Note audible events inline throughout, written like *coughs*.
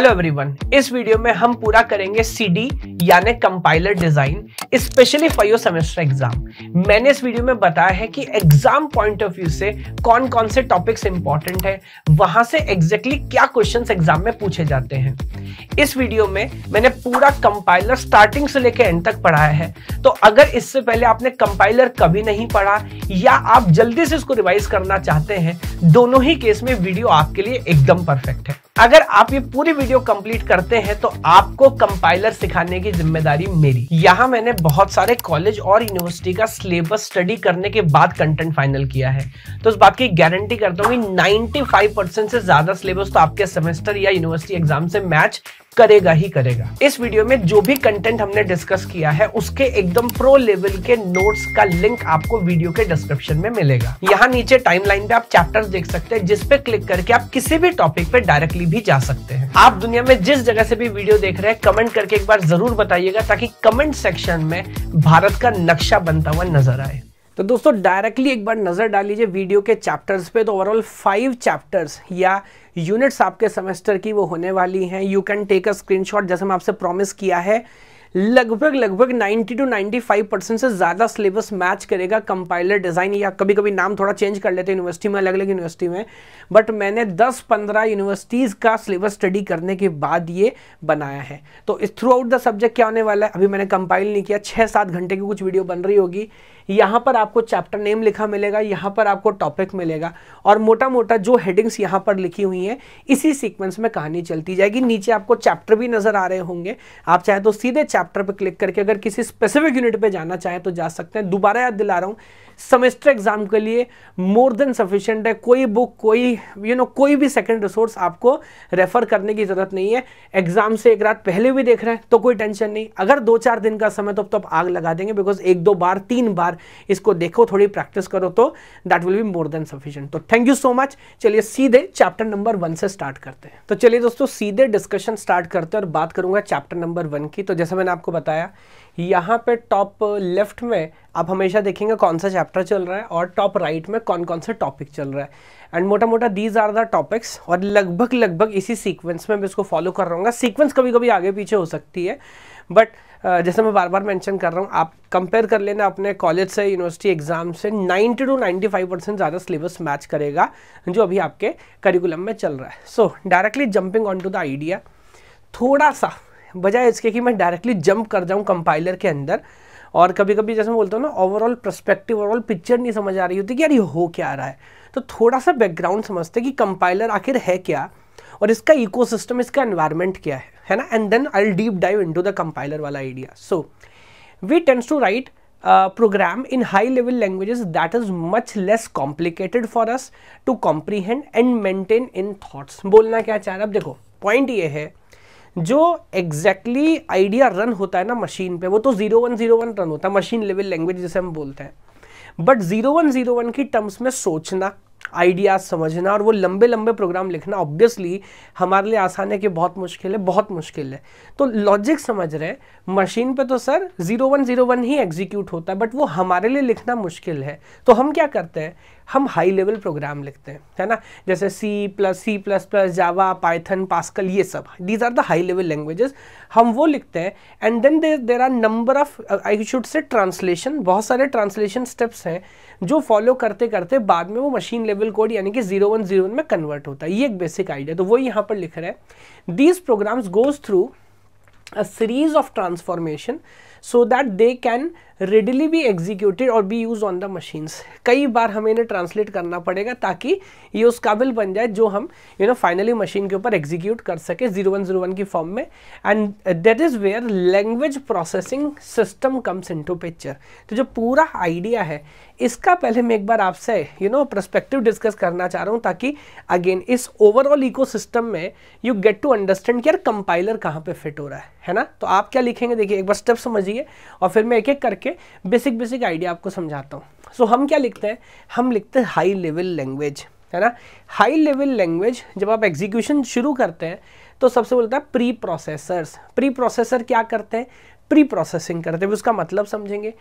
Hello everyone इस video में हम पूरा करेंगे सीडी यानी compiler design specially for your semester exam मैंने इस वीडियो में बताया है कि एग्जाम पॉइंट ऑफ व्यू से कौन कौन से टॉपिक्स इंपॉर्टेंट है वहां से एग्जैक्टली exactly क्या क्वेश्चंस एग्जाम में पूछे जाते हैं इस वीडियो में मैंने पूरा कंपाइलर स्टार्टिंग से लेकर एंड तक पढ़ाया है तो अगर इससे पहले आपने कंपाइलर कभी नहीं पढ़ा या आप जल्दी से इसको रिवाइज करना चाहते हैं दोनों ही केस में वीडियो आपके लिए एकदम परफेक्ट है अगर आप ये पूरी वीडियो कंप्लीट करते हैं तो आपको कंपाइलर सिखाने की जिम्मेदारी मेरी यहाँ मैंने बहुत सारे कॉलेज और यूनिवर्सिटी का सिलेबस स्टडी करने के बाद कंटेंट फाइनल किया है तो इस बात की गारंटी करता हूँ कि 95 परसेंट से ज्यादा सिलेबस तो आपके सेमेस्टर या यूनिवर्सिटी एग्जाम से मैच करेगा ही करेगा इस वीडियो में जो भी कंटेंट हमने डिस्कस किया है उसके एकदम प्रो लेवल के नोट्स का लिंक आपको वीडियो के डिस्क्रिप्शन में मिलेगा यहाँ नीचे टाइमलाइन पे आप चैप्टर्स देख सकते हैं जिसपे क्लिक करके आप किसी भी टॉपिक पे डायरेक्टली भी जा सकते हैं आप दुनिया में जिस जगह से भी वीडियो देख रहे हैं कमेंट करके एक बार जरूर बताइएगा ताकि कमेंट सेक्शन में भारत का नक्शा बनता हुआ नजर आए तो दोस्तों डायरेक्टली एक बार नज़र डाल लीजिए वीडियो के चैप्टर्स पे तो ओवरऑल फाइव चैप्टर्स या यूनिट्स आपके सेमेस्टर की वो होने वाली हैं you can take a screenshot जैसे मैं आपसे प्रॉमिस किया है लगभग लगभग 90 टू 95 परसेंट से ज़्यादा सिलेबस मैच करेगा कंपाइलर डिज़ाइन या कभी कभी नाम थोड़ा चेंज कर लेते हैं यूनिवर्सिटी में अलग अलग यूनिवर्सिटी में बट मैंने 10-15 यूनिवर्सिटीज़ का सिलेबस स्टडी करने के बाद ये बनाया है तो इस थ्रू आउट द सब्जेक्ट क्या होने वाला है अभी मैंने कंपाइल नहीं किया छः सात घंटे की कुछ वीडियो बन रही होगी यहाँ पर आपको चैप्टर नेम लिखा मिलेगा यहाँ पर आपको टॉपिक मिलेगा और मोटा मोटा जो हेडिंग्स यहाँ पर लिखी हुई हैं इसी सीक्वेंस में कहानी चलती जाएगी नीचे आपको चैप्टर भी नज़र आ रहे होंगे आप चाहे तो सीधे चैप्टर पर क्लिक करके अगर किसी स्पेसिफिक यूनिट पर जाना चाहें तो जा सकते हैं दोबारा याद दिला रहा हूँ सेमेस्टर एग्जाम के लिए मोर देन सफिशियंट है कोई बुक कोई यू you नो know, कोई भी सेकेंड रिसोर्स आपको रेफर करने की ज़रूरत नहीं है एग्जाम से एक रात पहले भी देख रहे हैं तो कोई टेंशन नहीं अगर दो चार दिन का समय तो, तो आप आग लगा देंगे बिकॉज एक दो बार तीन बार इसको देखो थोड़ी प्रैक्टिस करो तो that will be more than sufficient तो थैंक यू सो मच चलिए सीधे चैप्टर नंबर वन से स्टार्ट करते हैं तो चलिए दोस्तों सीधे डिस्कशन स्टार्ट करते हैं और बात करूंगा चैप्टर नंबर वन की तो जैसा मैंने आपको बताया यहाँ पे टॉप लेफ्ट uh, में आप हमेशा देखेंगे कौन सा चैप्टर चल रहा है और टॉप राइट में कौन कौन सा टॉपिक चल रहा है एंड मोटा मोटा दीज आर द टॉपिक्स और लगभग लगभग इसी सीक्वेंस में मैं इसको फॉलो कर रहा हूँ सीक्वेंस कभी कभी आगे पीछे हो सकती है बट uh, जैसे मैं बार बार मेंशन कर रहा हूँ आप कंपेयर कर लेना अपने कॉलेज से यूनिवर्सिटी एग्जाम से 90 टू 95 परसेंट ज़्यादा सिलेबस मैच करेगा जो अभी आपके करिकुलम में चल रहा है so directly jumping on to the idea थोड़ा सा बजाय इसके कि मैं डायरेक्टली जंप कर जाऊँ कंपाइलर के अंदर और कभी कभी जैसे मैं बोलता हूँ ना ओवरऑल प्रस्पेक्टिव ओवरऑल पिक्चर नहीं समझ आ रही होती कि यार ये हो क्या आ रहा है तो थोड़ा सा बैकग्राउंड समझते कि कंपाइलर आखिर है क्या और इसका इको इसका एनवायरमेंट क्या है है ना and then I deep dive in the compiler वाला idea so we tends to write program in high level languages that is much less complicated for us to comprehend and maintain in thoughts बोलना क्या चाह रहा अब देखो point ये है जो एग्जैक्टली exactly आइडिया रन होता है ना मशीन पे वो तो zero one zero one run होता है मशीन लेवल लैंग्वेज जैसे हम बोलते हैं but zero one zero one की टर्म्स में सोचना आइडिया समझना और वो लंबे लंबे प्रोग्राम लिखना ऑब्वियसली हमारे लिए आसान है कि बहुत मुश्किल है बहुत मुश्किल है तो लॉजिक समझ रहे हैं मशीन पे तो sir zero one zero one ही एग्जीक्यूट होता है बट वो हमारे लिए लिखना मुश्किल है तो हम क्या करते हैं हम हाई लेवल प्रोग्राम लिखते हैं है ना जैसे C plus C plus plus Java Python Pascal ये सब these are the high level languages हम वो लिखते हैं and then there there are number of I should say translation बहुत सारे ट्रांसलेशन स्टेप्स हैं जो फॉलो करते करते बाद में वो मशीन लेवल कोड यानी कि जीरो वन जीरो वन में कन्वर्ट होता है ये एक बेसिक आइडिया तो वो यहाँ पर लिख रहा है these programs goes through a series of transformation so that they can readily be executed और be use on the machines कई बार हमें इन्हें ट्रांसलेट करना पड़ेगा ताकि ये उस काबिल बन जाए जो हम यू नो फाइनली मशीन के ऊपर एग्जीक्यूट कर सके जीरो वन जीरो वन की फॉर्म में and that is where language processing system comes in to picture तो जो पूरा आइडिया है इसका पहले मैं एक बार आपसे यू नो प्रस्पेक्टिव डिस्कस करना चाह रहा हूँ ताकि अगेन इस ओवरऑल इको सिस्टम में यू गेट टू अंडरस्टैंड कि यार कंपाइलर कहाँ पे फिट हो रहा है है ना तो आप क्या लिखेंगे देखिए एक बार स्टेप समझिए और फिर मैं एक एक करके के बेसिक बेसिक आइडिया आपको समझाता हूँ सो so, हम क्या लिखते हैं हम लिखते हैं हाई लेवल लैंग्वेज है ना हाई लेवल लैंग्वेज जब आप एग्जीक्यूशन शुरू करते हैं तो सबसे बोलता है प्री प्रोसेसर्स प्री प्रोसेसर क्या करते हैं प्री प्रोसेसिंग करते हैं उसका मतलब समझेंगे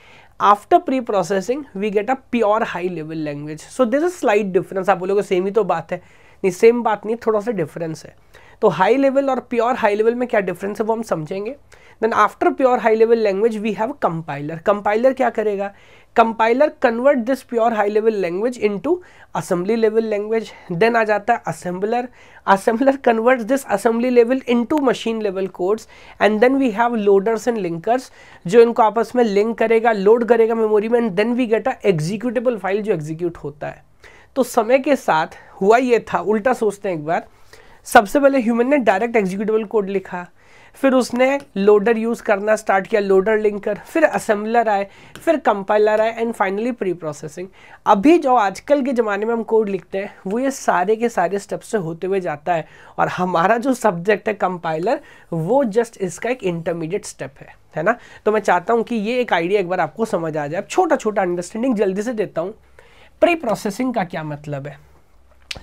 after preprocessing we get a pure high level language so this a slight difference आप बोलोगे सेम ही तो बात है नहीं सेम बात नहीं थोड़ा सा डिफरेंस है तो हाई लेवल और प्योर हाई लेवल में क्या डिफरेंस है वो हम समझेंगे then after pure high level language we have compiler compiler क्या करेगा compiler convert this pure high level language into assembly level language then आ जाता है assembler assembler convert this assembly level into machine level codes and then we have loaders and linkers जो इनको आपस में link करेगा लोड करेगा memory में and then we get a executable file जो एग्जीक्यूट होता है तो समय के साथ हुआ ये था उल्टा सोचते हैं एक बार सबसे पहले ह्यूमन ने डायरेक्ट एग्जीक्यूटेबल कोड लिखा फिर उसने लोडर यूज़ करना स्टार्ट किया लोडर लिंकर फिर असेंबलर आए फिर कंपाइलर आए एंड फाइनली प्री प्रोसेसिंग अभी जो आजकल के ज़माने में हम कोड लिखते हैं वो ये सारे के सारे स्टेप से होते हुए जाता है और हमारा जो सब्जेक्ट है कंपाइलर वो जस्ट इसका एक इंटरमीडिएट स्टेप है है ना तो मैं चाहता हूँ कि ये एक आइडिया एक बार आपको समझ आ जाए छोटा छोटा अंडरस्टैंडिंग जल्दी से देता हूँ प्री प्रोसेसिंग का क्या मतलब है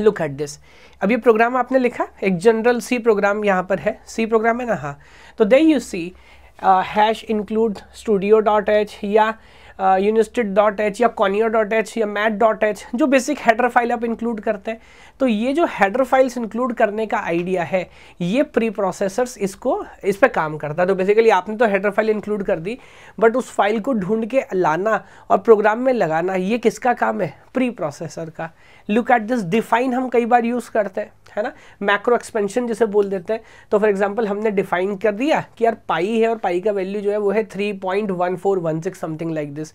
लुक एट दिस अब ये प्रोग्राम आपने लिखा एक जनरल सी प्रोग्राम यहाँ पर है सी प्रोग्राम है ना हाँ तो दे you see hash include studio dot H या यूनिस्टिड डॉट एच या कॉनियर डॉट एच या मैट डॉट एच जो बेसिक हेडर फाइल आप इंक्लूड करते हैं तो ये जो हेडर फाइल्स इंक्लूड करने का आइडिया है ये प्री प्रोसेसर्स इसको इस पर काम करता है तो बेसिकली आपने तो हेडर फाइल इंक्लूड कर दी बट उस फाइल को ढूंढ के लाना और प्रोग्राम में लगाना ये किसका काम है प्री प्रोसेसर का लुक एट दिस डिफाइन हम कई बार यूज़ करते हैं है ना मैक्रो एक्सपेंशन जिसे बोल देते हैं तो फॉर एग्जाम्पल हमने डिफाइन कर दिया कि यार पाई है और पाई का वैल्यू जो है वो है three point one four one six something like this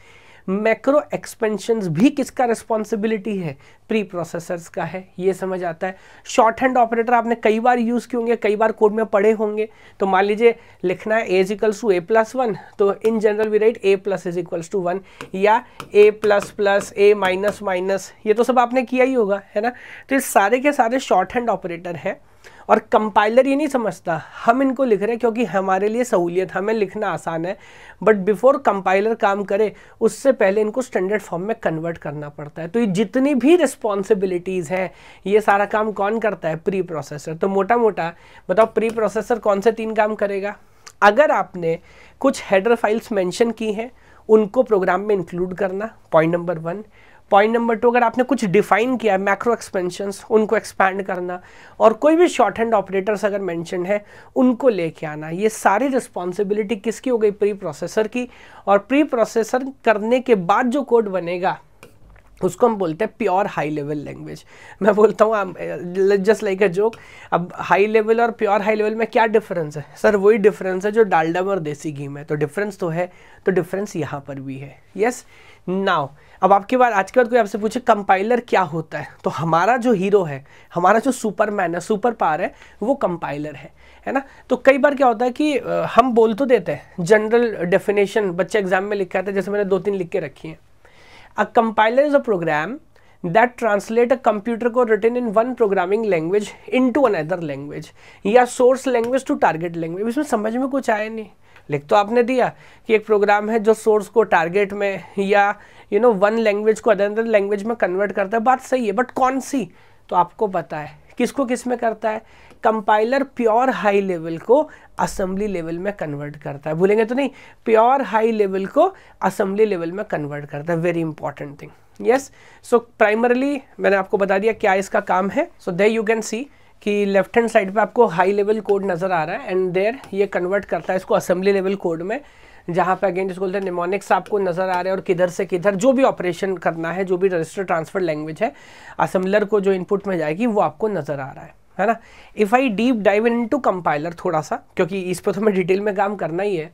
macro expansion भी किसका रिस्पॉन्सिबिलिटी है प्री प्रोसेसर्स का है ये समझ आता है शॉर्ट हैंड ऑपरेटर आपने कई बार यूज़ किए होंगे कई बार कोड में पढ़े होंगे तो मान लीजिए लिखना है edge equals to A plus one तो in general we write A plus is equals to one या A plus plus A minus minus ये तो सब आपने किया ही होगा है ना तो ये सारे के सारे शॉर्ट हैंड ऑपरेटर है और कंपाइलर ये नहीं समझता हम इनको लिख रहे हैं क्योंकि हमारे लिए सहूलियत हमें लिखना आसान है बट बिफोर कंपाइलर काम करे उससे पहले इनको स्टैंडर्ड फॉर्म में कन्वर्ट करना पड़ता है तो ये जितनी भी रिस्पॉन्सिबिलिटीज़ हैं ये सारा काम कौन करता है प्री प्रोसेसर तो मोटा मोटा बताओ प्री प्रोसेसर कौन से तीन काम करेगा अगर आपने कुछ हेडर फाइल्स मैंशन की हैं उनको प्रोग्राम में इंक्लूड करना point number one point number two अगर आपने कुछ डिफाइन किया है मैक्रो एक्सपेंशंस उनको एक्सपैंड करना और कोई भी शॉर्ट हैंड ऑपरेटर्स अगर मैंशन है उनको लेके आना ये सारी रिस्पॉन्सिबिलिटी किसकी हो गई प्री प्रोसेसर की और प्री प्रोसेसर करने के बाद जो कोड बनेगा उसको हम बोलते हैं प्योर हाई लेवल लैंग्वेज मैं बोलता हूँ जस्ट लाइक अ जोक अब हाई लेवल और प्योर हाई लेवल में क्या डिफरेंस है सर वही डिफरेंस है जो डालडम और देसी घी में तो डिफरेंस तो है तो डिफरेंस यहाँ पर भी है यस नाउ अब आपके बाद आज के बाद कोई आपसे पूछे कंपाइलर क्या होता है तो हमारा जो हीरो है हमारा जो सुपरमैन है सुपर पावर है वो कंपाइलर है है ना तो कई बार क्या होता है कि हम बोल तो देते हैं जनरल डेफिनेशन बच्चे एग्जाम में लिखा था जैसे मैंने दो तीन लिख के रखी हैं a compiler is a program that translate a computer code written in one programming language into another language या source language to target language इसमें समझ में कुछ आया नहीं लिख तो आपने दिया कि एक प्रोग्राम है जो सोर्स को टारगेट में या यू नो वन लैंग्वेज को अदर लैंग्वेज में कन्वर्ट करता है बात सही है बट कौन सी तो आपको पता है किसको किस में करता है कंपाइलर प्योर हाई लेवल को असेंबली लेवल में कन्वर्ट करता है भूलेंगे तो नहीं प्योर हाई लेवल को असेंबली लेवल में कन्वर्ट करता है very important thing yes so primarily मैंने आपको बता दिया क्या इसका काम है सो दे यू कैन सी कि लेफ्ट हैंड साइड पे आपको हाई लेवल कोड नज़र आ रहा है एंड देयर ये कन्वर्ट करता है इसको असेंबली लेवल कोड में जहाँ पे अगेन जिसको बोलते हैं निमोनिक्स आपको नज़र आ रहे हैं और किधर से किधर जो भी ऑपरेशन करना है जो भी रजिस्टर ट्रांसफर लैंग्वेज है असम्बलर को जो इनपुट में जाएगी वो आपको नज़र आ रहा है है ना if I deep dive into compiler थोड़ा सा क्योंकि इस पर तो हमें डिटेल में काम करना ही है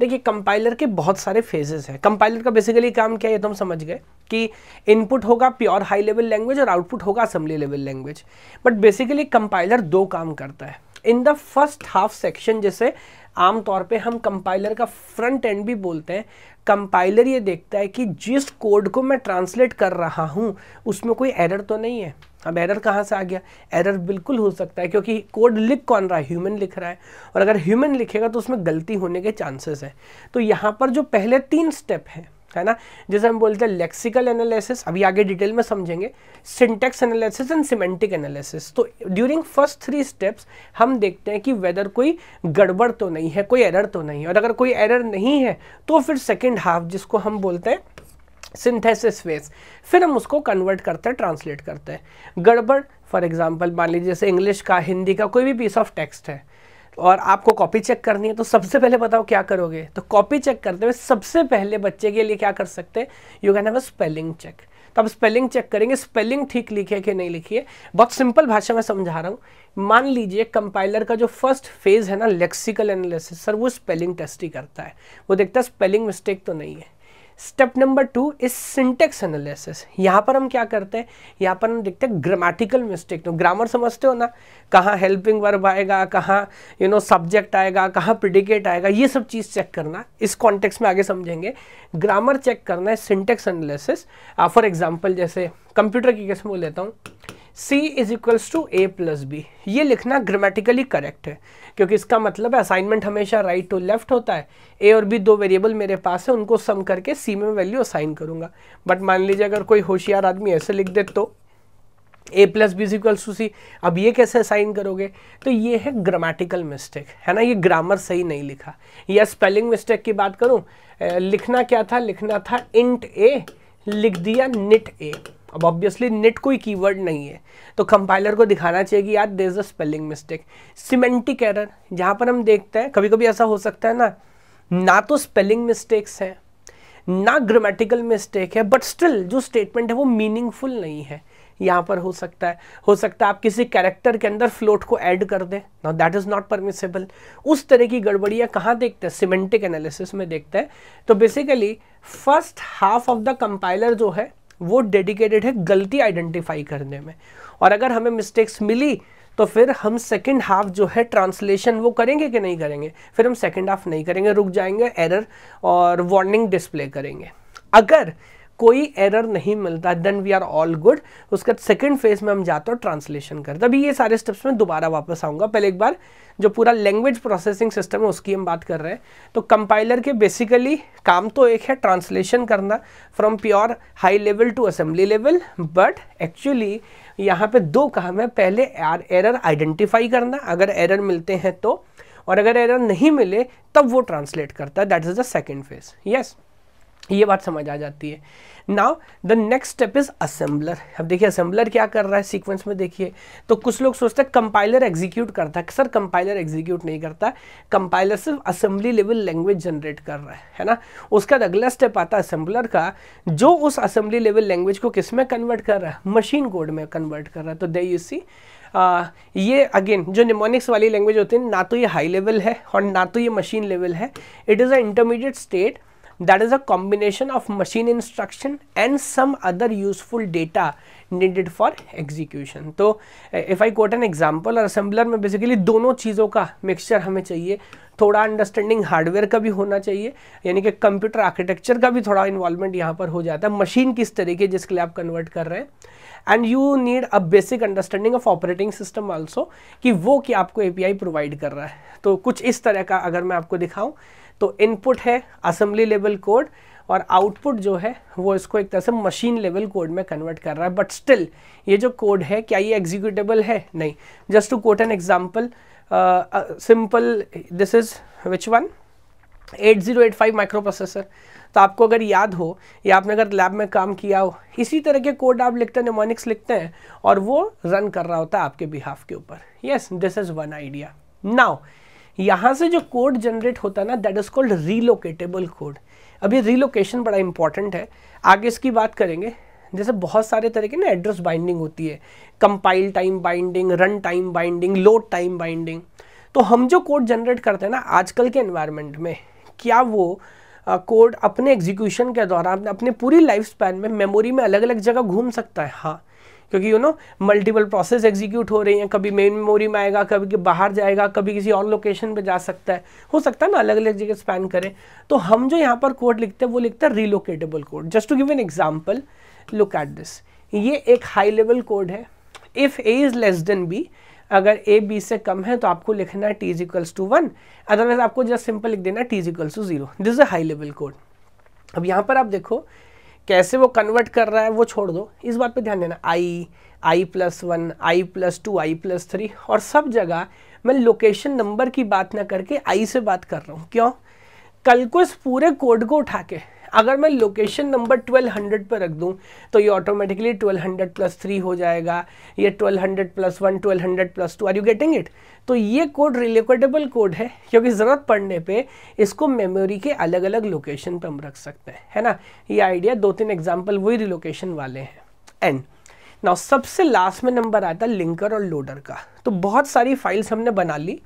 देखिए कंपाइलर के बहुत सारे फेजेस हैं कंपाइलर का बेसिकली काम क्या है तो हम समझ गए कि इनपुट होगा प्योर हाई लेवल लैंग्वेज और आउटपुट होगा assembly level language but basically compiler दो काम करता है in the first half section जैसे आमतौर पे हम कंपाइलर का फ्रंट एंड भी बोलते हैं कंपाइलर ये देखता है कि जिस कोड को मैं ट्रांसलेट कर रहा हूँ उसमें कोई एरर तो नहीं है अब एरर कहाँ से आ गया एरर बिल्कुल हो सकता है क्योंकि कोड लिख कौन रहा है ह्यूमन लिख रहा है और अगर ह्यूमन लिखेगा तो उसमें गलती होने के चांसेस है तो यहाँ पर जो पहले तीन स्टेप हैं है ना जैसे हम बोलते हैं लेक्सिकल एनालिसिस अभी आगे डिटेल में समझेंगे syntax analysis and semantic analysis तो ड्यूरिंग फर्स्ट थ्री स्टेप्स हम देखते हैं कि वेदर कोई गड़बड़ तो नहीं है कोई एरर तो नहीं है और अगर कोई एरर नहीं है तो फिर सेकेंड हाफ जिसको हम बोलते हैं सिंथेसिस फेस फिर हम उसको कन्वर्ट करते हैं ट्रांसलेट करते हैं गड़बड़ फॉर एग्जांपल मान लीजिए जैसे इंग्लिश का हिंदी का कोई भी पीस ऑफ टेक्स्ट है और आपको कॉपी चेक करनी है तो सबसे पहले बताओ क्या करोगे तो कॉपी चेक करते हुए सबसे पहले बच्चे के लिए क्या कर सकते हैं you can have a spelling check तो आप स्पेलिंग चेक करेंगे स्पेलिंग ठीक लिखी है कि नहीं लिखी है बहुत सिंपल भाषा में समझा रहा हूँ मान लीजिए कंपाइलर का जो फर्स्ट फेज है ना लेक्सिकल एनालिसिस सर वो स्पेलिंग टेस्ट ही करता है वो देखता है स्पेलिंग मिस्टेक तो नहीं है step number two is syntax analysis यहाँ पर हम क्या करते हैं यहाँ पर हम देखते हैं ग्रामेटिकल मिस्टेक तो ग्रामर समझते हो ना कहाँ हेल्पिंग वर्ब आएगा कहाँ यू नो सब्जेक्ट आएगा कहाँ प्रिडिकेट आएगा ये सब चीज़ चेक करना इस कॉन्टेक्स्ट में आगे समझेंगे ग्रामर चेक करना है सिंटेक्स एनालिसिस फॉर एग्जाम्पल जैसे कंप्यूटर की किस्म लेता हूँ C is equals to A plus B ये लिखना ग्रामेटिकली करेक्ट है क्योंकि इसका मतलब है असाइनमेंट हमेशा राइट टू लेफ्ट होता है ए और बी दो वेरिएबल मेरे पास है उनको सम करके सी में वैल्यू असाइन करूंगा बट मान लीजिए अगर कोई होशियार आदमी ऐसे लिख दे तो A plus B equals to C अब ये कैसे साइन करोगे तो ये है ग्रामेटिकल मिस्टेक है ना ये ग्रामर सही नहीं लिखा या स्पेलिंग मिस्टेक की बात करूँ लिखना क्या था लिखना था इंट ए लिख दिया निट ए अब ऑब्वियसली नेट कोई कीवर्ड नहीं है तो कंपाइलर को दिखाना चाहिए कि यार there is a spelling mistake semantic error जहाँ पर हम देखते हैं कभी कभी ऐसा हो सकता है ना ना तो स्पेलिंग मिस्टेक्स हैं ना ग्रामेटिकल मिस्टेक है बट स्टिल जो स्टेटमेंट है वो मीनिंगफुल नहीं है यहाँ पर हो सकता है हो सकता है आप किसी कैरेक्टर के अंदर फ्लोट को ऐड कर दें ना दैट इज़ नॉट परमिसेबल उस तरह की गड़बड़ियाँ कहाँ देखते हैं सिमेंटिक एनालिसिस में देखते हैं तो basically first half of the compiler जो है वो डेडिकेटेड है गलती आइडेंटिफाई करने में और अगर हमें मिस्टेक्स मिली तो फिर हम सेकेंड हाफ जो है ट्रांसलेशन वो करेंगे कि नहीं करेंगे फिर हम सेकेंड हाफ नहीं करेंगे रुक जाएंगे एरर और वार्निंग डिस्प्ले करेंगे अगर कोई एरर नहीं मिलता then we are all good उसके बाद सेकेंड फेज में हम जाते हैं ट्रांसलेशन करते अभी ये सारे स्टेप्स में दोबारा वापस आऊँगा पहले एक बार जो पूरा लैंग्वेज प्रोसेसिंग सिस्टम है उसकी हम बात कर रहे हैं तो कंपाइलर के बेसिकली काम तो एक है ट्रांसलेशन करना from pure high level to assembly level but actually यहाँ पे दो काम है पहले एरर आइडेंटिफाई करना अगर एरर मिलते हैं तो और अगर एरर नहीं मिले तब वो ट्रांसलेट करता है that is the second phase yes ये बात समझ आ जाती है now the next step is assembler अब देखिए असेंबलर क्या कर रहा है सीक्वेंस में देखिए तो कुछ लोग सोचते हैं कंपाइलर एग्जीक्यूट करता है सर कंपाइलर एग्जीक्यूट नहीं करता कंपाइलर सिर्फ असेंबली लेवल लैंग्वेज जनरेट कर रहा है है ना उसका अगला स्टेप आता है असेंबलर का जो उस असेंबली लेवल लैंग्वेज को किस में कन्वर्ट कर रहा है मशीन कोड में कन्वर्ट कर रहा है तो दे यू सी आ, ये अगेन जो निमोनिक्स वाली लैंग्वेज होती है ना तो ये हाई लेवल है और ना तो ये मशीन लेवल है it is a intermediate state that is a combination of machine instruction and some other useful data needed for execution तो eh, if I quote an example or assembler mein basically dono cheezon ka mixture hame chahiye थोड़ा understanding hardware का भी होना चाहिए यानी कि computer architecture का भी थोड़ा इन्वॉल्वमेंट यहाँ पर हो जाता है मशीन किस तरीके जिसके लिए आप कन्वर्ट कर रहे हैं and you need a basic understanding of operating system also कि वो कि आपको एपीआई प्रोवाइड कर रहा है तो कुछ इस तरह का अगर मैं आपको दिखाऊँ तो इनपुट है असेंबली लेवल कोड और आउटपुट जो है वो इसको एक तरह से मशीन लेवल कोड में कन्वर्ट कर रहा है बट स्टिल ये जो कोड है क्या ये एग्जीक्यूटेबल है नहीं just to quote an example simple this is which one 8085 microprocessor तो आपको अगर याद हो या आपने अगर लैब में काम किया हो इसी तरह के कोड आप लिखते हैं निमोनिक्स लिखते हैं और वो रन कर रहा होता है आपके बिहाफ के ऊपर yes this is one idea now यहाँ से जो कोड जनरेट होता है ना that is called relocatable code अब ये रीलोकेशन बड़ा इंपॉर्टेंट है आगे इसकी बात करेंगे जैसे बहुत सारे तरह की ना एड्रेस बाइंडिंग होती है compile time binding run time binding load time binding तो हम जो कोड जनरेट करते हैं ना आजकल के एनवायरनमेंट में क्या वो कोड अपने एग्जीक्यूशन के दौरान अपने पूरी लाइफ स्पैन में मेमोरी में अलग अलग जगह घूम सकता है हाँ क्योंकि you know multiple process execute हो रही हैं कभी मेन मेमोरी में आएगा कभी बाहर जाएगा कभी किसी और लोकेशन पे जा सकता है हो सकता है ना अलग अलग जगह स्पैन करें तो हम जो यहाँ पर कोड लिखते हैं वो लिखते हैं relocatable code just to give an example look at this ये एक हाई लेवल कोड है if A is less than B अगर ए बी से कम है तो आपको लिखना है T equals to one otherwise आपको जस्ट सिंपल लिख देना T equals to zero this a high level code अब यहाँ पर आप देखो कैसे वो कन्वर्ट कर रहा है वो छोड़ दो इस बात पे ध्यान देना I I plus one I plus two I plus three और सब जगह मैं लोकेशन नंबर की बात ना करके आई से बात कर रहा हूँ क्यों कल को इस पूरे कोड को उठा के अगर मैं लोकेशन नंबर 1200 पर रख दूं तो ये ऑटोमेटिकली 1200 प्लस थ्री हो जाएगा ये 1200 plus one twelve plus two are you getting it तो ये कोड रिलोकेटेबल कोड है क्योंकि ज़रूरत पड़ने पे इसको मेमोरी के अलग अलग लोकेशन पर हम रख सकते हैं है ना ये आइडिया दो तीन एग्जाम्पल वही रिलोकेशन वाले हैं एंड नाउ सबसे लास्ट में नंबर आता है लिंकर और लोडर का तो बहुत सारी फाइल्स हमने बना ली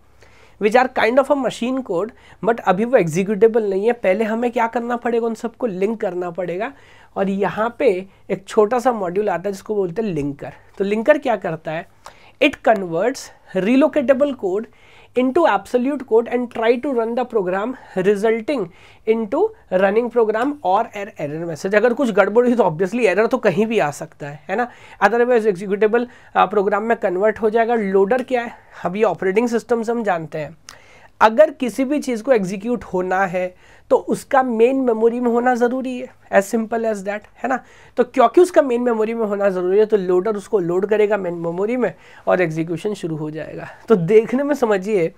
which are kind of a machine code but अभी वो एग्जीक्यूटेबल नहीं है पहले हमें क्या करना पड़ेगा उन सबको लिंक करना पड़ेगा और यहाँ पे एक छोटा सा मॉड्यूल आता है जिसको बोलते हैं लिंकर तो लिंकर क्या करता है it converts relocatable code into absolute code and try to run the program resulting into running program or an error message agar kuch gadbad hui to obviously error to कहीं bhi aa sakta hai hai na otherwise executable program में convert हो जाएगा loader क्या है अब ये operating system se hum jante hain अगर किसी भी चीज़ को एग्जीक्यूट होना है तो उसका मेन मेमोरी में होना ज़रूरी है एज सिंपल एज दैट है ना तो क्योंकि उसका मेन मेमोरी में होना ज़रूरी है तो लोडर उसको लोड करेगा मेन मेमोरी में और एग्जीक्यूशन शुरू हो जाएगा तो देखने में समझिए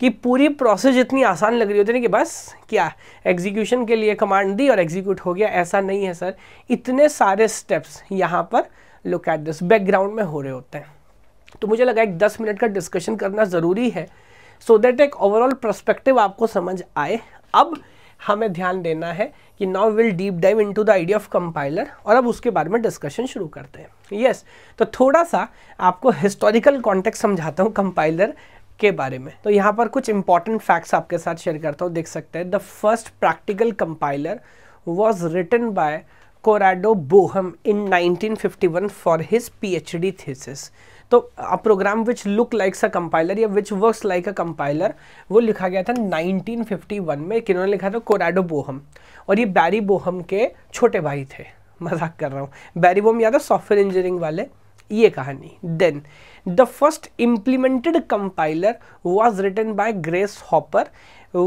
कि पूरी प्रोसेस इतनी आसान लग रही होती है ना कि बस क्या एग्जीक्यूशन के लिए कमांड दी और एग्जीक्यूट हो गया ऐसा नहीं है सर इतने सारे स्टेप्स यहाँ पर लुक एट दिस बैकग्राउंड में हो रहे होते हैं तो मुझे लगा एक दस मिनट का डिस्कशन करना ज़रूरी है सो दैट एक ओवरऑल प्रस्पेक्टिव आपको समझ आए अब हमें ध्यान देना है कि now will deep dive into the idea of compiler और अब उसके बारे में डिस्कशन शुरू करते हैं यस yes, तो थोड़ा सा आपको हिस्टोरिकल कॉन्टेक्ट समझाता हूँ कंपाइलर के बारे में तो यहाँ पर कुछ इंपॉर्टेंट फैक्ट्स आपके साथ शेयर करता हूँ देख सकते हैं the first practical compiler was written by Corrado Bohm in 1951 for his PhD thesis तो a program which look likes a compiler या which works like a compiler वो लिखा गया था 1951 में किन्होंने लिखा था कोराडो बोहम और ये बैरी बोहम के छोटे भाई थे *laughs* मजाक कर रहा हूँ बैरी बोहम याद है सॉफ्टवेयर इंजीनियरिंग वाले ये कहानी then the first implemented compiler was written by Grace Hopper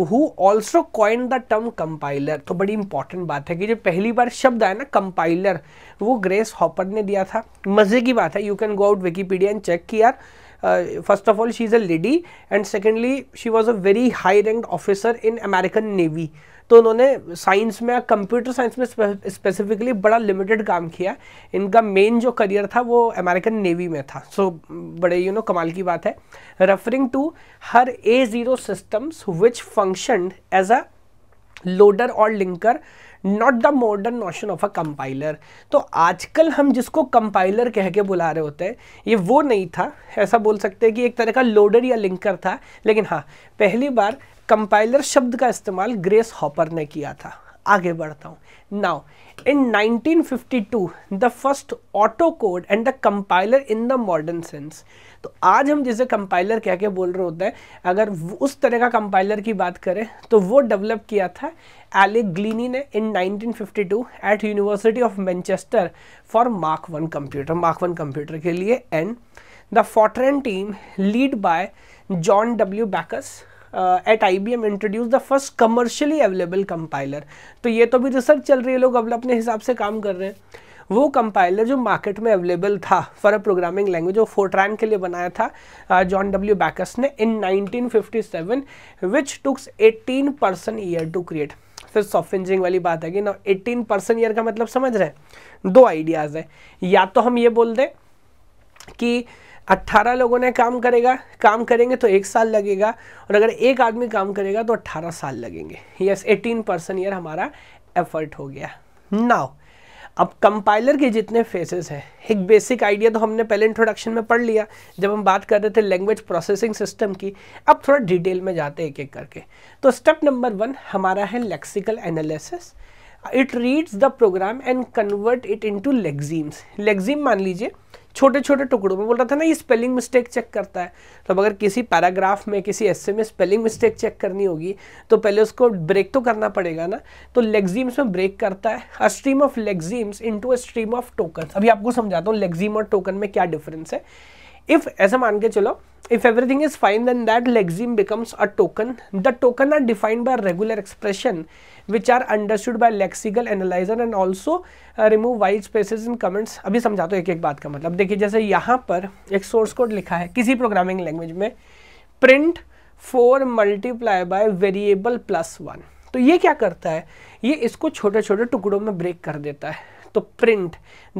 who also coin the term compiler तो बड़ी इंपॉर्टेंट बात है कि जो पहली बार शब्द आया ना कंपाइलर वो ग्रेस हॉपर ने दिया था मज़े की बात है you can go out Wikipedia and check किया first of all she is a lady and secondly she was a very high rank officer in American navy तो उन्होंने साइंस में कंप्यूटर साइंस में स्पेसिफिकली बड़ा लिमिटेड काम किया इनका main जो करियर था वो अमेरिकन नेवी में था सो so, बड़े यू you नो know, कमाल की बात है referring to her A zero systems which function as a loader और linker not the modern notion of a compiler तो आजकल हम जिसको कंपाइलर कह के बुला रहे होते हैं ये वो नहीं था ऐसा बोल सकते हैं कि एक तरह का लोडर या लिंकर था लेकिन हाँ पहली बार कंपाइलर शब्द का इस्तेमाल ग्रेस हॉपर ने किया था आगे बढ़ता हूँ now in 1952 the first Autocode and the compiler in the modern sense तो आज हम जैसे कंपाइलर कह के बोल रहे होते हैं अगर उस तरह का कंपाइलर की बात करें तो वो डेवलप किया था एलिक ग्लिनी ने in 1952 at University of Manchester for Mark one computer Mark one computer के लिए and the Fortran team lead by John W Backus at I B M introduce the first commercially available compiler तो ये तो भी research चल रही है लोग अब अपने हिसाब से काम कर रहे हैं वो कंपाइलर जो मार्केट में अवेलेबल था फॉर अ प्रोग्रामिंग लैंग्वेज वो फोर्ट्रैन के लिए बनाया था जॉन डब्ल्यू बैकस ने in 1957 which took 18 percent year to create फिर सॉफ्ट इंजीनियरिंग वाली बात है कि ना एटीन परसेंट ईयर का मतलब समझ रहे हैं दो आइडियाज़ है या तो हम ये बोल दें कि 18 लोगों ने काम करेगा काम करेंगे तो एक साल लगेगा और अगर एक आदमी काम करेगा तो 18 साल लगेंगे यस yes, 18 परसेंट ईयर हमारा एफर्ट हो गया नाउ अब कंपाइलर के जितने फेसेस हैं एक बेसिक आइडिया तो हमने पहले इंट्रोडक्शन में पढ़ लिया जब हम बात कर रहे थे लैंग्वेज प्रोसेसिंग सिस्टम की अब थोड़ा डिटेल में जाते हैं एक एक करके तो स्टेप नंबर वन हमारा है lexical analysis it reads the program and convert it into lexemes lexeme मान लीजिए छोटे छोटे टुकड़ों में बोल रहा था ना ये स्पेलिंग मिस्टेक चेक करता है तो अगर किसी पैराग्राफ में किसी एस्से में स्पेलिंग मिस्टेक चेक करनी होगी तो पहले उसको ब्रेक तो करना पड़ेगा ना तो लेग्जीम्स में ब्रेक करता है a stream of lexemes into a stream of token अभी आपको समझाता हूँ लेग्जीम और टोकन में क्या डिफरेंस है इफ ऐसा मान के चलो if everything is fine then that lexeme becomes a token the token are defined by regular expression which are understood by lexical analyser and also remove white spaces in comments अभी समझाते हो एक एक बात का मतलब देखिए जैसे यहाँ पर एक सोर्स कोड लिखा है किसी प्रोग्रामिंग लैंग्वेज में print four multiply by variable plus one तो ये क्या करता है ये इसको छोटे छोटे टुकड़ों में ब्रेक कर देता है तो प्रिंट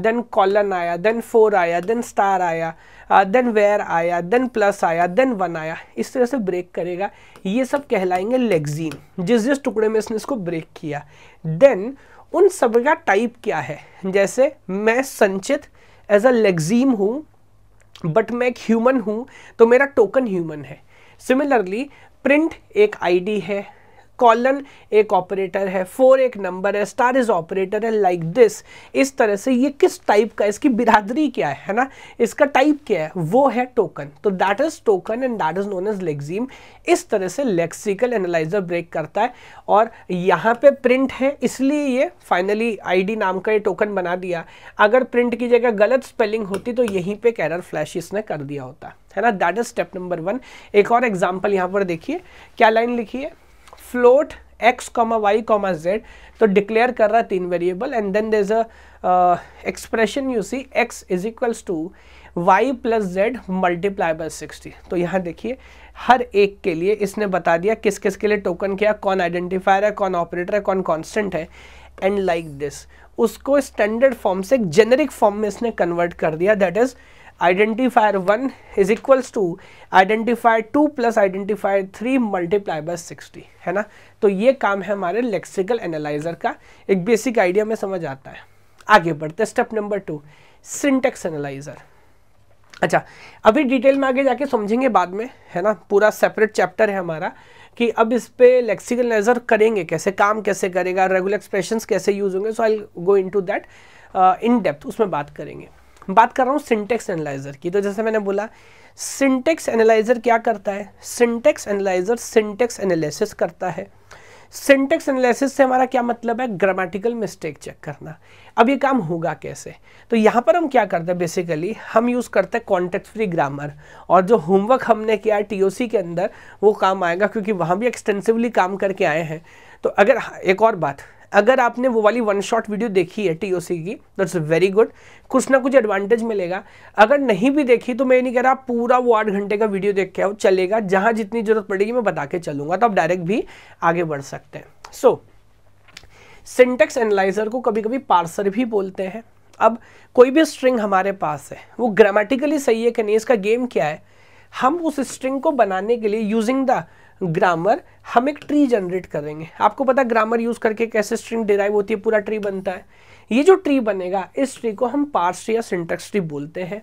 देन कॉलन आया देन फोर आया देन स्टार आया देन वेयर आया देन प्लस आया देन वन आया इस तरह से ब्रेक करेगा ये सब कहलाएंगे लेग्जीन जिस जिस टुकड़े में इसने इसको ब्रेक किया देन उन सब का टाइप क्या है जैसे मैं संचित एज अ लेग्जीम हूँ बट मैं एक ह्यूमन हूँ तो मेरा टोकन ह्यूमन है सिमिलरली प्रिंट एक आईडी है कॉलन एक ऑपरेटर है फोर एक नंबर है स्टार इज ऑपरेटर है लाइक like दिस इस तरह से ये किस टाइप का इसकी बिरादरी क्या है ना इसका टाइप क्या है वो है टोकन तो that is token and that is known as lexeme इस तरह से लेक्सिकल एनालाइजर ब्रेक करता है और यहाँ पे प्रिंट है इसलिए ये फाइनली आईडी नाम का ये टोकन बना दिया अगर प्रिंट की जगह गलत स्पेलिंग होती तो यहीं पे कैरर फ्लैश इसने कर दिया होता है ना that is step number one एक और एग्जाम्पल यहाँ पर देखिए क्या लाइन लिखी है float X comma Y comma Z तो डिक्लेयर कर रहा है तीन variable and then there is a expression you see X is equals to Y plus Z multiply by sixty तो यहाँ देखिए हर एक के लिए इसने बता दिया किस किस के लिए टोकन किया कौन आइडेंटिफायर है कौन ऑपरेटर है कौन कांस्टेंट है एंड लाइक दिस उसको स्टैंडर्ड फॉर्म से जेनरिक फॉर्म में इसने कन्वर्ट कर दिया that is identifier one is equals to identifier two plus identifier three multiply by sixty है ना तो ये काम है हमारे लेक्सिकल एनालाइजर का एक बेसिक आइडिया में समझ आता है आगे बढ़ते step number two syntax analyser अच्छा अभी डिटेल में आगे जाके समझेंगे बाद में है ना पूरा सेपरेट चैप्टर है हमारा कि अब इस पर लेक्सिकल एनालाइजर करेंगे कैसे काम कैसे करेगा रेगुलर एक्सप्रेशन कैसे यूज होंगे so I go in into that in depth उसमें बात करेंगे बात कर रहा हूँ सिंटेक्स एनालाइजर की तो जैसे मैंने बोला सिंटेक्स एनालाइजर क्या करता है सिंटेक्स एनालाइजर सिंटेक्स एनालिसिस करता है सिंटेक्स एनालिसिस से हमारा क्या मतलब है ग्रामेटिकल मिस्टेक चेक करना अब ये काम होगा कैसे तो यहाँ पर हम क्या करते हैं बेसिकली हम यूज़ करते हैं कॉन्टेक्ट फ्री ग्रामर और जो होमवर्क हमने किया टीओसी के अंदर वो काम आएगा क्योंकि वहाँ भी एक्सटेंसिवली काम करके आए हैं तो अगर हाँ, एक और बात अगर आपने वो वाली वन शॉट वीडियो देखी है टीओसी की दैट्स वेरी गुड कुछ ना कुछ एडवांटेज मिलेगा अगर नहीं भी देखी तो मैं नहीं कह रहा पूरा वो आठ घंटे का वीडियो देख के आओ चलेगा जहां जितनी जरूरत पड़ेगी मैं बता के चलूंगा तो आप डायरेक्ट भी आगे बढ़ सकते हैं सो सिंटेक्स एनालाइजर को कभी कभी पार्सर भी बोलते हैं अब कोई भी स्ट्रिंग हमारे पास है वो ग्रामेटिकली सही है कि नहीं इसका गेम क्या है हम उस स्ट्रिंग को बनाने के लिए यूजिंग द ग्रामर हम एक ट्री जनरेट करेंगे आपको पता ग्रामर यूज़ करके कैसे स्ट्रिंग डिराइव होती है पूरा ट्री बनता है ये जो ट्री बनेगा इस ट्री को हम पार्स ट्री या सिंटेक्स ट्री बोलते हैं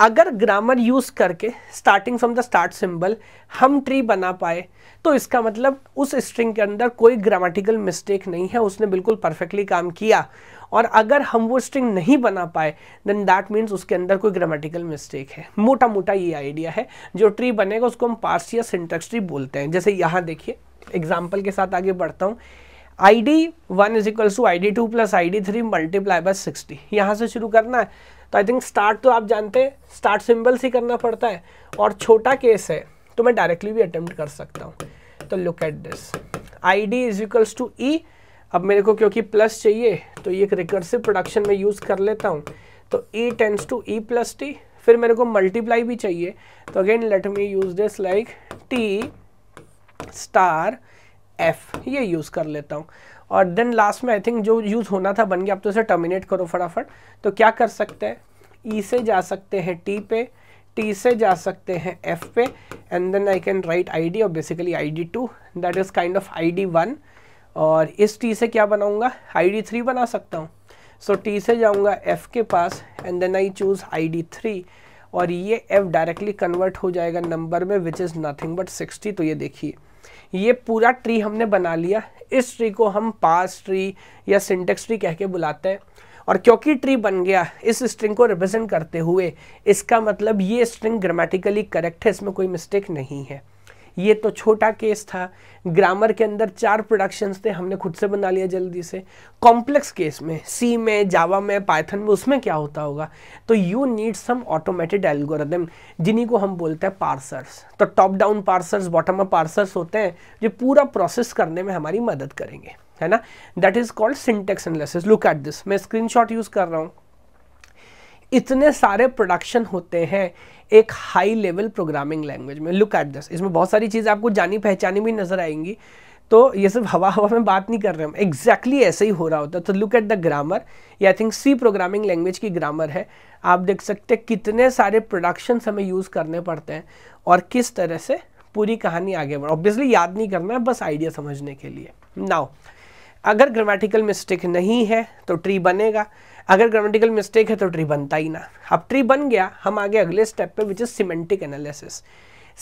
अगर ग्रामर यूज़ करके starting from the start symbol हम ट्री बना पाए तो इसका मतलब उस स्ट्रिंग के अंदर कोई ग्रामेटिकल मिस्टेक नहीं है उसने बिल्कुल परफेक्टली काम किया और अगर हम वो स्ट्रिंग नहीं बना पाए देन दैट मीन्स उसके अंदर कोई ग्रामेटिकल मिस्टेक है मोटा मोटा ये आइडिया है जो ट्री बनेगा उसको हम पार्स या सिंटेक्स ट्री बोलते हैं जैसे यहाँ देखिए एग्जाम्पल के साथ आगे बढ़ता हूँ I D one is equals to I D two plus I D three multiply by sixty यहाँ से शुरू करना है तो आई थिंक स्टार्ट तो आप जानते हैं स्टार्ट सिंबल से करना पड़ता है और छोटा केस है तो मैं डायरेक्टली भी अटेम्प्ट कर सकता हूँ तो look at this I D is equals to E अब मेरे को क्योंकि प्लस चाहिए तो ये एक रिकर्सिव प्रोडक्शन में यूज़ कर लेता हूँ तो E tends to E plus T फिर मेरे को मल्टीप्लाई भी चाहिए तो again let me use this like T star F ये यूज़ कर लेता हूँ और देन लास्ट में आई थिंक जो यूज़ होना था बन गया आप तो इसे टर्मिनेट करो फटाफट तो क्या कर सकते हैं ई e से जा सकते हैं टी पे टी से जा सकते हैं एफ पे and then I can write I D और basically I D two that is kind of I D one और इस टी से क्या बनाऊंगा आई डी थ्री बना सकता हूँ सो टी से जाऊंगा एफ के पास and then I choose I D three और ये एफ डायरेक्टली कन्वर्ट हो जाएगा नंबर में which is nothing but sixty तो ये देखिए ये पूरा ट्री हमने बना लिया इस ट्री को हम पास ट्री या सिंटेक्स ट्री कह के बुलाते हैं और क्योंकि ट्री बन गया इस स्ट्रिंग को रिप्रेजेंट करते हुए इसका मतलब ये स्ट्रिंग ग्रामेटिकली करेक्ट है इसमें कोई मिस्टेक नहीं है ये तो छोटा केस था ग्रामर के अंदर चार प्रोडक्शंस थे हमने खुद से बना लिया जल्दी से कॉम्प्लेक्स केस में सी में जावा में पाइथन में उसमें क्या होता होगा तो you need some automated algorithm जिन्हीं को हम बोलते हैं पार्सर्स तो top down parsers bottom up parsers होते हैं जो पूरा प्रोसेस करने में हमारी मदद करेंगे है ना that is called syntax analysis look at this मैं स्क्रीनशॉट यूज कर रहा हूँ इतने सारे प्रोडक्शन होते हैं एक हाई लेवल प्रोग्रामिंग लैंग्वेज में लुक एट दिस इसमें बहुत सारी चीज़ें आपको जानी पहचानी भी नजर आएंगी तो ये सिर्फ हवा हवा में बात नहीं कर रहे हम एग्जैक्टली exactly ऐसे ही हो रहा होता है तो लुक एट द ग्रामर ये I think C programming language की ग्रामर है आप देख सकते हैं कितने सारे प्रोडक्शन हमें यूज़ करने पड़ते हैं और किस तरह से पूरी कहानी आगे बढ़ ऑब्वियसली याद नहीं करना है बस आइडिया समझने के लिए नाउ अगर ग्रामेटिकल मिस्टेक नहीं है तो ट्री बनेगा अगर ग्रामेटिकल मिस्टेक है तो ट्री बनता ही ना अब ट्री बन गया हम आगे अगले स्टेप पे which is semantic analysis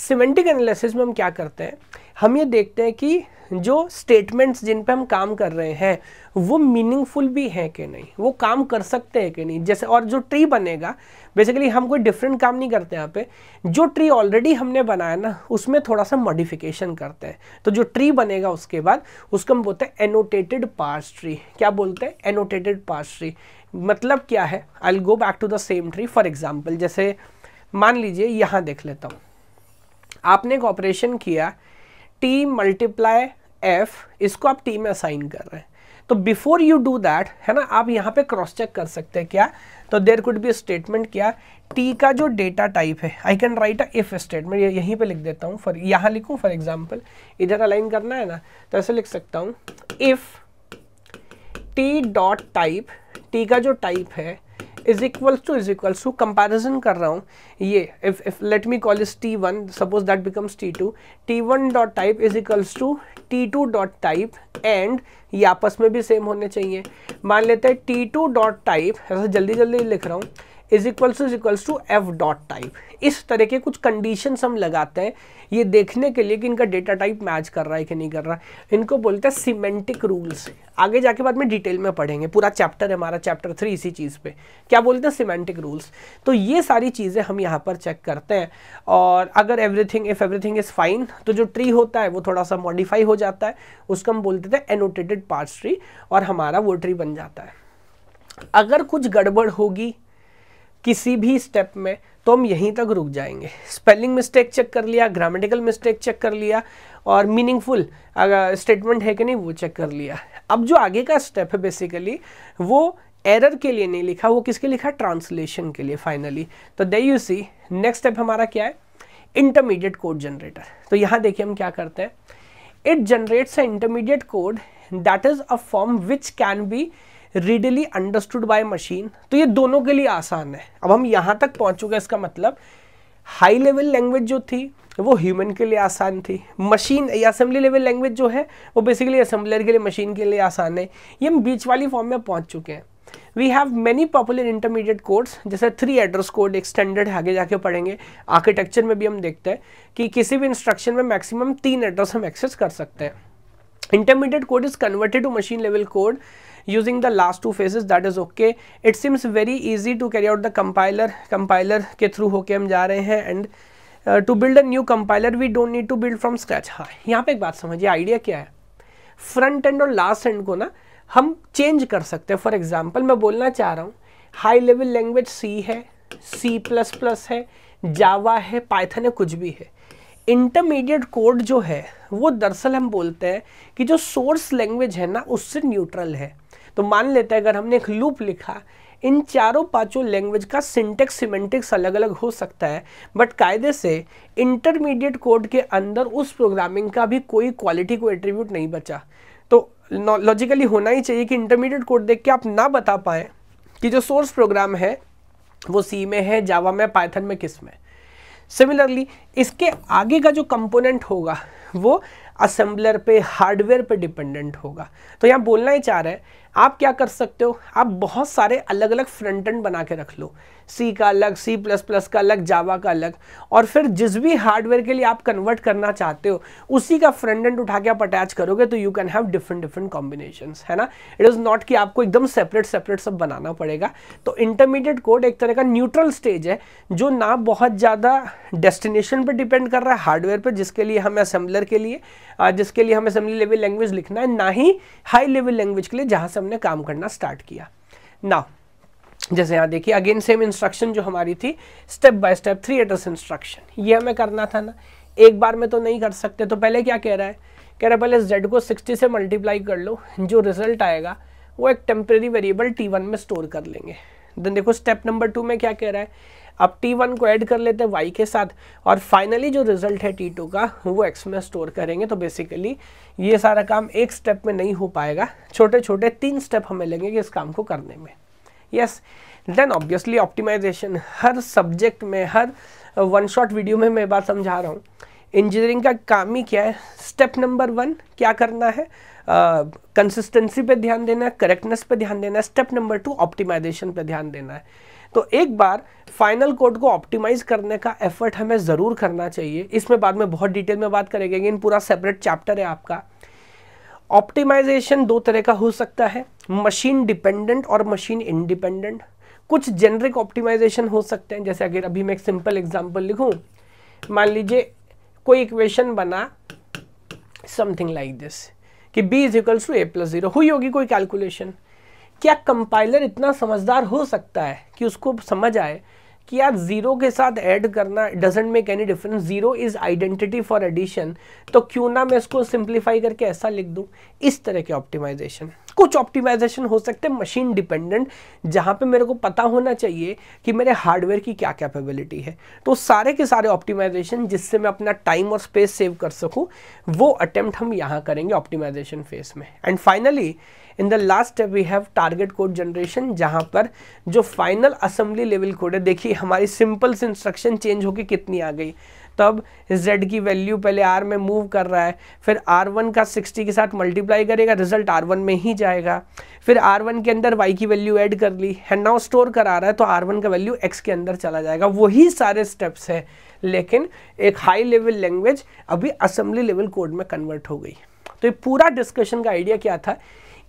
semantic analysis में हम क्या करते हैं हम ये देखते हैं कि जो स्टेटमेंट्स जिन पे हम काम कर रहे हैं वो मीनिंगफुल भी हैं कि नहीं वो काम कर सकते हैं कि नहीं जैसे और जो ट्री बनेगा बेसिकली हम कोई डिफरेंट काम नहीं करते यहाँ पे जो ट्री ऑलरेडी हमने बनाया ना उसमें थोड़ा सा मॉडिफिकेशन करते हैं तो जो ट्री बनेगा उसके बाद उसको हम बोलते हैं एनोटेटेड पार्स ट्री क्या बोलते हैं एनोटेटेड पार्स ट्री मतलब क्या है I will go back to the same tree for example जैसे मान लीजिए यहाँ देख लेता हूँ आपने एक ऑपरेशन किया टी मल्टीप्लाई एफ इसको आप टी में असाइन कर रहे हैं तो बिफोर यू डू दैट है ना आप यहाँ पे क्रॉस चेक कर सकते हैं क्या तो देर कुड बी स्टेटमेंट क्या टी का जो डेटा टाइप है I can write a if statement यहीं पे लिख देता हूँ फॉर यहाँ लिखूँ फॉर एग्जाम्पल इधर अलाइन करना है ना तो ऐसे लिख सकता हूँ if T dot type T का जो टाइप है is equals to is equals to comparison कर रहा हूँ ये if if let me call is T one suppose that becomes T two T one dot type is equals to T two dot type and ये आपस में भी same होने चाहिए मान लेते हैं टी टू डॉट टाइप ऐसा जल्दी जल्दी लिख रहा हूँ is equals is equals to F dot type इस तरह के कुछ कंडीशन हम लगाते हैं ये देखने के लिए कि इनका डेटा टाइप मैच कर रहा है कि नहीं कर रहा है इनको बोलते हैं सीमेंटिक रूल आगे जाके बाद में डिटेल में पढ़ेंगे पूरा चैप्टर है हमारा चैप्टर थ्री इसी चीज़ पे क्या बोलते हैं सीमेंटिक रूल्स तो ये सारी चीज़ें हम यहाँ पर चेक करते हैं और अगर everything if everything is fine तो जो ट्री होता है वो थोड़ा सा मॉडिफाई हो जाता है उसको हम बोलते थे एनोटेटेड पार्ट ट्री और हमारा वो ट्री बन जाता है अगर कुछ गड़बड़ होगी किसी भी स्टेप में तो हम यहीं तक रुक जाएंगे स्पेलिंग मिस्टेक चेक कर लिया ग्रामेटिकल मिस्टेक चेक कर लिया और मीनिंगफुल स्टेटमेंट है कि नहीं वो चेक कर लिया अब जो आगे का स्टेप है बेसिकली वो एरर के लिए नहीं लिखा वो किसके लिखा ट्रांसलेशन के लिए फाइनली तो दे यू सी नेक्स्ट स्टेप हमारा क्या है इंटरमीडिएट कोड जनरेटर तो यहाँ देखिए हम क्या करते हैं it generates a intermediate code that is a form which can be readily understood by machine तो ये दोनों के लिए आसान है अब हम यहाँ तक पहुँच चुके हैं इसका मतलब हाई लेवल लैंग्वेज जो थी वो ह्यूमन के लिए आसान थी मशीन या असेंबली लेवल लैंग्वेज जो है वो बेसिकली असेंबलर के लिए मशीन के लिए आसान है ये हम बीच वाली फॉर्म में पहुँच चुके हैं we have many popular intermediate codes जैसे थ्री एड्रेस कोड एक स्टैंडर्ड आगे जाके पढ़ेंगे आर्किटेक्चर में भी हम देखते हैं कि किसी भी इंस्ट्रक्शन में मैक्सिमम तीन एड्रेस हम एक्सेस कर सकते हैं intermediate code is converted to machine level code using the last two phases that is okay it seems very easy to carry out the compiler compiler के थ्रू होके हम जा रहे हैं and to build a new compiler we don't need to build from scratch हाँ यहाँ पे एक बात समझिए आइडिया क्या है फ्रंट एंड और लास्ट एंड को ना हम चेंज कर सकते हैं फॉर एग्जाम्पल मैं बोलना चाह रहा हूँ हाई लेवल लैंग्वेज सी है सी प्लस प्लस है जावा है पाइथन है कुछ भी है इंटरमीडिएट कोड जो है वो दरअसल हम बोलते हैं कि जो सोर्स लैंग्वेज है ना उससे न्यूट्रल है तो मान लेते हैं अगर हमने एक लूप लिखा इन चारों पांचों लैंग्वेज का सिंटेक्स सिमेंटिक्स अलग अलग हो सकता है बट कायदे से इंटरमीडिएट कोड के अंदर उस प्रोग्रामिंग का भी कोई क्वालिटी को एट्रीब्यूट नहीं बचा तो लॉजिकली होना ही चाहिए कि इंटरमीडिएट कोड देख के आप ना बता पाए कि जो सोर्स प्रोग्राम है वो सी में है जावा में पाइथन में किस में सिमिलरली इसके आगे का जो कंपोनेंट होगा वो असेंबलर पे हार्डवेयर पे डिपेंडेंट होगा तो यहाँ बोलना ही चाह रहे हैं आप क्या कर सकते हो आप बहुत सारे अलग अलग फ्रंट एंड बना के रख लो सी का अलग सी प्लस प्लस का अलग जावा का अलग और फिर जिस भी हार्डवेयर के लिए आप कन्वर्ट करना चाहते हो उसी का फ्रंट एंड उठा के आप अटैच करोगे तो you can have different different combination है ना इट इज़ नॉट कि आपको एकदम सेपरेट सेपरेट सब बनाना पड़ेगा तो इंटरमीडिएट कोड एक तरह का न्यूट्रल स्टेज है जो ना बहुत ज़्यादा डेस्टिनेशन पर डिपेंड कर रहा है हार्डवेयर पर जिसके लिए हमें असेंबलर के लिए जिसके लिए हमें असेंबली लेवल लैंग्वेज लिखना है ना ही हाई लेवल लैंग्वेज के लिए जहाँ से हमने काम करना स्टार्ट किया नाउ जैसे यहाँ देखिए अगेन सेम इंस्ट्रक्शन जो हमारी थी step by step three address instruction ये हमें करना था ना एक बार में तो नहीं कर सकते तो पहले क्या कह रहा है कह रहा है पहले जेड को सिक्सटी से मल्टीप्लाई कर लो जो रिजल्ट आएगा वो एक टेम्प्रेरी वेरिएबल टी में स्टोर कर लेंगे देन देखो स्टेप नंबर टू में क्या कह रहा है अब T1 को ऐड कर लेते हैं Y के साथ और फाइनली जो रिजल्ट है T2 का वो एक्स में स्टोर करेंगे तो बेसिकली ये सारा काम एक स्टेप में नहीं हो पाएगा छोटे छोटे तीन स्टेप हमें लगेंगे इस काम को करने में यस देन ऑब्वियसली ऑप्टिमाइजेशन हर सब्जेक्ट में हर वन शॉट वीडियो में मैं बात समझा रहा हूँ इंजीनियरिंग का काम ही क्या है स्टेप नंबर वन क्या करना है कंसिस्टेंसी uh, पे ध्यान देना है करेक्टनेस पे ध्यान देना है स्टेप नंबर टू ऑप्टिमाइजेशन पे ध्यान देना है तो एक बार फाइनल कोड को ऑप्टिमाइज करने का एफर्ट हमें ज़रूर करना चाहिए इसमें बाद में बहुत डिटेल में बात करेंगे इन पूरा सेपरेट चैप्टर है आपका ऑप्टिमाइजेशन दो तरह का हो सकता है मशीन डिपेंडेंट और मशीन इंडिपेंडेंट कुछ जेनरिक ऑप्टिमाइजेशन हो सकते हैं जैसे अगर अभी मैं एक सिंपल एग्जांपल लिखूं मान लीजिए कोई इक्वेशन बना समथिंग लाइक दिस कि b is equals to A plus zero हुई होगी कोई कैलकुलेशन क्या कंपाइलर इतना समझदार हो सकता है कि उसको समझ आए कि यार ज़ीरो के साथ ऐड करना doesn't make any difference zero is identity for addition तो क्यों ना मैं इसको सिंप्लीफाई करके ऐसा लिख दूँ इस तरह के ऑप्टिमाइजेशन कुछ ऑप्टिमाइजेशन हो सकते हैं मशीन डिपेंडेंट जहाँ पे मेरे को पता होना चाहिए कि मेरे हार्डवेयर की क्या कैपेबिलिटी है तो सारे के सारे ऑप्टिमाइजेशन जिससे मैं अपना टाइम और स्पेस सेव कर सकूँ वो अटेम्प्ट हम यहाँ करेंगे ऑप्टिमाइजेशन फेस में and finally in the last step we have target code generation जहां पर जो फाइनल असेंबली लेवल कोड है देखिए हमारी सिंपल से इंस्ट्रक्शन चेंज होकर कितनी आ गई तब z की वैल्यू पहले r में मूव कर रहा है फिर r1 का 60 के साथ मल्टीप्लाई करेगा रिजल्ट r1 में ही जाएगा फिर r1 के अंदर y की वैल्यू ऐड कर ली है नाउ स्टोर करा रहा है तो r1 का वैल्यू x के अंदर चला जाएगा वही सारे स्टेप्स है लेकिन एक हाई लेवल लैंग्वेज अभी असेंबली लेवल कोड में कन्वर्ट हो गई तो ये पूरा डिस्कशन का आइडिया क्या था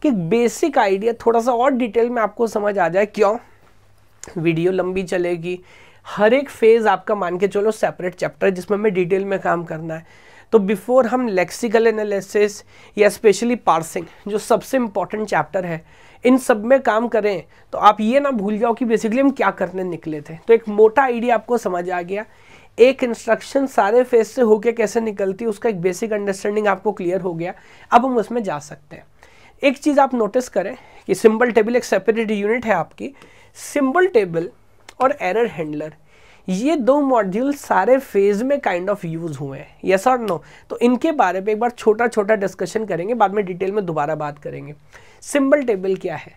कि बेसिक आइडिया थोड़ा सा और डिटेल में आपको समझ आ जाए क्यों वीडियो लंबी चलेगी हर एक फेज़ आपका मान के चलो सेपरेट चैप्टर जिसमें हमें डिटेल में काम करना है तो बिफोर हम लेक्सिकल एनालिसिस या स्पेशली पार्सिंग जो सबसे इंपॉर्टेंट चैप्टर है इन सब में काम करें तो आप ये ना भूल जाओ कि बेसिकली हम क्या करने निकले थे तो एक मोटा आइडिया आपको समझ आ गया एक इंस्ट्रक्शन सारे फेज से होके कैसे निकलती है उसका एक बेसिक अंडरस्टैंडिंग आपको क्लियर हो गया अब हम उसमें जा सकते हैं एक चीज़ आप नोटिस करें कि सिंबल टेबल एक सेपरेट यूनिट है आपकी सिंबल टेबल और एरर हैंडलर ये दो मॉड्यूल सारे फेज में काइंड ऑफ यूज हुए हैं यस और नो तो इनके बारे में एक बार छोटा छोटा डिस्कशन करेंगे बाद में डिटेल में दोबारा बात करेंगे सिंबल टेबल क्या है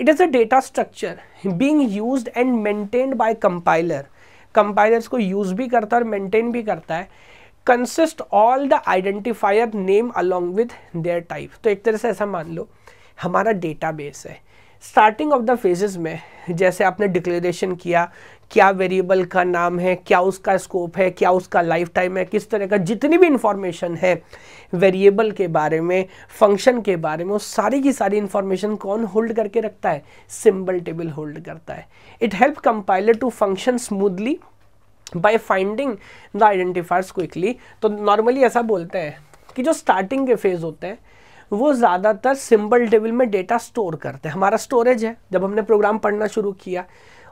it is a data structure being use and maintained by compiler compilers को यूज़ भी करता है और मेंटेन भी करता है consist all the identifier name along with their type तो एक तरह से ऐसा मान लो हमारा डेटाबेस है स्टार्टिंग ऑफ द फेजेस में जैसे आपने डिक्लेरेशन किया क्या वेरिएबल का नाम है क्या उसका स्कोप है क्या उसका लाइफ टाइम है किस तरह का जितनी भी इंफॉर्मेशन है वेरिएबल के बारे में फंक्शन के बारे में वो सारी की सारी इंफॉर्मेशन कौन होल्ड करके रखता है सिंबल टेबल होल्ड करता है it help compiler to function smoothly by finding the identifiers quickly तो नॉर्मली ऐसा बोलते हैं कि जो स्टार्टिंग के फेज होते हैं वो ज़्यादातर सिंबल टेबल में डेटा स्टोर करते हैं हमारा स्टोरेज है जब हमने प्रोग्राम पढ़ना शुरू किया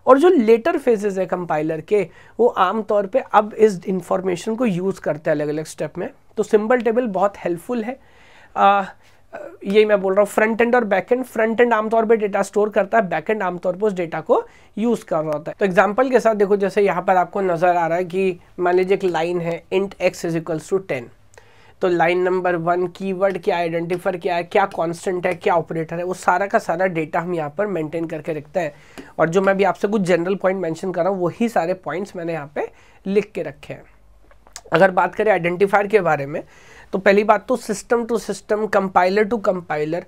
और जो लेटर फेजेज है कंपाइलर के वो आमतौर पे अब इस इंफॉर्मेशन को यूज़ करते हैं अलग अलग स्टेप में तो सिंबल टेबल बहुत हेल्पफुल है यही मैं बोल रहा हूँ फ्रंट एंड और बैक एंड फ्रंट एंड आमतौर पे डेटा स्टोर करता है बैक एंड आमतौर पे उस डेटा को यूज़ कर रहा होता है तो एग्जांपल के साथ देखो जैसे यहाँ पर आपको नज़र आ रहा है कि मान लीजिए एक लाइन है int x is equals to ten तो लाइन नंबर वन कीवर्ड क्या आइडेंटिफायर क्या है क्या कॉन्स्टेंट है क्या ऑपरेटर है वो सारा का सारा डेटा हम यहाँ पर मेंटेन करके रखते हैं और जो मैं भी आपसे कुछ जनरल पॉइंट मैंशन कर रहा हूँ वही सारे पॉइंट्स मैंने यहाँ पे लिख के रखे हैं अगर बात करें आइडेंटिफायर के बारे में तो पहली बात तो system to system compiler to compiler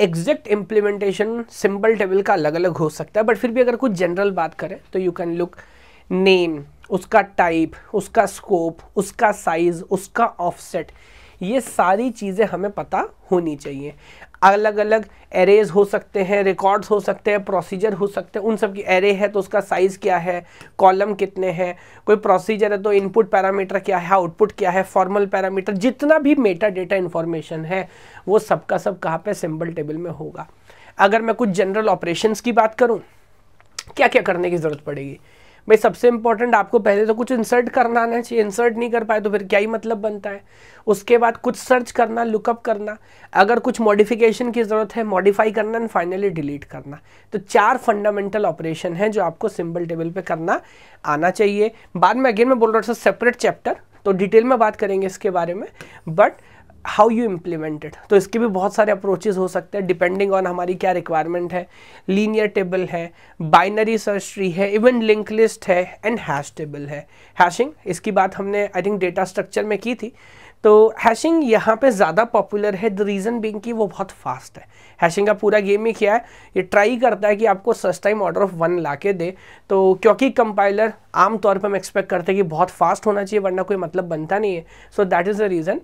exact implementation symbol table का अलग अलग हो सकता है बट फिर भी अगर कुछ जनरल बात करें तो यू कैन लुक नेम उसका टाइप उसका स्कोप उसका साइज उसका ऑफसेट ये सारी चीज़ें हमें पता होनी चाहिए अलग अलग एरेज हो सकते हैं रिकॉर्ड्स हो सकते हैं प्रोसीजर हो सकते हैं उन सब की एरे है तो उसका साइज़ क्या है कॉलम कितने हैं कोई प्रोसीजर है तो इनपुट पैरामीटर क्या है आउटपुट क्या है फॉर्मल पैरामीटर जितना भी मेटा डेटा इन्फॉर्मेशन है वो सबका सब, कहाँ पर सिंबल टेबल में होगा अगर मैं कुछ जनरल ऑपरेशन की बात करूँ क्या क्या करने की ज़रूरत पड़ेगी भाई सबसे इंपॉर्टेंट आपको पहले तो कुछ इंसर्ट करना आना चाहिए इंसर्ट नहीं कर पाए तो फिर क्या ही मतलब बनता है उसके बाद कुछ सर्च करना लुकअप करना अगर कुछ मॉडिफिकेशन की ज़रूरत है मॉडिफाई करना एंड फाइनली डिलीट करना तो चार फंडामेंटल ऑपरेशन है जो आपको सिंबल टेबल पर करना आना चाहिए बाद में अगेन मैं बोल रहा था सेपरेट चैप्टर तो डिटेल में बात करेंगे इसके बारे में बट हाउ यू इम्प्लीमेंटेड तो इसके भी बहुत सारे अप्रोचेज हो सकते हैं डिपेंडिंग ऑन हमारी क्या रिक्वायरमेंट है लीनियर टेबल है बाइनरी सर्च ट्री है इवन लिंक लिस्ट है एंड हैश टेबल है हैशिंग इसकी बात हमने आई थिंक डेटा स्ट्रक्चर में की थी तो हैशिंग यहाँ पे ज़्यादा पॉपुलर है द रीज़न बिंग कि वो बहुत फास्ट है हैशिंग का पूरा गेम ही क्या है ये ट्राई करता है कि आपको first time order of one ला के दे तो क्योंकि कंपाइलर आमतौर पर हम एक्सपेक्ट करते हैं कि बहुत फास्ट होना चाहिए वरना कोई मतलब बनता नहीं है so that is the reason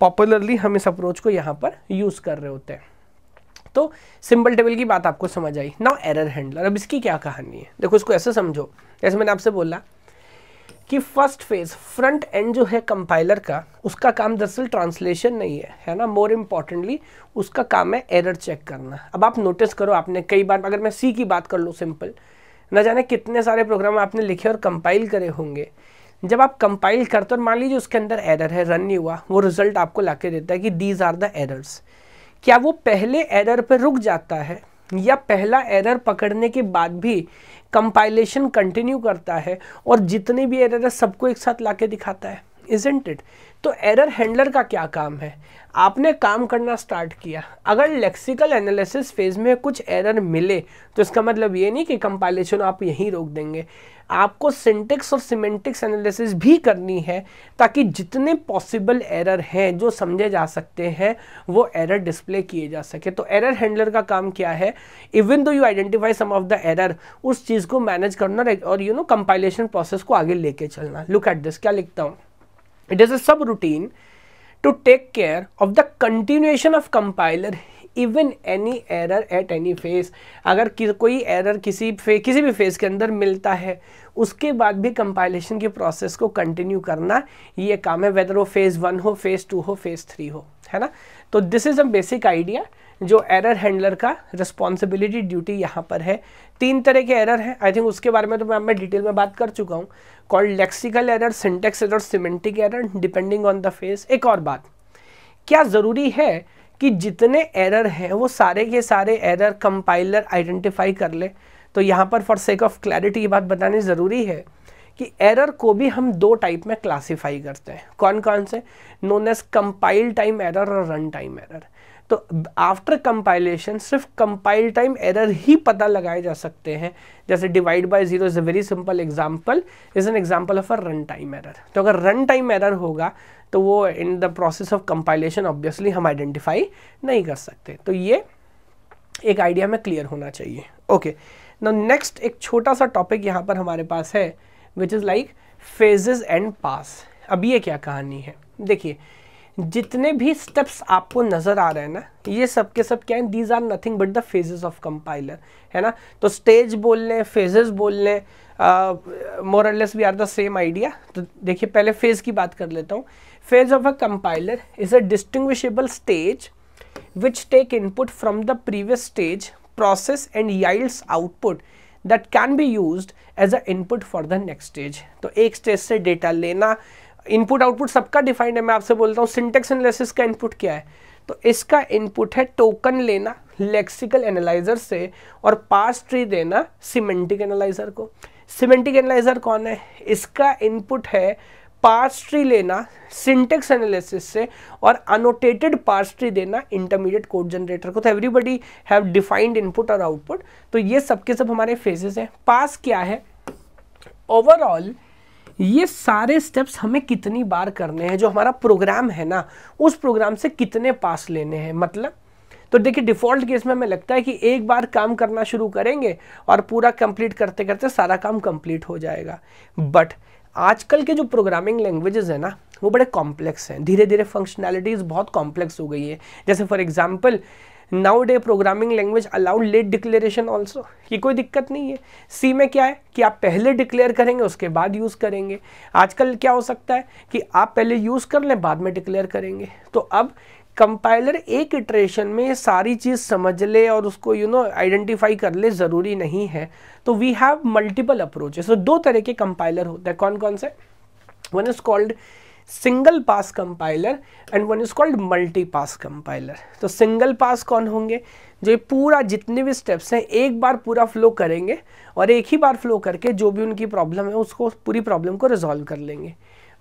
popularly हम इस अप्रोच को यहाँ पर यूज़ कर रहे होते हैं तो सिंपल टेबल की बात आपको समझ आई नाउ एरर हैंडलर अब इसकी क्या कहानी है देखो इसको ऐसे समझो जैसे मैंने आपसे बोला कि फर्स्ट फेज फ्रंट एंड जो है कंपाइलर का उसका काम दरअसल ट्रांसलेशन नहीं है है ना मोर इम्पॉर्टेंटली उसका काम है एरर चेक करना अब आप नोटिस करो आपने कई बार अगर मैं सी की बात कर लूँ सिंपल ना जाने कितने सारे प्रोग्राम आपने लिखे और कंपाइल करे होंगे जब आप कंपाइल करते हो मान लीजिए उसके अंदर एरर है रन नहीं हुआ वो रिजल्ट आपको ला देता है कि दीज आर द एरर्स क्या वो पहले एरर पर रुक जाता है या पहला एरर पकड़ने के बाद भी कंपाइलेशन कंटिन्यू करता है और जितने भी एरर है सबको एक साथ ला दिखाता है इजेंट इट तो एरर हैंडलर का क्या काम है आपने काम करना स्टार्ट किया अगर लेक्सिकल एनालिसिस फेज में कुछ एरर मिले तो इसका मतलब ये नहीं कि कंपाइलेशन आप यहीं रोक देंगे आपको सिंटिक्स और सिमेंटिक्स एनालिसिस भी करनी है ताकि जितने पॉसिबल एरर हैं जो समझे जा सकते हैं वो एरर डिस्प्ले किए जा सके तो एरर हैंडलर का काम क्या है even though you identify some of the error उस चीज़ को मैनेज करना और यू नो कंपाइलेशन प्रोसेस को आगे लेके चलना लुक एट दिस क्या लिखता हूँ It is a subroutine to take care of the continuation of compiler even any error at any phase अगर कि, कोई एरर किसी फे, किसी भी फेज़ के अंदर मिलता है उसके बाद भी कंपाइलेशन के प्रोसेस को कंटिन्यू करना ये काम है वेदर वो फेज़ वन हो फेज़ टू हो फेज़ थ्री हो है ना तो this is a basic idea जो एरर हैंडलर का रिस्पॉन्सिबिलिटी ड्यूटी यहाँ पर है तीन तरह के एरर हैं आई थिंक उसके बारे में तो मैं मैं डिटेल में बात कर चुका हूँ called lexical error syntax error semantic error depending on the phase एक और बात क्या ज़रूरी है कि जितने एरर हैं वो सारे के सारे एरर कंपाइलर आइडेंटिफाई कर ले तो यहाँ पर फॉर सेक ऑफ क्लैरिटी ये बात बतानी ज़रूरी है कि एरर को भी हम दो टाइप में क्लासिफाई करते हैं कौन कौन से known as compile time error और रन टाइम एरर तो आफ्टर कंपाइलेशन सिर्फ कंपाइल टाइम एरर ही पता लगाए जा सकते हैं जैसे divide by zero is a very simple example is an example of a run time error तो अगर रन टाइम एरर होगा तो वो in the process of compilation obviously हम आइडेंटिफाई नहीं कर सकते तो ये एक आइडिया में क्लियर होना चाहिए ओके नो नेक्स्ट एक छोटा सा टॉपिक यहाँ पर हमारे पास है which is like phases and pass अब ये क्या कहानी है देखिए जितने भी स्टेप्स आपको नज़र आ रहे हैं ना ये सब के सब क्या है these are nothing but the phases of compiler है ना तो स्टेज बोल लें फेजेस बोल लें more or less we are the same idea तो देखिए पहले फेज़ की बात कर लेता हूँ phase of a compiler is a distinguishable stage which take input from the previous stage process and yields output that can be use as a input for the next stage तो एक stage से data लेना input output सबका defined है मैं आपसे बोलता हूँ सिंटेक्स एनालिसिस का इनपुट क्या है तो इसका इनपुट है टोकन लेना लेक्सिकल एनालाइजर से और पास ट्री देना सिमेंटिक एनालाइजर को सिमेंटिक एनालाइजर कौन है इसका इनपुट है पार्स ट्री लेना सिंटेक्स एनालिसिस से और अनोटेटेड पार्स ट्री देना इंटरमीडिएट कोड जनरेटर को तो एवरीबडी हैव डिफाइंड इनपुट और आउटपुट तो ये सब के सब हमारे फेजेस हैं पास क्या है ओवरऑल ये सारे स्टेप्स हमें कितनी बार करने हैं जो हमारा प्रोग्राम है ना उस प्रोग्राम से कितने पास लेने हैं मतलब तो देखिए डिफ़ॉल्ट केस में हमें लगता है कि एक बार काम करना शुरू करेंगे और पूरा कंप्लीट करते करते सारा काम कंप्लीट हो जाएगा बट आजकल के जो प्रोग्रामिंग लैंग्वेजेस है ना वो बड़े कॉम्प्लेक्स हैं धीरे धीरे फंक्शनैलिटीज़ बहुत कॉम्प्लेक्स हो गई है जैसे for example now day programming language allow late declaration also ये कोई दिक्कत नहीं है सी में क्या है कि आप पहले डिक्लेयर करेंगे उसके बाद यूज़ करेंगे आजकल क्या हो सकता है कि आप पहले यूज़ कर लें बाद में डिक्लेयर करेंगे तो अब कंपाइलर एक इटरेशन में सारी चीज़ समझ ले और उसको यू नो आइडेंटिफाई कर ले ज़रूरी नहीं है तो वी हैव मल्टीपल अप्रोचेस तो दो तरह के कंपाइलर होते हैं कौन कौन से one is called single pass compiler and one is called multi pass compiler तो सिंगल पास कौन होंगे जो पूरा जितने भी स्टेप्स हैं एक बार पूरा फ्लो करेंगे और एक ही बार फ्लो करके जो भी उनकी प्रॉब्लम है उसको पूरी प्रॉब्लम को रिजॉल्व कर लेंगे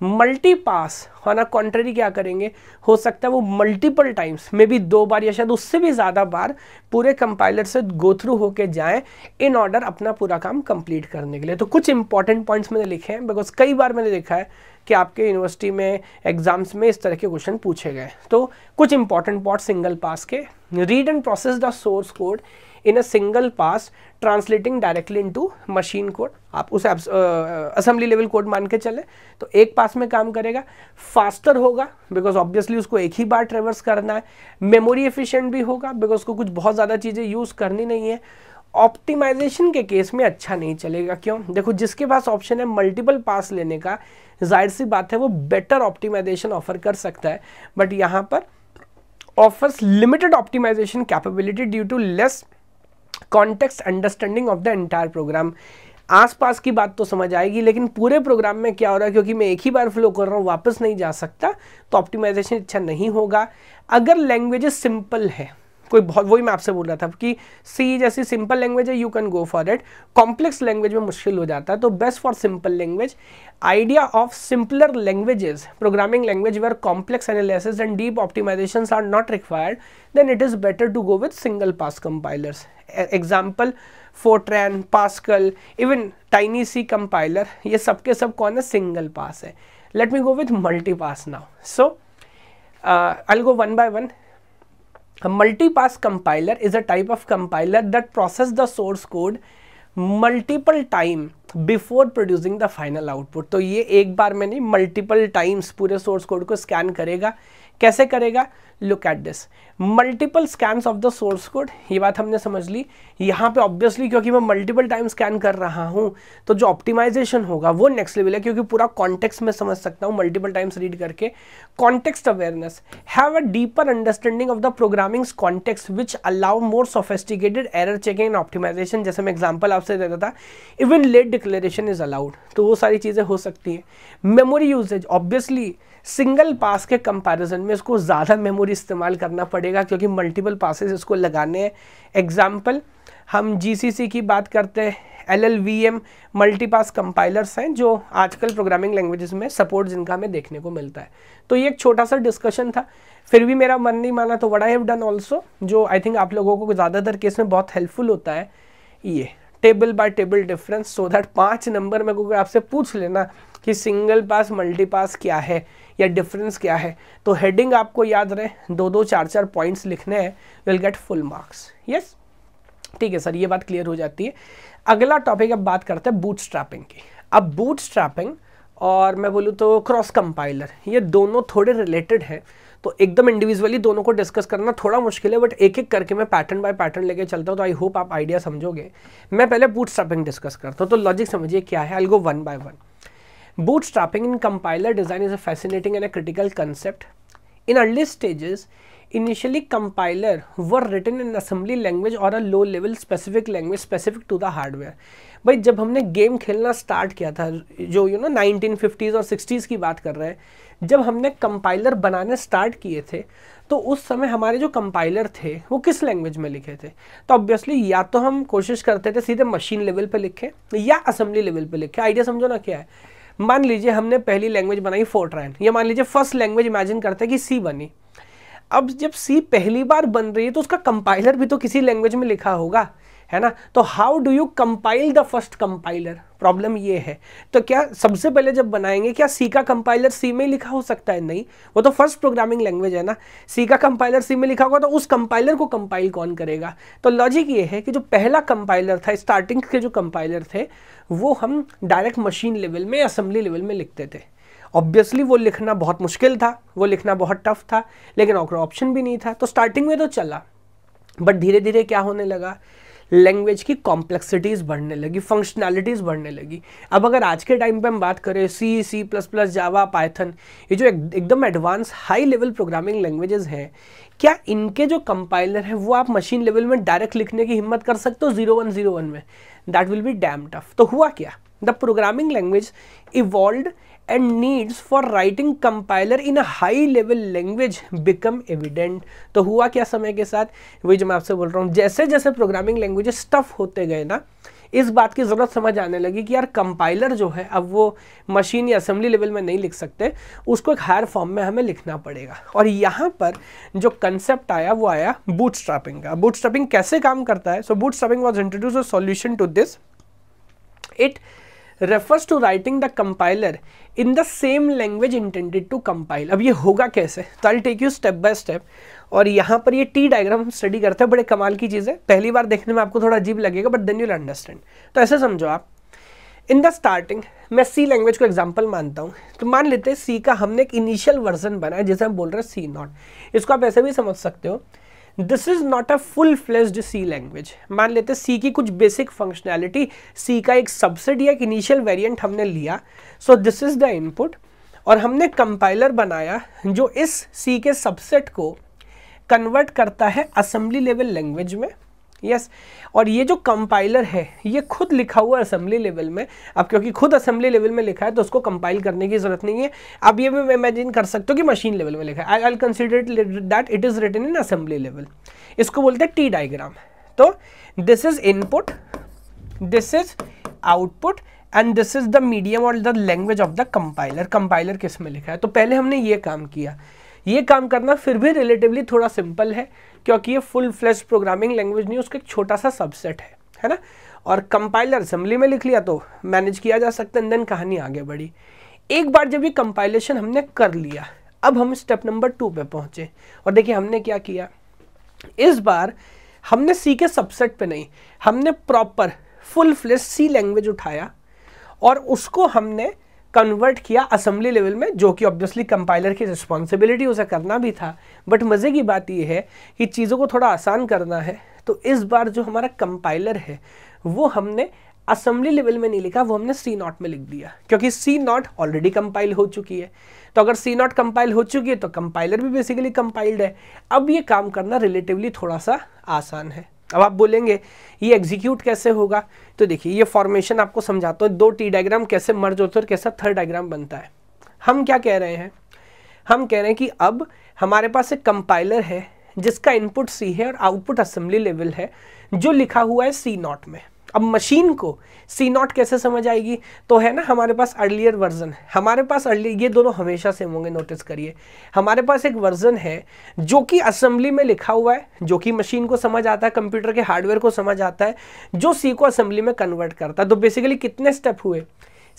मल्टीपास होना कॉन्ट्ररी क्या करेंगे हो सकता है वो मल्टीपल टाइम्स में भी दो बार या शायद उससे भी ज़्यादा बार पूरे कंपाइलर से गो थ्रू होके जाएं इन ऑर्डर अपना पूरा काम कंप्लीट करने के लिए तो कुछ इंपॉर्टेंट पॉइंट्स मैंने लिखे हैं बिकॉज कई बार मैंने देखा है कि आपके यूनिवर्सिटी में एग्जाम्स में इस तरह के क्वेश्चन पूछे गए तो कुछ इंपॉर्टेंट पॉइंट सिंगल पास के read and process the source code in a single pass translating directly into machine code आप उसे असेंबली लेवल कोड मान के चले तो एक पास में काम करेगा फास्टर होगा बिकॉज ऑब्वियसली उसको एक ही बार ट्रेवर्स करना है मेमोरी एफिशिएंट भी होगा बिकॉज उसको कुछ बहुत ज़्यादा चीज़ें यूज़ करनी नहीं है ऑप्टिमाइजेशन के केस में अच्छा नहीं चलेगा क्यों देखो जिसके पास ऑप्शन है मल्टीपल पास लेने का जाहिर सी बात है वो बेटर ऑप्टिमाइजेशन ऑफर कर सकता है बट यहाँ पर offers limited optimization capability due to less context understanding of the entire program आसपास की बात तो समझ आएगी लेकिन पूरे प्रोग्राम में क्या हो रहा है क्योंकि मैं एक ही बार फ्लो कर रहा हूँ वापस नहीं जा सकता तो ऑप्टिमाइजेशन अच्छा नहीं होगा अगर लैंग्वेज सिंपल है कोई बहुत वही मैं आपसे बोल रहा था कि सी जैसी सिंपल लैंग्वेज है you can go for it complex language में मुश्किल हो जाता है तो best for simple language idea of simpler languages programming language where complex analysis and deep optimization are not required then it is better to go with single pass compilers example Fortran Pascal even tiny C compiler ये सबके सब कौन है single pass है let me go with multi pass now so I go one by one multipass compiler is a type of compiler that process the source code multiple time before producing the final output तो ये एक बार में नहीं multiple times पूरे source code को scan करेगा कैसे करेगा look at this multiple scan of the source code ये बात हमने समझ ली यहाँ पे ऑब्वियसली क्योंकि मैं मल्टीपल टाइम स्कैन कर रहा हूँ तो जो ऑप्टिमाइजेशन होगा वो नेक्स्ट लेवल है क्योंकि पूरा कॉन्टेक्स्ट में समझ सकता हूँ मल्टीपल टाइम्स रीड करके context awareness have a deeper understanding of the programmings context which allow more sophisticated error checking and optimization जैसे मैं एग्जाम्पल आपसे देता था even late declaration is allowed तो वो सारी चीज़ें हो सकती हैं memory usages obviously single pass के कंपैरिजन में इसको ज़्यादा मेमोरी इस्तेमाल करना पड़ेगा क्योंकि मल्टीपल पासेस इसको लगाने हैं एग्जाम्पल हम जी की बात करते हैं L L V M multipass compilers हैं जो आजकल प्रोग्रामिंग लैंग्वेजेस में सपोर्ट जिनका हमें देखने को मिलता है तो ये एक छोटा सा डिस्कशन था फिर भी मेरा मन नहीं माना तो आई हैव डन ऑल्सो जो आई थिंक आप लोगों को ज़्यादातर केस में बहुत हेल्पफुल होता है ये table by table difference so that पाँच नंबर में अगर आपसे पूछ लेना कि सिंगल पास मल्टीपास क्या है या डिफरेंस क्या है तो हेडिंग आपको याद रहे दो दो चार चार पॉइंट्स लिखने हैं will get full marks yes ठीक है सर ये बात क्लियर हो जाती है अगला टॉपिक अब बात करते हैं बूट स्ट्रैपिंग की अब बूट स्ट्रैपिंग और मैं बोलूँ तो क्रॉस कंपाइलर ये दोनों थोड़े रिलेटेड हैं तो एकदम इंडिविजुअली दोनों को डिस्कस करना थोड़ा मुश्किल है बट एक एक करके मैं पैटर्न बाय पैटर्न लेके चलता हूँ तो आई होप आप आइडिया समझोगे मैं पहले बूट स्ट्रैपिंग डिस्कस करता हूँ तो लॉजिक समझिए क्या है I go one by one Bootstrapping in compiler design is a fascinating and a critical concept. In early stages, initially compiler were written in assembly language or a low level specific language specific to the hardware. भाई जब हमने game खेलना start किया था जो you no 1950s और 60s की बात कर रहे हैं जब हमने कंपाइलर बनाने स्टार्ट किए थे तो उस समय हमारे जो कंपाइलर थे वो किस लैंग्वेज में लिखे थे तो ऑब्वियसली या तो हम कोशिश करते थे सीधे मशीन लेवल पे लिखें या असेंबली लेवल पे लिखें आइडिया समझो ना क्या है मान लीजिए हमने पहली लैंग्वेज बनाई फोर्ट्रैन या मान लीजिए फर्स्ट लैंग्वेज इमेजिन करते हैं कि सी बनी अब जब सी पहली बार बन रही है तो उसका कंपाइलर भी तो किसी लैंग्वेज में लिखा होगा है ना तो how do you compile the first compiler problem ये है तो क्या सबसे पहले जब बनाएंगे क्या सी का कंपाइलर सी में लिखा हो सकता है नहीं वो तो फर्स्ट प्रोग्रामिंग लैंग्वेज है ना सी का कंपाइलर सी में लिखा होगा तो उस कंपाइलर को कंपाइल कौन करेगा तो लॉजिक ये है कि जो पहला कंपाइलर था स्टार्टिंग के जो कंपाइलर थे वो हम डायरेक्ट मशीन लेवल में असेंबली लेवल में लिखते थे ऑब्वियसली वो लिखना बहुत मुश्किल था वो लिखना बहुत टफ था लेकिन और ऑप्शन भी नहीं था तो स्टार्टिंग में तो चला बट धीरे धीरे क्या होने लगा लैंग्वेज की कॉम्प्लेक्सिटीज़ बढ़ने लगी फंक्शनैलिटीज़ बढ़ने लगी अब अगर आज के टाइम पे हम बात करें C C plus plus Java Python ये जो एक, एकदम advance high level programming languages हैं क्या इनके जो कंपाइलर हैं वो आप मशीन लेवल में डायरेक्ट लिखने की हिम्मत कर सकते हो जीरो वन जीरो वन में that will be damn tough तो हुआ क्या the programming language evolve and needs for writing compiler in a high level language become तो हुआ क्या समय के साथ वही जो मैं आपसे बोल रहा हूँ जैसे जैसे प्रोग्रामिंग लैंग्वेजेस टफ होते गए ना इस बात की ज़रूरत समझ आने लगी कि यार कंपाइलर जो है अब वो मशीन या असेंबली लेवल में नहीं लिख सकते उसको एक हायर फॉर्म में हमें लिखना पड़ेगा और यहाँ पर जो कंसेप्ट आया वो आया बूट स्ट्रापिंग का बूट स्ट्रापिंग कैसे काम करता है so bootstrapping was introduce a solution to this it refers to writing the compiler in the same language intended to compile अब ये होगा कैसे तो I take you step by step और यहाँ पर ये टी डायग्राम हम स्टडी करते हैं बड़े कमाल की चीज़ है पहली बार देखने में आपको थोड़ा अजीब लगेगा बट देन यूल अंडरस्टैंड तो ऐसे समझो आप इन द स्टार्टिंग मैं सी लैंग्वेज को एग्जाम्पल मानता हूँ तो मान लेते हैं सी का हमने एक इनिशियल वर्जन बनाया जिसे हम बोल रहे हैं सी नॉट इसको आप ऐसे भी समझ सकते हो this is not a full fleshed C language मान लेते हैं सी की कुछ बेसिक फंक्शनैलिटी सी का एक सबसेट या एक इनिशियल वेरियंट हमने लिया so this is the input और हमने कंपाइलर बनाया जो इस सी के सबसेट को कन्वर्ट करता है असेंबली लेवल लैंग्वेज में यस yes. और ये जो कंपाइलर है ये खुद लिखा हुआ असेंबली लेवल में अब क्योंकि खुद असेंबली लेवल में लिखा है तो उसको कंपाइल करने की जरूरत नहीं है अब ये भी इमेजिन कर सकते हो कि मशीन लेवल में लिखा है I I consider that it is written in assembly level इसको बोलते हैं टी डायग्राम तो this is input this is output and this is the medium और the language of the compiler compiler किस में लिखा है तो पहले हमने ये काम किया ये काम करना फिर भी रिलेटिवली थोड़ा सिंपल है क्योंकि ये फुल फ्लैश प्रोग्रामिंग लैंग्वेज नहीं उसका एक छोटा सा सबसेट है है ना और कंपाइलर असेंबली में लिख लिया तो मैनेज किया जा सकता है देन कहानी आगे बढ़ी एक बार जब ये कंपाइलेशन हमने कर लिया अब हम स्टेप नंबर टू पे पहुंचे और देखिए हमने क्या किया इस बार हमने सी के सबसेट पे नहीं हमने proper full flesh C language उठाया और उसको हमने कन्वर्ट किया असेंबली लेवल में जो कि ऑब्वियसली कंपाइलर की रिस्पॉन्सिबिलिटी उसे करना भी था बट मज़े की बात यह है कि चीज़ों को थोड़ा आसान करना है तो इस बार जो हमारा कंपाइलर है वो हमने असेंबली लेवल में नहीं लिखा वो हमने सी नॉट में लिख दिया क्योंकि सी नॉट ऑलरेडी कंपाइल हो चुकी है तो अगर सी नॉट कंपाइल हो चुकी है तो कंपाइलर भी बेसिकली कंपाइल्ड है अब ये काम करना रिलेटिवली थोड़ा सा आसान है अब आप बोलेंगे ये एग्जीक्यूट कैसे होगा तो देखिए ये फॉर्मेशन आपको समझाता हूँ दो टी डायग्राम कैसे मर्ज होते हैं और कैसा थर्ड डायग्राम बनता है हम क्या कह रहे हैं हम कह रहे हैं कि अब हमारे पास एक कंपाइलर है जिसका इनपुट सी है और आउटपुट असेंबली लेवल है जो लिखा हुआ है सी नॉट में अब मशीन को सी नॉट कैसे समझ आएगी तो है ना हमारे पास अर्लियर वर्जन हमारे पास अर्लियर ये दोनों हमेशा सेम होंगे नोटिस करिए हमारे पास एक वर्जन है जो कि असेंबली में लिखा हुआ है जो कि मशीन को समझ आता है कंप्यूटर के हार्डवेयर को समझ आता है जो सी को असेंबली में कन्वर्ट करता है तो बेसिकली कितने स्टेप हुए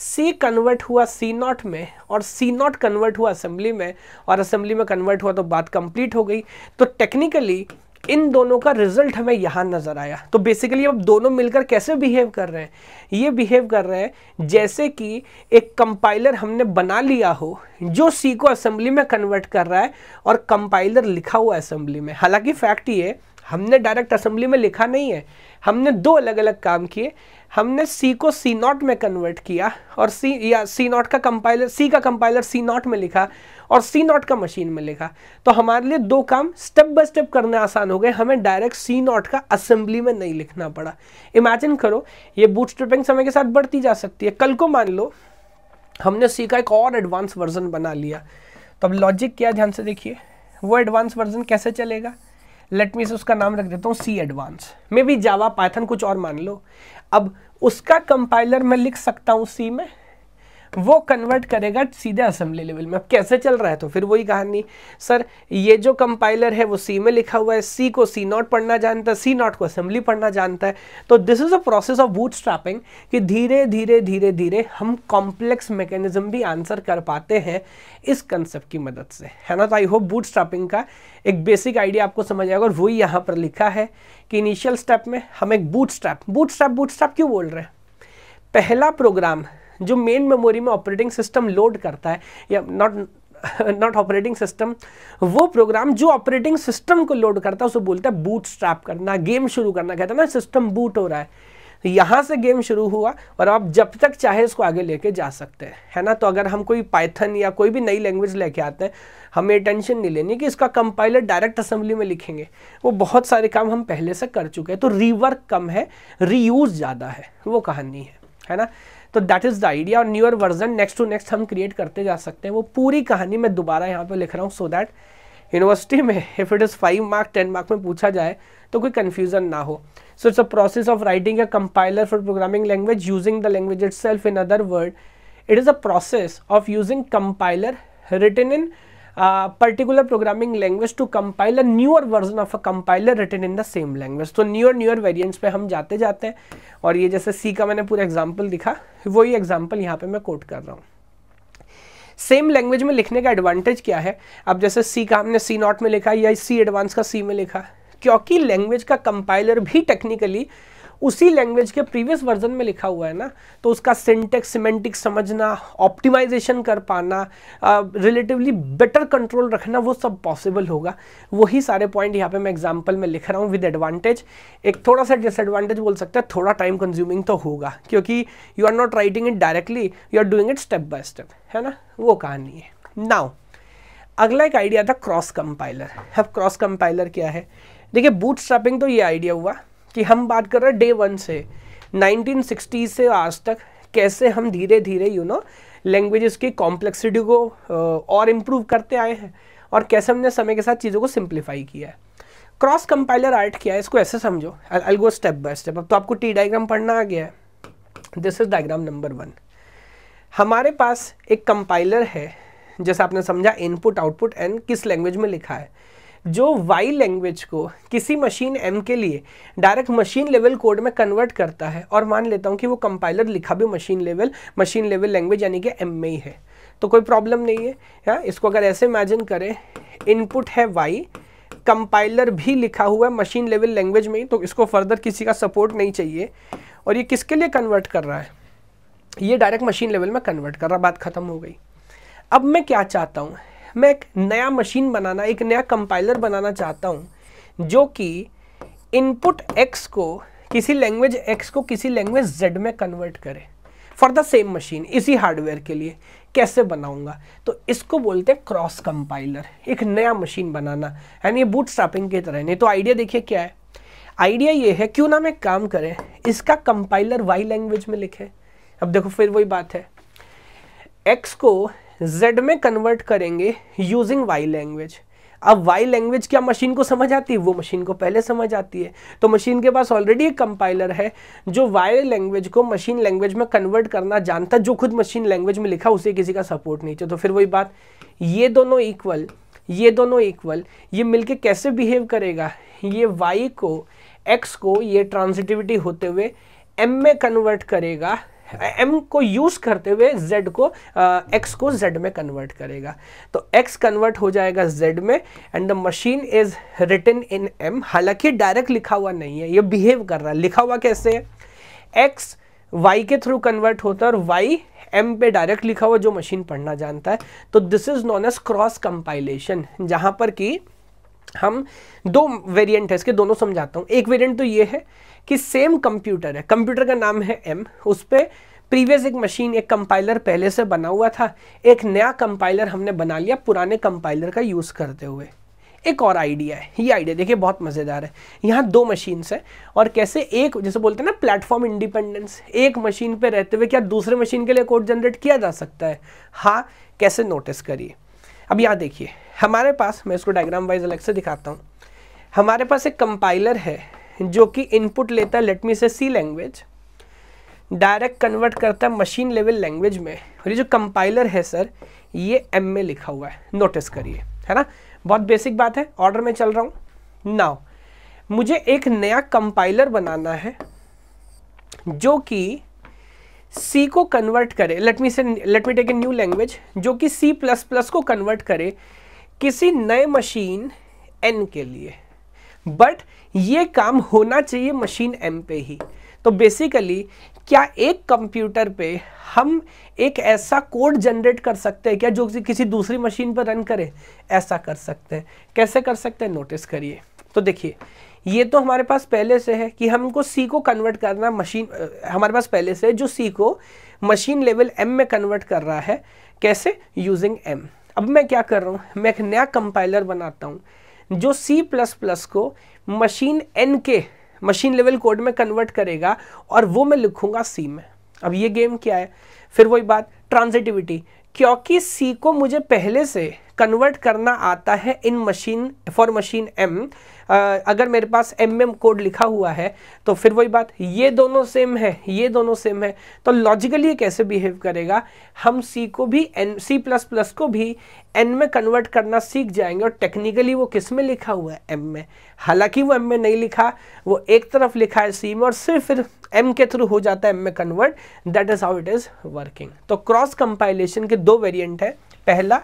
सी कन्वर्ट हुआ सी नॉट में और सी नॉट कन्वर्ट हुआ असेंबली में और असेंबली में कन्वर्ट हुआ तो बात कंप्लीट हो गई तो टेक्निकली इन दोनों का रिजल्ट हमें यहाँ नज़र आया तो बेसिकली अब दोनों मिलकर कैसे बिहेव कर रहे हैं ये बिहेव कर रहे हैं जैसे कि एक कंपाइलर हमने बना लिया हो जो सी को असेंबली में कन्वर्ट कर रहा है और कंपाइलर लिखा हुआ असेंबली में हालांकि फैक्ट ये हमने डायरेक्ट असेंबली में लिखा नहीं है हमने दो अलग अलग काम किए हमने सी को सी नॉट में कन्वर्ट किया और सी या सी नॉट का कंपाइलर सी का कंपाइलर सी नॉट में लिखा और सी नॉट का मशीन में लिखा तो हमारे लिए दो काम स्टेप बाय स्टेप करने आसान हो गए हमें डायरेक्ट सी नॉट का असेंबली में नहीं लिखना पड़ा इमेजिन करो ये बूट स्ट्रिपिंग समय के साथ बढ़ती जा सकती है कल को मान लो हमने सी का एक और एडवांस वर्जन बना लिया तो अब लॉजिक क्या ध्यान से देखिए वो एडवांस वर्जन कैसे चलेगा लेट मी से उसका नाम रख देता हूँ C advance maybe Java Python कुछ और मान लो अब उसका कंपाइलर मैं लिख सकता हूँ सी में वो कन्वर्ट करेगा सीधे असेंबली लेवल में अब कैसे चल रहा है तो फिर वही कहानी सर ये जो कंपाइलर है वो सी में लिखा हुआ है सी को सी नॉट पढ़ना जानता है सी नॉट को असेंबली पढ़ना जानता है तो this is a process of bootstrapping कि धीरे धीरे धीरे धीरे हम कॉम्प्लेक्स मैकेनिज्म भी आंसर कर पाते हैं इस कंसेप्ट की मदद से है ना तो आई होप बूट का एक बेसिक आइडिया आपको समझ आएगा और वही यहाँ पर लिखा है कि इनिशियल स्टेप में हम एक bootstrap bootstrap bootstrap क्यों बोल रहे हैं पहला प्रोग्राम जो मेन मेमोरी में ऑपरेटिंग सिस्टम लोड करता है या नॉट नॉट ऑपरेटिंग सिस्टम वो प्रोग्राम जो ऑपरेटिंग सिस्टम को लोड करता है उसे बोलता है बूट स्ट्रैप करना गेम शुरू करना कहता है ना सिस्टम बूट हो रहा है यहाँ से गेम शुरू हुआ और आप जब तक चाहे इसको आगे लेके जा सकते हैं है ना तो अगर हम कोई पाइथन या कोई भी नई लैंग्वेज लेके आते हैं हमें टेंशन नहीं लेनी कि इसका कंपाइलर डायरेक्ट असेंबली में लिखेंगे वो बहुत सारे काम हम पहले से कर चुके हैं तो रीवर्क कम है रीयूज ज़्यादा है वो कहानी है है ना तो दैट इज़ द आइडिया और newer version next to next हम क्रिएट करते जा सकते हैं वो पूरी कहानी मैं दोबारा यहाँ पे लिख रहा हूँ सो दैट यूनिवर्सिटी में if it is five mark ten mark में पूछा जाए तो कोई कन्फ्यूज़न ना हो so it's a process of writing a compiler for programming language using the language itself in other word it is a process of using compiler written in particular programming language to compile a newer version of a compiler written in the same language तो newer newer variants पे हम जाते जाते हैं और ये जैसे सी का मैंने पूरा एग्जाम्पल दिखा वही एग्जाम्पल यहाँ पे मैं कोट कर रहा हूँ सेम लैंग्वेज में लिखने का एडवांटेज क्या है अब जैसे सी का हमने सी नॉट में लिखा या सी एडवांस का सी में लिखा क्योंकि लैंग्वेज का कंपाइलर भी टेक्निकली उसी लैंग्वेज के प्रीवियस वर्जन में लिखा हुआ है ना तो उसका सिंटेक्स सिमेंटिक समझना ऑप्टिमाइजेशन कर पाना रिलेटिवली बेटर कंट्रोल रखना वो सब पॉसिबल होगा वही सारे पॉइंट यहाँ पे मैं एग्जाम्पल में लिख रहा हूँ विद एडवांटेज एक थोड़ा सा डिसएडवांटेज बोल सकते हैं थोड़ा टाइम कंज्यूमिंग तो होगा क्योंकि you are not writing it directly you are doing it step by step है ना वो कहानी है नाउ अगला एक आइडिया था क्रॉस कंपाइलर अब क्रॉस कंपाइलर क्या है देखिए बूट तो ये आइडिया हुआ कि हम बात कर रहे हैं डे वन से 1960 से आज तक कैसे हम धीरे धीरे यू नो लैंग्वेजेस की कॉम्प्लेक्सिटी को और इम्प्रूव करते आए हैं और कैसे हमने समय के साथ चीज़ों को सिंप्लीफाई किया है क्रॉस कंपाइलर आर्ट किया है इसको ऐसे समझो algo step by step अब तो आपको टी डायग्राम पढ़ना आ गया है this is diagram number one हमारे पास एक कंपाइलर है जैसे आपने समझा इनपुट आउटपुट एंड किस लैंग्वेज में लिखा है जो वाई लैंग्वेज को किसी मशीन एम के लिए डायरेक्ट मशीन लेवल कोड में कन्वर्ट करता है और मान लेता हूँ कि वो कंपाइलर लिखा भी machine level machine level language यानी कि एम में ही है तो कोई प्रॉब्लम नहीं है या इसको अगर ऐसे इमेजिन करें इनपुट है वाई कंपाइलर भी लिखा हुआ है मशीन लेवल लैंग्वेज में ही तो इसको फर्दर किसी का सपोर्ट नहीं चाहिए और ये किसके लिए कन्वर्ट कर रहा है ये डायरेक्ट मशीन लेवल में कन्वर्ट कर रहा बात खत्म हो गई अब मैं क्या चाहता हूँ मैं एक नया मशीन बनाना एक नया कंपाइलर बनाना चाहता हूँ जो कि इनपुट एक्स को किसी लैंग्वेज एक्स को किसी लैंग्वेज जेड में कन्वर्ट करे फॉर द सेम मशीन इसी हार्डवेयर के लिए कैसे बनाऊंगा तो इसको बोलते हैं क्रॉस कंपाइलर एक नया मशीन बनाना यानी ये बूट स्टापिंग की तरह नहीं तो आइडिया देखिए क्या है आइडिया ये है क्यों ना हम एक काम करें इसका कंपाइलर वाई लैंग्वेज में लिखे अब देखो फिर वही बात है एक्स को जेड में कन्वर्ट करेंगे यूजिंग वाई लैंग्वेज अब वाई लैंग्वेज क्या मशीन को समझ आती है वो मशीन को पहले समझ आती है तो मशीन के पास ऑलरेडी एक कंपाइलर है जो वाई लैंग्वेज को मशीन लैंग्वेज में कन्वर्ट करना जानता जो खुद मशीन लैंग्वेज में लिखा उसे किसी का सपोर्ट नहीं चाहिए तो फिर वही बात ये दोनों इक्वल ये दोनों इक्वल ये मिलके कैसे बिहेव करेगा ये वाई को एक्स को ये ट्रांसिटिविटी होते हुए एम में कन्वर्ट करेगा एम को यूज़ करते हुए जेड को एक्स uh, को जेड में कन्वर्ट करेगा तो एक्स कन्वर्ट हो जाएगा जेड में and the machine is written in M हालांकि डायरेक्ट लिखा हुआ नहीं है ये बिहेव कर रहा है लिखा हुआ कैसे है एक्स वाई के थ्रू कन्वर्ट होता है और वाई एम पे डायरेक्ट लिखा हुआ जो मशीन पढ़ना जानता है तो this is non as cross compilation जहाँ पर कि हम दो वेरिएंट है इसके दोनों समझाता हूँ एक वेरिएंट तो ये है कि सेम कंप्यूटर है कंप्यूटर का नाम है एम उस पर प्रीवियस एक मशीन एक कंपाइलर पहले से बना हुआ था एक नया कंपाइलर हमने बना लिया पुराने कंपाइलर का यूज़ करते हुए एक और आइडिया है ये आइडिया देखिए बहुत मज़ेदार है यहाँ दो मशीन है और कैसे एक जैसे बोलते हैं ना प्लेटफॉर्म इंडिपेंडेंस एक मशीन पे रहते हुए क्या दूसरे मशीन के लिए कोड जनरेट किया जा सकता है हाँ कैसे नोटिस करिए अब यहाँ देखिए हमारे पास मैं इसको डायग्राम वाइज अलग से दिखाता हूँ हमारे पास एक कंपाइलर है जो कि इनपुट लेता है लेटमी से सी लैंग्वेज डायरेक्ट कन्वर्ट करता है मशीन लेवल लैंग्वेज में और ये जो कंपाइलर है सर ये एम में लिखा हुआ है नोटिस करिए है ना बहुत बेसिक बात है ऑर्डर में चल रहा हूँ नाउ मुझे एक नया कंपाइलर बनाना है जो कि सी को कन्वर्ट करे लेटमी से let me take a new language जो कि सी प्लस प्लस को कन्वर्ट करे किसी नए मशीन एन के लिए बट ये काम होना चाहिए मशीन एम पे ही तो बेसिकली क्या एक कंप्यूटर पे हम एक ऐसा कोड जनरेट कर सकते हैं क्या जो किसी दूसरी मशीन पर रन करें ऐसा कर सकते हैं कैसे कर सकते हैं नोटिस करिए तो देखिए ये तो हमारे पास पहले से है कि हमको सी को कन्वर्ट करना मशीन हमारे पास पहले से है जो सी को मशीन लेवल एम में कन्वर्ट कर रहा है कैसे यूजिंग एम अब मैं क्या कर रहा हूँ मैं एक नया कंपाइलर बनाता हूँ जो सी प्लस प्लस को मशीन एन के मशीन लेवल कोड में कन्वर्ट करेगा और वो मैं लिखूंगा सी में अब ये गेम क्या है फिर वही बात ट्रांजिटिविटी क्योंकि सी को मुझे पहले से कन्वर्ट करना आता है in machine for machine M अगर मेरे पास एम एम कोड लिखा हुआ है तो फिर वही बात ये दोनों सेम है ये दोनों सेम है तो लॉजिकली ये कैसे बिहेव करेगा हम सी को भी एन सी प्लस प्लस को भी एन में कन्वर्ट करना सीख जाएंगे और टेक्निकली वो किस में लिखा हुआ है एम में हालांकि वो एम में नहीं लिखा वो एक तरफ लिखा है सी में और सिर्फ फिर एम के थ्रू हो जाता है एम में convert that is how it is working तो क्रॉस कंपाइलेशन के दो वेरियंट हैं पहला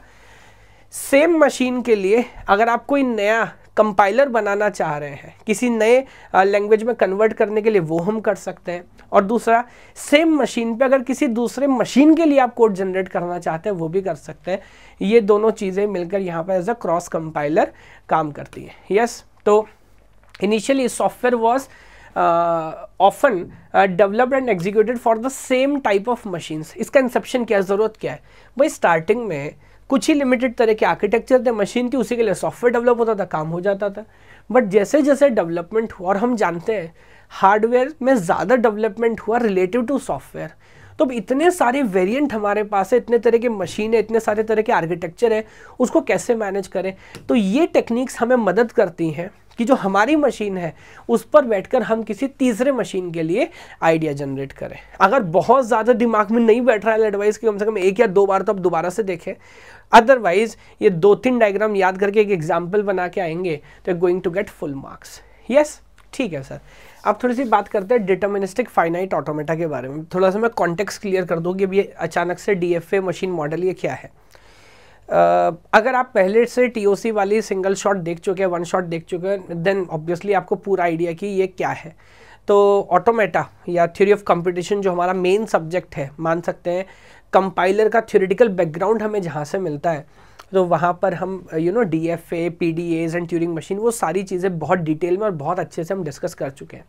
सेम मशीन के लिए अगर आप कोई नया कंपाइलर बनाना चाह रहे हैं किसी नए लैंग्वेज में कन्वर्ट करने के लिए वो हम कर सकते हैं और दूसरा सेम मशीन पे अगर किसी दूसरे मशीन के लिए आप कोड जनरेट करना चाहते हैं वो भी कर सकते हैं ये दोनों चीज़ें मिलकर यहाँ पर एज अ क्रॉस कंपाइलर काम करती है यस yes? तो initially software was often developed and executed for the same type of machines इसका इंसेप्शन क्या है ज़रूरत क्या है भाई स्टार्टिंग में कुछ ही लिमिटेड तरह के आर्किटेक्चर थे मशीन थी उसी के लिए सॉफ्टवेयर डेवलप होता था काम हो जाता था बट जैसे जैसे डेवलपमेंट हुआ और हम जानते हैं हार्डवेयर में ज़्यादा डेवलपमेंट हुआ रिलेटिव टू सॉफ्टवेयर तो अब इतने सारे वेरिएंट हमारे पास है इतने तरह के मशीन है इतने सारे तरह के आर्किटेक्चर है उसको कैसे मैनेज करें तो ये टेक्निक्स हमें मदद करती हैं कि जो हमारी मशीन है उस पर बैठकर हम किसी तीसरे मशीन के लिए आइडिया जनरेट करें अगर बहुत ज़्यादा दिमाग में नहीं बैठ रहा है एडवाइस कि कम से कम एक या दो बार तो आप दोबारा से देखें अदरवाइज ये दो तीन डायग्राम याद करके एक एग्जाम्पल बना के आएंगे तो going to get full marks yes ठीक है सर अब थोड़ी सी बात करते हैं डिटर्मिनिस्टिक फाइनाइट ऑटोमेटा के बारे में थोड़ा सा मैं कॉन्टेक्स्ट क्लियर कर दूँ कि ये अचानक से डी मशीन मॉडल ये क्या है अगर आप पहले से टीओसी वाली सिंगल शॉट देख चुके हैं वन शॉट देख चुके हैं देन ऑब्वियसली आपको पूरा आइडिया कि ये क्या है तो ऑटोमेटा या थ्योरी ऑफ कंपटीशन जो हमारा मेन सब्जेक्ट है मान सकते हैं कंपाइलर का थ्योरेटिकल बैकग्राउंड हमें जहाँ से मिलता है तो वहाँ पर हम you know D F A P D A and Turing machine वो सारी चीज़ें बहुत डिटेल में और बहुत अच्छे से हम डिस्कस कर चुके हैं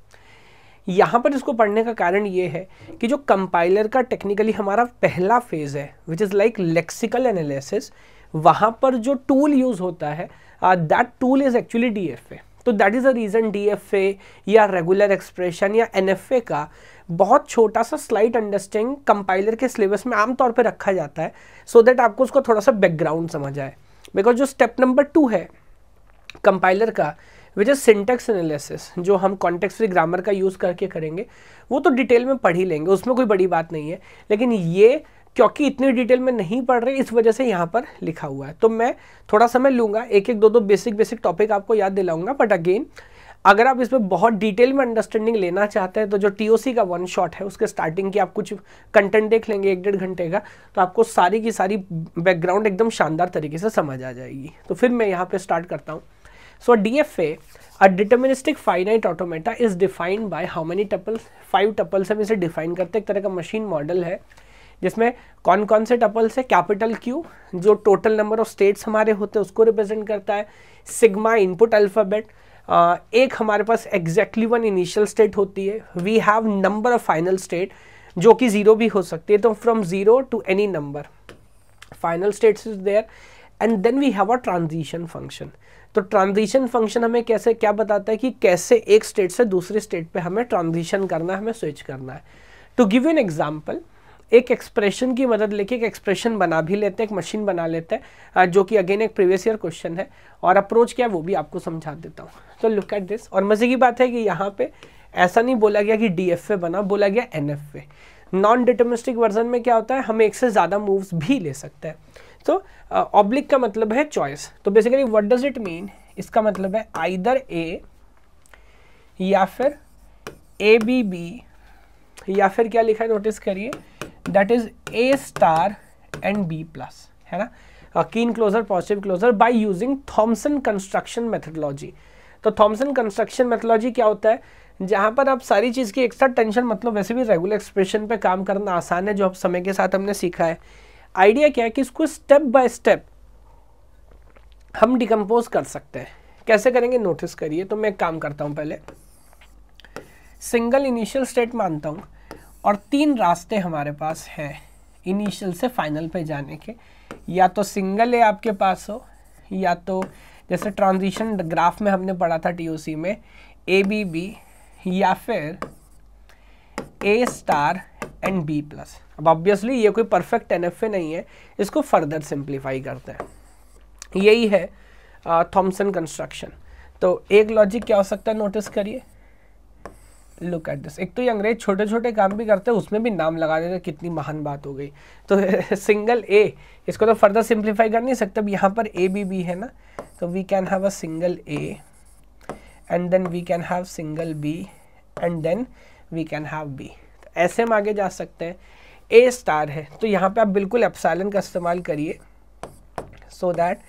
यहाँ पर इसको पढ़ने का कारण ये है कि जो कंपाइलर का टेक्निकली हमारा पहला फेज़ है which is like lexical analysis वहाँ पर जो टूल यूज़ होता है that tool is actually D F A तो that is a reason D F A या रेगुलर एक्सप्रेशन या एन एफ ए का बहुत छोटा सा स्लाइट अंडरस्टैंड कंपाइलर के सिलेबस में आमतौर पर रखा जाता है सो so दैट आपको उसको थोड़ा सा बैकग्राउंड समझ आए बिकॉज जो स्टेप नंबर टू है कंपाइलर का विच इज सिंटेक्स एनालिसिस जो हम कॉन्टेक्स फ्री ग्रामर का यूज़ करके करेंगे वो तो डिटेल में पढ़ ही लेंगे उसमें कोई बड़ी बात नहीं है लेकिन ये क्योंकि इतनी डिटेल में नहीं पढ़ रहे इस वजह से यहाँ पर लिखा हुआ है तो मैं थोड़ा समय लूंगा एक एक दो दो बेसिक बेसिक टॉपिक आपको याद दिलाऊंगा बट अगेन अगर आप इसमें बहुत डिटेल में अंडरस्टैंडिंग लेना चाहते हैं तो जो टी का वन शॉट है उसके स्टार्टिंग की आप कुछ कंटेंट देख लेंगे एक डेढ़ घंटे का तो आपको सारी की सारी बैकग्राउंड एकदम शानदार तरीके से समझ आ जाएगी तो फिर मैं यहाँ पर स्टार्ट करता हूँ So F DFA, a deterministic finite automata is defined by how many tuples? Five tuples हम इसे define करते हैं एक तरह का machine model है जिसमें कौन कौन से टपल्स है कैपिटल क्यू जो टोटल नंबर ऑफ स्टेट्स हमारे होते हैं उसको रिप्रेजेंट करता है सिग्मा इनपुट अल्फ़ाबेट एक हमारे पास एग्जैक्टली वन इनिशियल स्टेट होती है we have number of final state जो कि ज़ीरो भी हो सकती है तो from zero to any number final states is there and then we have a transition function तो ट्रांजिशन फंक्शन हमें कैसे क्या बताता है कि कैसे एक स्टेट से दूसरे स्टेट पे हमें ट्रांजिशन करना है हमें स्विच करना है टू गिव एन एग्जाम्पल एक एक्सप्रेशन की मदद लेके एक एक्सप्रेशन बना भी लेते हैं एक मशीन बना लेते हैं जो कि अगेन एक प्रीवियस ईयर क्वेश्चन है और अप्रोच क्या है वो भी आपको समझा देता हूँ तो लुक एट दिस और मज़े की बात है कि यहाँ पे ऐसा नहीं बोला गया कि डी बना बोला गया एन नॉन डिटोमेस्टिक वर्जन में क्या होता है हम एक से ज़्यादा मूव्स भी ले सकते हैं तो ऑब्लिक का मतलब है चॉइस तो basically what does it mean इसका मतलब है आइदर ए या फिर ए बी बी या फिर क्या लिखा है नोटिस करिए that is A star and B plus है ना Kleene closure positive closure by using Thompson construction methodology तो थॉमसन कंस्ट्रक्शन मेथडोलॉजी क्या होता है जहाँ पर आप सारी चीज़ की एक्स्ट्रा टेंशन मतलब वैसे भी रेगुलर एक्सप्रेशन पे काम करना आसान है जो अब समय के साथ हमने सीखा है आइडिया क्या है कि इसको स्टेप बाय स्टेप हम डिकम्पोज कर सकते हैं कैसे करेंगे नोटिस करिए तो मैं एक काम करता हूँ पहले सिंगल इनिशियल स्टेट मानता हूँ और तीन रास्ते हमारे पास हैं इनिशियल से फाइनल पे जाने के या तो सिंगल ए आपके पास हो या तो जैसे ट्रांजिशन ग्राफ में हमने पढ़ा था टीओसी में ए बी बी या फिर A star and B plus अब ऑब्वियसली ये कोई परफेक्ट एन नहीं है इसको फर्दर सिंप्लीफाई करते हैं यही है थॉम्सन कंस्ट्रक्शन तो एक लॉजिक क्या हो सकता है नोटिस करिए लुक एट दिस एक तो ये अंग्रेज छोटे छोटे काम भी करते हैं उसमें भी नाम लगा देते कितनी महान बात हो गई तो सिंगल *laughs* ए इसको तो फर्दर सिंप्लीफाई कर नहीं सकते अब यहाँ पर ए बी बी है ना तो we can have a single A and then we can have single B and then we can have B ऐसे हम आगे जा सकते हैं ए स्टार है तो यहाँ पे आप बिल्कुल एप्सालन का इस्तेमाल करिए सो दैट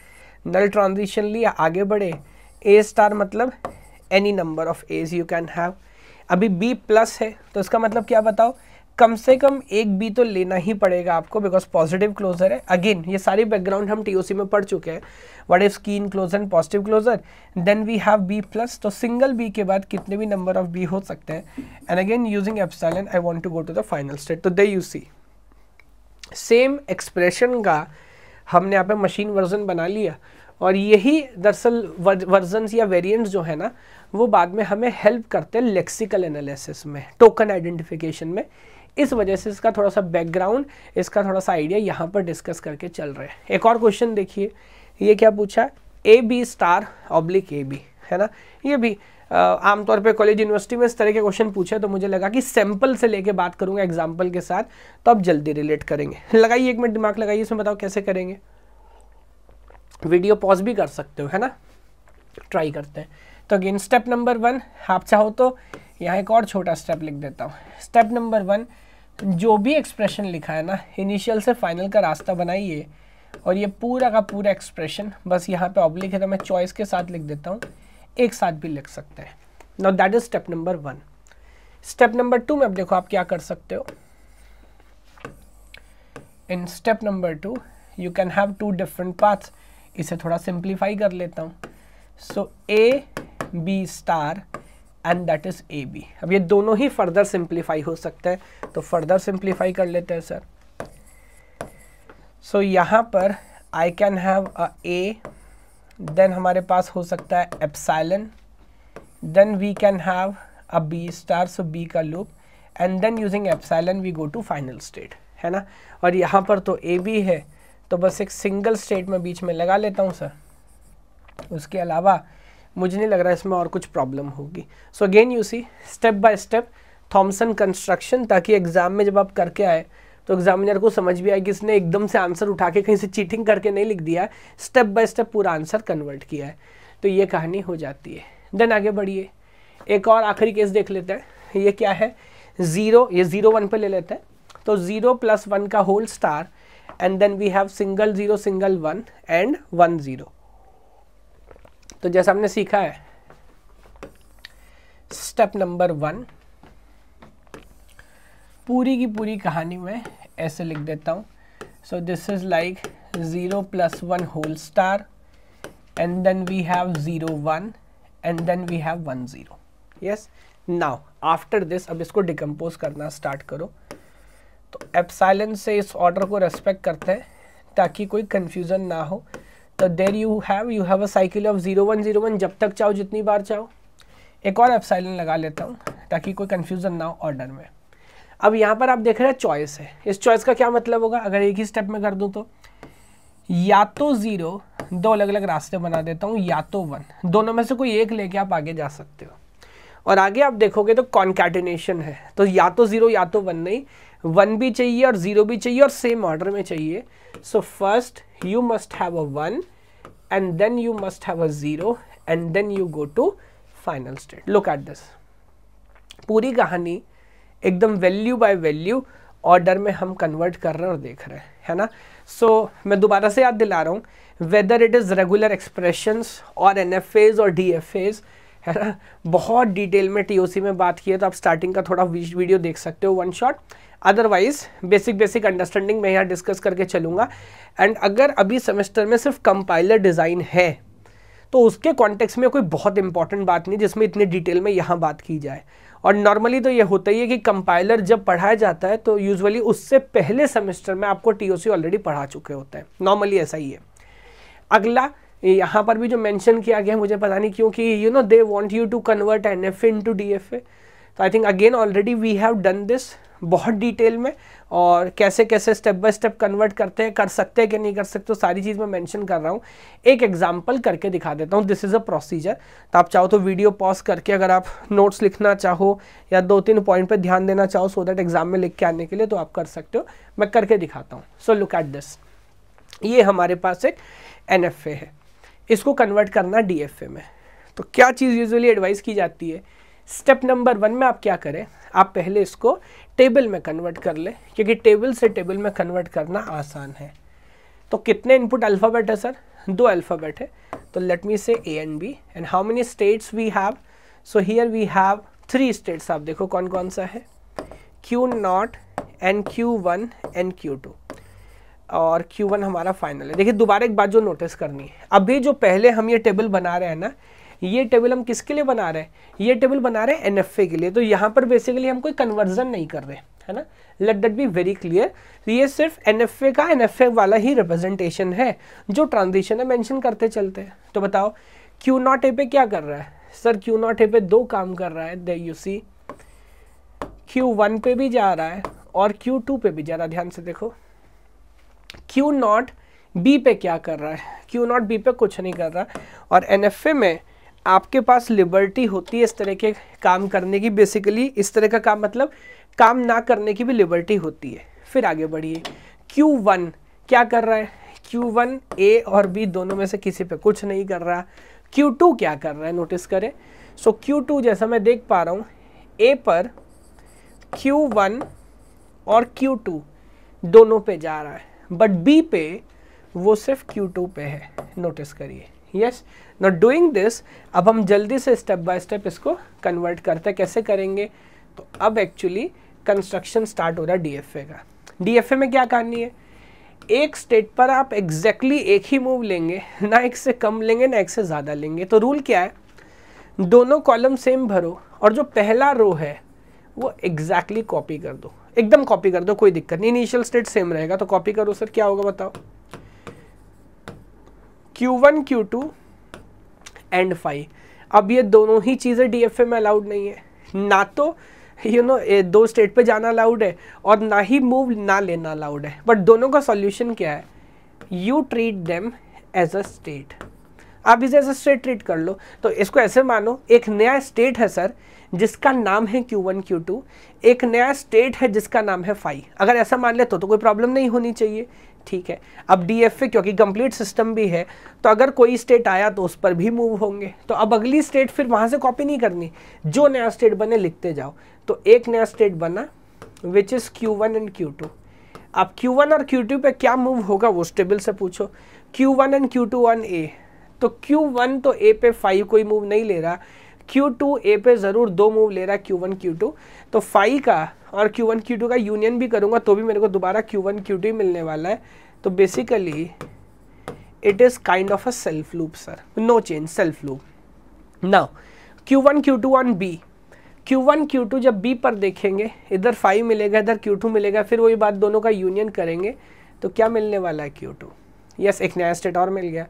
नल ट्रांजिशन लिया आगे बढ़े ए स्टार मतलब any number of A's you can have अभी बी प्लस है तो इसका मतलब क्या बताओ कम से कम एक बी तो लेना ही पड़ेगा आपको बिकॉज पॉजिटिव क्लोजर है अगेन ये सारी बैकग्राउंड हम टी में पढ़ चुके हैं वट इफ स्कीन closure and positive closure then we have B plus तो सिंगल बी के बाद कितने भी नंबर ऑफ बी हो सकते हैं and again using epsilon I want to go to the final state तो दे यू सी सेम एक्सप्रेशन का हमने यहाँ पे मशीन वर्जन बना लिया और यही दरअसल वर्जन या वेरियंट जो है ना वो बाद में हमें हेल्प करते हैं लेक्सिकल एनालिसिस में टोकन आइडेंटिफिकेशन में इस वजह से इसका थोड़ा सा बैकग्राउंड इसका थोड़ा सा आइडिया यहाँ पर डिस्कस करके चल रहे हैं एक और क्वेश्चन देखिए ये क्या पूछा A B star oblique A B है ना ये भी आमतौर पे कॉलेज यूनिवर्सिटी में इस तरह के क्वेश्चन पूछे तो मुझे लगा कि सैंपल से लेके बात करूंगा एग्जाम्पल के साथ तो आप जल्दी रिलेट करेंगे लगाइए एक मिनट दिमाग लगाइए इसमें बताओ कैसे करेंगे वीडियो पॉज भी कर सकते हो है ना ट्राई करते हैं तो अगेन स्टेप नंबर वन आप चाहो तो यहाँ एक और छोटा स्टेप लिख देता हूँ स्टेप नंबर वन जो भी एक्सप्रेशन लिखा है ना इनिशियल से फाइनल का रास्ता बनाइए और ये पूरा का पूरा एक्सप्रेशन बस यहाँ पे ऑब्लिक है तो मैं चॉइस के साथ लिख देता हूँ एक साथ भी लिख सकते हैं no that is step number one step number two में अब देखो आप क्या कर सकते हो in step number two you can have two different paths इसे थोड़ा सिंप्लीफाई कर लेता हूँ so A B star and that is A B अब ये दोनों ही फर्दर सिंप्लीफाई हो सकता है तो फर्दर सिंप्लीफाई कर लेते हैं सर सो so, यहाँ पर I can have a A then हमारे पास हो सकता है epsilon then we can have a B star so B का loop and then using epsilon we go to final state है ना और यहाँ पर तो ए बी है तो बस एक सिंगल स्टेट में बीच में लगा लेता हूँ सर उसके अलावा मुझे नहीं लग रहा है इसमें और कुछ प्रॉब्लम होगी so again you see step by step Thompson construction ताकि एग्ज़ाम में जब आप करके आए तो एग्जामिनर को समझ भी आए कि इसने एकदम से आंसर उठा के कहीं से चीटिंग करके नहीं लिख दिया स्टेप बाय स्टेप पूरा आंसर कन्वर्ट किया है तो ये कहानी हो जाती है देन आगे बढ़िए एक और आखिरी केस देख लेते हैं ये क्या है ज़ीरो ये ज़ीरो वन पर ले लेते हैं तो ज़ीरो प्लस वन का whole star and then we have single zero single one and one zero तो जैसा हमने सीखा है स्टेप नंबर वन पूरी की पूरी कहानी में ऐसे लिख देता हूं so this is like zero plus one whole star and then we have zero one and then we have one zero yes now after this अब इसको डिकम्पोज करना स्टार्ट करो तो एप्साइलन से इस ऑर्डर को रेस्पेक्ट करते हैं ताकि कोई कंफ्यूजन ना हो तो there you have you have a cycle of zero one zero one जब तक चाहो जितनी बार चाहो एक और एप्साइलन लगा लेता हूँ ताकि कोई कन्फ्यूज़न ना हो ऑर्डर में अब यहाँ पर आप देख रहे हैं चॉइस है इस चॉइस का क्या मतलब होगा अगर एक ही स्टेप में कर दूँ तो या तो ज़ीरो दो अलग अलग रास्ते बना देता हूँ या तो वन दोनों में से कोई एक लेके आप आगे जा सकते हो और आगे आप देखोगे तो कॉन्कैटिनेशन है तो या तो ज़ीरो या तो वन नहीं वन भी चाहिए और ज़ीरो भी चाहिए और सेम ऑर्डर में चाहिए so first you must have a 1 and then you must have a 0 and then you go to final state. Look at this. पूरी कहानी एकदम वैल्यू बाय वैल्यू ऑर्डर में हम कन्वर्ट कर रहे हैं और देख रहे हैं है ना सो so, मैं दोबारा से याद दिला रहा हूँ whether it is regular expressions और एन और डी है ना बहुत डिटेल में टी में बात की है तो आप स्टार्टिंग का थोड़ा वीडियो देख सकते हो one shot otherwise basic basic understanding मैं यहाँ डिस्कस करके चलूँगा एंड अगर अभी सेमेस्टर में सिर्फ कंपाइलर डिज़ाइन है तो उसके कॉन्टेक्स्ट में कोई बहुत इंपॉर्टेंट बात नहीं जिसमें इतनी डिटेल में यहाँ बात की जाए और नॉर्मली तो ये होता ही है कि कंपाइलर जब पढ़ाया जाता है तो यूजुअली उससे पहले सेमेस्टर में आपको टीओसी ऑलरेडी पढ़ा चुके होते हैं नॉर्मली ऐसा ही है अगला यहाँ पर भी जो मेंशन किया गया मुझे पता नहीं क्योंकि you know they want you to convert N F A to D F A तो I think again already we have done this बहुत डिटेल में और कैसे कैसे स्टेप बाय स्टेप कन्वर्ट करते हैं कर सकते हैं कि नहीं कर सकते तो सारी चीज़ मैं मेंशन कर रहा हूँ एक एग्जांपल करके दिखा देता हूँ दिस इज़ अ प्रोसीजर तो आप चाहो तो वीडियो पॉज करके अगर आप नोट्स लिखना चाहो या दो तीन पॉइंट पर ध्यान देना चाहो सो दैट एग्ज़ाम में लिख के आने के लिए तो आप कर सकते हो मैं करके दिखाता हूँ सो लुक एट दिस ये हमारे पास एक एन है इसको कन्वर्ट करना डी में तो क्या चीज़ यूजुअली एडवाइस की जाती है स्टेप नंबर वन में आप क्या करें आप पहले इसको टेबल में कन्वर्ट कर ले क्योंकि टेबल से टेबल में कन्वर्ट करना आसान है तो कितने इनपुट अल्फ़ाबेट है सर दो अल्फ़ाबेट है तो let me say A and B and how many states we have so here we have three states आप देखो कौन कौन सा है Q naught and Q one and Q two और क्यू वन हमारा फाइनल है देखिए दोबारा एक बात जो नोटिस करनी है अभी जो पहले हम ये टेबल बना रहे हैं ना ये टेबल हम किसके लिए बना रहे हैं ये टेबल बना रहे हैं एन के लिए तो यहाँ पर बेसिकली हम कोई कन्वर्जन नहीं कर रहे है ना let that be very clear ये सिर्फ एन का एन वाला ही रिप्रेजेंटेशन है जो ट्रांजिशन है मैंशन करते चलते हैं तो बताओ क्यू नॉट ए पे क्या कर रहा है सर क्यू नॉट ए पे दो काम कर रहा है there you see Q one पे भी जा रहा है और क्यू टू पे भी जा रहा है ध्यान से देखो क्यू नॉट बी पे क्या कर रहा है क्यू नॉट बी पे कुछ नहीं कर रहा और एन में आपके पास लिबर्टी होती है इस तरह के काम करने की बेसिकली इस तरह का काम मतलब काम ना करने की भी लिबर्टी होती है फिर आगे बढ़िए Q1 क्या कर रहा है Q1 ए और बी दोनों में से किसी पे कुछ नहीं कर रहा Q2 क्या कर रहा है नोटिस करें सो so, Q2 जैसा मैं देख पा रहा हूँ ए पर Q1 और Q2 दोनों पे जा रहा है बट बी पे वो सिर्फ Q2 पे है नोटिस करिए यस नो डूइंग दिस अब हम जल्दी से स्टेप बाय स्टेप इसको कन्वर्ट करते हैं कैसे करेंगे तो अब एक्चुअली कंस्ट्रक्शन स्टार्ट हो रहा है डीएफए का डीएफए में क्या कहानी है एक स्टेट पर आप एग्जैक्टली exactly एक ही मूव लेंगे ना एक से कम लेंगे ना एक से ज़्यादा लेंगे तो रूल क्या है दोनों कॉलम सेम भरो और जो पहला रो है वो एग्जैक्टली exactly कॉपी कर दो एकदम कॉपी कर दो कोई दिक्कत नहीं इनिशियल स्टेट सेम रहेगा तो कॉपी करो सर क्या होगा बताओ Q1, Q2 एंड फाइव अब ये दोनों ही चीज़ें एफ में अलाउड नहीं है ना तो यू नो दो स्टेट पे जाना अलाउड है और ना ही मूव ना लेना अलाउड है बट दोनों का सॉल्यूशन क्या है you treat them as a state आप इसे एज अ स्टेट ट्रीट कर लो तो इसको ऐसे मानो एक नया स्टेट है सर जिसका नाम है Q1, Q2 एक नया स्टेट है जिसका नाम है फाइव अगर ऐसा मान ले तो तो कोई प्रॉब्लम नहीं होनी चाहिए ठीक है अब डीएफए क्योंकि कंप्लीट सिस्टम भी है तो अगर कोई स्टेट आया तो उस पर भी मूव होंगे तो अब अगली स्टेट फिर वहाँ से कॉपी नहीं करनी जो नया स्टेट बने लिखते जाओ तो एक नया स्टेट बना which is Q one and Q two अब क्यू वन और क्यू टू पर क्या मूव होगा वो स्टेबल से पूछो Q one and Q two on A तो क्यू वन तो ए पे फाइव कोई मूव नहीं ले रहा क्यू टू ए पे ज़रूर दो मूव ले रहा है क्यू वन क्यू टू तो फाइव का और क्यू वन क्यू टू का यूनियन भी करूँगा तो भी मेरे को दोबारा क्यू वन क्यू टू मिलने वाला है तो basically it is kind of a self loop sir no change self loop now Q one Q two on B Q one Q two जब बी पर देखेंगे इधर फाइव मिलेगा इधर क्यू टू मिलेगा फिर वही बात दोनों का यूनियन करेंगे तो क्या मिलने वाला है क्यू टू यस एक नया स्टेट और मिल गया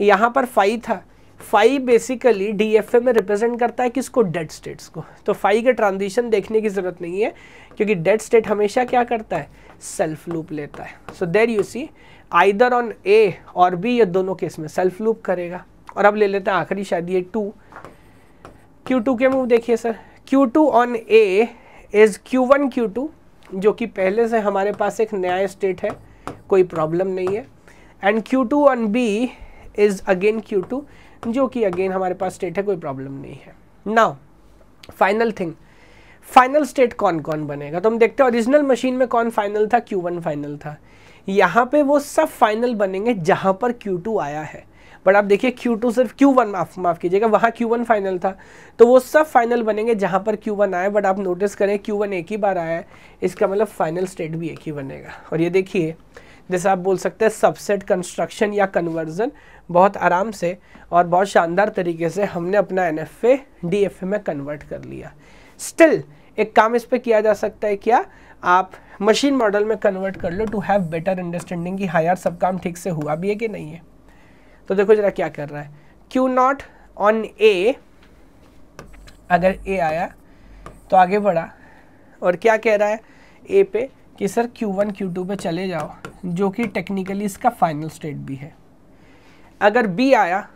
यहाँ पर फाइव था five basically D F A में रिप्रेजेंट करता है किसको डेड स्टेट्स को तो फाइव के ट्रांजिशन देखने की ज़रूरत नहीं है क्योंकि डेड स्टेट हमेशा क्या करता है सेल्फ लूप लेता है so there you see either on A और बी ये दोनों केस में सेल्फ लूप करेगा और अब ले लेते हैं आखिरी शायद ये टू क्यू टू के मूव देखिए sir Q two on A is Q one Q two जो कि पहले से हमारे पास एक नया स्टेट है कोई प्रॉब्लम नहीं है and Q two on B is again Q two जो कि अगेन हमारे पास स्टेट है कोई प्रॉब्लम नहीं है now final thing final state कौन कौन बनेगा तो हम देखते हैं ओरिजिनल मशीन में कौन फाइनल था क्यू वन फाइनल था यहाँ पे वो सब फाइनल बनेंगे जहाँ पर क्यू टू आया है बट आप देखिए क्यू टू सिर्फ क्यू वन माफ माफ कीजिएगा वहाँ क्यू वन फाइनल था तो वो सब फाइनल बनेंगे जहाँ पर क्यू वन आया बट आप नोटिस करें क्यू वन एक ही बार आया है इसका मतलब फाइनल स्टेट भी एक ही बनेगा और ये देखिए जैसे आप बोल सकते हैं सबसेट कंस्ट्रक्शन या कन्वर्जन बहुत आराम से और बहुत शानदार तरीके से हमने अपना N F A D F A में कन्वर्ट कर लिया स्टिल एक काम इस पर किया जा सकता है क्या आप मशीन मॉडल में कन्वर्ट कर लो टू हैव बेटर अंडरस्टैंडिंग कि हाँ यार सब काम ठीक से हुआ भी है कि नहीं है तो देखो जरा क्या कर रहा है क्यू नॉट ऑन ए अगर ए आया तो आगे बढ़ा और क्या कह रहा है ए पे कि सर Q1 Q2 पे चले जाओ जो कि टेक्निकली इसका फाइनल स्टेट भी है अगर B आया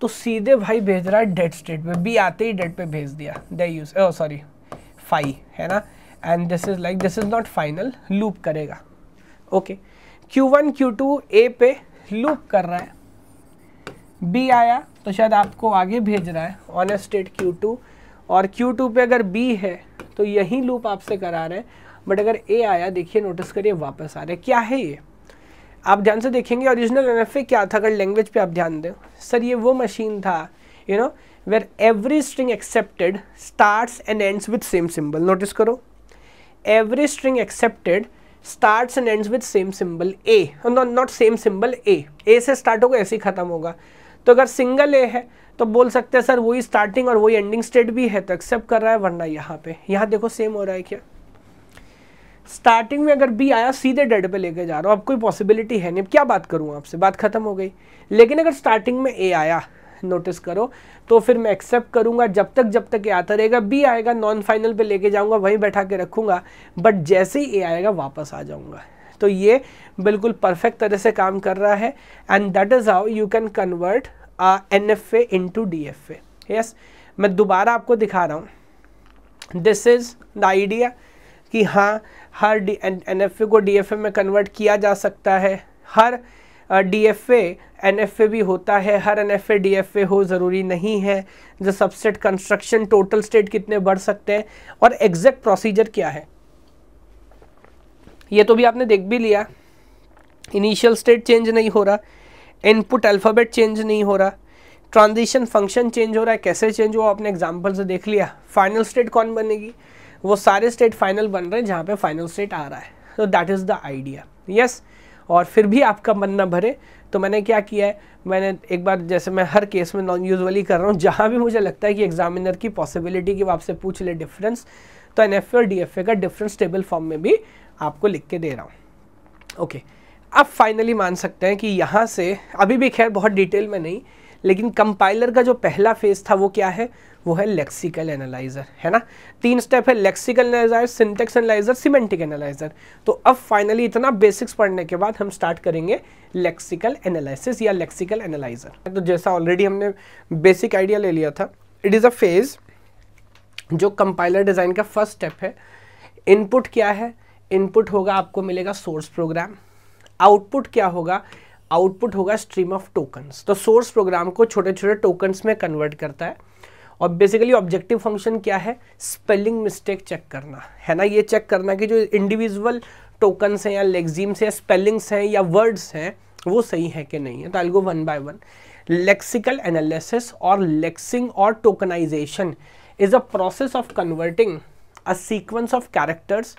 तो सीधे भाई भेज रहा है डेड स्टेट पे B आते ही डेड पे भेज दिया they use O sorry phi है ना and this is like this is not final loop करेगा ओके Q1 Q2 A पे लूप कर रहा है B आया तो शायद आपको आगे भेज रहा है ऑन स्टेट Q2 और Q2 पे अगर B है तो यही लूप आपसे करा रहे हैं बट अगर ए आया देखिए नोटिस करिए वापस आ रहा है क्या है ये आप ध्यान से देखेंगे ओरिजिनल एन क्या था अगर लैंग्वेज पे आप ध्यान दें सर ये वो मशीन था you know where every string accepted start and ends with same symbol notice करो every string accepted start and ends with same symbol A not same symbol A A से start होगा ऐसे ही खत्म होगा तो अगर सिंगल ए है तो बोल सकते हैं सर वही स्टार्टिंग और वही एंडिंग स्टेट भी है तो एक्सेप्ट कर रहा है वरना यहाँ पे यहाँ देखो सेम हो रहा है क्या स्टार्टिंग में अगर बी आया सीधे डेड पे लेके जा रहा हूँ अब कोई पॉसिबिलिटी है नहीं क्या बात करूँ आपसे बात खत्म हो गई लेकिन अगर स्टार्टिंग में ए आया नोटिस करो तो फिर मैं एक्सेप्ट करूंगा जब तक जब तक ए आता रहेगा बी आएगा नॉन फाइनल पे लेके जाऊंगा वहीं बैठा के रखूंगा बट जैसे ही ए आएगा वापस आ जाऊंगा तो ये बिल्कुल परफेक्ट तरह से काम कर रहा है and that is how you can convert N F A into D F S मैं दोबारा आपको दिखा रहा हूँ दिस इज़ द आइडिया कि हाँ हर डी एन एफ ए को डी एफ ए में कन्वर्ट किया जा सकता है हर D F A N F A भी होता है हर N F A D F A हो ज़रूरी नहीं है जो सबसेट कंस्ट्रक्शन टोटल स्टेट कितने बढ़ सकते हैं और एग्जैक्ट प्रोसीजर क्या है ये तो भी आपने देख भी लिया इनिशियल स्टेट चेंज नहीं हो रहा इनपुट अल्फ़ाबेट चेंज नहीं हो रहा ट्रांजिशन फंक्शन चेंज हो रहा है कैसे चेंज हुआ आपने एग्जाम्पल से देख लिया फाइनल स्टेट कौन बनेगी वो सारे स्टेट फाइनल बन रहे हैं जहाँ पे फाइनल स्टेट आ रहा है तो that is the idea yes और फिर भी आपका मन ना भरे तो मैंने क्या किया है मैंने एक बार जैसे मैं हर केस में नॉन यूजली कर रहा हूँ जहाँ भी मुझे लगता है कि एग्जामिनर की पॉसिबिलिटी की वो आपसे पूछ ले डिफरेंस तो एन एफ और डी एफ ए का डिफरेंस टेबल फॉर्म में भी आपको लिख के दे रहा हूँ ओके अब फाइनली मान सकते हैं कि यहाँ से अभी भी खैर बहुत डिटेल में नहीं लेकिन कंपाइलर का जो पहला फेज़ था वो क्या है वो है लेक्सिकल एनालाइजर है ना तीन स्टेप है lexical analyser syntax analyser semantic analyser तो अब फाइनली इतना बेसिक्स पढ़ने के बाद हम स्टार्ट करेंगे लेक्सिकल एनालिसिस या लेक्सिकल एनालाइजर तो जैसा ऑलरेडी हमने बेसिक आइडिया ले लिया था इट इज़ अ फेज जो कंपाइलर डिज़ाइन का फर्स्ट स्टेप है इनपुट क्या है इनपुट होगा आपको मिलेगा सोर्स प्रोग्राम आउटपुट क्या होगा आउटपुट होगा स्ट्रीम ऑफ टोकन्स तो सोर्स प्रोग्राम को छोटे छोटे टोकन्स में कन्वर्ट करता है और बेसिकली ऑब्जेक्टिव फंक्शन क्या है स्पेलिंग मिस्टेक चेक करना है ना ये चेक करना कि जो इंडिविजुअल टोकन्स हैं या लेग्जीम्स हैं स्पेलिंग्स हैं या वर्ड्स हैं वो सही है कि नहीं है तो I go one by one lexical analysis और लेक्सिंग और tokenisation is a process of converting a sequence of characters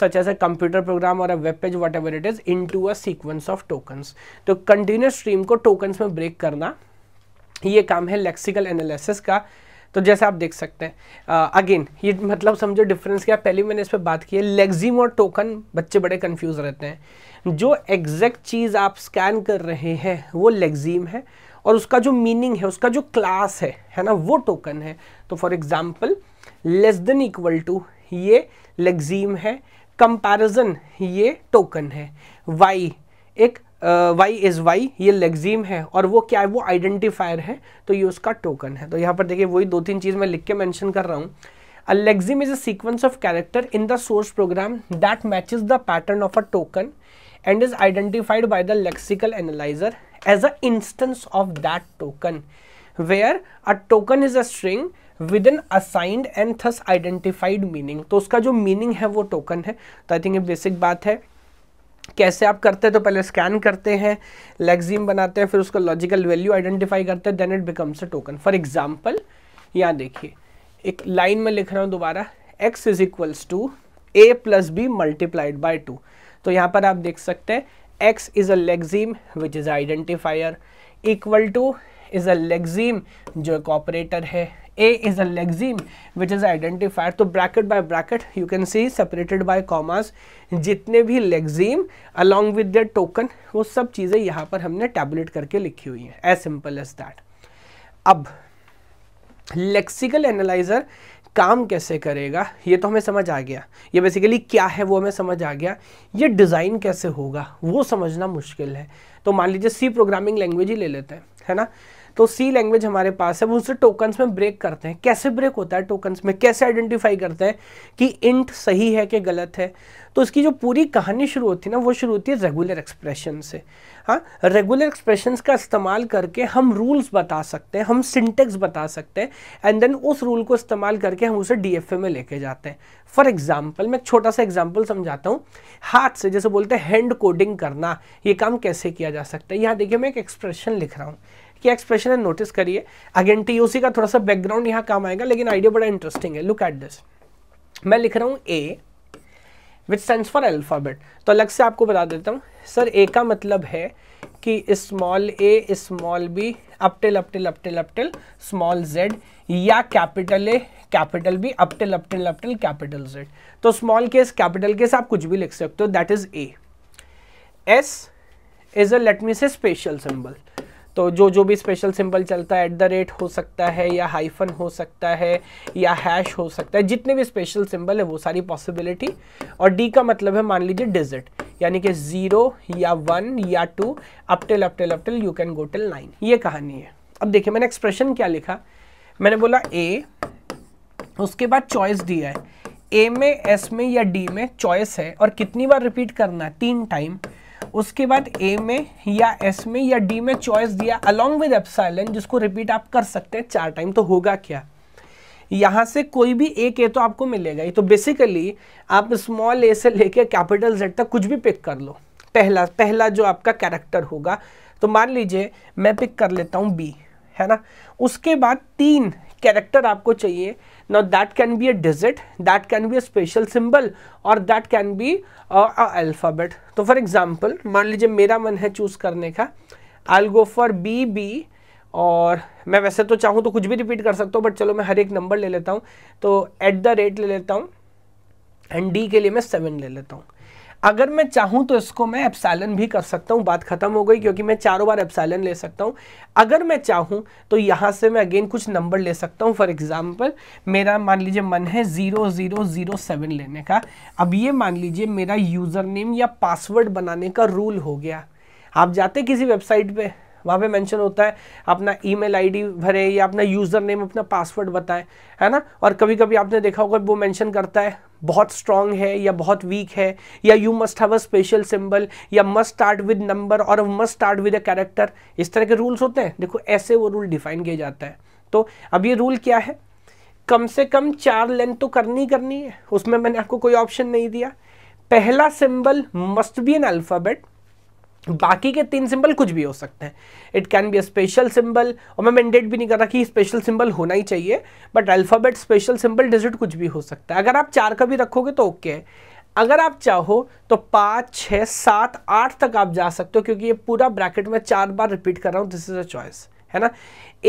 such as a computer program और a web page whatever it is into a sequence of tokens तो continuous stream को tokens में break करना ये काम है lexical analysis का तो जैसे आप देख सकते हैं अगेन ये मतलब समझो डिफरेंस क्या पहले मैंने इस पर बात की है लेग्जिम और टोकन बच्चे बड़े कंफ्यूज रहते हैं जो एग्जैक्ट चीज़ आप स्कैन कर रहे हैं वो लेग्जिम है और उसका जो मीनिंग है उसका जो क्लास है है ना वो टोकन है तो for example less than equal to ये लेग्जीम है कंपेरिजन ये टोकन है वाई एक वाई इज वाई ये लेगजीम है और वो क्या है वो आइडेंटिफायर है तो ये उसका टोकन है तो यहाँ पर देखिए वही दो तीन चीज मैं लिख के मैंशन कर रहा हूँ a lexeme is a sequence of character in the source program that match the pattern of a token and is identified by the lexical analyser as an instance of that token where a token is a string with an assigned and thus identified meaning तो उसका जो meaning है वो token है तो I think ये basic बात है कैसे आप करते हैं तो पहले स्कैन करते हैं लेग्जीम बनाते हैं फिर उसका लॉजिकल वैल्यू आइडेंटिफाई करते हैं then it becomes a token for example यहाँ देखिए एक लाइन में लिख रहा हूँ दोबारा X is equals to A plus B multiplied by two तो यहाँ पर आप देख सकते हैं X is a lexeme which is identifier equal to is a lexeme जो एक ऑपरेटर है A is a lexeme which is identified. तो bracket by bracket you can see separated by commas jitne bhi lexeme along with their token wo sab cheeze yahan par humne tabulate karke likhi hui हैं as simple as that. ab lexical analyzer काम कैसे करेगा ये तो हमें समझ आ गया ये बेसिकली क्या है वो हमें समझ आ गया ये डिज़ाइन कैसे होगा वो समझना मुश्किल है तो मान लीजिए सी प्रोग्रामिंग लैंग्वेज ही ले लेते हैं है ना तो सी लैंग्वेज हमारे पास है वो उसे टोकन्स में ब्रेक करते हैं कैसे ब्रेक होता है टोकन्स में कैसे आइडेंटिफाई करते हैं कि इंट सही है कि गलत है तो उसकी जो पूरी कहानी शुरू होती है ना वो शुरू होती है रेगुलर एक्सप्रेशन से हाँ रेगुलर एक्सप्रेशन का इस्तेमाल करके हम रूल्स बता सकते हैं हम सिंटेक्स बता सकते हैं एंड देन उस रूल को इस्तेमाल करके हम उसे डी में लेके जाते हैं फॉर एग्जाम्पल मैं एक छोटा सा एग्जाम्पल समझाता हूँ हाथ से जैसे बोलते हैं हैंड कोडिंग करना ये काम कैसे किया जा सकता है यहाँ देखिए मैं एक एक्सप्रेशन लिख रहा हूँ की एक्सप्रेशन है नोटिस करिए अगेन टीओसी का थोड़ा सा बैकग्राउंड यहाँ काम आएगा लेकिन आइडिया बड़ा इंटरेस्टिंग है लुक एट दिस मैं लिख रहा हूँ A which stand for alphabet तो अलग से आपको बता देता हूँ सर ए का मतलब है कि small A small B up till up till up till up till small Z या capital A capital B up till up till up till capital Z तो स्मॉल केस कैपिटल केस आप कुछ भी लिख सकते हो that is A S is a let me say special symbol तो जो जो भी स्पेशल सिंबल चलता है एट द रेट हो सकता है या हाइफन हो सकता है या हैश हो सकता है जितने भी स्पेशल सिंबल है वो सारी पॉसिबिलिटी और डी का मतलब है मान लीजिए डिजिट यानी कि ज़ीरो या वन या two up till up till up till you can go till nine ये कहानी है अब देखिए मैंने एक्सप्रेशन क्या लिखा मैंने बोला ए उसके बाद चॉइस दिया है ए में एस में या डी में चॉइस है और कितनी बार रिपीट करना है तीन टाइम उसके बाद ए में या एस में या डी में चॉइस दिया अलोंग विद एप्साइलन जिसको रिपीट आप कर सकते हैं चार टाइम तो होगा क्या यहां से कोई भी एक ए तो आपको मिलेगा ही तो बेसिकली आप स्मॉल ए से लेके कैपिटल जेड तक कुछ भी पिक कर लो पहला पहला जो आपका कैरेक्टर होगा तो मान लीजिए मैं पिक कर लेता हूं बी है ना उसके बाद तीन कैरेक्टर आपको चाहिए now that can be a digit that can be a special symbol और that can be a, a alphabet तो for example मान लीजिए मेरा मन है choose करने का I'll go for B B और मैं वैसे तो चाहूँ तो कुछ भी रिपीट कर सकता हूँ बट चलो मैं हर एक नंबर ले लेता हूँ तो एट द रेट ले लेता हूँ एंड डी के लिए मैं सेवन ले लेता हूँ अगर मैं चाहूँ तो इसको मैं एप्साइलन भी कर सकता हूँ बात खत्म हो गई क्योंकि मैं चारों बार एप्साइलन ले सकता हूँ अगर मैं चाहूँ तो यहाँ से मैं अगेन कुछ नंबर ले सकता हूँ फॉर एग्जाम्पल मेरा मान लीजिए मन है ज़ीरो ज़ीरो ज़ीरो सेवन लेने का अब ये मान लीजिए मेरा यूज़र नेम या पासवर्ड बनाने का रूल हो गया आप जाते किसी वेबसाइट पर वहाँ पे मेंशन होता है अपना ईमेल आईडी भरे या अपना यूज़र नेम अपना पासवर्ड बताएं है ना और कभी कभी आपने देखा होगा वो मेंशन करता है बहुत स्ट्रांग है या बहुत वीक है या you must have a special symbol या मस्ट स्टार्ट विद नंबर और must start with a character इस तरह के रूल्स होते हैं देखो ऐसे वो रूल डिफाइन किया जाता है तो अब ये रूल क्या है कम से कम चार लेंथ तो करनी करनी है उसमें मैंने आपको कोई ऑप्शन नहीं दिया पहला symbol must be an alphabet बाकी के तीन सिंबल कुछ भी हो सकते हैं it can be a special symbol और मैं मैंडेट भी नहीं कर रहा कि स्पेशल सिंबल होना ही चाहिए but alphabet special symbol digit कुछ भी हो सकता है अगर आप चार का भी रखोगे तो ओके है अगर आप चाहो तो पाँच छः सात आठ तक आप जा सकते हो क्योंकि ये पूरा ब्रैकेट में चार बार रिपीट कर रहा हूँ दिस इज़ अ चॉइस है ना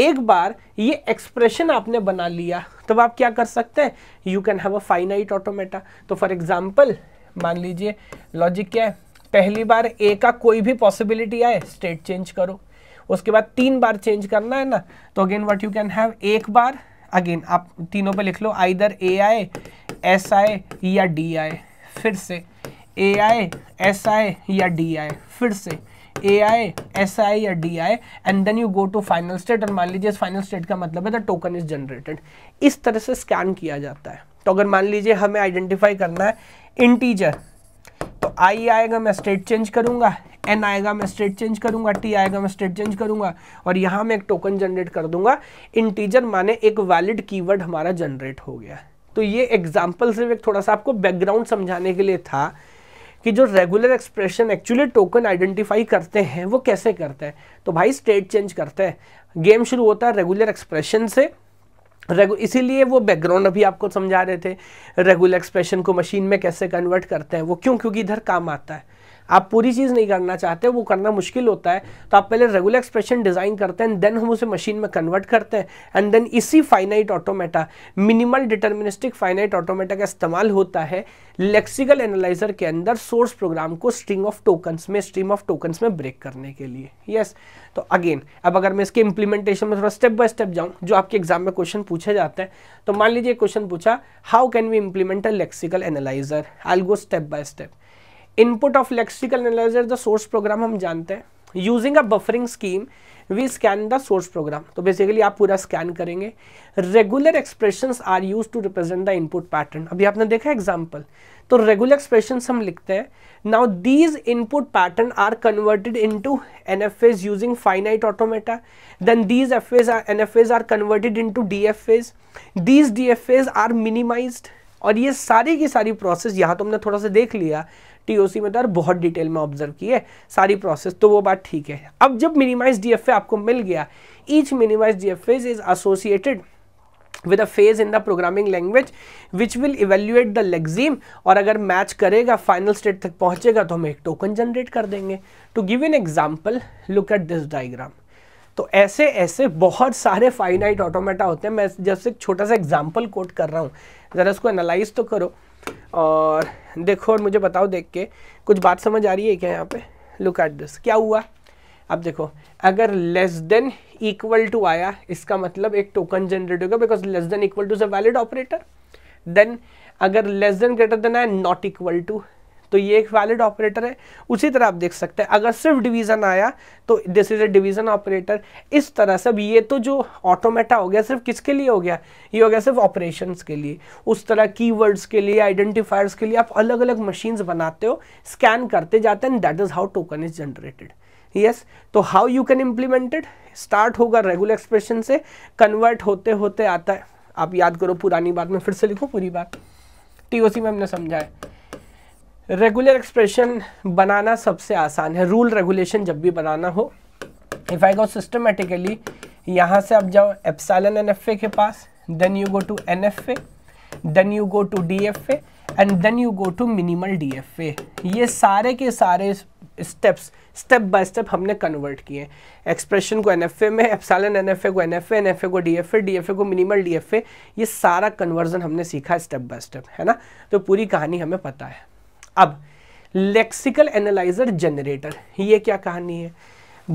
एक बार ये एक्सप्रेशन आपने बना लिया तब तो आप क्या कर सकते हैं you can have a finite automata तो फॉर एग्जाम्पल मान लीजिए लॉजिक क्या है पहली बार ए का कोई भी पॉसिबिलिटी आए स्टेट चेंज करो उसके बाद तीन बार चेंज करना है ना तो again what you can have एक बार अगेन आप तीनों पे लिख लो आइदर ए आए एस आए या डी आए फिर से ए आए एस आए या डी आए फिर से ए आई एस आई या D I and then you go to final state और मान लीजिए फाइनल स्टेट का मतलब है द टोकन इज जनरेटेड इस तरह से स्कैन किया जाता है तो अगर मान लीजिए हमें आइडेंटिफाई करना है इंटीजर तो आई आएगा मैं स्टेट चेंज करूंगा एन आएगा मैं स्टेट चेंज करूंगा टी आएगा मैं स्टेट चेंज करूंगा और यहां मैं एक टोकन जनरेट कर दूंगा इंटीजर माने एक वैलिड कीवर्ड हमारा जनरेट हो गया तो ये एग्जाम्पल सिर्फ एक थोड़ा सा आपको बैकग्राउंड समझाने के लिए था कि जो regular expression actually token identify करते हैं वो कैसे करते हैं तो भाई स्टेट चेंज करते हैं गेम शुरू होता है रेगुलर एक्सप्रेशन से रेगु इसीलिए वो बैकग्राउंड अभी आपको समझा रहे थे रेगुलर एक्सप्रेशन को मशीन में कैसे कन्वर्ट करते हैं वो क्यों क्योंकि इधर काम आता है आप पूरी चीज़ नहीं करना चाहते वो करना मुश्किल होता है तो आप पहले रेगुलर एक्सप्रेशन डिज़ाइन करते हैं देन हम उसे मशीन में कन्वर्ट करते हैं एंड देन इसी finite automata minimal deterministic finite automata का इस्तेमाल होता है लेक्सिकल एनालाइजर के अंदर सोर्स प्रोग्राम को स्ट्रिंग ऑफ टोकन्स में स्ट्रीम ऑफ टोकन्स में ब्रेक करने के लिए यस yes. तो अगेन अब अगर मैं इसके इंप्लीमेंटेशन में थोड़ा स्टेप बाय स्टेप जाऊं जो आपके एग्जाम में क्वेश्चन पूछे जाते हैं तो मान लीजिए क्वेश्चन पूछा how can we implement a lexical analyser I go step by step input of lexical analyser the source program हम जानते हैं using a buffering scheme we scan the source program तो बेसिकली आप पूरा स्कैन करेंगे regular expressions are use to represent the input pattern अभी आपने देखा एग्जांपल तो रेगुलर एक्सप्रेशंस हम लिखते हैं now these input pattern are converted into NFAs using finite automata then these FAs NFAs are converted into DFAs these DFAs are minimised और ये सारी की सारी प्रोसेस यहाँ तो हमने थोड़ा सा देख लिया टीओसी में तो बहुत डिटेल में ऑब्जर्व की है सारी प्रोसेस तो वो बात ठीक है अब जब मिनिमाइज डीएफए आपको मिल गया each minimise DFA is associated with a phase in the programming language which will evaluate the lexeme और अगर मैच करेगा फाइनल स्टेट तक पहुंचेगा तो हम एक टोकन जनरेट कर देंगे to give an example look at this diagram तो ऐसे ऐसे बहुत सारे फाइनाइट ऑटोमेटा होते हैं मैं जैसे छोटा सा एग्जाम्पल कोट कर रहा हूँ ज़रा इसको एनालाइज तो करो और देखो और मुझे बताओ देख के कुछ बात समझ आ रही है क्या यहाँ पे लुक एट दिस क्या हुआ अब देखो अगर लेस देन इक्वल टू आया इसका मतलब एक टोकन जनरेट होगा because less than equal to is a valid operator then अगर लेस देन ग्रेटर देन आया नॉट इक्वल टू तो ये एक वैलिड ऑपरेटर है उसी तरह आप देख सकते हैं अगर सिर्फ डिवीज़न आया तो this is a division operator इस तरह से अब ये तो जो ऑटोमेटा हो गया सिर्फ किसके लिए हो गया ये हो गया सिर्फ ऑपरेशन के लिए उस तरह की के लिए आइडेंटिफायर्स के लिए आप अलग अलग मशीन बनाते हो स्कैन करते जाते हैं that is how token is generated yes तो how you can implemented start होगा रेगुलर एक्सप्रेशन से कन्वर्ट होते होते आता है आप याद करो पुरानी बात में फिर से लिखो पूरी बात टीओसी में हमने समझाया रेगुलर एक्सप्रेशन बनाना सबसे आसान है रूल रेगुलेशन जब भी बनाना हो इफ़ आई गो सिस्टमेटिकली यहाँ से आप जाओ एप्सालन एन एफ ए के पास then you go to N F A then you go to D F A and then you go to minimal D F A ये सारे के सारे स्टेप्स स्टेप बाय स्टेप हमने convert किए expression को N F A में epsilon N F A को N F A N F A को D F A D F A को मिनिमल डी एफ ए ये सारा कन्वर्जन हमने सीखा स्टेप बाय स्टेप है ना तो पूरी कहानी हमें पता है अब लेक्सिकल एनालाइजर जनरेटर ये क्या कहानी है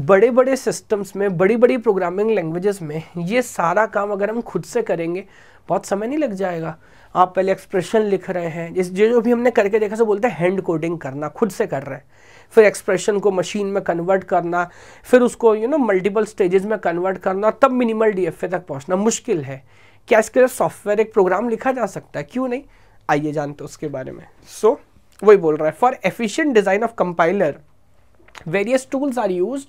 बड़े बड़े सिस्टम्स में बड़ी बड़ी प्रोग्रामिंग लैंग्वेजेस में ये सारा काम अगर हम खुद से करेंगे बहुत समय नहीं लग जाएगा आप पहले एक्सप्रेशन लिख रहे हैं जिस जो भी हमने करके देखा सो बोलते हैं हैंड कोडिंग करना खुद से कर रहे हैं फिर एक्सप्रेशन को मशीन में कन्वर्ट करना फिर उसको यू नो मल्टीपल स्टेजेस में कन्वर्ट करना तब मिनिमल डीएफए तक पहुंचना मुश्किल है क्या इसके लिए सॉफ्टवेयर एक प्रोग्राम लिखा जा सकता है क्यों नहीं आइए जानते उसके बारे में सो so, वही बोल रहा है for efficient design of compiler various tools are use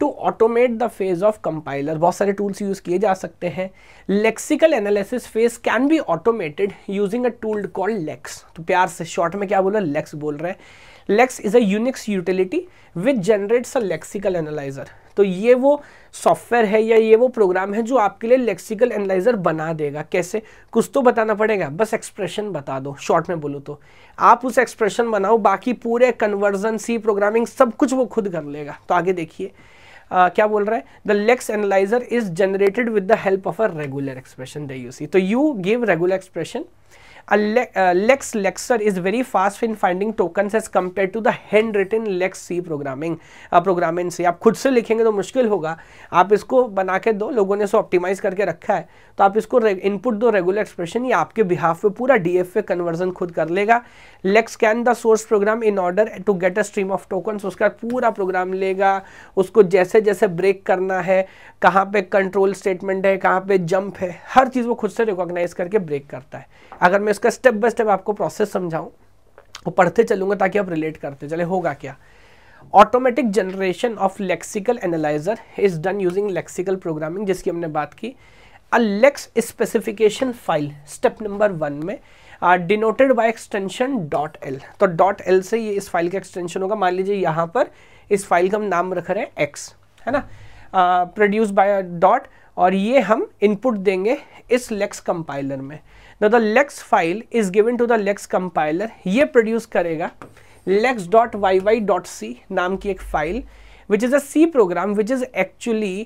to automate the phase of compiler बहुत सारे टूल्स यूज किए जा सकते हैं lexical analysis phase can be automated using a tool called lex तो प्यार से शॉर्ट में क्या बोला लेक्स बोल रहे हैं lex is a Unix utility which generates a lexical analyser तो ये वो सॉफ्टवेयर है या ये वो प्रोग्राम है जो आपके लिए लेक्सिकल एनालाइजर बना देगा कैसे कुछ तो बताना पड़ेगा बस एक्सप्रेशन बता दो शॉर्ट में बोलो तो आप उस एक्सप्रेशन बनाओ बाकी पूरे कन्वर्जन सी प्रोग्रामिंग सब कुछ वो खुद कर लेगा तो आगे देखिए Uh, क्या बोल रहा है the lex analyser is generated with the help of a regular expression they you see तो you give regular expression Uh, Lex Lexer is very fast in finding tokens as compared to the written lex C programming programming से आप खुद से लिखेंगे तो मुश्किल होगा आप इसको बना के दो लोगों ने इसको ऑप्टिमाइज करके रखा है तो आप इसको इनपुट दो रेगुलर एक्सप्रेशन ये आपके बिहाफ पे पूरा डी एफ कन्वर्जन खुद कर लेगा lex can the source program in order to get a stream of token उसका पूरा प्रोग्राम लेगा उसको जैसे जैसे ब्रेक करना है कहाँ पे कंट्रोल स्टेटमेंट है कहाँ पे जंप है हर चीज़ वो खुद से रिकॉग्नाइज करके ब्रेक करता है अगर मैं इसका स्टेप बाय स्टेप आपको प्रोसेस समझाऊं वो पढ़ते चलूंगा ताकि आप रिलेट करते चले होगा क्या automatic generation of lexical analyser is done using lexical programming जिसकी हमने बात की a lex specification file step number one में denoted by extension dot L तो डॉट एल से ये इस फाइल का एक्सटेंशन होगा मान लीजिए यहाँ पर इस फाइल का हम नाम रख रहे हैं एक्स है ना प्रोड्यूस बाय डॉट और ये हम इनपुट देंगे इस लेक्स कंपाइलर में the lex file is given to the lex compiler. ये produce करेगा लेक्स नाम की एक file, which is a C program, which is actually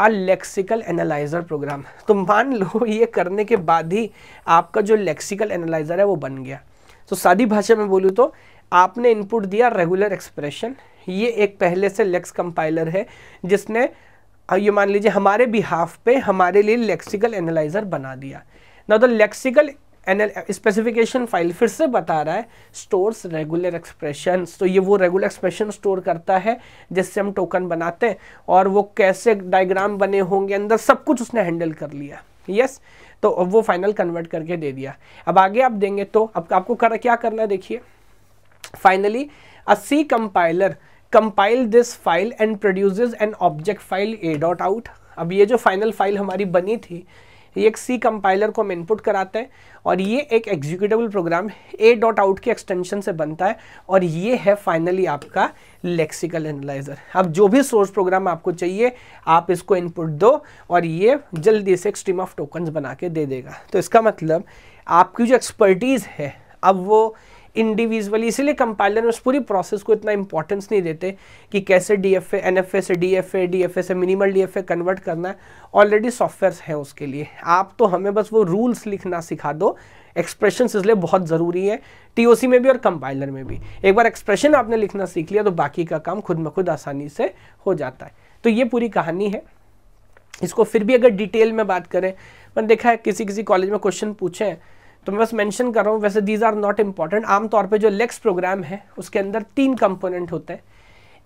a lexical analyzer program. तो मान लो *laughs* ये करने के बाद ही आपका जो lexical analyzer है वो बन गया तो सादी भाषा में बोलूँ तो आपने इनपुट दिया रेगुलर एक्सप्रेशन ये एक पहले से लेक्स कंपाइलर है जिसने ये मान लीजिए हमारे बिहाफ पे हमारे लिए लेक्सिकल एनालाइजर बना दिया now the lexical specification file फिर से बता रहा है स्टोर्स रेगुलर एक्सप्रेशन तो ये वो रेगुलर एक्सप्रेशन स्टोर करता है जिससे हम टोकन बनाते हैं और वो कैसे डायग्राम बने होंगे अंदर सब कुछ उसने हैंडल कर लिया यस yes? तो वो फाइनल कन्वर्ट करके दे दिया अब आगे आप देंगे तो अब आपको कर, क्या करना है देखिए finally a C compiler compile this file and produce an object file A dot out अब ये जो फाइनल फाइल हमारी बनी थी ये एक सी कंपाइलर को हम इनपुट कराते हैं और ये एक executable program A dot out के एक्सटेंशन से बनता है और ये है फाइनली आपका लेक्सिकल एनालाइजर अब जो भी सोर्स प्रोग्राम आपको चाहिए आप इसको इनपुट दो और ये जल्दी से एक स्ट्रीम ऑफ टोकन्स बना के दे देगा तो इसका मतलब आपकी जो एक्सपर्टीज़ है अब वो इंडिविजुअली इसीलिए कंपाइलर में उस पूरी प्रोसेस को इतना इंपॉर्टेंस नहीं देते कि कैसे D F A N F A से D F A D F A से minimal D F A convert करना है ऑलरेडी सॉफ्टवेयर हैं उसके लिए आप तो हमें बस वो रूल्स लिखना सिखा दो एक्सप्रेशन इसलिए बहुत ज़रूरी है टीओसी में भी और कंपाइलर में भी एक बार एक्सप्रेशन आपने लिखना सीख लिया तो बाकी का काम खुद ब खुद आसानी से हो जाता है तो ये पूरी कहानी है इसको फिर भी अगर डिटेल में बात करें मैंने देखा है किसी किसी कॉलेज में क्वेश्चन पूछे हैं तो मैं बस मेंशन कर रहा हूँ वैसे दीज आर नॉट इम्पॉर्टेंट आमतौर पे जो लेक्स प्रोग्राम है उसके अंदर तीन कंपोनेंट होते हैं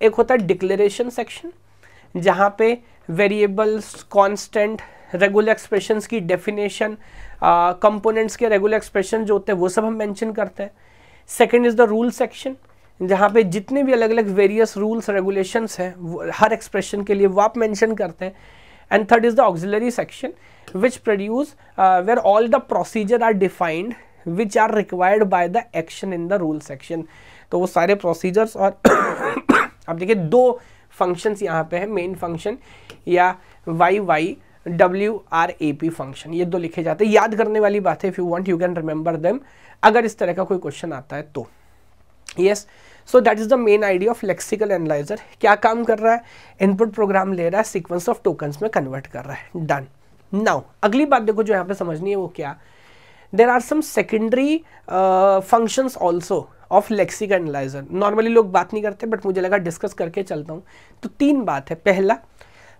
एक होता है डिक्लेरेशन सेक्शन जहाँ पे वेरिएबल्स कांस्टेंट रेगुलर एक्सप्रेशन की डेफिनेशन कंपोनेंट्स uh, के रेगुलर एक्सप्रेशन जो होते हैं वो सब हम मैंशन करते हैं second is the rule section जहाँ पे जितने भी अलग अलग वेरियस रूल्स रेगुलेशंस हैं हर एक्सप्रेशन के लिए वो आप मैंशन करते हैं and third is the auxiliary section which produce uh, where all the procedure are defined which are required by the action in the rule section तो वो सारे procedures और आप देखिए दो functions यहाँ पे हैं main function या Y Y W R A P function ये दो लिखे जाते हैं याद करने वाली बात है if you want you can remember them अगर इस तरह का कोई क्वेश्चन आता है तो yes yes, so that is the main idea of lexical analyser क्या काम कर रहा है इनपुट प्रोग्राम ले रहा है सीक्वेंस ऑफ टोकन्स में कन्वर्ट कर रहा है डन नाउ अगली बात देखो जो यहाँ पे समझनी है वो क्या there are some secondary functions also of lexical analyser normally लोग बात नहीं करते बट मुझे लगा डिस्कस करके चलता हूँ तो तीन बात है पहला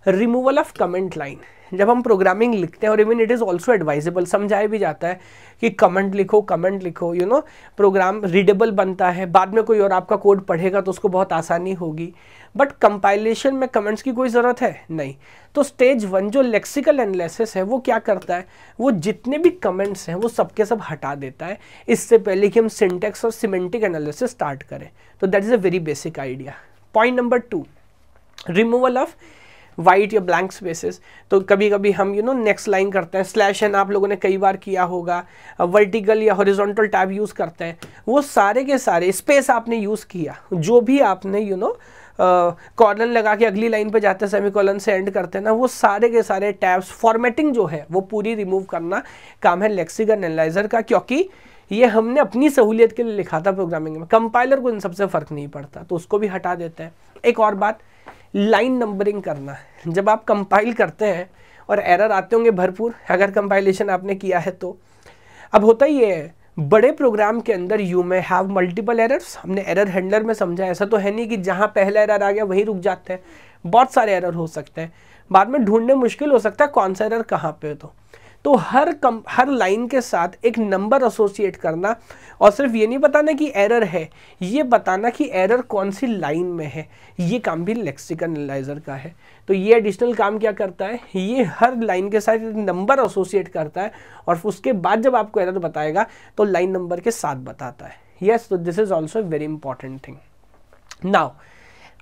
रिमूवल ऑफ कमेंट लाइन जब हम प्रोग्रामिंग लिखते हैं और even it is also advisable समझाया भी जाता है कि कमेंट लिखो कमेंट लिखो यू नो प्रोग्राम रीडेबल बनता है बाद में कोई और आपका कोड पढ़ेगा तो उसको बहुत आसानी होगी बट कंपाइलेशन में कमेंट्स की कोई ज़रूरत है नहीं तो स्टेज वन जो लेक्सिकल एनालिसिस है वो क्या करता है वो जितने भी कमेंट्स हैं वो सबके सब हटा देता है इससे पहले कि हम सिंटेक्स और सीमेंटिक एनालिसिस स्टार्ट करें तो that is a very basic idea point number two removal of white या ब्लैंक स्पेसेस तो कभी कभी हम यू नो नेक्स्ट लाइन करते हैं स्लैश एन आप लोगों ने कई बार किया होगा वर्टिकल या हॉरिजॉन्टल टैब यूज़ करते हैं वो सारे के सारे स्पेस आपने यूज़ किया जो भी आपने यू नो कॉलन लगा के अगली लाइन पे जाते हैं सेमी कॉलन से एंड करते हैं ना वो सारे के सारे टैब्स फॉर्मेटिंग जो है वो पूरी रिमूव करना काम है लेक्सिकन एनालाइजर का क्योंकि ये हमने अपनी सहूलियत के लिए लिखा था प्रोग्रामिंग में कंपाइलर को इन सबसे फ़र्क नहीं पड़ता तो उसको भी हटा देते हैं एक और बात लाइन नंबरिंग करना है जब आप कंपाइल करते हैं और एरर आते होंगे भरपूर अगर कंपाइलेशन आपने किया है तो अब होता ही है बड़े प्रोग्राम के अंदर यू में हैव मल्टीपल एरर्स हमने एरर हैंडलर में समझा ऐसा तो है नहीं कि जहाँ पहला एरर आ गया वहीं रुक जाते हैं बहुत सारे एरर हो सकते हैं बाद में ढूंढने मुश्किल हो सकता है कौन सा एरर कहाँ पे हो तो तो हर कम हर लाइन के साथ एक नंबर एसोसिएट करना और सिर्फ ये नहीं बताना कि एरर है ये बताना कि एरर कौन सी लाइन में है ये काम भी लेक्सिकल एनालाइजर का है तो ये एडिशनल काम क्या करता है ये हर लाइन के साथ एक नंबर एसोसिएट करता है और उसके बाद जब आपको एरर बताएगा तो लाइन नंबर के साथ बताता है यस तो this is also very important thing now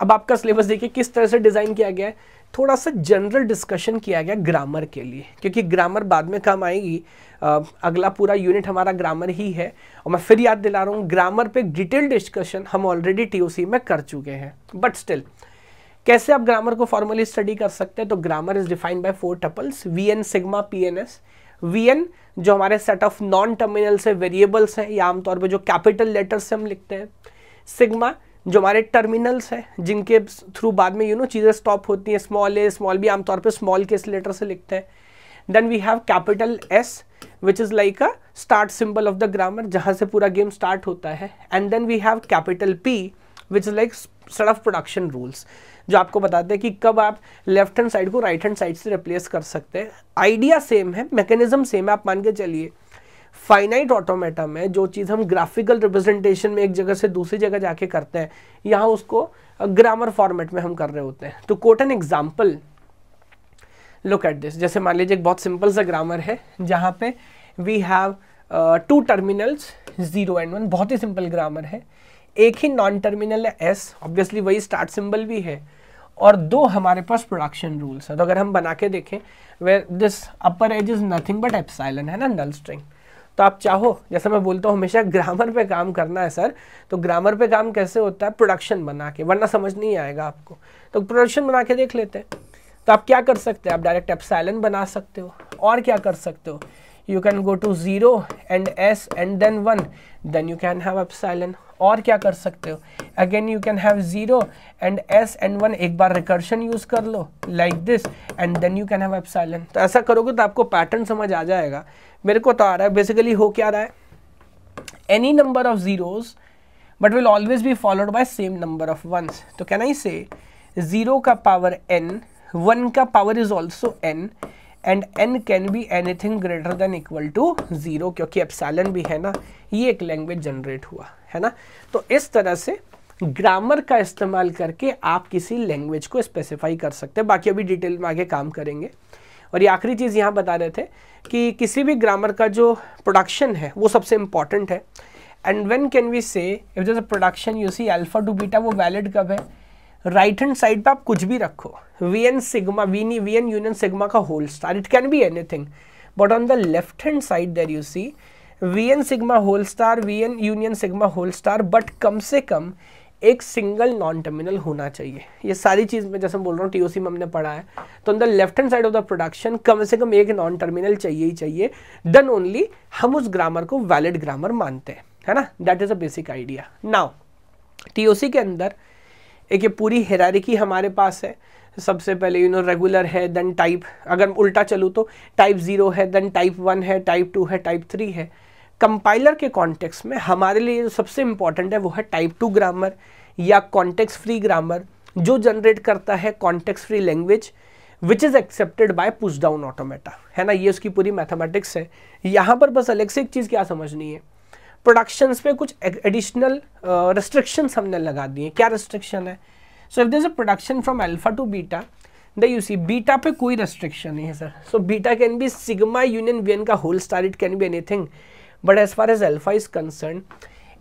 अब आपका सिलेबस देखिए किस तरह से डिज़ाइन किया गया है थोड़ा सा जनरल डिस्कशन किया गया ग्रामर के लिए क्योंकि ग्रामर बाद में काम आएगी आ, अगला पूरा यूनिट हमारा ग्रामर ही है और मैं फिर याद दिला रहा हूँ ग्रामर पे डिटेल डिस्कशन हम ऑलरेडी टीओसी में कर चुके हैं बट स्टिल कैसे आप ग्रामर को फॉर्मली स्टडी कर सकते हैं तो grammar is defined by four tuples V N sigma P N S V N जो हमारे सेट ऑफ नॉन टर्मिनल्स है वेरिएबल्स हैं या आमतौर पर जो कैपिटल लेटर्स से हम लिखते हैं सिग्मा जो हमारे टर्मिनल्स हैं जिनके थ्रू बाद में यू नो चीज़ें स्टॉप होती हैं स्मॉल ए स्मॉल बी आमतौर पे स्मॉल केस लेटर से लिखते हैं then we have capital S which is like a start symbol of the grammar जहाँ से पूरा गेम स्टार्ट होता है and then we have capital P which is like सड़क प्रोडक्शन रूल्स जो आपको बताते हैं कि कब आप लेफ्ट हैंड साइड को राइट हैंड साइड से रिप्लेस कर सकते हैं आइडिया सेम है मैकेनिज्म सेम है आप मान के चलिए फाइनाइट ऑटोमेटा में जो चीज़ हम ग्राफिकल रिप्रेजेंटेशन में एक जगह से दूसरी जगह जाके करते हैं यहाँ उसको ग्रामर फॉर्मेट में हम कर रहे होते हैं तो quote an example look at this जैसे मान लीजिए एक बहुत सिंपल सा ग्रामर है जहाँ पे we have two terminals zero and one बहुत ही सिंपल ग्रामर है एक ही नॉन टर्मिनल है एस ऑब्वियसली वही स्टार्ट सिंबल भी है और दो हमारे पास प्रोडक्शन रूल्स है तो अगर हम बना के देखें where this upper edge is nothing but epsilon है ना नल स्ट्रिंग तो आप चाहो जैसा मैं बोलता हूँ हमेशा ग्रामर पे काम करना है सर तो ग्रामर पे काम कैसे होता है प्रोडक्शन बना के वरना समझ नहीं आएगा आपको तो प्रोडक्शन बना के देख लेते हैं तो आप क्या कर सकते हैं आप डायरेक्ट एप्साइलन बना सकते हो और क्या कर सकते हो you can go to zero and S and then one then you can have epsilon और क्या कर सकते हो again you can have zero and S and one एक बार रिकर्शन यूज़ कर लो like this and then you can have epsilon तो ऐसा करोगे तो आपको पैटर्न समझ आ जाएगा मेरे को तो आ रहा है बेसिकली हो क्या रहा है any number of zeros but will always be followed by same number of ones तो कैन आई से ज़ीरो का पावर एन वन का power is also N and N can be anything greater than equal to zero क्योंकि epsilon भी है ना ये एक language generate हुआ है ना तो इस तरह से ग्रामर का इस्तेमाल करके आप किसी लैंग्वेज को स्पेसिफाई कर सकते हैं बाकी अभी डिटेल में आगे काम करेंगे और ये आखिरी चीज़ यहाँ बता रहे थे कि किसी भी ग्रामर का जो प्रोडक्शन है वो सबसे इम्पॉर्टेंट है and when can we say if जैसे production you see alpha to beta वो वैलिड कब है राइट हैंड साइड पे आप कुछ भी रखो वी एन सिग्मा वी नी वी एन यूनियन सिगमा का whole star it can be anything but on the left hand side there you see V N sigma whole star V N union sigma whole star but कम से कम एक single non terminal होना चाहिए ये सारी चीज़ में जैसे बोल रहा हूँ टीओसी में हमने पढ़ा है तो अंदर left hand side of the production कम से कम एक नॉन टर्मिनल चाहिए ही चाहिए देन ओनली हम उस ग्रामर को वैलिड ग्रामर मानते हैं है ना that is a basic idea now TOC के अंदर एक ये पूरी हेरारिकी हमारे पास है सबसे पहले यू नो रेगुलर है देन टाइप अगर उल्टा चलूँ तो टाइप ज़ीरो है देन टाइप वन है टाइप टू है टाइप थ्री है कंपाइलर के कॉन्टेक्स्ट में हमारे लिए जो सबसे इंपॉर्टेंट है वो है टाइप टू ग्रामर या कॉन्टेक्स फ्री ग्रामर जो जनरेट करता है context free language which is accepted by push down automata है ना ये उसकी पूरी मैथमेटिक्स है यहाँ पर बस अलग से एक चीज़ क्या समझनी है प्रोडक्शंस पे कुछ एडिशनल uh, हमने लगा दिए क्या रेस्ट्रिक्शन है so if this a production from alpha to beta the you see beta पे कोई रेस्ट्रिक्शन नहीं है sir so beta can be sigma union V का whole star it can be anything but as far as alpha is concerned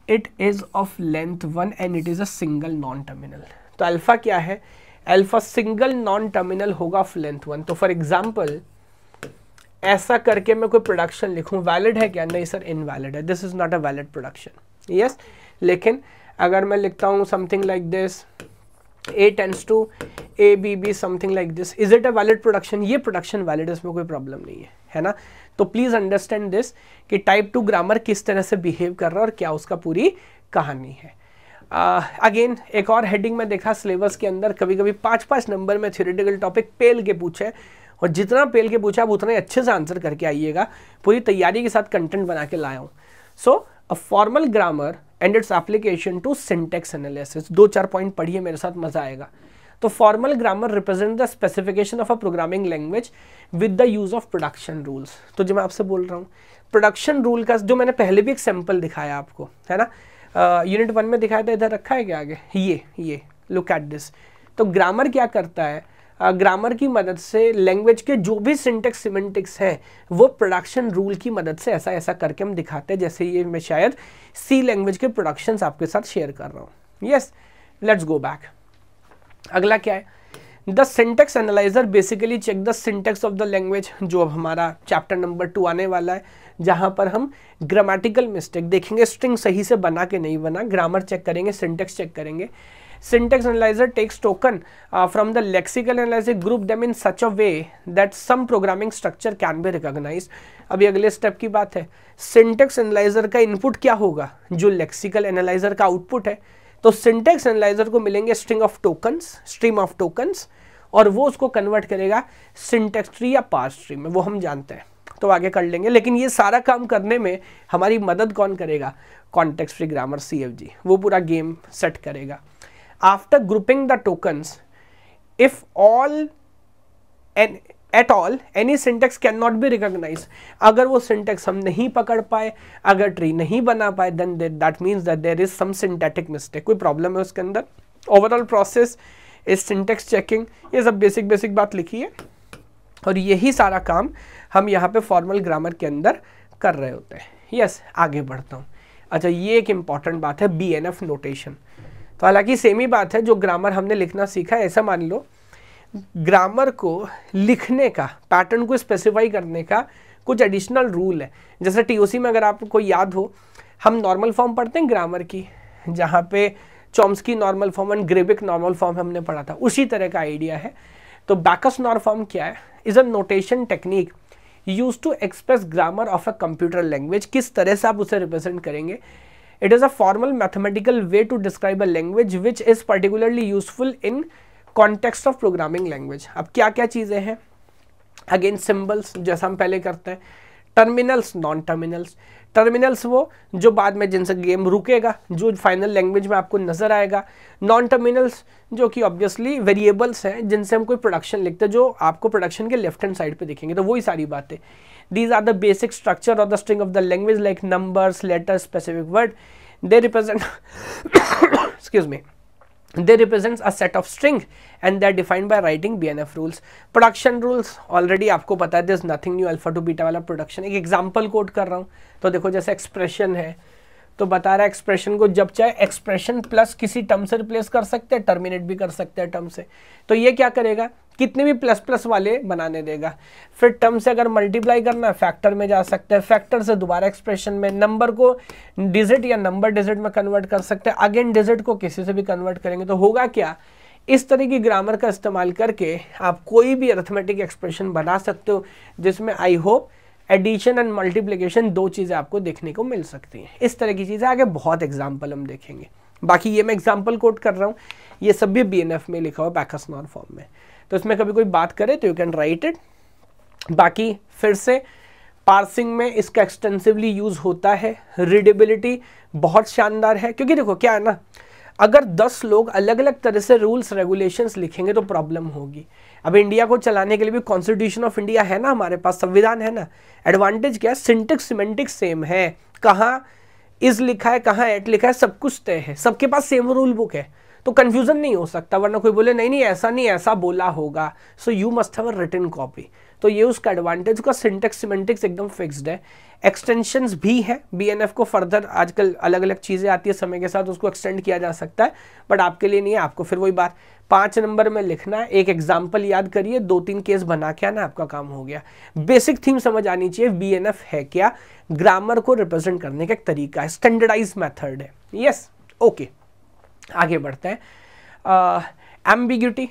it is of length 1 and it is a single non terminal तो alpha क्या है alpha single non terminal होगा of length one तो for example ऐसा करके मैं कोई production लिखूं वैलिड है क्या नहीं सर इनवैलिड है this is not a valid production yes लेकिन अगर मैं लिखता हूं something like this A tends to A B B something like this is it a valid production ये प्रोडक्शन वैलिड इसमें कोई प्रॉब्लम नहीं है है ना तो प्लीज़ अंडरस्टैंड दिस कि टाइप टू ग्रामर किस तरह से बिहेव कर रहा है और क्या उसका पूरी कहानी है अगेन uh, एक और हेडिंग में देखा सिलेबस के अंदर कभी कभी पांच पांच नंबर में थियोरेटिकल टॉपिक पेल के पूछे और जितना पेल के पूछा आप उतना ही अच्छे से आंसर करके आइएगा पूरी तैयारी के साथ कंटेंट बना के लाया हूँ so a formal grammar and its application to syntax analysis दो चार पॉइंट पढ़िए मेरे साथ मज़ा आएगा तो formal grammar represent the specification of a programming language with the use of production rules तो जो मैं आपसे बोल रहा हूँ प्रोडक्शन रूल का जो मैंने पहले भी एक सैम्पल दिखाया आपको है ना यूनिट वन में दिखाया था इधर रखा है क्या आगे ये ये लुक एट दिस तो ग्रामर क्या करता है ग्रामर uh, की मदद से लैंग्वेज के जो भी सिंटेक्स सिमेंटिक्स हैं वो प्रोडक्शन रूल की मदद से ऐसा ऐसा करके हम दिखाते हैं जैसे ये मैं शायद सी लैंग्वेज के प्रोडक्शंस आपके साथ शेयर कर रहा हूँ यस लेट्स गो बैक अगला क्या है the syntax analyser basically check the syntax of the language जो अब हमारा चैप्टर नंबर टू आने वाला है जहां पर हम ग्रामेटिकल मिस्टेक देखेंगे स्ट्रिंग सही से बना के नहीं बना ग्रामर चेक करेंगे सिंटेक्स चेक करेंगे syntax analyser takes token from the lexical analyser group them in such a way that some programming structure can be recognise अभी अगले स्टेप की बात है सिंटेक्स एनालाइजर का इनपुट क्या होगा जो लेक्सिकल एनालाइजर का आउटपुट है तो सिंटेक्स एनालाइजर को मिलेंगे string of tokens stream of tokens और वो उसको कन्वर्ट करेगा सिंटेक्स ट्री या पास ट्री में वो हम जानते हैं तो आगे कर लेंगे लेकिन ये सारा काम करने में हमारी मदद कौन करेगा कॉन्टेक्स फ्री ग्रामर सी वो पूरा गेम सेट करेगा after grouping the tokens if all an at all any syntax can not be recognise अगर वो सिंटेक्स हम नहीं पकड़ पाए अगर ट्री नहीं बना पाए then that means that there is some syntactic mistake कोई प्रॉब्लम है उसके अंदर overall process is syntax checking ये सब बेसिक बेसिक बात लिखी है और यही सारा काम हम यहाँ पे फॉर्मल ग्रामर के अंदर कर रहे होते हैं यस yes, आगे बढ़ता हूँ अच्छा ये एक इम्पॉर्टेंट बात है बी एन एफ नोटेशन तो हालांकि सेम ही बात है जो ग्रामर हमने लिखना सीखा है ऐसा मान लो ग्रामर को लिखने का पैटर्न को स्पेसिफाई करने का कुछ एडिशनल रूल है जैसे टीओसी में अगर आपको याद हो हम नॉर्मल फॉर्म पढ़ते हैं ग्रामर की जहाँ पे की normal form and Greibach normal form हमने पढ़ा था उसी तरह का आइडिया है तो बैकस नॉर फॉर्म क्या है is a notation technique use to express grammar of a computer language किस तरह से आप उसे रिप्रेजेंट करेंगे it is a formal mathematical way to describe a language which is particularly useful in context of programming language अब क्या क्या चीज़ें हैं अगेन सिंबल्स जैसा हम पहले करते हैं टर्मिनल्स नॉन टर्मिनल्स टर्मिनल्स वो जो बाद में जिनसे गेम रुकेगा जो फाइनल लैंग्वेज में आपको नज़र आएगा नॉन टर्मिनल्स जो कि ऑब्वियसली वेरिएबल्स हैं जिनसे हम कोई प्रोडक्शन लिखते हैं जो आपको प्रोडक्शन के लेफ्ट हैंड साइड पे दिखेंगे तो वही सारी बातें these are the basic structure of the string of the language like numbers letter specific word they represent excuse me they represents a set of string and they are defined by writing bnf rules production rules already aapko pata hai there is nothing new alpha to beta wala production ek example quote kar raha hu to dekho jaise expression hai तो बता रहा है expression को जब चाहे expression plus किसी term से replace कर सकते हैं टर्मिनेट भी कर सकते हैं टर्म से तो ये क्या करेगा कितने भी प्लस प्लस वाले बनाने देगा फिर टर्म से अगर मल्टीप्लाई करना है फैक्टर में जा सकते हैं फैक्टर से दोबारा एक्सप्रेशन में नंबर को डिजिट या नंबर डिजिट में कन्वर्ट कर सकते हैं अगेन डिजिट को किसी से भी कन्वर्ट करेंगे तो होगा क्या इस तरह की ग्रामर का इस्तेमाल करके आप कोई भी अर्थमेटिक एक्सप्रेशन बना सकते हो जिसमें I hope addition and multiplication दो चीज़ें आपको देखने को मिल सकती हैं इस तरह की चीज़ें आगे बहुत एग्जाम्पल हम देखेंगे बाकी ये मैं एग्जाम्पल कोट कर रहा हूँ ये सब भी बी में लिखा हुआ पैकसनॉर फॉर्म में तो इसमें कभी कोई बात करे तो यू कैन राइट इट बाकी फिर से पार्सिंग में इसका एक्सटेंसिवली यूज़ होता है रीडेबिलिटी बहुत शानदार है क्योंकि देखो क्या है ना अगर 10 लोग अलग अलग तरह से रूल्स रेगुलेशंस लिखेंगे तो प्रॉब्लम होगी अब इंडिया को चलाने के लिए भी कॉन्स्टिट्यूशन ऑफ इंडिया है ना हमारे पास संविधान है ना एडवांटेज क्या है सिंटिक सिमेंटिक सेम है कहाँ इज लिखा है कहाँ एट लिखा है सब कुछ तय है सबके पास सेम रूल बुक है तो कंफ्यूजन नहीं हो सकता वरना कोई बोले नहीं नहीं ऐसा नहीं ऐसा बोला होगा so you must have a written copy तो ये उसका एडवांटेज का सिंटेक्स सिमेंटिक्स एकदम फिक्स्ड है एक्सटेंशंस भी है बीएनएफ को फर्दर आजकल अलग अलग चीज़ें आती है समय के साथ उसको एक्सटेंड किया जा सकता है बट आपके लिए नहीं है आपको फिर वही बात पाँच नंबर में लिखना एक एग्जाम्पल याद करिए दो तीन केस बना के आना आपका काम हो गया बेसिक थीम समझ आनी चाहिए बी है क्या ग्रामर को रिप्रेजेंट करने का एक तरीका है स्टैंडर्डाइज मैथड है यस yes, ओके okay. आगे बढ़ते हैं एम्बिग्यूटी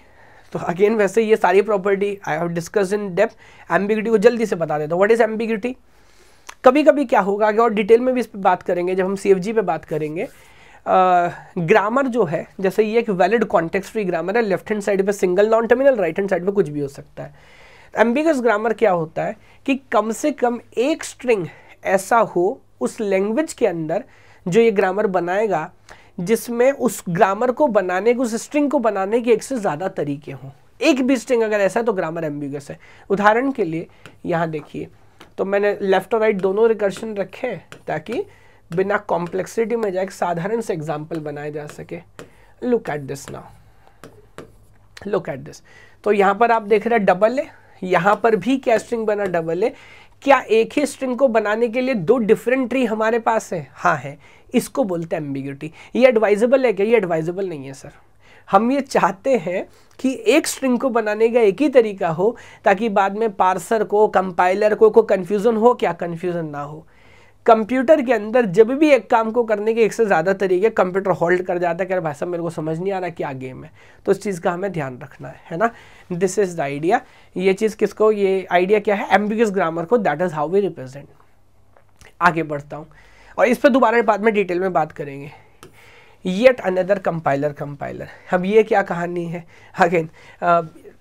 तो अगेन वैसे ये सारी property I have discuss in depth ambiguity को जल्दी से बता देता हूँ वट इज एम्बिग्यूटी कभी कभी क्या होगा आगे और डिटेल में भी इस पर बात करेंगे जब हम सी पे बात करेंगे ग्रामर uh, जो है जैसे ये एक वैलिड कॉन्टेक्स्ट फ्री ग्रामर है लेफ्ट हैंड साइड पे single non terminal right hand side पे कुछ भी हो सकता है एम्बिगस ग्रामर क्या होता है कि कम से कम एक स्ट्रिंग ऐसा हो उस लैंग्वेज के अंदर जो ये ग्रामर बनाएगा जिसमें उस ग्रामर को बनाने उस स्ट्रिंग को बनाने के एक से ज़्यादा तरीके हों एक भी स्ट्रिंग अगर ऐसा है तो ग्रामर एम्बिगस है उदाहरण के लिए यहाँ देखिए तो मैंने लेफ्ट और राइट दोनों रिकर्शन रखे ताकि बिना कॉम्प्लेक्सिटी में जाए साधारण से एग्जाम्पल बनाया जा सके look at this now look at this तो यहाँ पर आप देख रहे हैं डबल है यहाँ पर भी क्या स्ट्रिंग बना डबल है क्या एक ही स्ट्रिंग को बनाने के लिए दो डिफरेंट ट्री हमारे पास है हाँ है इसको बोलते हैं एम्बिग्यूटी ये एडवाइजेबल है क्या ये एडवाइजेबल नहीं है सर हम ये चाहते हैं कि एक स्ट्रिंग को बनाने का एक ही तरीका हो ताकि बाद में पार्सर को कंपाइलर को को कन्फ्यूज़न हो क्या कन्फ्यूज़न ना हो कंप्यूटर के अंदर जब भी एक काम को करने के एक से ज़्यादा तरीके कंप्यूटर होल्ड कर जाता है कि भाई साहब मेरे को समझ नहीं आ रहा क्या गेम है तो इस चीज़ का हमें ध्यान रखना है है ना दिस इज़ द आइडिया ये चीज़ किसको ये आइडिया क्या है एम्बिगस ग्रामर को that is how we represent आगे बढ़ता हूँ और इस पर दोबारा बाद में डिटेल में बात करेंगे येट अनदर कंपाइलर कंपाइलर अब ये क्या कहानी है अगेन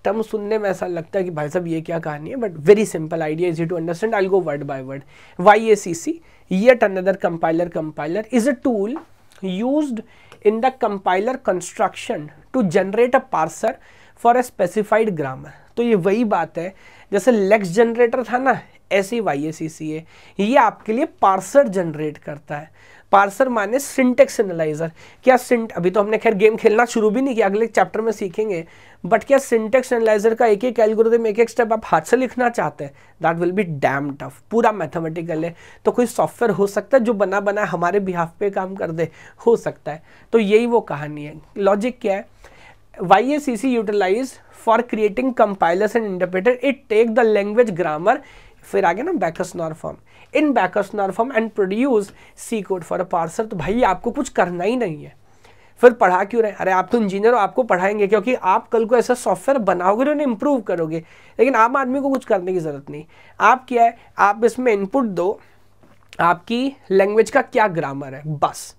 टर्म सुनने में ऐसा लगता है कि भाई साहब ये क्या कहानी है but very simple idea easy to understand I go word by word Y A C C yet another compiler compiler is a tool use in the compiler construction to generate a parser for a specified grammar तो ये वही बात है जैसे lakes generator था ना ऐसे Y A C C ए ये आपके लिए पार्सर जनरेट करता है पार्सर माने सिंटेक्स एनालाइजर क्या सिंट अभी तो हमने खैर गेम खेलना शुरू भी नहीं किया अगले चैप्टर में सीखेंगे बट क्या सिंटेक्स एनालाइजर का एक एक एल्गोरिदम एक एक स्टेप आप हाथ से लिखना चाहते हैं that will be damn tough पूरा मैथमेटिकल है तो कोई सॉफ्टवेयर हो सकता है जो बना बना हमारे बिहाफ पे काम कर दे हो सकता है तो यही वो कहानी है लॉजिक क्या है Y A C C utilize for creating compilers and interpreter it take the language grammar फिर आ गया ना Backus Naur form in Backus Naur form and produce C code for a parser तो भाई आपको कुछ करना ही नहीं है फिर पढ़ा क्यों रहे अरे आप तो इंजीनियर हो आपको पढ़ाएंगे क्योंकि आप कल को ऐसा सॉफ्टवेयर बनाओगे और तो इंप्रूव करोगे लेकिन आम आदमी को कुछ करने की ज़रूरत नहीं आप क्या है आप इसमें इनपुट दो आपकी लैंग्वेज का क्या ग्रामर है बस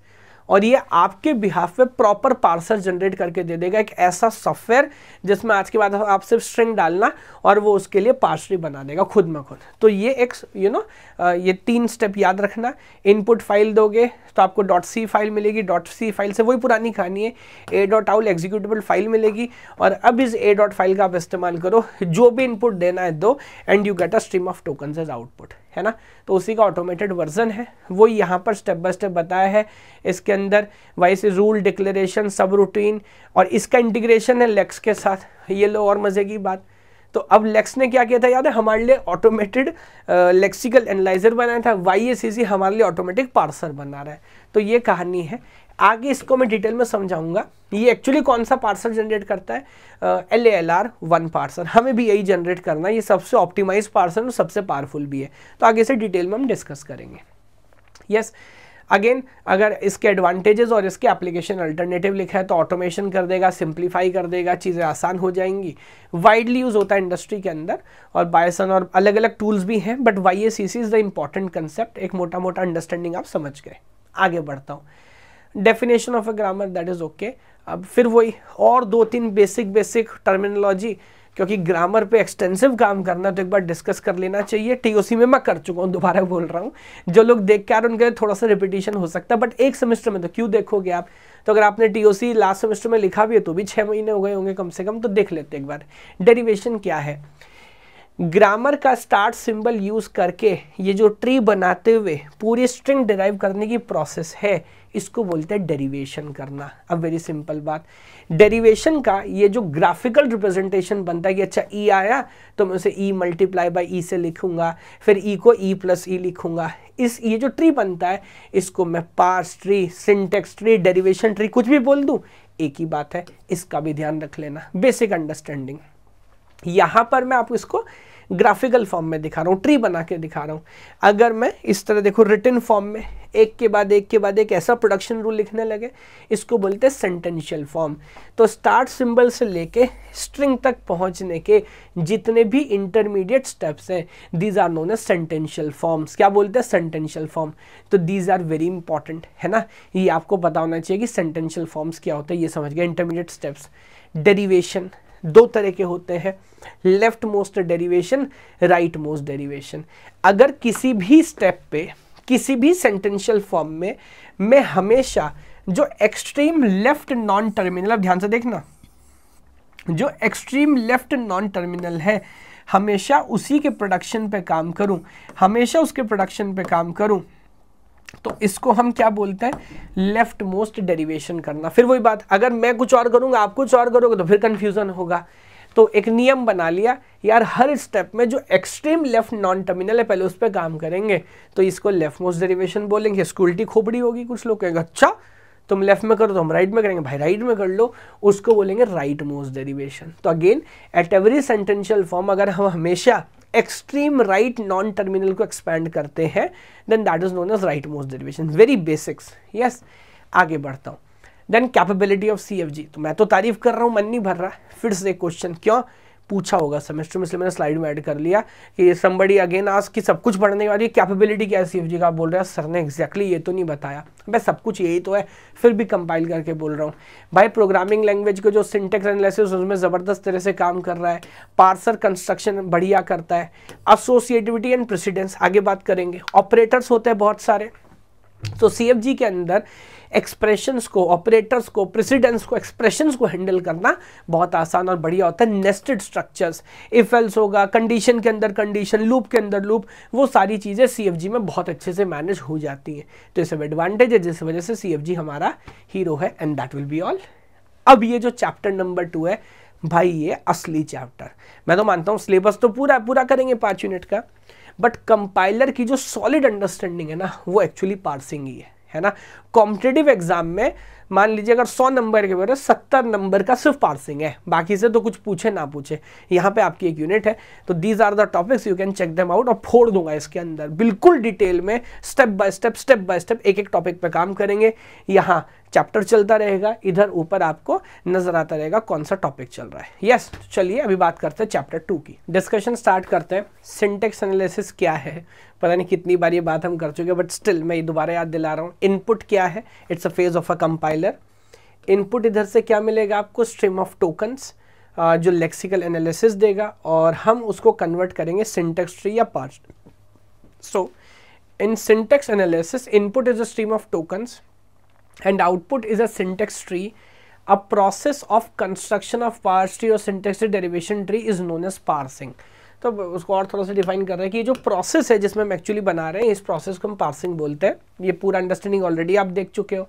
और ये आपके बिहाफ पे प्रॉपर पार्सल जनरेट करके दे देगा एक ऐसा सॉफ्टवेयर जिसमें आज के बाद आप सिर्फ स्ट्रिंग डालना और वो उसके लिए पार्सली बना देगा खुद में खुद तो ये एक यू नो ये तीन स्टेप याद रखना इनपुट फाइल दोगे तो आपको डॉट सी फाइल मिलेगी डॉट सी फाइल से वही पुरानी कहानी है A dot out executable file मिलेगी और अब इस ए डॉट फाइल का आप इस्तेमाल करो जो भी इनपुट देना है दो and you get a stream of token as output है ना तो उसी का ऑटोमेटेड वर्जन है वो यहाँ पर स्टेप बाय स्टेप बताया है इसके अंदर वाइस रूल डिक्लेरेशन सब रूटीन और इसका इंटीग्रेशन है लेक्स के साथ ये लो और मज़े की बात तो अब लेक्स ने क्या किया था याद है हमारे लिए ऑटोमेटेड लेक्सिकल एनालाइजर बनाया था वाई हमारे लिए ऑटोमेटिक पार्सर बना रहा है तो ये कहानी है आगे इसको मैं डिटेल में समझाऊंगा ये एक्चुअली कौन सा पार्सल जनरेट करता है L A L R one parser हमें भी यही जनरेट करना है ये सबसे ऑप्टिमाइज पार्सल और सबसे पावरफुल भी है तो आगे से डिटेल में हम डिस्कस करेंगे यस yes, अगेन अगर इसके एडवांटेजेस और इसके एप्लीकेशन अल्टरनेटिव लिखा है तो ऑटोमेशन कर देगा सिंप्लीफाई कर देगा चीज़ें आसान हो जाएंगी वाइडली यूज़ होता है इंडस्ट्री के अंदर और बायसन और अलग अलग टूल्स भी हैं but Y S is the important concept एक मोटा मोटा अंडरस्टैंडिंग आप समझ गए आगे बढ़ता हूँ definition of a grammar that is okay अब फिर वही और दो तीन बेसिक बेसिक टर्मिनोलॉजी क्योंकि ग्रामर पे एक्सटेंसिव काम करना तो एक बार डिस्कस कर लेना चाहिए टीओसी में मैं कर चुका हूँ दोबारा बोल रहा हूँ जो लोग देख के आ रहे उनके लिए थोड़ा सा रिपीटेशन हो सकता है बट एक सेमेस्टर में तो क्यों देखोगे आप तो अगर आपने टीओसी लास्ट सेमेस्टर में लिखा भी है तो भी छः महीने हो गए होंगे कम से कम तो देख लेते एक बार डेरिवेशन क्या है ग्रामर का स्टार्ट सिंबल यूज करके ये जो ट्री बनाते हुए पूरी स्ट्रिंग डिराइव करने की प्रोसेस है इसको बोलते हैं डेरिवेशन करना अब वेरी सिंपल बात डेरिवेशन का ये जो ग्राफिकल रिप्रेजेंटेशन बनता है कि अच्छा ई e आया तो मैं उसे ई मल्टीप्लाई बाय ई से लिखूंगा फिर ई e को ई प्लस ई लिखूंगा इस ये जो ट्री बनता है इसको मैं parse tree syntax tree derivation tree कुछ भी बोल दूँ एक ही बात है इसका भी ध्यान रख लेना बेसिक अंडरस्टैंडिंग यहां पर मैं आपको इसको ग्राफिकल फॉर्म में दिखा रहा हूं ट्री बना के दिखा रहा हूं अगर मैं इस तरह देखो रिटर्न फॉर्म में एक के बाद एक के बाद एक ऐसा प्रोडक्शन रूल लिखने लगे इसको बोलते हैं सेंटेंशियल फॉर्म तो स्टार्ट सिंबल से लेके स्ट्रिंग तक पहुंचने के जितने भी इंटरमीडिएट स्टेप्स हैं these are known as sentential forms क्या बोलते हैं सेंटेंशियल फॉर्म तो दीज आर वेरी इंपॉर्टेंट है ना ये आपको पता होना चाहिए कि सेंटेंशियल फॉर्म्स क्या होते हैं ये समझ गए इंटरमीडिएट स्टेप्स डेरीवेशन दो तरह के होते हैं left most derivation right most derivation अगर किसी भी स्टेप पे किसी भी सेंटेंशियल फॉर्म में मैं हमेशा जो एक्सट्रीम लेफ्ट नॉन टर्मिनल अब ध्यान से देखना जो एक्सट्रीम लेफ्ट नॉन टर्मिनल है हमेशा उसी के प्रोडक्शन पे काम करूं हमेशा उसके प्रोडक्शन पे काम करूं तो इसको हम क्या बोलते हैं लेफ्ट मोस्ट डेरिवेशन करना फिर वही बात अगर मैं कुछ और करूंगा आप कुछ और करोगे तो फिर कंफ्यूजन होगा तो एक नियम बना लिया यार हर स्टेप में जो एक्सट्रीम लेफ्ट नॉन टर्मिनल है पहले उस पर काम करेंगे तो इसको लेफ्ट मोस्ट डेरिवेशन बोलेंगे इसको खोपड़ी होगी कुछ लोग कहेंगे अच्छा तुम लेफ्ट में करो तो हम राइट में करेंगे भाई राइट में कर लो उसको बोलेंगे राइट मोस्ट डेरिवेशन तो again at every sentential form अगर हम हमेशा एक्सट्रीम राइट नॉन टर्मिनल को एक्सपैंड करते हैं then that is known as right most derivation very basics yes आगे बढ़ता हूँ देन कैपेबिलिटी ऑफ सी तो मैं तो तारीफ कर रहा हूँ मन नहीं भर रहा फिर से क्वेश्चन क्यों पूछा होगा सेमेस्टर में इसलिए मैंने स्लाइड में ऐड कर लिया कि संबड़ी अगेन आज की सब कुछ पढ़ने के बाद ये कैपेबिलिटी क्या है सी एफ जी का बोल रहा है सर ने एग्जैक्टली ये तो नहीं बताया भाई सब कुछ यही तो है फिर भी कंपाइल करके बोल रहा हूँ भाई प्रोग्रामिंग लैंग्वेज को जो सिंटेक्स एनालिसिस उसमें ज़बरदस्त तरह से काम कर रहा है पार्सर कंस्ट्रक्शन बढ़िया करता है एसोसिएटिविटी एंड प्रेसिडेंस आगे बात करेंगे ऑपरेटर्स होते हैं बहुत सारे तो सी के अंदर एक्सप्रेशंस को ऑपरेटर्स को प्रेसिडेंस को एक्सप्रेशंस को हैंडल करना बहुत आसान और बढ़िया होता है नेस्टेड स्ट्रक्चर्स इफ एल्स होगा कंडीशन के अंदर कंडीशन लूप के अंदर लूप वो सारी चीज़ें सी में बहुत अच्छे से मैनेज हो जाती हैं तो ये सब एडवांटेज है जिस वजह से सी हमारा हीरो है and that will be all अब ये जो चैप्टर नंबर टू है भाई ये असली चैप्टर मैं तो मानता हूँ सिलेबस तो पूरा पूरा करेंगे पाँच यूनिट का बट कंपाइलर की जो सॉलिड अंडरस्टैंडिंग है ना वो एक्चुअली पार्सिंग ही है है ना कॉम्पिटेटिव एग्जाम में मान लीजिए अगर 100 नंबर के बजाय 70 नंबर का सिर्फ पार्सिंग है बाकी से तो कुछ पूछे ना पूछे यहाँ पे आपकी एक यूनिट है तो these are the topics you can check them out और फोड़ दूंगा इसके अंदर बिल्कुल डिटेल में step by step step by step एक एक टॉपिक पे काम करेंगे यहाँ चैप्टर चलता रहेगा इधर ऊपर आपको नजर आता रहेगा कौन सा टॉपिक चल रहा है यस yes, चलिए अभी बात करते हैं चैप्टर टू की डिस्कशन स्टार्ट करते हैं सिंटेक्स एनालिसिस क्या है पता नहीं कितनी बार ये बात हम कर चुके हैं बट स्टिल मैं दोबारा याद दिला रहा हूँ इनपुट क्या क्या है it's a phase of a compiler input इधर से क्या मिलेगा आपको स्ट्रीम ऑफ टोकन्स जो लेक्सिकल एनालिसिस देगा और हम उसको कन्वर्ट करेंगे सिंटेक्स ट्री या parse so in syntax analysis input is a stream of tokens and output is a syntax tree a process of construction of parse tree और syntax tree derivation tree is known as parsing तो उसको और थोड़ा सा define कर रहे हैं कि जो प्रोसेस है जिसमें हम एक्चुअली बना रहे हैं इस प्रोसेस को हम पार्सिंग बोलते हैं ये पूरा अंडरस्टैंडिंग ऑलरेडी आप देख चुके हो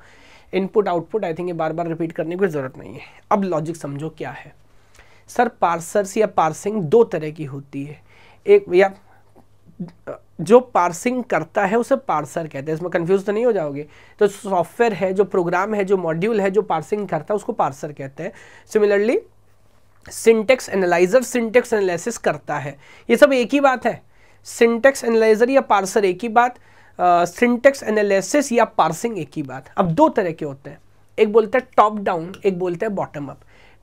इनपुट आउटपुट आई थिंक ये बार बार रिपीट करने की ज़रूरत नहीं है अब लॉजिक समझो क्या है सर पार्सर्स या पार्सिंग दो तरह की होती है एक या जो पार्सिंग करता है उसे पार्सर कहते हैं इसमें कंफ्यूज तो नहीं हो जाओगे तो सॉफ्टवेयर है जो प्रोग्राम है जो मॉड्यूल है जो पार्सिंग करता है उसको पार्सर कहते हैं similarly syntax analyzer syntax analysis करता है ये सब एक ही बात है सिंटेक्स एनालाइजर या पार्सर एक ही बात सिंटेक्स एनालिसिस या पार्सिंग एक ही बात अब दो तरह के होते हैं एक बोलते हैं टॉप डाउन एक बोलते हैं बॉटम अप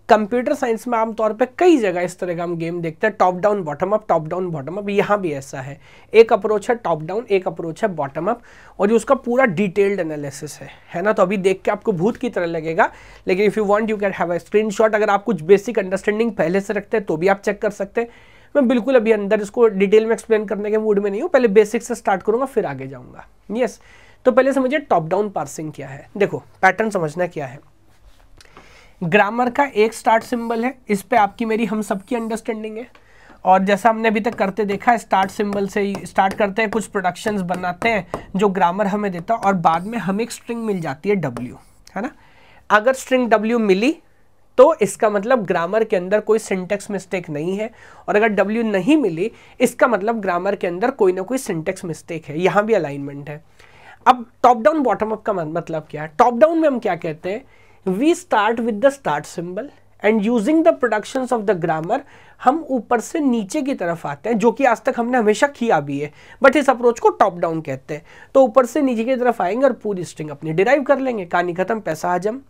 कंप्यूटर साइंस में आमतौर पर कई जगह इस तरह का हम गेम देखते हैं top down bottom up top down bottom up यहाँ भी ऐसा है एक अप्रोच है टॉप डाउन एक अप्रोच है बॉटम अप और ये उसका पूरा डिटेल्ड एनालिसिस है है ना तो अभी देख के आपको भूत की तरह लगेगा लेकिन if you want you can have a shot अगर आप कुछ बेसिक अंडरस्टैंडिंग पहले से रखते हैं तो भी आप चेक कर सकते हैं मैं बिल्कुल अभी अंदर इसको डिटेल में एक्सप्लेन करने के मूड में नहीं हूँ पहले बेसिक से स्टार्ट करूँगा फिर आगे जाऊँगा यस तो पहले समझिए टॉप डाउन पार्सिंग क्या है देखो पैटर्न समझना क्या है ग्रामर का एक स्टार्ट सिंबल है इस पर आपकी मेरी हम सबकी अंडरस्टैंडिंग है और जैसा हमने अभी तक करते देखा है स्टार्ट सिंबल से ही स्टार्ट करते हैं कुछ प्रोडक्शंस बनाते हैं जो ग्रामर हमें देता और बाद में हमें एक स्ट्रिंग मिल जाती है डब्ल्यू है ना अगर स्ट्रिंग डब्ल्यू मिली तो इसका मतलब ग्रामर के अंदर कोई सिंटेक्स मिस्टेक नहीं है और अगर डब्ल्यू नहीं मिली इसका मतलब ग्रामर के अंदर कोई ना कोई सिंटेक्स मिस्टेक है यहाँ भी अलाइनमेंट है अब टॉप डाउन बॉटम अप का मतलब क्या है टॉप डाउन में हम क्या कहते हैं we start with the start symbol and using the production of the grammar हम ऊपर से नीचे की तरफ आते हैं जो कि आज तक हमने हमेशा किया भी है बट इस अप्रोच को टॉप डाउन कहते हैं तो ऊपर से नीचे की तरफ आएंगे और पूरी स्ट्रिंग अपनी डिराइव कर लेंगे कहानी खत्म पैसा हजम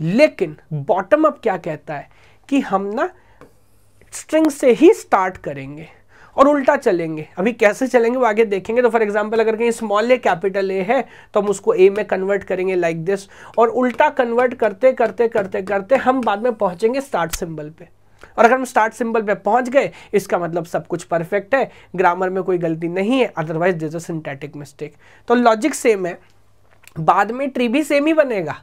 लेकिन बॉटम अप क्या कहता है कि हम ना स्ट्रिंग से ही स्टार्ट करेंगे और उल्टा चलेंगे अभी कैसे चलेंगे वो आगे देखेंगे तो फॉर एग्जाम्पल अगर कहीं स्मॉल ए कैपिटल ए है तो हम उसको ए में कन्वर्ट करेंगे लाइक like दिस और उल्टा कन्वर्ट करते करते करते करते हम बाद में पहुंचेंगे स्टार्ट सिंबल पे और अगर हम स्टार्ट सिंबल पे पहुंच गए इसका मतलब सब कुछ परफेक्ट है ग्रामर में कोई गलती नहीं है otherwise this a syntactic mistake तो लॉजिक सेम है बाद में ट्री भी सेम ही बनेगा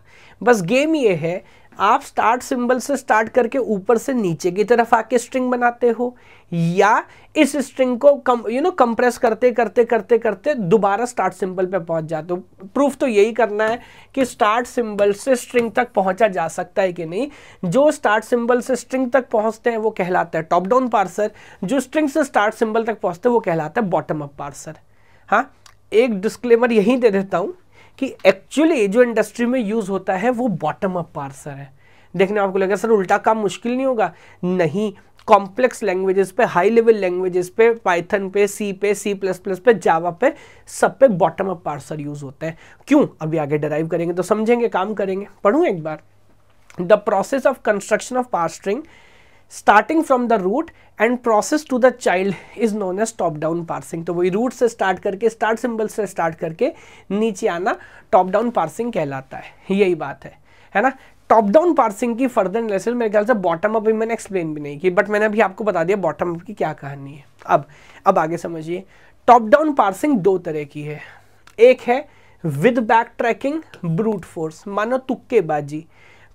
बस गेम ये है आप स्टार्ट सिंबल से स्टार्ट करके ऊपर से नीचे की तरफ आके स्ट्रिंग बनाते हो या इस स्ट्रिंग को कम यू नो कंप्रेस करते करते करते करते दोबारा स्टार्ट सिंबल पे पहुंच जाते हो प्रूफ तो यही करना है कि स्टार्ट सिंबल से स्ट्रिंग तक पहुंचा जा सकता है कि नहीं जो स्टार्ट सिंबल से स्ट्रिंग तक पहुंचते हैं वो कहलाता है टॉप डाउन पार्सर जो स्ट्रिंग से स्टार्ट सिंबल तक पहुंचते हैं वो कहलाता है बॉटम अप पार्सर हाँ एक डिस्क्लेमर यहीं दे देता हूँ कि एक्चुअली जो इंडस्ट्री में यूज़ होता है वो बॉटम अप पार्सर है देखने आपको लगेगा सर उल्टा काम मुश्किल नहीं होगा नहीं कॉम्प्लेक्स लैंग्वेजेस पे हाई लेवल लैंग्वेजेस पे पाइथन पे सी पे सी प्लस प्लस पे जावा पे सब पे बॉटम अप पार्सर यूज़ होते हैं क्यों अभी आगे डराइव करेंगे तो समझेंगे काम करेंगे पढ़ू एक बार the process of construction of parsing starting from the root and process to the child is known as top down parsing तो वही रूट से स्टार्ट करके स्टार्ट सिंबल से स्टार्ट करके नीचे आना टॉप डाउन पार्सिंग कहलाता है यही बात है है ना टॉप डाउन पार्सिंग की फर्दर एनालिसिस मेरे ख्याल से बॉटम अप भी मैंने एक्सप्लेन भी नहीं की बट मैंने अभी आपको बता दिया बॉटम अप की क्या कहानी है अब अब आगे समझिए टॉप डाउन पार्सिंग दो तरह की है एक है with back tracking brute force मानो तुक्केबाजी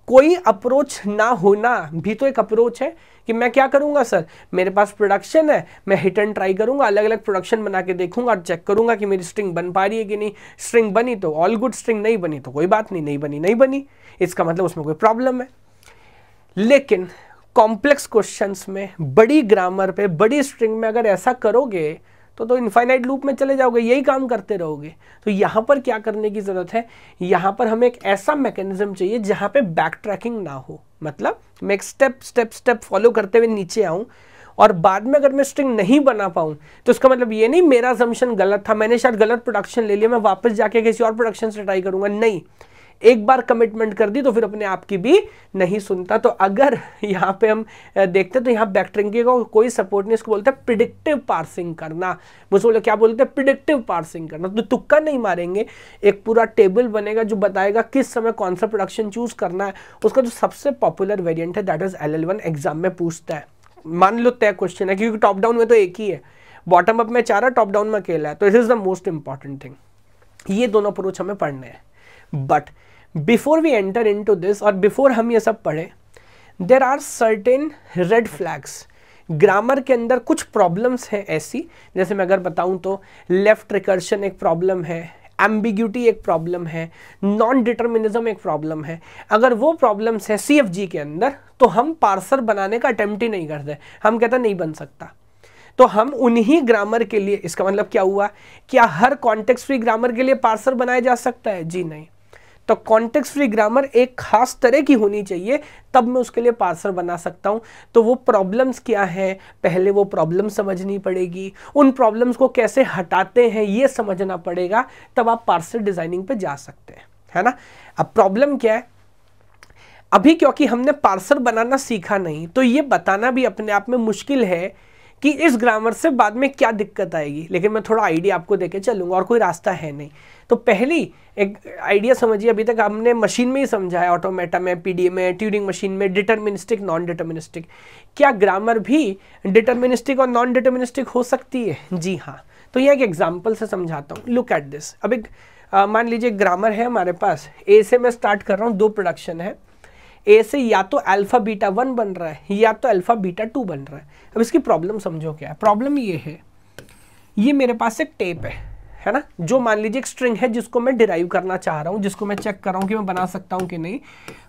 कोई अप्रोच ना होना भी तो एक अप्रोच है कि मैं क्या करूंगा सर मेरे पास प्रोडक्शन है मैं हिट एंड ट्राई करूंगा अलग अलग प्रोडक्शन बना के देखूंगा और चेक करूंगा कि मेरी स्ट्रिंग बन पा रही है कि नहीं स्ट्रिंग बनी तो ऑल गुड स्ट्रिंग नहीं बनी तो कोई बात नहीं नहीं बनी नहीं बनी इसका मतलब उसमें कोई प्रॉब्लम है लेकिन कॉम्प्लेक्स क्वेश्चंस में बड़ी ग्रामर पे बड़ी स्ट्रिंग में अगर ऐसा करोगे तो तो इनफाइनाइट लूप में चले जाओगे यही काम करते रहोगे तो यहां पर क्या करने की ज़रूरत है यहां पर हमें एक ऐसा मैकेनिज्म चाहिए जहां पे बैक ट्रैकिंग ना हो मतलब मैं एक स्टेप स्टेप स्टेप फॉलो करते हुए नीचे आऊं और बाद में अगर मैं स्ट्रिंग नहीं बना पाऊं तो उसका मतलब ये नहीं मेरा जमशन गलत था मैंने शायद गलत प्रोडक्शन ले लिया मैं वापस जाके किसी और प्रोडक्शन से ट्राई करूंगा नहीं एक बार कमिटमेंट कर दी तो फिर अपने आप की भी नहीं सुनता तो अगर *laughs* यहाँ पे हम देखते तो यहाँ बैक्ट्रिंकिंग का को कोई सपोर्ट नहीं इसको बोलते हैं प्रिडिक्टिव पार्सिंग करना मुझसे बोले क्या बोलते हैं प्रिडिक्टिव पार्सिंग करना तो तुक्का नहीं मारेंगे एक पूरा टेबल बनेगा जो बताएगा किस समय कौन सा प्रोडक्शन चूज करना है उसका जो सबसे पॉपुलर वेरियंट है दैट इज एल एग्जाम में पूछता है मान लो तय क्वेश्चन है क्योंकि टॉप डाउन में तो एक ही है बॉटम अप में चार है टॉप डाउन में अकेला है तो it is the most important thing ये दोनों अप्रोच हमें पढ़ने हैं but before we enter in to this और बिफोर हम ये सब पढ़े there are certain red flags grammar के अंदर कुछ प्रॉब्लम्स हैं ऐसी जैसे मैं अगर बताऊं तो लेफ्ट रिकर्शन एक प्रॉब्लम है एम्बिग्यूटी एक प्रॉब्लम है नॉन डिटर्मिनिज्म एक प्रॉब्लम है अगर वो प्रॉब्लम्स है सी एफ जी के अंदर तो हम पार्सर बनाने का अटैम्प्ट ही नहीं करते हम कहते नहीं बन सकता तो हम उन्हीं ग्रामर के लिए इसका मतलब क्या हुआ क्या हर कॉन्टेक्स्ट फ्री ग्रामर के लिए पार्सर बनाया जा सकता है जी नहीं तो कॉन्टेक्स्ट फ्री ग्रामर एक खास तरह की होनी चाहिए तब मैं उसके लिए पार्सर बना सकता हूँ तो वो प्रॉब्लम्स क्या हैं पहले वो प्रॉब्लम समझनी पड़ेगी उन प्रॉब्लम्स को कैसे हटाते हैं ये समझना पड़ेगा तब आप पार्सर डिजाइनिंग पे जा सकते हैं है ना अब प्रॉब्लम क्या है अभी क्योंकि हमने पार्सर बनाना सीखा नहीं तो ये बताना भी अपने आप में मुश्किल है कि इस ग्रामर से बाद में क्या दिक्कत आएगी लेकिन मैं थोड़ा आइडिया आपको देके चलूँगा और कोई रास्ता है नहीं तो पहली एक आइडिया समझिए अभी तक हमने मशीन में ही समझा है ऑटोमेटा में पीडीए में ट्यूरिंग मशीन में डिटर्मिनिस्टिक नॉन डिटर्मिनिस्टिक क्या ग्रामर भी डिटर्मिनिस्टिक और नॉन डिटर्मिनिस्टिक हो सकती है जी हाँ तो यह एक एग्जाम्पल से समझाता हूँ लुक एट दिस अब एक मान लीजिए ग्रामर है हमारे पास ए से मैं स्टार्ट कर रहा हूँ दो प्रोडक्शन है ए से या तो अल्फा बीटा वन बन रहा है या तो अल्फा बीटा टू बन रहा है अब इसकी प्रॉब्लम समझो क्या है प्रॉब्लम ये है ये मेरे पास एक टेप है है ना जो मान लीजिए एक स्ट्रिंग है जिसको मैं डिराइव करना चाह रहा हूँ जिसको मैं चेक कर रहा हूँ कि मैं बना सकता हूँ कि नहीं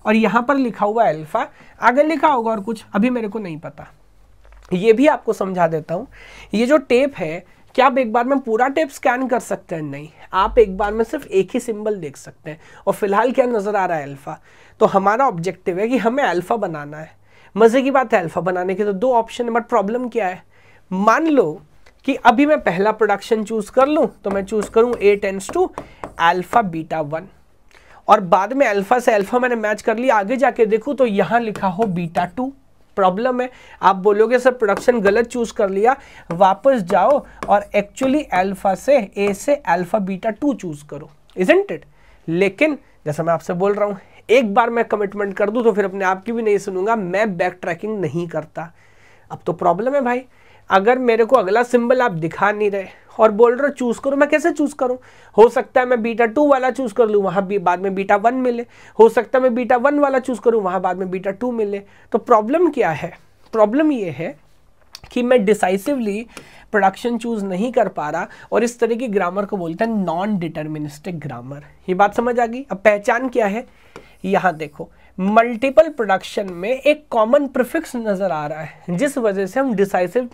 और यहाँ पर लिखा हुआ अल्फा आगे लिखा होगा और कुछ अभी मेरे को नहीं पता ये भी आपको समझा देता हूँ ये जो टेप है क्या आप एक बार में पूरा टेप स्कैन कर सकते हैं नहीं आप एक बार में सिर्फ एक ही सिंबल देख सकते हैं और फिलहाल क्या नज़र आ रहा है अल्फ़ा तो हमारा ऑब्जेक्टिव है कि हमें अल्फ़ा बनाना है मज़े की बात है अल्फ़ा बनाने के तो दो ऑप्शन है बट प्रॉब्लम क्या है मान लो कि अभी मैं पहला प्रोडक्शन चूज़ कर लूँ तो मैं चूज़ करूं A tends to alpha beta one और बाद में अल्फ़ा से अल्फ़ा मैंने मैच कर लिया आगे जाके देखूँ तो यहां लिखा हो बीटा टू प्रॉब्लम है आप बोलोगे सर प्रोडक्शन गलत चूज़ कर लिया वापस जाओ और एक्चुअली अल्फ़ा से ए से अल्फ़ा बीटा टू चूज़ करो इजेंट इट लेकिन जैसा मैं आपसे बोल रहा हूं एक बार मैं कमिटमेंट कर दूं तो फिर अपने आप की भी नहीं सुनूंगा मैं बैक ट्रैकिंग नहीं करता अब तो प्रॉब्लम है भाई अगर मेरे को अगला सिंबल आप दिखा नहीं रहे और बोल रहे हो चूज़ करो मैं कैसे चूज़ करूं हो सकता है मैं बीटा टू वाला चूज़ कर लूं वहां भी बाद में बीटा वन मिले हो सकता है मैं बीटा वन वाला चूज़ करूं वहां बाद में बीटा टू मिले तो प्रॉब्लम क्या है प्रॉब्लम ये है कि मैं डिसाइसिवली प्रोडक्शन चूज़ नहीं कर पा रहा और इस तरह की ग्रामर को बोलते हैं नॉन डिटर्मिनिस्टिक ग्रामर ये बात समझ आ गई अब पहचान क्या है यहां देखो मल्टीपल प्रोडक्शन में एक कॉमन प्रिफिक्स नज़र आ रहा है जिस वजह से हम डिसाइसिव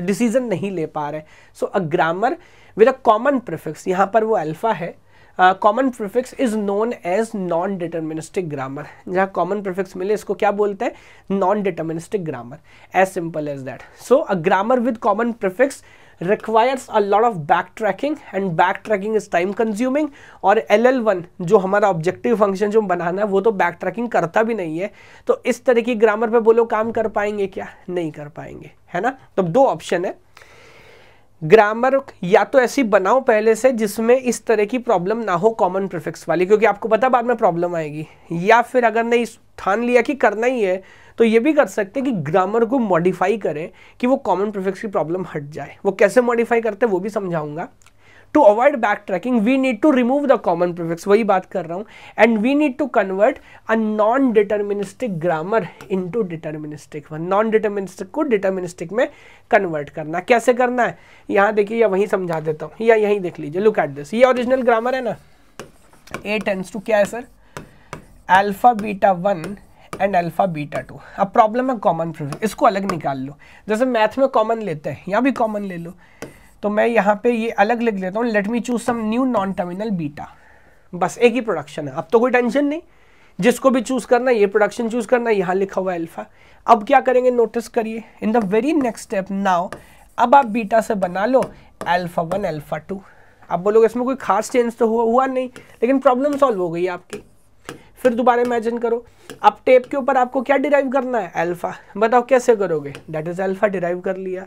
डिसीजन नहीं ले पा रहे so a grammar with a common prefix यहां पर वो अल्फ़ा है common prefix is known as non deterministic grammar जहां कॉमन प्रिफिक्स मिले इसको क्या बोलते हैं non deterministic grammar as simple as that so a grammar with common prefix requires a lot of back tracking and back tracking is time consuming और L L one जो हमारा objective function जो बनाना है वो तो बैक ट्रैकिंग करता भी नहीं है तो इस तरह की ग्रामर पे बोलो काम कर पाएंगे क्या नहीं कर पाएंगे है ना तो दो ऑप्शन है ग्रामर या तो ऐसी बनाओ पहले से जिसमें इस तरह की प्रॉब्लम ना हो कॉमन प्रिफिक्स वाली क्योंकि आपको पता बाद में प्रॉब्लम आएगी या फिर अगर नहीं ठान लिया कि करना ही है तो ये भी कर सकते हैं कि ग्रामर को मॉडिफाई करें कि वो कॉमन प्रिफिक्स की प्रॉब्लम हट जाए वो कैसे मॉडिफाई करते हैं वो भी समझाऊंगा to avoid back tracking we need to remove the common prefix वही बात कर रहा हूँ and we need to convert a non deterministic grammar into deterministic one non deterministic को डिटर्मिनिस्टिक में कन्वर्ट करना कैसे करना है यहाँ देखिए या वहीं समझा देता हूँ या यहीं देख लीजिए लुक एट दिस ये ओरिजिनल ग्रामर है ना ए टेंस टू क्या है sir alpha beta one and alpha beta two अब प्रॉब्लम है कॉमन प्रोडक्ट इसको अलग निकाल लो जैसे मैथ में कॉमन लेते हैं यहाँ भी कॉमन ले लो तो मैं यहाँ पे ये अलग लिख लेता हूँ let me choose some new non terminal beta बस एक ही प्रोडक्शन है अब तो कोई टेंशन नहीं जिसको भी चूज करना ये प्रोडक्शन चूज करना यहाँ लिखा हुआ अल्फा अब क्या करेंगे नोटिस करिए in the very next step now अब आप बीटा से बना लो अल्फा वन अल्फा टू आप बोलोगे इसमें कोई खास चेंज तो हुआ हुआ नहीं लेकिन प्रॉब्लम सॉल्व हो गई आपकी फिर दोबारा इमेजिन करो अब टेप के ऊपर आपको क्या डिराइव करना है अल्फा बताओ कैसे करोगे डेट इज अल्फा डिराइव कर लिया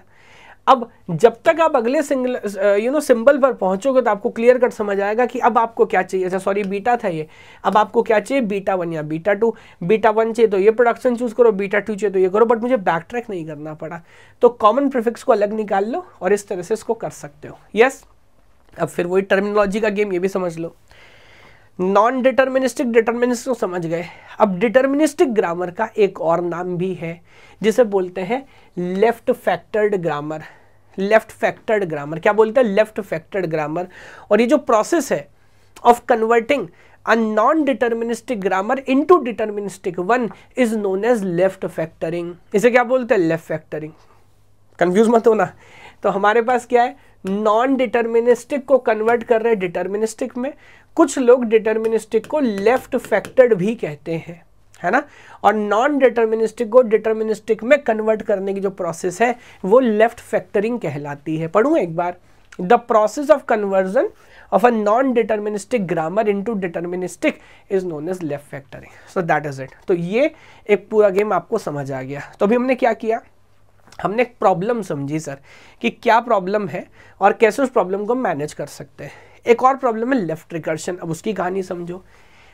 अब जब तक आप अगले सिंगल यू नो सिंबल पर पहुंचोगे तो आपको क्लियर कट समझ आएगा कि अब आपको क्या चाहिए अच्छा सॉरी बीटा था ये अब आपको क्या चाहिए बीटा वन या बीटा टू बीटा वन चाहिए तो ये प्रोडक्शन चूज करो बीटा टू चाहिए तो ये करो बट मुझे बैक ट्रैक नहीं करना पड़ा तो कॉमन प्रिफिक्स को अलग निकाल लो और इस तरह से इसको कर सकते हो यस अब फिर वही टर्मिनोलॉजी का गेम ये भी समझ लो नॉन डिटर्मिनिस्टिक डिटर्मिनिस्ट को समझ गए अब डिटर्मिनिस्टिक ग्रामर का एक और नाम भी है जिसे बोलते हैं left factored grammar left factored grammar क्या बोलते हैं लेफ्ट फैक्टर्ड ग्रामर और ये जो प्रोसेस है of converting non deterministic grammar into deterministic one is known as left factoring इसे क्या बोलते हैं लेफ्ट फैक्टरिंग कंफ्यूज मत होना तो हमारे पास क्या है नॉन डिटर्मिनिस्टिक को कन्वर्ट कर रहे हैं डिटर्मिनिस्टिक में कुछ लोग डिटर्मिनिस्टिक को लेफ्ट फैक्टर्ड भी कहते हैं है ना और नॉन डिटर्मिनिस्टिक को डिटर्मिनिस्टिक में कन्वर्ट करने की जो प्रोसेस है वो लेफ्ट फैक्टरिंग कहलाती है पढ़ू एक बार the process of conversion a non non grammar into deterministic is known as left factoring so that is it तो ये एक पूरा गेम आपको समझ आ गया तो अभी हमने क्या किया हमने एक प्रॉब्लम समझी सर कि क्या प्रॉब्लम है और कैसे उस प्रॉब्लम को मैनेज कर सकते हैं एक और प्रॉब्लम है लेफ्ट रिकर्शन अब उसकी कहानी समझो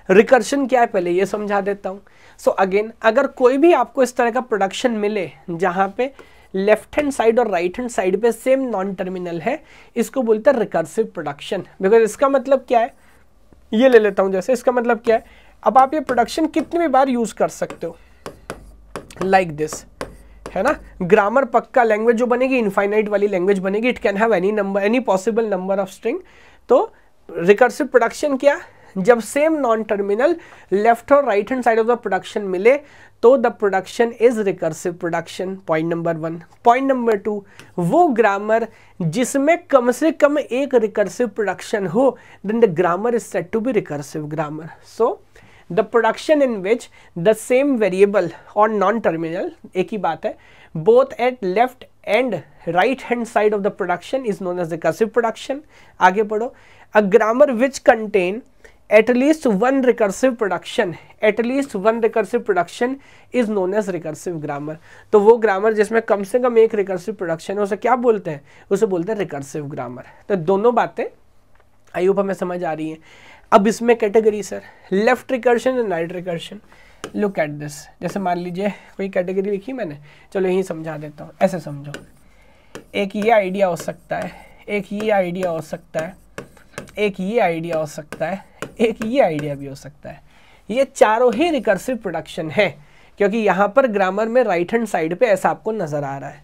रिकर्शन क्या है पहले ये समझा देता हूँ सो अगेन अगर कोई भी आपको इस तरह का प्रोडक्शन मिले जहाँ पे लेफ्ट हैंड साइड और राइट हैंड साइड पे सेम नॉन टर्मिनल है इसको बोलते हैं रिकर्सिव प्रोडक्शन बिकॉज इसका मतलब क्या है ये ले लेता हूँ जैसे इसका मतलब क्या है अब आप ये प्रोडक्शन कितनी भी बार यूज़ कर सकते हो लाइक like दिस है ना ग्रामर पक्का लैंग्वेज जो बनेगी इनफाइनाइट वाली लैंग्वेज बनेगी it can have any number any possible number of string तो रिकर्सिव प्रोडक्शन क्या जब सेम नॉन टर्मिनल लेफ्ट और right hand side of the production मिले तो the production is recursive production point number one point number two वो grammar जिसमें कम से कम एक रिकर्सिव प्रोडक्शन हो then the grammar is set to be recursive grammar so the production in which the same variable और non terminal एक ही बात है both at left and right hand side of the production is known as the production आगे पढ़ो a grammar which contain at least one recursive production at least one recursive production is known as recursive grammar तो वो grammar जिसमें कम से कम एक recursive production है उसे क्या बोलते हैं उसे बोलते हैं रिकर्सिव ग्रामर तो दोनों बातें आई होप हमें समझ आ रही है अब इसमें category sir left recursion and right recursion look at this जैसे मान लीजिए कोई कैटेगरी लिखी मैंने चलो यहीं समझा देता हूँ ऐसे समझो एक ये आइडिया हो सकता है एक ये आइडिया हो सकता है एक ये आइडिया हो सकता है एक ये आइडिया भी हो सकता है ये चारों ही रिकर्सिव प्रोडक्शन है क्योंकि यहाँ पर ग्रामर में राइट हैंड साइड पे ऐसा आपको नज़र आ रहा है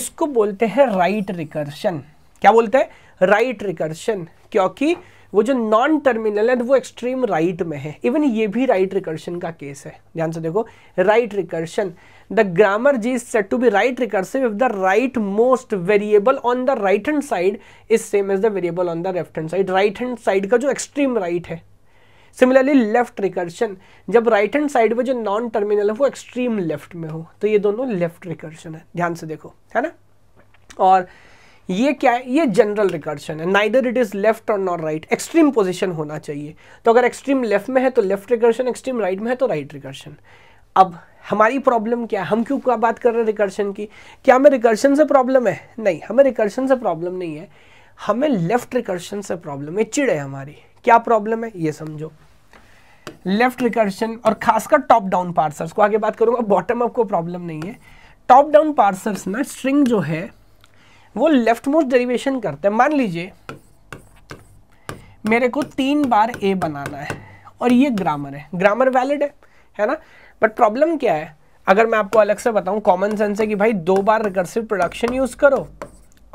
इसको बोलते हैं राइट रिकर्शन क्या बोलते हैं राइट रिकर्शन क्योंकि वो जो नॉन टर्मिनल है वो एक्सट्रीम राइट में है इवन ये भी राइट रिकर्शन का केस है ध्यान से देखो right recursion the grammar G is set to be right recursive if the right most variable on the right hand side is same as the variable on the left hand side right hand side का जो extreme right right है similarly left recursion जब right hand side में जो non terminal है वो extreme left में हो तो ये दोनों लेफ्ट रिकर्शन है ध्यान से देखो है ना और ये क्या है ये जनरल रिकर्शन है नाइदर इट इज़ लेफ्ट और नॉट राइट एक्सट्रीम पोजिशन होना चाहिए तो अगर एक्सट्रीम लेफ्ट में है तो लेफ्ट रिकर्शन एक्सट्रीम राइट में है तो राइट right रिकर्शन अब हमारी प्रॉब्लम क्या है हम क्यों क्या बात कर रहे हैं रिकर्शन की क्या हमें रिकर्शन से प्रॉब्लम है नहीं हमें रिकर्शन से प्रॉब्लम नहीं है हमें लेफ्ट रिकर्शन से प्रॉब्लम है चिड़ है हमारी क्या प्रॉब्लम है ये समझो लेफ्ट रिकर्शन और खासकर टॉप डाउन पार्सर्स को आगे बात करूंगा बॉटम अप को प्रॉब्लम नहीं है टॉप डाउन पार्सर्स ना स्ट्रिंग जो है वो लेफ्ट मोस्ट डेरिवेशन करते हैं मान लीजिए मेरे को तीन बार ए बनाना है और ये ग्रामर है ग्रामर वैलिड है है ना बट प्रॉब्लम क्या है अगर मैं आपको अलग से बताऊं कॉमन सेंस है कि भाई दो बार रिकर्सिव प्रोडक्शन यूज करो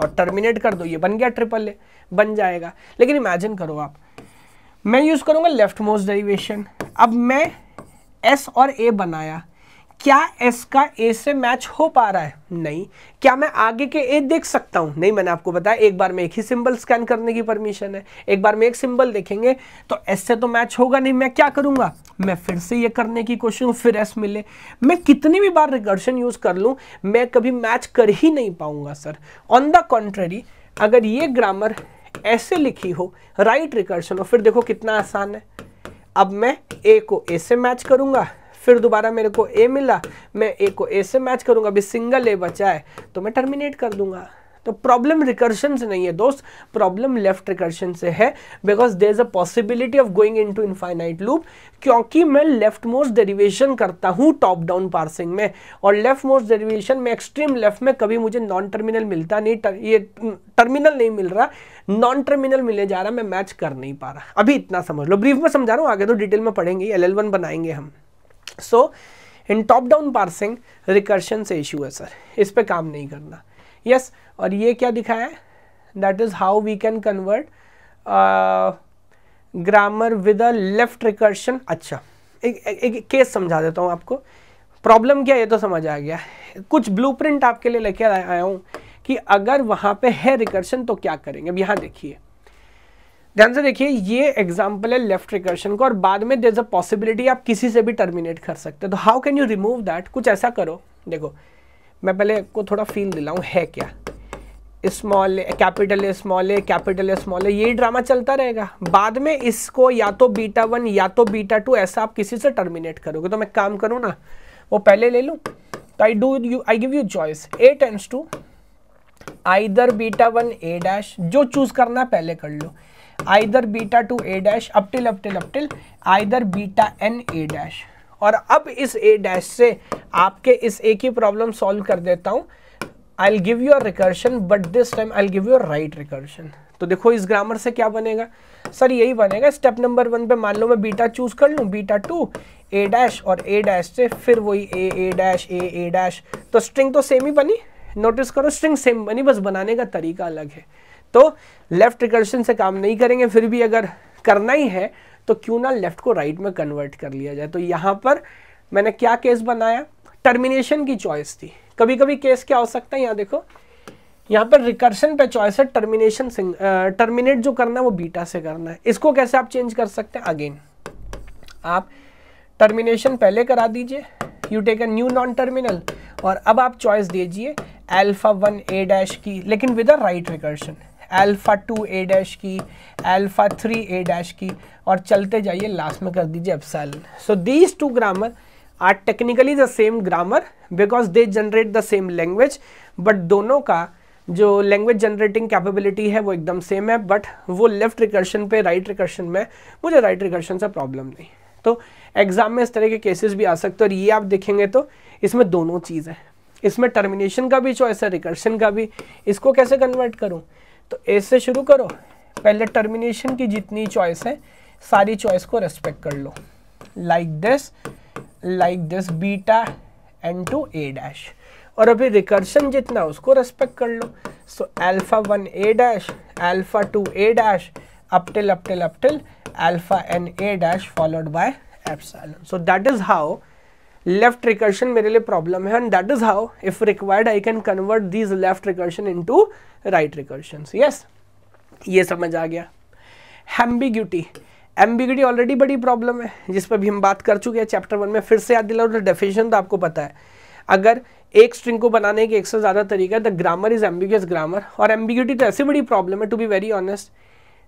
और टर्मिनेट कर दो ये बन गया ट्रिपल ए बन जाएगा लेकिन इमेजिन करो आप मैं यूज करूंगा लेफ्ट मोस्ट डेरिवेशन अब मैं एस और ए बनाया क्या एस का ए से मैच हो पा रहा है नहीं क्या मैं आगे के ए देख सकता हूं नहीं मैंने आपको बताया एक बार में एक ही सिंबल स्कैन करने की परमिशन है एक बार में एक सिंबल देखेंगे तो एस से तो मैच होगा नहीं मैं क्या करूंगा मैं फिर से ये करने की कोशिश हूँ फिर एस मिले मैं कितनी भी बार रिकर्शन यूज़ कर लूँ मैं कभी मैच कर ही नहीं पाऊंगा सर ऑन द कॉन्ट्रेरी अगर ये ग्रामर ऐसे लिखी हो राइट रिकर्शन हो फिर देखो कितना आसान है अब मैं ए को ए से मैच करूंगा फिर दोबारा मेरे को ए मिला मैं ए को ए से मैच करूंगा अभी सिंगल ए बचा है तो मैं टर्मिनेट कर दूंगा तो प्रॉब्लम रिकर्शन से नहीं है दोस्त प्रॉब्लम लेफ्ट रिकर्शन से है because there is a possibility of going into infinite loop क्योंकि मैं लेफ्ट मोस्ट डेरिवेशन करता हूँ टॉप डाउन पार्सिंग में और लेफ्ट मोस्ट डेरिवेशन में एक्सट्रीम लेफ्ट में कभी मुझे नॉन टर्मिनल मिलता नहीं तर, ये टर्मिनल नहीं मिल रहा नॉन टर्मिनल मिले जा रहा मैं मैच कर नहीं पा रहा अभी इतना समझ लो ब्रीफ में समझा रहा हूँ आगे तो डिटेल में पढ़ेंगे एल बनाएंगे हम so in top down parsing recursion से इश्यू है सर इस पर काम नहीं करना यस yes, और ये क्या दिखाया है that is how we can convert grammar with a left recursion अच्छा एक, एक, एक केस समझा देता हूँ आपको प्रॉब्लम क्या है ये तो समझ आ गया कुछ ब्लूप्रिंट आपके लिए लेके आया हूँ कि अगर वहाँ पे है रिकर्शन तो क्या करेंगे अब यहाँ देखिए ध्यान से देखिए ये एग्जाम्पल है लेफ्ट रिकर्शन का और बाद में देर अ पॉसिबिलिटी आप किसी से भी टर्मिनेट कर सकते हो तो how can you remove that कुछ ऐसा करो देखो मैं पहले को थोड़ा फील दिलाऊँ है क्या small capital A small A capital A small A यही ड्रामा चलता रहेगा बाद में इसको या तो बीटा वन या तो बीटा टू ऐसा आप किसी से टर्मिनेट करोगे तो मैं काम करूँ ना वो पहले ले लूँ तो I do you I give you choice A tends to either beta one A dash जो चूज करना पहले कर लो either beta two A dash up till up till up till either beta N A dash और अब इस ए dash से आपके इस एक ही प्रॉब्लम सॉल्व कर देता हूँ I'll give your recursion but this time I give your right recursion तो देखो इस ग्रामर से क्या बनेगा सर यही बनेगा स्टेप नंबर वन पे मान लो मैं बीटा चूज कर लूँ बीटा टू ए डैश और ए डैश से फिर वही A A dash A A dash तो स्ट्रिंग तो सेम ही बनी नोटिस करो स्ट्रिंग सेम बनी बस बनाने का तरीका अलग है तो लेफ्ट रिकर्शन से काम नहीं करेंगे फिर भी अगर करना ही है तो क्यों ना लेफ्ट को राइट right में कन्वर्ट कर लिया जाए तो यहाँ पर मैंने क्या केस बनाया टर्मिनेशन की चॉइस थी कभी कभी केस क्या हो सकता है यहाँ देखो यहाँ पर रिकर्शन पे चॉइस है टर्मिनेशन टर्मिनेट जो करना है वो बीटा से करना है इसको कैसे आप चेंज कर सकते हैं अगेन आप टर्मिनेशन पहले करा दीजिए you take a new non terminal और अब आप चॉइस दीजिए एल्फा वन ए डैश की लेकिन with a right recursion alpha two A dash की अल्फ़ा थ्री ए डैश की और चलते जाइए लास्ट में कर दीजिए epsilon so these two grammar are technically the same grammar because they generate the same language but दोनों का जो लैंग्वेज जनरेटिंग कैपेबिलिटी है वो एकदम सेम है बट वो लेफ्ट रिकर्शन पे राइट right रिकर्शन में मुझे राइट right रिकर्शन से प्रॉब्लम नहीं तो एग्ज़ाम में इस तरह के केसेस भी आ सकते हैं और ये आप देखेंगे तो इसमें दोनों चीज़ है इसमें टर्मिनेशन का भी चॉइस है रिकर्शन का भी इसको कैसे कन्वर्ट करूँ तो ए से शुरू करो पहले टर्मिनेशन की जितनी चॉइस है सारी चॉइस को रेस्पेक्ट कर लो like this like this beta N to A dash और अभी रिकर्शन जितना उसको रेस्पेक्ट कर लो so alpha one A dash alpha two A dash up till up till up till alpha N A dash followed by epsilon so that is how left recursion मेरे लिए problem है and that is how if required I can convert these left recursion into right recursion yes ये समझ आ गया ambiguity ambiguity already बड़ी problem है जिस पर भी हम बात कर चुके हैं चैप्टर वन में फिर से याद दिलाओ डेफिनेशन तो आपको पता है अगर एक स्ट्रिंग को बनाने के एक से ज़्यादा तरीका है the grammar is ambiguous grammar और एम्बिग्यूटी तो ऐसी बड़ी प्रॉब्लम है to be very honest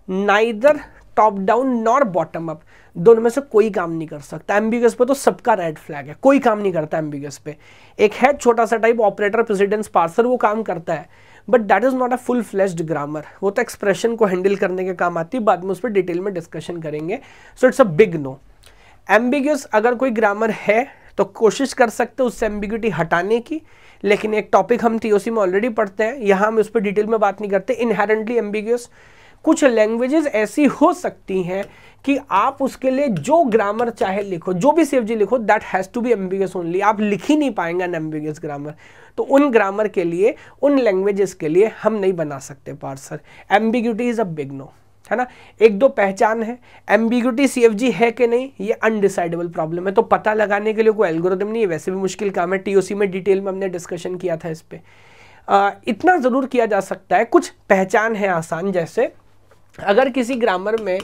neither top down nor bottom up दोनों में से कोई काम नहीं कर सकता एम्बिगस पे तो सबका रेड फ्लैग है कोई काम नहीं करता एम्बिगस पे एक है छोटा सा टाइप ऑपरेटर प्रेसिडेंस पार्सर वो काम करता है but that is not a full fledged grammar वो तो एक्सप्रेशन को हैंडल करने के काम आती है बाद में उस पर डिटेल में डिस्कशन करेंगे so it's a big no ambiguous अगर कोई ग्रामर है तो कोशिश कर सकते हैं उससे एम्बिग्यूटी हटाने की लेकिन एक टॉपिक हम टीओसी में ऑलरेडी पढ़ते हैं यहाँ हम उस पर डिटेल में बात नहीं करते इनहेरेंटली एम्बिगियस कुछ लैंग्वेजेस ऐसी हो सकती हैं कि आप उसके लिए जो ग्रामर चाहे लिखो जो भी सेव जी लिखो that has to be ambiguous only आप लिख ही नहीं पाएंगे एम्बिगस ग्रामर तो उन ग्रामर के लिए उन लैंग्वेजेस के लिए हम नहीं बना सकते parser ambiguity is a big no है ना एक दो पहचान है एम्बिग्यूटी सी है कि नहीं ये अनडिसाइडेबल प्रॉब्लम है तो पता लगाने के लिए कोई एल्गोरिदम नहीं है वैसे भी मुश्किल काम है टीओसी में डिटेल में हमने डिस्कशन किया था इस पर इतना ज़रूर किया जा सकता है कुछ पहचान है आसान जैसे अगर किसी ग्रामर में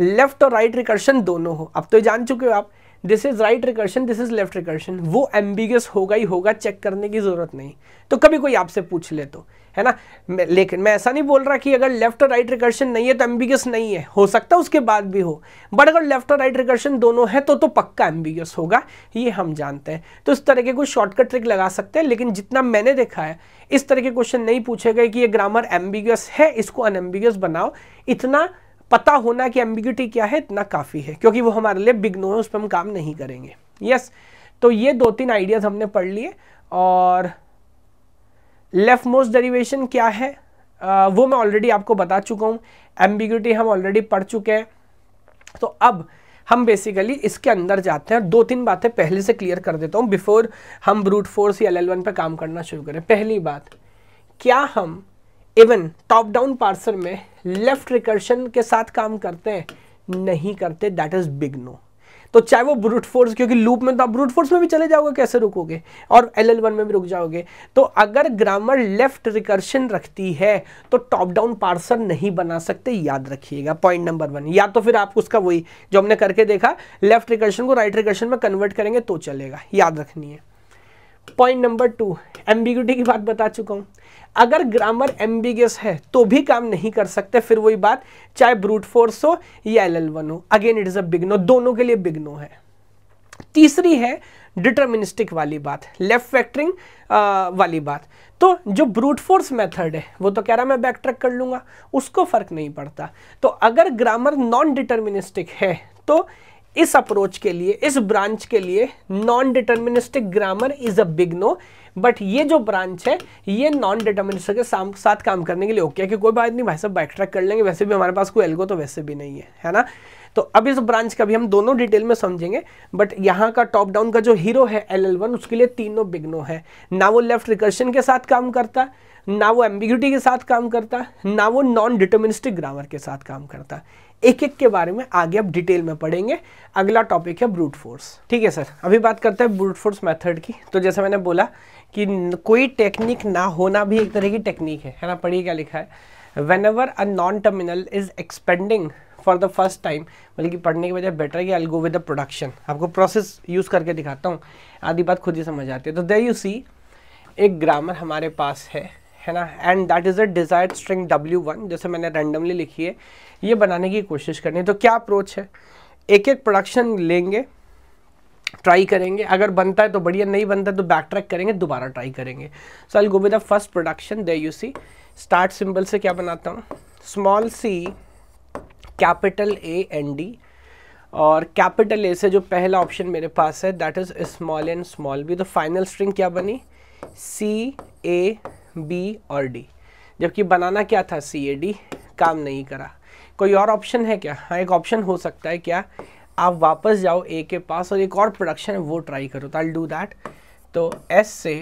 लेफ्ट और राइट रिकर्शन दोनों हो अब तो जान चुके हो आप this is right recursion this is left recursion वो एम्बिगस होगा ही होगा चेक करने की जरूरत नहीं तो कभी कोई आपसे पूछ ले तो है ना लेकिन मैं ऐसा नहीं बोल रहा कि अगर लेफ्ट और राइट रिकर्शन नहीं है तो एम्बिगस नहीं है हो सकता है उसके बाद भी हो बट अगर लेफ्ट और राइट रिकर्शन दोनों है तो तो पक्का एम्बिगस होगा ये हम जानते हैं तो इस तरह के कुछ शॉर्टकट ट्रिक लगा सकते हैं लेकिन जितना मैंने देखा है इस तरह के क्वेश्चन नहीं पूछे गए कि ये ग्रामर एम्बिगस है इसको अनएम्बिगस बनाओ इतना पता होना कि एम्बिगिटी क्या है इतना काफ़ी है क्योंकि वो हमारे लिए बिग नो है उस पर हम काम नहीं करेंगे यस तो ये दो तीन आइडियाज़ हमने पढ़ लिए और लेफ्ट मोस्ट डेरिवेशन क्या है आ, वो मैं ऑलरेडी आपको बता चुका हूँ एम्बिग्यूटी हम ऑलरेडी पढ़ चुके हैं तो अब हम बेसिकली इसके अंदर जाते हैं दो तीन बातें पहले से क्लियर कर देता हूँ बिफोर हम ब्रूट फोर्स या एल एल पे काम करना शुरू करें पहली बात क्या हम इवन टॉप डाउन पार्सर में लेफ्ट रिकर्शन के साथ काम करते हैं नहीं करते दैट इज़ बिग नो तो चाहे वो ब्रूट फोर्स क्योंकि लूप में तो आप ब्रूट फोर्स में भी चले जाओगे कैसे रुकोगे और एल एल वन में भी रुक जाओगे तो अगर ग्रामर लेफ्ट रिकर्शन रखती है तो टॉप डाउन पार्सर नहीं बना सकते याद रखिएगा पॉइंट नंबर वन या तो फिर आप उसका वही जो हमने करके देखा लेफ्ट रिकर्शन को राइट रिकर्शन में कन्वर्ट करेंगे तो चलेगा याद रखनी है पॉइंट नंबर टू एम्बिग्यूटी की बात बता चुका हूँ अगर ग्रामर एम्बिगस है तो भी काम नहीं कर सकते फिर वही बात चाहे ब्रूट फोर्स हो या एल एल वन हो again it is a big no दोनों के लिए बिग नो है तीसरी है डिटर्मिनिस्टिक वाली बात लेफ्ट फैक्टरिंग वाली बात तो जो ब्रूट फोर्स मेथड है वो तो कह रहा मैं बैक ट्रैक कर लूंगा उसको फ़र्क नहीं पड़ता तो अगर ग्रामर नॉन डिटर्मिनिस्टिक है तो इस अप्रोच के लिए इस ब्रांच के लिए non deterministic grammar is a big no but ये जो ब्रांच है ये नॉन डिटर्मिनिस्टर के साथ काम करने के लिए ओके है कि कोई बात नहीं भाई साहब बैक ट्रैक कर लेंगे वैसे भी हमारे पास कोई एल्गो तो वैसे भी नहीं है है ना तो अब इस ब्रांच का भी हम दोनों डिटेल में समझेंगे बट यहाँ का टॉप डाउन का जो हीरो है एल एल वन उसके लिए तीनों बिग्नो है ना वो लेफ्ट रिकर्शन के साथ काम करता ना वो एम्बिग्यूटी के साथ काम करता ना वो नॉन डिटर्मिनिस्टिक ग्रामर के साथ काम करता एक एक के बारे में आगे अब डिटेल में पढ़ेंगे अगला टॉपिक है ब्रूट फोर्स ठीक है सर अभी बात करते हैं ब्रूट फोर्स मेथड की तो जैसे मैंने बोला कि कोई टेक्निक ना होना भी एक तरह की टेक्निक है है ना पढ़िए क्या लिखा है whenever a non terminal is expanding for the first time बल्कि पढ़ने की वजह बेटर है I'll go go with the production आपको प्रोसेस यूज़ करके दिखाता हूँ आधी बात खुद ही समझ आती है तो दे यू सी एक ग्रामर हमारे पास है है ना and that is a desired string W one जैसे मैंने रैंडमली लिखी है ये बनाने की कोशिश करनी है तो क्या अप्रोच है एक एक प्रोडक्शन लेंगे ट्राई करेंगे अगर बनता है तो बढ़िया नहीं बनता है तो बैक ट्रैक करेंगे दोबारा ट्राई करेंगे so I go with the first production they you see start symbol से क्या बनाता हूँ small C capital A and D और कैपिटल ए से जो पहला ऑप्शन मेरे पास है that is small and small B तो फाइनल स्ट्रिंग क्या बनी सी ए बी और डी जबकि बनाना क्या था सी ए डी काम नहीं करा कोई और ऑप्शन है क्या हाँ एक ऑप्शन हो सकता है क्या आप वापस जाओ ए के पास और एक और प्रोडक्शन वो ट्राई करो तो आई डू दैट तो एस से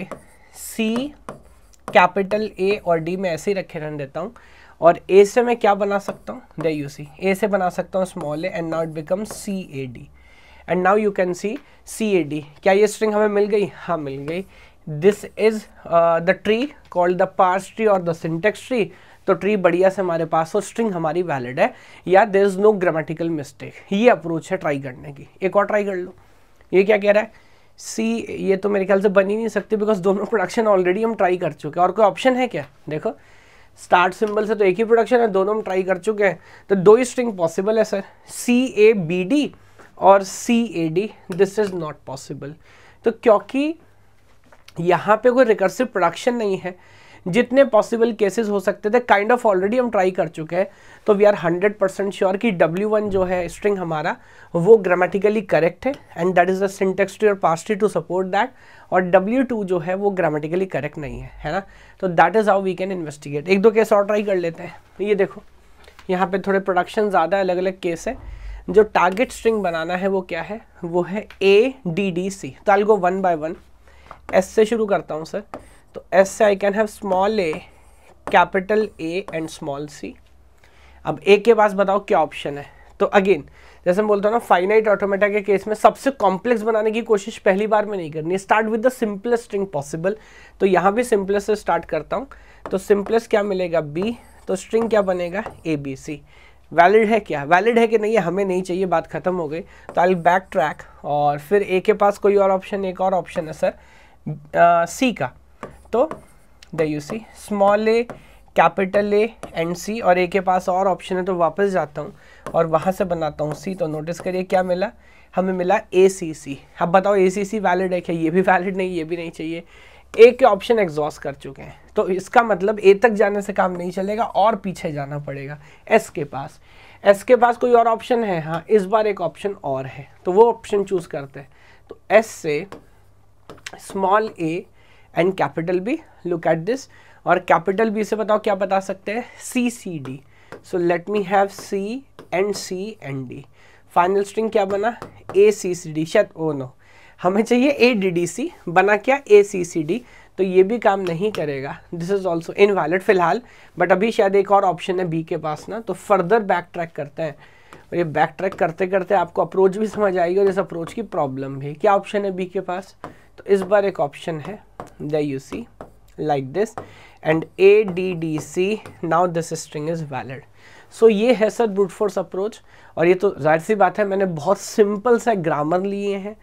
सी कैपिटल ए और डी में ऐसे ही रखे रहने देता हूँ और ए से मैं क्या बना सकता हूँ दे यू सी ए से बना सकता हूँ small A and now it become C A D and now you can see C A D क्या ये स्ट्रिंग हमें मिल गई हाँ मिल गई this is the tree called the parse tree और द सिंटेक्स ट्री तो ट्री बढ़िया से हमारे पास हो स्ट्रिंग हमारी वैलिड है या there is no grammatical mistake ये अप्रोच है ट्राई करने की एक और ट्राई कर लो ये क्या कह रहा है सी ये तो मेरे ख्याल से बन ही नहीं सकती बिकॉज दोनों प्रोडक्शन ऑलरेडी हम ट्राई कर चुके हैं और कोई ऑप्शन है क्या देखो स्टार्ट सिंबल से तो एक ही प्रोडक्शन है दोनों हम ट्राई कर चुके हैं तो दो ही स्ट्रिंग पॉसिबल है sir C A B D और C A D this is not possible तो क्योंकि यहाँ पे कोई रिकर्सिव प्रोडक्शन नहीं है जितने पॉसिबल केसेस हो सकते थे काइंड ऑफ ऑलरेडी हम ट्राई कर चुके हैं तो we are hundred percent sure कि डब्ल्यू वन जो है स्ट्रिंग हमारा वो ग्रामेटिकली करेक्ट है and that is the syntax to your parse tree to support that और डब्ल्यू टू जो है वो ग्रामेटिकली करेक्ट नहीं है है ना तो that is how we can investigate एक दो केस और ट्राई कर लेते हैं ये देखो यहाँ पे थोड़े प्रोडक्शन ज़्यादा अलग अलग केस है जो टारगेट स्ट्रिंग बनाना है वो क्या है वो है ए डी डी सी तो I'll go one by one S से शुरू करता हूँ सर तो एस से I can have small A capital A and small C अब ए के पास बताओ क्या ऑप्शन है तो अगेन जैसे मैं बोलता हूँ ना फाइनाइट ऑटोमेटा के केस में सबसे कॉम्प्लेक्स बनाने की कोशिश पहली बार में नहीं करनी start with the simplest string possible तो यहाँ भी सिंपलेस्ट से स्टार्ट करता हूँ तो सिंपलेस्ट क्या मिलेगा बी तो स्ट्रिंग क्या बनेगा ए बी सी वैलिड है क्या वैलिड है कि नहीं हमें नहीं चाहिए बात खत्म हो गई तो आई बैक ट्रैक और फिर ए के पास कोई और ऑप्शन एक और ऑप्शन है सर सी का तो the you see small A capital A and C और ए के पास और ऑप्शन है तो वापस जाता हूँ और वहाँ से बनाता हूँ सी तो नोटिस करिए क्या मिला हमें मिला ए सी सी अब बताओ ए सी सी वैलिड है क्या ये भी वैलिड नहीं ये भी नहीं चाहिए ए के ऑप्शन एग्जॉस्ट कर चुके हैं तो इसका मतलब ए तक जाने से काम नहीं चलेगा और पीछे जाना पड़ेगा एस के पास एस के पास कोई और ऑप्शन है हाँ इस बार एक ऑप्शन और है तो वो ऑप्शन चूज़ करते हैं तो एस से small A and capital B look at this और कैपिटल बी से बताओ क्या बता सकते हैं C C D so let me have C and C and D final string क्या बना ए सी सी डी शायद ओ oh नो हमें चाहिए ए डी डी सी बना क्या ए सी सी डी तो ये भी काम नहीं करेगा this is also invalid फिलहाल बट अभी शायद एक और ऑप्शन है बी के पास ना तो फर्दर बैक ट्रैक करते हैं और ये बैक ट्रैक करते करते आपको अप्रोच भी समझ आएगी और इस अप्रोच की प्रॉब्लम भी क्या ऑप्शन है बी के पास तो इस बार एक ऑप्शन है the you see like this and A D D C now this string is valid so ये है सर ब्रूट फोर्स अप्रोच और ये तो जाहिर सी बात है मैंने बहुत सिंपल से ग्रामर लिए हैं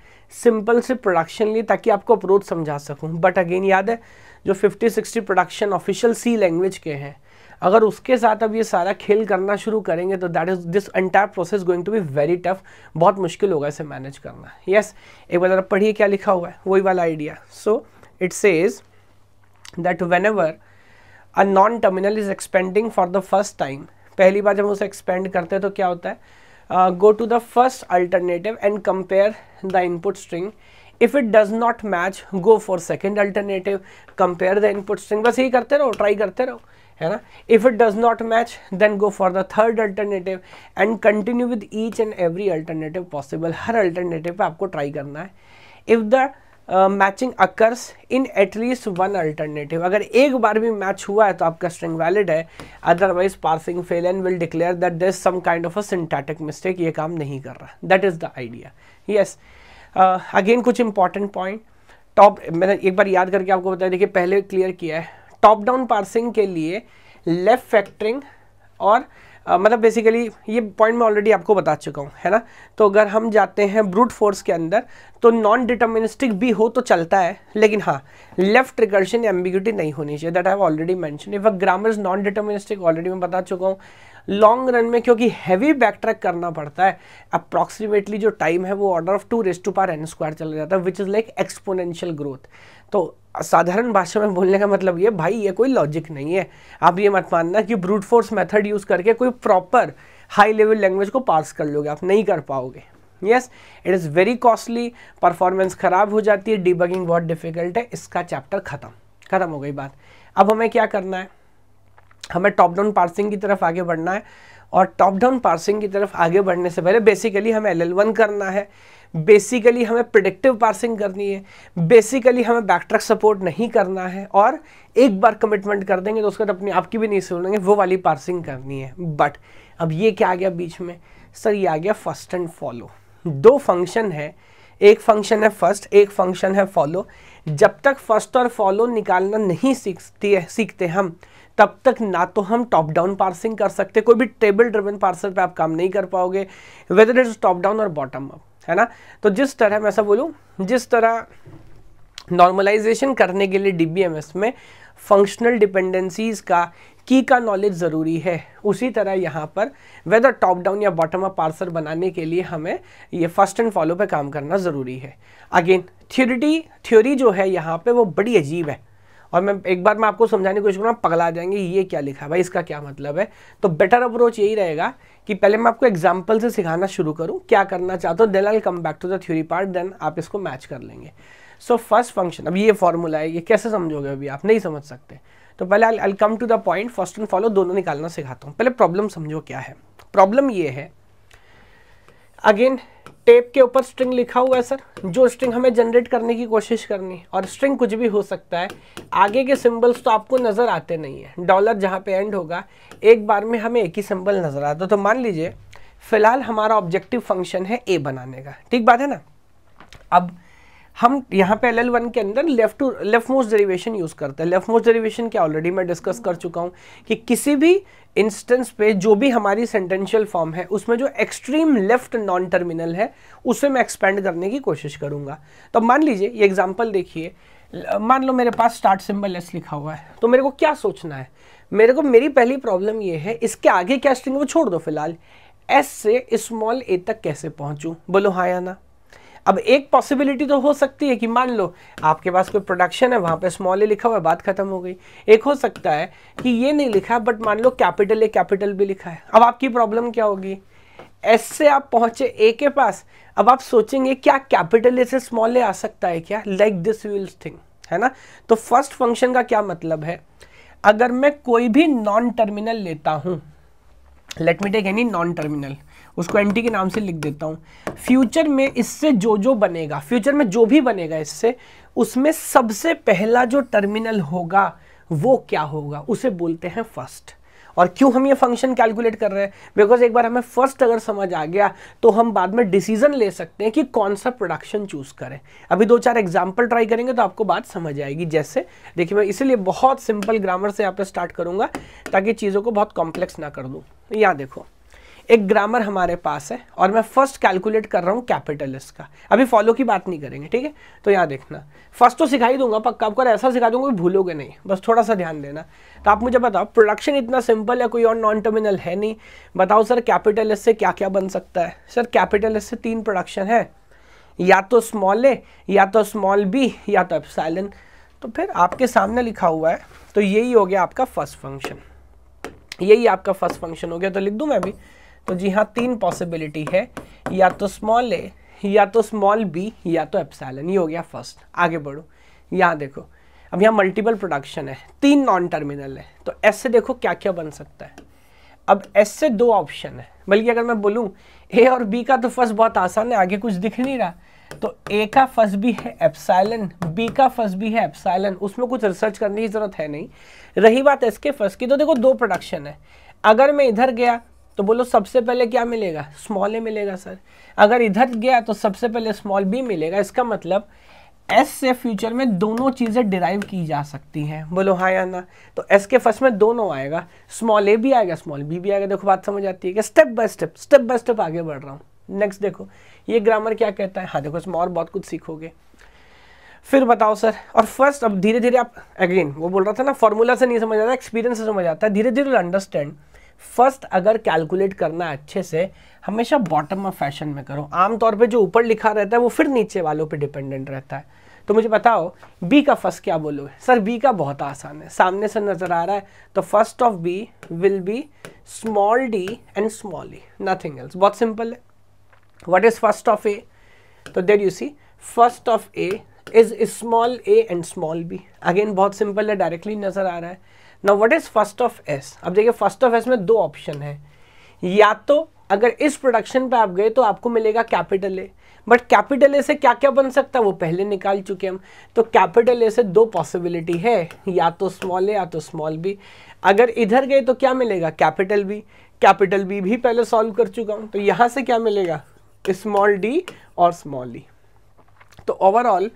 सिंपल से प्रोडक्शन लिए ताकि आपको अप्रोच समझा सकूं बट अगेन याद है जो 50-60 प्रोडक्शन ऑफिशियल सी लैंग्वेज के हैं अगर उसके साथ अब ये सारा खेल करना शुरू करेंगे तो that is this entire process going to be very tough बहुत मुश्किल होगा इसे मैनेज करना यस yes, एक बार जरा पढ़िए क्या लिखा हुआ है वही वाला idea so it says that whenever a non terminal is expanding for the first time पहली बार जब उसे एक्सपेंड करते हैं तो क्या होता है go to the first alternative and compare the input string if it does not match go for second alternative Compare the input string बस यही करते रहो ट्राई करते रहो है ना if it does not match then go for the third alternative and continue with each and every alternative possible हर alternative पे आपको ट्राई करना है if the matching occurs in at least one alternative अगर एक बार भी मैच हुआ है तो आपका स्ट्रिंग वैलिड है otherwise parsing fail and will declare that there is some kind of a syntactic mistake ये काम नहीं कर रहा that is the idea yes again कुछ इंपॉर्टेंट पॉइंट टॉप मैंने एक बार याद करके आपको बताया देखिए पहले क्लियर किया है टॉप डाउन पार्सिंग के लिए लेफ्ट फैक्टरिंग और आ, मतलब बेसिकली ये पॉइंट मैं ऑलरेडी आपको बता चुका हूँ है ना तो अगर हम जाते हैं ब्रूट फोर्स के अंदर तो नॉन डिटर्मिनिस्टिक भी हो तो चलता है लेकिन हाँ लेफ्ट रिकर्शन एम्बिग्यूटी नहीं होनी चाहिए that I have already mention if a grammar is non deterministic already मैं बता चुका हूँ लॉन्ग रन में क्योंकि हैवी बैक ट्रैक करना पड़ता है अप्रॉक्सीमेटली जो टाइम है वो order of two raised to power n square चला जाता है which is like exponential growth तो साधारण भाषा में बोलने का मतलब ये भाई ये कोई लॉजिक नहीं है आप ये मत मानना कि ब्रूट फोर्स मेथड यूज़ करके कोई प्रॉपर हाई लेवल लैंग्वेज को पास कर लोगे आप नहीं कर पाओगे yes it is very costly performance ख़राब हो जाती है डिबगिंग बहुत डिफिकल्ट है इसका चैप्टर ख़त्म ख़त्म हो गई बात अब हमें क्या करना है हमें टॉप डाउन पार्सिंग की तरफ आगे बढ़ना है और टॉप डाउन पार्सिंग की तरफ आगे बढ़ने से पहले बेसिकली हमें एल वन करना है बेसिकली हमें प्रिडिक्टिव पार्सिंग करनी है बेसिकली हमें बैकट्रैक सपोर्ट नहीं करना है और एक बार कमिटमेंट कर देंगे तो उसके बाद अपनी आपकी भी नहीं सुनेंगे वो वाली पार्सिंग करनी है बट अब ये क्या आ गया बीच में सर ये आ गया फर्स्ट एंड फॉलो दो फंक्शन है एक फंक्शन है फर्स्ट एक फंक्शन है फॉलो जब तक फर्स्ट और फॉलो निकालना नहीं सीखती है सीखते हम तब तक ना तो हम टॉप डाउन पार्सिंग कर सकते कोई भी टेबल ड्रिवन पार्सल पे आप काम नहीं कर पाओगे वेदर इट्स टॉप डाउन और बॉटम अप है ना तो जिस तरह मैं ऐसा बोलूँ जिस तरह नॉर्मलाइजेशन करने के लिए डी में फंक्शनल डिपेंडेंसीज का की का नॉलेज ज़रूरी है उसी तरह यहाँ पर वेदर टॉप डाउन या बॉटम अप पार्सर बनाने के लिए हमें ये फर्स्ट एंड फॉलो पे काम करना ज़रूरी है अगेन थ्योरिटी थ्योरी जो है यहाँ पे वो बड़ी अजीब है और मैं एक बार मैं आपको समझाने की कोशिश करूँगा पगला जाएंगे ये क्या लिखा है भाई इसका क्या मतलब है तो बेटर अप्रोच यही रहेगा कि पहले मैं आपको एग्जाम्पल से सिखाना शुरू करूँ क्या करना चाहता हूँ then I come back to the theory part then आप इसको मैच कर लेंगे सो फर्स्ट फंक्शन अब ये फॉर्मूला है ये कैसे समझोगे अभी आप नहीं समझ सकते तो पहले I come to the point first and follow दोनों निकालना सिखाता हूँ पहले प्रॉब्लम समझो क्या है प्रॉब्लम ये है अगेन टेप के ऊपर स्ट्रिंग लिखा हुआ है सर जो स्ट्रिंग हमें जनरेट करने की कोशिश करनी है और स्ट्रिंग कुछ भी हो सकता है आगे के सिंबल्स तो आपको नज़र आते नहीं है डॉलर जहाँ पे एंड होगा एक बार में हमें एक ही सिंबल नज़र आता तो मान लीजिए फिलहाल हमारा ऑब्जेक्टिव फंक्शन है ए बनाने का ठीक बात है ना अब हम यहाँ पे एल वन के अंदर left to left most derivation use करते हैं लेफ्ट मोस्ट डेरिवेशन क्या ऑलरेडी मैं डिस्कस कर चुका हूँ कि किसी भी इंस्टेंस पे जो भी हमारी सेंटेंशियल फॉर्म है उसमें जो एक्सट्रीम लेफ्ट नॉन टर्मिनल है उसे मैं एक्सपेंड करने की कोशिश करूंगा तो मान लीजिए ये एग्जाम्पल देखिए मान लो मेरे पास स्टार्ट सिंबल एस लिखा हुआ है तो मेरे को क्या सोचना है मेरे को मेरी पहली प्रॉब्लम ये है इसके आगे क्या स्ट्रिंग वो छोड़ दो फिलहाल एस से स्मॉल ए तक कैसे पहुँचूँ बोलो हाँ या ना अब एक पॉसिबिलिटी तो हो सकती है कि मान लो आपके पास कोई प्रोडक्शन है वहां पे स्मॉल ए लिखा हुआ है बात खत्म हो गई एक हो सकता है कि ये नहीं लिखा बट मान लो कैपिटल ए कैपिटल भी लिखा है अब आपकी प्रॉब्लम क्या होगी एस से आप पहुंचे ए के पास अब आप सोचेंगे क्या कैपिटल ए से स्मॉल ए आ सकता है क्या लाइक दिस विल्स थिंग है ना तो फर्स्ट फंक्शन का क्या मतलब है अगर मैं कोई भी नॉन टर्मिनल लेता हूं let me take any non terminal उसको एम के नाम से लिख देता हूँ फ्यूचर में इससे जो जो बनेगा फ्यूचर में जो भी बनेगा इससे उसमें सबसे पहला जो टर्मिनल होगा वो क्या होगा उसे बोलते हैं फर्स्ट और क्यों हम ये फंक्शन कैलकुलेट कर रहे हैं बिकॉज एक बार हमें फर्स्ट अगर समझ आ गया तो हम बाद में डिसीजन ले सकते हैं कि कौन सा प्रोडक्शन चूज करें अभी दो चार एग्जाम्पल ट्राई करेंगे तो आपको बात समझ आएगी जैसे देखिए मैं इसीलिए बहुत सिंपल ग्रामर से यहाँ पे स्टार्ट करूंगा ताकि चीज़ों को बहुत कॉम्प्लेक्स ना कर दूँ यहाँ देखो एक ग्रामर हमारे पास है और मैं फर्स्ट कैलकुलेट कर रहा हूँ कैपिटलिस्ट का अभी फॉलो की बात नहीं करेंगे ठीक है तो यहाँ देखना फर्स्ट तो सिखाई दूंगा पक्का आपको ऐसा सिखा दूंगा भूलोगे नहीं बस थोड़ा सा ध्यान देना तो आप मुझे बताओ प्रोडक्शन इतना सिंपल है कोई और नॉन टर्मिनल है नहीं बताओ सर कैपिटलिस्ट से क्या क्या बन सकता है सर कैपिटलिस्ट से तीन प्रोडक्शन है या तो स्मॉल ए या तो स्मॉल बी या तो एप्साइलन तो फिर आपके सामने लिखा हुआ है तो यही हो गया आपका फर्स्ट फंक्शन यही आपका फर्स्ट फंक्शन हो गया तो लिख दूं मैं भी तो जी हाँ तीन पॉसिबिलिटी है या तो स्मॉल ए या तो स्मॉल बी या तो एप्सैलन ये हो गया फर्स्ट आगे बढ़ो यहाँ देखो अब यहाँ मल्टीपल प्रोडक्शन है तीन नॉन टर्मिनल है तो एस से देखो क्या क्या बन सकता है अब एस से दो ऑप्शन है बल्कि अगर मैं बोलूँ ए और बी का तो फर्स्ट बहुत आसान है आगे कुछ दिख नहीं रहा तो ए का फर्स्ट भी है एप्साइलन बी का फर्स्ट भी है एप्साइलन उसमें कुछ रिसर्च करने की ज़रूरत है नहीं रही बात एस के फर्स्ट की तो देखो दो प्रोडक्शन है अगर मैं इधर गया तो बोलो सबसे पहले क्या मिलेगा स्मॉल ए मिलेगा सर अगर इधर गया तो सबसे पहले स्मॉल बी मिलेगा इसका मतलब एस से फ्यूचर में दोनों चीज़ें डिराइव की जा सकती हैं बोलो हाँ या ना तो एस के फर्स्ट में दोनों आएगा स्मॉल ए भी आएगा स्मॉल बी भी आएगा देखो बात समझ आती है कि step by step step by step आगे बढ़ रहा हूँ नेक्स्ट देखो ये ग्रामर क्या कहता है हाँ देखो इसमें और बहुत कुछ सीखोगे फिर बताओ सर और फर्स्ट अब धीरे धीरे आप अगेन वो बोल रहा था ना फॉर्मूला से नहीं समझ आता एक्सपीरियंस से समझ आता है धीरे धीरे अंडरस्टैंड फर्स्ट अगर कैलकुलेट करना अच्छे से हमेशा बॉटम ऑफ फैशन में करो आमतौर पे जो ऊपर लिखा रहता है वो फिर नीचे वालों पे डिपेंडेंट रहता है तो मुझे बताओ बी का फर्स्ट क्या बोलोगे सर बी का बहुत आसान है सामने से नज़र आ रहा है तो first of B will be small D and small E nothing else बहुत सिंपल है what is first of A तो there you see first of A is small A and small B again बहुत simple है directly नज़र आ रहा है now what is first of S अब देखिए फर्स्ट ऑफ एस में दो ऑप्शन है या तो अगर इस प्रोडक्शन पे आप गए तो आपको मिलेगा capital A but capital A से क्या क्या बन सकता है वो पहले निकाल चुके हम तो कैपिटल ए से दो पॉसिबिलिटी है या तो स्मॉल ए या तो स्मॉल बी अगर इधर गए तो क्या मिलेगा कैपिटल बी कैपिटल बी भी पहले सॉल्व कर चुका हूँ तो यहाँ से क्या मिलेगा स्मॉल डी और स्मॉल ई e। तो ओवरऑल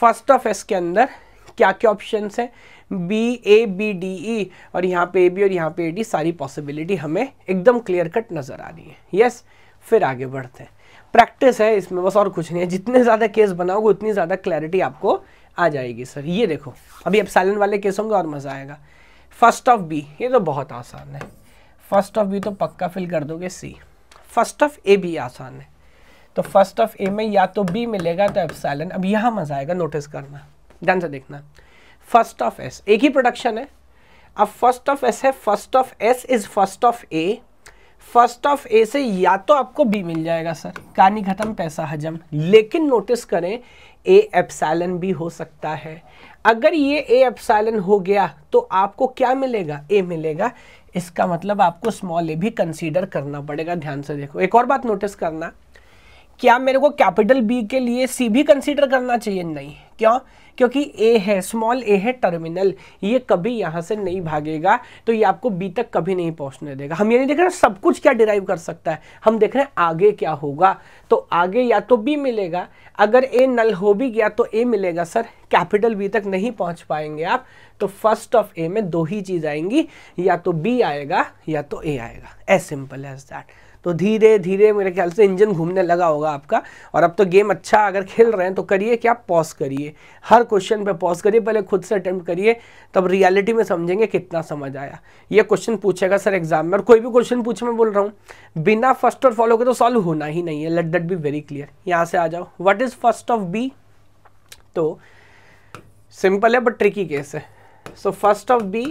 फर्स्ट ऑफ एस के अंदर क्या क्या ऑप्शन हैं B A B D E और यहाँ पे ए बी और यहाँ पे ए डी सारी पॉसिबिलिटी हमें एकदम क्लियर कट नज़र आ रही है यस फिर आगे बढ़ते हैं प्रैक्टिस है इसमें बस और कुछ नहीं है जितने ज़्यादा केस बनाओगे उतनी ज़्यादा क्लैरिटी आपको आ जाएगी सर ये देखो अभी अब साइलेंट वाले केस होंगे और मज़ा आएगा फर्स्ट ऑफ बी ये तो बहुत आसान है फर्स्ट ऑफ बी तो पक्का फिल कर दोगे सी फर्स्ट ऑफ ए भी आसान है तो फर्स्ट ऑफ ए में या तो बी मिलेगा तो एफ अब यहाँ मज़ा आएगा नोटिस करना ध्यान से देखना फर्स्ट ऑफ एस एक ही प्रोडक्शन है अब फर्स्ट ऑफ एस है first of S is first of A first of A से या तो आपको बी मिल जाएगा सर कहानी खत्म पैसा हजम लेकिन नोटिस करें ए एप्सैलन भी हो सकता है अगर ये ए एप्सैलन हो गया तो आपको क्या मिलेगा ए मिलेगा इसका मतलब आपको स्मॉल ए भी कंसीडर करना पड़ेगा ध्यान से देखो एक और बात नोटिस करना क्या मेरे को कैपिटल बी के लिए सी भी कंसीडर करना चाहिए नहीं क्यों क्योंकि ए है स्मॉल ए है टर्मिनल ये कभी यहाँ से नहीं भागेगा तो ये आपको बी तक कभी नहीं पहुँचने देगा हम ये नहीं देख रहे सब कुछ क्या डिराइव कर सकता है हम देख रहे हैं आगे क्या होगा तो आगे या तो बी मिलेगा अगर ए नल हो भी गया तो ए मिलेगा सर कैपिटल बी तक नहीं पहुंच पाएंगे आप तो फर्स्ट ऑफ ए में दो ही चीज़ आएंगी या तो बी आएगा या तो ए आएगा एज सिंपल एज दैट तो धीरे धीरे मेरे ख्याल से इंजन घूमने लगा होगा आपका और अब तो गेम अच्छा अगर खेल रहे हैं तो करिए क्या पॉज करिए हर क्वेश्चन पे पॉज करिए पहले खुद से अटैम्प्ट करिए तब रियलिटी में समझेंगे कितना समझ आया ये क्वेश्चन पूछेगा सर एग्जाम में और कोई भी क्वेश्चन पूछे मैं बोल रहा हूँ बिना फर्स्ट और फॉलो के तो सॉल्व होना ही नहीं है let that be very clear यहाँ से आ जाओ what is first of B तो सिंपल है बट ट्रिकी केस है so first of B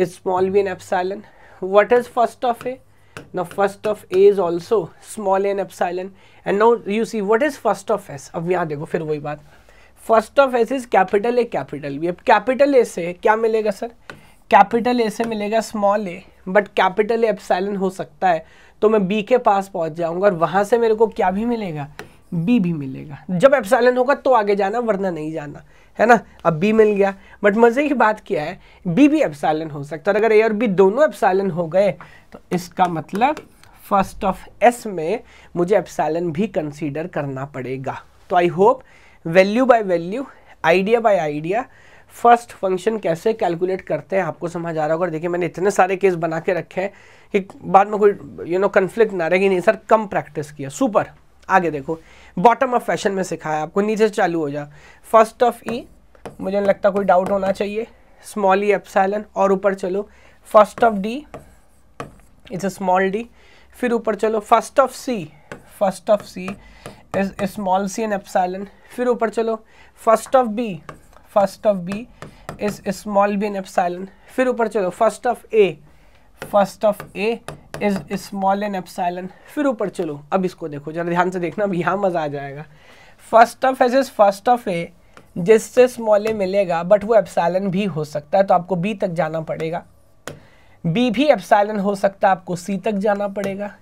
is small B and epsilon what is first of A now first of a is also small n epsilon and now you see what is first of s अब यहाँ देखो फिर वही बात first of S is capital A capital B अब capital A से क्या मिलेगा सर कैपिटल ए से मिलेगा small A but capital A epsilon हो सकता है तो मैं बी के पास पहुंच जाऊंगा और वहां से मेरे को क्या भी मिलेगा बी भी मिलेगा जब एप्साइलन होगा तो आगे जाना वरना नहीं जाना है ना अब बी मिल गया बट मज़े की बात क्या है बी भी एप्साइलन हो सकता है अगर ए और बी दोनों एप्साइलन हो गए तो इसका मतलब फर्स्ट ऑफ एस में मुझे एप्साइलन भी कंसीडर करना पड़ेगा तो I hope value by value idea by idea first function कैसे कैलकुलेट करते हैं आपको समझ आ रहा होगा देखिए मैंने इतने सारे केस बना के रखे हैं कि बाद में कोई यू नो कन्फ्लिक्ट ना रहेगी नहीं सर कम प्रैक्टिस किया सुपर आगे देखो बॉटम ऑफ फैशन में सिखाया आपको नीचे चालू हो जा फर्स्ट ऑफ ई मुझे नहीं लगता कोई डाउट होना चाहिए स्मॉल ई एप्सैलन और ऊपर चलो first of D is a small D फिर ऊपर चलो first of C first of C is small C and epsilon फिर ऊपर चलो first of B first of B is small B and epsilon फिर ऊपर चलो first of A first of A is small and epsilon फिर ऊपर चलो अब इसको देखो जरा ध्यान से देखना अब यहाँ मज़ा आ जाएगा first of H is first of A जिससे स्मॉल ए मिलेगा बट वो एप्साइलन भी हो सकता है तो आपको बी तक जाना पड़ेगा बी भी एप्साइलन हो सकता है आपको सी तक जाना पड़ेगा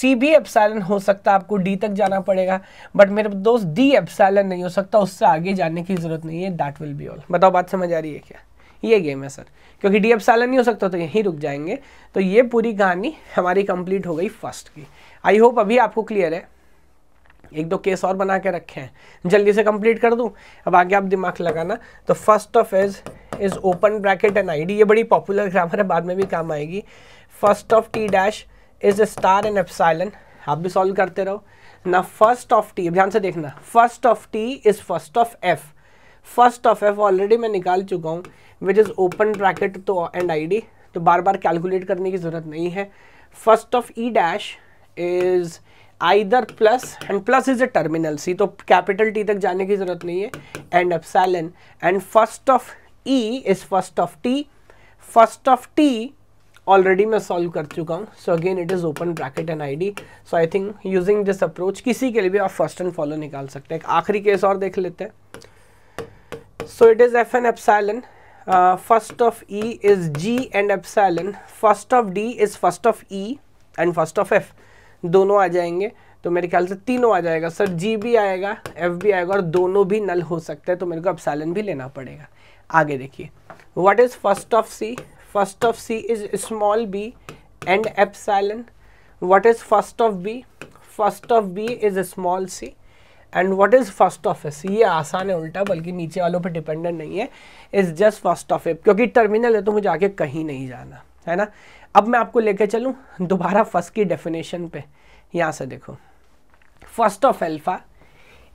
सी भी एप्साइलन हो सकता है आपको डी तक जाना पड़ेगा बट मेरे दोस्त डी एप्साइलन नहीं हो सकता उससे आगे जाने की ज़रूरत नहीं है दैट विल बी ऑल बताओ बात समझ आ रही है क्या ये गेम है सर क्योंकि डी एफ नहीं हो सकता तो यहीं रुक जाएंगे तो ये पूरी कहानी हमारी कंप्लीट हो गई फर्स्ट की आई होप अभी आपको क्लियर है एक दो केस और बना के रखे हैं जल्दी से कंप्लीट कर दूं अब आगे आप दिमाग लगाना तो first of H is open bracket and ID ये बड़ी पॉपुलर ग्रामर है बाद में भी काम आएगी first of T dash is A star and epsilon आप भी सॉल्व करते रहो ना फर्स्ट ऑफ टी ध्यान से देखना first of T is first of F first of F already मैं निकाल चुका हूँ विच इज़ ओपन ब्रैकेट तो एंड डी तो बार बार कैलकुलेट करने की ज़रूरत नहीं है first of E dash is either plus and plus is a terminal see तो कैपिटल टी तक जाने की ज़रूरत नहीं है and epsilon and first of E is first of T first of T already मैं सॉल्व कर चुका हूँ so again it is open bracket and I D so I think using this approach किसी के लिए भी आप फर्स्ट एंड फॉलो निकाल सकते हैं आखिरी केस और देख लेते हैं so it is F and epsilon uh, first of E is G and epsilon, first of D is first of E and first of F दोनों आ जाएंगे तो मेरे ख्याल से तीनों आ जाएगा सर जी भी आएगा एफ भी आएगा और दोनों भी नल हो सकते हैं तो मेरे को एप्सैलन भी लेना पड़ेगा आगे देखिए what is first of C first of C is small B and epsilon what is first of B first of B is small C and what is first of S ये आसान है उल्टा बल्कि नीचे वालों पर डिपेंडेंट नहीं है इज़ जस्ट फर्स्ट ऑफ एप क्योंकि टर्मिनल है तो मुझे आगे कहीं नहीं जाना है ना अब मैं आपको लेकर चलूँ दोबारा फर्स्ट की डेफिनेशन पे यहाँ से देखो first of alpha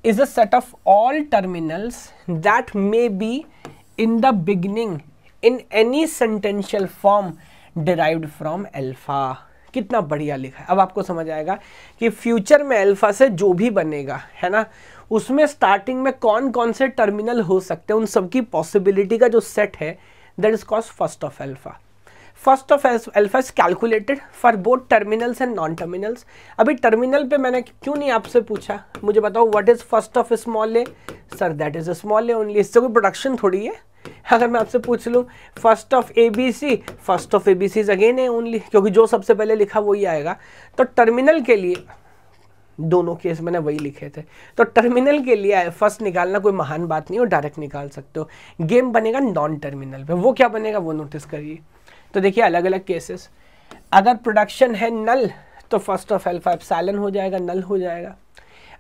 is a set of all terminals that may be in the beginning in any sentential form derived from alpha कितना बढ़िया लिखा है अब आपको समझ आएगा कि फ्यूचर में अल्फा से जो भी बनेगा है ना उसमें स्टार्टिंग में कौन कौन से टर्मिनल हो सकते हैं उन सबकी पॉसिबिलिटी का जो सेट है that is cause first of alpha first of alpha is calculated for both terminals and non terminals अभी टर्मिनल पे मैंने क्यों नहीं आपसे पूछा मुझे बताओ what is first of small A sir that is small A only इससे कोई प्रोडक्शन थोड़ी है अगर मैं आपसे पूछ लूँ first of A B C first of A B C again है ओनली क्योंकि जो सबसे पहले लिखा वही आएगा तो टर्मिनल के लिए दोनों केस मैंने वही लिखे थे तो टर्मिनल के लिए फर्स्ट निकालना कोई महान बात नहीं हो डायरेक्ट निकाल सकते हो गेम बनेगा नॉन टर्मिनल पे वो क्या बनेगा वो नोटिस करिए तो देखिए अलग अलग केसेस अगर प्रोडक्शन है नल तो फर्स्ट ऑफ एल्फा एप्साइलन हो जाएगा नल हो जाएगा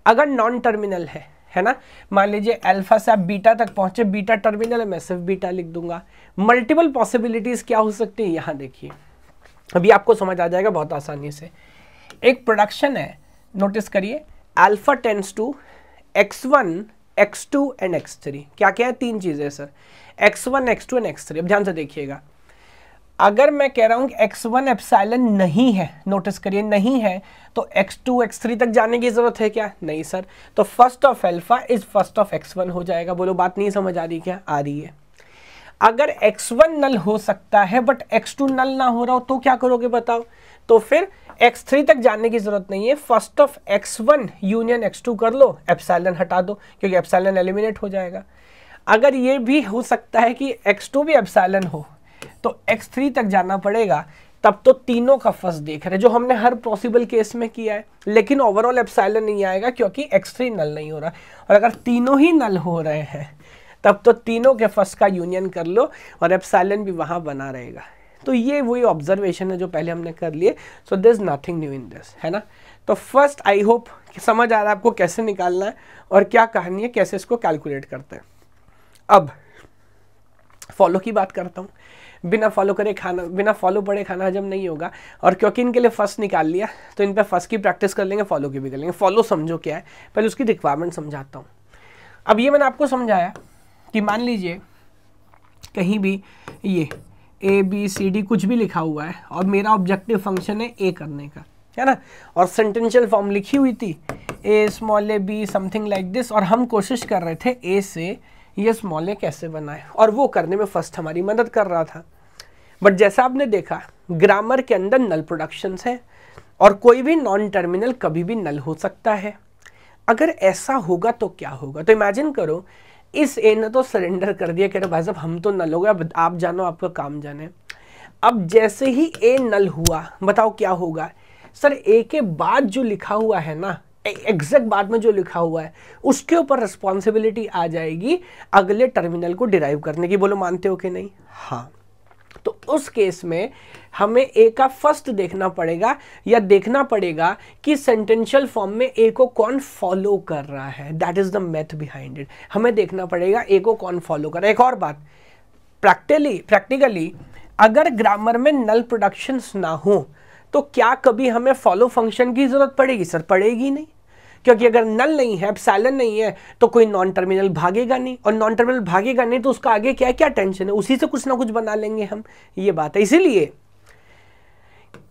अगर नॉन टर्मिनल है है ना मान लीजिए अल्फा से आप बीटा तक पहुंचे बीटा टर्मिनल है मैं सिर्फ बीटा लिख दूंगा मल्टीपल पॉसिबिलिटीज क्या हो सकती है यहां देखिए अभी आपको समझ आ जाएगा बहुत आसानी से एक प्रोडक्शन है नोटिस करिए alpha tends to X one X two and X three क्या क्या है तीन चीज़ें sir X one X two and X three अब ध्यान से देखिएगा अगर मैं कह रहा हूँ कि एक्स वन एप्साइलन नहीं है नोटिस करिए नहीं है तो एक्स टू एक्स थ्री तक जाने की ज़रूरत है क्या नहीं सर तो first of alpha is first of X one हो जाएगा बोलो बात नहीं समझ आ रही क्या आ रही है अगर एक्स वन नल हो सकता है बट एक्स टू नल ना हो रहा हो तो क्या करोगे बताओ तो फिर एक्स थ्री तक जाने की ज़रूरत नहीं है first of X one union X two कर लो एप्साइलन हटा दो क्योंकि एप्साइलन एलिमिनेट हो जाएगा अगर ये भी हो सकता है कि एक्स टू भी एप्साइलन हो तो एक्स थ्री तक जाना पड़ेगा तब तो तीनों का फर्स्ट देख रहे जो हमने हर पॉसिबल केस में किया है लेकिन ओवरऑल एप्साइलन नहीं आएगा क्योंकि एक्स थ्री नल नहीं हो रहा और अगर तीनों ही नल हो रहे हैं तब तो तीनों के फर्स्ट का यूनियन कर लो और एप्साइलन भी वहाँ बना रहेगा तो ये वही ऑब्जर्वेशन है जो पहले हमने कर लिए so this nothing new in this है ना तो फर्स्ट आई होप समझ आ रहा है आपको कैसे निकालना है और क्या कहानी है कैसे इसको कैलकुलेट करते हैं अब फॉलो की बात करता हूँ बिना फॉलो करे खाना बिना फॉलो पड़े खाना हजम नहीं होगा और क्योंकि इनके लिए फर्स्ट निकाल लिया तो इन पर फर्स्ट की प्रैक्टिस कर लेंगे फॉलो की भी कर लेंगे फॉलो समझो क्या है पहले उसकी रिक्वायरमेंट समझाता हूँ अब ये मैंने आपको समझाया कि मान लीजिए कहीं भी ये ए बी सी डी कुछ भी लिखा हुआ है और मेरा ऑब्जेक्टिव फंक्शन है ए करने का है ना और सेंटेंशियल फॉर्म लिखी हुई थी A small A B something like this और हम कोशिश कर रहे थे ए से ये स्मॉल ए कैसे बनाए और वो करने में फर्स्ट हमारी मदद कर रहा था बट जैसा आपने देखा ग्रामर के अंदर नल प्रोडक्शंस हैं और कोई भी नॉन टर्मिनल कभी भी नल हो सकता है अगर ऐसा होगा तो क्या होगा तो इमेजिन करो इस ए ने तो सरेंडर कर दिया कह रहे भाई साहब हम तो नल हो गए अब आप जानो आपका काम जाने अब जैसे ही ए नल हुआ बताओ क्या होगा सर ए के बाद जो लिखा हुआ है ना एग्जैक्ट बाद में जो लिखा हुआ है उसके ऊपर रिस्पॉन्सिबिलिटी आ जाएगी अगले टर्मिनल को डिराइव करने की बोलो मानते हो कि नहीं हाँ तो उस केस में हमें ए का फर्स्ट देखना पड़ेगा या देखना पड़ेगा कि सेंटेंशियल फॉर्म में ए को कौन फॉलो कर रहा है that is the math behind it हमें देखना पड़ेगा ए को कौन फॉलो कर रहा है एक और बात प्रैक्टिकली प्रैक्टिकली अगर ग्रामर में नल प्रोडक्शंस ना हो तो क्या कभी हमें फॉलो फंक्शन की ज़रूरत पड़ेगी सर पड़ेगी नहीं क्योंकि अगर नल नहीं है सैलन नहीं है तो कोई नॉन टर्मिनल भागेगा नहीं और नॉन टर्मिनल भागेगा नहीं तो उसका आगे क्या है क्या टेंशन है उसी से कुछ ना कुछ बना लेंगे हम ये बात है इसीलिए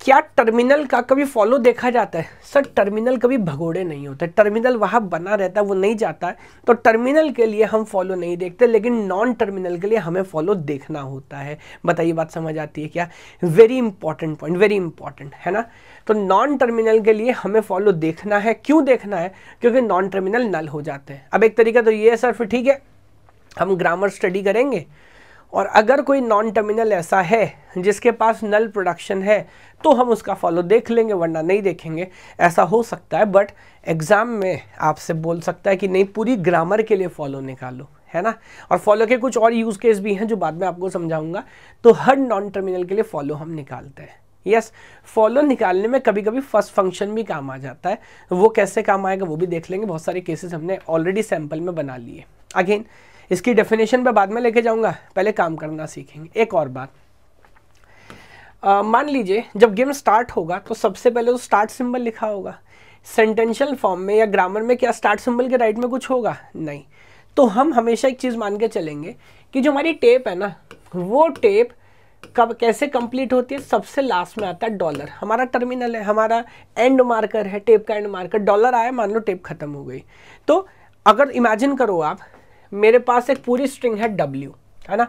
क्या टर्मिनल का कभी फॉलो देखा जाता है सर टर्मिनल कभी भगोड़े नहीं होते टर्मिनल वहाँ बना रहता है वो नहीं जाता है तो टर्मिनल के लिए हम फॉलो नहीं देखते लेकिन नॉन टर्मिनल के लिए हमें फॉलो देखना होता है बताइए बात समझ आती है क्या very important point very important है ना तो नॉन टर्मिनल के लिए हमें फॉलो देखना है क्यों देखना है क्योंकि नॉन टर्मिनल नल हो जाते हैं अब एक तरीका तो ये है सर फिर ठीक है हम ग्रामर स्टडी करेंगे और अगर कोई नॉन टर्मिनल ऐसा है जिसके पास नल प्रोडक्शन है तो हम उसका फॉलो देख लेंगे वरना नहीं देखेंगे ऐसा हो सकता है बट एग्ज़ाम में आपसे बोल सकता है कि नहीं पूरी ग्रामर के लिए फॉलो निकालो है ना और फॉलो के कुछ और यूज़ केस भी हैं जो बाद में आपको समझाऊंगा तो हर नॉन टर्मिनल के लिए फॉलो हम निकालते हैं यस फॉलो निकालने में कभी कभी फर्स्ट फंक्शन भी काम आ जाता है वो कैसे काम आएगा वो भी देख लेंगे बहुत सारे केसेस हमने ऑलरेडी सैंपल में बना लिए अगेन इसकी डेफिनेशन पर बाद में लेके जाऊंगा पहले काम करना सीखेंगे एक और बात मान लीजिए जब गेम स्टार्ट होगा तो सबसे पहले तो स्टार्ट सिंबल लिखा होगा सेंटेंशियल फॉर्म में या ग्रामर में क्या स्टार्ट सिंबल के राइट में कुछ होगा नहीं तो हम हमेशा एक चीज़ मान के चलेंगे कि जो हमारी टेप है ना वो टेप कब कैसे कंप्लीट होती है सबसे लास्ट में आता है डॉलर हमारा टर्मिनल है हमारा एंड मार्कर है टेप का एंड मार्कर डॉलर आया मान लो टेप खत्म हो गई तो अगर इमेजिन करो आप मेरे पास एक पूरी स्ट्रिंग है डब्ल्यू है ना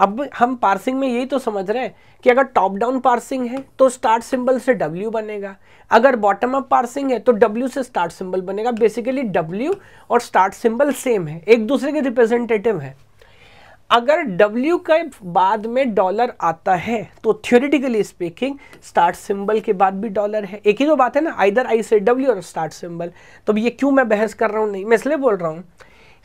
अब हम पार्सिंग में यही तो समझ रहे हैं कि अगर टॉप डाउन पार्सिंग है तो स्टार्ट सिंबल से W बनेगा अगर बॉटम अप पार्सिंग है तो W से स्टार्ट सिंबल बनेगा बेसिकली W और स्टार्ट सिंबल सेम है एक दूसरे के रिप्रेजेंटेटिव है अगर W के बाद में डॉलर आता है तो थियोरिटिकली स्पीकिंग स्टार्ट सिंबल के बाद भी डॉलर है एक ही तो बात है ना आइधर आई से W और स्टार्ट सिंबल तो ये क्यों मैं बहस कर रहा हूँ नहीं मैं इसलिए बोल रहा हूँ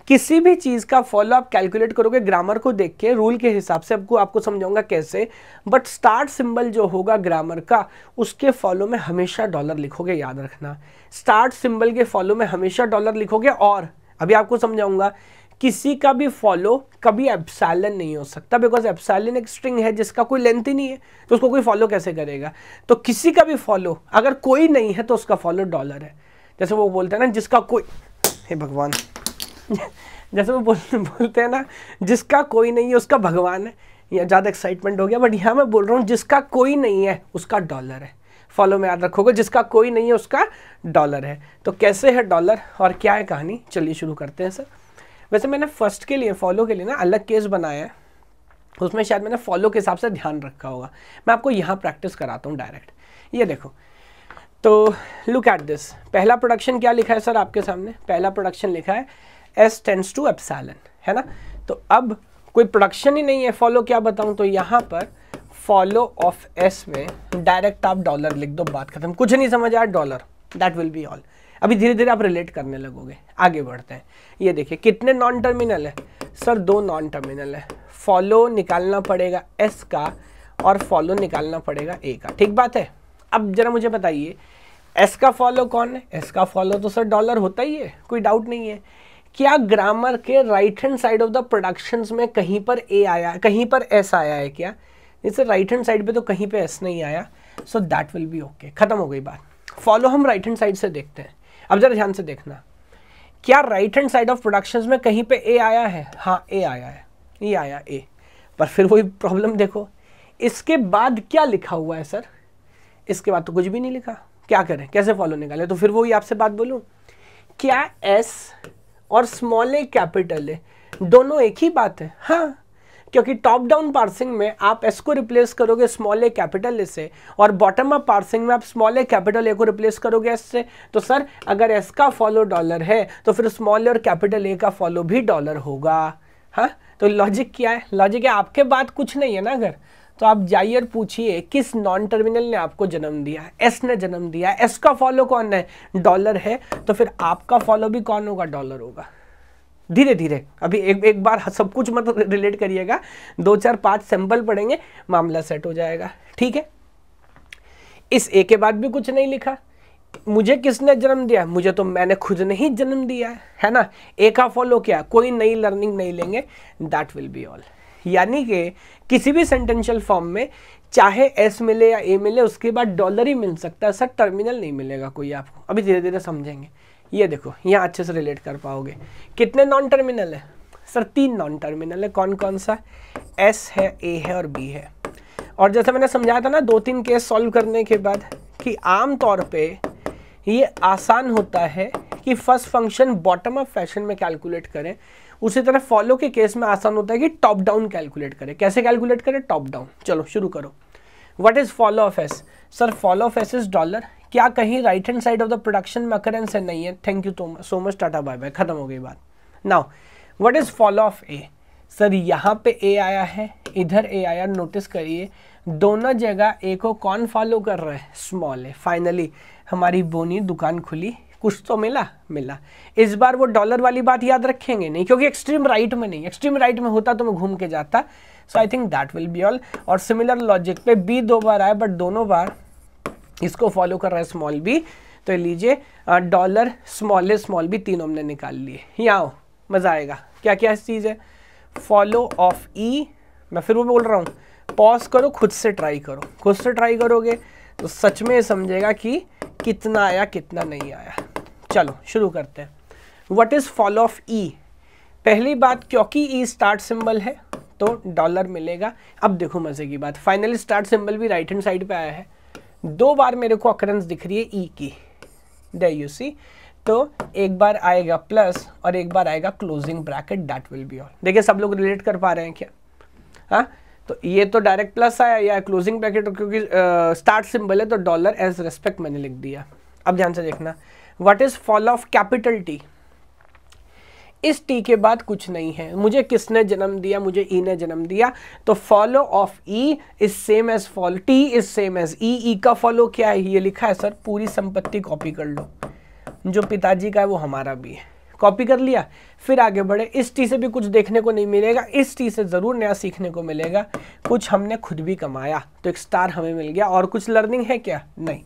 किसी भी चीज़ का फॉलो आप कैलकुलेट करोगे ग्रामर को देख के रूल के हिसाब से आपको आपको समझाऊंगा कैसे बट स्टार्ट सिंबल जो होगा ग्रामर का उसके फॉलो में हमेशा डॉलर लिखोगे याद रखना स्टार्ट सिंबल के फॉलो में हमेशा डॉलर लिखोगे और अभी आपको समझाऊंगा किसी का भी फॉलो कभी एप्सैलन नहीं हो सकता बिकॉज एप्सैलन एक स्ट्रिंग है जिसका कोई लेंथ ही नहीं है तो उसको कोई फॉलो कैसे करेगा तो किसी का भी फॉलो अगर कोई नहीं है तो उसका फॉलो डॉलर है जैसे वो बोलते हैं ना जिसका कोई हे भगवान *laughs* जैसे वो बोल, बोलते हैं ना जिसका कोई नहीं है उसका भगवान है या ज़्यादा एक्साइटमेंट हो गया बट यहाँ मैं बोल रहा हूँ जिसका कोई नहीं है उसका डॉलर है फॉलो में याद रखोगे जिसका कोई नहीं है उसका डॉलर है तो कैसे है डॉलर और क्या है कहानी चलिए शुरू करते हैं सर वैसे मैंने फर्स्ट के लिए फॉलो के लिए ना अलग केस बनाया है उसमें शायद मैंने फॉलो के हिसाब से ध्यान रखा होगा मैं आपको यहाँ प्रैक्टिस कराता हूँ डायरेक्ट ये देखो तो लुक एट दिस पहला प्रोडक्शन क्या लिखा है सर आपके सामने पहला प्रोडक्शन लिखा है एस टेंस टू एप्सैलन है ना तो अब कोई प्रोडक्शन ही नहीं है फॉलो क्या बताऊं तो यहां पर फॉलो ऑफ एस में डायरेक्ट आप डॉलर लिख दो बात खत्म कुछ नहीं समझ आया dollar that will be all अभी धीरे धीरे आप रिलेट करने लगोगे आगे बढ़ते हैं ये देखिए कितने नॉन टर्मिनल है सर दो नॉन टर्मिनल है फॉलो निकालना पड़ेगा एस का और फॉलो निकालना पड़ेगा ए का ठीक बात है अब जरा मुझे बताइए एस का फॉलो कौन है एस का फॉलो तो सर डॉलर होता ही है कोई डाउट नहीं है क्या ग्रामर के right hand side of the production में कहीं पर ए आया कहीं पर एस आया है क्या जैसे राइट हैंड साइड पे तो कहीं पे एस नहीं आया so that will be okay खत्म हो गई बात फॉलो हम राइट हैंड साइड से देखते हैं अब जरा ध्यान से देखना क्या right hand side of production में कहीं पे ए आया है हाँ ए आया है ये आया ए पर फिर वही प्रॉब्लम देखो इसके बाद क्या लिखा हुआ है सर इसके बाद तो कुछ भी नहीं लिखा क्या करें कैसे फॉलो निकाले तो फिर वही आपसे बात बोलूँ क्या एस और स्मॉल ए कैपिटल ए दोनों एक ही बात है हाँ क्योंकि टॉप डाउन पार्सिंग में आप एस को रिप्लेस करोगे स्मॉल ए कैपिटल ए से और बॉटम अप पार्सिंग में आप स्मॉल ए कैपिटल ए को रिप्लेस करोगे एस से तो सर अगर एस का फॉलो डॉलर है तो फिर स्मॉल ए और कैपिटल ए का फॉलो भी डॉलर होगा हाँ तो लॉजिक क्या है लॉजिक है आपके बाद कुछ नहीं है ना अगर तो आप जाइए पूछिए किस नॉन टर्मिनल ने आपको जन्म दिया एस ने जन्म दिया एस का फॉलो कौन है डॉलर है तो फिर आपका फॉलो भी कौन होगा डॉलर होगा धीरे धीरे अभी एक एक बार सब कुछ मत रिलेट करिएगा दो चार पांच सैंपल पड़ेंगे मामला सेट हो जाएगा ठीक है इस ए के बाद भी कुछ नहीं लिखा मुझे किसने जन्म दिया मुझे तो मैंने खुद ने ही जन्म दिया है है ना ए का फॉलो क्या कोई नई लर्निंग नहीं लेंगे दैट विल बी ऑल यानी कि किसी भी सेंटेंशियल फॉर्म में चाहे एस मिले या ए मिले उसके बाद डॉलर ही मिल सकता है सर टर्मिनल नहीं मिलेगा कोई आपको अभी धीरे धीरे समझेंगे ये देखो यहाँ अच्छे से रिलेट कर पाओगे कितने नॉन टर्मिनल है सर तीन नॉन टर्मिनल है कौन कौन सा एस है ए है और बी है और जैसे मैंने समझाया था ना दो तीन केस सॉल्व करने के बाद कि आम तौर पे ये आसान होता है कि first function bottom of fashion में कैलकुलेट करें उसी तरह फॉलो के केस में आसान होता है कि टॉप डाउन कैलकुलेट करें कैसे कैलकुलेट करें टॉप डाउन चलो शुरू करो what is follow of S sir follow of S is dollar क्या कहीं right hand side of the production में अकरेंस है नहीं है thank you so much tata bye bye खत्म हो गई बात now what is follow of A sir यहाँ पे ए आया है इधर ए आया नोटिस करिए दोनों जगह ए को कौन फॉलो कर रहा है स्मॉल है फाइनली हमारी बोनी दुकान खुली कुछ तो मिला मिला इस बार वो डॉलर वाली बात याद रखेंगे नहीं क्योंकि एक्सट्रीम राइट में नहीं एक्सट्रीम राइट में होता तो मैं घूम के जाता so I think that will be all और सिमिलर लॉजिक पे बी दो बार आए बट दोनों बार इसको फॉलो कर रहा है स्मॉल बी तो लीजिए डॉलर स्मॉल स्मॉल बी तीनों हमने निकाल लिए यहाँ आओ मज़ा आएगा क्या क्या चीज़ है फॉलो ऑफ ई मैं फिर वो बोल रहा हूँ पॉज करो खुद से ट्राई करो खुद से ट्राई करोगे तो सच में समझेगा कि कितना आया कितना नहीं आया चलो शुरू करते हैं what is follow of E पहली बात क्योंकि ई स्टार्ट सिंबल है तो डॉलर मिलेगा अब देखो मज़े की बात फाइनली स्टार्ट सिंबल भी राइट हैंड साइड पे आया है दो बार मेरे को अकरेंस दिख रही है ई e की डे यू सी तो एक बार आएगा प्लस और एक बार आएगा closing bracket that will be all देखिए सब लोग रिलेट कर पा रहे हैं क्या हाँ तो ये तो डायरेक्ट प्लस आया या क्लोजिंग तो ब्रैकेट क्योंकि स्टार्ट सिंबल है तो डॉलर एज रेस्पेक्ट मैंने लिख दिया अब ध्यान से देखना what is follow of capital T इस टी के बाद कुछ नहीं है मुझे किसने जन्म दिया मुझे ई e ने जन्म दिया तो follow of E is same as follow T is same as E E का फॉलो क्या है ये लिखा है सर पूरी संपत्ति कॉपी कर लो जो पिताजी का है वो हमारा भी है कॉपी कर लिया फिर आगे बढ़े इस टी से भी कुछ देखने को नहीं मिलेगा इस टी से ज़रूर नया सीखने को मिलेगा कुछ हमने खुद भी कमाया तो एक स्टार हमें मिल गया और कुछ लर्निंग है क्या नहीं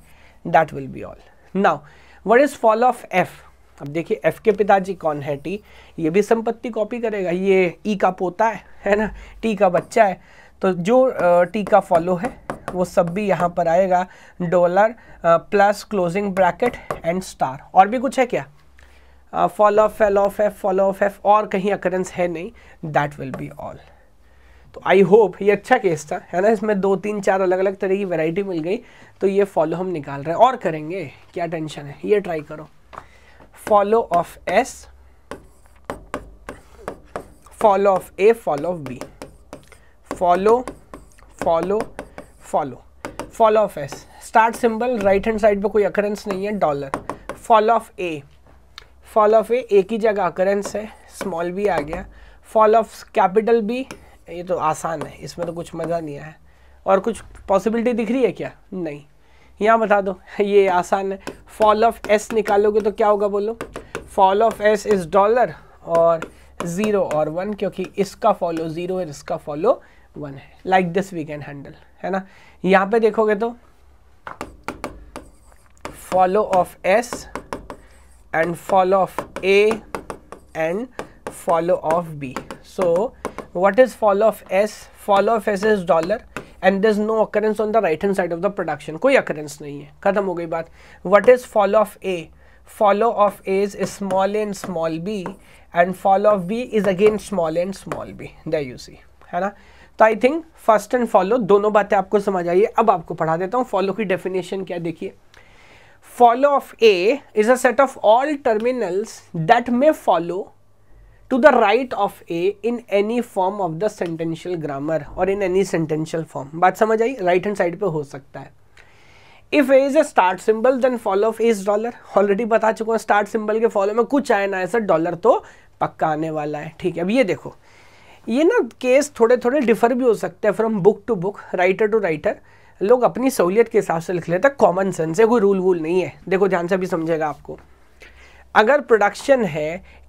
that will be all now what is follow of F अब देखिए एफ के पिताजी कौन है टी ये भी संपत्ति कॉपी करेगा ये ई e का पोता है है ना टी का बच्चा है तो जो टी का फॉलो है वो सब भी यहाँ पर आएगा dollar plus closing bracket and star और भी कुछ है क्या follow of follow of F follow of F और कहीं अकरेंस है नहीं दैट विल बी ऑल तो आई होप ये अच्छा केस था है ना इसमें दो तीन चार अलग अलग तरह की वैरायटी मिल गई तो ये फॉलो हम निकाल रहे हैं और करेंगे क्या टेंशन है ये ट्राई करो follow of S follow of A follow of B follow follow follow follow of S start symbol right hand side पे कोई अकरेंस नहीं है dollar follow of A follow of A एक ही जगह अकरेंस है स्मॉल बी आ गया fall of capital B ये तो आसान है इसमें तो कुछ मज़ा नहीं आया और कुछ पॉसिबिलिटी दिख रही है क्या नहीं यहाँ बता दो *laughs* ये आसान है फॉल ऑफ एस निकालोगे तो क्या होगा बोलो follow of S is dollar और ज़ीरो और वन क्योंकि इसका फॉलो ज़ीरो और इसका फॉलो वन है like this we can handle है ना यहाँ पे देखोगे तो follow of S and follow of A and follow of B. So, what is follow of S? Follow of S is dollar and there is no occurrence on the right hand side of the production. Koi occurrence nahi hai. Khatam ho gayi baat. What is follow of A? Follow of A is small a and small b and follow of B is again small a and small b. There you see. है ना तो I think first and follow दोनों बातें आपको समझ आई अब आपको पढ़ा देता हूँ फॉलो की डेफिनेशन क्या देखिए follow of A is a set of all terminals that may follow to the right of A in any form of the sentential grammar or in any sentential form. बात समझ आई right hand side पे हो सकता है if A is a start symbol then follow of A is dollar already बता चुका हूँ start symbol के फॉलो में कुछ आया ना है सर डॉलर तो पक्का आने वाला है ठीक है अब ये देखो ये ना केस थोड़े थोड़े डिफर भी हो सकते हैं from book to book writer to writer लोग अपनी सहूलियत के हिसाब से लिख लेते हैं कॉमन सेंस है कोई रूल वूल नहीं है देखो ध्यान से भी समझेगा आपको अगर प्रोडक्शन है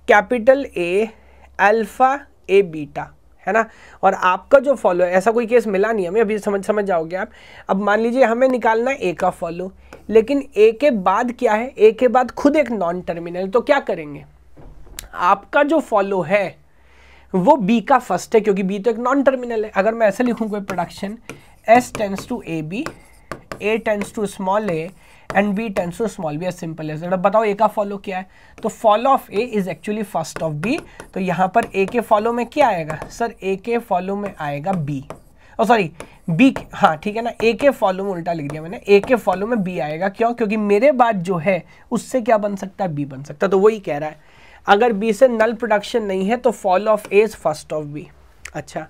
capital A alpha A beta है ना और आपका जो फॉलो है ऐसा कोई केस मिला नहीं हमें अभी समझ समझ जाओगे आप अब मान लीजिए हमें निकालना है ए का फॉलो लेकिन ए के बाद क्या है ए के बाद खुद एक नॉन टर्मिनल तो क्या करेंगे आपका जो फॉलो है वो बी का फर्स्ट है क्योंकि बी तो एक नॉन टर्मिनल है अगर मैं ऐसे लिखूं कोई production S tends to A B A tends to small A and B tends to small B as simple as that बताओ ए का फॉलो क्या है तो follow of A is actually first of B तो यहाँ पर ए के follow में क्या आएगा सर ए के फॉलो में आएगा बी और सॉरी बी हाँ ठीक है ना ए के फॉलो में उल्टा लिख दिया मैंने ए के फॉलो में बी आएगा क्यों क्योंकि मेरे बाद जो है उससे क्या बन सकता है बी बन सकता है तो वही कह रहा है अगर बी से नल प्रोडक्शन नहीं है तो follow of A is first of B अच्छा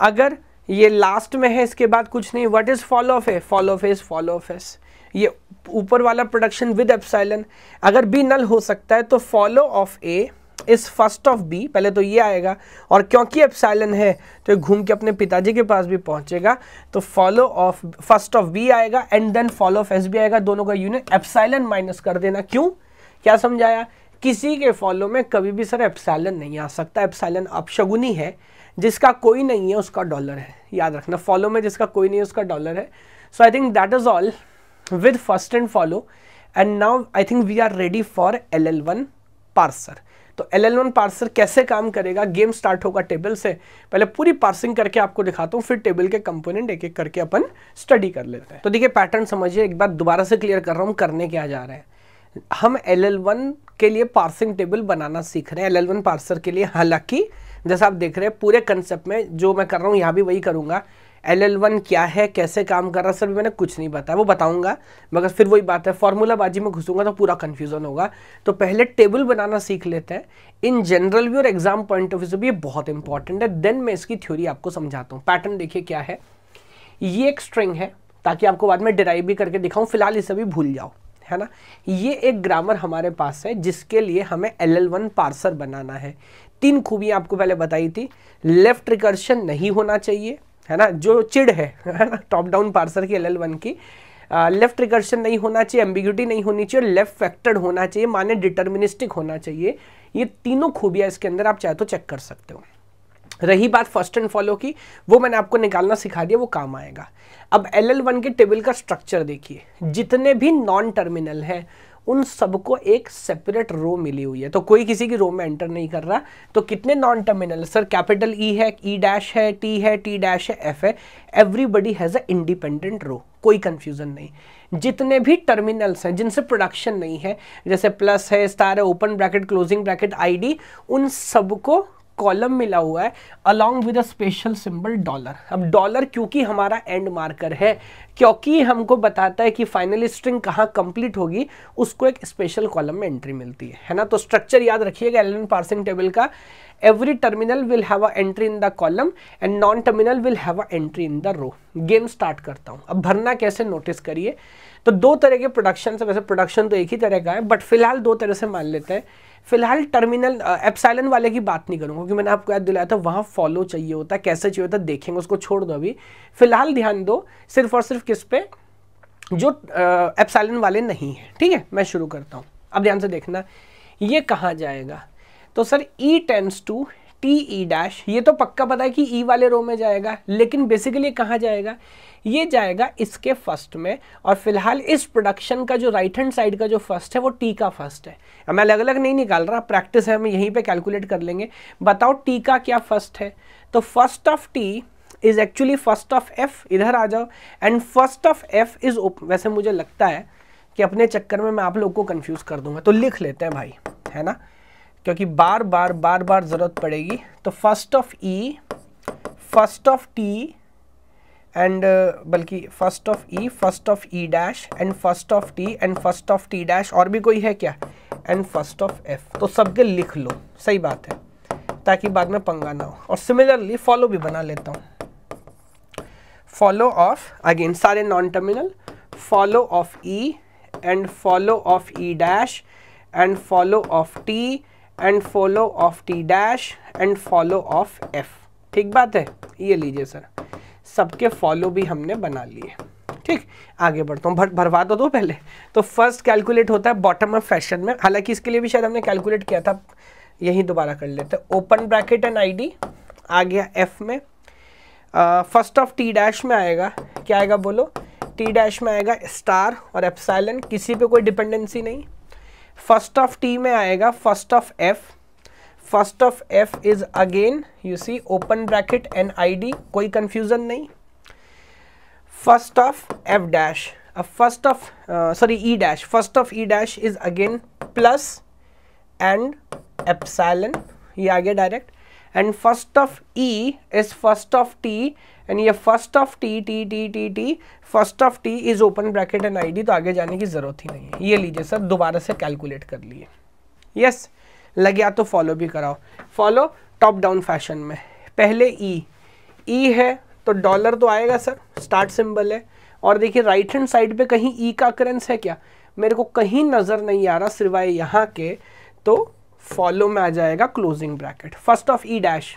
अगर ये लास्ट में है इसके बाद कुछ नहीं what is follow of A follow of S follow of S ये ऊपर वाला प्रोडक्शन विद एप्साइलन अगर बी नल हो सकता है तो फॉलो ऑफ ए इस फर्स्ट ऑफ बी पहले तो ये आएगा और क्योंकि एप्साइलन है तो घूम के अपने पिताजी के पास भी पहुंचेगा तो follow of first of B आएगा and then follow of S B आएगा दोनों का यूनिट एप्साइलन माइनस कर देना क्यों क्या समझाया किसी के फॉलो में कभी भी सर एप्साइलन नहीं आ सकता एप्साइलन अपशगुनी है जिसका कोई नहीं है उसका डॉलर है याद रखना फॉलो में जिसका कोई नहीं है उसका डॉलर है so I think that is all with first and follow and now I think we are ready for L L one parser तो एल एल वन पार्सर कैसे काम करेगा गेम स्टार्ट होगा टेबल से पहले पूरी पार्सिंग करके आपको दिखाता हूँ फिर टेबल के कंपोनेंट एक एक करके अपन स्टडी कर लेते हैं तो देखिए पैटर्न समझिए एक बार दोबारा से क्लियर कर रहा हूँ करने क्या जा रहे हैं हम एल एल वन के लिए पार्सिंग टेबल बनाना सीख रहे हैं एल एल वन पार्सर के लिए हालांकि जैसा आप देख रहे हैं पूरे कंसेप्ट में जो मैं कर रहा हूँ यहाँ भी वही करूँगा एल एल वन क्या है कैसे काम कर रहा है सर मैंने कुछ नहीं बताया वो बताऊंगा मगर फिर वही बात है फॉर्मूलाबाजी बाजी में घुसूंगा तो पूरा कन्फ्यूजन होगा तो पहले टेबल बनाना सीख लेते हैं इन जनरल भी और एग्जाम पॉइंट ऑफ व्यू से भी ये बहुत इंपॉर्टेंट है देन मैं इसकी थ्योरी आपको समझाता हूँ पैटर्न देखिए क्या है ये एक स्ट्रिंग है ताकि आपको बाद में डिराइव भी करके दिखाऊँ फिलहाल इसे भी भूल जाओ है ना ये एक ग्रामर हमारे पास है जिसके लिए हमें एल एल वन पार्सर बनाना है तीन खूबियां आपको पहले बताई थी लेफ्ट रिकर्शन नहीं होना चाहिए है ना जो चिड़ है टॉप डाउन पार्सर की एल की लेफ्ट uh, रिकर्शन नहीं होना चाहिए एम्बिग्यूटी नहीं होनी चाहिए और लेफ्ट फैक्टर्ड होना चाहिए माने डिटर्मिनिस्टिक होना चाहिए ये तीनों खूबियां इसके अंदर आप चाहे तो चेक कर सकते हो रही बात फर्स्ट एंड फॉलो की वो मैंने आपको निकालना सिखा दिया वो काम आएगा अब एल वन के टेबल का स्ट्रक्चर देखिए जितने भी नॉन टर्मिनल हैं उन सबको एक सेपरेट रो मिली हुई है तो कोई किसी की रो में एंटर नहीं कर रहा तो कितने non terminal sir capital E e है ई e डैश है टी है टी डैश है एफ है everybody has a independent row कोई कन्फ्यूज़न नहीं जितने भी टर्मिनल्स हैं जिनसे प्रोडक्शन नहीं है जैसे प्लस है स्टार है open bracket closing bracket ID उन सबको कॉलम मिला हुआ है along with special symbol dollar अब डॉलर क्योंकि हमारा एंड मार्कर है क्योंकि हमको बताता है कि फाइनल स्ट्रिंग कहाँ कंप्लीट होगी उसको एक स्पेशल कॉलम में एंट्री मिलती है है ना तो स्ट्रक्चर याद रखिएगा एलेवन पार्सिंग टेबल का every terminal will have a entry in the column and non terminal will have a entry in the row game start करता हूँ अब भरना कैसे नोटिस करिए तो दो तरह के प्रोडक्शन से वैसे प्रोडक्शन तो एक ही तरह का है बट फिलहाल दो तरह से मान लेते हैं फिलहाल टर्मिनल एप्साइलन वाले की बात नहीं करूँगा क्योंकि मैंने आपको याद दिलाया था वहाँ फॉलो चाहिए होता है कैसे चाहिए होता है देखेंगे उसको छोड़ दो अभी फिलहाल ध्यान दो सिर्फ और सिर्फ किस पे जो एप्साइलन वाले नहीं है ठीक है मैं शुरू करता हूँ अब ध्यान से देखना ये कहाँ जाएगा तो sir E tends to T E dash ये तो पक्का पता है कि ई e वाले रो में जाएगा लेकिन बेसिकली कहाँ जाएगा ये जाएगा इसके फर्स्ट में और फिलहाल इस प्रोडक्शन का जो राइट हैंड साइड का जो फर्स्ट है वो टी का फर्स्ट है मैं अलग अलग नहीं निकाल रहा प्रैक्टिस है हम यहीं पे कैलकुलेट कर लेंगे बताओ टी का क्या फर्स्ट है तो first of T is actually first of F इधर आ जाओ and first of F is open वैसे मुझे लगता है कि अपने चक्कर में मैं आप लोग को कन्फ्यूज़ कर दूंगा तो लिख लेते हैं भाई है ना क्योंकि बार बार बार बार ज़रूरत पड़ेगी तो first of E first of T and बल्कि first of E first of E dash and first of T and first of T dash और भी कोई है क्या एंड फर्स्ट ऑफ एफ तो सबके लिख लो सही बात है ताकि बाद में पंगा ना हो और सिमिलरली फॉलो भी बना लेता हूँ फॉलो ऑफ अगेन सारे non terminal follow of E and follow of E dash and follow of T and follow of T dash and follow of F ठीक बात है ये लीजिए सर सबके फॉलो भी हमने बना लिए ठीक आगे बढ़ता हूँ भर भरवा दो दो पहले तो फर्स्ट कैलकुलेट होता है बॉटम ऑफ फैशन में हालांकि इसके लिए भी शायद हमने कैलकुलेट किया था यही दोबारा कर लेते हैं ओपन ब्रैकेट एंड आईडी आ गया एफ में फर्स्ट ऑफ टी डैश में आएगा क्या आएगा बोलो टी डैश में आएगा स्टार और एप्साइलन किसी पे कोई डिपेंडेंसी नहीं फर्स्ट ऑफ टी में आएगा first of F first of F is again you see open bracket and ID कोई कंफ्यूजन नहीं फर्स्ट ऑफ एफ डैश अब first of sorry E dash first of E dash is again plus and epsilon ये आ गया direct and first of E is first of T and ये first of T T T T T first of T is open bracket and ID तो आगे जाने की जरूरत ही नहीं है ये लीजिए सर दोबारा से कैलकुलेट कर लिए यस yes, गया तो फॉलो भी कराओ फॉलो टॉप डाउन फैशन में पहले ई e. ई e है तो डॉलर तो आएगा सर स्टार्ट सिंबल है और देखिए राइट हैंड साइड पे कहीं ई e का करेंस है क्या मेरे को कहीं नज़र नहीं आ रहा सिवाय यहाँ के तो फॉलो में आ जाएगा closing bracket first of E dash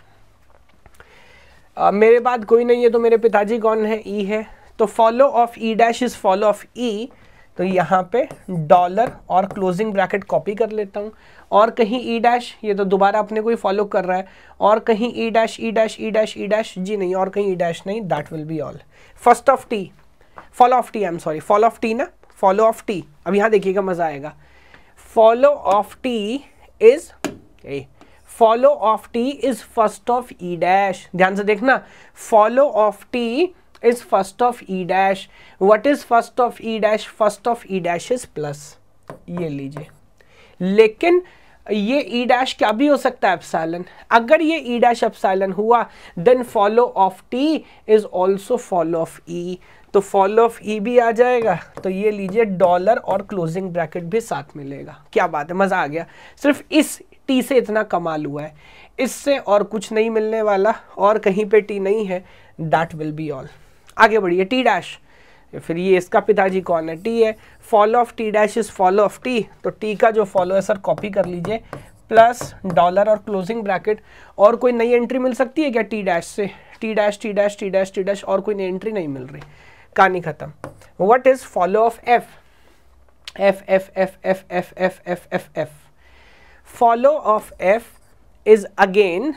Uh, मेरे बाद कोई नहीं है तो मेरे पिताजी कौन है ई e है तो follow of E dash is follow of E तो यहाँ पे डॉलर और क्लोजिंग ब्रैकेट कॉपी कर लेता हूँ और कहीं ई e डैश ये तो दोबारा अपने को ही फॉलो कर रहा है और कहीं E dash E dash E dash E dash जी नहीं और कहीं ई e डैश नहीं that will be all first of T follow of T I am sorry follow of T ना फॉलो ऑफ टी अब यहाँ देखिएगा मज़ा आएगा follow of T is follow of T is first of E dash ध्यान से देखना follow of T is first of E dash what is first of E dash first of E dash is plus ये लीजिए लेकिन ये ई e dash क्या भी हो सकता है अपसाइलन अगर ये ई डैश अपसाइलन हुआ then follow of T is also follow of E तो फॉलो ऑफ ई भी आ जाएगा तो ये लीजिए डॉलर और क्लोजिंग ब्रैकेट भी साथ मिलेगा क्या बात है मज़ा आ गया सिर्फ इस टी से इतना कमाल हुआ है इससे और कुछ नहीं मिलने वाला और कहीं पे टी नहीं है डैट विल बी ऑल आगे बढ़िए टी डैश फिर ये इसका पिताजी कौन है टी है follow of T dash is follow of T तो टी का जो फॉलो है सर कॉपी कर लीजिए प्लस डॉलर और क्लोजिंग ब्रैकेट और कोई नई एंट्री मिल सकती है क्या टी डैश से T dash T dash T dash T dash और कोई नई एंट्री नहीं मिल रही कहानी खत्म what is follow of F F F F F F F F F F follow of F is again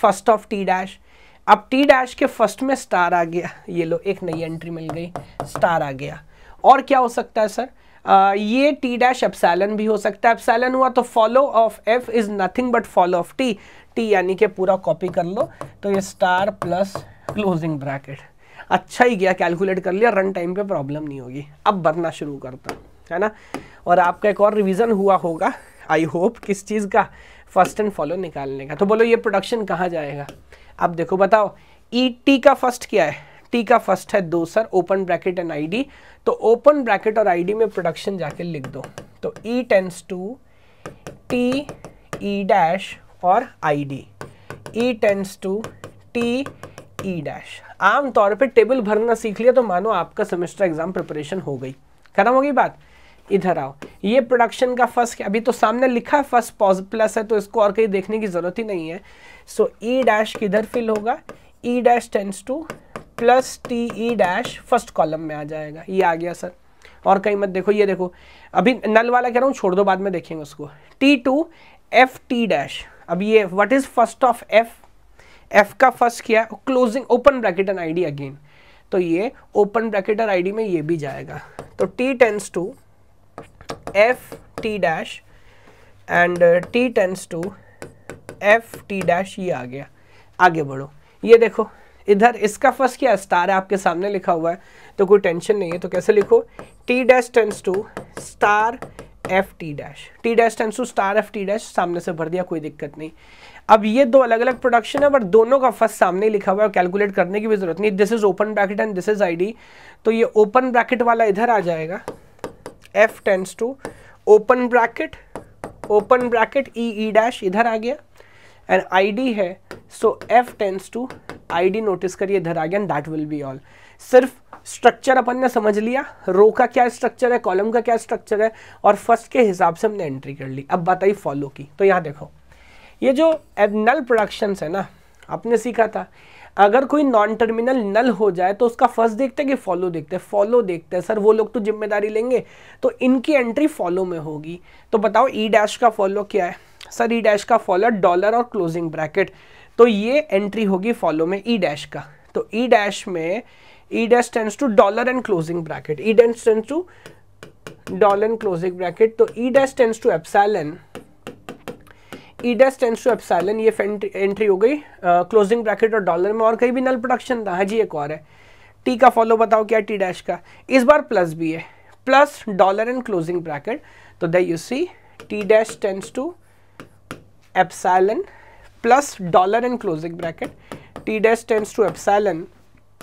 first of T dash अब T dash के फर्स्ट में स्टार आ गया ये लो एक नई एंट्री मिल गई स्टार आ गया और क्या हो सकता है सर आ, ये टी डैश एप्सैलन भी हो सकता है एप्सैलन हुआ तो follow of F is nothing but follow of T T यानी कि पूरा कॉपी कर लो तो ये स्टार प्लस क्लोजिंग ब्रैकेट अच्छा ही गया कैलकुलेट कर लिया रन टाइम पे प्रॉब्लम नहीं होगी अब भरना शुरू करता है ना और आपका एक और रिवीजन हुआ होगा आई होप किस चीज़ का फर्स्ट एंड फॉलो निकालने का तो बोलो ये प्रोडक्शन कहाँ जाएगा अब देखो बताओ ई e टी का फर्स्ट क्या है टी का फर्स्ट है दो sir open bracket and ID तो ओपन ब्रैकेट और आईडी में प्रोडक्शन जाके लिख दो तो E tends to T E dash और ID E tends to T E dash आमतौर पे टेबल भरना सीख लिया तो मानो आपका सेमेस्टर एग्जाम प्रिपरेशन हो गई खत्म होगी बात इधर आओ ये प्रोडक्शन का फर्स्ट अभी तो सामने लिखा है फर्स्ट पॉज प्लस है तो इसको और कहीं देखने की ज़रूरत ही नहीं है सो ई डैश किधर फिल होगा E dash tends to plus T E dash first column में आ जाएगा ये आ गया सर और कहीं मत देखो ये देखो अभी नल वाला कह रहा हूँ छोड़ दो बाद में देखेंगे उसको T to F T dash अब ये what is first of F F का फर्स्ट किया closing open bracket and ID again तो ये ओपन ब्रैकेट और आईडी में ये भी जाएगा तो T tends to f t dash and uh, t tends to f t dash ये आ गया आगे बढ़ो ये देखो इधर इसका फर्स्ट क्या स्टार है आपके सामने लिखा हुआ है तो कोई टेंशन नहीं है तो कैसे लिखो t dash tends to star f T dash T dash tends to star F T dash सामने से भर दिया कोई दिक्कत नहीं अब ये दो अलग अलग प्रोडक्शन है पर दोनों का फर्स्ट सामने लिखा हुआ है कैलकुलेट करने की भी जरूरत नहीं this is open bracket and this is ID तो ये ओपन ब्रैकेट वाला इधर आ जाएगा f tends to open bracket open bracket e e dash इधर आ गया एंड आईडी है so F tends to ID notice करिए इधर आ गया and that will be all सिर्फ स्ट्रक्चर अपन ने समझ लिया रो का क्या स्ट्रक्चर है कॉलम का क्या स्ट्रक्चर है और फर्स्ट के हिसाब से हमने एंट्री कर ली अब बताइए फॉलो की तो यहाँ देखो ये जो नल प्रोडक्शंस है ना आपने सीखा था अगर कोई नॉन टर्मिनल नल हो जाए तो उसका फर्स्ट देखते हैं कि फॉलो देखते हैं फॉलो देखते हैं सर वो लोग तो जिम्मेदारी लेंगे तो इनकी एंट्री फॉलो में होगी तो बताओ ई डैश का फॉलो क्या है सर ई डैश का फॉलो डॉलर और क्लोजिंग ब्रैकेट तो ये एंट्री होगी फॉलो में ई डैश का तो ई डैश में E dash tends to dollar and closing bracket E dash tends to dollar and closing bracket तो E dash tends to epsilon E dash tends to epsilon ये entry हो गई closing uh, bracket और dollar में और कहीं भी नल प्रोडक्शन था हाँ जी एक और है टी का फॉलो बताओ क्या टी डैश का इस बार प्लस भी है plus dollar and closing bracket तो दे you see T dash tends to epsilon plus dollar and closing bracket T dash tends to epsilon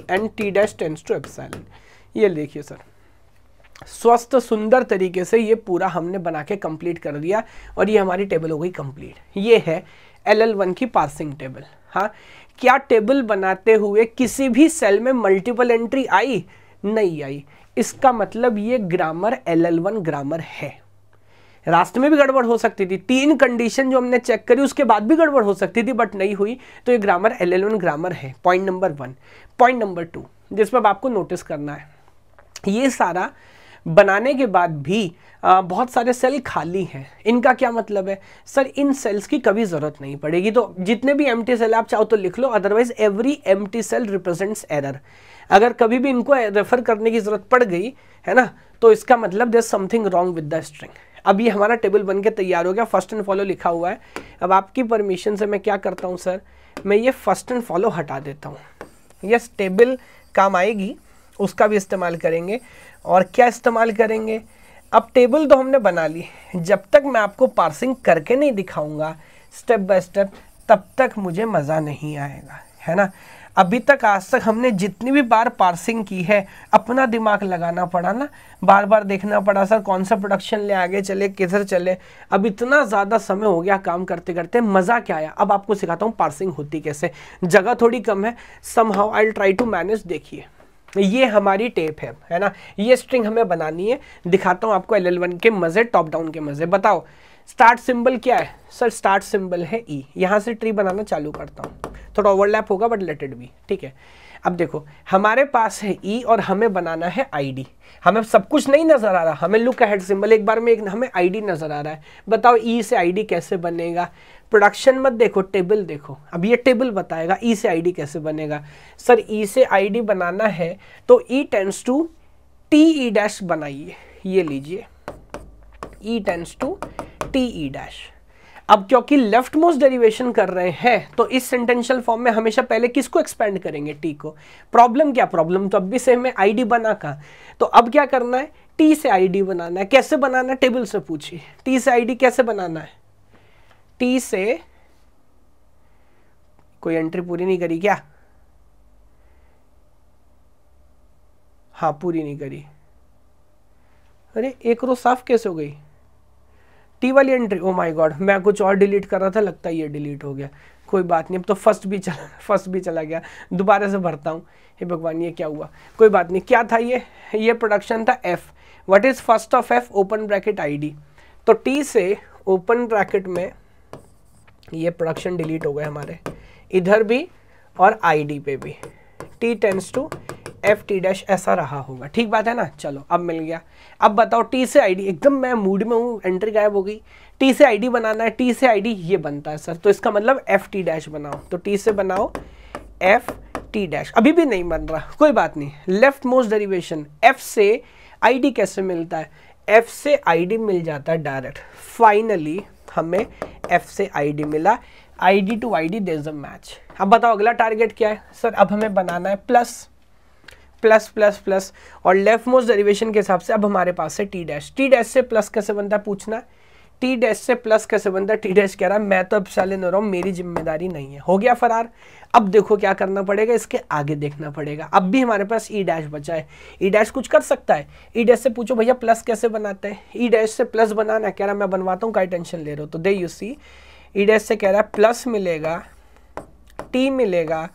and T dash tends to epsilon ये देखिए sir स्वस्थ सुंदर तरीके से ये पूरा हमने बना के कंप्लीट कर दिया और ये हमारी टेबल हो गई कंप्लीट ये है एल एल वन की पासिंग टेबल हाँ क्या टेबल बनाते हुए किसी भी सेल में मल्टीपल एंट्री आई नहीं आई इसका मतलब ये grammar L L one grammar है रास्ते में भी गड़बड़ हो सकती थी तीन कंडीशन जो हमने चेक करी उसके बाद भी गड़बड़ हो सकती थी बट नहीं हुई तो ये grammar L L one grammar है point number one point number two जिस पर आपको नोटिस करना है ये सारा बनाने के बाद भी आ, बहुत सारे सेल खाली हैं इनका क्या मतलब है सर इन सेल्स की कभी ज़रूरत नहीं पड़ेगी तो जितने भी एम सेल आप चाहो तो लिख लो otherwise every M cell represents error अगर कभी भी इनको रेफर करने की ज़रूरत पड़ गई है ना तो इसका मतलब there something wrong with the string अब ये हमारा टेबल बन के तैयार हो गया फर्स्ट एंड फॉलो लिखा हुआ है अब आपकी परमिशन से मैं क्या करता हूँ सर मैं ये फर्स्ट एंड फॉलो हटा देता हूँ यस टेबल काम आएगी उसका भी इस्तेमाल करेंगे और क्या इस्तेमाल करेंगे अब टेबल तो हमने बना ली जब तक मैं आपको पार्सिंग करके नहीं दिखाऊंगा स्टेप बाय स्टेप तब तक मुझे मज़ा नहीं आएगा है ना अभी तक आज तक हमने जितनी भी बार पार्सिंग की है अपना दिमाग लगाना पड़ा ना बार बार देखना पड़ा सर कौन सा प्रोडक्शन ले आगे चले किधर चले अब इतना ज़्यादा समय हो गया काम करते करते मज़ा क्या आया अब आपको सिखाता हूँ पार्सिंग होती कैसे जगह थोड़ी कम है somehow I try to manage देखिए ये हमारी टेप है है ना ये स्ट्रिंग हमें बनानी है दिखाता हूँ आपको एल एल वन के मज़े टॉप डाउन के मज़े बताओ स्टार्ट सिंबल क्या है सर स्टार्ट सिंबल है ई e. यहाँ से ट्री बनाना चालू करता हूँ थोड़ा ओवरलैप होगा बट लेट इट बी ठीक है अब देखो हमारे पास है ई e और हमें बनाना है आईडी हमें सब कुछ नहीं नज़र आ रहा हमें लुक हेड सिंबल एक बार में एक हमें आईडी नज़र आ रहा है बताओ ई e से आईडी कैसे बनेगा प्रोडक्शन मत देखो टेबल देखो अब ये टेबल बताएगा ई e से आईडी कैसे बनेगा सर ई e से आईडी बनाना है तो E tends to T E dash बनाइए ये लीजिए E tends to T E dash अब क्योंकि लेफ्ट मोस्ट डेरिवेशन कर रहे हैं तो इस सेंटेंशियल फॉर्म में हमेशा पहले किसको एक्सपेंड करेंगे टी को प्रॉब्लम क्या प्रॉब्लम तो अब भी सेम है आईडी बना का तो अब क्या करना है टी से आईडी बनाना है कैसे बनाना है टेबल से पूछिए टी से आईडी कैसे बनाना है टी से कोई एंट्री पूरी नहीं करी क्या हाँ पूरी नहीं करी अरे एक रो साफ कैसे हो गई टी वाली एंट्री ओ माय गॉड मैं कुछ और डिलीट कर रहा था लगता है ये डिलीट हो गया कोई बात नहीं अब तो फर्स्ट भी चला फर्स्ट भी चला गया दोबारा से भरता हूँ हे भगवान ये क्या हुआ कोई बात नहीं क्या था ये ये प्रोडक्शन था F what is first of F open bracket ID तो टी से ओपन ब्रैकेट में ये प्रोडक्शन डिलीट हो गए हमारे इधर भी और आईडी पे भी T tends to F T dash ऐसा रहा होगा ठीक बात है ना चलो अब मिल गया अब बताओ टी से आईडी एकदम मैं मूड में हूँ एंट्री गायब हो गई टी से आईडी बनाना है टी से आईडी ये बनता है सर तो इसका मतलब एफ टी डैश बनाओ तो टी से बनाओ एफ टी डैश अभी भी नहीं बन रहा कोई बात नहीं लेफ्ट मोस्ट डेरिवेशन एफ से आई कैसे मिलता है एफ से आई मिल जाता है डायरेक्ट फाइनली हमें एफ से आईडी मिला ID to ID D there match अब बताओ अगला टारगेट क्या है सर अब हमें बनाना है प्लस प्लस प्लस प्लस और लेफ्ट मोस्ट डेरिवेशन के हिसाब से अब हमारे पास है टी डैश टी डैश से प्लस कैसे बनता है पूछना है टी डैश से प्लस कैसे बनता है टी डैश कह रहा है मैं तो अब सैलन हो रहा हूँ मेरी जिम्मेदारी नहीं है हो गया फरार अब देखो क्या करना पड़ेगा इसके आगे देखना पड़ेगा अब भी हमारे पास ई डैश बचा है ई डैश कुछ कर सकता है ई डैश से पूछो भैया प्लस कैसे बनाते हैं ई डैश से प्लस बनाना कह रहा मैं बनवाता हूँ का टेंशन ले रहा हूँ तो दे यू सी ई डैश से कह रहा है प्लस मिलेगा टी मिलेगा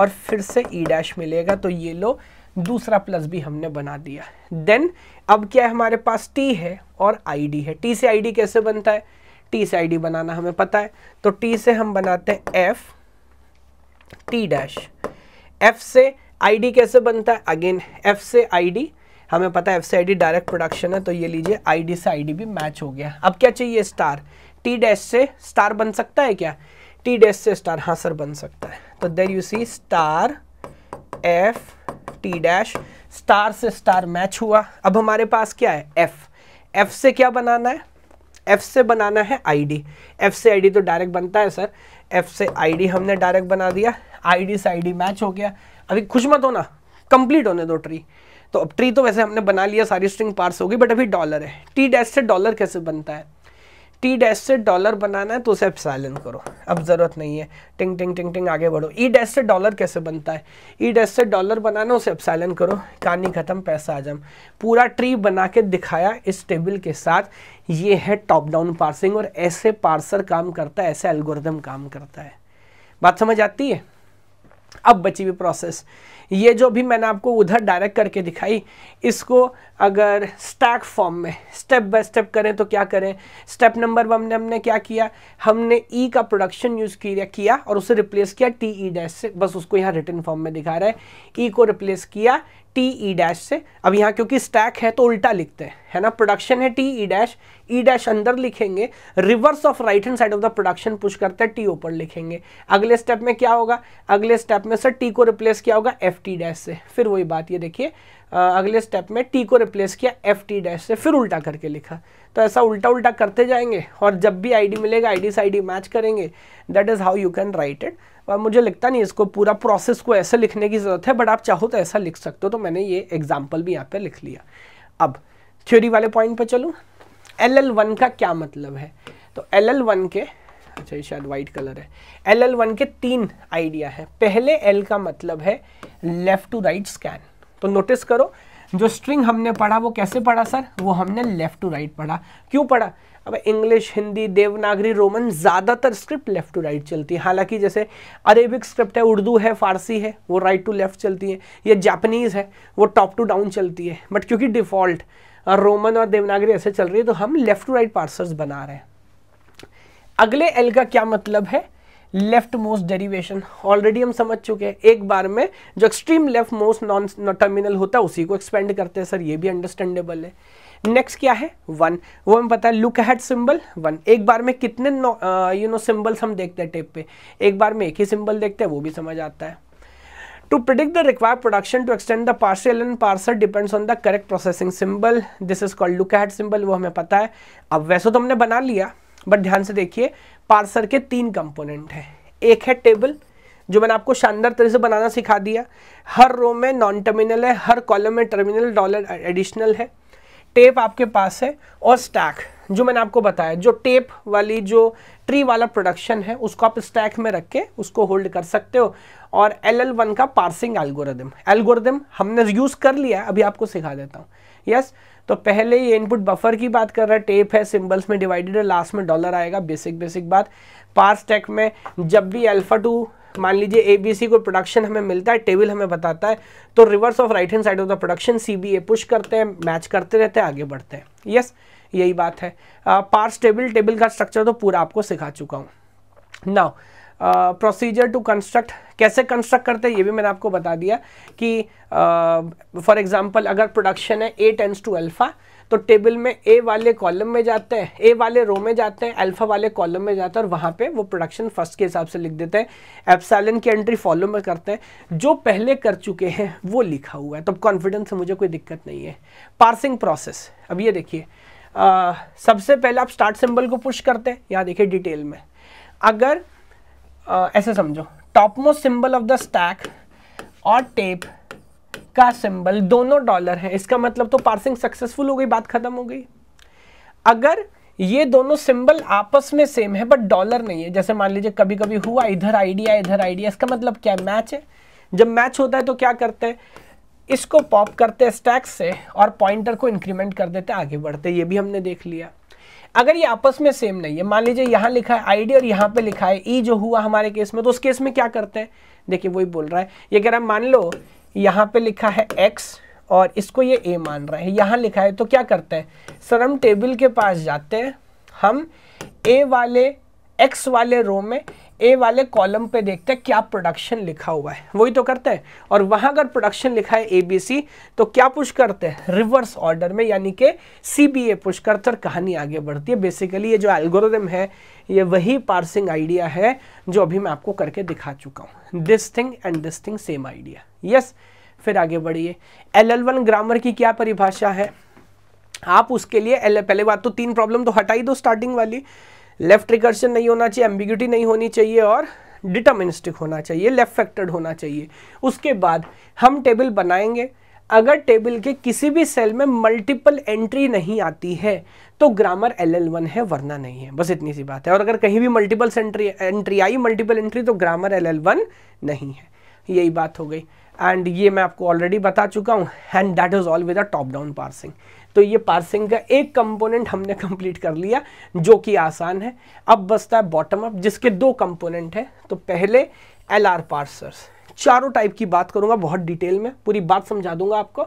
और फिर से ई डैश मिलेगा तो ये लो दूसरा प्लस भी हमने बना दिया देन अब क्या है हमारे पास टी है और आईडी है टी से आईडी कैसे बनता है टी से आईडी बनाना हमें पता है तो टी से हम बनाते हैं एफ टी डैश एफ से आईडी कैसे बनता है अगेन एफ से आईडी हमें पता है एफ से आईडी डायरेक्ट प्रोडक्शन है तो ये लीजिए आईडी से आईडी भी मैच हो गया अब क्या चाहिए स्टार टी डैश से स्टार बन सकता है क्या टी डैश से स्टार हाँ सर बन सकता है तो there you see star F T dash star से स्टार मैच हुआ अब हमारे पास क्या है एफ एफ से क्या बनाना है एफ से बनाना है आईडी एफ से आईडी तो डायरेक्ट बनता है सर एफ से आईडी हमने डायरेक्ट बना दिया आईडी से आईडी मैच हो गया अभी खुश मत होना कंप्लीट होने दो ट्री तो अब ट्री तो वैसे हमने बना लिया सारी स्ट्रिंग पार्स होगी बट अभी डॉलर है टी डैश से डॉलर कैसे बनता है टी डैश से डॉलर बनाना है तो उसे एप्साइलन करो अब ज़रूरत नहीं है टिंग टिंग टिंग टिंग आगे बढ़ो ई डैश से डॉलर कैसे बनता है ई डैश से डॉलर बनाना उसे अपसाइलन करो कहानी ख़त्म पैसा आजम पूरा ट्री बना के दिखाया इस टेबल के साथ ये है टॉप डाउन पार्सिंग और ऐसे पार्सर काम करता है ऐसे एल्गोरिदम काम करता है बात समझ आती है अब बची हुई प्रोसेस ये जो भी मैंने आपको उधर डायरेक्ट करके दिखाई इसको अगर स्टैक फॉर्म में स्टेप बाय स्टेप करें तो क्या करें स्टेप नंबर वन में हमने क्या किया हमने ई e का प्रोडक्शन यूज किया किया और उसे रिप्लेस किया टी ई डैश से बस उसको यहाँ रिटर्न फॉर्म में दिखा रहा है ई e को रिप्लेस किया टी ई डैश से अब यहाँ क्योंकि स्टैक है तो उल्टा लिखते हैं है ना प्रोडक्शन है T E dash E dash अंदर लिखेंगे reverse of right hand side of the production push करते हैं टी ऊपर लिखेंगे अगले स्टेप में क्या होगा अगले स्टेप में सर टी को रिप्लेस किया होगा एफ टी डैश से फिर वही बात ये देखिए अगले स्टेप में टी को रिप्लेस किया एफ टी डैश से फिर उल्टा करके लिखा तो ऐसा उल्टा उल्टा करते जाएंगे और जब भी आईडी मिलेगा आईडी से आईडी मैच करेंगे that is how you can write it और मुझे लगता नहीं इसको पूरा प्रोसेस को ऐसे लिखने की ज़रूरत है बट आप चाहो तो ऐसा लिख सकते हो तो मैंने ये एग्जाम्पल भी यहाँ पर लिख लिया अब थ्योरी वाले पॉइंट पर चलूँ एल एल वन का क्या मतलब है तो एल एल वन के अच्छा ये शायद वाइट कलर है एल एल वन के तीन आइडिया है पहले एल का मतलब है लेफ़्ट टू राइट स्कैन तो नोटिस करो जो स्ट्रिंग हमने पढ़ा वो कैसे पढ़ा सर वो हमने लेफ़्ट टू राइट पढ़ा क्यों पढ़ा अब इंग्लिश हिंदी देवनागरी रोमन ज़्यादातर स्क्रिप्ट लेफ़्ट टू राइट चलती है हालांकि जैसे अरेबिक स्क्रिप्ट है उर्दू है फारसी है वो राइट टू लेफ़्ट चलती है या जापनीज़ है वो टॉप टू डाउन चलती है बट क्योंकि डिफ़ॉल्ट रोमन और देवनागरी ऐसे चल रही है तो हम लेफ़्ट टू राइट पार्सर्स बना रहे हैं अगले एल का क्या मतलब है लेफ्ट मोस्ट डेरिवेशन ऑलरेडी हम समझ चुके हैं एक बार में जो extreme left most non terminal होता है उसी को एक्सपेंड करते हैं सर ये भी अंडरस्टैंडेबल है नेक्स्ट क्या है वन वो हमें पता है लुक हैड सिंबल वन एक बार में कितने यू नो सिंबल्स हम देखते हैं टेप पे एक बार में एक ही सिंबल देखते हैं वो भी समझ आता है to predict the required production to extend the partial and parser depends on the correct processing symbol this is called look ahead symbol वो हमें पता है अब वैसे तो हमने बना लिया बट ध्यान से देखिए पार्सर के तीन कंपोनेंट हैं एक है टेबल जो मैंने आपको शानदार तरह से बनाना सिखा दिया हर रो में नॉन टर्मिनल है हर कॉलम में टर्मिनल डॉलर एडिशनल है टेप आपके पास है और स्टैक जो मैंने आपको बताया जो टेप वाली जो ट्री वाला प्रोडक्शन है उसको आप स्टैक में रख के उसको होल्ड कर सकते हो और एल एल वन का पार्सिंग एल्गोरिदम एल्गोरिदम हमने यूज़ कर लिया अभी आपको सिखा देता हूँ यस yes, तो पहले ये इनपुट बफर की बात कर रहा है टेप है सिंबल्स में डिवाइडेड है लास्ट में डॉलर आएगा बेसिक बेसिक बात पार्स टेक में जब भी अल्फा टू मान लीजिए ए बी सी को प्रोडक्शन हमें मिलता है टेबल हमें बताता है तो reverse of right hand side of the production C B A push करते हैं मैच करते रहते हैं आगे बढ़ते हैं यस यही बात है पार्स टेबल टेबल का स्ट्रक्चर तो पूरा आपको सिखा चुका हूँ नाउ प्रोसीजर टू कंस्ट्रक्ट कैसे कंस्ट्रक्ट करते हैं ये भी मैंने आपको बता दिया कि फॉर uh, एग्जांपल अगर प्रोडक्शन है ए टेंस टू अल्फ़ा तो टेबल में ए वाले कॉलम में जाते हैं ए वाले रो में जाते हैं अल्फा वाले कॉलम में जाते हैं और वहाँ पे वो प्रोडक्शन फर्स्ट के हिसाब से लिख देते हैं एप्सैलन की एंट्री फॉलो में करते हैं जो पहले कर चुके हैं वो लिखा हुआ है तो कॉन्फिडेंस से मुझे कोई दिक्कत नहीं है पार्सिंग प्रोसेस अब ये देखिए सबसे पहले आप स्टार्ट सिंबल को पुश करते हैं यहाँ देखिए डिटेल में अगर ऐसे समझो top most symbol of the stack और टेप का सिंबल दोनों डॉलर है इसका मतलब तो पार्सिंग सक्सेसफुल हो गई बात खत्म हो गई अगर ये दोनों सिंबल आपस में सेम है बट डॉलर नहीं है जैसे मान लीजिए कभी कभी हुआ इधर आइडिया इधर आइडिया इसका मतलब क्या है मैच है जब मैच होता है तो क्या करते हैं इसको पॉप करते हैं स्टैक से और पॉइंटर को इंक्रीमेंट कर देते आगे बढ़ते ये भी हमने देख लिया अगर ये आपस में सेम नहीं है मान लीजिए यहां लिखा है आई और यहां पे लिखा है ई e जो हुआ हमारे केस में तो उस केस में क्या करते हैं देखिए वही बोल रहा है ये कह रहा है मान लो यहां पे लिखा है एक्स और इसको ये ए मान रहा है यहां लिखा है तो क्या करते हैं सर हम टेबल के पास जाते हैं हम ए वाले एक्स वाले रो में ए वाले कॉलम पे देखते हैं क्या प्रोडक्शन लिखा हुआ है वही तो करते हैं और वहां अगर प्रोडक्शन लिखा है एबीसी तो क्या पुश करते हैं रिवर्स ऑर्डर में यानी कि सी बी ए पुश करते और कहानी आगे बढ़ती है बेसिकली ये जो एल्गोरिदम है ये वही पार्सिंग आइडिया है जो अभी मैं आपको करके दिखा चुका हूँ this thing and this thing same idea yes फिर आगे बढ़िए एल एल ग्रामर की क्या परिभाषा है आप उसके लिए पहले बात तो तीन प्रॉब्लम तो हटाई दो स्टार्टिंग वाली लेफ्ट रिकर्शन नहीं होना चाहिए एम्बिग्यूटी नहीं होनी चाहिए और डिटर्मिनिस्टिक होना चाहिए लेफ्ट फैक्टर्ड होना चाहिए उसके बाद हम टेबल बनाएंगे अगर टेबल के किसी भी सेल में मल्टीपल एंट्री नहीं आती है तो ग्रामर एल एल वन है वरना नहीं है बस इतनी सी बात है और अगर कहीं भी मल्टीपल एंट्री एंट्री आई मल्टीपल एंट्री तो ग्रामर एल एल वन नहीं है यही बात हो गई एंड ये मैं आपको ऑलरेडी बता चुका हूँ and that is all with a top down parsing तो ये पार्सिंग का एक कंपोनेंट हमने कंप्लीट कर लिया जो कि आसान है अब बसता है बॉटम अप जिसके दो कंपोनेंट हैं तो पहले एल आर पार्सर्स चारों टाइप की बात करूंगा बहुत डिटेल में पूरी बात समझा दूंगा आपको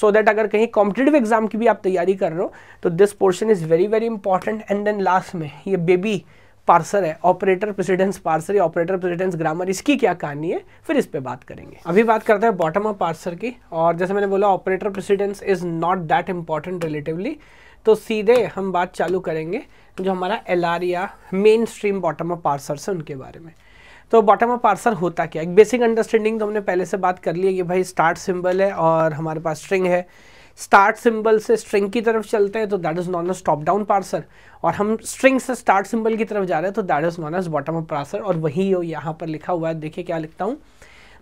सो so दैट अगर कहीं कॉम्पिटेटिव एग्जाम की भी आप तैयारी कर रहे हो तो this portion is very very important and then last में ये बेबी पार्सर है ऑपरेटर प्रेसिडेंस पार्सर या ऑपरेटर प्रेसिडेंस ग्रामर इसकी क्या कहानी है फिर इस पर बात करेंगे अभी बात करते हैं बॉटम ऑफ पार्सर की और जैसे मैंने बोला operator precedence is not that important relatively तो सीधे हम बात चालू करेंगे जो हमारा एल आर या main stream bottom up parser है उनके बारे में तो बॉटम ऑफ पार्सर होता क्या एक बेसिक अंडरस्टैंडिंग तो हमने पहले से बात कर ली है कि भाई स्टार्ट सिंबल है और हमारे पास स्ट्रिंग है स्टार्ट सिंबल से स्ट्रिंग की तरफ चलते हैं तो that is non as top down parser और हम स्ट्रिंग से स्टार्ट सिंबल की तरफ जा रहे हैं तो that is non as bottom up parser और वही यहाँ पर लिखा हुआ है देखिए क्या लिखता हूँ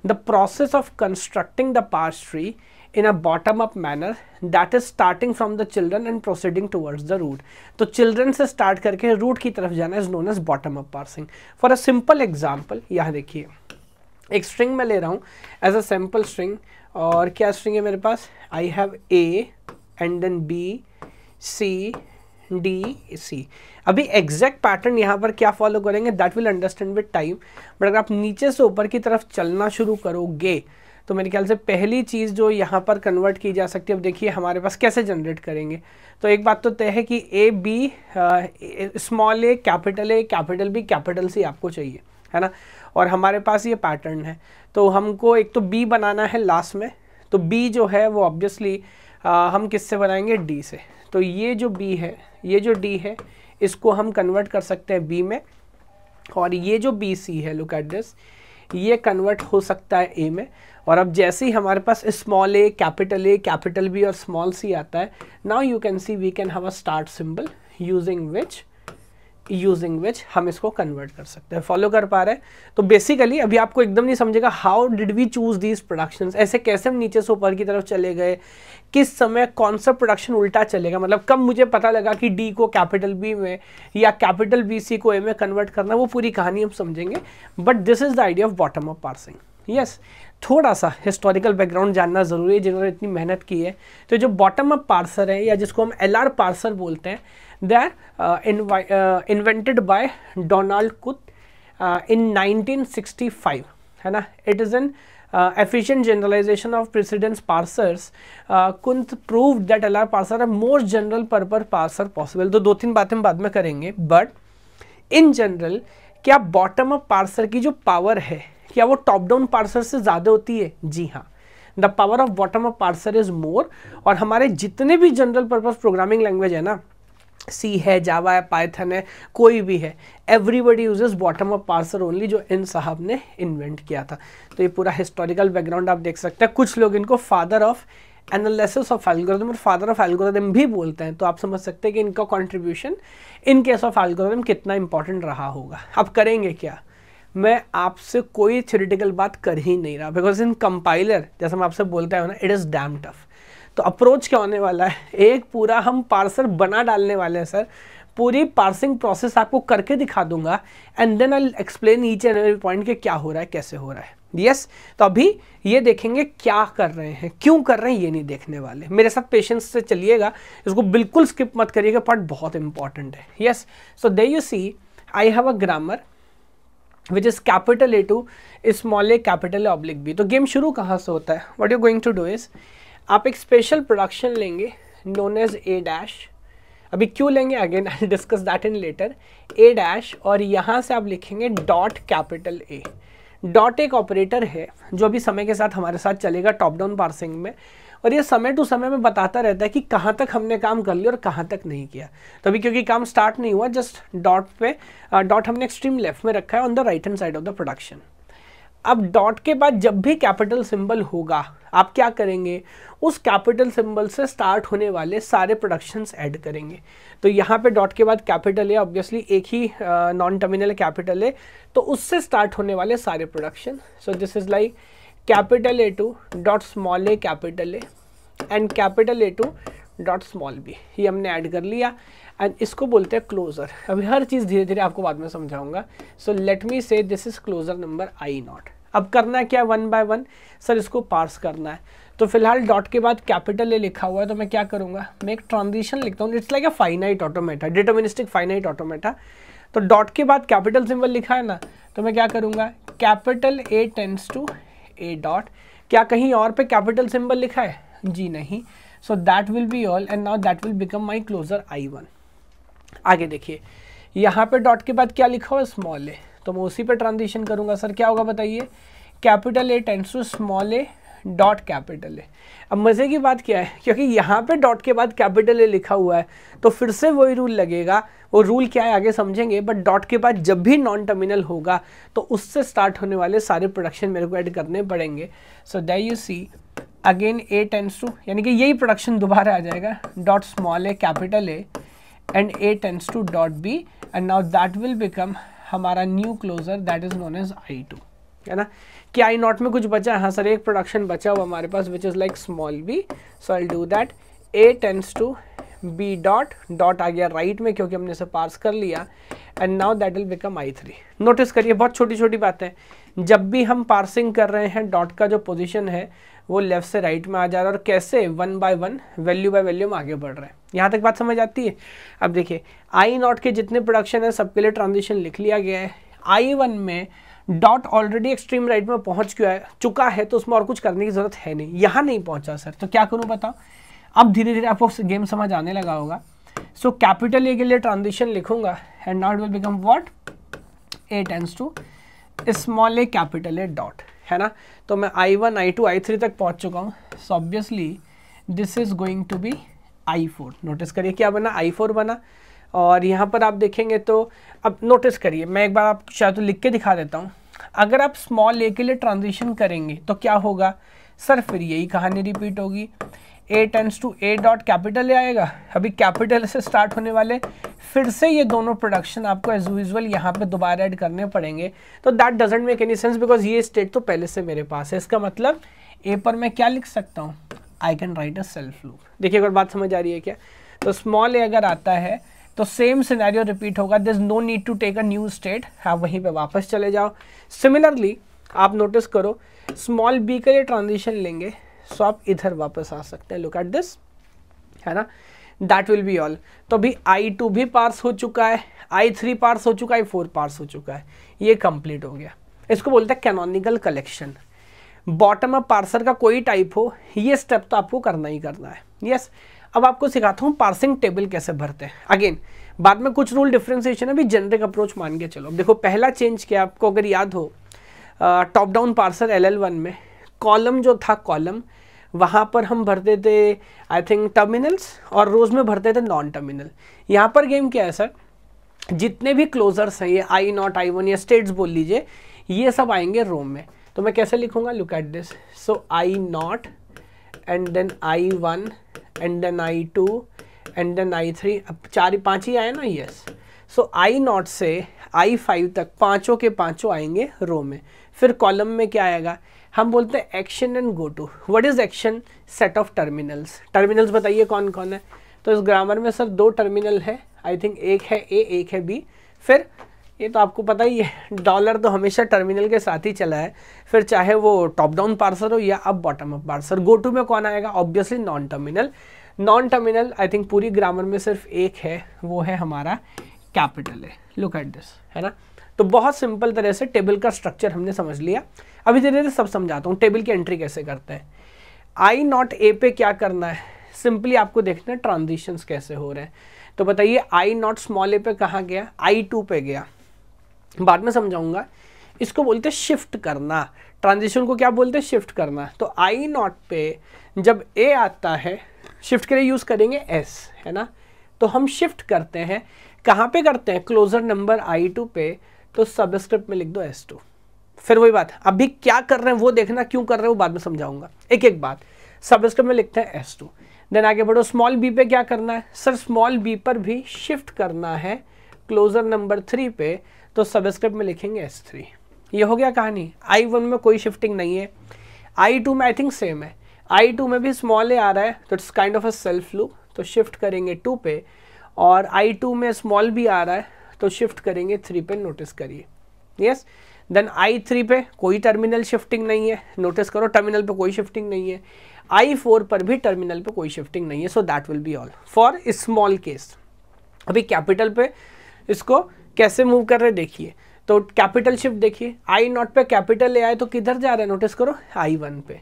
the process of constructing the parse tree in a bottom up manner that is starting from the children and proceeding towards the root तो चिल्ड्रन से स्टार्ट करके रूट की तरफ जाना is known as bottom up parsing for a simple example यहाँ देखिए एक string मैं ले रहा हूँ एज अ सिंपल स्ट्रिंग और क्या स्ट्रिंग है मेरे पास I have A and then B C D C अभी एग्जैक्ट पैटर्न यहाँ पर क्या फॉलो करेंगे that will understand with time but अगर आप नीचे से ऊपर की तरफ चलना शुरू करोगे तो मेरे ख्याल से पहली चीज़ जो यहाँ पर कन्वर्ट की जा सकती है अब देखिए हमारे पास कैसे जनरेट करेंगे तो एक बात तो तय है कि A B small A capital A capital B capital C आपको चाहिए है ना और हमारे पास ये पैटर्न है तो हमको एक तो बी बनाना है लास्ट में तो बी जो है वो ऑब्वियसली हम किससे बनाएंगे डी से तो ये जो बी है ये जो डी है इसको हम कन्वर्ट कर सकते हैं बी में और ये जो बी सी है लुक एट दिस ये कन्वर्ट हो सकता है ए में और अब जैसे ही हमारे पास small A capital A capital B और स्मॉल सी आता है now you can see we can have a start symbol using which using which हम इसको कन्वर्ट कर सकते हैं फॉलो कर पा रहे हैं तो बेसिकली अभी आपको एकदम नहीं समझेगा how did we choose these production ऐसे कैसे हम नीचे से ऊपर की तरफ चले गए किस समय कौन सा प्रोडक्शन उल्टा चलेगा मतलब कब मुझे पता लगा कि डी को कैपिटल बी में या कैपिटल बी सी को ए में कन्वर्ट करना वो पूरी कहानी हम समझेंगे but this is the idea of bottom up parsing yes थोड़ा सा हिस्टोरिकल बैकग्राउंड जानना ज़रूरी है जिन्होंने इतनी मेहनत की है तो जो बॉटम अप पार्सर है या जिसको हम एल आर पार्सर बोलते हैं they are invented by Donald Knuth in 1965 है ना it is an efficient generalization of precedence parsers Knuth proved that L R parser are more general purpose parser possible तो दो तीन बातें बाद में करेंगे बट इन जनरल क्या बॉटम अप पार्सर की जो पावर है क्या वो टॉप डाउन पार्सर से ज़्यादा होती है जी हाँ the power of bottom up parser is more और हमारे जितने भी जनरल पर्पज प्रोग्रामिंग लैंग्वेज है ना सी है जावा है पाइथन है कोई भी है everybody uses bottom up parser only जो इन साहब ने इन्वेंट किया था तो ये पूरा हिस्टोरिकल बैकग्राउंड आप देख सकते हैं कुछ लोग इनको father of analysis of algorithm और फादर ऑफ एल्गोरिदम भी बोलते हैं तो आप समझ सकते हैं कि इनका contribution in case of algorithm कितना इंपॉर्टेंट रहा होगा अब करेंगे क्या मैं आपसे कोई थ्योरेटिकल बात कर ही नहीं रहा बिकॉज इन कंपाइलर जैसा मैं आपसे बोलता हूँ ना इट इज़ डैम टफ तो अप्रोच क्या होने वाला है *laughs* एक पूरा हम पार्सर बना डालने वाले हैं सर पूरी पार्सिंग प्रोसेस आपको करके दिखा दूंगा and then I explain each and every point के क्या हो रहा है कैसे हो रहा है यस yes, तो अभी ये देखेंगे क्या कर रहे हैं क्यों कर रहे हैं ये नहीं देखने वाले मेरे साथ पेशेंस से चलिएगा इसको बिल्कुल स्किप मत करिएगा पार्ट बहुत इंपॉर्टेंट है yes so they you see I have a grammar which is capital A to small A capital oblique B तो गेम शुरू कहाँ से होता है what you going to do is आप एक स्पेशल प्रोडक्शन लेंगे नोन एज ए डैश अभी क्यों लेंगे again I discuss that in later A dash और यहाँ से आप लिखेंगे डॉट कैपिटल ए डॉट एक ऑपरेटर है जो अभी समय के साथ हमारे साथ चलेगा टॉप डाउन पार्सिंग में और ये समय टू समय में बताता रहता है कि कहाँ तक हमने काम कर लिया और कहाँ तक नहीं किया तो अभी क्योंकि काम स्टार्ट नहीं हुआ जस्ट डॉट पे डॉट हमने एक्सट्रीम लेफ्ट में रखा है on the right hand side of the production अब डॉट के बाद जब भी कैपिटल सिंबल होगा आप क्या करेंगे उस कैपिटल सिंबल से स्टार्ट होने वाले सारे प्रोडक्शंस ऐड करेंगे तो यहाँ पे डॉट के बाद कैपिटल है ऑब्वियसली एक ही नॉन टर्मिनल कैपिटल है तो उससे स्टार्ट होने वाले सारे production so this is like capital A to dot small A capital A and capital A to dot small B ये हमने ऐड कर लिया एंड इसको बोलते हैं क्लोजर अभी हर चीज़ धीरे धीरे आपको बाद में समझाऊंगा सो let me say this is closure number I naught अब करना क्या है वन बाय वन सर इसको पार्स करना है तो फिलहाल डॉट के बाद कैपिटल ए लिखा हुआ है तो मैं क्या करूँगा मैं एक ट्रांजिशन लिखता हूँ it's like a finite automata deterministic finite automata तो डॉट के बाद कैपिटल सिंबल लिखा है ना तो मैं क्या करूँगा capital A tends to A dot क्या कहीं और पे कैपिटल सिंबल लिखा है जी नहीं so that will be all and now that will become my closure I one आगे देखिए यहाँ पे डॉट के बाद क्या लिखा हुआ स्मॉल ए तो मैं उसी पे ट्रांजिशन करूँगा सर क्या होगा बताइए capital A tends to small A dot capital A अब मज़े की बात क्या है क्योंकि यहाँ पे डॉट के बाद कैपिटल ए लिखा हुआ है तो फिर से वही रूल लगेगा वो रूल क्या है आगे समझेंगे बट डॉट के बाद जब भी नॉन टर्मिनल होगा तो उससे स्टार्ट होने वाले सारे प्रोडक्शन मेरे को ऐड करने पड़ेंगे so they you see again A tends to यानी कि यही प्रोडक्शन दोबारा आ जाएगा dot small A capital A and A tends to dot B and now that will become हमारा new closure that is known as I two है ना क्या आई नॉट में कुछ बचा है हाँ सर एक प्रोडक्शन बचा हुआ हमारे पास which is like small B so I do that A tends to B dot dot आ गया राइट right में क्योंकि हमने इसे पार्स कर लिया and now that will become I three notice करिए बहुत छोटी छोटी बातें जब भी हम पार्सिंग कर रहे हैं डॉट का जो पोजिशन है वो लेफ्ट से राइट right में आ जा रहा है और कैसे one by one value by value में आगे बढ़ रहे हैं यहाँ तक बात समझ आती है अब देखिए आई नॉट के जितने प्रोडक्शन है सबके लिए ट्रांजिशन लिख लिया गया है आई वन में डॉट ऑलरेडी एक्सट्रीम राइट में पहुंच क्यों चुका है तो उसमें और कुछ करने की जरूरत है नहीं यहां नहीं पहुंचा सर तो क्या करूं बताओ अब धीरे धीरे आपको गेम समझ आने लगा होगा सो कैपिटल ए के लिए ट्रांजिशन लिखूंगा and not will become what A tends to small A capital A dot है ना तो मैं I one I two I three तक पहुंच चुका हूं so obviously this is going to be I four notice करिए क्या बना आई फोर बना और यहाँ पर आप देखेंगे तो अब नोटिस करिए मैं एक बार आप शायद तो लिख के दिखा देता हूँ अगर आप स्मॉल ए के लिए ट्रांजिशन करेंगे तो क्या होगा सर फिर यही कहानी रिपीट होगी A tends to A dot capital आएगा अभी कैपिटल से स्टार्ट होने वाले फिर से ये दोनों प्रोडक्शन आपको एज यूजल यहाँ पे दोबारा ऐड करने पड़ेंगे तो that doesn't make any sense because ये स्टेट तो पहले से मेरे पास है इसका मतलब ए पर मैं क्या लिख सकता हूँ I can write a self loop देखिए अगर बात समझ आ रही है क्या तो स्मॉल ए अगर आता है तो सेम सिनेरियो रिपीट होगा this no need to take a new state आप वहीं पे वापस चले जाओ सिमिलरली आप नोटिस करो स्मॉल बी के लिए ट्रांजिशन लेंगे सो आप इधर वापस आ सकते हैं लुक एट दिस है ना दैट विल बी ऑल तो अभी आई टू भी पार्स हो चुका है आई थ्री पार्स हो चुका है आई फोर पार्स हो चुका है ये कंप्लीट हो गया इसको बोलते हैं canonical collection bottom up parser का कोई टाइप हो ये स्टेप तो आपको करना ही करना है यस yes, अब आपको सिखाता हूँ पार्सिंग टेबल कैसे भरते हैं अगेन बाद में कुछ रूल डिफ्रेंसिएशन अभी जेनरिक अप्रोच मान के चलो देखो पहला चेंज किया आपको अगर याद हो top down parser L L one में कॉलम जो था कॉलम वहाँ पर हम भरते थे आई थिंक टर्मिनल्स और रोज़ में भरते थे नॉन टर्मिनल यहाँ पर गेम क्या है सर जितने भी क्लोजर्स हैं ये आई नॉट आई वन या स्टेट्स बोल लीजिए ये सब आएंगे रोम में तो मैं कैसे लिखूंगा look at this so I naught and then I one and then I two and then I three अब चार पाँच ही आए ना यस सो आई नॉट से आई फाइव तक पाँचों के पाँचों आएंगे रो में फिर कॉलम में क्या आएगा हम बोलते हैं action and go to what is action set of terminals terminals बताइए कौन कौन है तो इस ग्रामर में सर दो टर्मिनल है आई थिंक एक है ए एक है बी फिर ये तो आपको पता ही है डॉलर तो हमेशा टर्मिनल के साथ ही चला है फिर चाहे वो टॉप डाउन पार्सल हो या अब bottom up parser go to में कौन आएगा obviously non terminal non terminal I think पूरी ग्रामर में सिर्फ एक है वो है हमारा कैपिटल है लुक एट दिस है ना तो बहुत सिंपल तरह से टेबल का स्ट्रक्चर हमने समझ लिया अभी धीरे धीरे सब समझाता हूँ टेबल की एंट्री कैसे करते हैं आई नॉट ए पे क्या करना है सिंपली आपको देखना है ट्रांजिशंस कैसे हो रहे हैं तो बताइए आई नॉट स्मॉल ए पे कहाँ गया आई टू पे गया बाद में समझाऊंगा इसको बोलते हैं शिफ्ट करना ट्रांजिशन को क्या बोलते हैं शिफ्ट करना तो आई नॉट पे जब ए आता है शिफ्ट के लिए यूज़ करेंगे एस है ना तो हम शिफ्ट करते हैं कहाँ पे करते हैं क्लोजर नंबर आई टू पे तो सबस्क्रिप्ट में लिख दो एस टू फिर वही बात अभी क्या कर रहे हैं वो देखना क्यों कर रहे हैं वो बाद में समझाऊंगा एक एक बात सबस्क्रिप्ट में लिखते हैं एस टू देन आगे बढ़ो स्मॉल बी पे क्या करना है सर स्मॉल बी पर भी शिफ्ट करना है क्लोजर नंबर थ्री पे तो सबस्क्रिप्ट में लिखेंगे एस थ्री ये हो गया कहानी आई वन में कोई शिफ्टिंग नहीं है आई टू में आई थिंक सेम है आई टू में भी स्मॉल ए आ रहा है तो it's kind of a self loop तो शिफ्ट करेंगे टू पे और आई टू में स्मॉल भी आ रहा है तो शिफ्ट करेंगे थ्री पे नोटिस करिए यस देन आई थ्री पे कोई टर्मिनल शिफ्टिंग नहीं है नोटिस करो टर्मिनल पे कोई शिफ्टिंग नहीं है आई फोर पर भी टर्मिनल पे कोई शिफ्टिंग नहीं है so that will be all for small case अभी कैपिटल पे इसको कैसे मूव कर रहे देखिए तो कैपिटल शिफ्ट देखिए आई नॉट पे कैपिटल ए आए तो किधर जा रहा है नोटिस करो आई वन पे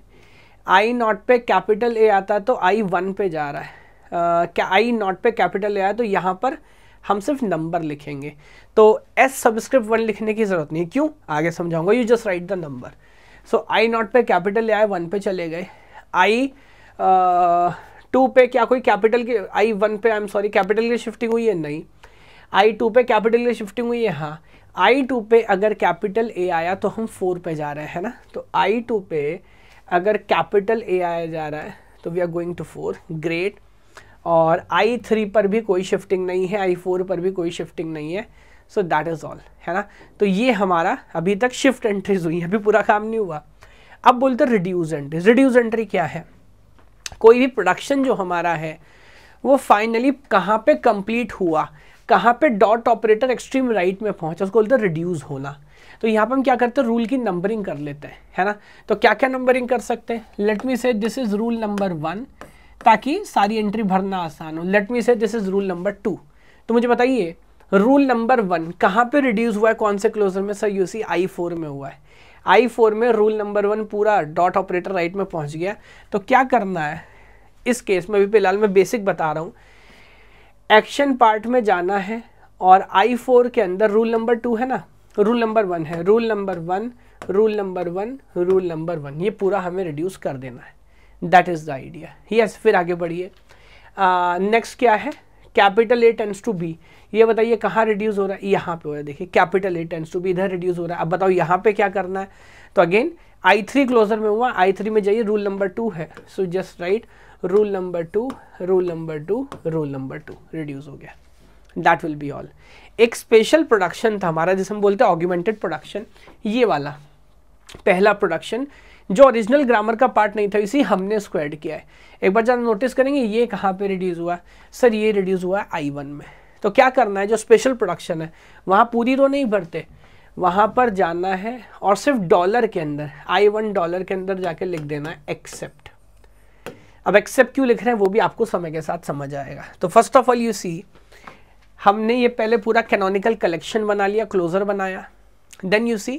आई नॉट पे कैपिटल ए आता तो आई वन पे जा रहा है क्या आई नॉट पे कैपिटल ए आया तो यहाँ पर हम सिर्फ नंबर लिखेंगे तो एस सब्सक्रिप्ट वन लिखने की ज़रूरत नहीं क्यों आगे समझाऊंगा you just write the number so I naught पे कैपिटल ए आए वन पे चले गए आई टू पे क्या कोई कैपिटल के आई वन पे आई एम सॉरी कैपिटल की शिफ्टिंग हुई है नहीं आई टू पे कैपिटल शिफ्टिंग हुई है हाँ आई टू पे अगर कैपिटल ए आया तो हम फोर पे जा रहे हैं ना तो आई टू पे अगर कैपिटल ए आया जा रहा है तो we are going to four great और आई थ्री पर भी कोई शिफ्टिंग नहीं है आई फोर पर भी कोई शिफ्टिंग नहीं है सो दैट इज़ ऑल है ना तो ये हमारा अभी तक शिफ्ट एंट्रीज हुई है अभी पूरा काम नहीं हुआ अब बोलते हैं रिड्यूज एंट्री रिड्यूज एंट्री क्या है कोई भी प्रोडक्शन जो हमारा है वो फाइनली कहाँ पे कंप्लीट हुआ कहाँ पे डॉट ऑपरेटर एक्सट्रीम राइट में पहुँचा उसको बोलते हैं रिड्यूस होना तो यहाँ पर हम क्या करते हैं रूल की नंबरिंग कर लेते हैं है ना तो क्या क्या नंबरिंग कर सकते हैं let me say this is rule number one ताकि सारी एंट्री भरना आसान हो let me say this is rule number two तो मुझे बताइए रूल नंबर वन कहाँ पे रिड्यूस हुआ है कौन से क्लोजर में सर यूसी आई फोर में हुआ है आई फोर में रूल नंबर वन पूरा डॉट ऑपरेटर राइट में पहुँच गया तो क्या करना है इस केस में अभी फिलहाल मैं बेसिक बता रहा हूँ एक्शन पार्ट में जाना है और आई फोर के अंदर रूल नंबर टू है ना रूल नंबर वन है rule number one rule number one rule number one ये पूरा हमें रिड्यूस कर देना है that is the idea yes फिर आगे बढ़िए नेक्स्ट क्या है capital A tends to B ये बताइए कहाँ रिड्यूस हो रहा है यहाँ पे हो रहा है देखिए capital A tends to B इधर रिड्यूस हो रहा है अब बताओ यहाँ पे क्या करना है तो अगेन आई थ्री क्लोजर में हुआ आई थ्री में जाइए रूल नंबर टू है so just write rule number two rule number two rule number two reduce हो गया दैट विल बी ऑल एक स्पेशल प्रोडक्शन था हमारा जिसे हम बोलते हैं ऑग्यूमेंटेड प्रोडक्शन ये वाला पहला प्रोडक्शन जो ओरिजिनल ग्रामर का पार्ट नहीं था इसी हमने स्क्वाड किया है एक बार जब नोटिस करेंगे ये कहाँ पे रिड्यूस हुआ सर ये रिड्यूस हुआ है आई वन में तो क्या करना है जो स्पेशल प्रोडक्शन है वहाँ पूरी रो नहीं भरते वहाँ पर जाना है और सिर्फ डॉलर के अंदर आई वन डॉलर के अंदर जाके लिख देना है एक्सेप्ट अब एक्सेप्ट क्यों लिख रहे हैं वो भी आपको समय के साथ समझ आएगा तो first of all you see हमने ये पहले पूरा कैनोनिकल कलेक्शन बना लिया क्लोजर बनाया देन यू सी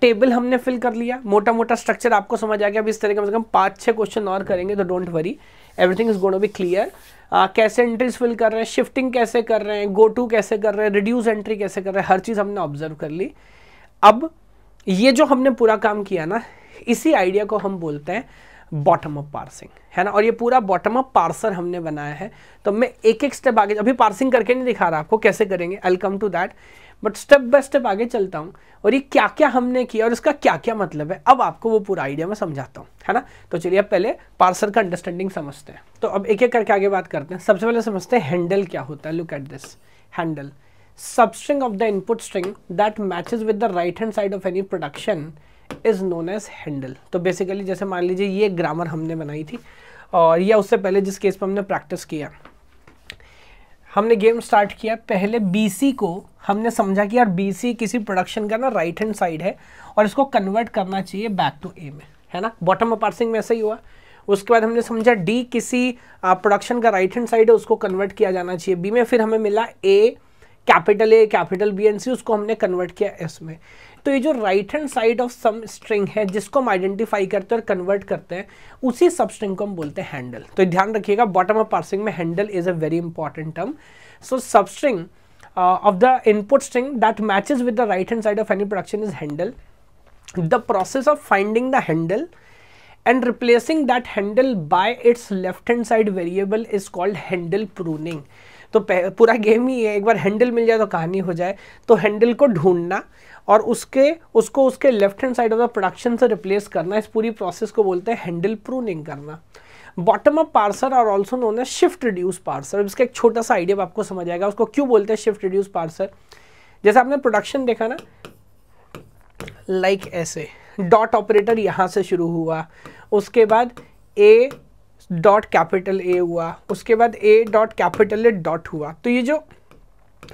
टेबल हमने फिल कर लिया मोटा मोटा स्ट्रक्चर आपको समझ आ गया अब इस तरह कम से कम पाँच छः क्वेश्चन और करेंगे तो don't worry everything is gonna be clear कैसे एंट्रीज फिल कर रहे हैं शिफ्टिंग कैसे कर रहे हैं गो टू कैसे कर रहे हैं रिड्यूस एंट्री कैसे कर रहे हैं हर चीज़ हमने ऑब्जर्व कर ली अब ये जो हमने पूरा काम किया ना इसी आइडिया को हम बोलते हैं बॉटम अप पार्सिंग है ना और ये पूरा बॉटम अप पार्सर हमने बनाया है तो मैं एक एक स्टेप आगे अभी पार्सिंग करके नहीं दिखा रहा आपको कैसे करेंगे welcome to that but step by step आगे चलता हूँ और ये क्या क्या हमने किया और इसका क्या क्या मतलब है अब आपको वो पूरा आइडिया मैं समझाता हूँ है ना तो चलिए अब पहले पार्सर का अंडरस्टैंडिंग समझते हैं तो अब एक एक करके आगे बात करते हैं सबसे पहले समझते हैं हैंडल क्या होता है look at this handle substring of the input string that matches with the right hand side of any production is known as handle तो बेसिकली जैसे मान लीजिए ये ग्रामर हमने बनाई थी और या उससे पहले जिस केस पर हमने प्रैक्टिस किया हमने गेम स्टार्ट किया पहले बी को हमने समझा कि यार बी किसी प्रोडक्शन का ना राइट हैंड साइड है और इसको कन्वर्ट करना चाहिए बैक टू ए में है ना बॉटम अप पार्सिंग में ऐसा ही हुआ उसके बाद हमने समझा डी किसी प्रोडक्शन का राइट हैंड साइड है उसको कन्वर्ट किया जाना चाहिए बी में फिर हमें मिला A capital A capital B and C उसको हमने कन्वर्ट किया एस में तो ये जो right hand side of some string है जिसको हम आइडेंटिफाई करते हैं और कन्वर्ट करते हैं उसी सब स्ट्रिंग को हम बोलते हैं हैंडल तो ध्यान रखिएगा बॉटम ऑफ पार्सिंग में handle is a very important term so substring of the input string that matches with the right hand side of any production is handle the process of finding the handle and replacing that handle by its left hand side variable is called handle pruning तो पूरा game ही है एक बार handle मिल जाए तो कहानी हो जाए तो हैंडल को ढूंढना और उसके उसको उसके left hand side of the production से रिप्लेस करना इस पूरी प्रोसेस को बोलते हैं हैंडल प्रूनिंग करना बॉटम अप पार्सर और ऑल्सो नोन है शिफ्ट रिड्यूस पार्सर इसका एक छोटा सा आइडिया आपको समझ आएगा उसको क्यों बोलते हैं शिफ्ट रिड्यूस पार्सर जैसे आपने प्रोडक्शन देखा ना लाइक like ऐसे डॉट ऑपरेटर यहाँ से शुरू हुआ उसके बाद ए डॉट कैपिटल ए हुआ उसके बाद A dot capital A dot हुआ तो ये जो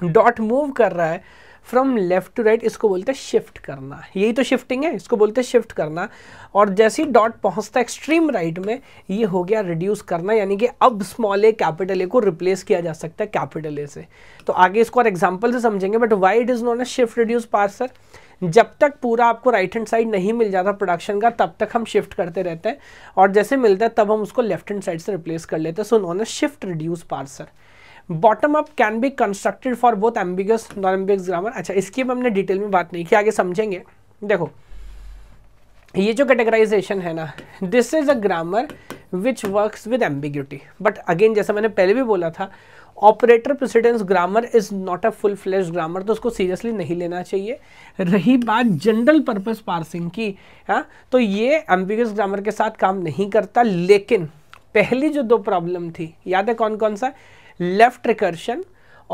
डॉट मूव कर रहा है फ्रॉम लेफ्ट टू राइट इसको बोलते हैं शिफ्ट करना यही तो शिफ्टिंग है इसको बोलते हैं शिफ्ट करना और जैसे ही डॉट पहुंचता है एक्सट्रीम राइट में ये हो गया रिड्यूस करना यानी कि अब स्मॉल ए कैपिटल ए को रिप्लेस किया जा सकता है कैपिटल ए से तो आगे इसको और एग्जाम्पल से समझेंगे but why it is known a shift reduce parser जब तक पूरा आपको राइट हैंड साइड नहीं मिल जाता प्रोडक्शन का तब तक हम शिफ्ट करते रहते हैं और जैसे मिलता है तब हम उसको लेफ्ट हैंड साइड से रिप्लेस कर लेते हैं so known a shift reduce parser bottom up can be constructed for both ambiguous non ambiguous grammar अच्छा इसकी भी हमने डिटेल में बात नहीं की आगे समझेंगे देखो ये जो कैटेगराइजेशन है ना this is a grammar which works with ambiguity but again जैसा मैंने पहले भी बोला था operator precedence grammar is not a full flesh grammar तो उसको सीरियसली नहीं लेना चाहिए रही बात जनरल पर्पज पार्सिंग की हा? तो ये एम्बिगस ग्रामर के साथ काम नहीं करता लेकिन पहली जो दो प्रॉब्लम थी याद है कौन कौन सा लेफ्ट रिकर्शन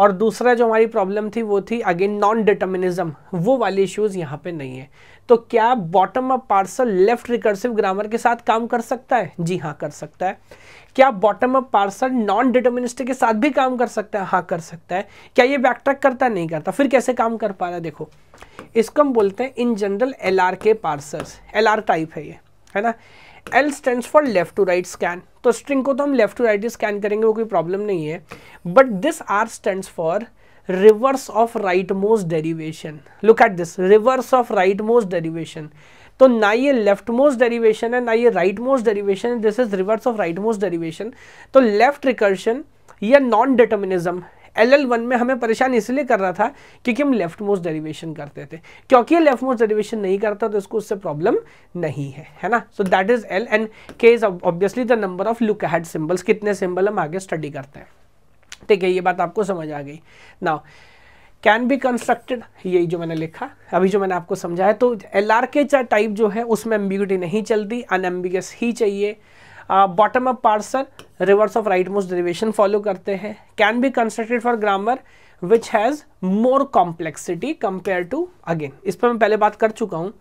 और दूसरा जो हमारी प्रॉब्लम थी वो थी अगेन नॉन डिटर्मिनिज्म वो वाले इश्यूज यहाँ पे नहीं है तो क्या bottom up parser left recursive grammar के साथ काम कर सकता है जी हाँ कर सकता है क्या bottom up parser non deterministic के साथ भी काम कर सकता है हाँ कर सकता है क्या ये बैकट्रैक करता है नहीं करता फिर कैसे काम कर पा रहा है देखो इसको हम बोलते हैं इन general L R K parser L R type है ये है ना L stand for left to right scan तो स्ट्रिंग को तो हम लेफ्ट टू राइट ही स्कैन करेंगे वो कोई प्रॉब्लम नहीं है but this R stand for reverse of right most derivation look at this reverse of right most derivation तो ना ये लेफ्ट मोस्ट डेरिवेशन है ना ये राइट मोस्ट डेरिवेशन है this is reverse of right most derivation तो left recursion या non determinism L L one में हमें परेशान इसलिए कर रहा था क्योंकि हम लेफ्ट मोस्ट डेरिवेशन करते थे क्योंकि लेफ्ट मोस्ट डेरिवेशन नहीं करता तो इसको उससे प्रॉब्लम नहीं है है ना so that is L and K is obviously the number of look head symbols कितने सिम्बल हम आगे स्टडी करते हैं ठीक है ये बात आपको समझ आ गई नाउ कैन बी कंस्ट्रक्टेड यही जो मैंने लिखा अभी जो मैंने आपको समझाया तो एल आर के टाइप जो है उसमें एम्बिग्यूटी नहीं चलती अनएम्बिगस ही चाहिए bottom up parser reverse of right most derivation follow करते हैं can be constructed for grammar which has more complexity compare to again इस पर मैं पहले बात कर चुका हूँ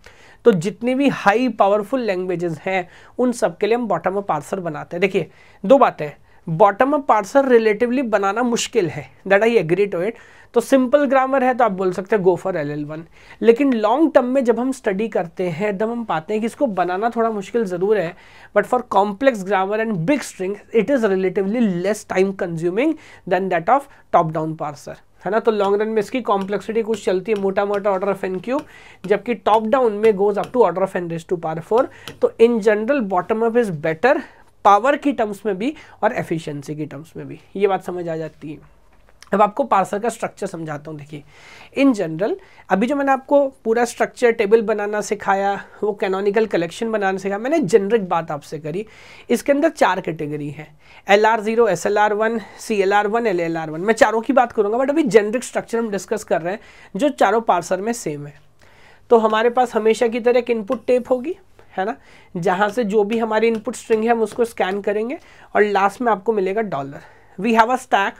तो जितनी भी हाई पावरफुल लैंग्वेजेस हैं उन सब के लिए हम बॉटम अप पार्सर बनाते हैं देखिए दो बातें बॉटम अप पार्सर रिलेटिवली बनाना मुश्किल है that I agree to it तो सिंपल ग्रामर है तो आप बोल सकते हैं go for L L one लेकिन लॉन्ग टर्म में जब हम स्टडी करते हैं तब हम पाते हैं कि इसको बनाना थोड़ा मुश्किल ज़रूर है but for complex grammar and big string it is relatively less time consuming than that of top down parser है ना तो लॉन्ग रन में इसकी कॉम्प्लेक्सिटी कुछ चलती है मोटा मोटा ऑर्डर ऑफ एन क्यूब जबकि टॉप डाउन में goes up to order of n raise to power four तो in general bottom up is better power की टर्म्स में भी और एफिशिएंसी की टर्म्स में भी ये बात समझ आ जाती है अब आपको पार्सल का स्ट्रक्चर समझाता हूँ देखिए इन जनरल अभी जो मैंने आपको पूरा स्ट्रक्चर टेबल बनाना सिखाया वो कैनोनिकल कलेक्शन बनाना सिखाया मैंने जेनरिक बात आपसे करी इसके अंदर चार कैटेगरी हैं L R zero S L R one C L R one L L R one मैं चारों की बात करूँगा बट अभी जेनरिक स्ट्रक्चर हम डिस्कस कर रहे हैं जो चारों पार्सल में सेम है तो हमारे पास हमेशा की तरह एक इनपुट टेप होगी है ना जहाँ से जो भी हमारी इनपुट स्ट्रिंग है हम उसको स्कैन करेंगे और लास्ट में आपको मिलेगा dollar we have a stack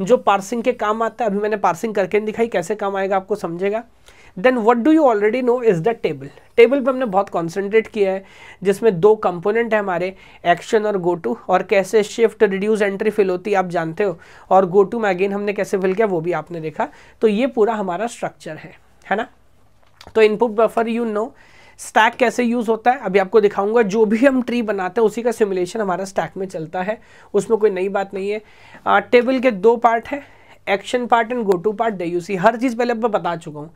जो पार्सिंग के काम आता है अभी मैंने पार्सिंग करके नहीं दिखाई कैसे काम आएगा आपको समझेगा then what do you already know is the table table पर हमने बहुत कॉन्सेंट्रेट किया है जिसमें दो कंपोनेंट है हमारे एक्शन और गो टू और कैसे शिफ्ट रिड्यूस एंट्री फिल होती है आप जानते हो और गो टू में अगेन हमने कैसे फिल किया वो भी आपने देखा तो ये पूरा हमारा स्ट्रक्चर है है ना तो input buffer you know stack कैसे यूज़ होता है अभी आपको दिखाऊंगा जो भी हम ट्री बनाते हैं उसी का सिमुलेशन हमारा स्टैक में चलता है उसमें कोई नई बात नहीं है आ, टेबल के दो पार्ट है action part and go to part they see हर चीज़ पहले मैं बता चुका हूँ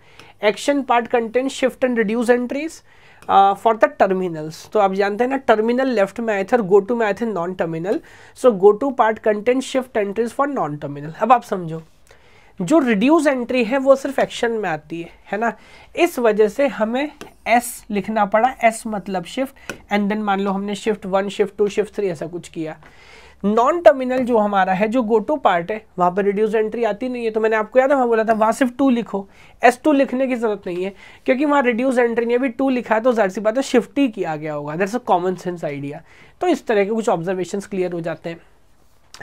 action part content shift and reduce entries for the terminals तो आप जानते हैं ना टर्मिनल लेफ्ट में आए थे और गो टू में आए थे non terminal so go to part content shift entries for non terminal अब आप समझो जो रिड्यूस एंट्री है वो सिर्फ एक्शन में आती है है ना इस वजह से हमें एस लिखना पड़ा एस मतलब शिफ्ट एंड देन मान लो हमने shift one shift two shift three ऐसा कुछ किया नॉन टर्मिनल जो हमारा है जो गो टू पार्ट है वहां पर रिड्यूस एंट्री आती नहीं है तो मैंने आपको याद है वहां बोला था वहां सिर्फ टू लिखो एस टू लिखने की जरूरत नहीं है क्योंकि वहां रिड्यूस एंट्री ने भी टू लिखा है तो जाहिर सी बात है शिफ्ट ही किया गया होगा that's a common sense idea तो इस तरह के कुछ ऑब्जर्वेशन क्लियर हो जाते हैं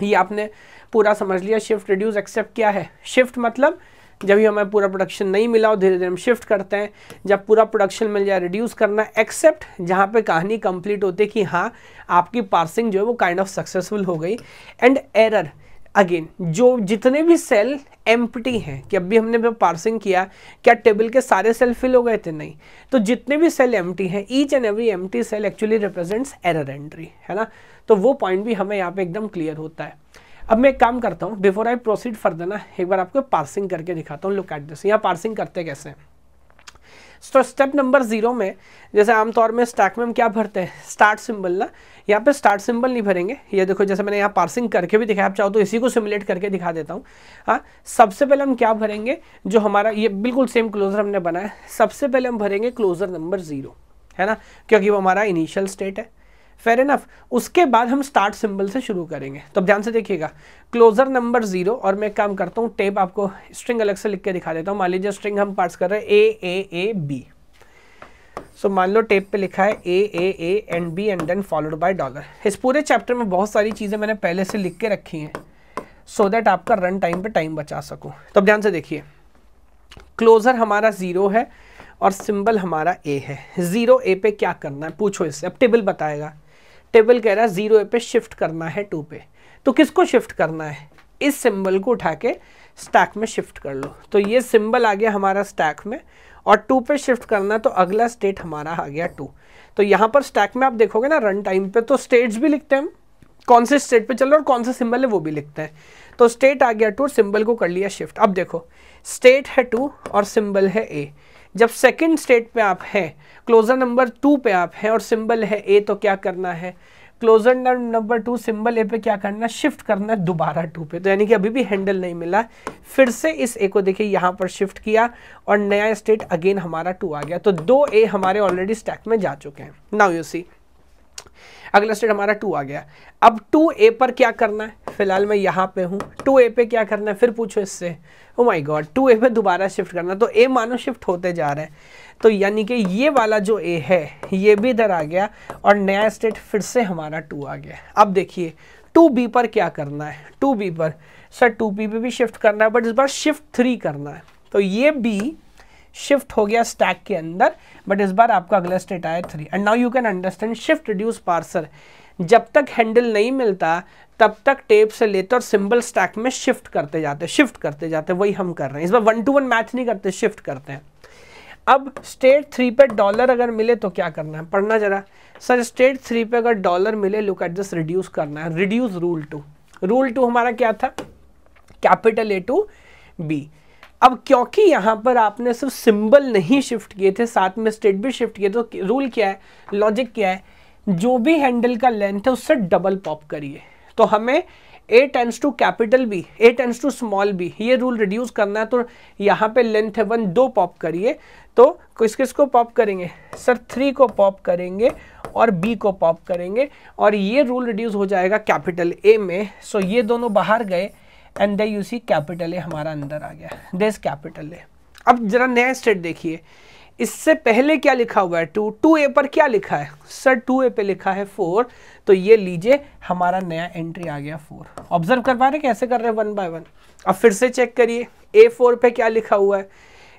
ये आपने पूरा समझ लिया शिफ्ट रिड्यूस एक्सेप्ट क्या है शिफ्ट मतलब जब भी हमें पूरा प्रोडक्शन नहीं मिला हो धीरे धीरे हम शिफ्ट करते हैं जब पूरा प्रोडक्शन मिल जाए रिड्यूस करना एक्सेप्ट जहाँ पे कहानी कंप्लीट होती कि हाँ आपकी पार्सिंग जो है वो काइंड ऑफ सक्सेसफुल हो गई एंड एरर अगेन जो जितने भी सेल एम्प्टी हैं कि अभी हमने पार्सिंग किया क्या टेबल के सारे सेल फिल हो गए थे नहीं तो जितने भी सेल एम्प्टी हैं each and every empty cell actually represents error entry है ना तो वो पॉइंट भी हमें यहाँ पे एकदम क्लियर होता है अब मैं एक काम करता हूँ बिफोर आई प्रोसीड फर्दर ना एक बार आपको पार्सिंग करके दिखाता हूँ लुक एट दिस यहाँ पार्सिंग करते कैसे हैं तो स्टेप नंबर जीरो में जैसे आमतौर में स्टैक में हम क्या भरते हैं स्टार्ट सिंबल ना यहाँ पे स्टार्ट सिंबल नहीं भरेंगे ये देखो जैसे मैंने यहाँ पार्सिंग करके भी दिखाया आप चाहो तो इसी को सिमुलेट करके दिखा देता हूँ हाँ सबसे पहले हम क्या भरेंगे जो हमारा ये बिल्कुल सेम क्लोजर हमने बनाया सबसे पहले हम भरेंगे क्लोजर नंबर जीरो है ना क्योंकि वो हमारा इनिशियल स्टेट है फेर इनफ उसके बाद हम स्टार्ट सिंबल से शुरू करेंगे तो अब ध्यान से देखिएगा क्लोजर नंबर जीरो और मैं काम करता हूँ टेप आपको स्ट्रिंग अलग से लिख के दिखा देता हूँ मान लीजिए स्ट्रिंग हम पार्स कर रहे हैं ए ए ए बी सो मान लो टेप पे लिखा है a a a and B and then followed by dollar इस पूरे चैप्टर में बहुत सारी चीज़ें मैंने पहले से लिख के रखी हैं सो so दैट आपका रन टाइम पर टाइम बचा सकूँ तो अब ध्यान से देखिए क्लोजर हमारा ज़ीरो है और सिंबल हमारा ए है ज़ीरो ए पे क्या करना है पूछो इससे अब टेबल बताएगा टेबल कह रहा है जीरो पे शिफ्ट करना है टू पे तो किसको शिफ्ट करना है इस सिंबल को उठा के स्टैक में शिफ्ट कर लो तो ये सिंबल आ गया हमारा स्टैक में और टू पे शिफ्ट करना तो अगला स्टेट हमारा आ गया टू तो यहाँ पर स्टैक में आप देखोगे ना रन टाइम पे तो स्टेट्स भी लिखते हैं कौन से स्टेट पे चल रहा है और कौन सा सिंबल है वो भी लिखते हैं तो स्टेट आ गया टू सिंबल को कर लिया शिफ्ट अब देखो स्टेट है टू और सिंबल है ए जब सेकेंड स्टेट पे आप हैं क्लोजर नंबर टू पे आप हैं और सिंबल है ए तो क्या करना है closure number two symbol a पे क्या करना शिफ्ट करना है दोबारा टू पे तो यानी कि अभी भी हैंडल नहीं मिला फिर से इस ए को देखिए यहाँ पर शिफ्ट किया और नया स्टेट अगेन हमारा टू आ गया तो दो ए हमारे ऑलरेडी स्टैक में जा चुके हैं नाउ यू सी अगला स्टेट हमारा टू आ गया अब टू ए पर क्या करना है फिलहाल मैं यहाँ पे हूँ टू ए पे क्या करना है फिर पूछो इससे ओ माई गॉड टू ए पे दोबारा शिफ्ट करना तो ए मानो शिफ्ट होते जा रहे हैं तो यानी कि ये वाला जो ए है ये भी इधर आ गया और नया स्टेट फिर से हमारा टू आ गया अब देखिए टू बी पर क्या करना है टू बी पर सर टू बी पे भी शिफ्ट करना है बट इस बार शिफ्ट थ्री करना है तो ये बी शिफ्ट हो गया स्टैक के अंदर बट इस बार आपका अगला स्टेट आया three and now you can understand shift reduce parser जब तक हैंडल नहीं मिलता तब तक टेप से लेते और सिंबल स्टैक में शिफ्ट करते जाते शिफ्ट करते जाते वही हम कर रहे हैं इस बार वन टू वन मैच नहीं करते शिफ्ट करते हैं अब स्टेट थ्री पे डॉलर अगर मिले तो क्या करना है पढ़ना जरा सर स्टेट थ्री पे अगर डॉलर मिले लुक एट दिस रिड्यूस करना है reduce rule two rule two हमारा क्या था कैपिटल ए टू बी अब क्योंकि यहां पर आपने सिर्फ सिंबल नहीं शिफ्ट किए थे साथ में स्टेट भी शिफ्ट किए तो रूल क्या है लॉजिक क्या है जो भी हैंडल का लेंथ है उससे डबल पॉप करिए तो हमें A tends to capital B A tends to small B ये रूल रिड्यूस करना है तो यहाँ पे लेंथ है वन दो पॉप करिए तो किस किस को पॉप करेंगे सर थ्री को पॉप करेंगे और बी को पॉप करेंगे और ये रूल रिड्यूस हो जाएगा कैपिटल ए में सो ये दोनों बाहर गए and they you see capital A हमारा अंदर आ गया दिस कैपिटल ए अब जरा नया स्टेट देखिए इससे पहले क्या लिखा हुआ है टू टू ए पर क्या लिखा है सर टू ए पे लिखा है फोर तो ये लीजिए हमारा नया एंट्री आ गया फोर ऑब्जर्व कर पा रहे कैसे कर रहे हैं वन बाय वन अब फिर से चेक करिए ए फोर पे क्या लिखा हुआ है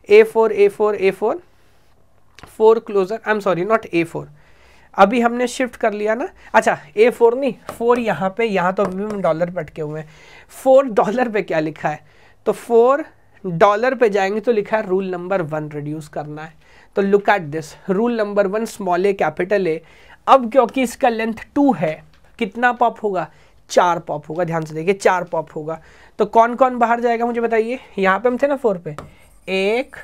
a four a four a four four closure I am sorry not a four अभी हमने शिफ्ट कर लिया ना अच्छा ए फोर नहीं फोर यहाँ पे यहाँ तो अभी हम डॉलर पे अटके हुए हैं फोर डॉलर पे क्या लिखा है तो फोर डॉलर पे जाएंगे तो लिखा है रूल नंबर वन रिड्यूस करना है तो look at this rule number one small A capital A अब क्योंकि इसका लेंथ टू है कितना पॉप होगा चार पॉप होगा ध्यान से देखिए चार पॉप होगा तो कौन कौन बाहर जाएगा मुझे बताइए यहाँ पे हम थे ना फोर पे एक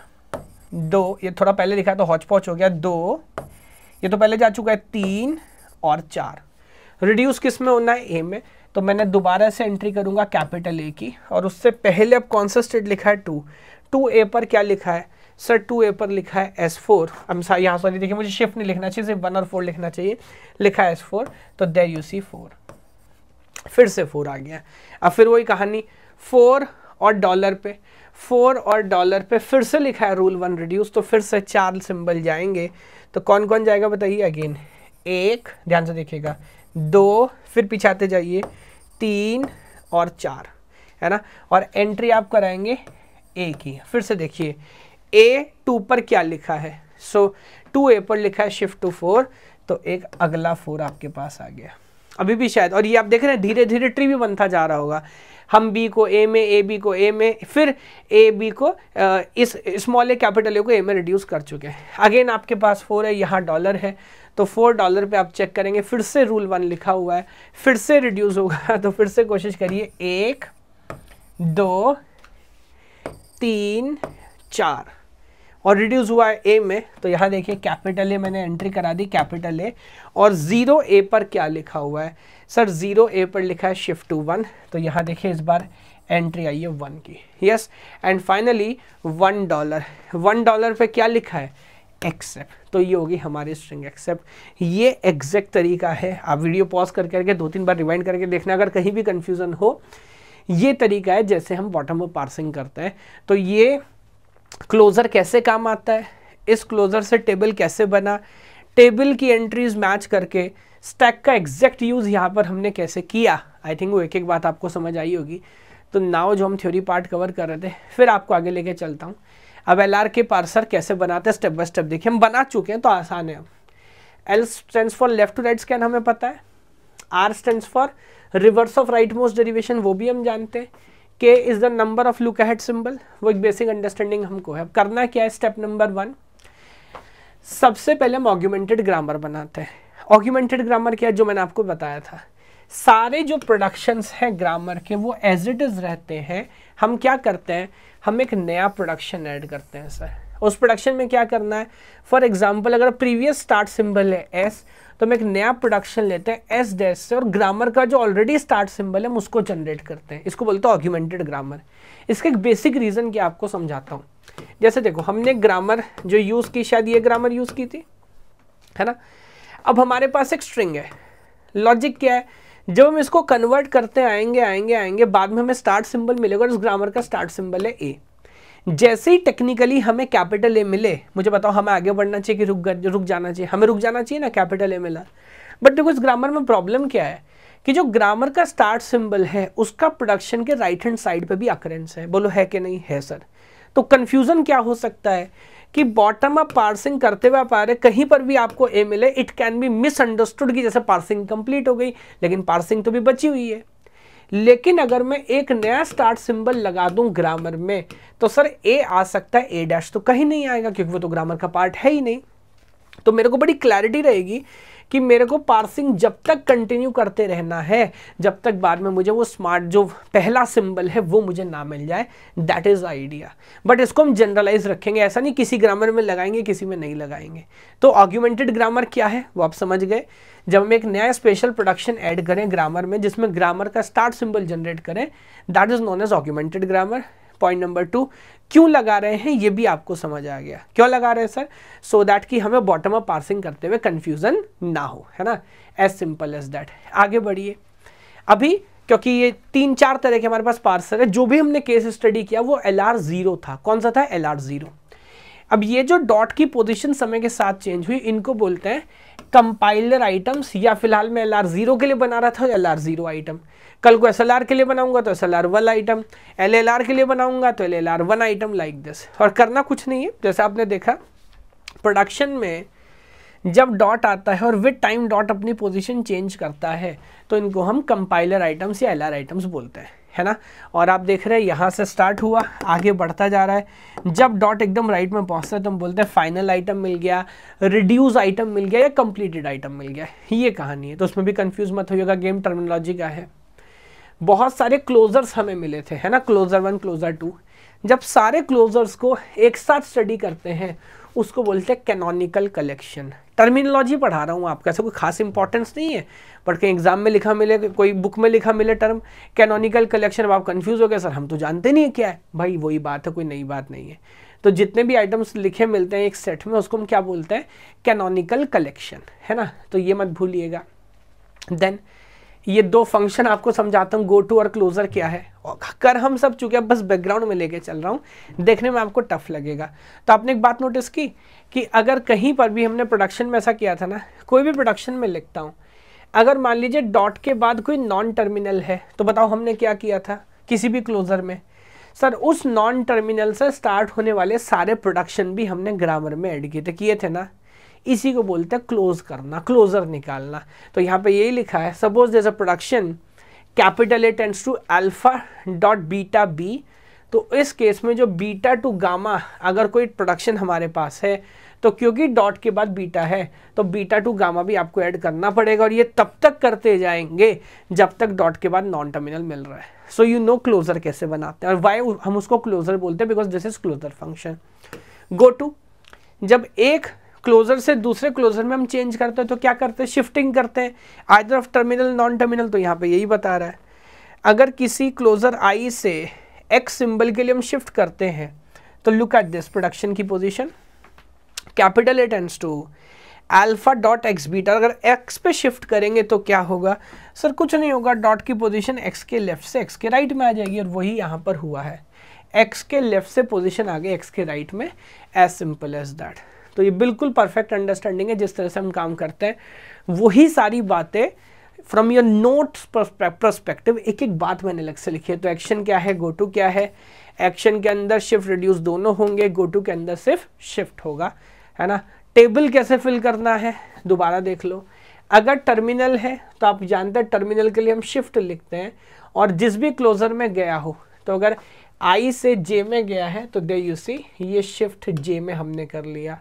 दो ये थोड़ा पहले लिखा तो हॉच पॉच हो गया दो ये तो पहले जा चुका है तीन और चार रिड्यूस किस में होना है ए में तो मैंने दोबारा से एंट्री करूंगा कैपिटल ए की और उससे पहले अब कौन सा स्टेट लिखा है टू टू ए पर क्या लिखा है सर टू ए पर लिखा है एस फोर हम सारी यहाँ सॉरी देखिए मुझे शिफ्ट नहीं लिखना चाहिए सिर्फ वन और फोर लिखना चाहिए लिखा है एस फोर तो देर यू सी फोर फिर से फोर आ गया अब फिर वही कहानी फोर और डॉलर पे फोर और डॉलर पे फिर से लिखा है रूल वन रिड्यूस तो फिर से चार सिंबल जाएंगे तो कौन कौन जाएगा बताइए अगेन एक ध्यान से देखिएगा दो फिर पिछाते जाइए तीन और चार है ना और एंट्री आप कराएंगे ए की फिर से देखिए ए टू पर क्या लिखा है सो टू ए पर लिखा है शिफ्ट टू फोर तो एक अगला फोर आपके पास आ गया अभी भी शायद और ये आप देख रहे हैं धीरे धीरे ट्री भी बनता जा रहा होगा हम बी को ए में ए बी को ए में फिर ए बी को इस स्मॉल ए कैपिटल ए को ए में रिड्यूस कर चुके हैं अगेन आपके पास फोर है यहाँ डॉलर है तो फोर डॉलर पे आप चेक करेंगे फिर से रूल वन लिखा हुआ है फिर से रिड्यूस होगा *laughs* तो फिर से कोशिश करिए एक दो तीन चार और रिड्यूस हुआ है ए में तो यहाँ देखिए कैपिटल ए मैंने एंट्री करा दी कैपिटल ए और ज़ीरो ए पर क्या लिखा हुआ है सर ज़ीरो ए पर लिखा है शिफ्ट टू वन तो यहाँ देखिए इस बार एंट्री आई है वन की yes and finally one dollar one dollar पे क्या लिखा है एक्सेप्ट तो ये होगी हमारी स्ट्रिंग एक्सेप्ट ये एग्जैक्ट तरीका है आप वीडियो पॉज कर करके दो तीन बार रिवाइंड करके देखना अगर कहीं भी कन्फ्यूज़न हो ये तरीका है जैसे हम बॉटम अप पार्सिंग करते हैं तो ये क्लोज़र कैसे काम आता है इस क्लोज़र से टेबल कैसे बना टेबल की एंट्रीज मैच करके स्टैक का एग्जैक्ट यूज़ यहाँ पर हमने कैसे किया आई थिंक वो एक एक बात आपको समझ आई होगी तो नाव जो हम थ्योरी पार्ट कवर कर रहे थे फिर आपको आगे लेके चलता हूँ अब एल आर के पार्सर कैसे बनाते हैं स्टेप बाय स्टेप देखिए हम बना चुके हैं तो आसान है L stand for left to right scan हमें पता है R stand for reverse of right most derivation वो भी हम जानते हैं के is the number of look ahead symbol वो एक बेसिक अंडरस्टैंडिंग हमको है अब करना क्या है स्टेप नंबर वन सबसे पहले हम ऑग्यूमेंटेड ग्रामर बनाते हैं ऑग्यूमेंटेड ग्रामर क्या है जो मैंने आपको बताया था सारे जो प्रोडक्शंस हैं ग्रामर के वो एज इट इज़ रहते हैं हम क्या करते हैं हम एक नया प्रोडक्शन ऐड करते हैं सर उस प्रोडक्शन में क्या करना है फॉर एग्जाम्पल अगर प्रीवियस स्टार्ट सिंबल है एस तो हम एक नया प्रोडक्शन लेते हैं एस डैश से और ग्रामर का जो ऑलरेडी स्टार्ट सिंबल है हम उसको जनरेट करते हैं इसको बोलते हैं ऑग्यूमेंटेड ग्रामर इसके एक बेसिक रीज़न क्या आपको समझाता हूँ जैसे देखो हमने ग्रामर जो यूज़ की शायद ये ग्रामर यूज़ की थी है ना अब हमारे पास एक स्ट्रिंग है लॉजिक क्या है जब हम इसको कन्वर्ट करते आएंगे आएंगे आएंगे बाद में हमें स्टार्ट सिंबल मिलेगा और इस ग्रामर का स्टार्ट सिंबल है ए जैसे ही टेक्निकली हमें कैपिटल ए मिले मुझे बताओ हमें आगे बढ़ना चाहिए कि रुक रुक जाना चाहिए हमें रुक जाना चाहिए ना कैपिटल ए मिला बट देखो इस ग्रामर में प्रॉब्लम क्या है कि जो ग्रामर का स्टार्ट सिंबल है उसका प्रोडक्शन के राइट हैंड साइड पे भी अक्रेंस है बोलो है कि नहीं है सर तो कन्फ्यूज़न क्या हो सकता है कि बॉटम अप पार्सिंग करते हुए आप आ रहे कहीं पर भी आपको ए मिले इट कैन बी मिसअंडरस्टूड कि जैसे पार्सिंग कंप्लीट हो गई लेकिन पार्सिंग तो भी बची हुई है लेकिन अगर मैं एक नया स्टार्ट सिंबल लगा दूं ग्रामर में तो सर ए आ सकता है ए डैश तो कहीं नहीं आएगा क्योंकि वो तो ग्रामर का पार्ट है ही नहीं तो मेरे को बड़ी क्लैरिटी रहेगी कि मेरे को पार्सिंग जब तक कंटिन्यू करते रहना है जब तक बाद में मुझे वो स्मार्ट जो पहला सिंबल है वो मुझे ना मिल जाए दैट इज़ आइडिया बट इसको हम जनरलाइज रखेंगे ऐसा नहीं किसी ग्रामर में लगाएंगे किसी में नहीं लगाएंगे तो ऑग्यूमेंटेड ग्रामर क्या है वो आप समझ गए जब हम एक नया स्पेशल प्रोडक्शन ऐड करें ग्रामर में जिसमें ग्रामर का स्टार्ट सिंबल जनरेट करें that is non edge augmented grammar point number two क्यों लगा रहे हैं ये भी आपको समझ आ गया क्यों लगा रहे हैं सर सो so दैट कि हमें बॉटम अप पार्सिंग करते हुए कन्फ्यूज़न ना हो है ना एज सिंपल एज दैट आगे बढ़िए अभी क्योंकि ये तीन चार तरह के हमारे पास पार्सर है जो भी हमने केस स्टडी किया वो एल आर जीरो था कौन सा था एल आर जीरो अब ये जो डॉट की पोजीशन समय के साथ चेंज हुई इनको बोलते हैं कंपाइलर आइटम्स या फिलहाल मैं एल आर जीरो के लिए बना रहा था एल आर जीरो आइटम कल को एस एल आर के लिए बनाऊंगा तो S L R one item L L R के लिए बनाऊंगा तो L L R one item like this और करना कुछ नहीं है जैसे आपने देखा प्रोडक्शन में जब डॉट आता है और विद टाइम डॉट अपनी पोजीशन चेंज करता है तो इनको हम कंपाइलर आइटम्स या एल आर आइटम्स बोलते हैं है ना और आप देख रहे हैं यहाँ से स्टार्ट हुआ आगे बढ़ता जा रहा है जब डॉट एकदम राइट में पहुँचता है तो हम बोलते हैं फाइनल आइटम मिल गया रिड्यूस आइटम मिल गया या कंप्लीटेड आइटम मिल गया ये कहानी है तो उसमें भी कन्फ्यूज़ मत होइएगा गेम टर्मिनोलॉजी का है बहुत सारे क्लोजर्स हमें मिले थे है ना क्लोजर वन क्लोजर टू जब सारे क्लोजर्स को एक साथ स्टडी करते हैं उसको बोलते हैं कैनोनिकल कलेक्शन टर्मिनोलॉजी पढ़ा रहा हूँ आपका ऐसा कोई खास इंपॉर्टेंस नहीं है बट कहीं एग्जाम में लिखा मिले कोई बुक में लिखा मिले टर्म कैनोनिकल कलेक्शन अब आप कन्फ्यूज हो गए सर हम तो जानते नहीं है क्या है भाई वही बात है कोई नई बात नहीं है तो जितने भी आइटम्स लिखे मिलते हैं एक सेट में उसको हम क्या बोलते हैं कैनोनिकल कलेक्शन है ना तो ये मत भूलिएगा देन ये दो फंक्शन आपको समझाता हूँ गो टू और क्लोजर क्या है कर हम सब चुके अब बस बैकग्राउंड में लेके चल रहा हूँ देखने में आपको टफ लगेगा तो आपने एक बात नोटिस की कि अगर कहीं पर भी हमने प्रोडक्शन में ऐसा किया था ना कोई भी प्रोडक्शन में लिखता हूँ अगर मान लीजिए डॉट के बाद कोई नॉन टर्मिनल है तो बताओ हमने क्या किया था किसी भी क्लोजर में सर उस नॉन टर्मिनल से स्टार्ट होने वाले सारे प्रोडक्शन भी हमने ग्रामर में एड किए थे किए थे ना इसी को बोलते हैं क्लोज करना क्लोजर निकालना तो यहाँ पे यही लिखा है suppose this a production capital A tends to alpha dot beta b तो इस केस में जो बीटा टू गामा अगर कोई प्रोडक्शन हमारे पास है तो क्योंकि डॉट के बाद बीटा है तो बीटा टू गामा भी आपको ऐड करना पड़ेगा और ये तब तक करते जाएंगे जब तक डॉट के बाद नॉन टर्मिनल मिल रहा है सो यू नो क्लोजर कैसे बनाते हैं और वाई हम उसको क्लोजर बोलते हैं because this is closure function go to जब एक क्लोजर से दूसरे क्लोजर में हम चेंज करते हैं तो क्या करते हैं शिफ्टिंग करते हैं either of terminal non terminal तो यहाँ पे यही बता रहा है अगर किसी क्लोजर आई से एक्स सिंबल के लिए हम शिफ्ट करते हैं तो लुक एट दिस प्रोडक्शन की position capital A tends to alpha dot X beta अगर एक्स पे शिफ्ट करेंगे तो क्या होगा सर कुछ नहीं होगा डॉट की पोजीशन एक्स के लेफ्ट से एक्स के राइट में आ जाएगी और वही यहाँ पर हुआ है एक्स के लेफ्ट से पोजीशन आ गई एक्स के राइट में एज सिंपल एज दैट तो ये बिल्कुल परफेक्ट अंडरस्टैंडिंग है जिस तरह से हम काम करते हैं वही सारी बातें फ्रॉम योर नोट्स परस्पेक्टिव एक एक बात मैंने अलग से लिखी है तो एक्शन क्या है गो टू क्या है एक्शन के अंदर शिफ्ट रिड्यूस दोनों होंगे गो टू के अंदर सिर्फ शिफ्ट होगा है ना टेबल कैसे फिल करना है दोबारा देख लो अगर टर्मिनल है तो आप जानते हैं टर्मिनल के लिए हम शिफ्ट लिखते हैं और जिस भी क्लोजर में गया हो तो अगर आई से जे में गया है तो दे यू सी ये शिफ्ट जे में हमने कर लिया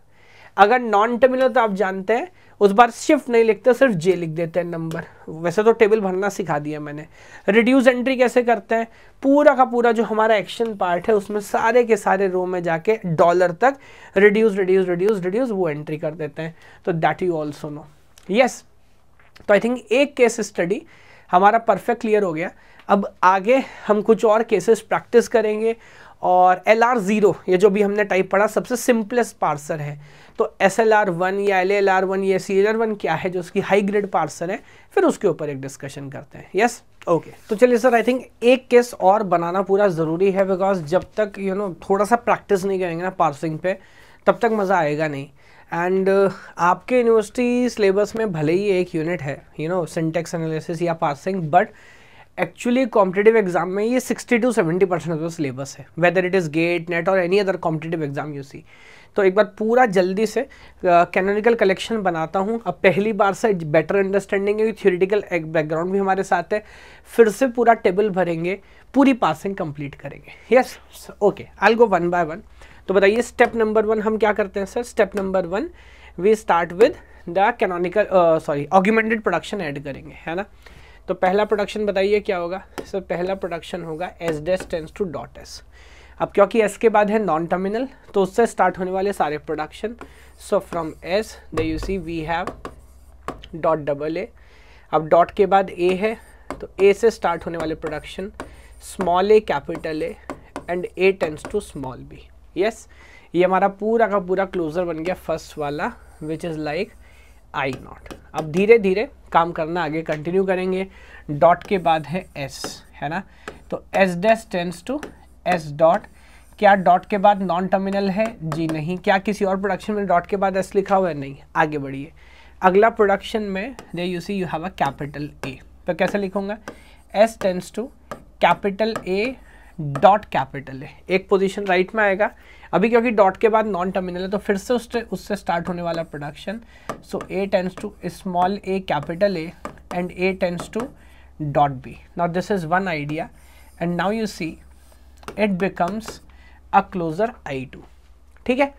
अगर नॉन टर्मिनल तो आप जानते हैं उस बार शिफ्ट नहीं लिखते सिर्फ जे लिख देते हैं नंबर वैसे तो टेबल भरना सिखा दिया मैंने रिड्यूस एंट्री कैसे करते हैं पूरा का पूरा जो हमारा एक्शन पार्ट है उसमें सारे के सारे रो में जाके डॉलर तक रिड्यूस रिड्यूस रिड्यूस रिड्यूस वो एंट्री कर देते हैं तो that you also know yes तो आई थिंक एक केस स्टडी हमारा परफेक्ट क्लियर हो गया अब आगे हम कुछ और केसेस प्रैक्टिस करेंगे और एल आर ज़ीरो ये जो भी हमने टाइप पढ़ा सबसे सिंपलेस्ट पार्सर है तो एस एल आर वन या एल एल आर वन या सी एल आर वन क्या है जो उसकी हाई ग्रेड पार्सर है फिर उसके ऊपर एक डिस्कशन करते हैं यस ओके तो चलिए सर आई थिंक एक केस और बनाना पूरा ज़रूरी है बिकॉज जब तक यू you नो know, थोड़ा सा प्रैक्टिस नहीं करेंगे ना पार्सिंग पे तब तक मज़ा आएगा नहीं एंड uh, आपके यूनिवर्सिटी सिलेबस में भले ही एक यूनिट है यू नो सिंटेक्स एनालिसिस या parsing but actually competitive exam में ये 60 to 70 percent of the syllabus है whether it is GATE NET और any other competitive exam you see तो एक बार पूरा जल्दी से कैनोनिकल uh, कलेक्शन बनाता हूँ अब पहली बार से बेटर अंडरस्टैंडिंग है थियोरिटिकल बैकग्राउंड भी हमारे साथ है फिर से पूरा टेबल भरेंगे पूरी पासिंग कंप्लीट करेंगे yes okay I go one by one तो बताइए स्टेप नंबर वन हम क्या करते हैं sir step number one we start with the canonical sorry augmented production add करेंगे है ना तो पहला प्रोडक्शन बताइए क्या होगा सर so, पहला प्रोडक्शन होगा S dash tends to dot S अब क्योंकि एस के बाद है नॉन टर्मिनल तो उससे स्टार्ट होने वाले सारे production so from S the you see we have dot double A अब डॉट के बाद ए है तो ए से स्टार्ट होने वाले production small A capital A and A tends to small b yes ये हमारा पूरा का पूरा क्लोजर बन गया फर्स्ट वाला which is like I naught अब धीरे धीरे काम करना आगे कंटिन्यू करेंगे डॉट के बाद है एस है ना तो S dash tends to S dot क्या डॉट के बाद नॉन टर्मिनल है जी नहीं क्या किसी और प्रोडक्शन में डॉट के बाद एस लिखा हुआ है नहीं आगे बढ़िए अगला प्रोडक्शन में they you see you have a capital A तो कैसे लिखूंगा S tends to capital A dot capital है एक पोजीशन राइट में आएगा अभी क्योंकि डॉट के बाद नॉन टर्मिनल है तो फिर से उससे उससे स्टार्ट होने वाला production so A tends to small A capital A and A tends to dot b now this is one idea and now you see it becomes a closure I two ठीक है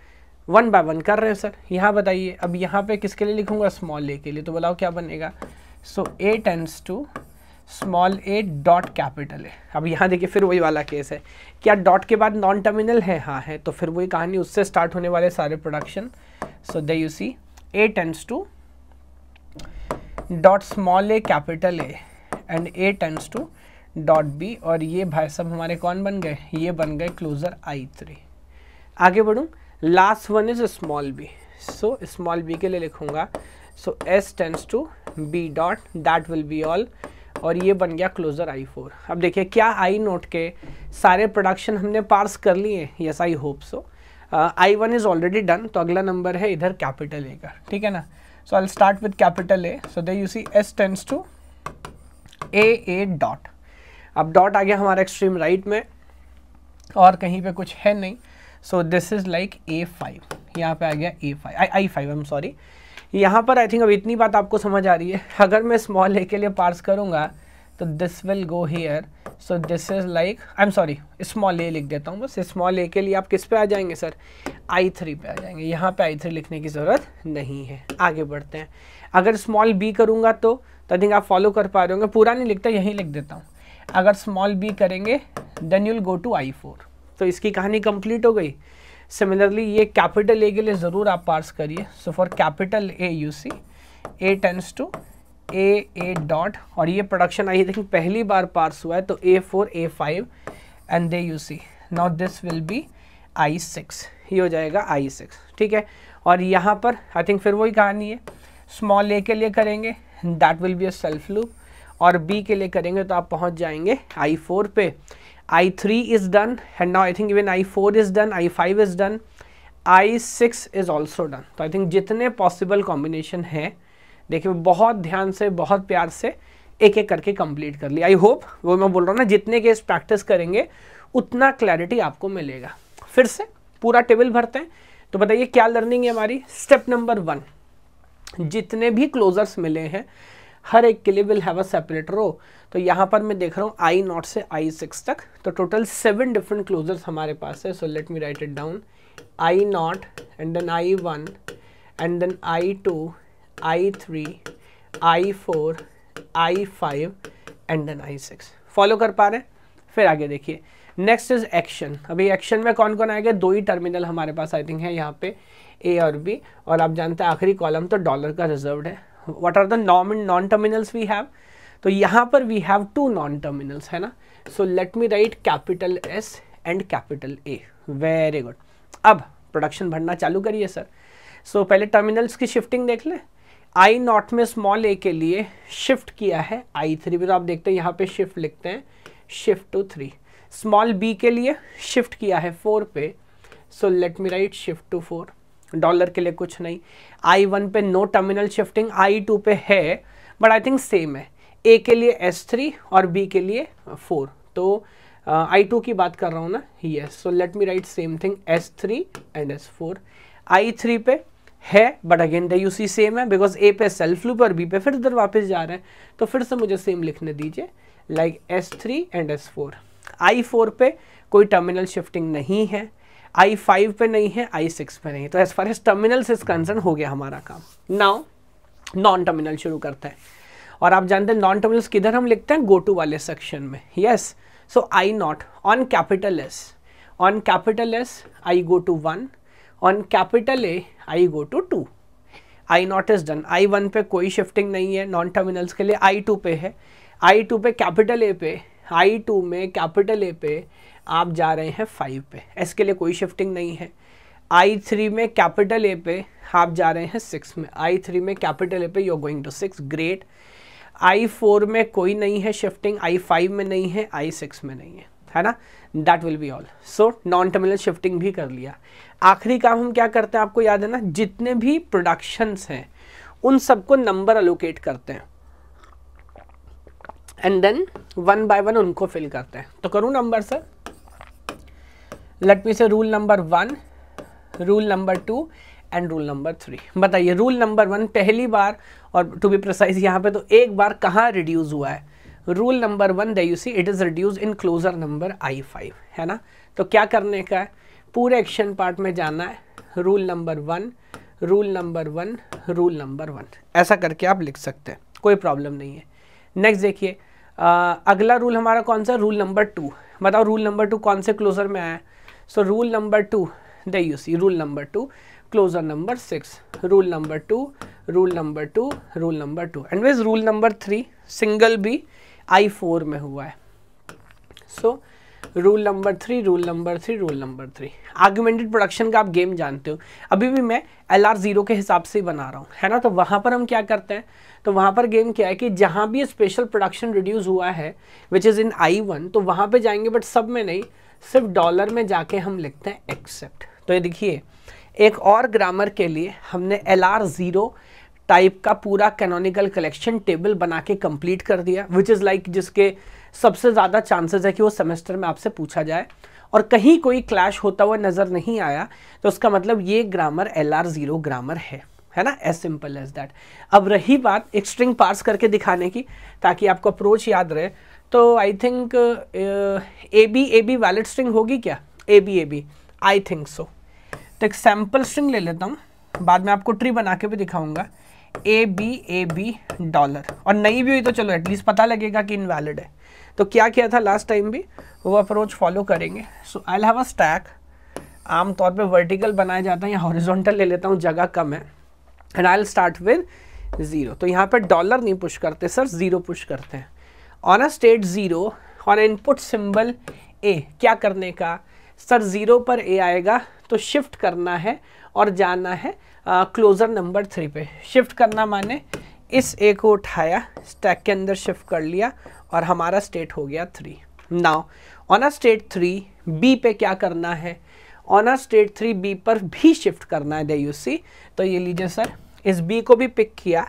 one by one कर रहे हैं sir यहाँ बताइए अब यहाँ पे किसके लिए लिखूंगा स्मॉल ए के लिए तो बताओ क्या बनेगा so A tends to small A dot capital है अब यहाँ देखिए फिर वही वाला केस है क्या डॉट के बाद नॉन टर्मिनल है हाँ है तो फिर वही कहानी उससे स्टार्ट होने वाले सारे production so they you see A tends to dot small A capital A and A tends to dot b और ये भाई सब हमारे कौन बन गए ये बन गए क्लोजर आई थ्री आगे बढ़ूँ last one is small B so small B के लिए लिखूंगा so S tends to B dot that will be all और ये बन गया क्लोज़र आई फोर अब देखिए क्या आई नोट के सारे प्रोडक्शन हमने पार्स कर लिए yes I hope so I one is already done तो अगला नंबर है इधर कैपिटल ए का ठीक है ना so I start with capital A so they you see S tends to A A dot अब डॉट आ गया हमारा एक्सट्रीम राइट में और कहीं पे कुछ है नहीं so this is like a five यहाँ पे आ गया a five I I five I am sorry यहाँ पर आई थिंक अब इतनी बात आपको समझ आ रही है *laughs* अगर मैं स्मॉल ए के लिए पार्स करूँगा तो this will go here so this is like I am sorry small a लिख देता हूँ बस स्मॉल ए के लिए आप किस पे आ जाएंगे सर आई थ्री पे आ जाएंगे यहाँ पे आई थ्री लिखने की ज़रूरत नहीं है आगे बढ़ते हैं अगर स्मॉल बी करूँगा तो आई तो थिंक आप फॉलो कर पा रहे होंगे पूरा नहीं लिखता यहीं लिख देता हूँ अगर स्मॉल बी करेंगे then you'll go to I four तो इसकी कहानी कंप्लीट हो गई सिमिलरली ये कैपिटल ए के लिए ज़रूर आप पार्स करिए so for capital A you see A tends to A A dot और ये प्रोडक्शन आई देखिए पहली बार पार्स हुआ है तो A four A five and they you see now this will be I six ये हो जाएगा आई सिक्स ठीक है और यहाँ पर आई थिंक फिर वही कहानी है स्मॉल ए के लिए करेंगे that will be a self loop और बी के लिए करेंगे तो आप पहुँच जाएंगे आई फोर पे i3 is done and now i think even i4 is done i5 is done i6 is also done तो आई थिंक जितने पॉसिबल कॉम्बिनेशन हैं देखिए बहुत ध्यान से बहुत प्यार से एक एक करके कंप्लीट कर ली आई होप वो मैं बोल रहा हूँ ना जितने केस प्रैक्टिस करेंगे उतना क्लैरिटी आपको मिलेगा फिर से पूरा टेबल भरते हैं तो बताइए क्या लर्निंग है हमारी स्टेप नंबर वन जितने भी क्लोजर्स मिले हैं हर एक के लिए will have a separate row तो यहाँ पर मैं देख रहा हूँ आई नॉट से आई सिक्स तक तो टोटल सेवन डिफरेंट क्लोजर्स हमारे पास है so let me write it down I naught and then I one and then I two I three I four I five and then I six follow कर पा रहे हैं फिर आगे देखिए नेक्स्ट इज एक्शन अभी एक्शन में कौन कौन आएगा दो ही टर्मिनल हमारे पास आई थिंक है यहाँ पे ए और बी और आप जानते हैं आखिरी कॉलम तो डॉलर का रिजर्व है what are the normal non terminals we have तो यहाँ पर we have two non terminals है ना so let me write capital S and capital A very good अब प्रोडक्शन भरना चालू करिए सर सो so, पहले टर्मिनल्स की शिफ्टिंग देख लें आई नॉट में स्मॉल ए के लिए शिफ्ट किया है आई थ्री भी तो आप देखते हैं यहाँ पे शिफ्ट लिखते हैं shift to three small B के लिए शिफ्ट किया है फोर पे so let me write shift to four dollar के लिए कुछ नहीं आई वन पे no terminal shifting I two पे है बट आई थिंक सेम है ए के लिए एस थ्री और बी के लिए फोर तो आई uh, टू की बात कर रहा हूँ ना yes so let me write same thing S three and S four I three पे है but again the you see same है बिकॉज ए पे सेल्फ लूप और बी पे फिर उधर वापस जा रहे हैं तो फिर से मुझे सेम लिखने दीजिए like S three and S four I four पे कोई टर्मिनल शिफ्टिंग नहीं है आई फाइव पे नहीं है आई सिक्स पे नहीं तो as far as terminal is concern हो गया हमारा काम नाउ नॉन टर्मिनल शुरू करते हैं और आप जानते हैं नॉन टर्मिनल्स किधर हम लिखते हैं गो टू वाले सेक्शन में yes so I not on capital S on capital S I go to one on capital A I go to two I naught is done I one पे कोई shifting नहीं है non terminals के लिए आई two पे है I two पे capital A पे आई टू में कैपिटल ए पे आप जा रहे हैं फाइव पे एस के लिए कोई शिफ्टिंग नहीं है आई थ्री में कैपिटल ए पे आप जा रहे हैं सिक्स में आई थ्री में कैपिटल ए पे you are going to six great I four में कोई नहीं है शिफ्टिंग आई फाइव में नहीं है आई सिक्स में नहीं है है ना that will be all so non terminal shifting भी कर लिया आखिरी काम हम क्या करते हैं आपको याद है ना जितने भी प्रोडक्शंस हैं उन सबको नंबर अलोकेट करते हैं and then one by one उनको फिल करते हैं तो करूँ number sir let me say rule number one rule number two and rule number three बताइए रूल नंबर वन पहली बार और टू बी प्रोसाइज यहाँ पे तो एक बार कहाँ रिड्यूस हुआ है rule number one the you see it is reduce in closure number I five है ना तो क्या करने का है पूरे एक्शन पार्ट में जाना है rule number one rule number one rule number one ऐसा करके आप लिख सकते हैं कोई प्रॉब्लम नहीं है नेक्स्ट देखिए अगला रूल हमारा कौन सा रूल नंबर टू बताओ रूल नंबर टू कौन से क्लोजर में आया है so rule number two there you rule number two closure number six rule number two rule number two rule number two and And where's rule number three? Single I four में हुआ है so rule number three rule number three rule number three augmented production का आप game जानते हो अभी भी मैं एल आर ज़ीरो के हिसाब से ही बना रहा हूँ है ना तो वहाँ पर हम क्या करते हैं तो वहाँ पर गेम क्या है कि जहाँ भी स्पेशल प्रोडक्शन रिड्यूस हुआ है which is in I one तो वहाँ पर जाएंगे बट सब में नहीं सिर्फ डॉलर में जाके हम लिखते हैं एक्सेप्ट तो ये देखिए एक और ग्रामर के लिए हमने एल आर ज़ीरो टाइप का पूरा कैनोनिकल कलेक्शन टेबल बना के कंप्लीट कर दिया विच इज़ लाइक जिसके सबसे ज़्यादा चांसेस है कि वो सेमेस्टर में आपसे पूछा जाए और कहीं कोई क्लैश होता हुआ नज़र नहीं आया तो उसका मतलब ये grammar L R zero grammar है है ना एज सिंपल एज दैट अब रही बात एक स्ट्रिंग पार्स करके दिखाने की ताकि आपको अप्रोच याद रहे तो I think A B A B valid string होगी क्या A B A B I think so तो एक सैम्पल स्ट्रिंग ले लेता हूँ बाद में आपको ट्री बना के भी दिखाऊंगा A B A B dollar और नई भी हुई तो चलो एटलीस्ट पता लगेगा कि इनवैलिड है तो क्या किया था लास्ट टाइम भी वो अप्रोच फॉलो करेंगे so I have a stack आमतौर पे वर्टिकल बनाया जाता है या हॉरिजॉन्टल ले लेता हूँ जगह कम है and I start with zero तो यहाँ पे डॉलर नहीं पुश करते सर ज़ीरो पुश करते हैं on a state zero on input symbol A क्या करने का सर ज़ीरो पर ए आएगा तो शिफ्ट करना है और जाना है क्लोज़र नंबर थ्री पे शिफ्ट करना माने इस ए को उठाया स्टैक के अंदर शिफ्ट कर लिया और हमारा स्टेट हो गया three now on a state three B पे क्या करना है on a state three B पर भी शिफ्ट करना है दे यू सी तो ये लीजिए सर इस बी को भी पिक किया